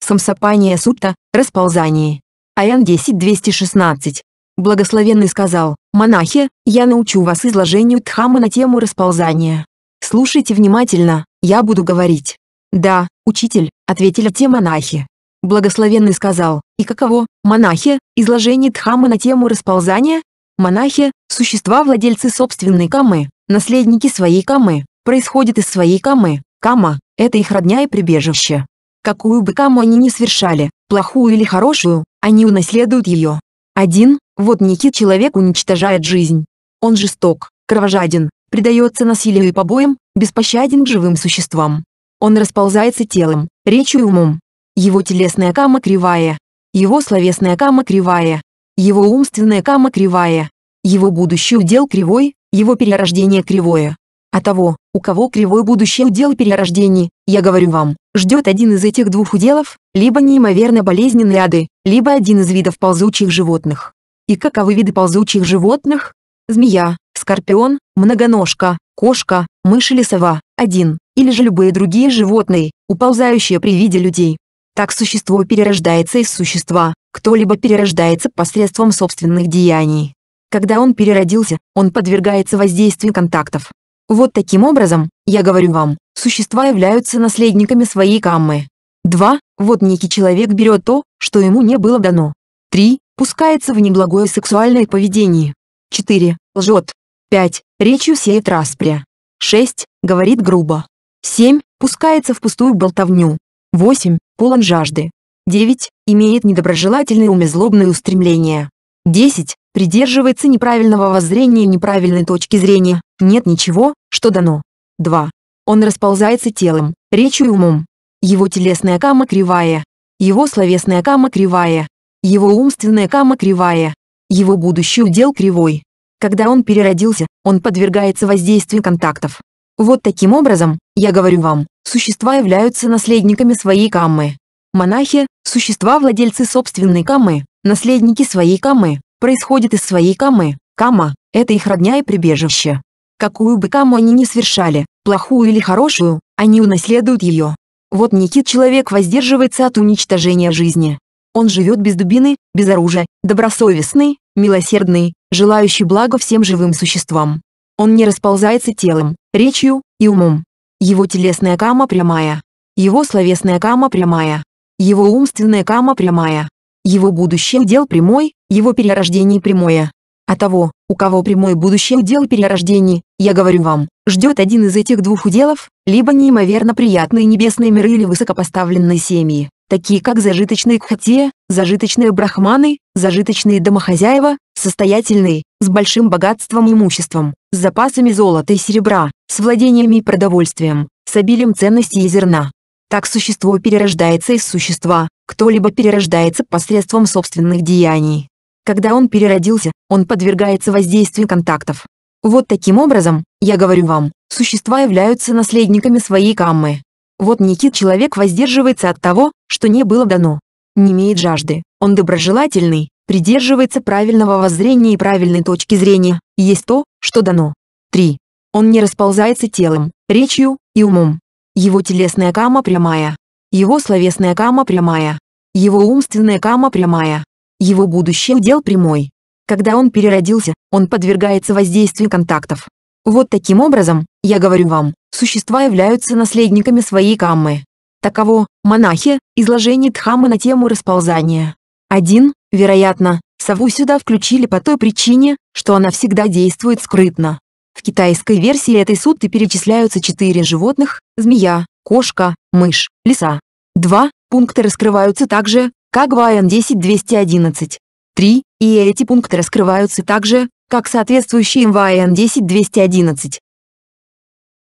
Самсапания сутта, расползание. АН 10 216. Благословенный сказал, «Монахи, я научу вас изложению Дхаммы на тему расползания. Слушайте внимательно, я буду говорить. «Да, учитель», — ответили те монахи. Благословенный сказал, «И каково, монахи, изложение Дхаммы на тему расползания?» Монахи – существа владельцы собственной камы, наследники своей камы, происходят из своей камы. Кама – это их родня и прибежище. Какую бы каму они ни совершали, плохую или хорошую, они унаследуют ее. Один, вот некий человек уничтожает жизнь. Он жесток, кровожаден, предается насилию и побоям, беспощаден к живым существам. Он расползается телом, речью и умом. Его телесная кама кривая. Его словесная кама кривая. Его умственная кама кривая. Его будущий удел кривой, его перерождение кривое. А того, у кого кривой будущее удел перерождений, я говорю вам, ждет один из этих двух уделов, либо неимоверно болезненные ады, либо один из видов ползучих животных. И каковы виды ползучих животных? Змея, скорпион, многоножка, кошка, мышь или сова, один, или же любые другие животные, уползающие при виде людей. Так существо перерождается из существа, кто-либо перерождается посредством собственных деяний. Когда он переродился, он подвергается воздействию контактов. Вот таким образом, я говорю вам, существа являются наследниками своей каммы. 2. Вот некий человек берет то, что ему не было дано. 3. Пускается в неблагое сексуальное поведение. 4. Лжет. 5. Речью сеет распря. 6. Говорит грубо. 7. Пускается в пустую болтовню. 8. Полон жажды. 9. Имеет недоброжелательные ум и злобные устремления. 10. Придерживается неправильного воззрения и неправильной точки зрения. Нет ничего, что дано. 2. Он расползается телом, речью и умом. Его телесная кама кривая. Его словесная кама кривая. Его умственная кама кривая. Его будущий удел кривой. Когда он переродился, он подвергается воздействию контактов. Вот таким образом, я говорю вам, существа являются наследниками своей каммы. Монахи – существа владельцы собственной каммы, наследники своей каммы, происходят из своей каммы. Камма – это их родня и прибежище. Какую бы камму они ни совершали, плохую или хорошую, они унаследуют ее. Вот Никит человек воздерживается от уничтожения жизни. Он живет без дубины, без оружия, добросовестный, милосердный, желающий блага всем живым существам. Он не расползается телом, речью и умом. Его телесная кама прямая. Его словесная кама прямая. Его умственная кама прямая. Его будущее удел прямой, его перерождение прямое. А того, у кого прямое будущее удел перерождений, я говорю вам, ждет один из этих двух уделов, либо неимоверно приятные небесные миры или высокопоставленные семьи такие как зажиточные кхатия, зажиточные брахманы, зажиточные домохозяева, состоятельные, с большим богатством и имуществом, с запасами золота и серебра, с владениями и продовольствием, с обилием ценностей и зерна. Так существо перерождается из существа, кто-либо перерождается посредством собственных деяний. Когда он переродился, он подвергается воздействию контактов. Вот таким образом, я говорю вам, существа являются наследниками своей каммы. Вот Никит человек воздерживается от того, что не было дано. Не имеет жажды, он доброжелательный, придерживается правильного воззрения и правильной точки зрения, есть то, что дано. 3. Он не расползается телом, речью и умом. Его телесная кама прямая. Его словесная кама прямая. Его умственная кама прямая. Его будущий удел прямой. Когда он переродился, он подвергается воздействию контактов. Вот таким образом, я говорю вам, существа являются наследниками своей каммы. Таково, монахи, изложение Дхаммы на тему расползания. Один, Вероятно, сову сюда включили по той причине, что она всегда действует скрытно. В китайской версии этой сутты перечисляются четыре животных – змея, кошка, мышь, лиса. Два пункта раскрываются также, как в АН 10-211. 3. И эти пункты раскрываются также, как соответствующие им в АН 10-211.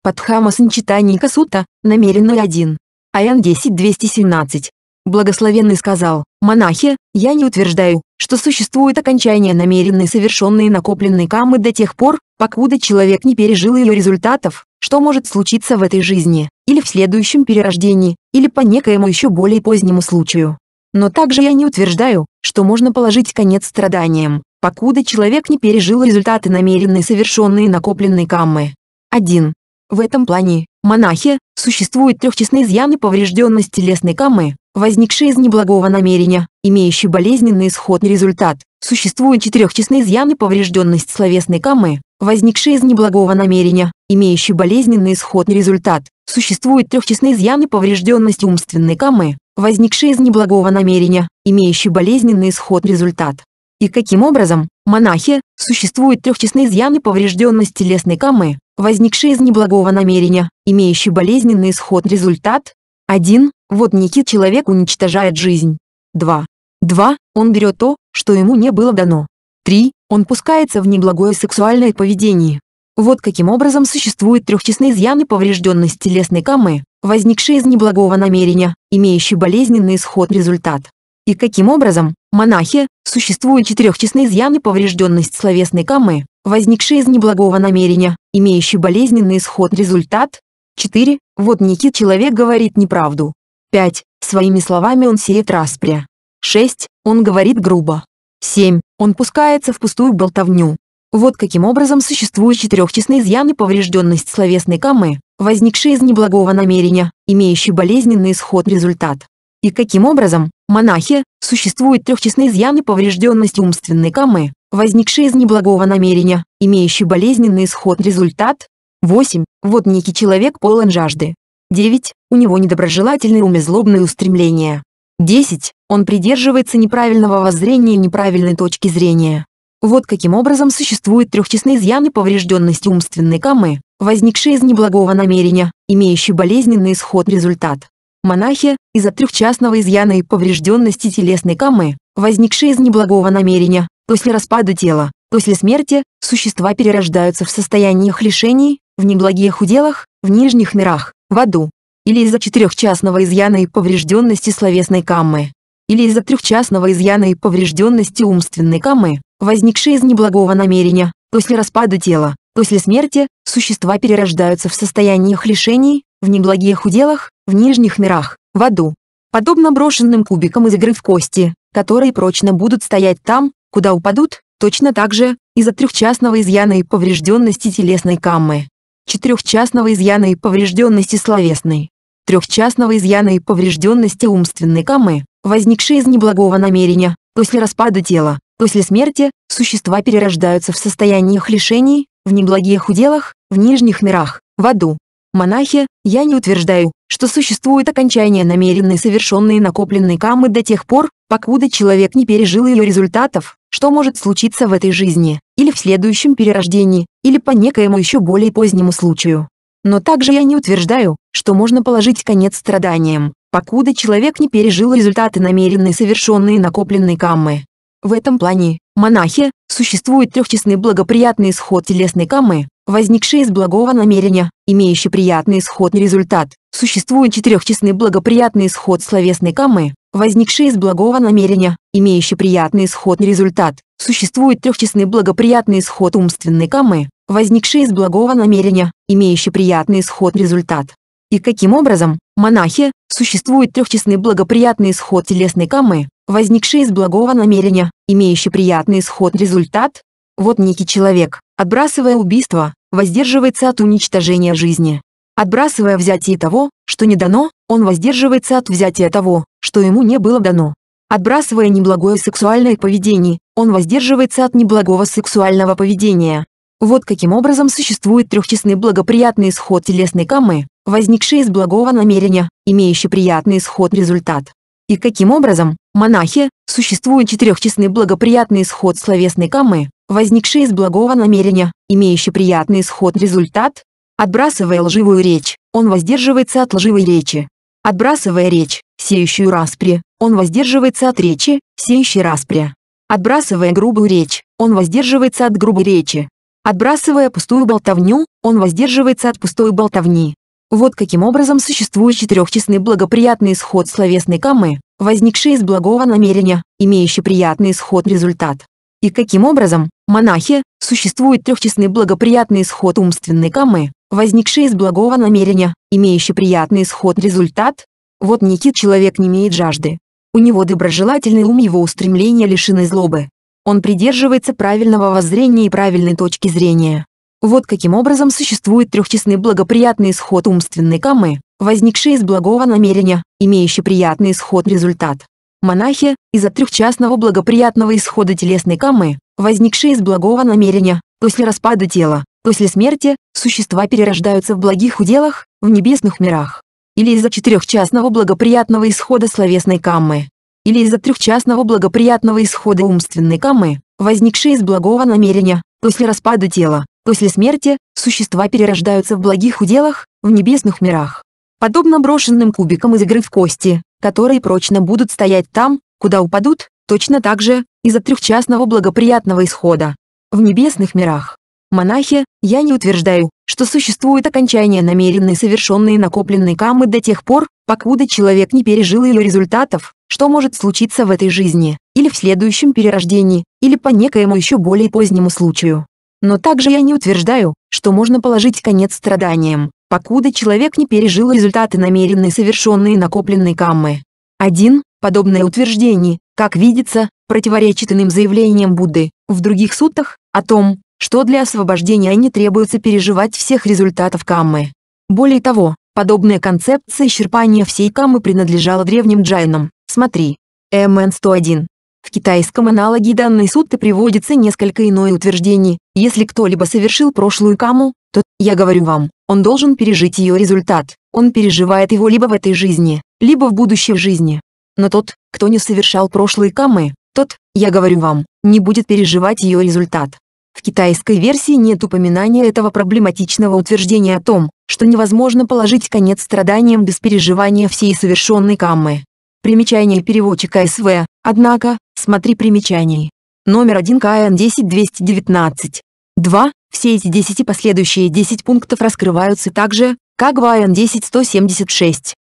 Падхама Санчитаника Сута, намерен 01. АН 10-217. Благословенный сказал, «Монахи, я не утверждаю, что существует окончание намеренной совершенной и накопленной камы до тех пор, покуда человек не пережил ее результатов, что может случиться в этой жизни, или в следующем перерождении, или по некоему еще более позднему случаю. Но также я не утверждаю, что можно положить конец страданиям, покуда человек не пережил результаты намеренной совершенной и накопленной каммы. 1. В этом плане, монахи существуют трехчестные изъян и поврежденность телесной камы, возникшие из неблагого намерения, имеющий болезненный исходный результат. Существуют четырехчастный изъян поврежденность словесной камы, возникшие из неблагого намерения, имеющий болезненный исходный результат. Существуют трехчестные изъян поврежденность умственной камы, возникшие из неблагого намерения, имеющий болезненный исходный результат. И каким образом, монахи, существуют трехчестные изъян поврежденность телесной камы, возникший из неблагого намерения, имеющий болезненный исход результат. 1. Вот некий человек уничтожает жизнь. 2. 2. Он берет то, что ему не было дано. 3. Он пускается в неблагое сексуальное поведение. Вот каким образом существуют трехчастные изъяны поврежденность телесной камы, возникшие из неблагого намерения, имеющий болезненный исход результат. И каким образом, Монахи существуют четырехчастные изъяны поврежденность словесной камы, возникшие из неблагого намерения, имеющий болезненный исход результат. 4. Вот некий человек говорит неправду. 5. Своими словами он сеет распря. 6. Он говорит грубо. 7. Он пускается в пустую болтовню. Вот каким образом существуют четырехчастные изъяны поврежденность словесной камы, возникшие из неблагого намерения, имеющий болезненный исход результат. И каким образом Монахи существуют трехчастные изъяны поврежденности умственной камы, возникшие из неблагого намерения, имеющий болезненный исход результат. 8. Вот некий человек полон жажды. 9. У него недоброжелательные злобные устремления. 10. Он придерживается неправильного воззрения и неправильной точки зрения. Вот каким образом существуют трехчастные изъяны поврежденности умственной камы, возникшие из неблагого намерения, имеющий болезненный исход результат. Монахи, из-за трехчастного изъяна и поврежденности телесной камы, возникшие из неблагого намерения, после распада тела, после смерти, существа перерождаются в состояниях лишений, в неблагих уделах, в нижних мирах, в аду. Или из-за четырехчастного изъяна и поврежденности словесной каммы. Или из-за трехчастного изъяна и поврежденности умственной каммы, возникшие из неблагого намерения, после распада тела, после смерти, существа перерождаются в состояниях лишений, в неблагих уделах, в нижних мирах, в аду. Подобно брошенным кубикам из игры в кости, которые прочно будут стоять там, куда упадут, точно так же, из-за трехчастного изъяна и поврежденности телесной каммы, четырехчастного изъяна и поврежденности словесной, трехчастного изъяна и поврежденности умственной каммы, возникшие из неблагого намерения, после распада тела, после смерти, существа перерождаются в состояниях лишений, в неблагих уделах, в нижних мирах, в аду. Монахи, я не утверждаю, что существует окончание намеренной совершенной накопленной камы до тех пор, покуда человек не пережил ее результатов, что может случиться в этой жизни, или в следующем перерождении, или по некоему еще более позднему случаю. Но также я не утверждаю, что можно положить конец страданиям, покуда человек не пережил результаты намеренной совершенной накопленной каммы. В этом плане, монахи, существует трехчастный благоприятный исход телесной каммы, возникший из благого намерения, имеющий приятный исходный результат. Существует четырехчастный благоприятный исход словесной каммы, возникший из благого намерения, имеющий приятный исходный результат. Существует трехчастный благоприятный исход умственной каммы, возникший из благого намерения, имеющий приятный исход результат. И каким образом, монахи, существует трехчастный благоприятный исход телесной каммы, возникший из благого намерения, имеющий приятный исход результат? Вот некий человек, отбрасывая убийство, воздерживается от уничтожения жизни. Отбрасывая взятие того, что не дано, он воздерживается от взятия того, что ему не было дано. Отбрасывая неблагое сексуальное поведение, он воздерживается от неблагого сексуального поведения. Вот каким образом существует трехчастный благоприятный исход телесной камы, возникший из благого намерения, имеющий приятный исход результат. И каким образом, монахи, существует четырехчастный благоприятный исход словесной камы, возникший из благого намерения, имеющий приятный исход-результат. Отбрасывая лживую речь, он воздерживается от лживой речи. Отбрасывая речь, сеющую распри, он воздерживается от речи, сеющей распри. Отбрасывая грубую речь, он воздерживается от грубой речи. Отбрасывая пустую болтовню, он воздерживается от пустой болтовни. Вот каким образом существует четырехчисленный благоприятный исход словесной камы, возникший из благого намерения, имеющий приятный исход-результат. И каким образом монахе, существует трехчастный благоприятный исход умственной камы, возникший из благого намерения, имеющий приятный исход результат. Вот Никит человек не имеет жажды. У него доброжелательный ум его устремления лишены злобы. Он придерживается правильного воззрения и правильной точки зрения. Вот каким образом существует трехчастный благоприятный исход умственной камы, возникший из благого намерения, имеющий приятный исход результат. Монахи, из-за трехчастного благоприятного исхода телесной камы, возникшей из благого намерения, после распада тела, после смерти, существа перерождаются в благих уделах, в небесных мирах. Или из-за четырехчастного благоприятного исхода словесной каммы. Или из-за трехчастного благоприятного исхода умственной каммы, возникшей из благого намерения, после распада тела, после смерти, существа перерождаются в благих уделах, в небесных мирах подобно брошенным кубикам из игры в кости, которые прочно будут стоять там, куда упадут, точно так же, из-за трехчастного благоприятного исхода. В небесных мирах. Монахи, я не утверждаю, что существует окончание намеренной совершенной и накопленной камы до тех пор, покуда человек не пережил ее результатов, что может случиться в этой жизни, или в следующем перерождении, или по некоему еще более позднему случаю. Но также я не утверждаю, что можно положить конец страданиям, покуда человек не пережил результаты намеренной совершенной и накопленной каммы. 1. Подобное утверждение, как видится, противоречит иным заявлениям Будды, в других суттах, о том, что для освобождения не требуется переживать всех результатов каммы. Более того, подобная концепция исчерпания всей каммы принадлежала древним джайнам. Смотри. МН 101. В китайском аналоге данной сутты приводится несколько иное утверждение. Если кто-либо совершил прошлую каму, то, я говорю вам, он должен пережить ее результат. Он переживает его либо в этой жизни, либо в будущей жизни. Но тот, кто не совершал прошлые камы, тот, я говорю вам, не будет переживать ее результат. В китайской версии нет упоминания этого проблематичного утверждения о том, что невозможно положить конец страданиям без переживания всей совершенной каммы. Примечание переводчика СВ, однако, смотри примечание. Номер 1 КН 10219. 2. Все эти 10 последующие 10 пунктов раскрываются так же, как в АН 10176.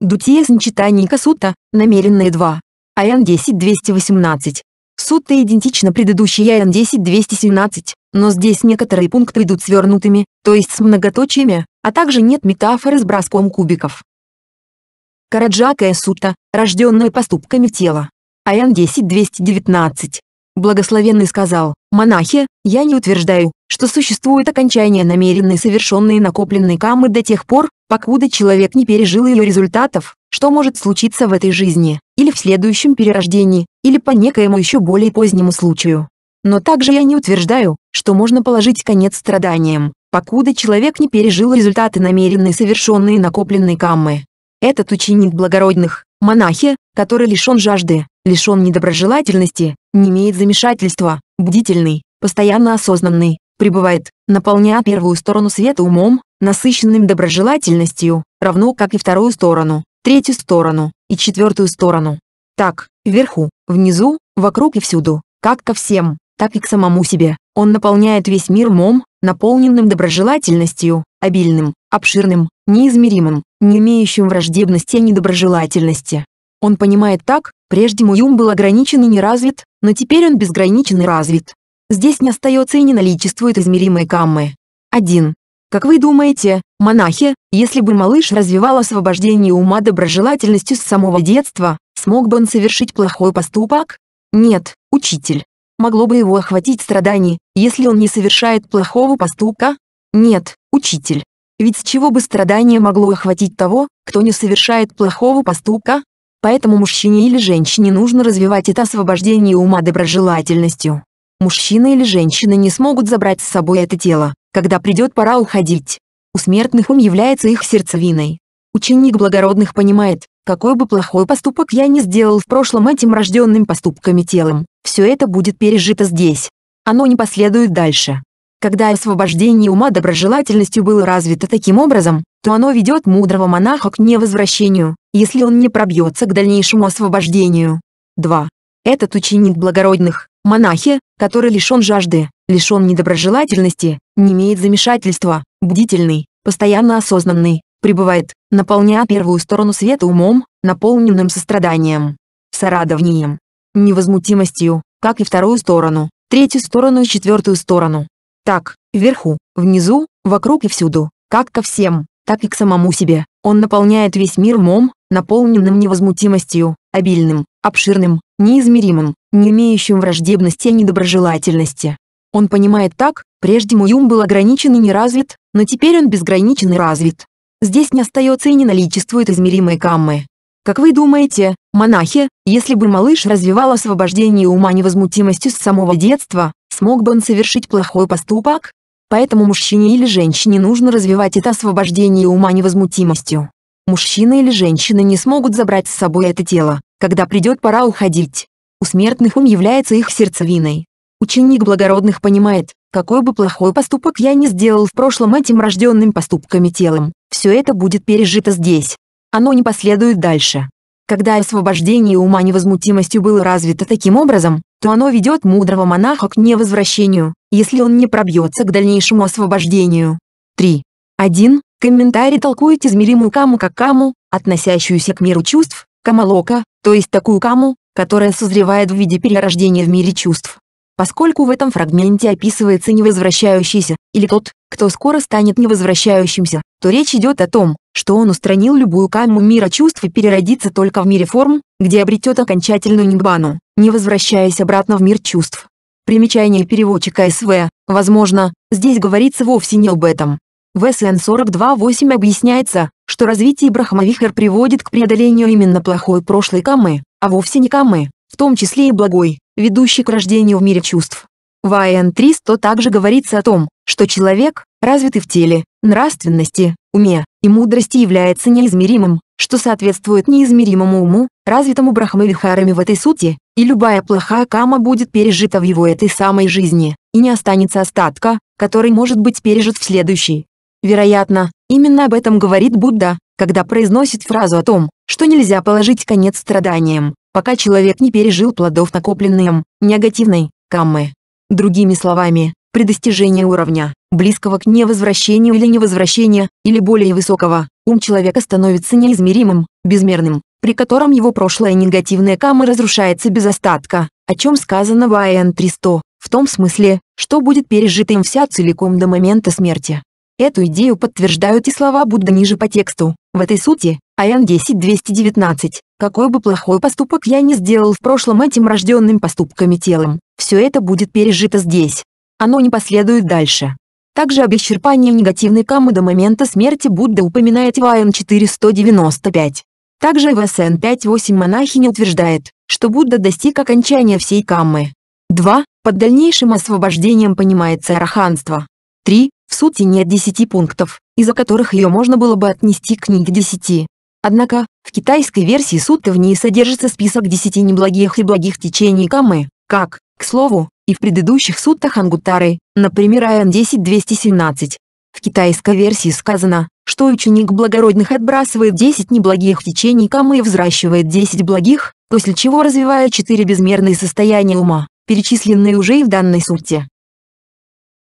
Дутия Санчитаника Сута, намеренные 2. АН 10218. Сутта идентична предыдущей АН 10217, но здесь некоторые пункты идут свернутыми, то есть с многоточиями, а также нет метафоры с броском кубиков. Караджакая Сута, рожденная поступками тела. АН 10219. Благословенный сказал, «Монахи, я не утверждаю, что существует окончание намеренной совершенной и накопленной камы до тех пор, покуда человек не пережил ее результатов, что может случиться в этой жизни, или в следующем перерождении, или по некоему еще более позднему случаю. Но также я не утверждаю, что можно положить конец страданиям, покуда человек не пережил результаты намеренной совершенной и накопленной каммы. Этот ученик благородных, Монахи, который лишен жажды, лишен недоброжелательности, не имеет замешательства, бдительный, постоянно осознанный, пребывает, наполняя первую сторону света умом, насыщенным доброжелательностью, равно как и вторую сторону, третью сторону и четвертую сторону. Так, вверху, внизу, вокруг и всюду, как ко всем, так и к самому себе. Он наполняет весь мир умом, наполненным доброжелательностью, обильным, обширным, неизмеримым, не имеющим враждебности и недоброжелательности. Он понимает так, прежде мой ум был ограничен и не развит, но теперь он безграничен и развит. Здесь не остается и не наличествует измеримые каммы. 1. Как вы думаете, монахи, если бы малыш развивал освобождение ума доброжелательностью с самого детства, смог бы он совершить плохой поступок? Нет, учитель. Могло бы его охватить страдание, если он не совершает плохого поступка? Нет, учитель. Ведь с чего бы страдание могло охватить того, кто не совершает плохого поступка? Поэтому мужчине или женщине нужно развивать это освобождение ума доброжелательностью. Мужчина или женщина не смогут забрать с собой это тело, когда придет пора уходить. У смертных ум является их сердцевиной. Ученик благородных понимает, какой бы плохой поступок я ни сделал в прошлом этим рожденным поступками телом, все это будет пережито здесь. Оно не последует дальше. Когда освобождение ума доброжелательностью было развито таким образом, то оно ведет мудрого монаха к невозвращению, если он не пробьется к дальнейшему освобождению. 2. Этот ученик благородных, монахи, который лишен жажды, лишен недоброжелательности, не имеет замешательства, бдительный, постоянно осознанный, пребывает, наполняя первую сторону света умом, наполненным состраданием, сорадованием, невозмутимостью, как и вторую сторону, третью сторону и четвертую сторону, так, вверху, внизу, вокруг и всюду, как ко всем, так и к самому себе. Он наполняет весь мир мом, наполненным невозмутимостью, обильным, обширным, неизмеримым, не имеющим враждебности и недоброжелательности. Он понимает так, прежде мой ум был ограничен и не развит, но теперь он безграничен и развит. Здесь не остается и не наличествует измеримой каммы, как вы думаете, монахи, если бы малыш развивал освобождение ума невозмутимостью с самого детства, смог бы он совершить плохой поступок? Поэтому мужчине или женщине нужно развивать это освобождение ума невозмутимостью. Мужчина или женщина не смогут забрать с собой это тело, когда придет пора уходить. У смертных ум является их сердцевиной. Ученик благородных понимает, какой бы плохой поступок я ни сделал в прошлом этим рожденным поступками телом, все это будет пережито здесь, оно не последует дальше. Когда освобождение ума невозмутимостью было развито таким образом, то оно ведет мудрого монаха к невозвращению, если он не пробьется к дальнейшему освобождению. 3. 1. Комментарий толкует измеримую каму как каму, относящуюся к миру чувств, камалока, то есть такую каму, которая созревает в виде перерождения в мире чувств. Поскольку в этом фрагменте описывается невозвращающийся, или тот, кто скоро станет невозвращающимся, то речь идет о том, что он устранил любую камму мира чувств и переродится только в мире форм, где обретет окончательную нигбану, не возвращаясь обратно в мир чувств. Примечание переводчика СВ, возможно, здесь говорится вовсе не об этом. В СН 42.8 объясняется, что развитие Брахмавихар приводит к преодолению именно плохой прошлой каммы, а вовсе не каммы, в том числе и благой, ведущей к рождению в мире чувств. В АН 300 также говорится о том, что человек, развитый в теле, нравственности, уме, и мудрости является неизмеримым, что соответствует неизмеримому уму, развитому Брахмавихарами в этой сути, и любая плохая кама будет пережита в его этой самой жизни, и не останется остатка, который может быть пережит в следующей. Вероятно, именно об этом говорит Будда, когда произносит фразу о том, что нельзя положить конец страданиям, пока человек не пережил плодов накопленным, негативной, каммы. Другими словами, при достижении уровня, близкого к невозвращению или невозвращения, или более высокого, ум человека становится неизмеримым, безмерным, при котором его прошлое негативная кама разрушается без остатка, о чем сказано в АН 300, в том смысле, что будет пережито им вся целиком до момента смерти. Эту идею подтверждают и слова Будды ниже по тексту. В этой сути, АН 219, какой бы плохой поступок я ни сделал в прошлом этим рожденным поступками телом, все это будет пережито здесь. Оно не последует дальше. Также об исчерпании негативной камы до момента смерти Будда упоминает в Айн 495. Также в СН 5.8 монахиня утверждает, что Будда достиг окончания всей каммы. 2. Под дальнейшим освобождением понимается араханство. 3. В сути нет 10 пунктов, из-за которых ее можно было бы отнести к книге 10. Однако, в китайской версии сутты в ней содержится список 10 неблагих и благих течений камы, как к слову, и в предыдущих суттах Ангутары, например АН-10-217, в китайской версии сказано, что ученик благородных отбрасывает 10 неблагих течений камы и взращивает 10 благих, после чего развивает 4 безмерные состояния ума, перечисленные уже и в данной сутте.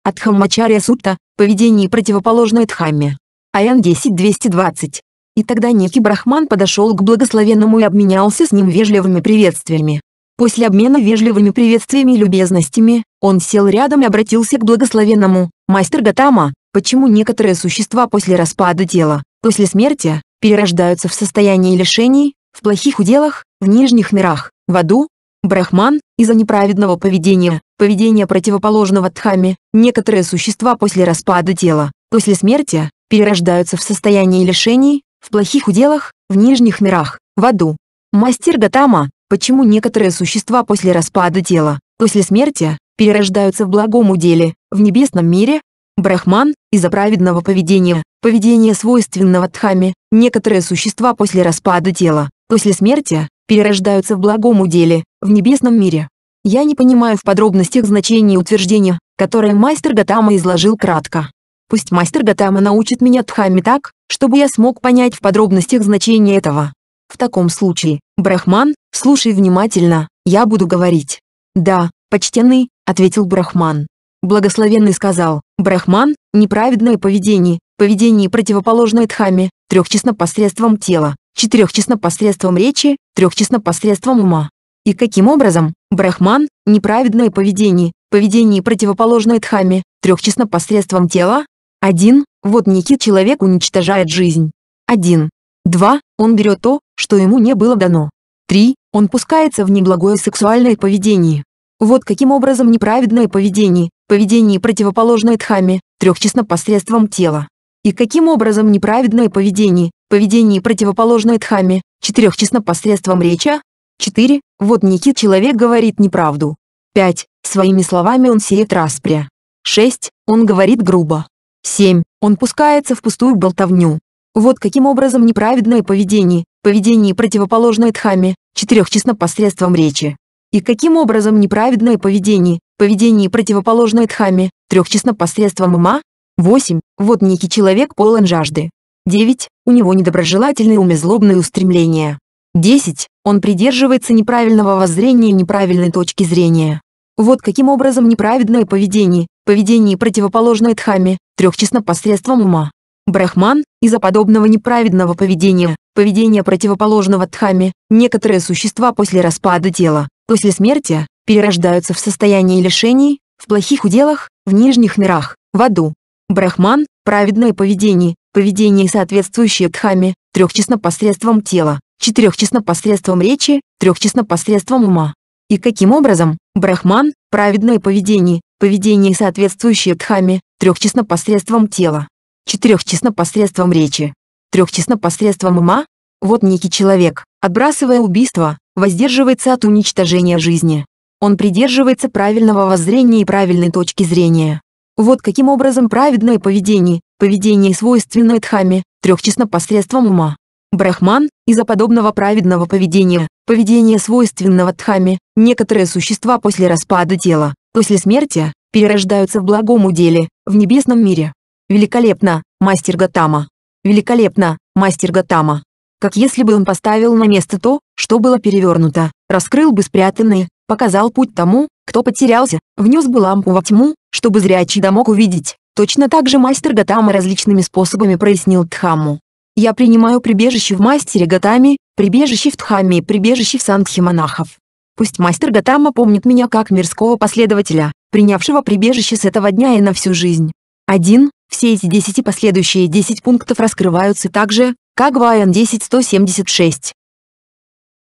От Адхаммачарья сутта – поведение противоположное Дхамме. АН-10-220. И тогда некий брахман подошел к благословенному и обменялся с ним вежливыми приветствиями. После обмена вежливыми приветствиями и любезностями, он сел рядом и обратился к благословенному, мастер Гатама, почему некоторые существа после распада тела, после смерти, перерождаются в состоянии лишений, в плохих уделах, в нижних мирах, в аду, Брахман, из-за неправедного поведения, поведения противоположного Дхамме, некоторые существа после распада тела, после смерти, перерождаются в состоянии лишений, в плохих уделах, в нижних мирах, в аду. Мастер Гатама, Почему некоторые существа после распада тела, после смерти, перерождаются в благом уделе, в небесном мире? Брахман, из-за праведного поведения, поведения свойственного Дхаме, некоторые существа после распада тела, после смерти, перерождаются в благом уделе, в небесном мире. Я не понимаю в подробностях значения утверждения, которое мастер Гатама изложил кратко. Пусть мастер Гатама научит меня Дхаме так, чтобы я смог понять в подробностях значение этого. В таком случае, Брахман, слушай внимательно, я буду говорить. Да, почтенный, ответил Брахман. Благословенный сказал, Брахман, неправедное поведение, поведение противоположное Дхаме, трехчестно посредством тела, четырехчестно посредством речи, трехчестно посредством ума. И каким образом, Брахман, неправедное поведение, поведение противоположное Дхаме, трехчестно посредством тела? Один, Вот некий человек уничтожает жизнь. Один. 2. Он берет то, что ему не было дано. 3. Он пускается в неблагое сексуальное поведение. Вот каким образом неправедное поведение, поведение противоположное Дхамме, трехчестно посредством тела. И каким образом неправедное поведение, поведение противоположное Дхамме, четырехчестно посредством речи. 4. Вот некий человек говорит неправду. 5. Своими словами он сеет распря. 6. Он говорит грубо. 7. Он пускается в пустую болтовню. Вот каким образом неправедное поведение, поведение противоположное Дхамме, четырехчестно посредством речи. И каким образом неправедное поведение, поведение противоположное Дхамме, трехчестно посредством ума? 8. Вот некий человек полон жажды. 9. У него недоброжелательные ум и злобные устремления. 10. Он придерживается неправильного воззрения и неправильной точки зрения. Вот каким образом неправедное поведение, поведение противоположное Дхамме, трехчестно посредством ума брахман, из-за подобного неправедного поведения, поведения противоположного Дхамме, некоторые существа после распада тела, после смерти, перерождаются в состоянии лишений, в плохих уделах, в нижних мирах, в аду. Брахман – праведное поведение, поведение соответствующее Дхамме, трехчестно посредством тела, четырехчестно посредством речи, трехчестно посредством ума. И каким образом, брахман, праведное поведение, поведение соответствующее дхаме, трехчестно посредством тела, четырех посредством речи, трех посредством ума, вот некий человек, отбрасывая убийство, воздерживается от уничтожения жизни. Он придерживается правильного воззрения и правильной точки зрения. Вот каким образом праведное поведение, поведение свойственное Дхаме, трехчестно посредством ума. Брахман, из-за подобного праведного поведения, поведения свойственного Дхаме, некоторые существа после распада тела, после смерти, перерождаются в благом уделе, в небесном мире. Великолепно, мастер Гатама. Великолепно, мастер Гатама. Как если бы он поставил на место то, что было перевернуто, раскрыл бы спрятанное, показал путь тому, кто потерялся, внес бы лампу во тьму, чтобы зрячий да мог увидеть. Точно так же мастер Гатама различными способами прояснил Тхаму. Я принимаю прибежище в мастере Гатами, прибежище в Тхаме и прибежище в Сангхе монахов. Пусть мастер Гатама помнит меня как мирского последователя, принявшего прибежище с этого дня и на всю жизнь. 1. Все эти 10 последующие 10 пунктов раскрываются так же, как в АН 10176.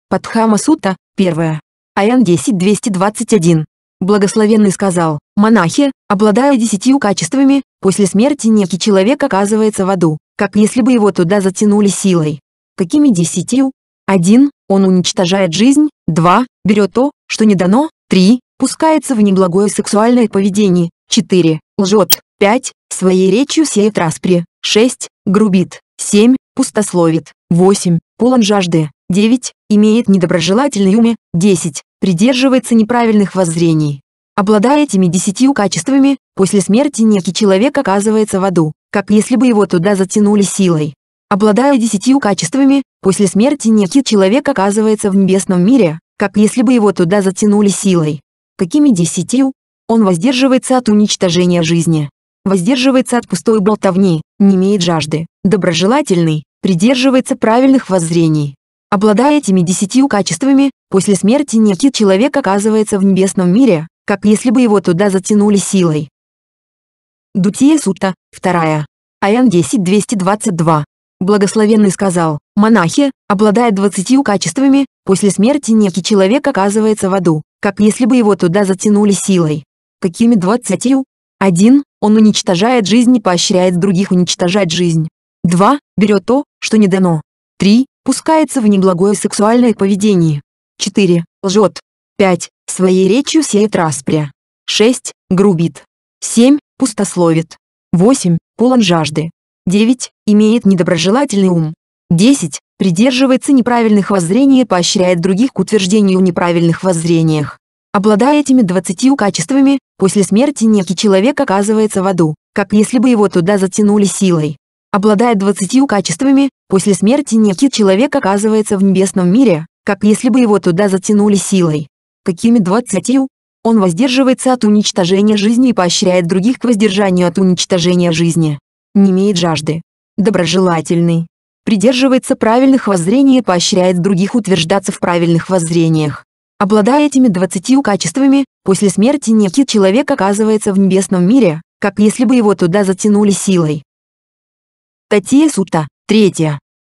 Падхама Сута, 1. АН 10221. Благословенный сказал, монахи, обладая десятью качествами, после смерти некий человек оказывается в аду, как если бы его туда затянули силой. Какими десятью? 1. Он уничтожает жизнь, 2. Берет то, что не дано, 3. Пускается в неблагое сексуальное поведение, 4. Лжет, 5. Своей речью сеет распри, 6, грубит, 7, пустословит, 8, полон жажды, 9, имеет недоброжелательный ум, 10, придерживается неправильных воззрений. Обладая этими десятью качествами, после смерти некий человек оказывается в аду, как если бы его туда затянули силой. Обладая десятью качествами, после смерти некий человек оказывается в небесном мире, как если бы его туда затянули силой. Какими десятью? Он воздерживается от уничтожения жизни воздерживается от пустой болтовни, не имеет жажды, доброжелательный, придерживается правильных воззрений. Обладая этими десятью качествами, после смерти некий человек оказывается в небесном мире, как если бы его туда затянули силой. Дутия Сута, 2. Аян 10.222. Благословенный сказал, монахи, обладая двадцатью качествами, после смерти некий человек оказывается в аду, как если бы его туда затянули силой. Какими двадцатью? 1. Он уничтожает жизнь и поощряет других уничтожать жизнь. 2. Берет то, что не дано. 3. Пускается в неблагое сексуальное поведение. 4. Лжет. 5. Своей речью сеет распря. 6. Грубит. 7. Пустословит. 8. Полон жажды. 9. Имеет недоброжелательный ум. 10. Придерживается неправильных воззрений и поощряет других к утверждению неправильных воззрениях. Обладая этими 20 качествами, После смерти некий человек оказывается в аду, как если бы его туда затянули силой. Обладая двадцатью качествами, после смерти некий человек оказывается в небесном мире, как если бы его туда затянули силой. Какими двадцатью? Он воздерживается от уничтожения жизни и поощряет других к воздержанию от уничтожения жизни. Не имеет жажды. Доброжелательный. Придерживается правильных воззрений и поощряет других утверждаться в правильных воззрениях. Обладая этими двадцатью качествами, после смерти некий человек оказывается в небесном мире, как если бы его туда затянули силой. Татья Сута, 3.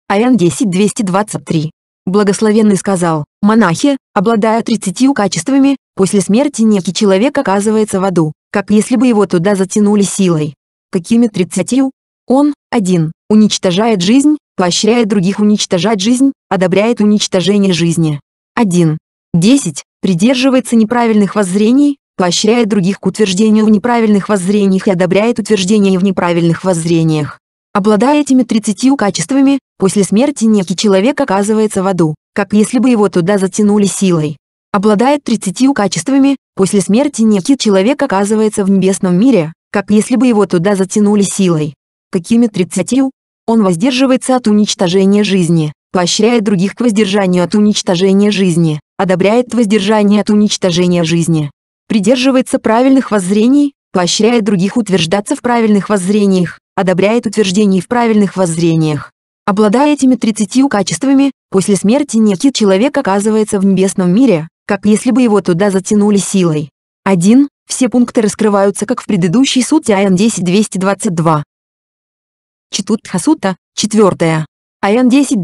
Аян 10-223. Благословенный сказал, монахи, обладая тридцатью качествами, после смерти некий человек оказывается в аду, как если бы его туда затянули силой. Какими тридцатью? Он, один, уничтожает жизнь, поощряет других уничтожать жизнь, одобряет уничтожение жизни. 1. 10. Придерживается неправильных воззрений, поощряет других к утверждению в неправильных воззрениях и одобряет утверждения в неправильных воззрениях. Обладая этими 30 качествами, после смерти некий человек оказывается в аду, как если бы его туда затянули силой. Обладает 30 качествами, после смерти некий человек оказывается в небесном мире, как если бы его туда затянули силой. Какими 30? Он воздерживается от уничтожения жизни, поощряет других к воздержанию от уничтожения жизни, одобряет воздержание от уничтожения жизни, придерживается правильных воззрений, поощряет других утверждаться в правильных воззрениях, одобряет утверждений в правильных воззрениях. Обладая этими 30 качествами, после смерти некий человек оказывается в небесном мире, как если бы его туда затянули силой. 1. Все пункты раскрываются как в предыдущей сути АН 10-222. Четутха 4. АН 10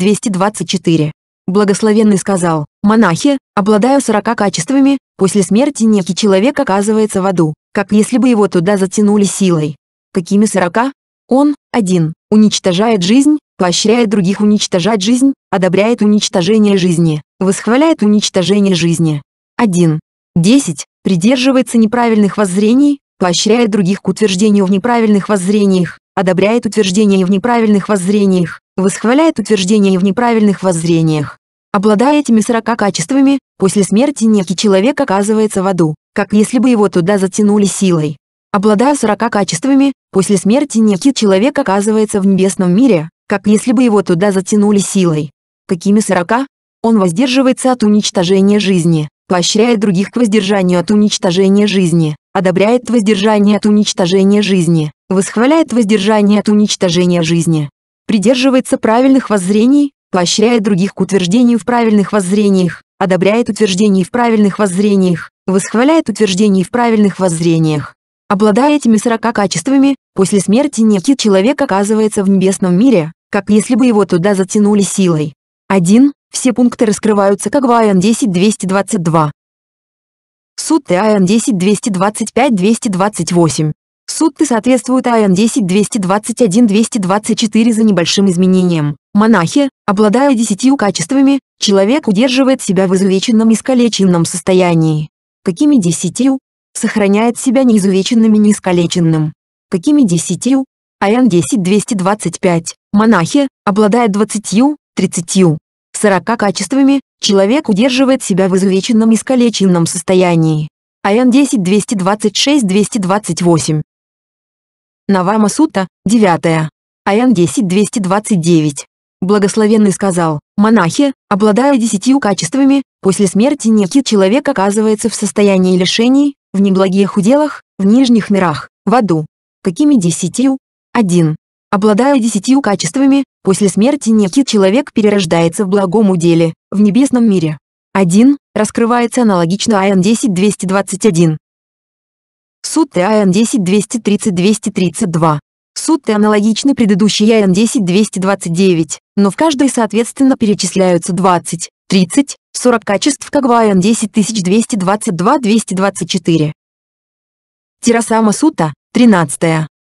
Благословенный сказал, «Монахи, обладая сорока качествами, после смерти некий человек оказывается в аду, как если бы его туда затянули силой». Какими сорока? Он, один, уничтожает жизнь, поощряет других уничтожать жизнь, одобряет уничтожение жизни, восхваляет уничтожение жизни. Один, десять Придерживается неправильных воззрений, поощряет других к утверждению в неправильных воззрениях, одобряет утверждение в неправильных воззрениях, восхваляет утверждение в неправильных воззрениях. Обладая этими 40 качествами, после смерти некий человек оказывается в аду, как если бы его туда затянули силой. Обладая 40 качествами, после смерти некий человек оказывается в небесном мире, как если бы его туда затянули силой. Какими 40? Он воздерживается от уничтожения жизни, поощряет других к воздержанию от уничтожения жизни, одобряет воздержание от уничтожения жизни, восхваляет воздержание от уничтожения жизни, придерживается правильных воззрений, поощряет других к утверждению в правильных воззрениях, одобряет утверждение в правильных воззрениях, восхваляет утверждение в правильных воззрениях. Обладая этими 40 качествами, после смерти некий человек оказывается в небесном мире, как если бы его туда затянули силой. 1. Все пункты раскрываются как в АН 10-222. Суд ТАН 10-225-228. Сутты соответствуют АН 10 221 224 за небольшим изменением. Монахи, обладая десятью качествами, человек удерживает себя в изувеченном и искалеченном состоянии. Какими десятью? Сохраняет себя неизувеченным и неискалеченным. Какими десятью? АН 10 225. Монахи, обладая двадцатью, тридцатью, сорока качествами, человек удерживает себя в изувеченном и искалеченном состоянии. АН 10 226 228. Навама Сутта, 9. АН 10-229. Благословенный сказал, монахи, обладая десятью качествами, после смерти некий человек оказывается в состоянии лишений, в неблагих уделах, в нижних мирах, в аду. Какими десятью? 1. Обладая десятью качествами, после смерти некий человек перерождается в благом уделе, в небесном мире. 1. Раскрывается аналогично АН 10-221. Суд ТАН 10-230-232. Сутты аналогичны предыдущей АН 10-229, но в каждой соответственно перечисляются 20, 30, 40 качеств как в АН 10222-224. Тирасама Сута, 13.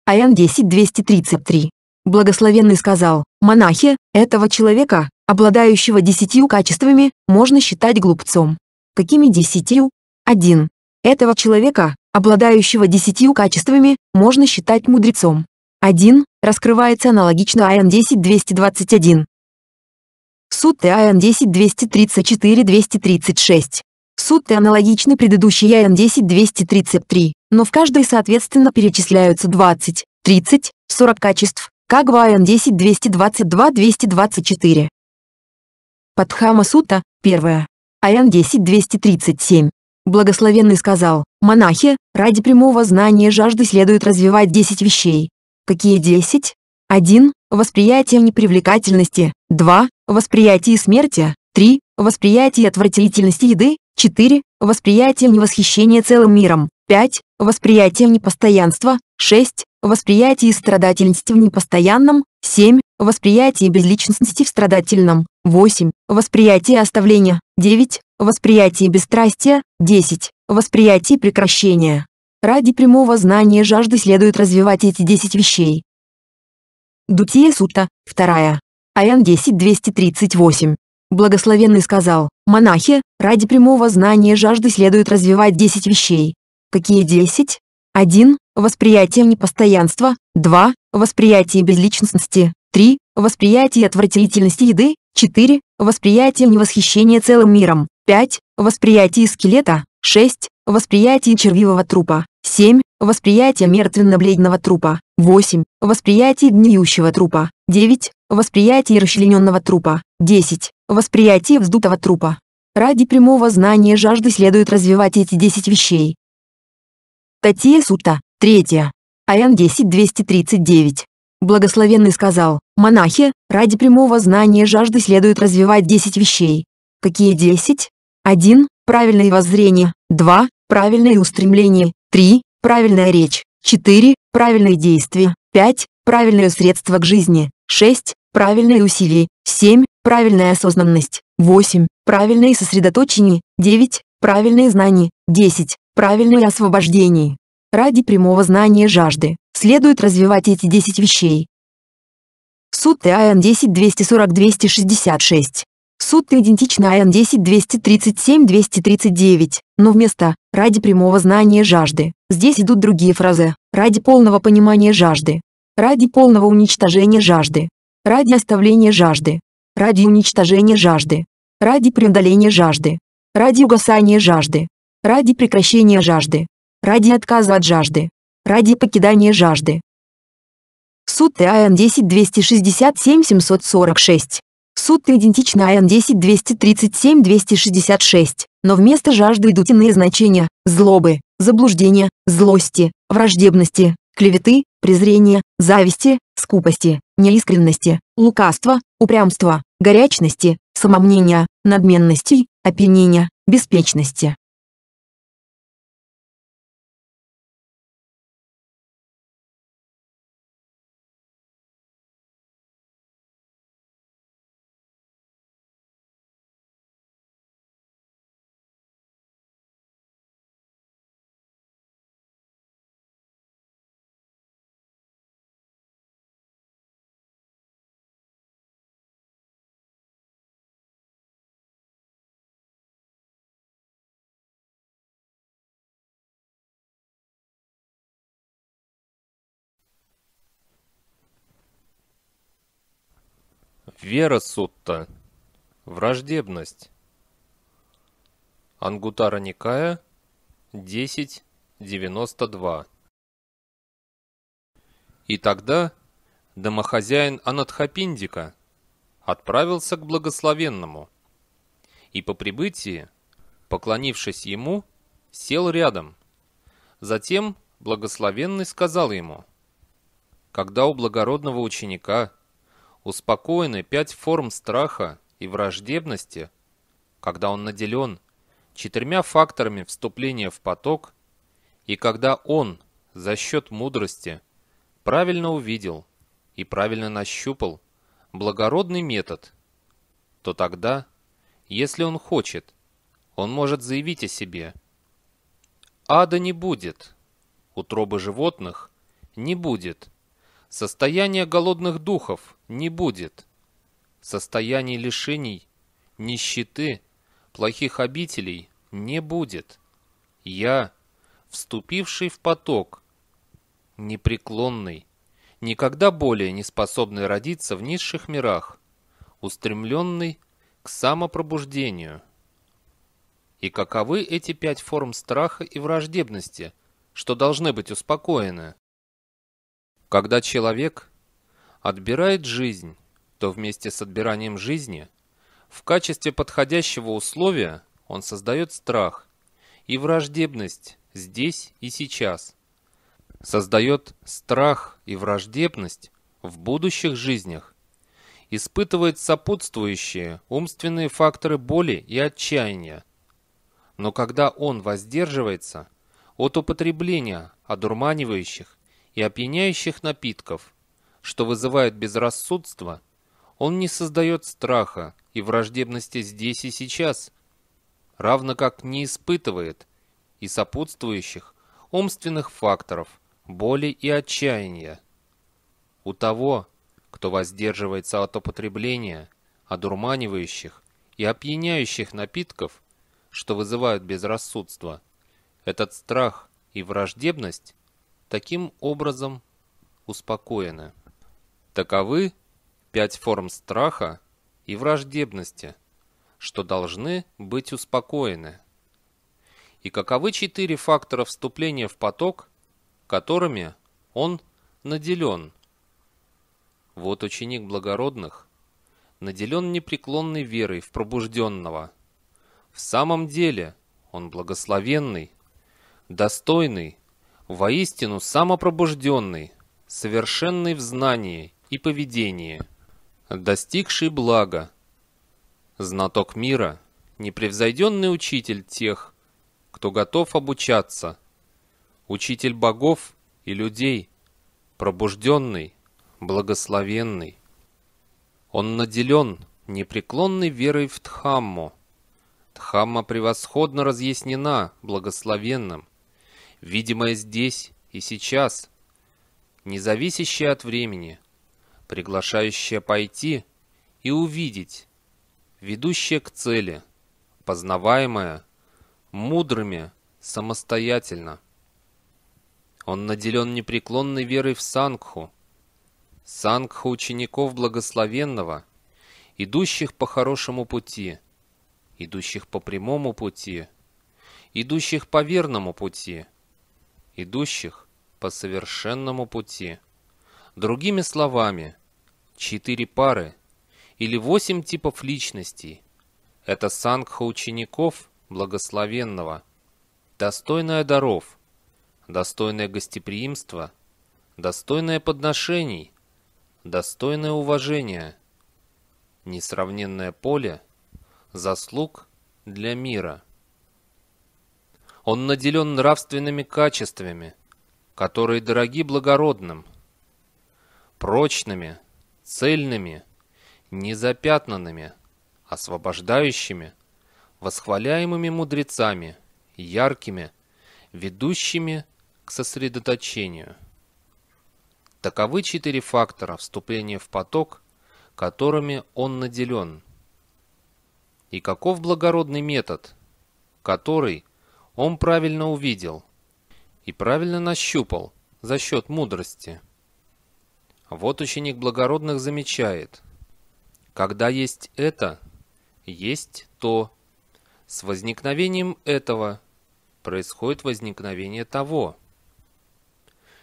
АН 10-233. Благословенный сказал, монахи, этого человека, обладающего десятью качествами, можно считать глупцом. Какими десятью? 1. Этого человека, обладающего десятью качествами, можно считать мудрецом. 1. Раскрывается аналогично АН-10-221. Сутты АН-10-234-236. Сутты аналогичны предыдущей АН-10-233, но в каждой соответственно перечисляются 20, 30, 40 качеств, как в АН-10-222-224. Падхама Сута, 1. АН-10-237. Благословенный сказал, «Монахи, ради прямого знания жажды следует развивать десять вещей». Какие десять? Один, Восприятие непривлекательности. два, Восприятие смерти. три, Восприятие отвратительности еды. четыре, Восприятие невосхищения целым миром. пять, Восприятие непостоянства. шесть, Восприятие страдательности в непостоянном. семь, Восприятие безличности в страдательном. восемь, Восприятие оставления. девять. Восприятие бесстрастия – 10. Восприятие прекращения. Ради прямого знания жажды следует развивать эти 10 вещей. Дутия Сута, 2. Аян 10-238. Благословенный сказал, монахи, ради прямого знания жажды следует развивать 10 вещей. Какие 10? 1. Восприятие непостоянства. 2. Восприятие безличностности. 3. Восприятие отвратительности еды. 4. Восприятие невосхищения целым миром. 5. Восприятие скелета. 6. Восприятие червивого трупа. 7. Восприятие мертвенно-бледного трупа. 8. Восприятие гниющего трупа. 9. Восприятие расчлененного трупа. 10. Восприятие вздутого трупа. Ради прямого знания жажды следует развивать эти 10 вещей. Татья Сута, 3. Аян 10-239. Благословенный сказал, монахи, ради прямого знания жажды следует развивать 10 вещей. Какие 10? 1. Правильное воззрение. 2. Правильное устремление. 3. Правильная речь. 4. Правильные действия. 5. Правильное средство к жизни. 6. Правильные усилия. 7. Правильная осознанность. 8. Правильное сосредоточение. 9. Правильные знания. 10. Правильное освобождение. Ради прямого знания жажды следует развивать эти 10 вещей. Суд ТАН 10 240 266 Суть идентична Н10-237-239, но вместо «ради прямого знания жажды» здесь идут другие фразы «ради полного понимания жажды», «ради полного уничтожения жажды», «ради оставления жажды», «ради уничтожения жажды», «ради преодоления жажды», «ради угасания жажды», «ради прекращения жажды», «ради отказа от жажды», «ради покидания жажды». Суд ТАН 10-267-746 Суть-то идентична Н10-237-266, но вместо жажды идут иные значения – злобы, заблуждения, злости, враждебности, клеветы, презрения, зависти, скупости, неискренности, лукавства, упрямства, горячности, самомнения, надменности, опьянения, беспечности. Вера Сутта. Враждебность. Ангутара Никая 10.92. И тогда домохозяин Анатхапиндика отправился к благословенному и по прибытии, поклонившись ему, сел рядом. Затем благословенный сказал ему, «Когда у благородного ученика успокоены пять форм страха и враждебности, когда он наделен четырьмя факторами вступления в поток и когда он за счет мудрости правильно увидел и правильно нащупал благородный метод, то тогда, если он хочет, он может заявить о себе. Ада не будет, утробы животных не будет, Состояния голодных духов не будет. Состояний лишений, нищеты, плохих обителей не будет. Я, вступивший в поток, непреклонный, никогда более не способный родиться в низших мирах, устремленный к самопробуждению. И каковы эти пять форм страха и враждебности, что должны быть успокоены? Когда человек отбирает жизнь, то вместе с отбиранием жизни в качестве подходящего условия он создает страх и враждебность здесь и сейчас. Создает страх и враждебность в будущих жизнях. Испытывает сопутствующие умственные факторы боли и отчаяния. Но когда он воздерживается от употребления одурманивающих и опьяняющих напитков, что вызывает безрассудство, он не создает страха и враждебности здесь и сейчас, равно как не испытывает и сопутствующих умственных факторов, боли и отчаяния. У того, кто воздерживается от употребления, одурманивающих и опьяняющих напитков, что вызывают безрассудство, этот страх и враждебность таким образом успокоены. Таковы пять форм страха и враждебности, что должны быть успокоены. И каковы четыре фактора вступления в поток, которыми он наделен? Вот ученик благородных наделен непреклонной верой в пробужденного. В самом деле он благословенный, достойный, воистину самопробужденный, совершенный в знании и поведении, достигший блага, знаток мира, непревзойденный учитель тех, кто готов обучаться, учитель богов и людей, пробужденный, благословенный. Он наделен непреклонной верой в Дхамму. Дхамма превосходно разъяснена благословенным видимое здесь и сейчас, независящее от времени, приглашающее пойти и увидеть, ведущее к цели, познаваемое мудрыми самостоятельно. Он наделен непреклонной верой в Сангху, Сангху учеников благословенного, идущих по хорошему пути, идущих по прямому пути, идущих по верному пути – идущих по совершенному пути. Другими словами, четыре пары или восемь типов личностей – это сангха учеников благословенного, достойная даров, достойное гостеприимства, достойное подношений, достойное уважения, несравненное поле, заслуг для мира – он наделен нравственными качествами, которые дороги благородным, прочными, цельными, незапятнанными, освобождающими, восхваляемыми мудрецами, яркими, ведущими к сосредоточению. Таковы четыре фактора вступления в поток, которыми он наделен. И каков благородный метод, который – он правильно увидел и правильно нащупал за счет мудрости. Вот ученик благородных замечает. Когда есть это, есть то. С возникновением этого происходит возникновение того.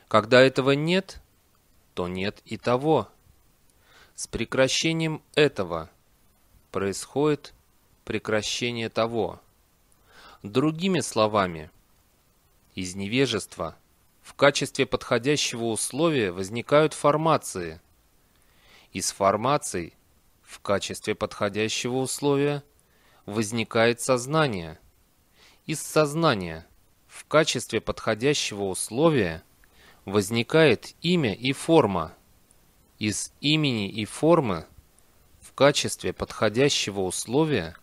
Когда этого нет, то нет и того. С прекращением этого происходит прекращение того. Другими словами, из невежества в качестве подходящего условия возникают формации. Из формаций в качестве подходящего условия возникает сознание. Из сознания в качестве подходящего условия возникает имя и форма. Из имени и формы в качестве подходящего условия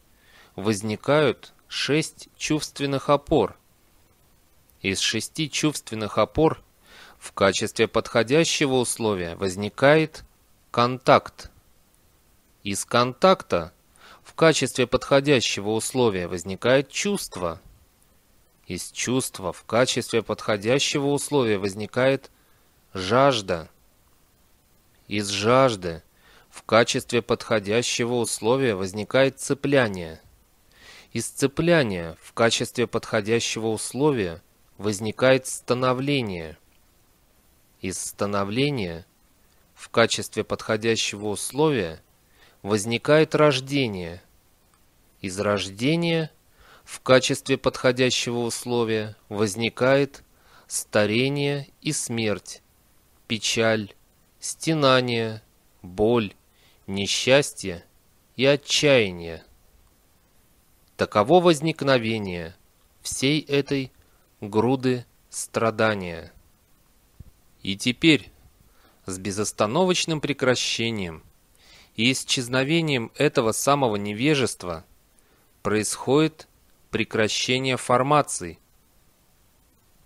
возникают шесть чувственных опор. Из шести чувственных опор в качестве подходящего условия возникает контакт. Из контакта в качестве подходящего условия возникает чувство. Из чувства в качестве подходящего условия возникает жажда. Из жажды в качестве подходящего условия возникает цепляние – Исцепляние в качестве подходящего условия возникает становление. Из становления в качестве подходящего условия возникает рождение. Из рождения в качестве подходящего условия возникает старение и смерть, печаль, стенание, боль, несчастье и отчаяние. Таково возникновение всей этой груды страдания. И теперь, с безостановочным прекращением и исчезновением этого самого невежества, происходит прекращение формаций.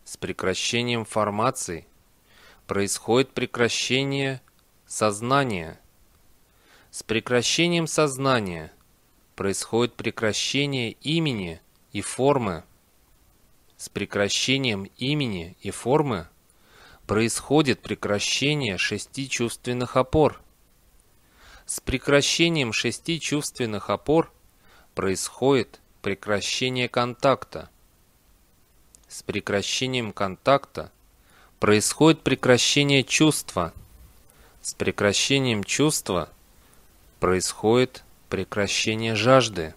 С прекращением формаций происходит прекращение сознания. С прекращением сознания – происходит прекращение имени и формы. С прекращением имени и формы происходит прекращение шести чувственных опор. С прекращением шести чувственных опор происходит прекращение контакта. С прекращением контакта происходит прекращение чувства. С прекращением чувства происходит Прекращение жажды.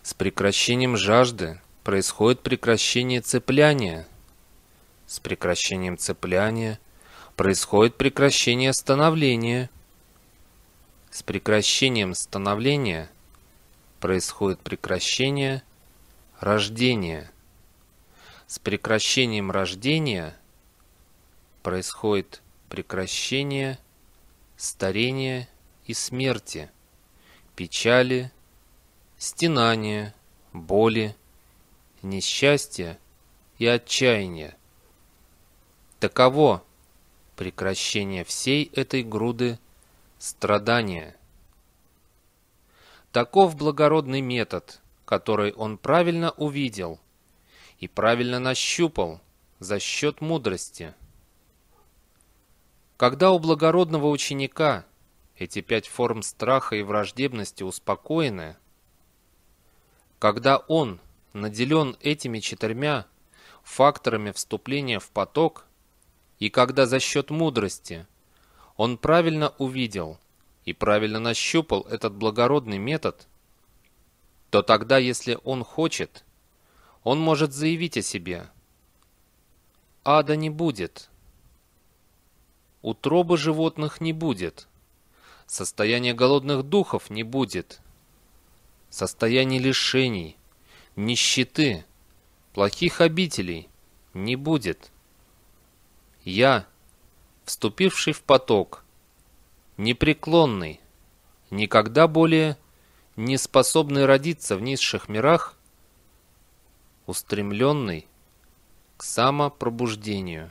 С прекращением жажды происходит прекращение цепляния. С прекращением цепляния происходит прекращение становления. С прекращением становления происходит прекращение рождения. С прекращением рождения происходит прекращение старения и смерти печали, стенания, боли, несчастья и отчаяния. Таково прекращение всей этой груды страдания. Таков благородный метод, который он правильно увидел и правильно нащупал за счет мудрости. Когда у благородного ученика – эти пять форм страха и враждебности успокоены. Когда он наделен этими четырьмя факторами вступления в поток, и когда за счет мудрости он правильно увидел и правильно нащупал этот благородный метод, то тогда, если он хочет, он может заявить о себе «Ада не будет», «Утробы животных не будет», Состояния голодных духов не будет. Состояний лишений, нищеты, плохих обителей не будет. Я, вступивший в поток, непреклонный, никогда более не способный родиться в низших мирах, устремленный к самопробуждению.